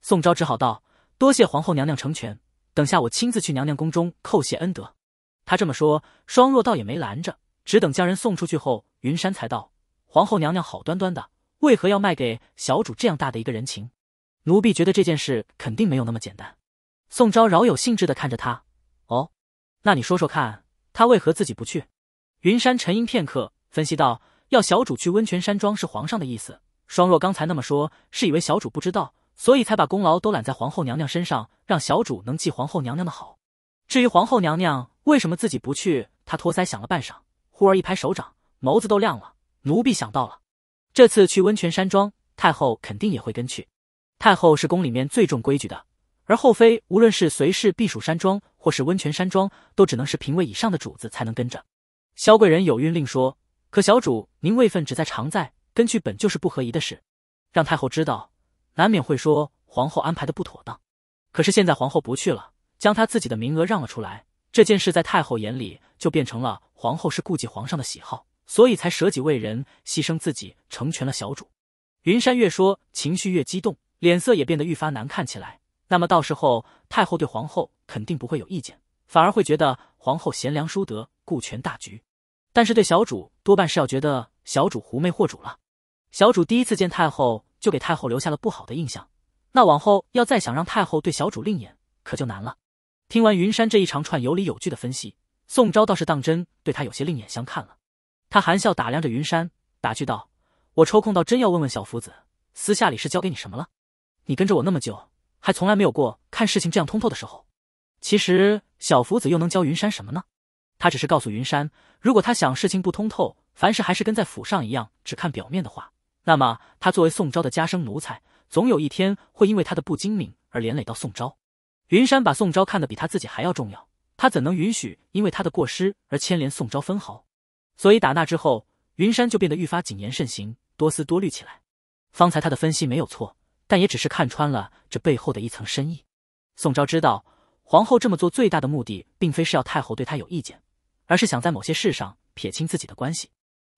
宋昭只好道：“多谢皇后娘娘成全，等下我亲自去娘娘宫中叩谢恩德。”他这么说，双若倒也没拦着，只等将人送出去后，云山才道：“皇后娘娘好端端的，为何要卖给小主这样大的一个人情？”奴婢觉得这件事肯定没有那么简单。宋昭饶有兴致的看着他，哦，那你说说看，他为何自己不去？云山沉吟片刻，分析道：“要小主去温泉山庄是皇上的意思。双若刚才那么说，是以为小主不知道，所以才把功劳都揽在皇后娘娘身上，让小主能记皇后娘娘的好。至于皇后娘娘为什么自己不去，他托腮想了半晌，忽而一拍手掌，眸子都亮了。奴婢想到了，这次去温泉山庄，太后肯定也会跟去。”太后是宫里面最重规矩的，而后妃无论是随侍避暑山庄，或是温泉山庄，都只能是嫔位以上的主子才能跟着。萧贵人有孕令说，可小主您位分只在常在，根据本就是不合宜的事，让太后知道，难免会说皇后安排的不妥当。可是现在皇后不去了，将她自己的名额让了出来，这件事在太后眼里就变成了皇后是顾忌皇上的喜好，所以才舍己为人，牺牲自己成全了小主。云山越说，情绪越激动。脸色也变得愈发难看起来。那么到时候太后对皇后肯定不会有意见，反而会觉得皇后贤良淑德、顾全大局。但是对小主多半是要觉得小主狐媚惑主了。小主第一次见太后就给太后留下了不好的印象，那往后要再想让太后对小主另眼，可就难了。听完云山这一长串有理有据的分析，宋昭倒是当真对他有些另眼相看了。他含笑打量着云山，打趣道：“我抽空倒真要问问小夫子，私下里是教给你什么了？”你跟着我那么久，还从来没有过看事情这样通透的时候。其实小福子又能教云山什么呢？他只是告诉云山，如果他想事情不通透，凡事还是跟在府上一样只看表面的话，那么他作为宋昭的家生奴才，总有一天会因为他的不精明而连累到宋昭。云山把宋昭看得比他自己还要重要，他怎能允许因为他的过失而牵连宋昭分毫？所以打那之后，云山就变得愈发谨言慎行，多思多虑起来。方才他的分析没有错。但也只是看穿了这背后的一层深意。宋昭知道，皇后这么做最大的目的，并非是要太后对她有意见，而是想在某些事上撇清自己的关系。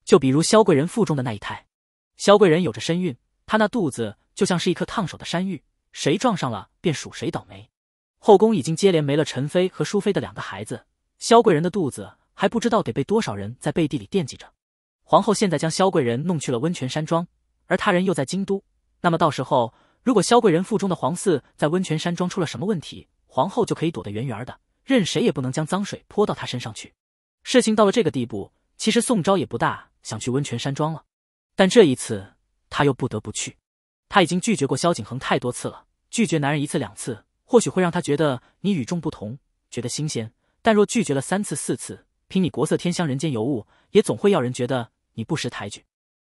就比如萧贵人腹中的那一胎。萧贵人有着身孕，她那肚子就像是一颗烫手的山芋，谁撞上了便属谁倒霉。后宫已经接连没了陈妃和淑妃的两个孩子，萧贵人的肚子还不知道得被多少人在背地里惦记着。皇后现在将萧贵人弄去了温泉山庄，而他人又在京都。那么到时候，如果萧贵人腹中的皇嗣在温泉山庄出了什么问题，皇后就可以躲得远远的，任谁也不能将脏水泼到她身上去。事情到了这个地步，其实宋昭也不大想去温泉山庄了。但这一次，他又不得不去。他已经拒绝过萧景恒太多次了，拒绝男人一次两次，或许会让他觉得你与众不同，觉得新鲜；但若拒绝了三次四次，凭你国色天香、人间尤物，也总会要人觉得你不识抬举。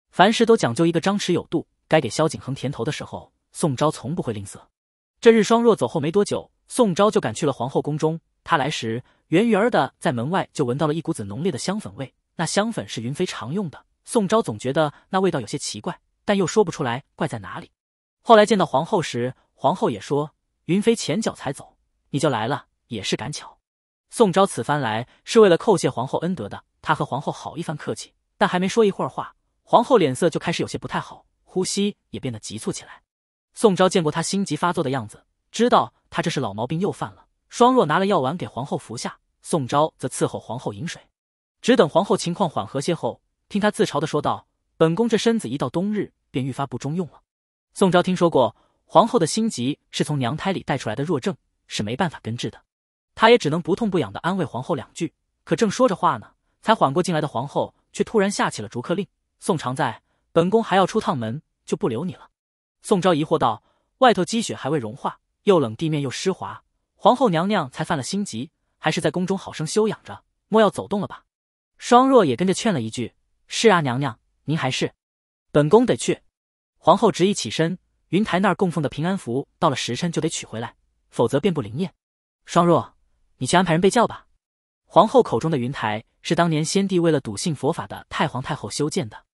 凡事都讲究一个张弛有度。该给萧景恒甜头的时候，宋昭从不会吝啬。这日霜若走后没多久，宋昭就赶去了皇后宫中。他来时，圆圆儿的在门外就闻到了一股子浓烈的香粉味。那香粉是云妃常用的，宋昭总觉得那味道有些奇怪，但又说不出来怪在哪里。后来见到皇后时，皇后也说：“云妃前脚才走，你就来了，也是赶巧。”宋昭此番来是为了叩谢皇后恩德的，他和皇后好一番客气，但还没说一会儿话，皇后脸色就开始有些不太好。呼吸也变得急促起来。宋昭见过她心急发作的样子，知道她这是老毛病又犯了。双若拿了药丸给皇后服下，宋昭则伺候皇后饮水。只等皇后情况缓和些后，听她自嘲的说道：“本宫这身子一到冬日便愈发不中用了。”宋昭听说过，皇后的心疾是从娘胎里带出来的弱症，是没办法根治的。他也只能不痛不痒的安慰皇后两句。可正说着话呢，才缓过劲来的皇后却突然下起了逐客令。宋常在。本宫还要出趟门，就不留你了。”宋昭疑惑道，“外头积雪还未融化，又冷，地面又湿滑，皇后娘娘才犯了心急，还是在宫中好生休养着，莫要走动了吧。”双若也跟着劝了一句：“是啊，娘娘，您还是……本宫得去。”皇后执意起身，云台那儿供奉的平安符到了时辰就得取回来，否则便不灵验。双若，你去安排人备轿吧。皇后口中的云台，是当年先帝为了笃信佛法的太皇太后修建的。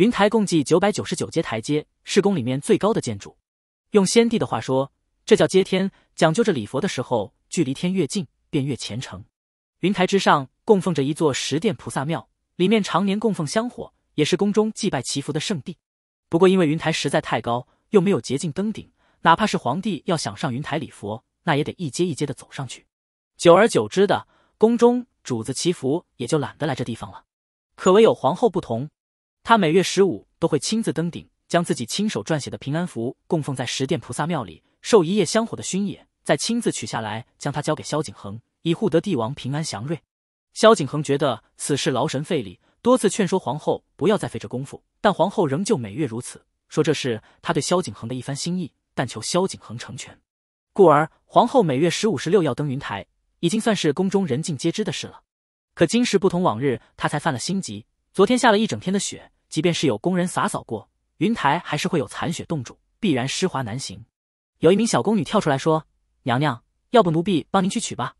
云台共计九百九十九阶台阶，是宫里面最高的建筑。用先帝的话说，这叫接天，讲究着礼佛的时候，距离天越近，便越虔诚。云台之上供奉着一座十殿菩萨庙，里面常年供奉香火，也是宫中祭拜祈福的圣地。不过因为云台实在太高，又没有捷径登顶，哪怕是皇帝要想上云台礼佛，那也得一阶一阶的走上去。久而久之的，宫中主子祈福也就懒得来这地方了。可唯有皇后不同。他每月十五都会亲自登顶，将自己亲手撰写的平安符供奉在十殿菩萨庙里，受一夜香火的熏野，再亲自取下来，将它交给萧景恒，以护得帝王平安祥瑞。萧景恒觉得此事劳神费力，多次劝说皇后不要再费这功夫，但皇后仍旧每月如此，说这是他对萧景恒的一番心意，但求萧景恒成全。故而，皇后每月十五、十六要登云台，已经算是宫中人尽皆知的事了。可今时不同往日，他才犯了心急。昨天下了一整天的雪。即便是有工人洒扫过云台，还是会有残雪冻住，必然湿滑难行。有一名小宫女跳出来说：“娘娘，要不奴婢帮您去取吧？”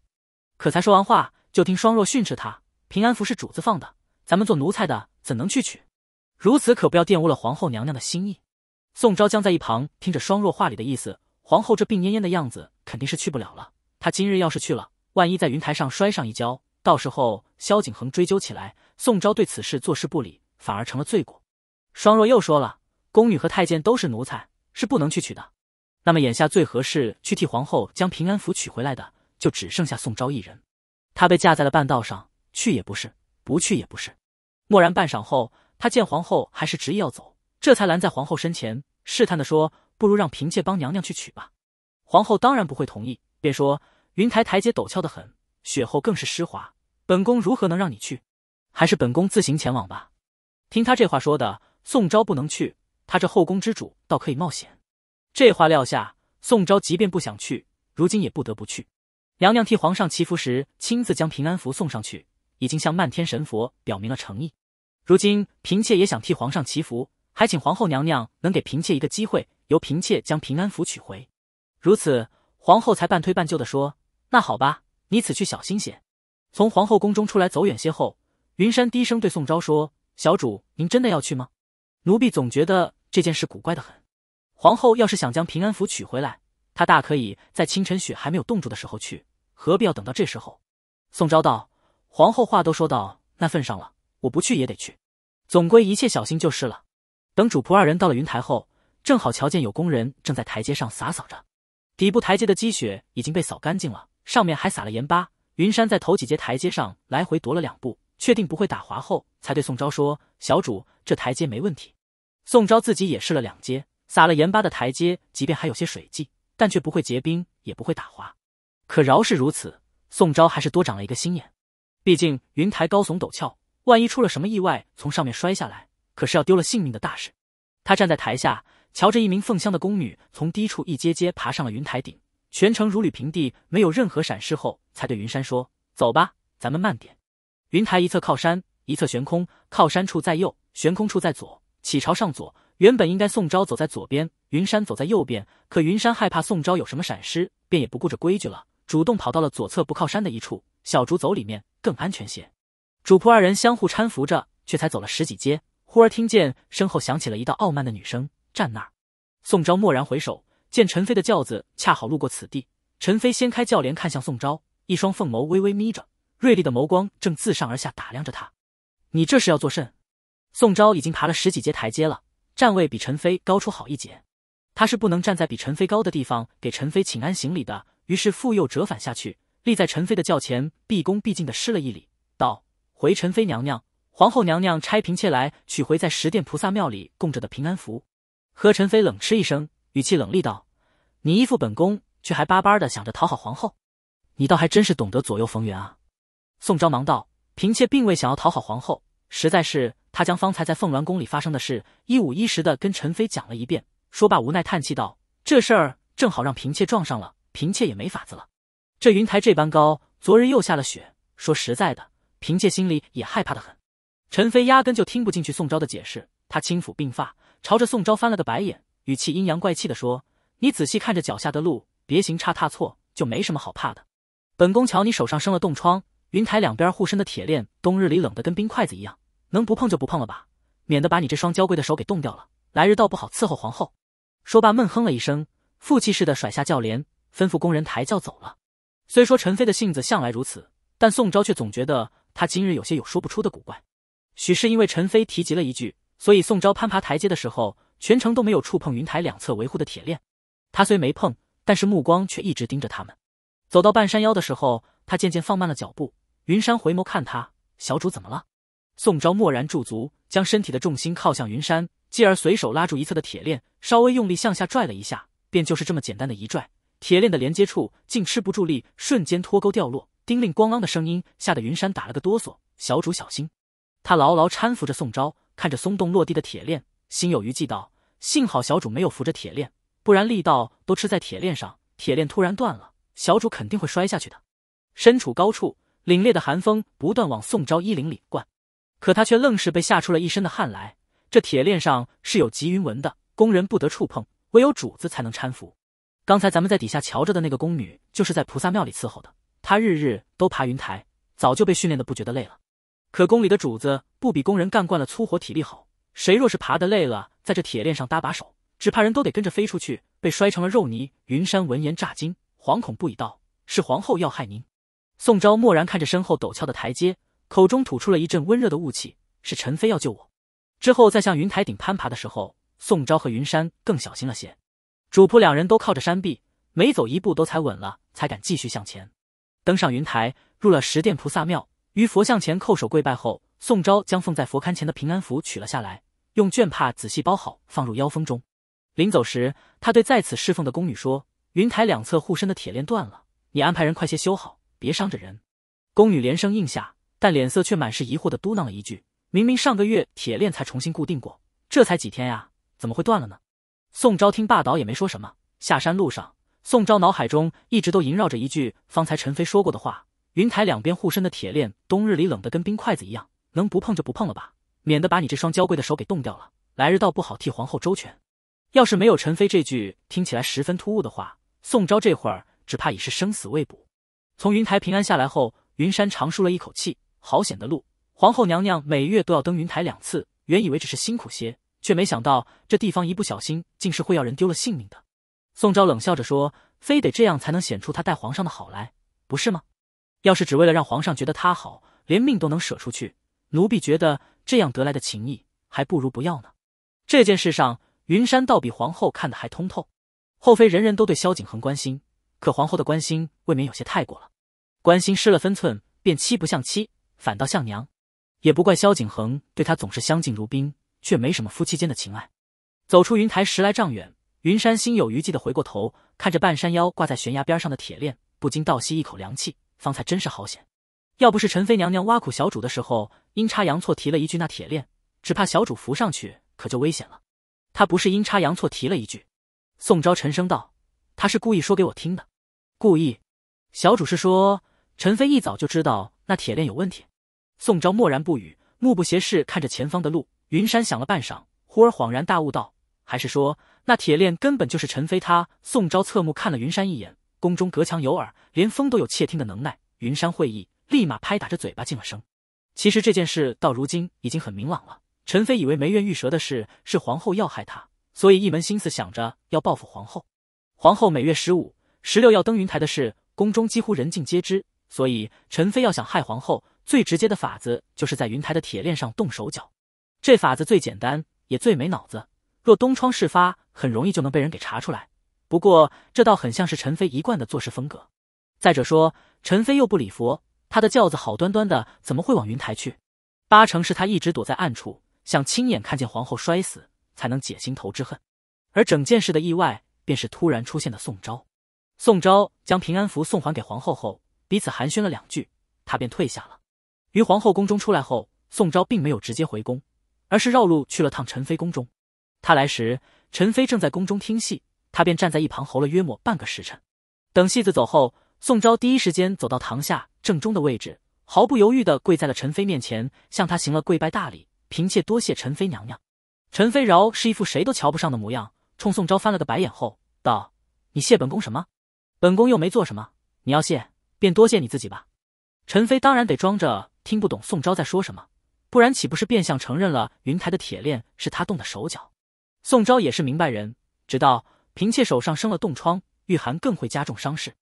可才说完话，就听双若训斥她：“平安符是主子放的，咱们做奴才的怎能去取？如此可不要玷污了皇后娘娘的心意。”宋昭将在一旁听着双若话里的意思，皇后这病恹恹的样子肯定是去不了了。她今日要是去了，万一在云台上摔上一跤，到时候萧景恒追究起来，宋昭对此事坐视不理。反而成了罪过。双若又说了，宫女和太监都是奴才，是不能去取的。那么眼下最合适去替皇后将平安符取回来的，就只剩下宋昭一人。他被架在了半道上，去也不是，不去也不是。蓦然半晌后，他见皇后还是执意要走，这才拦在皇后身前，试探的说：“不如让嫔妾帮娘娘去取吧。”皇后当然不会同意，便说：“云台台阶陡峭的很，雪后更是湿滑，本宫如何能让你去？还是本宫自行前往吧。”听他这话说的，宋昭不能去，他这后宫之主倒可以冒险。这话撂下，宋昭即便不想去，如今也不得不去。娘娘替皇上祈福时，亲自将平安符送上去，已经向漫天神佛表明了诚意。如今嫔妾也想替皇上祈福，还请皇后娘娘能给嫔妾一个机会，由嫔妾将平安符取回。如此，皇后才半推半就的说：“那好吧，你此去小心些。”从皇后宫中出来，走远些后，云山低声对宋昭说。小主，您真的要去吗？奴婢总觉得这件事古怪的很。皇后要是想将平安符取回来，她大可以在清晨雪还没有冻住的时候去，何必要等到这时候？宋昭道：“皇后话都说到那份上了，我不去也得去，总归一切小心就是了。”等主仆二人到了云台后，正好瞧见有工人正在台阶上洒扫着，底部台阶的积雪已经被扫干净了，上面还撒了盐巴。云山在头几阶台阶上来回踱了两步。确定不会打滑后，才对宋昭说：“小主，这台阶没问题。”宋昭自己也试了两阶，撒了盐巴的台阶，即便还有些水迹，但却不会结冰，也不会打滑。可饶是如此，宋昭还是多长了一个心眼。毕竟云台高耸陡峭，万一出了什么意外，从上面摔下来，可是要丢了性命的大事。他站在台下，瞧着一名凤香的宫女从低处一阶阶爬上了云台顶，全程如履平地，没有任何闪失后，才对云山说：“走吧，咱们慢点。”云台一侧靠山，一侧悬空，靠山处在右，悬空处在左，起朝上左。原本应该宋昭走在左边，云山走在右边，可云山害怕宋昭有什么闪失，便也不顾着规矩了，主动跑到了左侧不靠山的一处小竹走里面，更安全些。主仆二人相互搀扶着，却才走了十几阶，忽而听见身后响起了一道傲慢的女声：“站那儿。”宋昭蓦然回首，见陈飞的轿子恰好路过此地，陈飞掀开轿帘，看向宋昭，一双凤眸微微眯着。锐利的眸光正自上而下打量着他，你这是要作甚？宋昭已经爬了十几阶台阶了，站位比陈飞高出好一截，他是不能站在比陈飞高的地方给陈飞请安行礼的，于是复又折返下去，立在陈飞的轿前，毕恭毕敬的施了一礼，道：“回陈妃娘娘，皇后娘娘差嫔妾来取回在十殿菩萨庙里供着的平安符。”何陈妃冷嗤一声，语气冷厉道：“你依附本宫，却还巴巴的想着讨好皇后，你倒还真是懂得左右逢源啊！”宋昭忙道：“嫔妾并未想要讨好皇后，实在是她将方才在凤鸾宫里发生的事一五一十的跟陈妃讲了一遍。说罢，无奈叹气道：‘这事儿正好让嫔妾撞上了，嫔妾也没法子了。’这云台这般高，昨日又下了雪，说实在的，嫔妾心里也害怕的很。”陈妃压根就听不进去宋昭的解释，她轻抚鬓发，朝着宋昭翻了个白眼，语气阴阳怪气的说：“你仔细看着脚下的路，别行差踏错，就没什么好怕的。本宫瞧你手上生了冻疮。”云台两边护身的铁链，冬日里冷得跟冰筷子一样，能不碰就不碰了吧，免得把你这双娇贵的手给冻掉了，来日倒不好伺候皇后。说罢，闷哼了一声，负气似的甩下轿帘，吩咐工人抬轿走了。虽说陈妃的性子向来如此，但宋昭却总觉得他今日有些有说不出的古怪。许是因为陈妃提及了一句，所以宋昭攀爬台阶的时候，全程都没有触碰云台两侧维护的铁链。他虽没碰，但是目光却一直盯着他们。走到半山腰的时候，他渐渐放慢了脚步。云山回眸看他，小主怎么了？宋昭默然驻足，将身体的重心靠向云山，继而随手拉住一侧的铁链，稍微用力向下拽了一下，便就是这么简单的一拽，铁链的连接处竟吃不住力，瞬间脱钩掉落，叮铃咣啷的声音吓得云山打了个哆嗦。小主小心！他牢牢搀扶着宋昭，看着松动落地的铁链，心有余悸道：“幸好小主没有扶着铁链，不然力道都吃在铁链上，铁链突然断了，小主肯定会摔下去的。身处高处。”凛冽的寒风不断往宋昭衣领里灌，可他却愣是被吓出了一身的汗来。这铁链上是有吉云纹的，宫人不得触碰，唯有主子才能搀扶。刚才咱们在底下瞧着的那个宫女，就是在菩萨庙里伺候的，她日日都爬云台，早就被训练的不觉得累了。可宫里的主子不比宫人干惯了粗活，体力好。谁若是爬得累了，在这铁链上搭把手，只怕人都得跟着飞出去，被摔成了肉泥。云山闻言炸惊，惶恐不已道：“是皇后要害您。”宋昭默然看着身后陡峭的台阶，口中吐出了一阵温热的雾气。是陈飞要救我。之后在向云台顶攀爬的时候，宋昭和云山更小心了些，主仆两人都靠着山壁，每走一步都踩稳了才敢继续向前。登上云台，入了十殿菩萨庙，于佛像前叩首跪拜后，宋昭将放在佛龛前的平安符取了下来，用绢帕仔细包好，放入腰封中。临走时，他对在此侍奉的宫女说：“云台两侧护身的铁链断了，你安排人快些修好。”别伤着人，宫女连声应下，但脸色却满是疑惑的嘟囔了一句：“明明上个月铁链才重新固定过，这才几天呀，怎么会断了呢？”宋昭听霸倒也没说什么。下山路上，宋昭脑海中一直都萦绕着一句方才陈飞说过的话：“云台两边护身的铁链，冬日里冷得跟冰筷子一样，能不碰就不碰了吧，免得把你这双娇贵的手给冻掉了。来日倒不好替皇后周全。”要是没有陈妃这句听起来十分突兀的话，宋昭这会儿只怕已是生死未卜。从云台平安下来后，云山长舒了一口气，好险的路！皇后娘娘每月都要登云台两次，原以为只是辛苦些，却没想到这地方一不小心竟是会要人丢了性命的。宋昭冷笑着说：“非得这样才能显出他待皇上的好来，不是吗？要是只为了让皇上觉得他好，连命都能舍出去，奴婢觉得这样得来的情谊还不如不要呢。”这件事上，云山倒比皇后看得还通透。后妃人人都对萧景恒关心。可皇后的关心未免有些太过了，关心失了分寸，便妻不像妻，反倒像娘。也不怪萧景恒对她总是相敬如宾，却没什么夫妻间的情爱。走出云台十来丈远，云山心有余悸的回过头，看着半山腰挂在悬崖边上的铁链，不禁倒吸一口凉气。方才真是好险，要不是陈妃娘娘挖苦小主的时候，阴差阳错提了一句那铁链，只怕小主扶上去可就危险了。她不是阴差阳错提了一句，宋昭沉声道：“她是故意说给我听的。”故意，小主是说陈飞一早就知道那铁链有问题？宋昭默然不语，目不斜视看着前方的路。云山想了半晌，忽而恍然大悟道：“还是说那铁链根本就是陈飞？”他宋昭侧目看了云山一眼，宫中隔墙有耳，连风都有窃听的能耐。云山会意，立马拍打着嘴巴进了声。其实这件事到如今已经很明朗了。陈飞以为梅苑玉蛇的事是皇后要害他，所以一门心思想着要报复皇后。皇后每月十五。石榴要登云台的事，宫中几乎人尽皆知。所以陈妃要想害皇后，最直接的法子就是在云台的铁链上动手脚。这法子最简单，也最没脑子。若东窗事发，很容易就能被人给查出来。不过这倒很像是陈妃一贯的做事风格。再者说，陈妃又不礼佛，她的轿子好端端的怎么会往云台去？八成是她一直躲在暗处，想亲眼看见皇后摔死，才能解心头之恨。而整件事的意外，便是突然出现的宋昭。宋昭将平安符送还给皇后后，彼此寒暄了两句，他便退下了。于皇后宫中出来后，宋昭并没有直接回宫，而是绕路去了趟陈妃宫中。他来时，陈妃正在宫中听戏，他便站在一旁候了约莫半个时辰。等戏子走后，宋昭第一时间走到堂下正中的位置，毫不犹豫地跪在了陈妃面前，向她行了跪拜大礼：“嫔妾多谢陈妃娘娘。”陈妃饶是一副谁都瞧不上的模样，冲宋昭翻了个白眼后道：“你谢本宫什么？”本宫又没做什么，你要谢，便多谢你自己吧。陈妃当然得装着听不懂宋昭在说什么，不然岂不是变相承认了云台的铁链是他动的手脚？宋昭也是明白人，知道嫔妾手上生了冻疮，御寒更会加重伤势。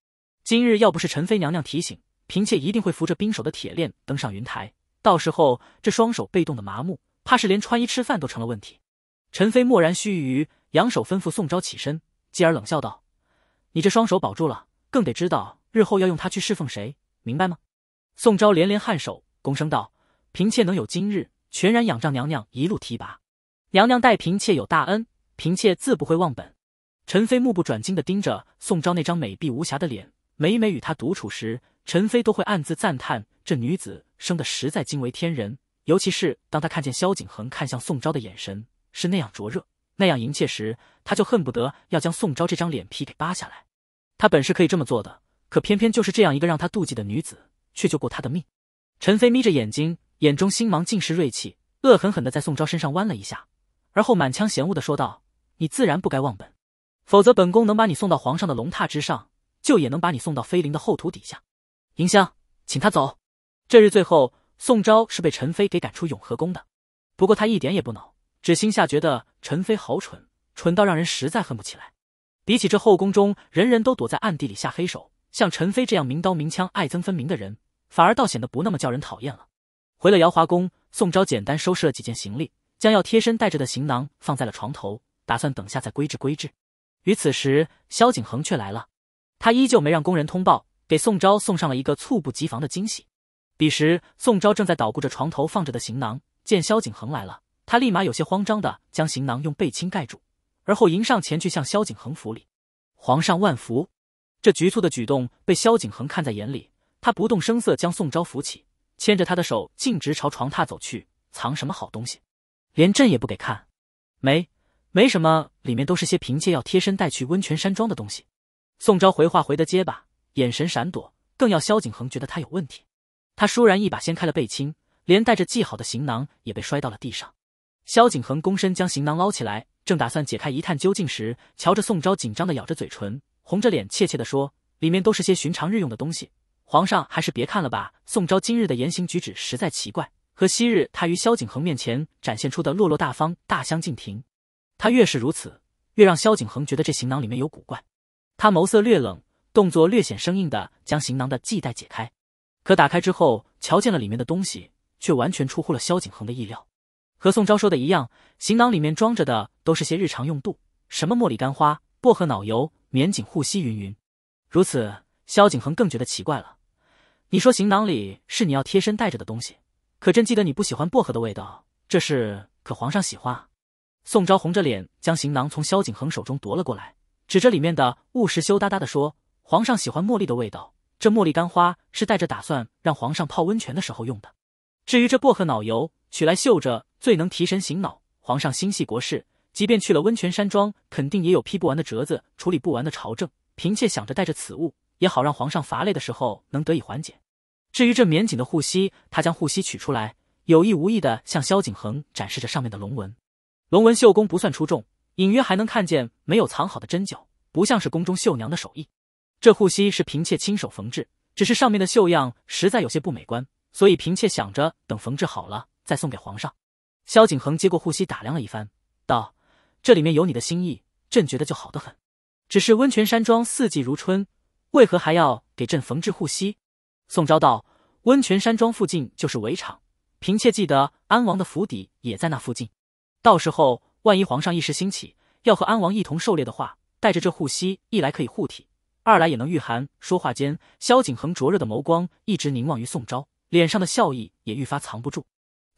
今日要不是陈妃娘娘提醒，嫔妾一定会扶着冰手的铁链登上云台，到时候这双手被冻得麻木，怕是连穿衣吃饭都成了问题。陈妃默然须臾，扬手吩咐宋昭起身，继而冷笑道。你这双手保住了，更得知道日后要用它去侍奉谁，明白吗？宋昭连连颔首，躬声道：“嫔妾能有今日，全然仰仗娘娘一路提拔。娘娘待嫔妾有大恩，嫔妾自不会忘本。”陈妃目不转睛地盯着宋昭那张美碧无瑕的脸，每每与他独处时，陈妃都会暗自赞叹这女子生得实在惊为天人。尤其是当她看见萧景恒看向宋昭的眼神，是那样灼热。那样迎妾时，他就恨不得要将宋昭这张脸皮给扒下来。他本是可以这么做的，可偏偏就是这样一个让他妒忌的女子，却救过他的命。陈妃眯着眼睛，眼中星芒尽是锐气，恶狠狠的在宋昭身上剜了一下，而后满腔嫌恶的说道：“你自然不该忘本，否则本宫能把你送到皇上的龙榻之上，就也能把你送到妃陵的后土底下。”银香，请他走。这日最后，宋昭是被陈妃给赶出永和宫的，不过他一点也不恼。只心下觉得陈妃好蠢，蠢到让人实在恨不起来。比起这后宫中人人都躲在暗地里下黑手，像陈妃这样明刀明枪、爱憎分明的人，反而倒显得不那么叫人讨厌了。回了瑶华宫，宋昭简单收拾了几件行李，将要贴身带着的行囊放在了床头，打算等下再归置归置。于此时，萧景恒却来了，他依旧没让工人通报，给宋昭送上了一个猝不及防的惊喜。彼时，宋昭正在捣鼓着床头放着的行囊，见萧景恒来了。他立马有些慌张的将行囊用背巾盖住，而后迎上前去向萧景恒扶礼：“皇上万福。”这局促的举动被萧景恒看在眼里，他不动声色将宋昭扶起，牵着他的手径直朝床榻走去。藏什么好东西，连朕也不给看？没，没什么，里面都是些嫔妾要贴身带去温泉山庄的东西。宋昭回话回得结巴，眼神闪躲，更要萧景恒觉得他有问题。他倏然一把掀开了背衾，连带着系好的行囊也被摔到了地上。萧景恒躬身将行囊捞起来，正打算解开一探究竟时，瞧着宋昭紧张的咬着嘴唇，红着脸怯怯的说：“里面都是些寻常日用的东西，皇上还是别看了吧。”宋昭今日的言行举止实在奇怪，和昔日他于萧景恒面前展现出的落落大方大相径庭。他越是如此，越让萧景恒觉得这行囊里面有古怪。他眸色略冷，动作略显生硬的将行囊的系带解开，可打开之后瞧见了里面的东西，却完全出乎了萧景恒的意料。和宋昭说的一样，行囊里面装着的都是些日常用度，什么茉莉干花、薄荷脑油、棉锦护膝云云。如此，萧景恒更觉得奇怪了。你说行囊里是你要贴身带着的东西，可朕记得你不喜欢薄荷的味道，这是可皇上喜欢啊？宋昭红着脸将行囊从萧景恒手中夺了过来，指着里面的物石羞答答的说：“皇上喜欢茉莉的味道，这茉莉干花是带着打算让皇上泡温泉的时候用的。至于这薄荷脑油……”取来绣着最能提神醒脑。皇上心系国事，即便去了温泉山庄，肯定也有批不完的折子，处理不完的朝政。嫔妾想着带着此物，也好让皇上乏累的时候能得以缓解。至于这免锦的护膝，她将护膝取出来，有意无意的向萧景恒展示着上面的龙纹。龙纹绣工不算出众，隐约还能看见没有藏好的针脚，不像是宫中绣娘的手艺。这护膝是嫔妾亲手缝制，只是上面的绣样实在有些不美观，所以嫔妾想着等缝制好了。再送给皇上，萧景恒接过护膝，打量了一番，道：“这里面有你的心意，朕觉得就好得很。只是温泉山庄四季如春，为何还要给朕缝制护膝？”宋昭道：“温泉山庄附近就是围场，嫔妾记得安王的府邸也在那附近。到时候万一皇上一时兴起要和安王一同狩猎的话，带着这护膝，一来可以护体，二来也能御寒。”说话间，萧景恒灼热的眸光一直凝望于宋昭，脸上的笑意也愈发藏不住。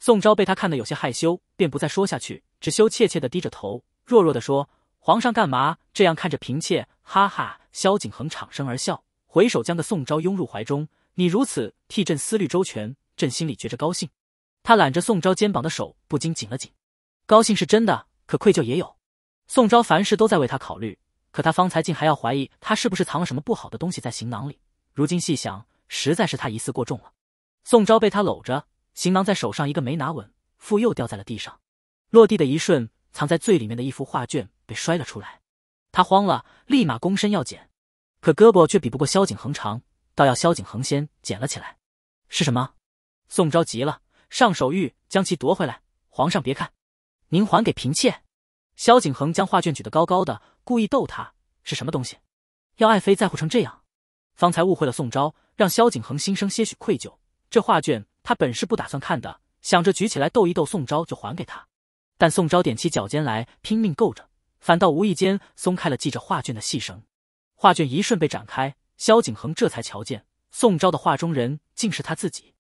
宋昭被他看得有些害羞，便不再说下去，只羞怯怯的低着头，弱弱的说：“皇上干嘛这样看着嫔妾？”哈哈，萧景恒长声而笑，回手将个宋昭拥入怀中：“你如此替朕思虑周全，朕心里觉着高兴。”他揽着宋昭肩膀的手不禁紧了紧，高兴是真的，可愧疚也有。宋昭凡事都在为他考虑，可他方才竟还要怀疑他是不是藏了什么不好的东西在行囊里。如今细想，实在是他疑似过重了。宋昭被他搂着。行囊在手上一个没拿稳，复又掉在了地上。落地的一瞬，藏在最里面的一幅画卷被摔了出来。他慌了，立马躬身要捡，可胳膊却比不过萧景恒长，倒要萧景恒先捡了起来。是什么？宋昭急了，上手欲将其夺回来。皇上别看，您还给嫔妾。萧景恒将画卷举得高高的，故意逗他：“是什么东西？要爱妃在乎成这样？”方才误会了宋昭，让萧景恒心生些许愧疚。这画卷。他本是不打算看的，想着举起来斗一斗宋昭就还给他，但宋昭踮起脚尖来拼命够着，反倒无意间松开了系着画卷的细绳，画卷一瞬被展开，萧景恒这才瞧见宋昭的画中人竟是他自己。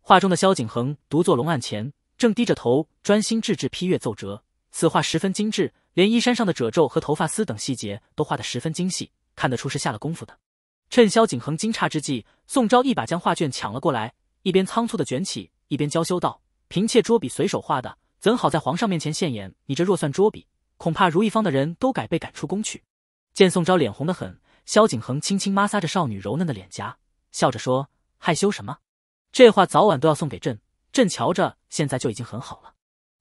画中的萧景恒独坐龙案前，正低着头专心致志批阅奏折。此画十分精致，连衣衫上的褶皱和头发丝等细节都画得十分精细，看得出是下了功夫的。趁萧景恒惊诧之际，宋昭一把将画卷抢了过来。一边仓促的卷起，一边娇羞道：“嫔妾拙笔随手画的，怎好在皇上面前现眼？你这若算拙笔，恐怕如意坊的人都改被赶出宫去。”见宋昭脸红的很，萧景恒轻轻抹挲着少女柔嫩的脸颊，笑着说：“害羞什么？这话早晚都要送给朕，朕瞧着现在就已经很好了。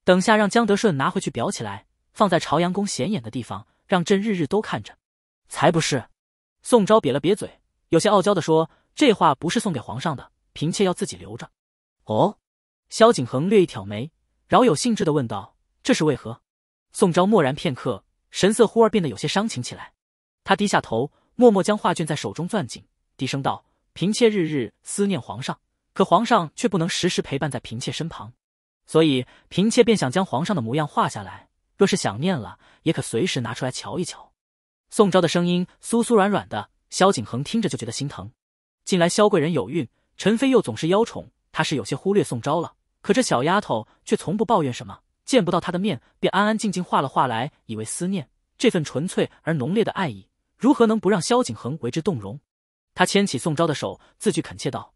等下让江德顺拿回去裱起来，放在朝阳宫显眼的地方，让朕日日都看着。”才不是，宋昭瘪了瘪嘴，有些傲娇地说：“这话不是送给皇上的。”嫔妾要自己留着。哦，萧景恒略一挑眉，饶有兴致的问道：“这是为何？”宋昭默然片刻，神色忽而变得有些伤情起来。他低下头，默默将画卷在手中攥紧，低声道：“嫔妾日日思念皇上，可皇上却不能时时陪伴在嫔妾身旁，所以嫔妾便想将皇上的模样画下来，若是想念了，也可随时拿出来瞧一瞧。”宋昭的声音酥酥软软的，萧景恒听着就觉得心疼。近来萧贵人有孕。陈飞又总是妖宠，他是有些忽略宋昭了。可这小丫头却从不抱怨什么，见不到他的面便安安静静画了画来，以为思念这份纯粹而浓烈的爱意，如何能不让萧景恒为之动容？他牵起宋昭的手，字句恳切道：“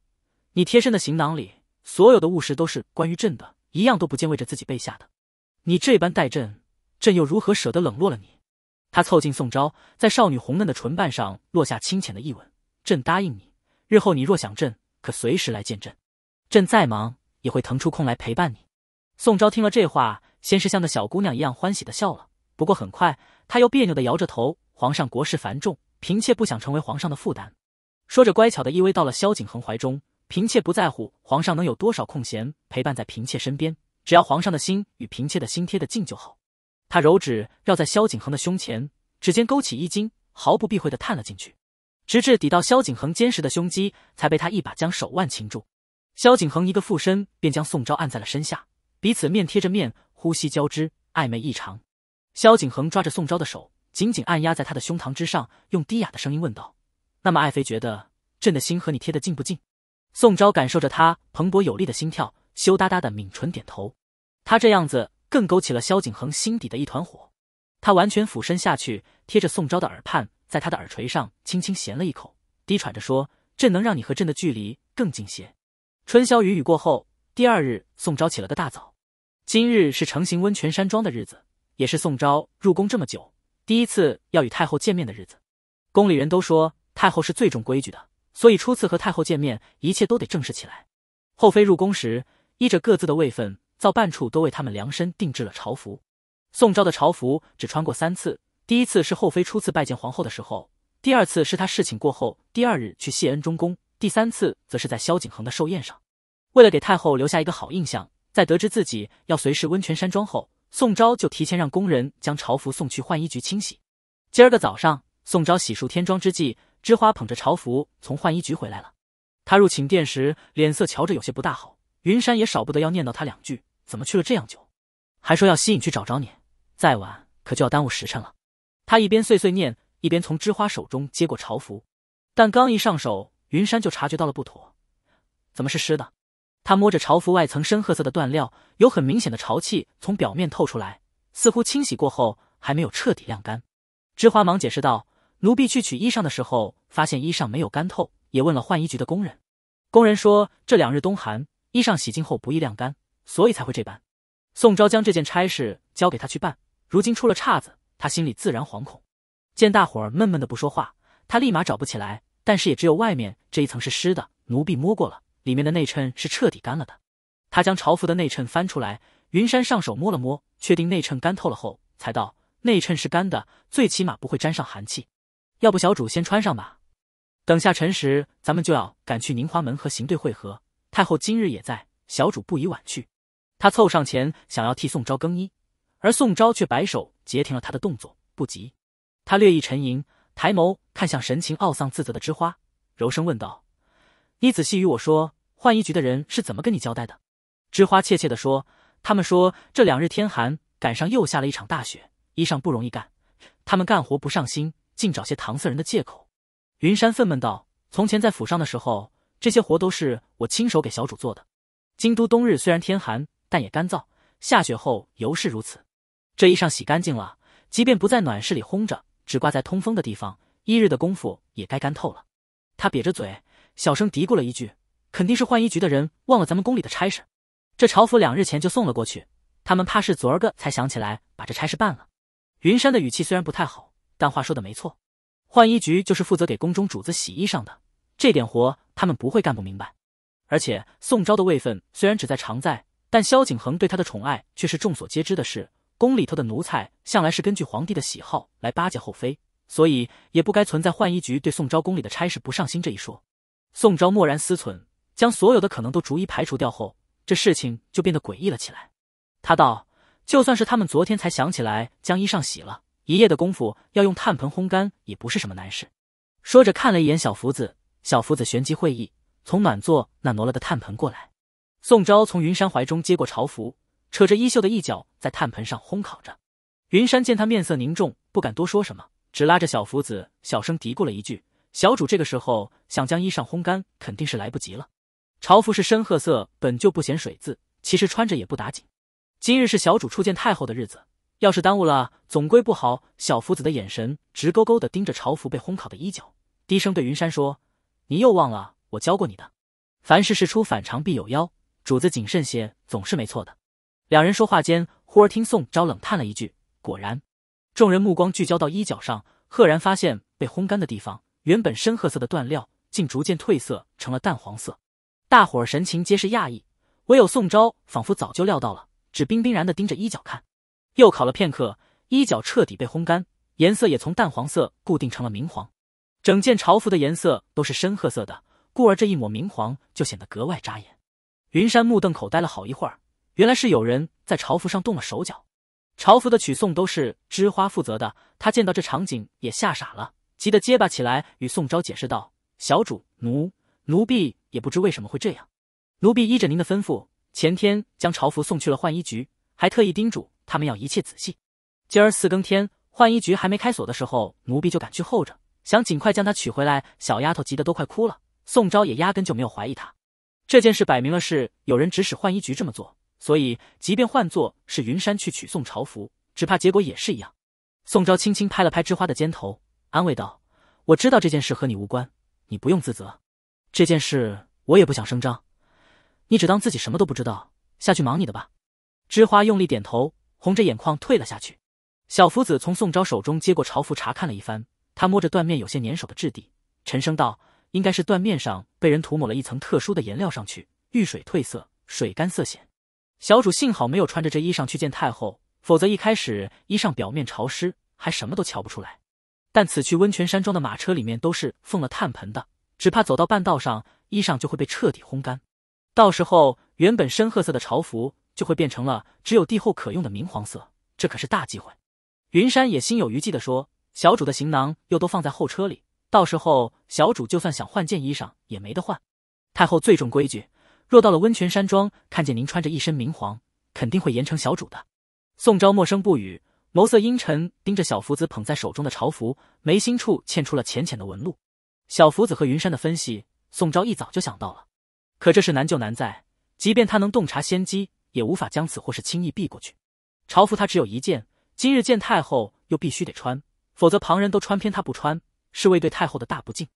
你贴身的行囊里所有的物事都是关于朕的，一样都不见为着自己备下的。你这般待朕，朕又如何舍得冷落了你？”他凑近宋昭，在少女红嫩的唇瓣上落下清浅的一吻。朕答应你，日后你若想朕。可随时来见朕，朕再忙也会腾出空来陪伴你。宋昭听了这话，先是像个小姑娘一样欢喜的笑了，不过很快，他又别扭的摇着头。皇上国事繁重，嫔妾不想成为皇上的负担。说着，乖巧的依偎到了萧景恒怀中。嫔妾不在乎皇上能有多少空闲陪伴在嫔妾身边，只要皇上的心与嫔妾的心贴得近就好。他揉指绕在萧景恒的胸前，指尖勾起衣襟，毫不避讳的探了进去。直至抵到萧景恒坚实的胸肌，才被他一把将手腕擒住。萧景恒一个附身，便将宋昭按在了身下，彼此面贴着面，呼吸交织，暧昧异常。萧景恒抓着宋昭的手，紧紧按压在他的胸膛之上，用低哑的声音问道：“那么，爱妃觉得朕的心和你贴得近不近？”宋昭感受着他蓬勃有力的心跳，羞答答的抿唇点头。他这样子更勾起了萧景恒心底的一团火，他完全俯身下去，贴着宋昭的耳畔。在他的耳垂上轻轻衔了一口，低喘着说：“朕能让你和朕的距离更近些。”春宵雨雨过后，第二日宋昭起了个大早。今日是成行温泉山庄的日子，也是宋昭入宫这么久第一次要与太后见面的日子。宫里人都说太后是最重规矩的，所以初次和太后见面，一切都得正式起来。后妃入宫时，依着各自的位分，造办处都为她们量身定制了朝服。宋昭的朝服只穿过三次。第一次是后妃初次拜见皇后的时候，第二次是她侍寝过后第二日去谢恩中宫，第三次则是在萧景恒的寿宴上。为了给太后留下一个好印象，在得知自己要随侍温泉山庄后，宋昭就提前让工人将朝服送去换衣局清洗。今儿个早上，宋昭洗漱添妆之际，芝花捧着朝服从换衣局回来了。他入寝殿时脸色瞧着有些不大好，云山也少不得要念叨他两句，怎么去了这样久，还说要吸引去找找你，再晚可就要耽误时辰了。他一边碎碎念，一边从枝花手中接过朝服，但刚一上手，云山就察觉到了不妥，怎么是湿的？他摸着朝服外层深褐色的缎料，有很明显的潮气从表面透出来，似乎清洗过后还没有彻底晾干。织花忙解释道：“奴婢去取衣裳的时候，发现衣裳没有干透，也问了换衣局的工人，工人说这两日冬寒，衣裳洗净后不易晾干，所以才会这般。”宋昭将这件差事交给他去办，如今出了岔子。他心里自然惶恐，见大伙儿闷闷的不说话，他立马找不起来。但是也只有外面这一层是湿的，奴婢摸过了，里面的内衬是彻底干了的。他将朝服的内衬翻出来，云山上手摸了摸，确定内衬干透了后，才道：“内衬是干的，最起码不会沾上寒气。要不小主先穿上吧，等下辰时咱们就要赶去宁华门和刑队会合。太后今日也在，小主不宜晚去。”他凑上前想要替宋昭更衣，而宋昭却摆手。截停了他的动作，不急。他略一沉吟，抬眸看向神情懊丧自责的枝花，柔声问道：“你仔细与我说，浣衣局的人是怎么跟你交代的？”枝花怯怯地说：“他们说这两日天寒，赶上又下了一场大雪，衣裳不容易干。他们干活不上心，尽找些搪塞人的借口。”云山愤懑道：“从前在府上的时候，这些活都是我亲手给小主做的。京都冬日虽然天寒，但也干燥，下雪后尤是如此。”这衣裳洗干净了，即便不在暖室里烘着，只挂在通风的地方，一日的功夫也该干透了。他瘪着嘴，小声嘀咕了一句：“肯定是换衣局的人忘了咱们宫里的差事。这朝服两日前就送了过去，他们怕是昨儿个才想起来把这差事办了。”云山的语气虽然不太好，但话说的没错。换衣局就是负责给宫中主子洗衣裳的，这点活他们不会干不明白。而且宋昭的位分虽然只在常在，但萧景恒对他的宠爱却是众所皆知的事。宫里头的奴才向来是根据皇帝的喜好来巴结后妃，所以也不该存在浣衣局对宋昭宫里的差事不上心这一说。宋昭默然思忖，将所有的可能都逐一排除掉后，这事情就变得诡异了起来。他道：“就算是他们昨天才想起来将衣裳洗了，一夜的功夫要用炭盆烘干，也不是什么难事。”说着看了一眼小福子，小福子旋即会意，从暖座那挪了个炭盆过来。宋昭从云山怀中接过朝服。扯着衣袖的一角，在炭盆上烘烤着。云山见他面色凝重，不敢多说什么，只拉着小福子小声嘀咕了一句：“小主这个时候想将衣裳烘干，肯定是来不及了。朝服是深褐色，本就不显水渍，其实穿着也不打紧。今日是小主初见太后的日子，要是耽误了，总归不好。”小福子的眼神直勾勾的盯着朝服被烘烤的衣角，低声对云山说：“你又忘了我教过你的，凡事事出反常必有妖，主子谨慎些总是没错的。”两人说话间，忽而听宋昭冷叹了一句：“果然。”众人目光聚焦到衣角上，赫然发现被烘干的地方，原本深褐色的缎料竟逐渐褪色，成了淡黄色。大伙神情皆是讶异，唯有宋昭仿佛早就料到了，只冰冰然地盯着衣角看。又烤了片刻，衣角彻底被烘干，颜色也从淡黄色固定成了明黄。整件朝服的颜色都是深褐色的，故而这一抹明黄就显得格外扎眼。云山目瞪口呆了好一会儿。原来是有人在朝服上动了手脚，朝服的取送都是知花负责的。他见到这场景也吓傻了，急得结巴起来，与宋昭解释道：“小主，奴奴婢也不知为什么会这样。奴婢依着您的吩咐，前天将朝服送去了浣衣局，还特意叮嘱他们要一切仔细。今儿四更天，浣衣局还没开锁的时候，奴婢就赶去候着，想尽快将她取回来。小丫头急得都快哭了。宋昭也压根就没有怀疑她。这件事摆明了是有人指使浣衣局这么做。”所以，即便换作是云山去取宋朝服，只怕结果也是一样。宋昭轻轻拍了拍之花的肩头，安慰道：“我知道这件事和你无关，你不用自责。这件事我也不想声张，你只当自己什么都不知道，下去忙你的吧。”枝花用力点头，红着眼眶退了下去。小福子从宋昭手中接过朝服，查看了一番。他摸着缎面有些粘手的质地，沉声道：“应该是缎面上被人涂抹了一层特殊的颜料上去，遇水褪色，水干色显。”小主幸好没有穿着这衣裳去见太后，否则一开始衣裳表面潮湿，还什么都瞧不出来。但此去温泉山庄的马车里面都是奉了炭盆的，只怕走到半道上，衣裳就会被彻底烘干，到时候原本深褐色的朝服就会变成了只有帝后可用的明黄色，这可是大忌讳。云山也心有余悸的说：“小主的行囊又都放在后车里，到时候小主就算想换件衣裳也没得换。太后最重规矩。”若到了温泉山庄，看见您穿着一身明黄，肯定会严惩小主的。宋昭默声不语，眸色阴沉，盯着小福子捧在手中的朝服，眉心处嵌出了浅浅的纹路。小福子和云山的分析，宋昭一早就想到了，可这事难就难在，即便他能洞察先机，也无法将此祸事轻易避过去。朝服他只有一件，今日见太后又必须得穿，否则旁人都穿偏他不穿，是为对太后的大不敬。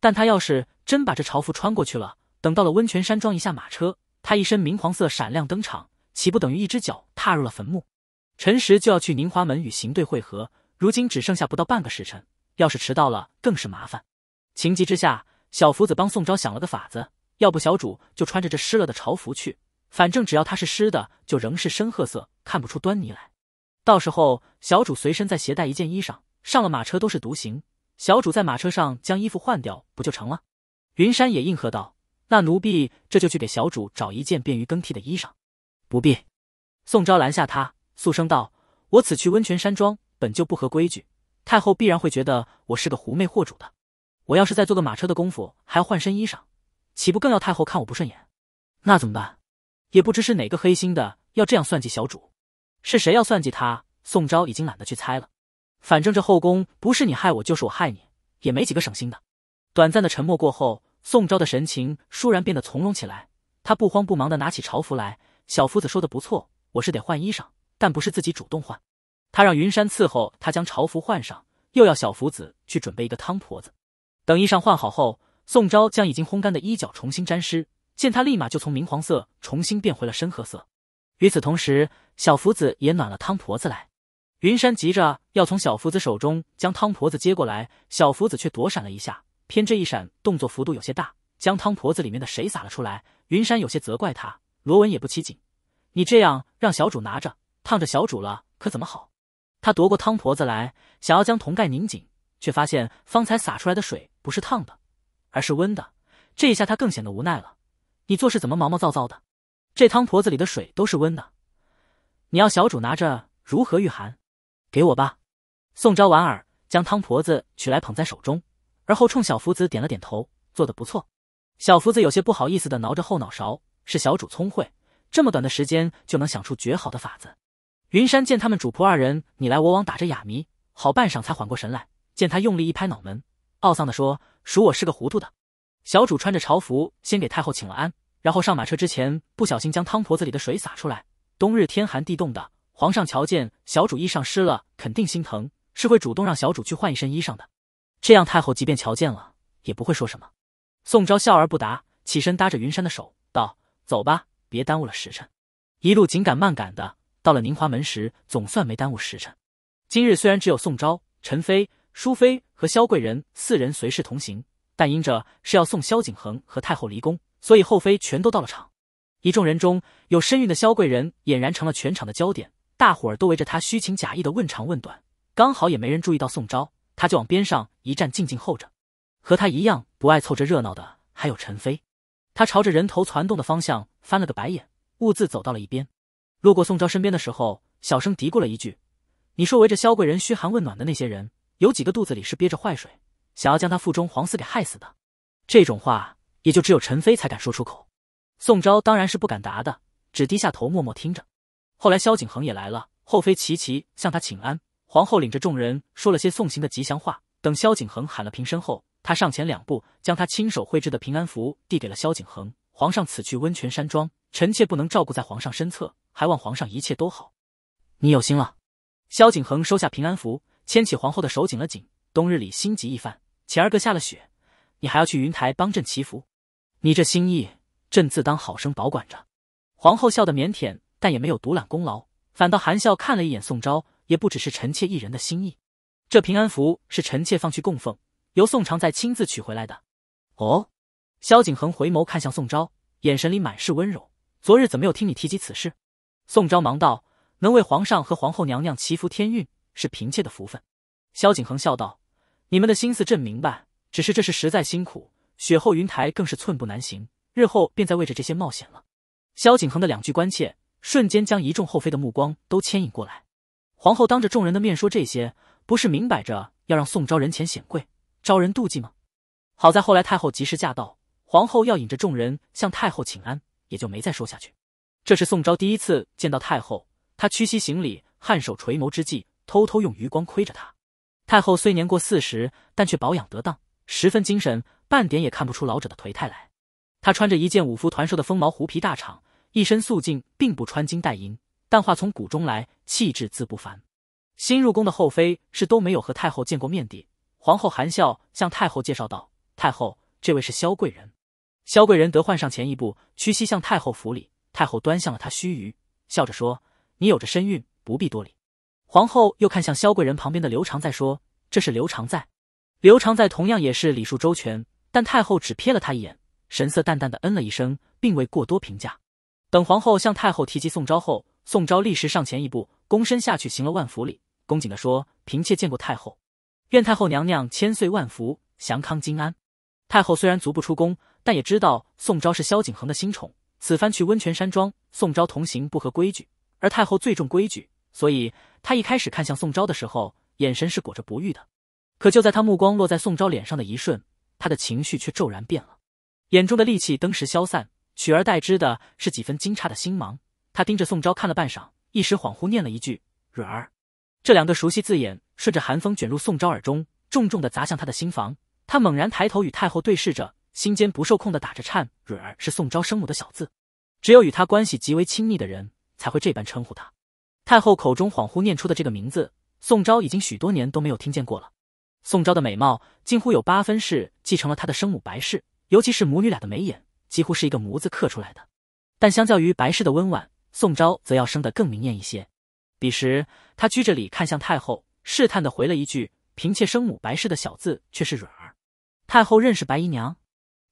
但他要是真把这朝服穿过去了，等到了温泉山庄，一下马车，他一身明黄色闪亮登场，岂不等于一只脚踏入了坟墓？辰时就要去宁华门与行队会合，如今只剩下不到半个时辰，要是迟到了，更是麻烦。情急之下，小福子帮宋昭想了个法子：要不小主就穿着这湿了的朝服去，反正只要他是湿的，就仍是深褐色，看不出端倪来。到时候小主随身再携带一件衣裳，上了马车都是独行，小主在马车上将衣服换掉，不就成了？云山也应和道。那奴婢这就去给小主找一件便于更替的衣裳。不必，宋昭拦下他，肃声道：“我此去温泉山庄，本就不合规矩，太后必然会觉得我是个狐媚惑主的。我要是再坐个马车的功夫，还要换身衣裳，岂不更要太后看我不顺眼？那怎么办？也不知是哪个黑心的要这样算计小主，是谁要算计他？宋昭已经懒得去猜了，反正这后宫不是你害我，就是我害你，也没几个省心的。短暂的沉默过后。”宋昭的神情倏然变得从容起来，他不慌不忙地拿起朝服来。小福子说的不错，我是得换衣裳，但不是自己主动换。他让云山伺候他将朝服换上，又要小福子去准备一个汤婆子。等衣裳换好后，宋昭将已经烘干的衣角重新沾湿，见他立马就从明黄色重新变回了深褐色。与此同时，小福子也暖了汤婆子来。云山急着要从小福子手中将汤婆子接过来，小福子却躲闪了一下。偏这一闪，动作幅度有些大，将汤婆子里面的水洒了出来。云山有些责怪他，罗文也不起紧，你这样让小主拿着，烫着小主了，可怎么好？”他夺过汤婆子来，想要将铜盖拧紧，却发现方才洒出来的水不是烫的，而是温的。这一下他更显得无奈了：“你做事怎么毛毛躁躁的？这汤婆子里的水都是温的，你要小主拿着如何御寒？给我吧。”宋昭婉儿将汤婆子取来捧在手中。而后冲小福子点了点头，做的不错。小福子有些不好意思的挠着后脑勺，是小主聪慧，这么短的时间就能想出绝好的法子。云山见他们主仆二人你来我往打着哑谜，好半晌才缓过神来，见他用力一拍脑门，懊丧的说：“属我是个糊涂的。”小主穿着朝服，先给太后请了安，然后上马车之前不小心将汤婆子里的水洒出来，冬日天寒地冻的，皇上瞧见小主衣裳湿了，肯定心疼，是会主动让小主去换一身衣裳的。这样，太后即便瞧见了，也不会说什么。宋昭笑而不答，起身搭着云山的手，道：“走吧，别耽误了时辰。”一路紧赶慢赶的，到了宁华门时，总算没耽误时辰。今日虽然只有宋昭、陈妃、淑妃和萧贵人四人随侍同行，但因着是要送萧景恒和太后离宫，所以后妃全都到了场。一众人中有身孕的萧贵人，俨然成了全场的焦点，大伙儿都围着他，虚情假意的问长问短。刚好也没人注意到宋昭。他就往边上一站，静静候着。和他一样不爱凑这热闹的还有陈飞，他朝着人头攒动的方向翻了个白眼，兀自走到了一边。路过宋昭身边的时候，小声嘀咕了一句：“你说围着萧贵人嘘寒问暖的那些人，有几个肚子里是憋着坏水，想要将他腹中皇嗣给害死的？”这种话也就只有陈飞才敢说出口。宋昭当然是不敢答的，只低下头默默听着。后来萧景恒也来了，后妃齐齐向他请安。皇后领着众人说了些送行的吉祥话，等萧景恒喊了平身后，她上前两步，将他亲手绘制的平安符递给了萧景恒。皇上此去温泉山庄，臣妾不能照顾在皇上身侧，还望皇上一切都好。你有心了。萧景恒收下平安符，牵起皇后的手紧了紧。冬日里心急一番，前儿个下了雪，你还要去云台帮朕祈福。你这心意，朕自当好生保管着。皇后笑得腼腆，但也没有独揽功劳，反倒含笑看了一眼宋昭。也不只是臣妾一人的心意，这平安符是臣妾放去供奉，由宋常在亲自取回来的。哦，萧景恒回眸看向宋昭，眼神里满是温柔。昨日怎么又听你提及此事？宋昭忙道：“能为皇上和皇后娘娘祈福天运，是嫔妾的福分。”萧景恒笑道：“你们的心思朕明白，只是这事实在辛苦，雪后云台更是寸步难行，日后便再为着这些冒险了。”萧景恒的两句关切，瞬间将一众后妃的目光都牵引过来。皇后当着众人的面说这些，不是明摆着要让宋昭人前显贵，招人妒忌吗？好在后来太后及时驾到，皇后要引着众人向太后请安，也就没再说下去。这是宋昭第一次见到太后，他屈膝行礼，颔首垂眸之际，偷偷用余光窥着她。太后虽年过四十，但却保养得当，十分精神，半点也看不出老者的颓态来。她穿着一件五福团寿的风毛狐皮大氅，一身素净，并不穿金戴银。但话从古中来，气质自不凡。新入宫的后妃是都没有和太后见过面的。皇后含笑向太后介绍道：“太后，这位是萧贵人。”萧贵人得换上前一步，屈膝向太后扶礼。太后端详了她须臾，笑着说：“你有着身孕，不必多礼。”皇后又看向萧贵人旁边的刘常在，说：“这是刘常在。”刘常在同样也是礼数周全，但太后只瞥了他一眼，神色淡淡的嗯了一声，并未过多评价。等皇后向太后提及宋昭后，宋昭立时上前一步，躬身下去行了万福礼，恭敬地说：“嫔妾见过太后，愿太后娘娘千岁万福，祥康金安。”太后虽然足不出宫，但也知道宋昭是萧景恒的新宠，此番去温泉山庄，宋昭同行不合规矩。而太后最重规矩，所以她一开始看向宋昭的时候，眼神是裹着不悦的。可就在她目光落在宋昭脸上的一瞬，她的情绪却骤然变了，眼中的戾气登时消散，取而代之的是几分惊诧的心芒。他盯着宋昭看了半晌，一时恍惚，念了一句“蕊儿”，这两个熟悉字眼顺着寒风卷入宋昭耳中，重重的砸向他的心房。他猛然抬头与太后对视着，心间不受控的打着颤。“蕊儿”是宋昭生母的小字，只有与她关系极为亲密的人才会这般称呼她。太后口中恍惚念出的这个名字，宋昭已经许多年都没有听见过了。宋昭的美貌近乎有八分是继承了她的生母白氏，尤其是母女俩的眉眼几乎是一个模子刻出来的，但相较于白氏的温婉，宋昭则要生得更明艳一些，彼时他鞠着礼看向太后，试探的回了一句：“嫔妾生母白氏的小字却是蕊儿。”太后认识白姨娘。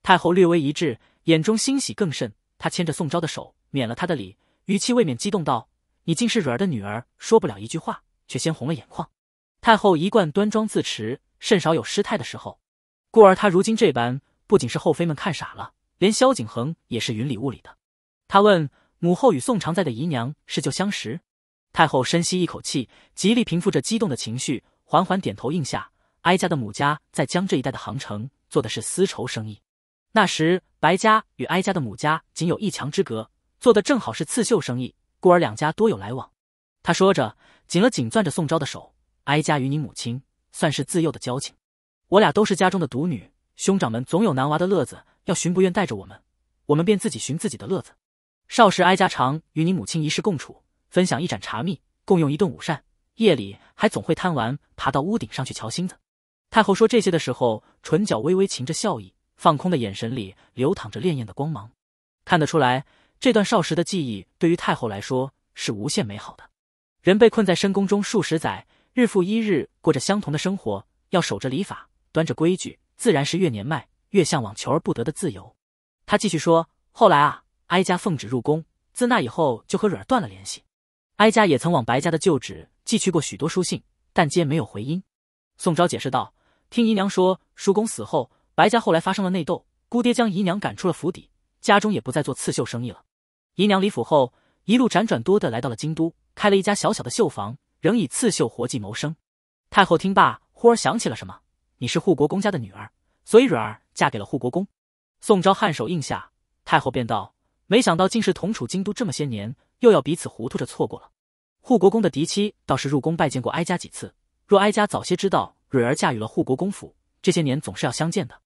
太后略微一滞，眼中欣喜更甚。她牵着宋昭的手，免了他的礼，语气未免激动道：“你竟是蕊儿的女儿！”说不了一句话，却先红了眼眶。太后一贯端庄自持，甚少有失态的时候，故而她如今这般，不仅是后妃们看傻了，连萧景恒也是云里雾里的。他问。母后与宋常在的姨娘是旧相识，太后深吸一口气，极力平复着激动的情绪，缓缓点头应下。哀家的母家在江浙一带的杭城做的是丝绸生意，那时白家与哀家的母家仅有一墙之隔，做的正好是刺绣生意，故而两家多有来往。他说着，紧了紧攥着宋昭的手。哀家与你母亲算是自幼的交情，我俩都是家中的独女，兄长们总有男娃的乐子要寻，不愿带着我们，我们便自己寻自己的乐子。少时，哀家常与你母亲一室共处，分享一盏茶蜜，共用一顿午膳。夜里还总会贪玩，爬到屋顶上去瞧星子。太后说这些的时候，唇角微微噙着笑意，放空的眼神里流淌着潋滟的光芒。看得出来，这段少时的记忆对于太后来说是无限美好的。人被困在深宫中数十载，日复一日过着相同的生活，要守着礼法，端着规矩，自然是越年迈越向往求而不得的自由。他继续说：“后来啊。”哀家奉旨入宫，自那以后就和蕊儿断了联系。哀家也曾往白家的旧址寄去过许多书信，但皆没有回音。宋昭解释道：“听姨娘说，叔公死后，白家后来发生了内斗，姑爹将姨娘赶出了府邸，家中也不再做刺绣生意了。姨娘离府后，一路辗转，多的来到了京都，开了一家小小的绣坊，仍以刺绣活计谋生。”太后听罢，忽而想起了什么：“你是护国公家的女儿，所以蕊儿嫁给了护国公。”宋昭颔首应下，太后便道。没想到竟是同处京都这么些年，又要彼此糊涂着错过了。护国公的嫡妻倒是入宫拜见过哀家几次，若哀家早些知道蕊儿嫁与了护国公府，这些年总是要相见的。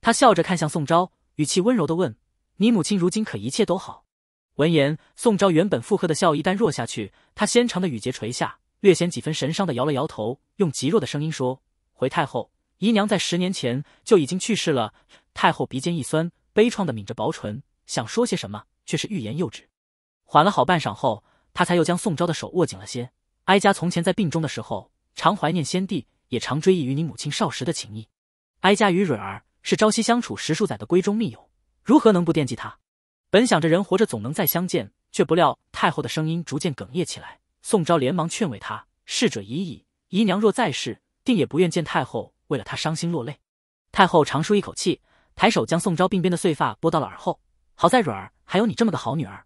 他笑着看向宋昭，语气温柔的问：“你母亲如今可一切都好？”闻言，宋昭原本附和的笑一旦弱下去，他纤长的羽睫垂下，略显几分神伤的摇了摇头，用极弱的声音说：“回太后，姨娘在十年前就已经去世了。”太后鼻尖一酸，悲怆的抿着薄唇。想说些什么，却是欲言又止。缓了好半晌后，他才又将宋昭的手握紧了些。哀家从前在病中的时候，常怀念先帝，也常追忆与你母亲少时的情谊。哀家与蕊儿是朝夕相处十数载的闺中密友，如何能不惦记他？本想着人活着总能再相见，却不料太后的声音逐渐哽咽起来。宋昭连忙劝慰她：“逝者已矣，姨娘若在世，定也不愿见太后为了她伤心落泪。”太后长舒一口气，抬手将宋昭鬓边的碎发拨到了耳后。好在蕊儿还有你这么个好女儿，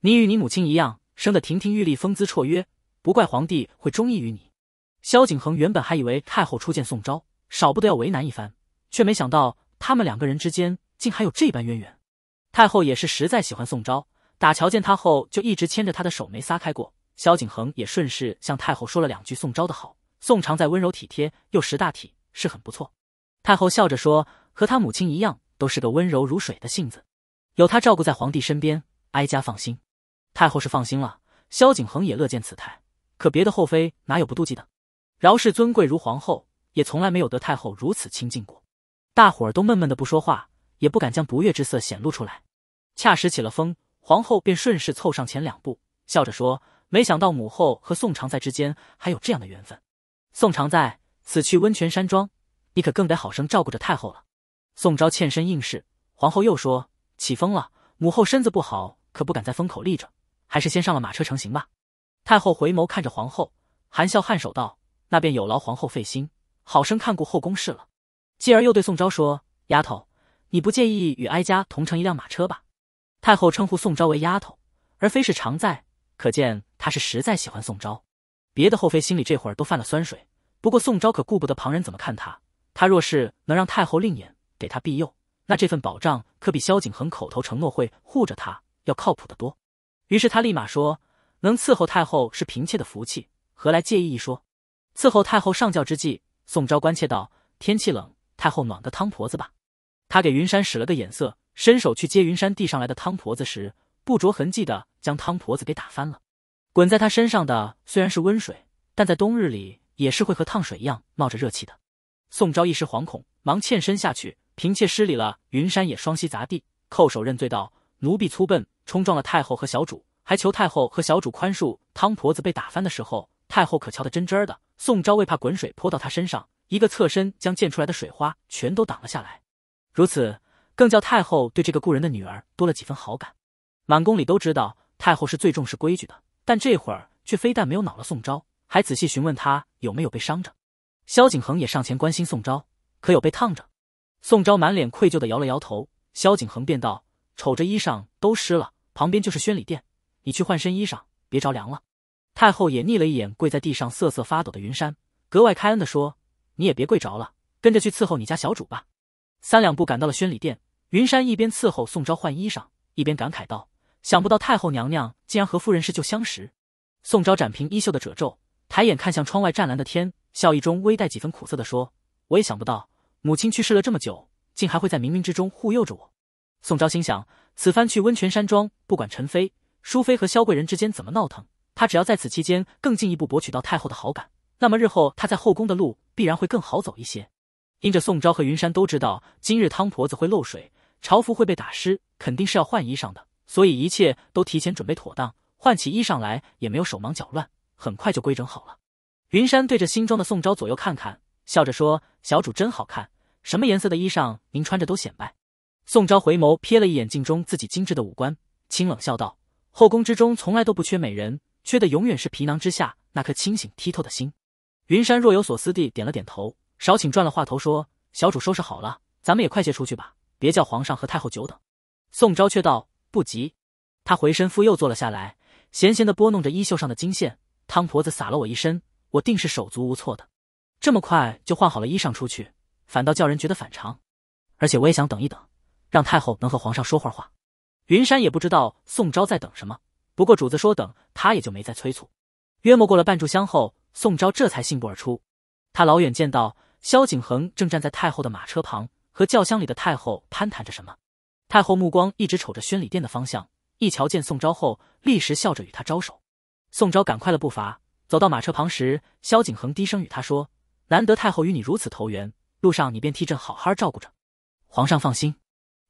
你与你母亲一样生得亭亭玉立、风姿绰约，不怪皇帝会中意于你。萧景恒原本还以为太后初见宋昭，少不得要为难一番，却没想到他们两个人之间竟还有这般渊源。太后也是实在喜欢宋昭，打瞧见他后就一直牵着他的手没撒开过。萧景恒也顺势向太后说了两句宋昭的好，宋常在温柔体贴又识大体，是很不错。太后笑着说：“和她母亲一样，都是个温柔如水的性子。”有他照顾在皇帝身边，哀家放心。太后是放心了，萧景恒也乐见此态。可别的后妃哪有不妒忌的？饶氏尊贵如皇后，也从来没有得太后如此亲近过。大伙儿都闷闷的不说话，也不敢将不悦之色显露出来。恰时起了风，皇后便顺势凑上前两步，笑着说：“没想到母后和宋常在之间还有这样的缘分。宋常在此去温泉山庄，你可更得好生照顾着太后了。”宋昭欠身应是，皇后又说。起风了，母后身子不好，可不敢在风口立着，还是先上了马车成行吧。太后回眸看着皇后，含笑颔首道：“那便有劳皇后费心，好生看顾后宫事了。”继而又对宋昭说：“丫头，你不介意与哀家同乘一辆马车吧？”太后称呼宋昭为丫头，而非是常在，可见她是实在喜欢宋昭。别的后妃心里这会儿都犯了酸水，不过宋昭可顾不得旁人怎么看她，她若是能让太后另眼给她庇佑。那这份保障可比萧景恒口头承诺会护着他要靠谱得多。于是他立马说：“能伺候太后是嫔妾的福气，何来介意一说？”伺候太后上轿之际，宋昭关切道：“天气冷，太后暖个汤婆子吧。”他给云山使了个眼色，伸手去接云山递上来的汤婆子时，不着痕迹的将汤婆子给打翻了。滚在他身上的虽然是温水，但在冬日里也是会和烫水一样冒着热气的。宋昭一时惶恐，忙欠身下去。嫔妾失礼了，云山也双膝砸地，叩首认罪道：“奴婢粗笨，冲撞了太后和小主，还求太后和小主宽恕。”汤婆子被打翻的时候，太后可瞧得真真儿的。宋昭为怕滚水泼到她身上，一个侧身将溅出来的水花全都挡了下来。如此，更叫太后对这个故人的女儿多了几分好感。满宫里都知道太后是最重视规矩的，但这会儿却非但没有恼了宋昭，还仔细询问她有没有被伤着。萧景恒也上前关心宋昭，可有被烫着？宋昭满脸愧疚的摇了摇头，萧景恒便道：“瞅着衣裳都湿了，旁边就是宣礼殿，你去换身衣裳，别着凉了。”太后也睨了一眼跪在地上瑟瑟发抖的云山，格外开恩的说：“你也别跪着了，跟着去伺候你家小主吧。”三两步赶到了宣礼殿，云山一边伺候宋昭换衣裳，一边感慨道：“想不到太后娘娘竟然和夫人是旧相识。”宋昭展平衣袖的褶皱，抬眼看向窗外湛蓝的天，笑意中微带几分苦涩的说：“我也想不到。”母亲去世了这么久，竟还会在冥冥之中护佑着我。宋昭心想，此番去温泉山庄，不管陈妃、淑妃和萧贵人之间怎么闹腾，他只要在此期间更进一步博取到太后的好感，那么日后他在后宫的路必然会更好走一些。因着宋昭和云山都知道今日汤婆子会漏水，朝服会被打湿，肯定是要换衣裳的，所以一切都提前准备妥当，换起衣裳来也没有手忙脚乱，很快就规整好了。云山对着新装的宋昭左右看看，笑着说。小主真好看，什么颜色的衣裳您穿着都显白。宋昭回眸瞥了一眼镜中自己精致的五官，清冷笑道：“后宫之中从来都不缺美人，缺的永远是皮囊之下那颗清醒剔透的心。”云山若有所思地点了点头，少顷转了话头说：“小主收拾好了，咱们也快些出去吧，别叫皇上和太后久等。”宋昭却道：“不急。”他回身复又坐了下来，闲闲地拨弄着衣袖上的金线。汤婆子洒了我一身，我定是手足无措的。这么快就换好了衣裳出去，反倒叫人觉得反常。而且我也想等一等，让太后能和皇上说会话。云山也不知道宋昭在等什么，不过主子说等，他也就没再催促。约莫过了半炷香后，宋昭这才信步而出。他老远见到萧景恒正站在太后的马车旁，和轿厢里的太后攀谈着什么。太后目光一直瞅着宣礼殿的方向，一瞧见宋昭后，立时笑着与他招手。宋昭赶快了步伐，走到马车旁时，萧景恒低声与他说。难得太后与你如此投缘，路上你便替朕好好照顾着。皇上放心。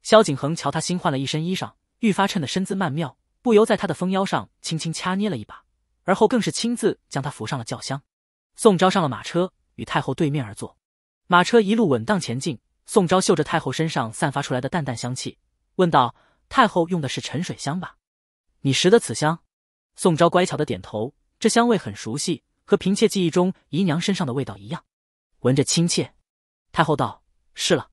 萧景恒瞧他新换了一身衣裳，愈发衬得身姿曼妙，不由在他的蜂腰上轻轻掐捏了一把，而后更是亲自将他扶上了轿厢。宋昭上了马车，与太后对面而坐。马车一路稳当前进，宋昭嗅着太后身上散发出来的淡淡香气，问道：“太后用的是沉水香吧？你识得此香？”宋昭乖巧的点头，这香味很熟悉。和嫔妾记忆中姨娘身上的味道一样，闻着亲切。太后道：“是了，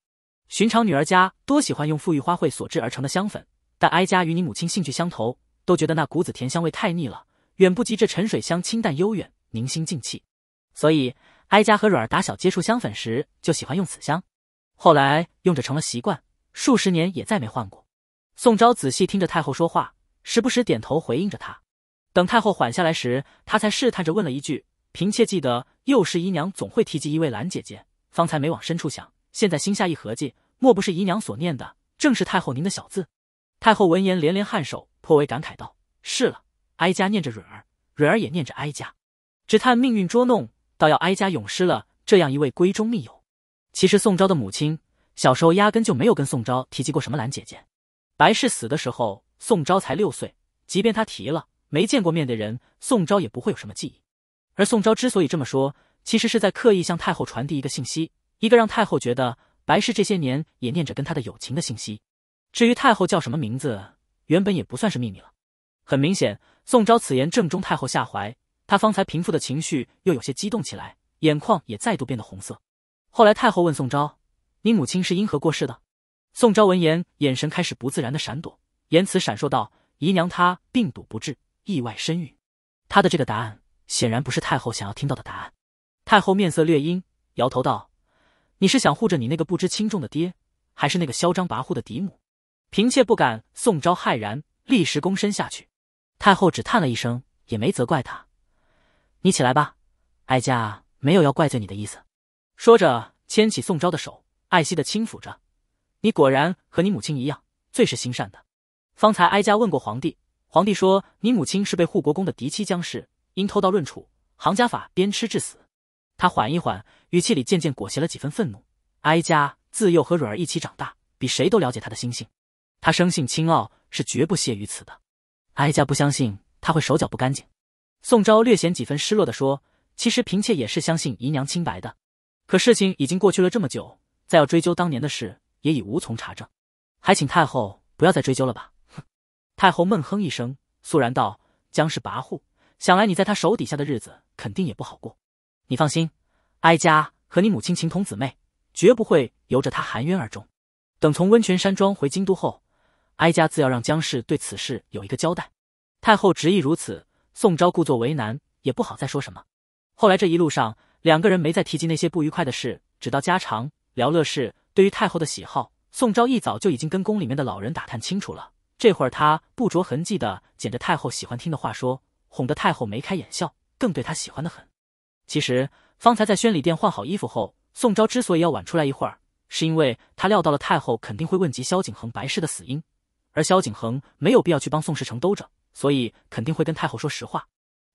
寻常女儿家多喜欢用馥郁花卉所制而成的香粉，但哀家与你母亲兴趣相投，都觉得那谷子甜香味太腻了，远不及这沉水香清淡悠远，宁心静气。所以哀家和阮儿打小接触香粉时就喜欢用此香，后来用着成了习惯，数十年也再没换过。”宋昭仔细听着太后说话，时不时点头回应着她。等太后缓下来时，她才试探着问了一句：“嫔妾记得幼时姨娘总会提及一位兰姐姐，方才没往深处想。现在心下一合计，莫不是姨娘所念的正是太后您的小字？”太后闻言连连颔首，颇为感慨道：“是了，哀家念着蕊儿，蕊儿也念着哀家。只叹命运捉弄，倒要哀家永失了这样一位闺中密友。”其实宋昭的母亲小时候压根就没有跟宋昭提及过什么兰姐姐。白氏死的时候，宋昭才六岁，即便她提了。没见过面的人，宋昭也不会有什么记忆。而宋昭之所以这么说，其实是在刻意向太后传递一个信息，一个让太后觉得白氏这些年也念着跟他的友情的信息。至于太后叫什么名字，原本也不算是秘密了。很明显，宋昭此言正中太后下怀，她方才平复的情绪又有些激动起来，眼眶也再度变得红色。后来太后问宋昭：“你母亲是因何过世的？”宋昭闻言，眼神开始不自然的闪躲，言辞闪烁道：“姨娘她病笃不治。”意外身孕，他的这个答案显然不是太后想要听到的答案。太后面色略阴，摇头道：“你是想护着你那个不知轻重的爹，还是那个嚣张跋扈的嫡母？”嫔妾不敢。宋昭骇然，立时躬身下去。太后只叹了一声，也没责怪他：“你起来吧，哀家没有要怪罪你的意思。”说着，牵起宋昭的手，爱惜的轻抚着：“你果然和你母亲一样，最是心善的。方才哀家问过皇帝。”皇帝说：“你母亲是被护国公的嫡妻江氏因偷盗论处，行家法鞭笞致死。”他缓一缓，语气里渐渐裹挟了几分愤怒。哀家自幼和蕊儿一起长大，比谁都了解他的心性。他生性清傲，是绝不屑于此的。哀家不相信他会手脚不干净。”宋昭略显几分失落的说：“其实嫔妾也是相信姨娘清白的，可事情已经过去了这么久，再要追究当年的事，也已无从查证。还请太后不要再追究了吧。”太后闷哼一声，肃然道：“姜氏跋扈，想来你在他手底下的日子肯定也不好过。你放心，哀家和你母亲情同姊妹，绝不会由着他含冤而终。等从温泉山庄回京都后，哀家自要让姜氏对此事有一个交代。”太后执意如此，宋昭故作为难，也不好再说什么。后来这一路上，两个人没再提及那些不愉快的事，只道家常聊乐事。对于太后的喜好，宋昭一早就已经跟宫里面的老人打探清楚了。这会儿他不着痕迹的捡着太后喜欢听的话说，哄得太后眉开眼笑，更对她喜欢的很。其实方才在宣礼殿换好衣服后，宋昭之所以要晚出来一会儿，是因为他料到了太后肯定会问及萧景恒白氏的死因，而萧景恒没有必要去帮宋世成兜着，所以肯定会跟太后说实话。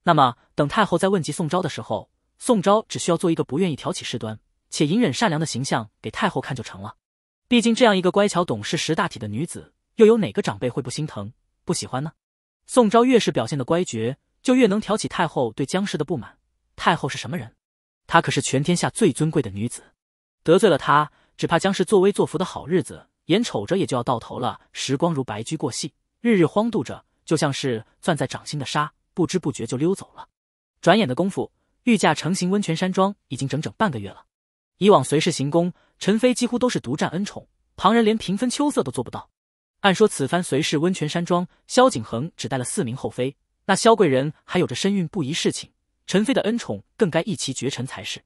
那么等太后在问及宋昭的时候，宋昭只需要做一个不愿意挑起事端且隐忍善良的形象给太后看就成了。毕竟这样一个乖巧懂事识大体的女子。又有哪个长辈会不心疼、不喜欢呢？宋昭越是表现的乖觉，就越能挑起太后对江氏的不满。太后是什么人？她可是全天下最尊贵的女子，得罪了她，只怕江氏作威作福的好日子，眼瞅着也就要到头了。时光如白驹过隙，日日荒度着，就像是攥在掌心的沙，不知不觉就溜走了。转眼的功夫，御驾成行，温泉山庄已经整整半个月了。以往随侍行宫，陈妃几乎都是独占恩宠，旁人连平分秋色都做不到。按说此番随侍温泉山庄，萧景恒只带了四名后妃，那萧贵人还有着身孕不宜侍寝，陈妃的恩宠更该一骑绝尘才是。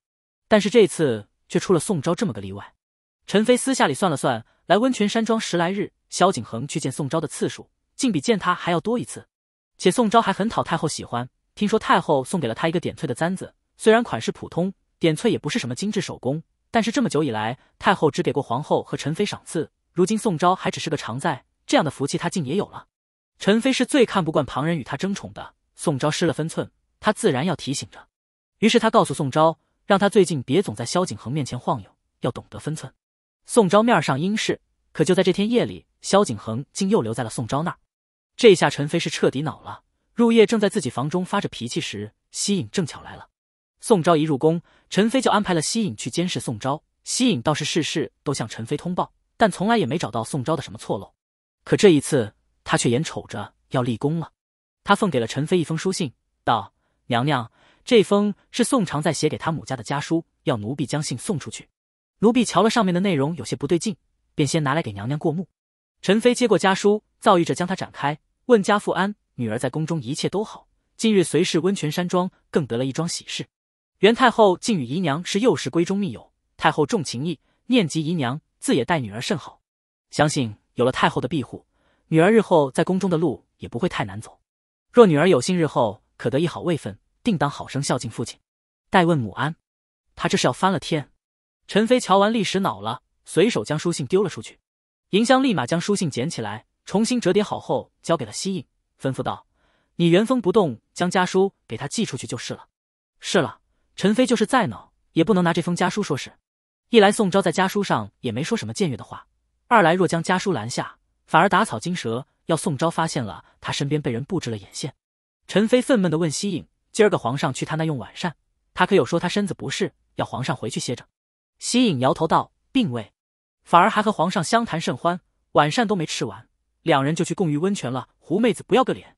但是这次却出了宋昭这么个例外。陈妃私下里算了算，来温泉山庄十来日，萧景恒去见宋昭的次数，竟比见他还要多一次。且宋昭还很讨太后喜欢，听说太后送给了他一个点翠的簪子，虽然款式普通，点翠也不是什么精致手工，但是这么久以来，太后只给过皇后和陈妃赏赐。如今宋昭还只是个常在，这样的福气他竟也有了。陈飞是最看不惯旁人与他争宠的，宋昭失了分寸，他自然要提醒着。于是他告诉宋昭，让他最近别总在萧景恒面前晃悠，要懂得分寸。宋昭面上应是，可就在这天夜里，萧景恒竟又留在了宋昭那儿。这下陈飞是彻底恼了。入夜正在自己房中发着脾气时，西影正巧来了。宋昭一入宫，陈飞就安排了西影去监视宋昭。西影倒是事事都向陈飞通报。但从来也没找到宋昭的什么错漏，可这一次他却眼瞅着要立功了。他奉给了陈妃一封书信，道：“娘娘，这封是宋常在写给他母家的家书，要奴婢将信送出去。奴婢瞧了上面的内容，有些不对劲，便先拿来给娘娘过目。”陈妃接过家书，造诣着将它展开，问：“家父安？女儿在宫中一切都好。近日随侍温泉山庄，更得了一桩喜事。元太后竟与姨娘是幼时闺中密友。太后重情义，念及姨娘。”自也待女儿甚好，相信有了太后的庇护，女儿日后在宫中的路也不会太难走。若女儿有幸日后可得一好位分，定当好生孝敬父亲，待问母安。他这是要翻了天！陈妃瞧完，立时恼了，随手将书信丢了出去。银香立马将书信捡起来，重新折叠好后交给了西影，吩咐道：“你原封不动将家书给他寄出去就是了。”是了，陈妃就是再恼，也不能拿这封家书说事。一来宋昭在家书上也没说什么僭越的话，二来若将家书拦下，反而打草惊蛇，要宋昭发现了他身边被人布置了眼线。陈妃愤懑的问西影：“今儿个皇上去他那用晚膳，他可有说他身子不适，要皇上回去歇着？”西影摇头道：“并未，反而还和皇上相谈甚欢，晚膳都没吃完，两人就去共浴温泉了。狐妹子不要个脸。”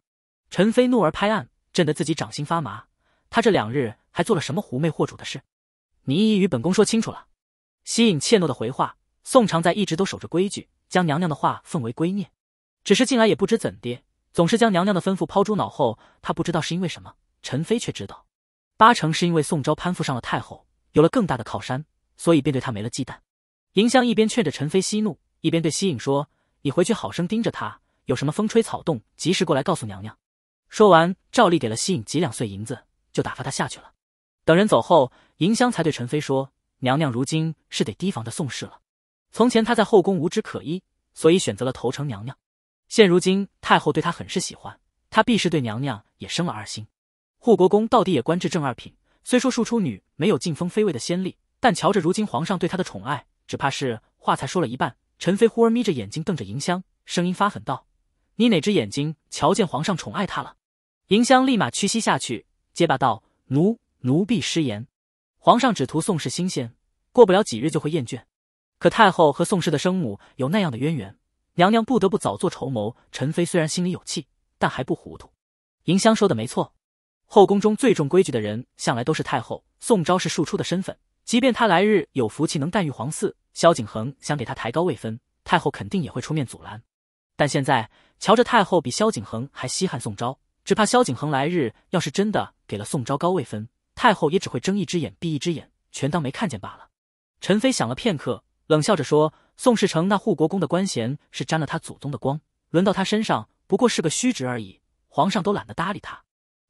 陈妃怒而拍案，震得自己掌心发麻。他这两日还做了什么狐媚惑主的事？你已与本宫说清楚了。吸影怯懦的回话，宋常在一直都守着规矩，将娘娘的话奉为圭臬，只是近来也不知怎的，总是将娘娘的吩咐抛诸脑后。他不知道是因为什么，陈妃却知道，八成是因为宋昭攀附上了太后，有了更大的靠山，所以便对他没了忌惮。银香一边劝着陈妃息怒，一边对吸影说：“你回去好生盯着他，有什么风吹草动，及时过来告诉娘娘。”说完，照例给了吸影几两碎银子，就打发他下去了。等人走后，银香才对陈妃说。娘娘如今是得提防着宋氏了。从前她在后宫无枝可依，所以选择了投诚娘娘。现如今太后对她很是喜欢，她必是对娘娘也生了二心。护国公到底也官至正二品，虽说庶出女没有晋封妃位的先例，但瞧着如今皇上对她的宠爱，只怕是……话才说了一半，陈妃忽而眯着眼睛瞪着银香，声音发狠道：“你哪只眼睛瞧见皇上宠爱她了？”银香立马屈膝下去，结巴道：“奴奴婢失言。”皇上只图宋氏新鲜，过不了几日就会厌倦。可太后和宋氏的生母有那样的渊源，娘娘不得不早做筹谋。陈妃虽然心里有气，但还不糊涂。银香说的没错，后宫中最重规矩的人，向来都是太后。宋昭是庶出的身份，即便他来日有福气能诞育皇嗣，萧景恒想给他抬高位分，太后肯定也会出面阻拦。但现在瞧着太后比萧景恒还稀罕宋昭，只怕萧景恒来日要是真的给了宋昭高位分。太后也只会睁一只眼闭一只眼，全当没看见罢了。陈妃想了片刻，冷笑着说：“宋世成那护国公的官衔是沾了他祖宗的光，轮到他身上不过是个虚职而已。皇上都懒得搭理他。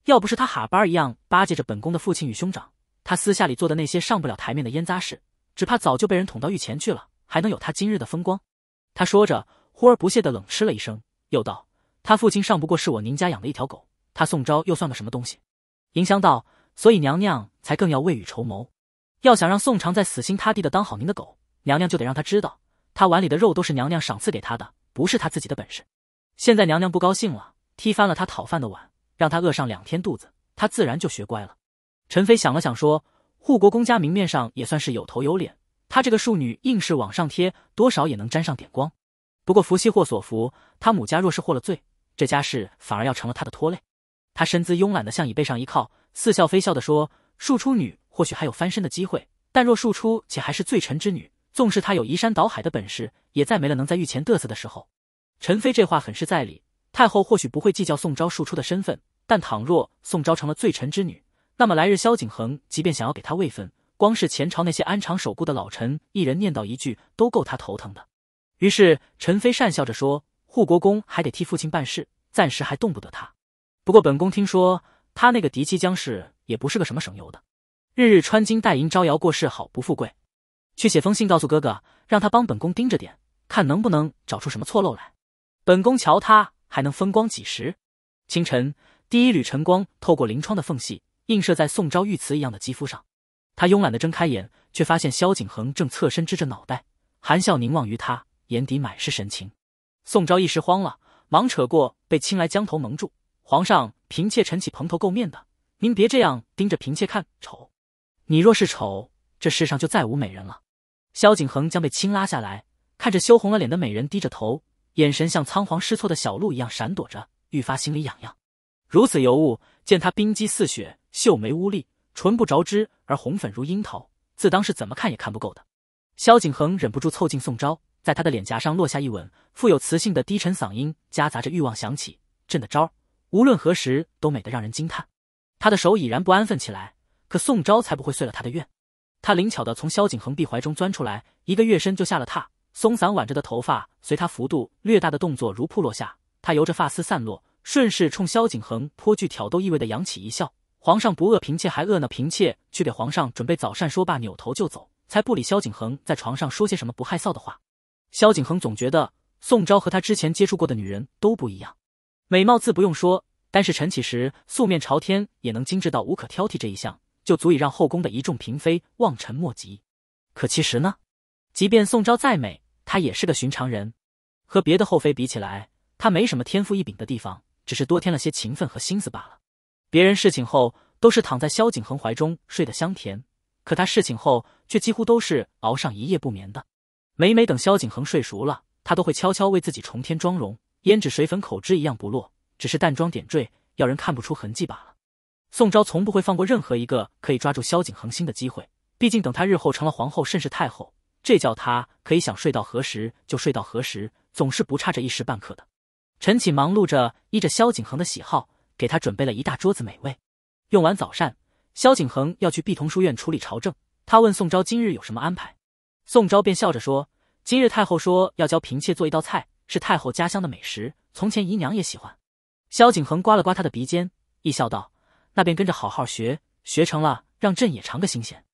要不是他哈巴儿一样巴结着本宫的父亲与兄长，他私下里做的那些上不了台面的腌臜事，只怕早就被人捅到御前去了，还能有他今日的风光？”他说着，忽而不屑地冷嗤了一声，又道：“他父亲尚不过是我宁家养的一条狗，他宋昭又算个什么东西？”银香道。所以娘娘才更要未雨绸缪，要想让宋长在死心塌地的当好您的狗，娘娘就得让他知道，他碗里的肉都是娘娘赏赐给他的，不是他自己的本事。现在娘娘不高兴了，踢翻了他讨饭的碗，让他饿上两天肚子，他自然就学乖了。陈妃想了想说：“护国公家明面上也算是有头有脸，她这个庶女硬是往上贴，多少也能沾上点光。不过福兮祸所伏，她母家若是获了罪，这家事反而要成了她的拖累。”她身姿慵懒的向椅背上一靠。似笑非笑的说：“庶出女或许还有翻身的机会，但若庶出且还是罪臣之女，纵使她有移山倒海的本事，也再没了能在御前嘚瑟的时候。”陈妃这话很是在理，太后或许不会计较宋昭庶出的身份，但倘若宋昭成了罪臣之女，那么来日萧景恒即便想要给她位分，光是前朝那些安常守故的老臣一人念叨一句，都够他头疼的。于是陈妃讪笑着说：“护国公还得替父亲办事，暂时还动不得他。不过本宫听说。”他那个嫡妻江氏也不是个什么省油的，日日穿金戴银，招摇过市，好不富贵。去写封信告诉哥哥，让他帮本宫盯着点，看能不能找出什么错漏来。本宫瞧他还能风光几时？清晨第一缕晨光透过临窗的缝隙，映射在宋昭玉瓷一样的肌肤上。他慵懒的睁开眼，却发现萧景恒正侧身支着脑袋，含笑凝望于他，眼底满是神情。宋昭一时慌了，忙扯过被亲来将头蒙住，皇上。嫔妾晨起蓬头垢面的，您别这样盯着嫔妾看，丑。你若是丑，这世上就再无美人了。萧景恒将被轻拉下来，看着羞红了脸的美人低着头，眼神像仓皇失措的小鹿一样闪躲着，愈发心里痒痒。如此尤物，见她冰肌似雪，秀眉乌丽，唇不着脂而红粉如樱桃，自当是怎么看也看不够的。萧景恒忍不住凑近宋昭，在他的脸颊上落下一吻，富有磁性的低沉嗓音夹杂着欲望响起：“朕的昭。”无论何时都美得让人惊叹，他的手已然不安分起来。可宋昭才不会遂了他的愿，他灵巧的从萧景恒臂怀中钻出来，一个跃身就下了榻，松散挽着的头发随他幅度略大的动作如瀑落下。他由着发丝散落，顺势冲萧景恒颇具挑逗意味的扬起一笑：“皇上不饿，嫔妾还饿呢。嫔妾去给皇上准备早膳。”说罢扭头就走，才不理萧景恒在床上说些什么不害臊的话。萧景恒总觉得宋昭和他之前接触过的女人都不一样。美貌自不用说，但是晨起时素面朝天也能精致到无可挑剔，这一项就足以让后宫的一众嫔妃望尘莫及。可其实呢，即便宋昭再美，她也是个寻常人，和别的后妃比起来，她没什么天赋异禀的地方，只是多添了些勤奋和心思罢了。别人侍寝后都是躺在萧景恒怀中睡得香甜，可她侍寝后却几乎都是熬上一夜不眠的。每每等萧景恒睡熟了，她都会悄悄为自己重添妆容。胭脂水粉口脂一样不落，只是淡妆点缀，要人看不出痕迹罢了。宋昭从不会放过任何一个可以抓住萧景恒心的机会，毕竟等他日后成了皇后，甚是太后，这叫他可以想睡到何时就睡到何时，总是不差这一时半刻的。陈启忙碌着依着萧景恒的喜好，给他准备了一大桌子美味。用完早膳，萧景恒要去碧桐书院处理朝政，他问宋昭今日有什么安排，宋昭便笑着说：“今日太后说要教嫔妾做一道菜。”是太后家乡的美食，从前姨娘也喜欢。萧景恒刮了刮她的鼻尖，一笑道：“那便跟着好好学，学成了，让朕也尝个新鲜。”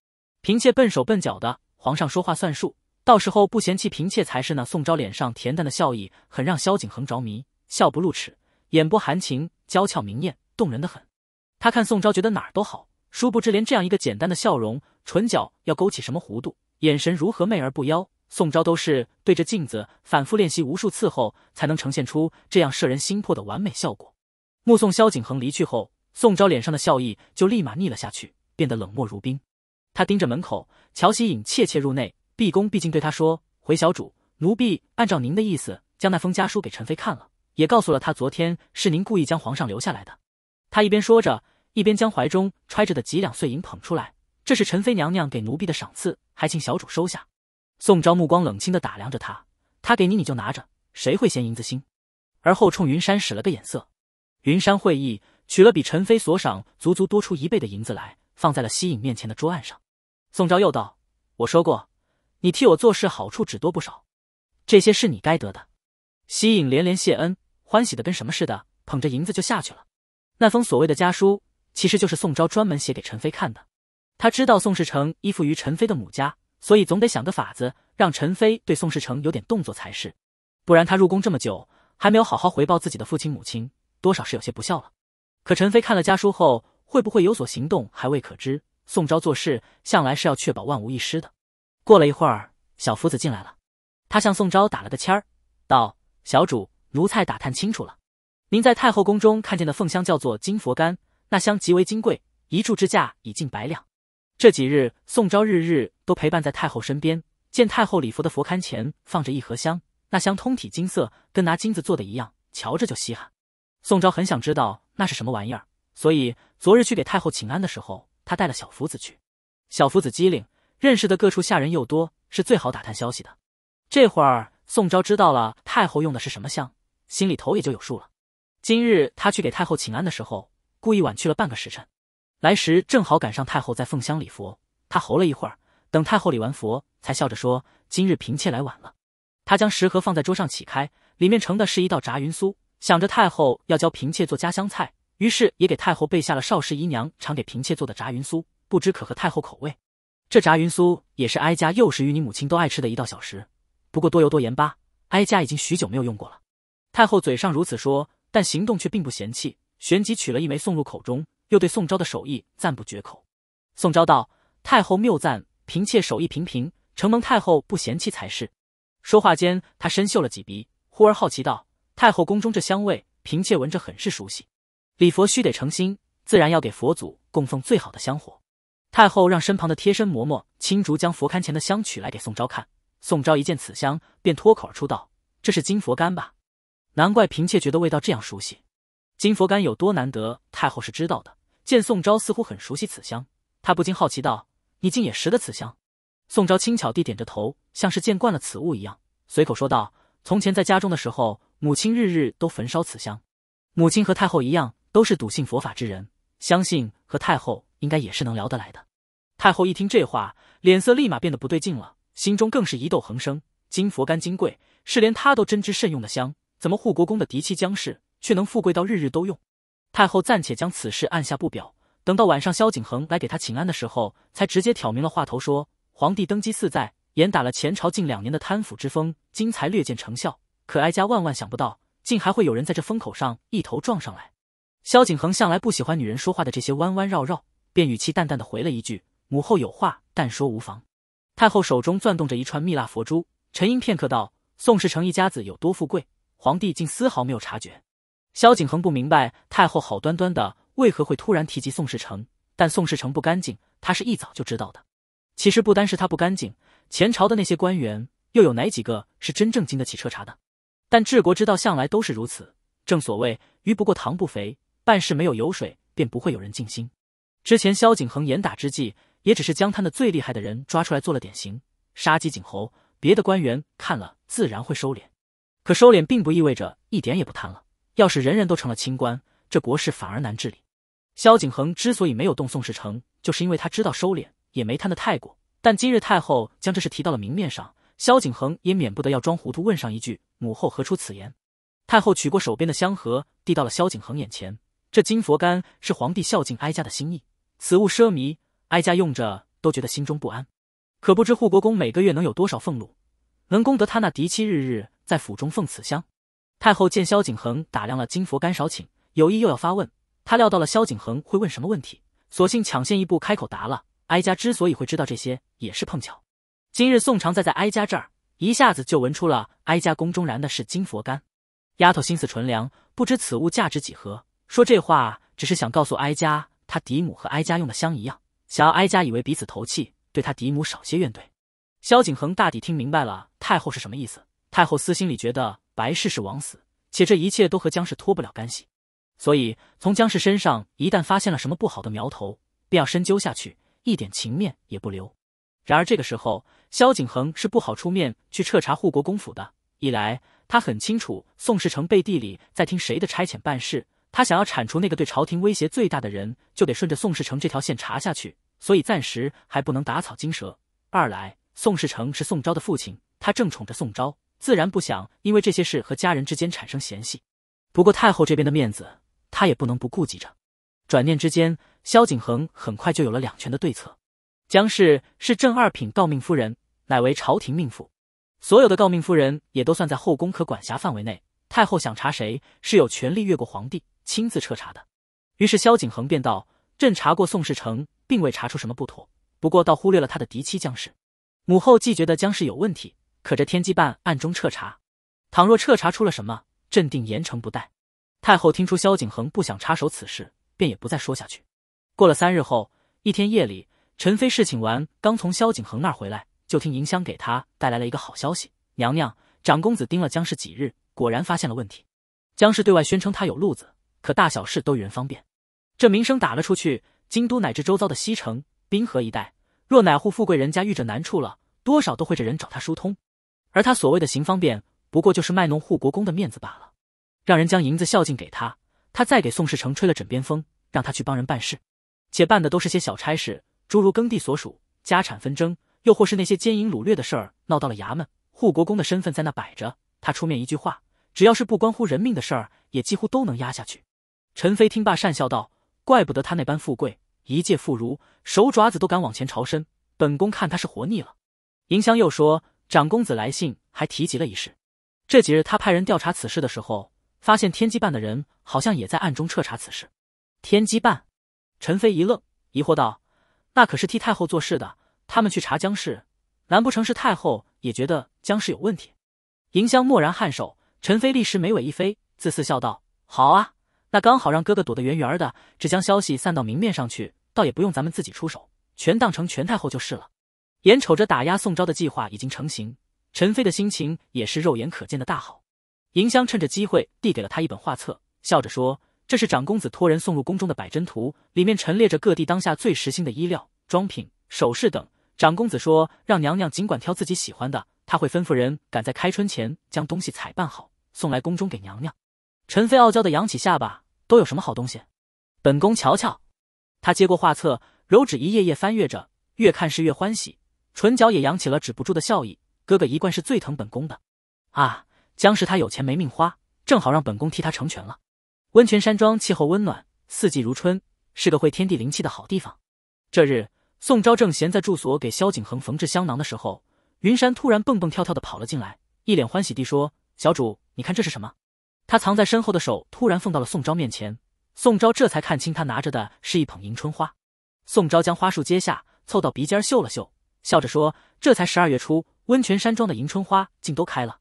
嫔妾笨手笨脚的，皇上说话算数，到时候不嫌弃嫔妾才是呢。宋昭脸上恬淡的笑意，很让萧景恒着迷，笑不露齿，眼波含情，娇俏明艳，动人的很。他看宋昭觉得哪儿都好，殊不知连这样一个简单的笑容，唇角要勾起什么弧度，眼神如何媚而不妖。宋昭都是对着镜子反复练习无数次后，才能呈现出这样摄人心魄的完美效果。目送萧景恒离去后，宋昭脸上的笑意就立马腻了下去，变得冷漠如冰。他盯着门口，乔喜影怯怯入内，毕恭毕敬对他说：“回小主，奴婢按照您的意思将那封家书给陈妃看了，也告诉了她，昨天是您故意将皇上留下来的。”他一边说着，一边将怀中揣着的几两碎银捧出来：“这是陈妃娘娘给奴婢的赏赐，还请小主收下。”宋昭目光冷清的打量着他，他给你，你就拿着，谁会嫌银子腥？而后冲云山使了个眼色，云山会意，取了比陈飞所赏足足多出一倍的银子来，放在了西影面前的桌案上。宋昭又道：“我说过，你替我做事，好处只多不少，这些是你该得的。”西影连连谢恩，欢喜的跟什么似的，捧着银子就下去了。那封所谓的家书，其实就是宋昭专门写给陈飞看的。他知道宋世成依附于陈飞的母家。所以总得想个法子，让陈飞对宋世成有点动作才是，不然他入宫这么久，还没有好好回报自己的父亲母亲，多少是有些不孝了。可陈飞看了家书后，会不会有所行动，还未可知。宋昭做事向来是要确保万无一失的。过了一会儿，小夫子进来了，他向宋昭打了个签儿，道：“小主，奴才打探清楚了，您在太后宫中看见的凤香叫做金佛柑，那香极为金贵，一炷之价已近百两。”这几日，宋昭日日都陪伴在太后身边。见太后礼佛的佛龛前放着一盒香，那香通体金色，跟拿金子做的一样，瞧着就稀罕。宋昭很想知道那是什么玩意儿，所以昨日去给太后请安的时候，他带了小福子去。小福子机灵，认识的各处下人又多，是最好打探消息的。这会儿宋昭知道了太后用的是什么香，心里头也就有数了。今日他去给太后请安的时候，故意晚去了半个时辰。来时正好赶上太后在凤香礼佛，她候了一会儿，等太后礼完佛，才笑着说：“今日嫔妾来晚了。”她将食盒放在桌上，起开，里面盛的是一道炸云酥。想着太后要教嫔妾做家乡菜，于是也给太后备下了少氏姨娘常给嫔妾做的炸云酥，不知可合太后口味。这炸云酥也是哀家，幼时与你母亲都爱吃的一道小食，不过多油多盐吧，哀家已经许久没有用过了。太后嘴上如此说，但行动却并不嫌弃，旋即取了一枚送入口中。又对宋昭的手艺赞不绝口。宋昭道：“太后谬赞，嫔妾手艺平平，承蒙太后不嫌弃才是。”说话间，他深嗅了几鼻，忽而好奇道：“太后宫中这香味，嫔妾闻着很是熟悉。”礼佛须得诚心，自然要给佛祖供奉最好的香火。太后让身旁的贴身嬷嬷青竹将佛龛前的香取来给宋昭看。宋昭一见此香，便脱口而出道：“这是金佛干吧？难怪嫔妾觉得味道这样熟悉。金佛干有多难得，太后是知道的。”见宋昭似乎很熟悉此香，他不禁好奇道：“你竟也识得此香？”宋昭轻巧地点着头，像是见惯了此物一样，随口说道：“从前在家中的时候，母亲日日都焚烧此香。母亲和太后一样，都是笃信佛法之人，相信和太后应该也是能聊得来的。”太后一听这话，脸色立马变得不对劲了，心中更是疑窦横生。金佛甘金贵，是连他都珍之慎用的香，怎么护国公的嫡妻江氏却能富贵到日日都用？太后暂且将此事按下不表，等到晚上萧景恒来给他请安的时候，才直接挑明了话头说：“皇帝登基四载，严打了前朝近两年的贪腐之风，今才略见成效。可哀家万万想不到，竟还会有人在这风口上一头撞上来。”萧景恒向来不喜欢女人说话的这些弯弯绕绕，便语气淡淡的回了一句：“母后有话，但说无妨。”太后手中攥动着一串蜜蜡佛珠，沉吟片刻道：“宋世成一家子有多富贵，皇帝竟丝毫没有察觉。”萧景恒不明白太后好端端的为何会突然提及宋世成，但宋世成不干净，他是一早就知道的。其实不单是他不干净，前朝的那些官员又有哪几个是真正经得起彻查的？但治国之道向来都是如此，正所谓鱼不过塘不肥，办事没有油水便不会有人尽心。之前萧景恒严打之际，也只是将贪的最厉害的人抓出来做了典型，杀鸡儆猴，别的官员看了自然会收敛。可收敛并不意味着一点也不贪了。要是人人都成了清官，这国事反而难治理。萧景恒之所以没有动宋世成，就是因为他知道收敛，也没贪得太过。但今日太后将这事提到了明面上，萧景恒也免不得要装糊涂，问上一句：“母后何出此言？”太后取过手边的香盒，递到了萧景恒眼前。这金佛杆是皇帝孝敬哀家的心意，此物奢靡，哀家用着都觉得心中不安。可不知护国公每个月能有多少俸禄，能供得他那嫡妻日日在府中奉此香？太后见萧景恒打量了金佛干少顷，有意又要发问。她料到了萧景恒会问什么问题，索性抢先一步开口答了：“哀家之所以会知道这些，也是碰巧。今日宋常在在哀家这儿，一下子就闻出了哀家宫中燃的是金佛干。丫头心思纯良，不知此物价值几何。说这话只是想告诉哀家，她嫡母和哀家用的香一样，想要哀家以为彼此投契，对她嫡母少些怨怼。”萧景恒大抵听明白了太后是什么意思。太后私心里觉得白氏是枉死，且这一切都和姜氏脱不了干系，所以从姜氏身上一旦发现了什么不好的苗头，便要深究下去，一点情面也不留。然而这个时候，萧景恒是不好出面去彻查护国公府的。一来，他很清楚宋世成背地里在听谁的差遣办事，他想要铲除那个对朝廷威胁最大的人，就得顺着宋世成这条线查下去，所以暂时还不能打草惊蛇。二来，宋世成是宋昭的父亲，他正宠着宋昭。自然不想因为这些事和家人之间产生嫌隙，不过太后这边的面子，他也不能不顾及着。转念之间，萧景恒很快就有了两全的对策。江氏是正二品诰命夫人，乃为朝廷命妇，所有的诰命夫人也都算在后宫可管辖范围内。太后想查谁，是有权利越过皇帝亲自彻查的。于是萧景恒便道：“朕查过宋世成，并未查出什么不妥，不过倒忽略了他的嫡妻江氏。母后既觉得江氏有问题。”可这天机办暗中彻查，倘若彻查出了什么，镇定严惩不贷。太后听出萧景恒不想插手此事，便也不再说下去。过了三日后，一天夜里，陈妃侍寝完，刚从萧景恒那儿回来，就听银香给他带来了一个好消息：娘娘，长公子盯了江氏几日，果然发现了问题。江氏对外宣称他有路子，可大小事都与人方便，这名声打了出去，京都乃至周遭的西城、滨河一带，若哪户富贵人家遇着难处了，多少都会这人找他疏通。而他所谓的行方便，不过就是卖弄护国公的面子罢了，让人将银子孝敬给他，他再给宋世成吹了枕边风，让他去帮人办事，且办的都是些小差事，诸如耕地所属、家产纷争，又或是那些奸淫掳掠的事儿，闹到了衙门，护国公的身份在那摆着，他出面一句话，只要是不关乎人命的事儿，也几乎都能压下去。陈飞听罢，讪笑道：“怪不得他那般富贵，一介妇孺，手爪子都敢往前朝伸，本宫看他是活腻了。”银香又说。长公子来信还提及了一事，这几日他派人调查此事的时候，发现天机办的人好像也在暗中彻查此事。天机办，陈飞一愣，疑惑道：“那可是替太后做事的，他们去查江氏，难不成是太后也觉得江氏有问题？”迎香蓦然颔首，陈飞立时眉尾一飞，自私笑道：“好啊，那刚好让哥哥躲得远远的，只将消息散到明面上去，倒也不用咱们自己出手，全当成全太后就是了。”眼瞅着打压宋昭的计划已经成型，陈飞的心情也是肉眼可见的大好。银香趁着机会递给了他一本画册，笑着说：“这是长公子托人送入宫中的百珍图，里面陈列着各地当下最时兴的衣料、装品、首饰等。长公子说，让娘娘尽管挑自己喜欢的，他会吩咐人赶在开春前将东西采办好，送来宫中给娘娘。”陈飞傲娇的扬起下巴：“都有什么好东西？本宫瞧瞧。”他接过画册，揉指一页页翻阅着，越看是越欢喜。唇角也扬起了止不住的笑意。哥哥一贯是最疼本宫的，啊，江氏他有钱没命花，正好让本宫替他成全了。温泉山庄气候温暖，四季如春，是个会天地灵气的好地方。这日，宋昭正闲在住所给萧景恒缝制香囊的时候，云山突然蹦蹦跳跳的跑了进来，一脸欢喜地说：“小主，你看这是什么？”他藏在身后的手突然放到了宋昭面前，宋昭这才看清他拿着的是一捧迎春花。宋昭将花束接下，凑到鼻尖嗅了嗅。笑着说：“这才十二月初，温泉山庄的迎春花竟都开了。”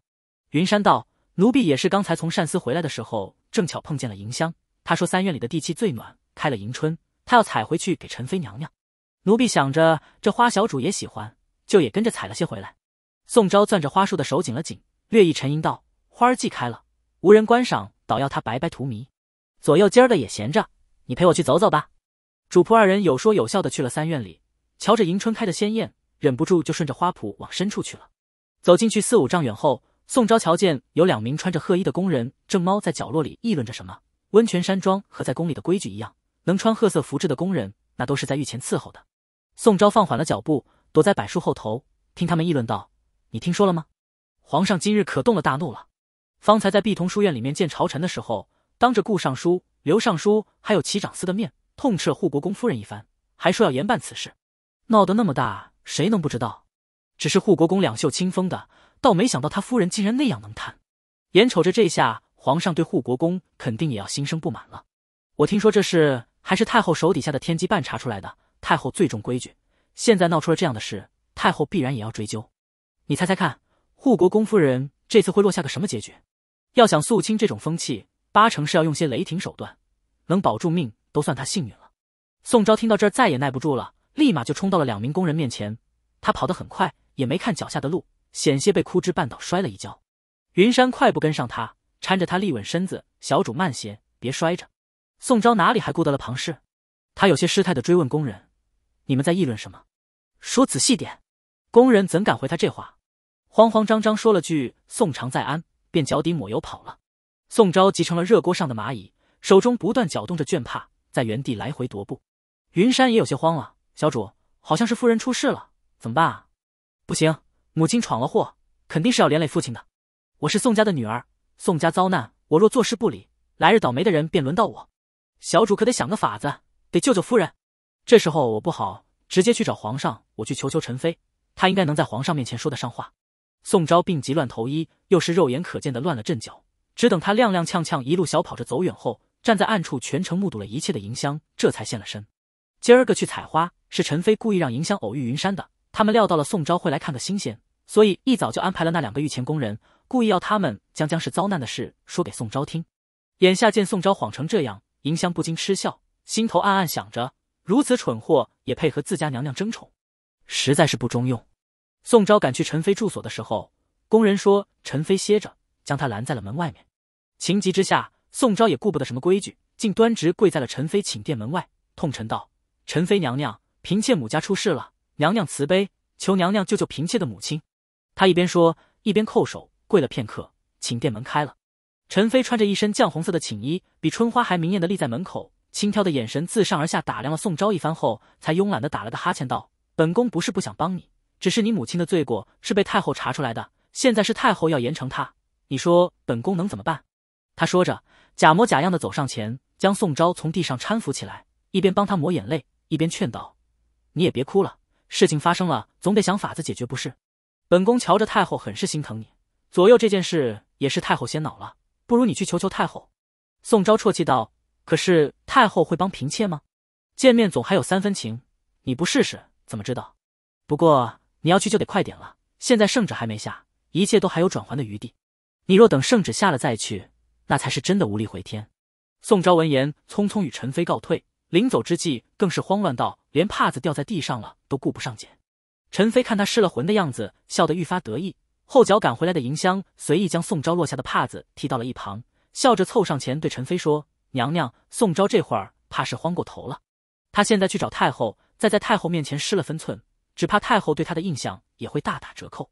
云山道：“奴婢也是刚才从善司回来的时候，正巧碰见了迎香。她说三院里的地气最暖，开了迎春，她要采回去给陈妃娘娘。奴婢想着这花小主也喜欢，就也跟着采了些回来。”宋昭攥着花束的手紧了紧，略一沉吟道：“花既开了，无人观赏，倒要他白白荼蘼。左右今儿的也闲着，你陪我去走走吧。”主仆二人有说有笑的去了三院里，瞧着迎春开的鲜艳。忍不住就顺着花圃往深处去了。走进去四五丈远后，宋昭瞧见有两名穿着褐衣的工人正猫在角落里议论着什么。温泉山庄和在宫里的规矩一样，能穿褐色服饰的工人，那都是在御前伺候的。宋昭放缓了脚步，躲在柏树后头，听他们议论道：“你听说了吗？皇上今日可动了大怒了。方才在碧桐书院里面见朝臣的时候，当着顾尚书、刘尚书还有齐长司的面，痛斥了护国公夫人一番，还说要严办此事，闹得那么大。”谁能不知道？只是护国公两袖清风的，倒没想到他夫人竟然那样能贪。眼瞅着这下，皇上对护国公肯定也要心生不满了。我听说这事还是太后手底下的天机办查出来的。太后最重规矩，现在闹出了这样的事，太后必然也要追究。你猜猜看，护国公夫人这次会落下个什么结局？要想肃清这种风气，八成是要用些雷霆手段。能保住命都算他幸运了。宋昭听到这儿，再也耐不住了。立马就冲到了两名工人面前，他跑得很快，也没看脚下的路，险些被枯枝绊倒，摔了一跤。云山快步跟上他，搀着他立稳身子：“小主慢些，别摔着。”宋昭哪里还顾得了旁事，他有些失态的追问工人：“你们在议论什么？说仔细点。”工人怎敢回他这话，慌慌张张说了句“宋长在安”，便脚底抹油跑了。宋昭急成了热锅上的蚂蚁，手中不断搅动着绢帕，在原地来回踱步。云山也有些慌了。小主，好像是夫人出事了，怎么办啊？不行，母亲闯了祸，肯定是要连累父亲的。我是宋家的女儿，宋家遭难，我若坐视不理，来日倒霉的人便轮到我。小主可得想个法子，得救救夫人。这时候我不好直接去找皇上，我去求求陈妃，她应该能在皇上面前说得上话。宋昭病急乱投医，又是肉眼可见的乱了阵脚，只等他踉踉跄跄一路小跑着走远后，站在暗处全程目睹了一切的银香，这才现了身。今儿个去采花，是陈飞故意让银香偶遇云山的。他们料到了宋昭会来看个新鲜，所以一早就安排了那两个御前工人，故意要他们将江氏遭难的事说给宋昭听。眼下见宋昭谎成这样，银香不禁嗤笑，心头暗暗想着：如此蠢货也配和自家娘娘争宠，实在是不中用。宋昭赶去陈妃住所的时候，工人说陈飞歇着，将他拦在了门外面。情急之下，宋昭也顾不得什么规矩，竟端直跪在了陈妃寝殿门外，痛陈道。陈妃娘娘，嫔妾母家出事了，娘娘慈悲，求娘娘救救嫔妾的母亲。她一边说，一边叩首跪了片刻。寝殿门开了，陈妃穿着一身绛红色的寝衣，比春花还明艳的立在门口，轻佻的眼神自上而下打量了宋昭一番后，才慵懒的打了个哈欠，道：“本宫不是不想帮你，只是你母亲的罪过是被太后查出来的，现在是太后要严惩她，你说本宫能怎么办？”他说着，假模假样的走上前，将宋昭从地上搀扶起来，一边帮他抹眼泪。一边劝道：“你也别哭了，事情发生了，总得想法子解决不是？本宫瞧着太后很是心疼你，左右这件事也是太后先恼了，不如你去求求太后。”宋昭啜泣道：“可是太后会帮嫔妾吗？见面总还有三分情，你不试试怎么知道？不过你要去就得快点了，现在圣旨还没下，一切都还有转圜的余地。你若等圣旨下了再去，那才是真的无力回天。”宋昭闻言，匆匆与陈妃告退。临走之际，更是慌乱到连帕子掉在地上了都顾不上捡。陈飞看他失了魂的样子，笑得愈发得意。后脚赶回来的银香随意将宋昭落下的帕子踢到了一旁，笑着凑上前对陈飞说：“娘娘，宋昭这会儿怕是慌过头了。他现在去找太后，再在太后面前失了分寸，只怕太后对他的印象也会大打折扣。”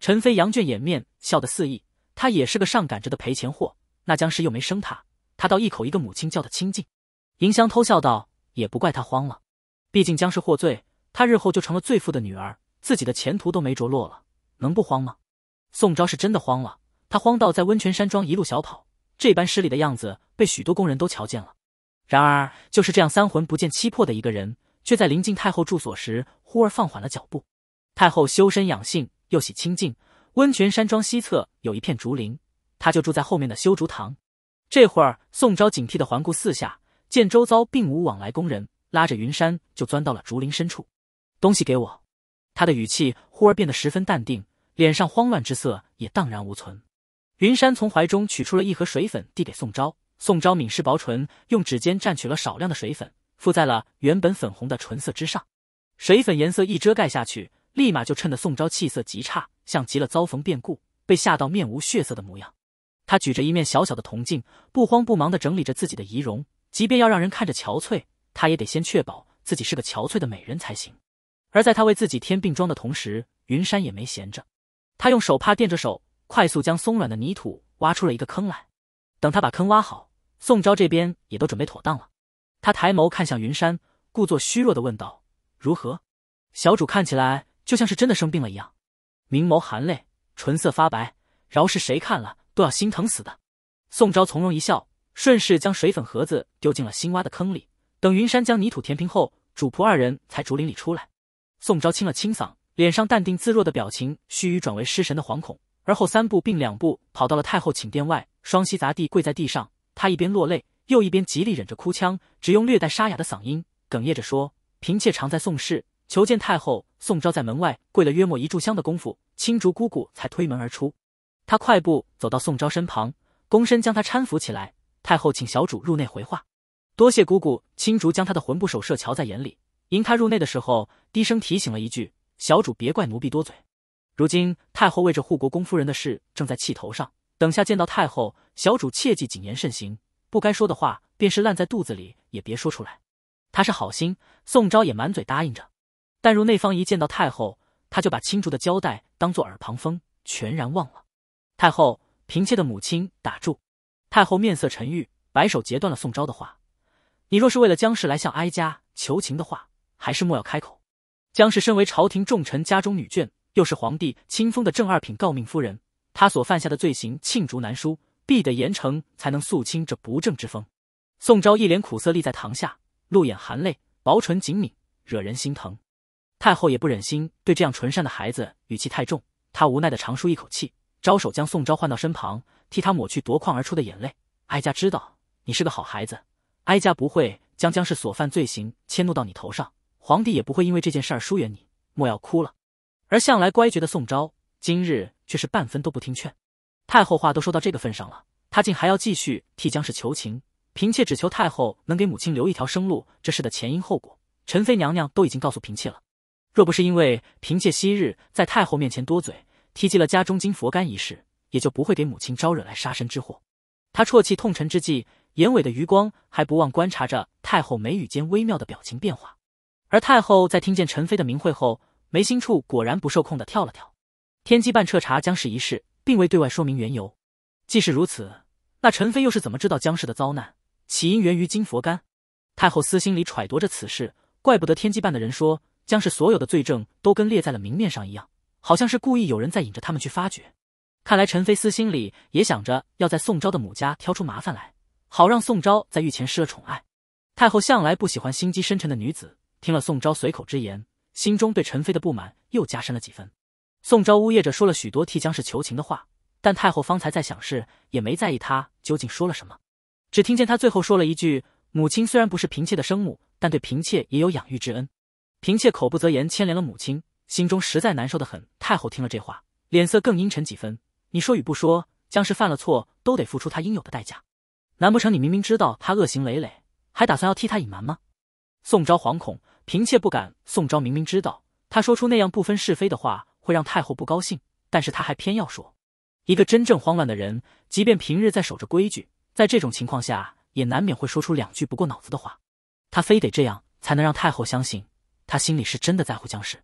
陈飞羊倦掩面，笑得肆意。他也是个上赶着的赔钱货，那僵尸又没生他，他倒一口一个母亲叫得亲近。银香偷笑道：“也不怪他慌了，毕竟江氏获罪，他日后就成了罪妇的女儿，自己的前途都没着落了，能不慌吗？”宋昭是真的慌了，他慌到在温泉山庄一路小跑，这般失礼的样子被许多宫人都瞧见了。然而就是这样三魂不见七魄的一个人，却在临近太后住所时忽而放缓了脚步。太后修身养性，又喜清静。温泉山庄西侧有一片竹林，她就住在后面的修竹堂。这会儿，宋昭警惕地环顾四下。见周遭并无往来工人，拉着云山就钻到了竹林深处。东西给我，他的语气忽而变得十分淡定，脸上慌乱之色也荡然无存。云山从怀中取出了一盒水粉，递给宋昭。宋昭抿湿薄唇，用指尖蘸取了少量的水粉，附在了原本粉红的唇色之上。水粉颜色一遮盖下去，立马就衬得宋昭气色极差，像极了遭逢变故、被吓到面无血色的模样。他举着一面小小的铜镜，不慌不忙地整理着自己的仪容。即便要让人看着憔悴，他也得先确保自己是个憔悴的美人才行。而在他为自己添病妆的同时，云山也没闲着，他用手帕垫着手，快速将松软的泥土挖出了一个坑来。等他把坑挖好，宋昭这边也都准备妥当了。他抬眸看向云山，故作虚弱的问道：“如何？小主看起来就像是真的生病了一样，明眸含泪，唇色发白，饶是谁看了都要心疼死的。”宋昭从容一笑。顺势将水粉盒子丢进了新挖的坑里，等云山将泥土填平后，主仆二人才竹林里出来。宋昭清了清嗓，脸上淡定自若的表情，须臾转为失神的惶恐，而后三步并两步跑到了太后寝殿外，双膝砸地跪在地上，他一边落泪，又一边极力忍着哭腔，只用略带沙哑的嗓音哽咽着说：“嫔妾常在宋氏求见太后。”宋昭在门外跪了约莫一炷香的功夫，青竹姑姑才推门而出，她快步走到宋昭身旁，躬身将她搀扶起来。太后请小主入内回话，多谢姑姑青竹将她的魂不守舍瞧在眼里，迎她入内的时候低声提醒了一句：“小主别怪奴婢多嘴。”如今太后为这护国公夫人的事正在气头上，等下见到太后，小主切记谨言慎行，不该说的话便是烂在肚子里也别说出来。她是好心，宋昭也满嘴答应着，但如内方一见到太后，他就把青竹的交代当作耳旁风，全然忘了。太后，嫔妾的母亲，打住。太后面色沉郁，摆手截断了宋昭的话：“你若是为了江氏来向哀家求情的话，还是莫要开口。江氏身为朝廷重臣家中女眷，又是皇帝亲封的正二品诰命夫人，她所犯下的罪行罄竹难书，必得严惩才能肃清这不正之风。”宋昭一脸苦涩，立在堂下，泪眼含泪，薄唇紧抿，惹人心疼。太后也不忍心对这样纯善的孩子语气太重，她无奈地长舒一口气，招手将宋昭唤到身旁。替他抹去夺眶而出的眼泪，哀家知道你是个好孩子，哀家不会将江氏所犯罪行迁怒到你头上，皇帝也不会因为这件事疏远你，莫要哭了。而向来乖觉的宋昭，今日却是半分都不听劝。太后话都说到这个份上了，他竟还要继续替江氏求情。嫔妾只求太后能给母亲留一条生路。这事的前因后果，陈妃娘娘都已经告诉嫔妾了。若不是因为嫔妾昔日在太后面前多嘴提及了家中金佛干一事。也就不会给母亲招惹来杀身之祸。他啜泣痛沉之际，眼尾的余光还不忘观察着太后眉宇间微妙的表情变化。而太后在听见陈妃的名讳后，眉心处果然不受控的跳了跳。天机办彻查江氏一事，并未对外说明缘由。既是如此，那陈妃又是怎么知道江氏的遭难？起因源于金佛干？太后私心里揣度着此事，怪不得天机办的人说，江氏所有的罪证都跟列在了明面上一样，好像是故意有人在引着他们去发掘。看来陈妃私心里也想着要在宋昭的母家挑出麻烦来，好让宋昭在御前失了宠爱。太后向来不喜欢心机深沉的女子，听了宋昭随口之言，心中对陈妃的不满又加深了几分。宋昭呜咽着说了许多替江氏求情的话，但太后方才在想事，也没在意她究竟说了什么，只听见她最后说了一句：“母亲虽然不是嫔妾的生母，但对嫔妾也有养育之恩。嫔妾口不择言，牵连了母亲，心中实在难受的很。”太后听了这话，脸色更阴沉几分。你说与不说，江氏犯了错，都得付出他应有的代价。难不成你明明知道他恶行累累，还打算要替他隐瞒吗？宋昭惶恐，嫔妾不敢。宋昭明明知道，他说出那样不分是非的话会让太后不高兴，但是他还偏要说。一个真正慌乱的人，即便平日在守着规矩，在这种情况下也难免会说出两句不过脑子的话。他非得这样才能让太后相信，他心里是真的在乎江氏。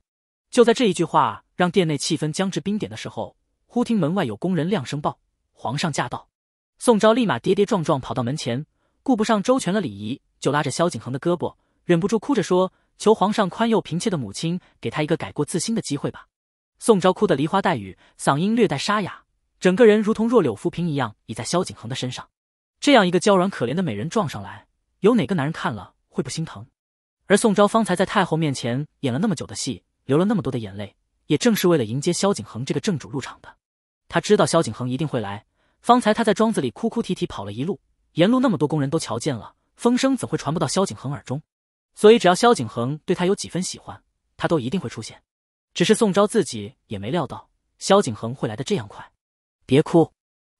就在这一句话让殿内气氛僵至冰点的时候。忽听门外有宫人亮声报：“皇上驾到！”宋昭立马跌跌撞撞跑到门前，顾不上周全的礼仪，就拉着萧景恒的胳膊，忍不住哭着说：“求皇上宽宥嫔妾的母亲，给他一个改过自新的机会吧！”宋昭哭得梨花带雨，嗓音略带沙哑，整个人如同弱柳浮萍一样倚在萧景恒的身上。这样一个娇软可怜的美人撞上来，有哪个男人看了会不心疼？而宋昭方才在太后面前演了那么久的戏，流了那么多的眼泪，也正是为了迎接萧景恒这个正主入场的。他知道萧景恒一定会来。方才他在庄子里哭哭啼啼跑了一路，沿路那么多工人都瞧见了，风声怎会传不到萧景恒耳中？所以只要萧景恒对他有几分喜欢，他都一定会出现。只是宋昭自己也没料到萧景恒会来的这样快。别哭，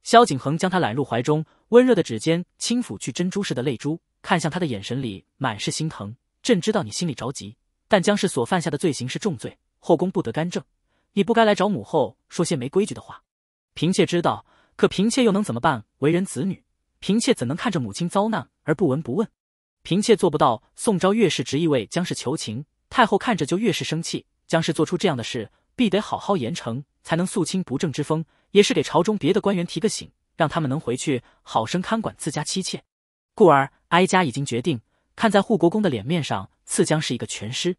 萧景恒将他揽入怀中，温热的指尖轻抚去珍珠似的泪珠，看向他的眼神里满是心疼。朕知道你心里着急，但江氏所犯下的罪行是重罪，后宫不得干政，你不该来找母后说些没规矩的话。嫔妾知道，可嫔妾又能怎么办？为人子女，嫔妾怎能看着母亲遭难而不闻不问？嫔妾做不到。宋昭越是执意为江氏求情，太后看着就越是生气。江氏做出这样的事，必得好好严惩，才能肃清不正之风，也是给朝中别的官员提个醒，让他们能回去好生看管自家妻妾。故而，哀家已经决定，看在护国公的脸面上，赐江氏一个全尸。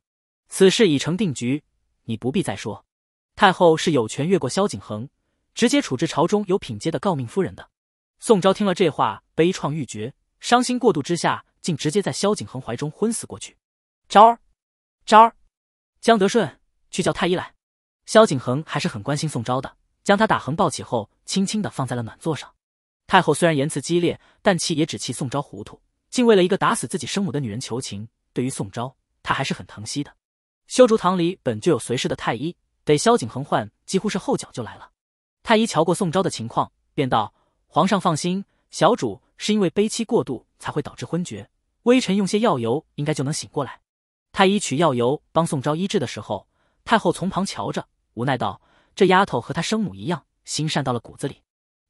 此事已成定局，你不必再说。太后是有权越过萧景恒。直接处置朝中有品阶的诰命夫人的。宋昭听了这话，悲怆欲绝，伤心过度之下，竟直接在萧景恒怀中昏死过去。昭儿，昭儿，江德顺，去叫太医来。萧景恒还是很关心宋昭的，将他打横抱起后，轻轻的放在了暖座上。太后虽然言辞激烈，但气也只气宋昭糊涂，竟为了一个打死自己生母的女人求情。对于宋昭，她还是很疼惜的。修竹堂里本就有随侍的太医，得萧景恒唤，几乎是后脚就来了。太医瞧过宋昭的情况，便道：“皇上放心，小主是因为悲戚过度才会导致昏厥，微臣用些药油应该就能醒过来。”太医取药油帮宋昭医治的时候，太后从旁瞧着，无奈道：“这丫头和她生母一样，心善到了骨子里。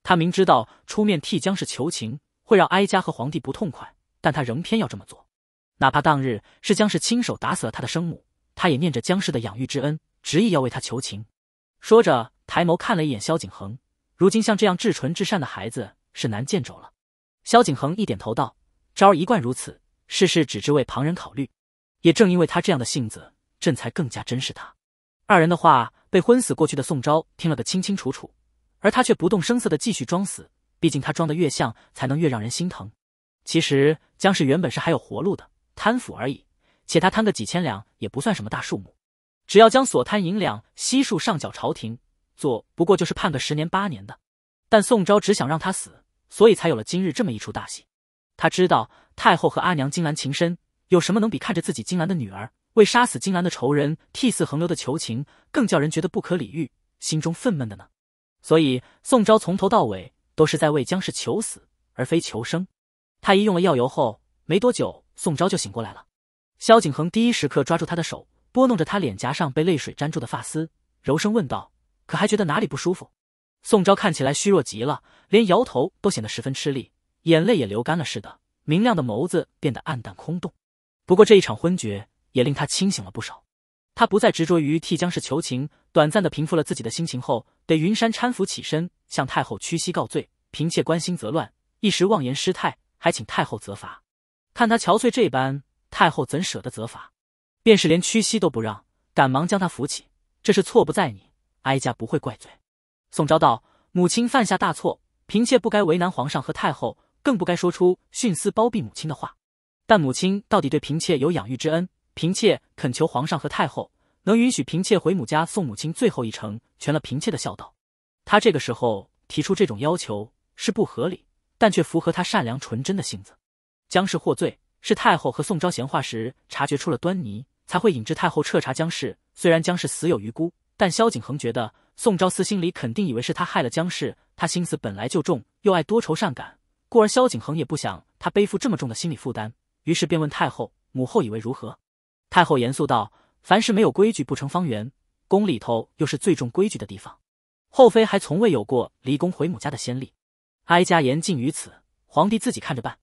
她明知道出面替江氏求情会让哀家和皇帝不痛快，但她仍偏要这么做。哪怕当日是江氏亲手打死了她的生母，她也念着江氏的养育之恩，执意要为她求情。”说着。抬眸看了一眼萧景恒，如今像这样至纯至善的孩子是难见着了。萧景恒一点头道：“昭儿一贯如此，事事只知为旁人考虑。也正因为他这样的性子，朕才更加珍视他。”二人的话被昏死过去的宋昭听了个清清楚楚，而他却不动声色的继续装死。毕竟他装得越像，才能越让人心疼。其实江氏原本是还有活路的，贪腐而已，且他贪个几千两也不算什么大数目，只要将所贪银两悉数上缴朝廷。做不过就是判个十年八年的，但宋昭只想让他死，所以才有了今日这么一出大戏。他知道太后和阿娘金兰情深，有什么能比看着自己金兰的女儿为杀死金兰的仇人涕泗横流的求情更叫人觉得不可理喻、心中愤懑的呢？所以宋昭从头到尾都是在为江氏求死，而非求生。太医用了药油后没多久，宋昭就醒过来了。萧景恒第一时刻抓住他的手，拨弄着他脸颊上被泪水粘住的发丝，柔声问道。可还觉得哪里不舒服？宋昭看起来虚弱极了，连摇头都显得十分吃力，眼泪也流干了似的，明亮的眸子变得暗淡空洞。不过这一场昏厥也令他清醒了不少，他不再执着于替江氏求情，短暂的平复了自己的心情后，得云山搀扶起身，向太后屈膝告罪：“嫔妾关心则乱，一时妄言失态，还请太后责罚。”看他憔悴这般，太后怎舍得责罚？便是连屈膝都不让，赶忙将他扶起。这是错不在你。哀家不会怪罪。宋昭道：“母亲犯下大错，嫔妾不该为难皇上和太后，更不该说出徇私包庇母亲的话。但母亲到底对嫔妾有养育之恩，嫔妾恳求皇上和太后能允许嫔妾回母家送母亲最后一程，全了嫔妾的孝道。”他这个时候提出这种要求是不合理，但却符合他善良纯真的性子。姜氏获罪，是太后和宋昭闲话时察觉出了端倪，才会引致太后彻查姜氏。虽然姜氏死有余辜。但萧景恒觉得宋昭思心里肯定以为是他害了江氏，他心思本来就重，又爱多愁善感，故而萧景恒也不想他背负这么重的心理负担，于是便问太后：“母后以为如何？”太后严肃道：“凡事没有规矩不成方圆，宫里头又是最重规矩的地方，后妃还从未有过离宫回母家的先例，哀家言尽于此，皇帝自己看着办。”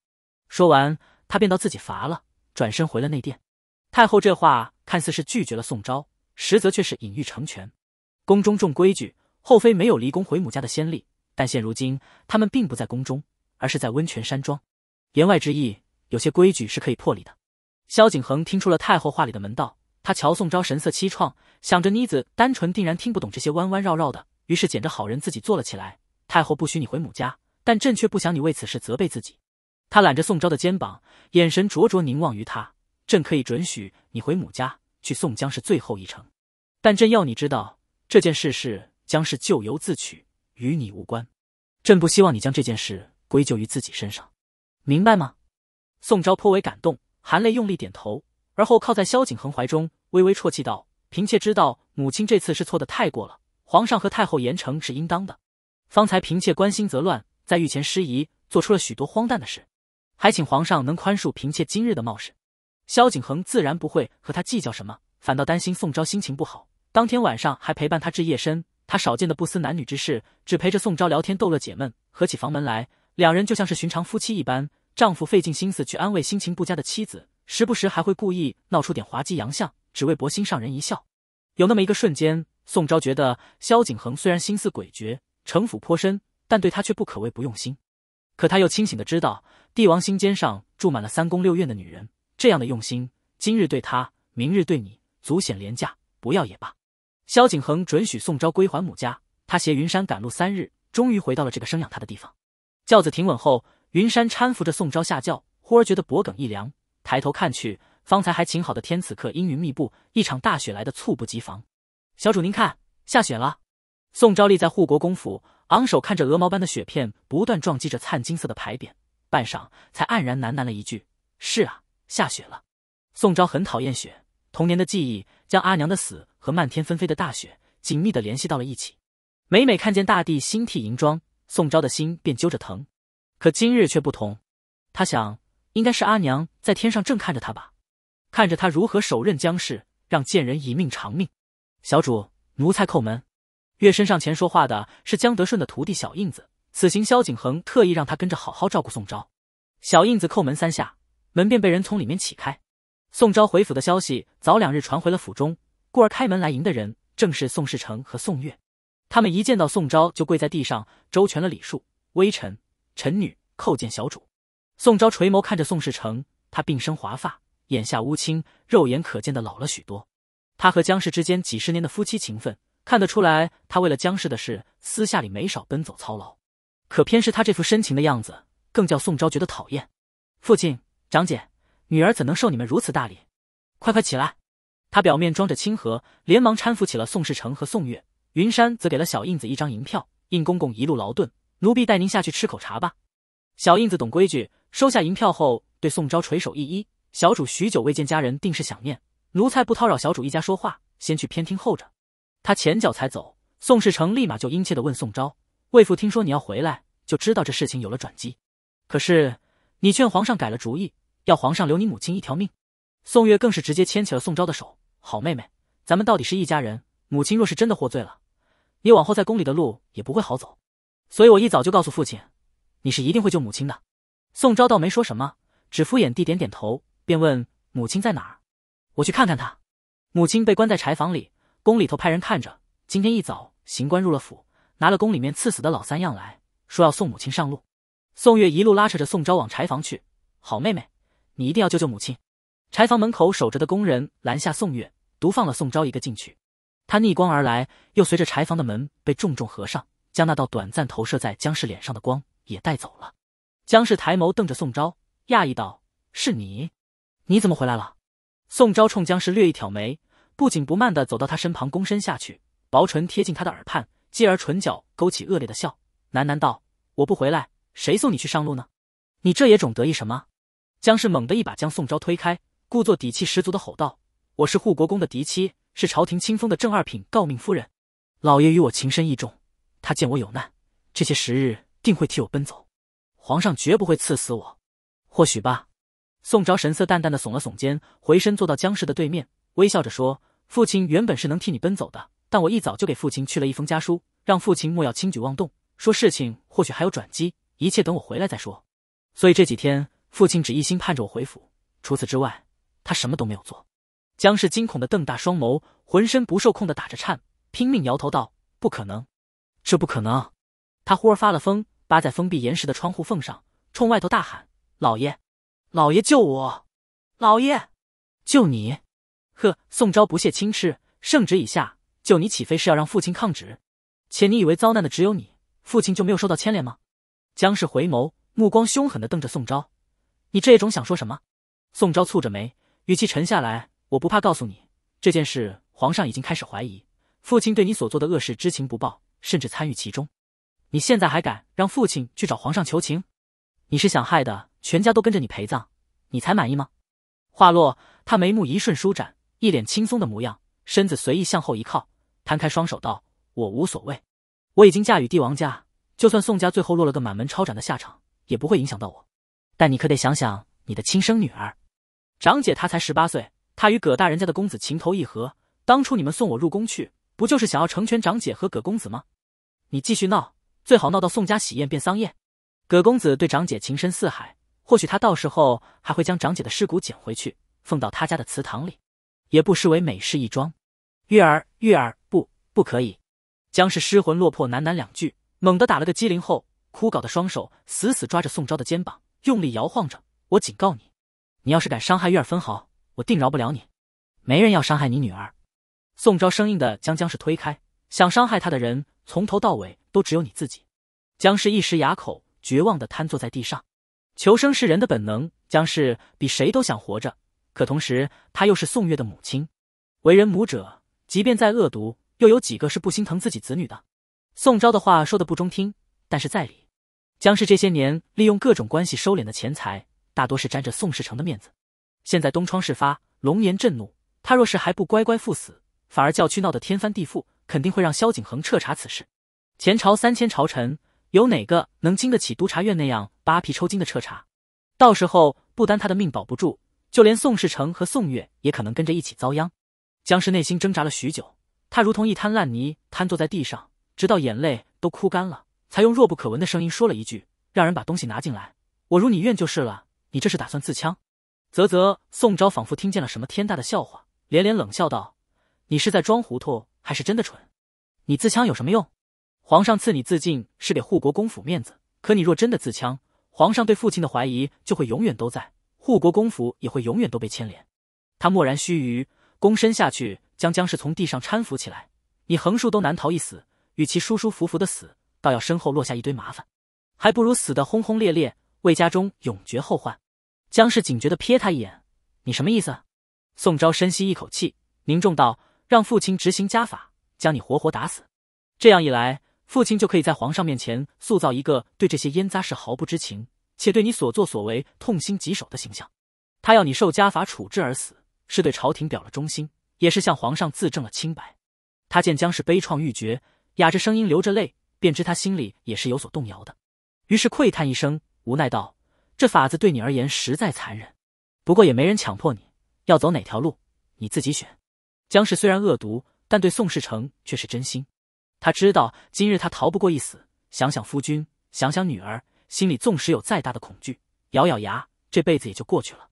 说完，他便到自己乏了，转身回了内殿。太后这话看似是拒绝了宋昭。实则却是隐喻成全。宫中重规矩，后妃没有离宫回母家的先例。但现如今，他们并不在宫中，而是在温泉山庄。言外之意，有些规矩是可以破例的。萧景恒听出了太后话里的门道，他瞧宋昭神色凄怆，想着妮子单纯，定然听不懂这些弯弯绕绕的，于是捡着好人自己坐了起来。太后不许你回母家，但朕却不想你为此事责备自己。他揽着宋昭的肩膀，眼神灼灼凝望于他。朕可以准许你回母家，去宋江是最后一程。但朕要你知道，这件事是将是咎由自取，与你无关。朕不希望你将这件事归咎于自己身上，明白吗？宋昭颇为感动，含泪用力点头，而后靠在萧景恒怀中，微微啜泣道：“嫔妾知道，母亲这次是错的太过了，皇上和太后严惩是应当的。方才嫔妾关心则乱，在御前失仪，做出了许多荒诞的事，还请皇上能宽恕嫔妾今日的冒失。”萧景恒自然不会和他计较什么，反倒担心宋昭心情不好。当天晚上还陪伴他至夜深，他少见的不思男女之事，只陪着宋昭聊天逗乐解闷。合起房门来，两人就像是寻常夫妻一般。丈夫费尽心思去安慰心情不佳的妻子，时不时还会故意闹出点滑稽洋相，只为博心上人一笑。有那么一个瞬间，宋昭觉得萧景恒虽然心思诡谲，城府颇深，但对他却不可谓不用心。可他又清醒的知道，帝王心尖上住满了三宫六院的女人，这样的用心，今日对他，明日对你，足显廉价，不要也罢。萧景恒准许宋昭归还母家，他携云山赶路三日，终于回到了这个生养他的地方。轿子停稳后，云山搀扶着宋昭下轿，忽而觉得脖梗一凉，抬头看去，方才还晴好的天，此刻阴云密布，一场大雪来的猝不及防。小主，您看，下雪了。宋昭立在护国公府，昂首看着鹅毛般的雪片不断撞击着灿金色的牌匾，半晌才黯然喃喃了一句：“是啊，下雪了。”宋昭很讨厌雪，童年的记忆将阿娘的死。和漫天纷飞的大雪紧密的联系到了一起。每每看见大地新替银装，宋昭的心便揪着疼。可今日却不同，他想，应该是阿娘在天上正看着他吧，看着他如何手刃江氏，让贱人以命偿命。小主，奴才叩门。月身上前说话的是江德顺的徒弟小印子。此行萧景恒特意让他跟着好好照顾宋昭。小印子叩门三下，门便被人从里面起开。宋昭回府的消息早两日传回了府中。故而开门来迎的人正是宋世成和宋月，他们一见到宋昭就跪在地上，周全了礼数。微臣、臣女叩见小主。宋昭垂眸看着宋世成，他鬓生华发，眼下乌青，肉眼可见的老了许多。他和江氏之间几十年的夫妻情分，看得出来，他为了江氏的事，私下里没少奔走操劳。可偏是他这副深情的样子，更叫宋昭觉得讨厌。父亲、长姐，女儿怎能受你们如此大礼？快快起来。他表面装着亲和，连忙搀扶起了宋世成和宋月。云山则给了小印子一张银票。印公公一路劳顿，奴婢带您下去吃口茶吧。小印子懂规矩，收下银票后，对宋昭垂手一揖：“小主许久未见家人，定是想念。奴才不叨扰小主一家说话，先去偏厅候着。”他前脚才走，宋世成立马就殷切地问宋昭：“魏父听说你要回来，就知道这事情有了转机。可是你劝皇上改了主意，要皇上留你母亲一条命？”宋月更是直接牵起了宋昭的手，好妹妹，咱们到底是一家人。母亲若是真的获罪了，你往后在宫里的路也不会好走。所以，我一早就告诉父亲，你是一定会救母亲的。宋昭倒没说什么，只敷衍地点点头，便问：“母亲在哪儿？我去看看她。”母亲被关在柴房里，宫里头派人看着。今天一早，刑官入了府，拿了宫里面赐死的老三样来说要送母亲上路。宋月一路拉扯着宋昭往柴房去，好妹妹，你一定要救救母亲。柴房门口守着的工人拦下宋月，独放了宋昭一个进去。他逆光而来，又随着柴房的门被重重合上，将那道短暂投射在江氏脸上的光也带走了。江氏抬眸瞪着宋昭，讶异道：“是你？你怎么回来了？”宋昭冲江氏略一挑眉，不紧不慢地走到他身旁，躬身下去，薄唇贴近他的耳畔，继而唇角勾起恶劣的笑，喃喃道：“我不回来，谁送你去上路呢？你这野种得意什么？”江氏猛地一把将宋昭推开。故作底气十足的吼道：“我是护国公的嫡妻，是朝廷清封的正二品诰命夫人。老爷与我情深义重，他见我有难，这些时日定会替我奔走。皇上绝不会赐死我。或许吧。”宋昭神色淡淡的耸了耸肩，回身坐到江氏的对面，微笑着说：“父亲原本是能替你奔走的，但我一早就给父亲去了一封家书，让父亲莫要轻举妄动，说事情或许还有转机，一切等我回来再说。所以这几天，父亲只一心盼着我回府，除此之外。”他什么都没有做，江氏惊恐的瞪大双眸，浑身不受控的打着颤，拼命摇头道：“不可能，这不可能！”他忽而发了疯，扒在封闭岩石的窗户缝上，冲外头大喊：“老爷，老爷救我！老爷，救你！”呵，宋昭不屑轻斥：“圣旨已下，救你岂非是要让父亲抗旨？且你以为遭难的只有你，父亲就没有受到牵连吗？江氏回眸，目光凶狠的瞪着宋昭：“你这种想说什么？”宋昭蹙着眉。语气沉下来，我不怕告诉你，这件事皇上已经开始怀疑父亲对你所做的恶事知情不报，甚至参与其中。你现在还敢让父亲去找皇上求情？你是想害的全家都跟着你陪葬，你才满意吗？话落，他眉目一瞬舒展，一脸轻松的模样，身子随意向后一靠，摊开双手道：“我无所谓，我已经嫁与帝王家，就算宋家最后落了个满门抄斩的下场，也不会影响到我。但你可得想想你的亲生女儿。”长姐她才十八岁，她与葛大人家的公子情投意合。当初你们送我入宫去，不就是想要成全长姐和葛公子吗？你继续闹，最好闹到宋家喜宴变丧宴。葛公子对长姐情深似海，或许他到时候还会将长姐的尸骨捡回去，放到他家的祠堂里，也不失为美事一桩。玉儿，玉儿，不，不可以！江氏失魂落魄，喃喃两句，猛地打了个激灵，后枯槁的双手死死抓着宋昭的肩膀，用力摇晃着。我警告你！你要是敢伤害月儿分毫，我定饶不了你。没人要伤害你女儿。宋昭生硬的将江氏推开，想伤害他的人，从头到尾都只有你自己。江氏一时哑口，绝望的瘫坐在地上。求生是人的本能，江氏比谁都想活着，可同时他又是宋月的母亲。为人母者，即便再恶毒，又有几个是不心疼自己子女的？宋昭的话说的不中听，但是在理。江氏这些年利用各种关系收敛的钱财。大多是沾着宋世成的面子，现在东窗事发，龙颜震怒，他若是还不乖乖赴死，反而教区闹得天翻地覆，肯定会让萧景恒彻查此事。前朝三千朝臣，有哪个能经得起督察院那样扒皮抽筋的彻查？到时候不单他的命保不住，就连宋世成和宋月也可能跟着一起遭殃。江氏内心挣扎了许久，他如同一滩烂泥，瘫坐在地上，直到眼泪都哭干了，才用弱不可闻的声音说了一句：“让人把东西拿进来，我如你愿就是了。”你这是打算自戕？啧啧，宋昭仿佛听见了什么天大的笑话，连连冷笑道：“你是在装糊涂，还是真的蠢？你自戕有什么用？皇上赐你自尽是给护国公府面子，可你若真的自戕，皇上对父亲的怀疑就会永远都在，护国公府也会永远都被牵连。”他默然须臾，躬身下去，将将氏从地上搀扶起来。你横竖都难逃一死，与其舒舒服服的死，倒要身后落下一堆麻烦，还不如死得轰轰烈烈。为家中永绝后患，江氏警觉的瞥他一眼：“你什么意思？”宋昭深吸一口气，凝重道：“让父亲执行家法，将你活活打死。这样一来，父亲就可以在皇上面前塑造一个对这些腌杂事毫不知情，且对你所作所为痛心疾首的形象。他要你受家法处置而死，是对朝廷表了忠心，也是向皇上自证了清白。”他见江氏悲怆欲绝，哑着声音流着泪，便知他心里也是有所动摇的，于是喟叹一声。无奈道：“这法子对你而言实在残忍，不过也没人强迫你，要走哪条路，你自己选。江氏虽然恶毒，但对宋世成却是真心。他知道今日他逃不过一死，想想夫君，想想女儿，心里纵使有再大的恐惧，咬咬牙，这辈子也就过去了。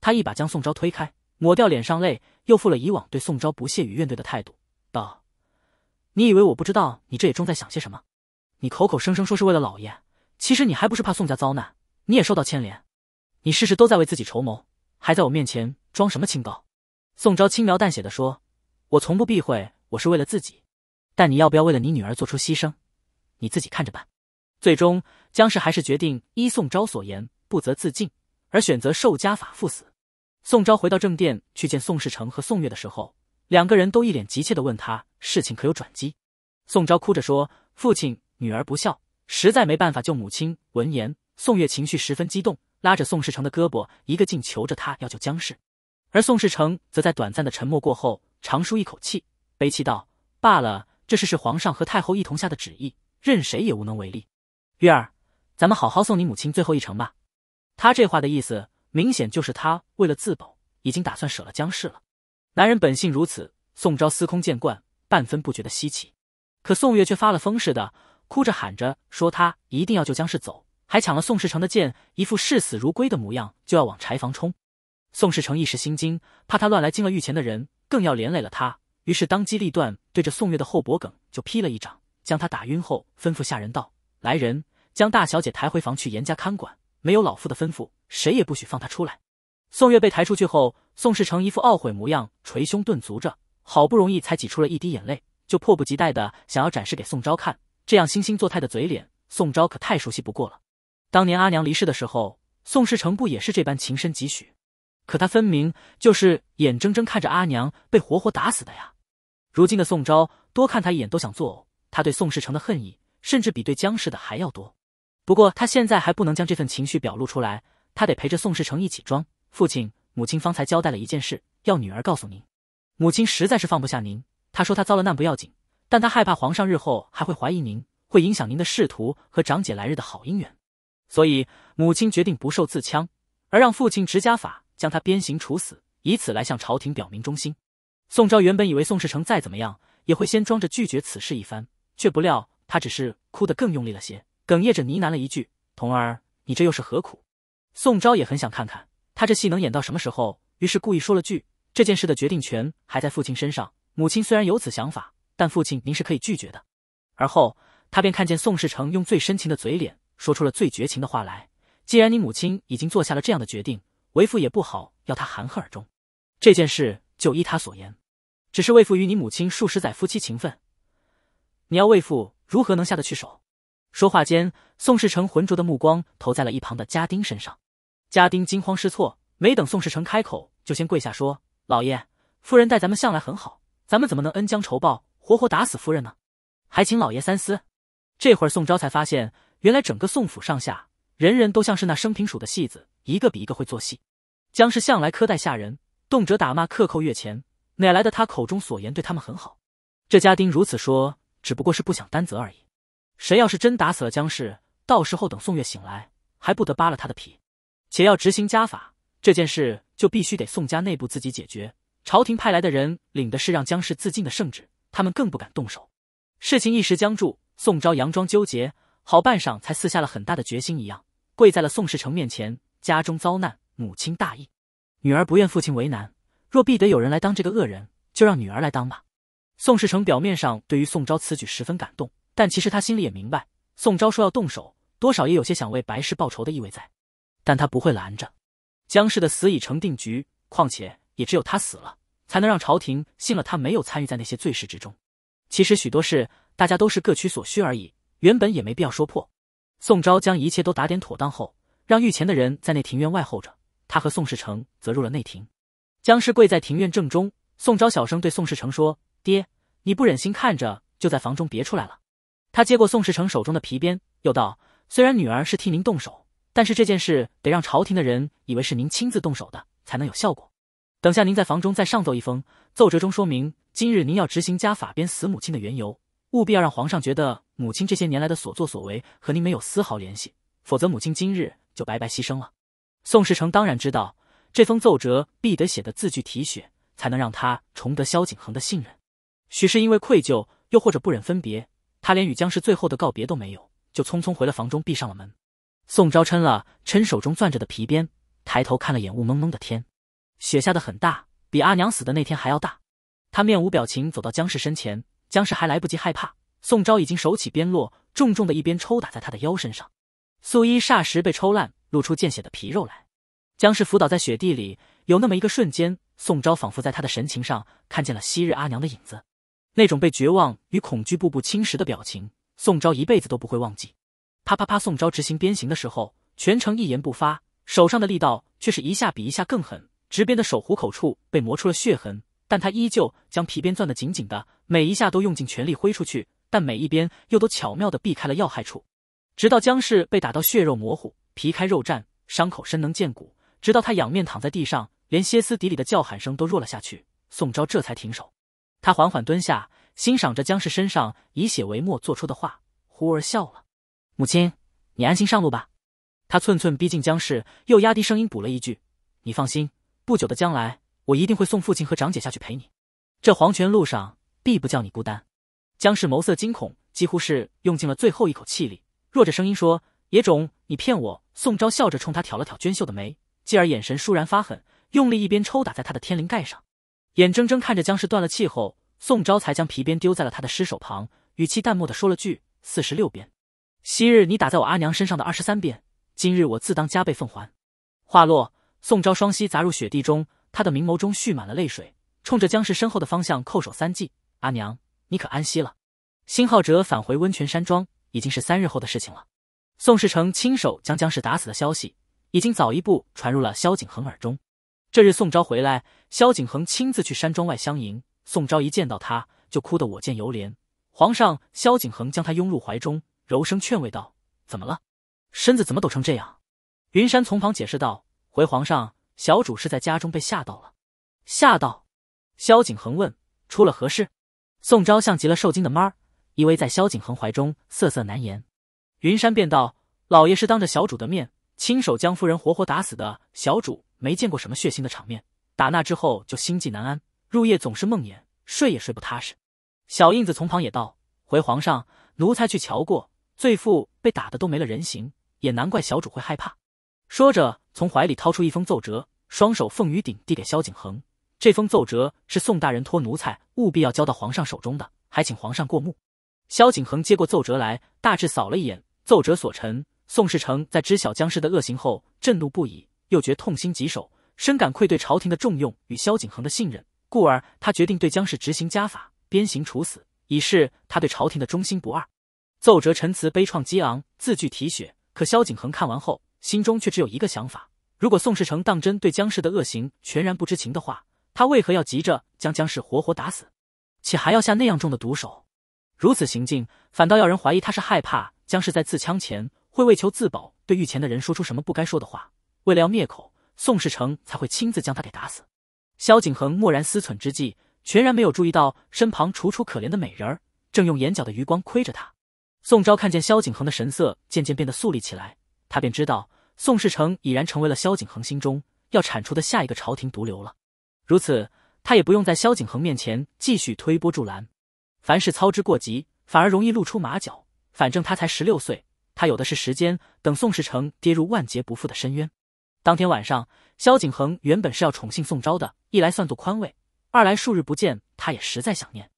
他一把将宋昭推开，抹掉脸上泪，又复了以往对宋昭不屑与怨怼的态度，道：‘你以为我不知道你这也重在想些什么？你口口声声说是为了老爷。’”其实你还不是怕宋家遭难，你也受到牵连，你事事都在为自己筹谋，还在我面前装什么清高？宋昭轻描淡写的说：“我从不避讳，我是为了自己，但你要不要为了你女儿做出牺牲，你自己看着办。”最终，江氏还是决定依宋昭所言，不择自尽，而选择受家法赴死。宋昭回到正殿去见宋世成和宋月的时候，两个人都一脸急切的问他事情可有转机。宋昭哭着说：“父亲，女儿不孝。”实在没办法救母亲。闻言，宋月情绪十分激动，拉着宋世成的胳膊，一个劲求着他要救江氏。而宋世成则在短暂的沉默过后，长舒一口气，悲戚道：“罢了，这事是皇上和太后一同下的旨意，任谁也无能为力。月儿，咱们好好送你母亲最后一程吧。”他这话的意思，明显就是他为了自保，已经打算舍了江氏了。男人本性如此，宋昭司空见惯，半分不觉得稀奇。可宋月却发了疯似的。哭着喊着说：“他一定要救江氏走，还抢了宋世成的剑，一副视死如归的模样，就要往柴房冲。”宋世成一时心惊，怕他乱来惊了御前的人，更要连累了他，于是当机立断，对着宋月的后脖梗就劈了一掌，将他打晕后，吩咐下人道：“来人，将大小姐抬回房去严加看管，没有老夫的吩咐，谁也不许放她出来。”宋月被抬出去后，宋世成一副懊悔模样，捶胸顿足着，好不容易才挤出了一滴眼泪，就迫不及待的想要展示给宋昭看。这样惺惺作态的嘴脸，宋昭可太熟悉不过了。当年阿娘离世的时候，宋世成不也是这般情深几许？可他分明就是眼睁睁看着阿娘被活活打死的呀！如今的宋昭，多看他一眼都想作呕。他对宋世成的恨意，甚至比对江氏的还要多。不过他现在还不能将这份情绪表露出来，他得陪着宋世成一起装。父亲、母亲方才交代了一件事，要女儿告诉您，母亲实在是放不下您。他说他遭了难不要紧。但他害怕皇上日后还会怀疑您，会影响您的仕途和长姐来日的好姻缘，所以母亲决定不受自戕，而让父亲执家法将他鞭刑处死，以此来向朝廷表明忠心。宋昭原本以为宋世成再怎么样也会先装着拒绝此事一番，却不料他只是哭得更用力了些，哽咽着呢喃了一句：“童儿，你这又是何苦？”宋昭也很想看看他这戏能演到什么时候，于是故意说了句：“这件事的决定权还在父亲身上。母亲虽然有此想法。”但父亲，您是可以拒绝的。而后，他便看见宋世成用最深情的嘴脸，说出了最绝情的话来：“既然你母亲已经做下了这样的决定，为父也不好要他含恨而终。这件事就依他所言。只是为父与你母亲数十载夫妻情分，你要为父如何能下得去手？”说话间，宋世成浑浊的目光投在了一旁的家丁身上。家丁惊慌失措，没等宋世成开口，就先跪下说：“老爷，夫人待咱们向来很好，咱们怎么能恩将仇报？”活活打死夫人呢？还请老爷三思。这会儿宋昭才发现，原来整个宋府上下，人人都像是那生平署的戏子，一个比一个会做戏。姜氏向来苛待下人，动辄打骂、克扣月钱，哪来的他口中所言对他们很好？这家丁如此说，只不过是不想担责而已。谁要是真打死了姜氏，到时候等宋月醒来，还不得扒了他的皮，且要执行家法。这件事就必须得宋家内部自己解决。朝廷派来的人领的是让姜氏自尽的圣旨。他们更不敢动手，事情一时僵住。宋昭佯装纠结，好半晌才似下了很大的决心一样，跪在了宋世成面前。家中遭难，母亲大义，女儿不愿父亲为难。若必得有人来当这个恶人，就让女儿来当吧。宋世成表面上对于宋昭此举十分感动，但其实他心里也明白，宋昭说要动手，多少也有些想为白氏报仇的意味在，但他不会拦着。江氏的死已成定局，况且也只有他死了。才能让朝廷信了他没有参与在那些罪事之中。其实许多事大家都是各取所需而已，原本也没必要说破。宋昭将一切都打点妥当后，让御前的人在内庭院外候着，他和宋世成则入了内庭。僵尸跪在庭院正中，宋昭小声对宋世成说：“爹，你不忍心看着，就在房中别出来了。”他接过宋世成手中的皮鞭，又道：“虽然女儿是替您动手，但是这件事得让朝廷的人以为是您亲自动手的，才能有效果。”等下，您在房中再上奏一封奏折，中说明今日您要执行家法鞭死母亲的缘由，务必要让皇上觉得母亲这些年来的所作所为和您没有丝毫联系，否则母亲今日就白白牺牲了。宋世成当然知道，这封奏折必得写的字句体血，才能让他重得萧景恒的信任。许是因为愧疚，又或者不忍分别，他连与江氏最后的告别都没有，就匆匆回了房中，闭上了门。宋昭琛了抻手中攥着的皮鞭，抬头看了眼雾蒙蒙的天。雪下的很大，比阿娘死的那天还要大。他面无表情走到姜氏身前，姜氏还来不及害怕，宋昭已经手起鞭落，重重的一鞭抽打在他的腰身上，素衣霎时被抽烂，露出见血的皮肉来。姜氏伏倒在雪地里，有那么一个瞬间，宋昭仿佛在他的神情上看见了昔日阿娘的影子，那种被绝望与恐惧步步侵蚀的表情，宋昭一辈子都不会忘记。啪啪啪，宋昭执行鞭刑的时候，全程一言不发，手上的力道却是一下比一下更狠。执鞭的手虎口处被磨出了血痕，但他依旧将皮鞭攥得紧紧的，每一下都用尽全力挥出去，但每一边又都巧妙地避开了要害处，直到姜氏被打到血肉模糊、皮开肉绽，伤口深能见骨，直到他仰面躺在地上，连歇斯底里的叫喊声都弱了下去，宋昭这才停手。他缓缓蹲下，欣赏着姜氏身上以血为墨做出的画，忽而笑了：“母亲，你安心上路吧。”他寸寸逼近姜氏，又压低声音补了一句：“你放心。”不久的将来，我一定会送父亲和长姐下去陪你，这黄泉路上必不叫你孤单。江氏眸色惊恐，几乎是用尽了最后一口气力，弱着声音说：“野种，你骗我！”宋昭笑着冲他挑了挑娟秀的眉，继而眼神倏然发狠，用力一边抽打在他的天灵盖上。眼睁睁看着江氏断了气后，宋昭才将皮鞭丢在了他的尸首旁，语气淡漠的说了句：“四十六鞭，昔日你打在我阿娘身上的二十三鞭，今日我自当加倍奉还。”话落。宋昭双膝砸入雪地中，他的明眸中蓄满了泪水，冲着江氏身后的方向叩首三祭：“阿娘，你可安息了。”辛浩哲返回温泉山庄，已经是三日后的事情了。宋世成亲手将江氏打死的消息，已经早一步传入了萧景恒耳中。这日宋昭回来，萧景恒亲自去山庄外相迎。宋昭一见到他，就哭得我见犹怜。皇上萧景恒将他拥入怀中，柔声劝慰道：“怎么了？身子怎么抖成这样？”云山从旁解释道。回皇上，小主是在家中被吓到了。吓到？萧景恒问。出了何事？宋昭像极了受惊的猫，依偎在萧景恒怀中，瑟瑟难言。云山便道，老爷是当着小主的面，亲手将夫人活活打死的。小主没见过什么血腥的场面，打那之后就心悸难安，入夜总是梦魇，睡也睡不踏实。小印子从旁也道，回皇上，奴才去瞧过，罪妇被打的都没了人形，也难怪小主会害怕。说着，从怀里掏出一封奏折，双手奉于顶，递给萧景恒。这封奏折是宋大人托奴才务必要交到皇上手中的，还请皇上过目。萧景恒接过奏折来，大致扫了一眼奏折所陈。宋士成在知晓江氏的恶行后，震怒不已，又觉痛心疾首，深感愧对朝廷的重用与萧景恒的信任，故而他决定对江氏执行家法，鞭刑处死，以示他对朝廷的忠心不二。奏折陈词悲怆激昂，字句啼血。可萧景恒看完后。心中却只有一个想法：如果宋世成当真对江氏的恶行全然不知情的话，他为何要急着将江氏活活打死，且还要下那样重的毒手？如此行径，反倒要人怀疑他是害怕江氏在自枪前会为求自保，对御前的人说出什么不该说的话，为了要灭口，宋世成才会亲自将他给打死。萧景恒默然思忖之际，全然没有注意到身旁楚楚可怜的美人儿正用眼角的余光窥着他。宋昭看见萧景恒的神色渐渐变得肃立起来。他便知道宋世成已然成为了萧景恒心中要铲除的下一个朝廷毒瘤了。如此，他也不用在萧景恒面前继续推波助澜。凡事操之过急，反而容易露出马脚。反正他才十六岁，他有的是时间等宋世成跌入万劫不复的深渊。当天晚上，萧景恒原本是要宠幸宋昭的，一来算作宽慰，二来数日不见，他也实在想念。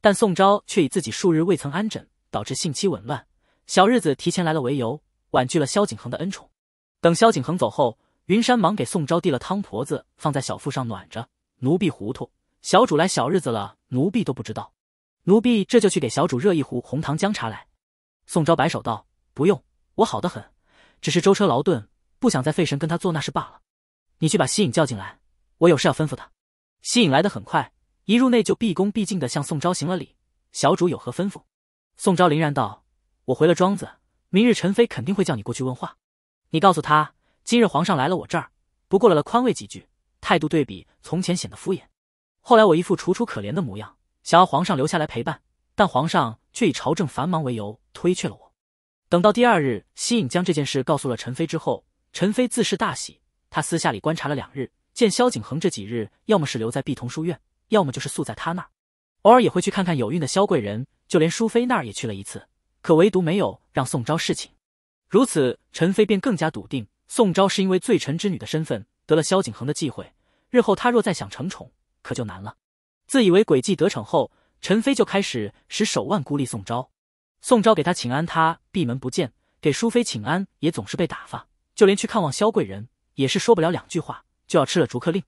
但宋昭却以自己数日未曾安枕，导致性期紊乱，小日子提前来了为由。婉拒了萧景恒的恩宠，等萧景恒走后，云山忙给宋昭递了汤婆子，放在小腹上暖着。奴婢糊涂，小主来小日子了，奴婢都不知道。奴婢这就去给小主热一壶红糖姜茶来。宋昭摆手道：“不用，我好的很，只是舟车劳顿，不想再费神跟他做那事罢了。你去把西影叫进来，我有事要吩咐他。”西影来的很快，一入内就毕恭毕敬的向宋昭行了礼：“小主有何吩咐？”宋昭凛然道：“我回了庄子。”明日陈妃肯定会叫你过去问话，你告诉他今日皇上来了我这儿，不过了了宽慰几句，态度对比从前显得敷衍。后来我一副楚楚可怜的模样，想要皇上留下来陪伴，但皇上却以朝政繁忙为由推却了我。等到第二日，西影将这件事告诉了陈妃之后，陈妃自是大喜。她私下里观察了两日，见萧景恒这几日要么是留在碧桐书院，要么就是宿在他那儿，偶尔也会去看看有孕的萧贵人，就连淑妃那儿也去了一次。可唯独没有让宋昭侍寝，如此陈妃便更加笃定，宋昭是因为罪臣之女的身份得了萧景恒的忌讳，日后他若再想成宠，可就难了。自以为诡计得逞后，陈妃就开始使手腕孤立宋昭。宋昭给他请安，他闭门不见；给淑妃请安，也总是被打发；就连去看望萧贵人，也是说不了两句话就要吃了逐客令。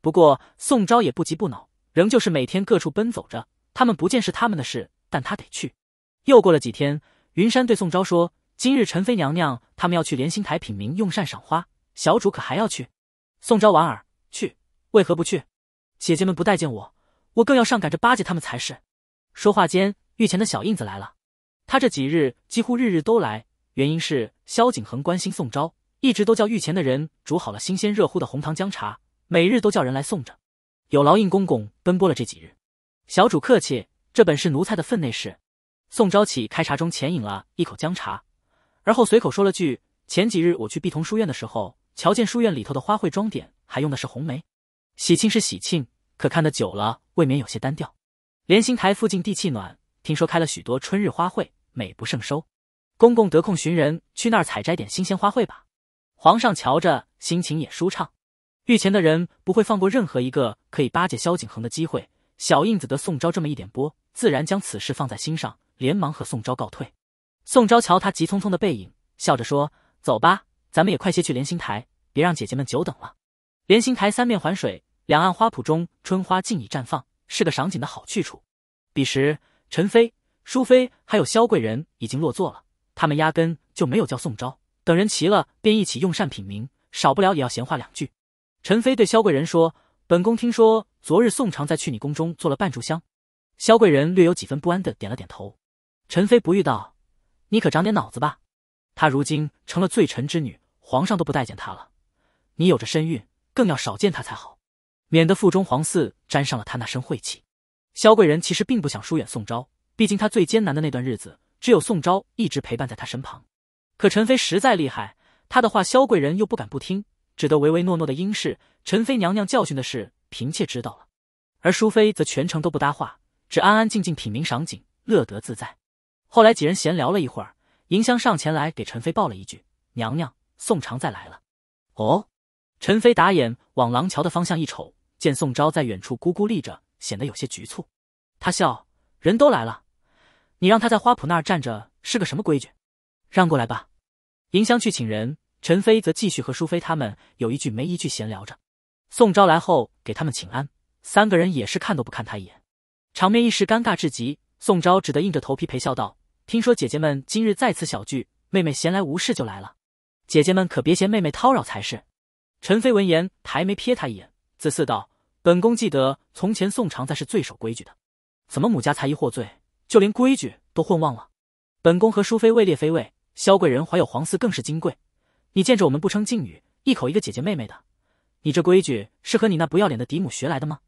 不过宋昭也不急不恼，仍旧是每天各处奔走着。他们不见是他们的事，但他得去。又过了几天，云山对宋昭说：“今日陈妃娘娘他们要去莲心台品茗用膳赏花，小主可还要去？”宋昭莞尔：“去，为何不去？姐姐们不待见我，我更要上赶着巴结他们才是。”说话间，御前的小印子来了。他这几日几乎日日都来，原因是萧景恒关心宋昭，一直都叫御前的人煮好了新鲜热乎的红糖姜茶，每日都叫人来送着。有劳印公公奔波了这几日，小主客气，这本是奴才的分内事。宋昭起开茶盅前饮了一口姜茶，而后随口说了句：“前几日我去碧桐书院的时候，瞧见书院里头的花卉装点还用的是红梅，喜庆是喜庆，可看得久了未免有些单调。莲心台附近地气暖，听说开了许多春日花卉，美不胜收。公公得空寻人去那儿采摘点新鲜花卉吧。”皇上瞧着心情也舒畅，御前的人不会放过任何一个可以巴结萧景恒的机会。小印子得宋昭这么一点拨，自然将此事放在心上。连忙和宋昭告退。宋昭瞧他急匆匆的背影，笑着说：“走吧，咱们也快些去莲心台，别让姐姐们久等了。”莲心台三面环水，两岸花圃中春花尽已绽放，是个赏景的好去处。彼时，陈妃、淑妃还有萧贵人已经落座了，他们压根就没有叫宋昭等人齐了，便一起用膳品茗，少不了也要闲话两句。陈妃对萧贵人说：“本宫听说昨日宋常在去你宫中做了半炷香。”萧贵人略有几分不安的点了点头。陈妃不遇道：“你可长点脑子吧！她如今成了罪臣之女，皇上都不待见她了。你有着身孕，更要少见她才好，免得腹中皇嗣沾上了她那身晦气。”萧贵人其实并不想疏远宋昭，毕竟她最艰难的那段日子，只有宋昭一直陪伴在她身旁。可陈妃实在厉害，她的话萧贵人又不敢不听，只得唯唯诺诺的应是：“陈妃娘娘教训的是，嫔妾知道了。”而淑妃则全程都不搭话，只安安静静品茗赏景，乐得自在。后来几人闲聊了一会儿，银香上前来给陈飞报了一句：“娘娘，宋常在来了。”哦，陈飞打眼往廊桥的方向一瞅，见宋昭在远处孤孤立着，显得有些局促。他笑：“人都来了，你让他在花圃那儿站着，是个什么规矩？让过来吧。”银香去请人，陈飞则继续和淑妃他们有一句没一句闲聊着。宋昭来后给他们请安，三个人也是看都不看他一眼，场面一时尴尬至极。宋昭只得硬着头皮陪笑道。听说姐姐们今日再次小聚，妹妹闲来无事就来了。姐姐们可别嫌妹妹叨扰才是。陈妃闻言抬眉瞥她一眼，自私道：“本宫记得从前宋长在是最守规矩的，怎么母家才一获罪，就连规矩都混忘了？本宫和淑妃位列妃位，萧贵人怀有皇嗣更是金贵。你见着我们不称敬语，一口一个姐姐妹妹的，你这规矩是和你那不要脸的嫡母学来的吗？”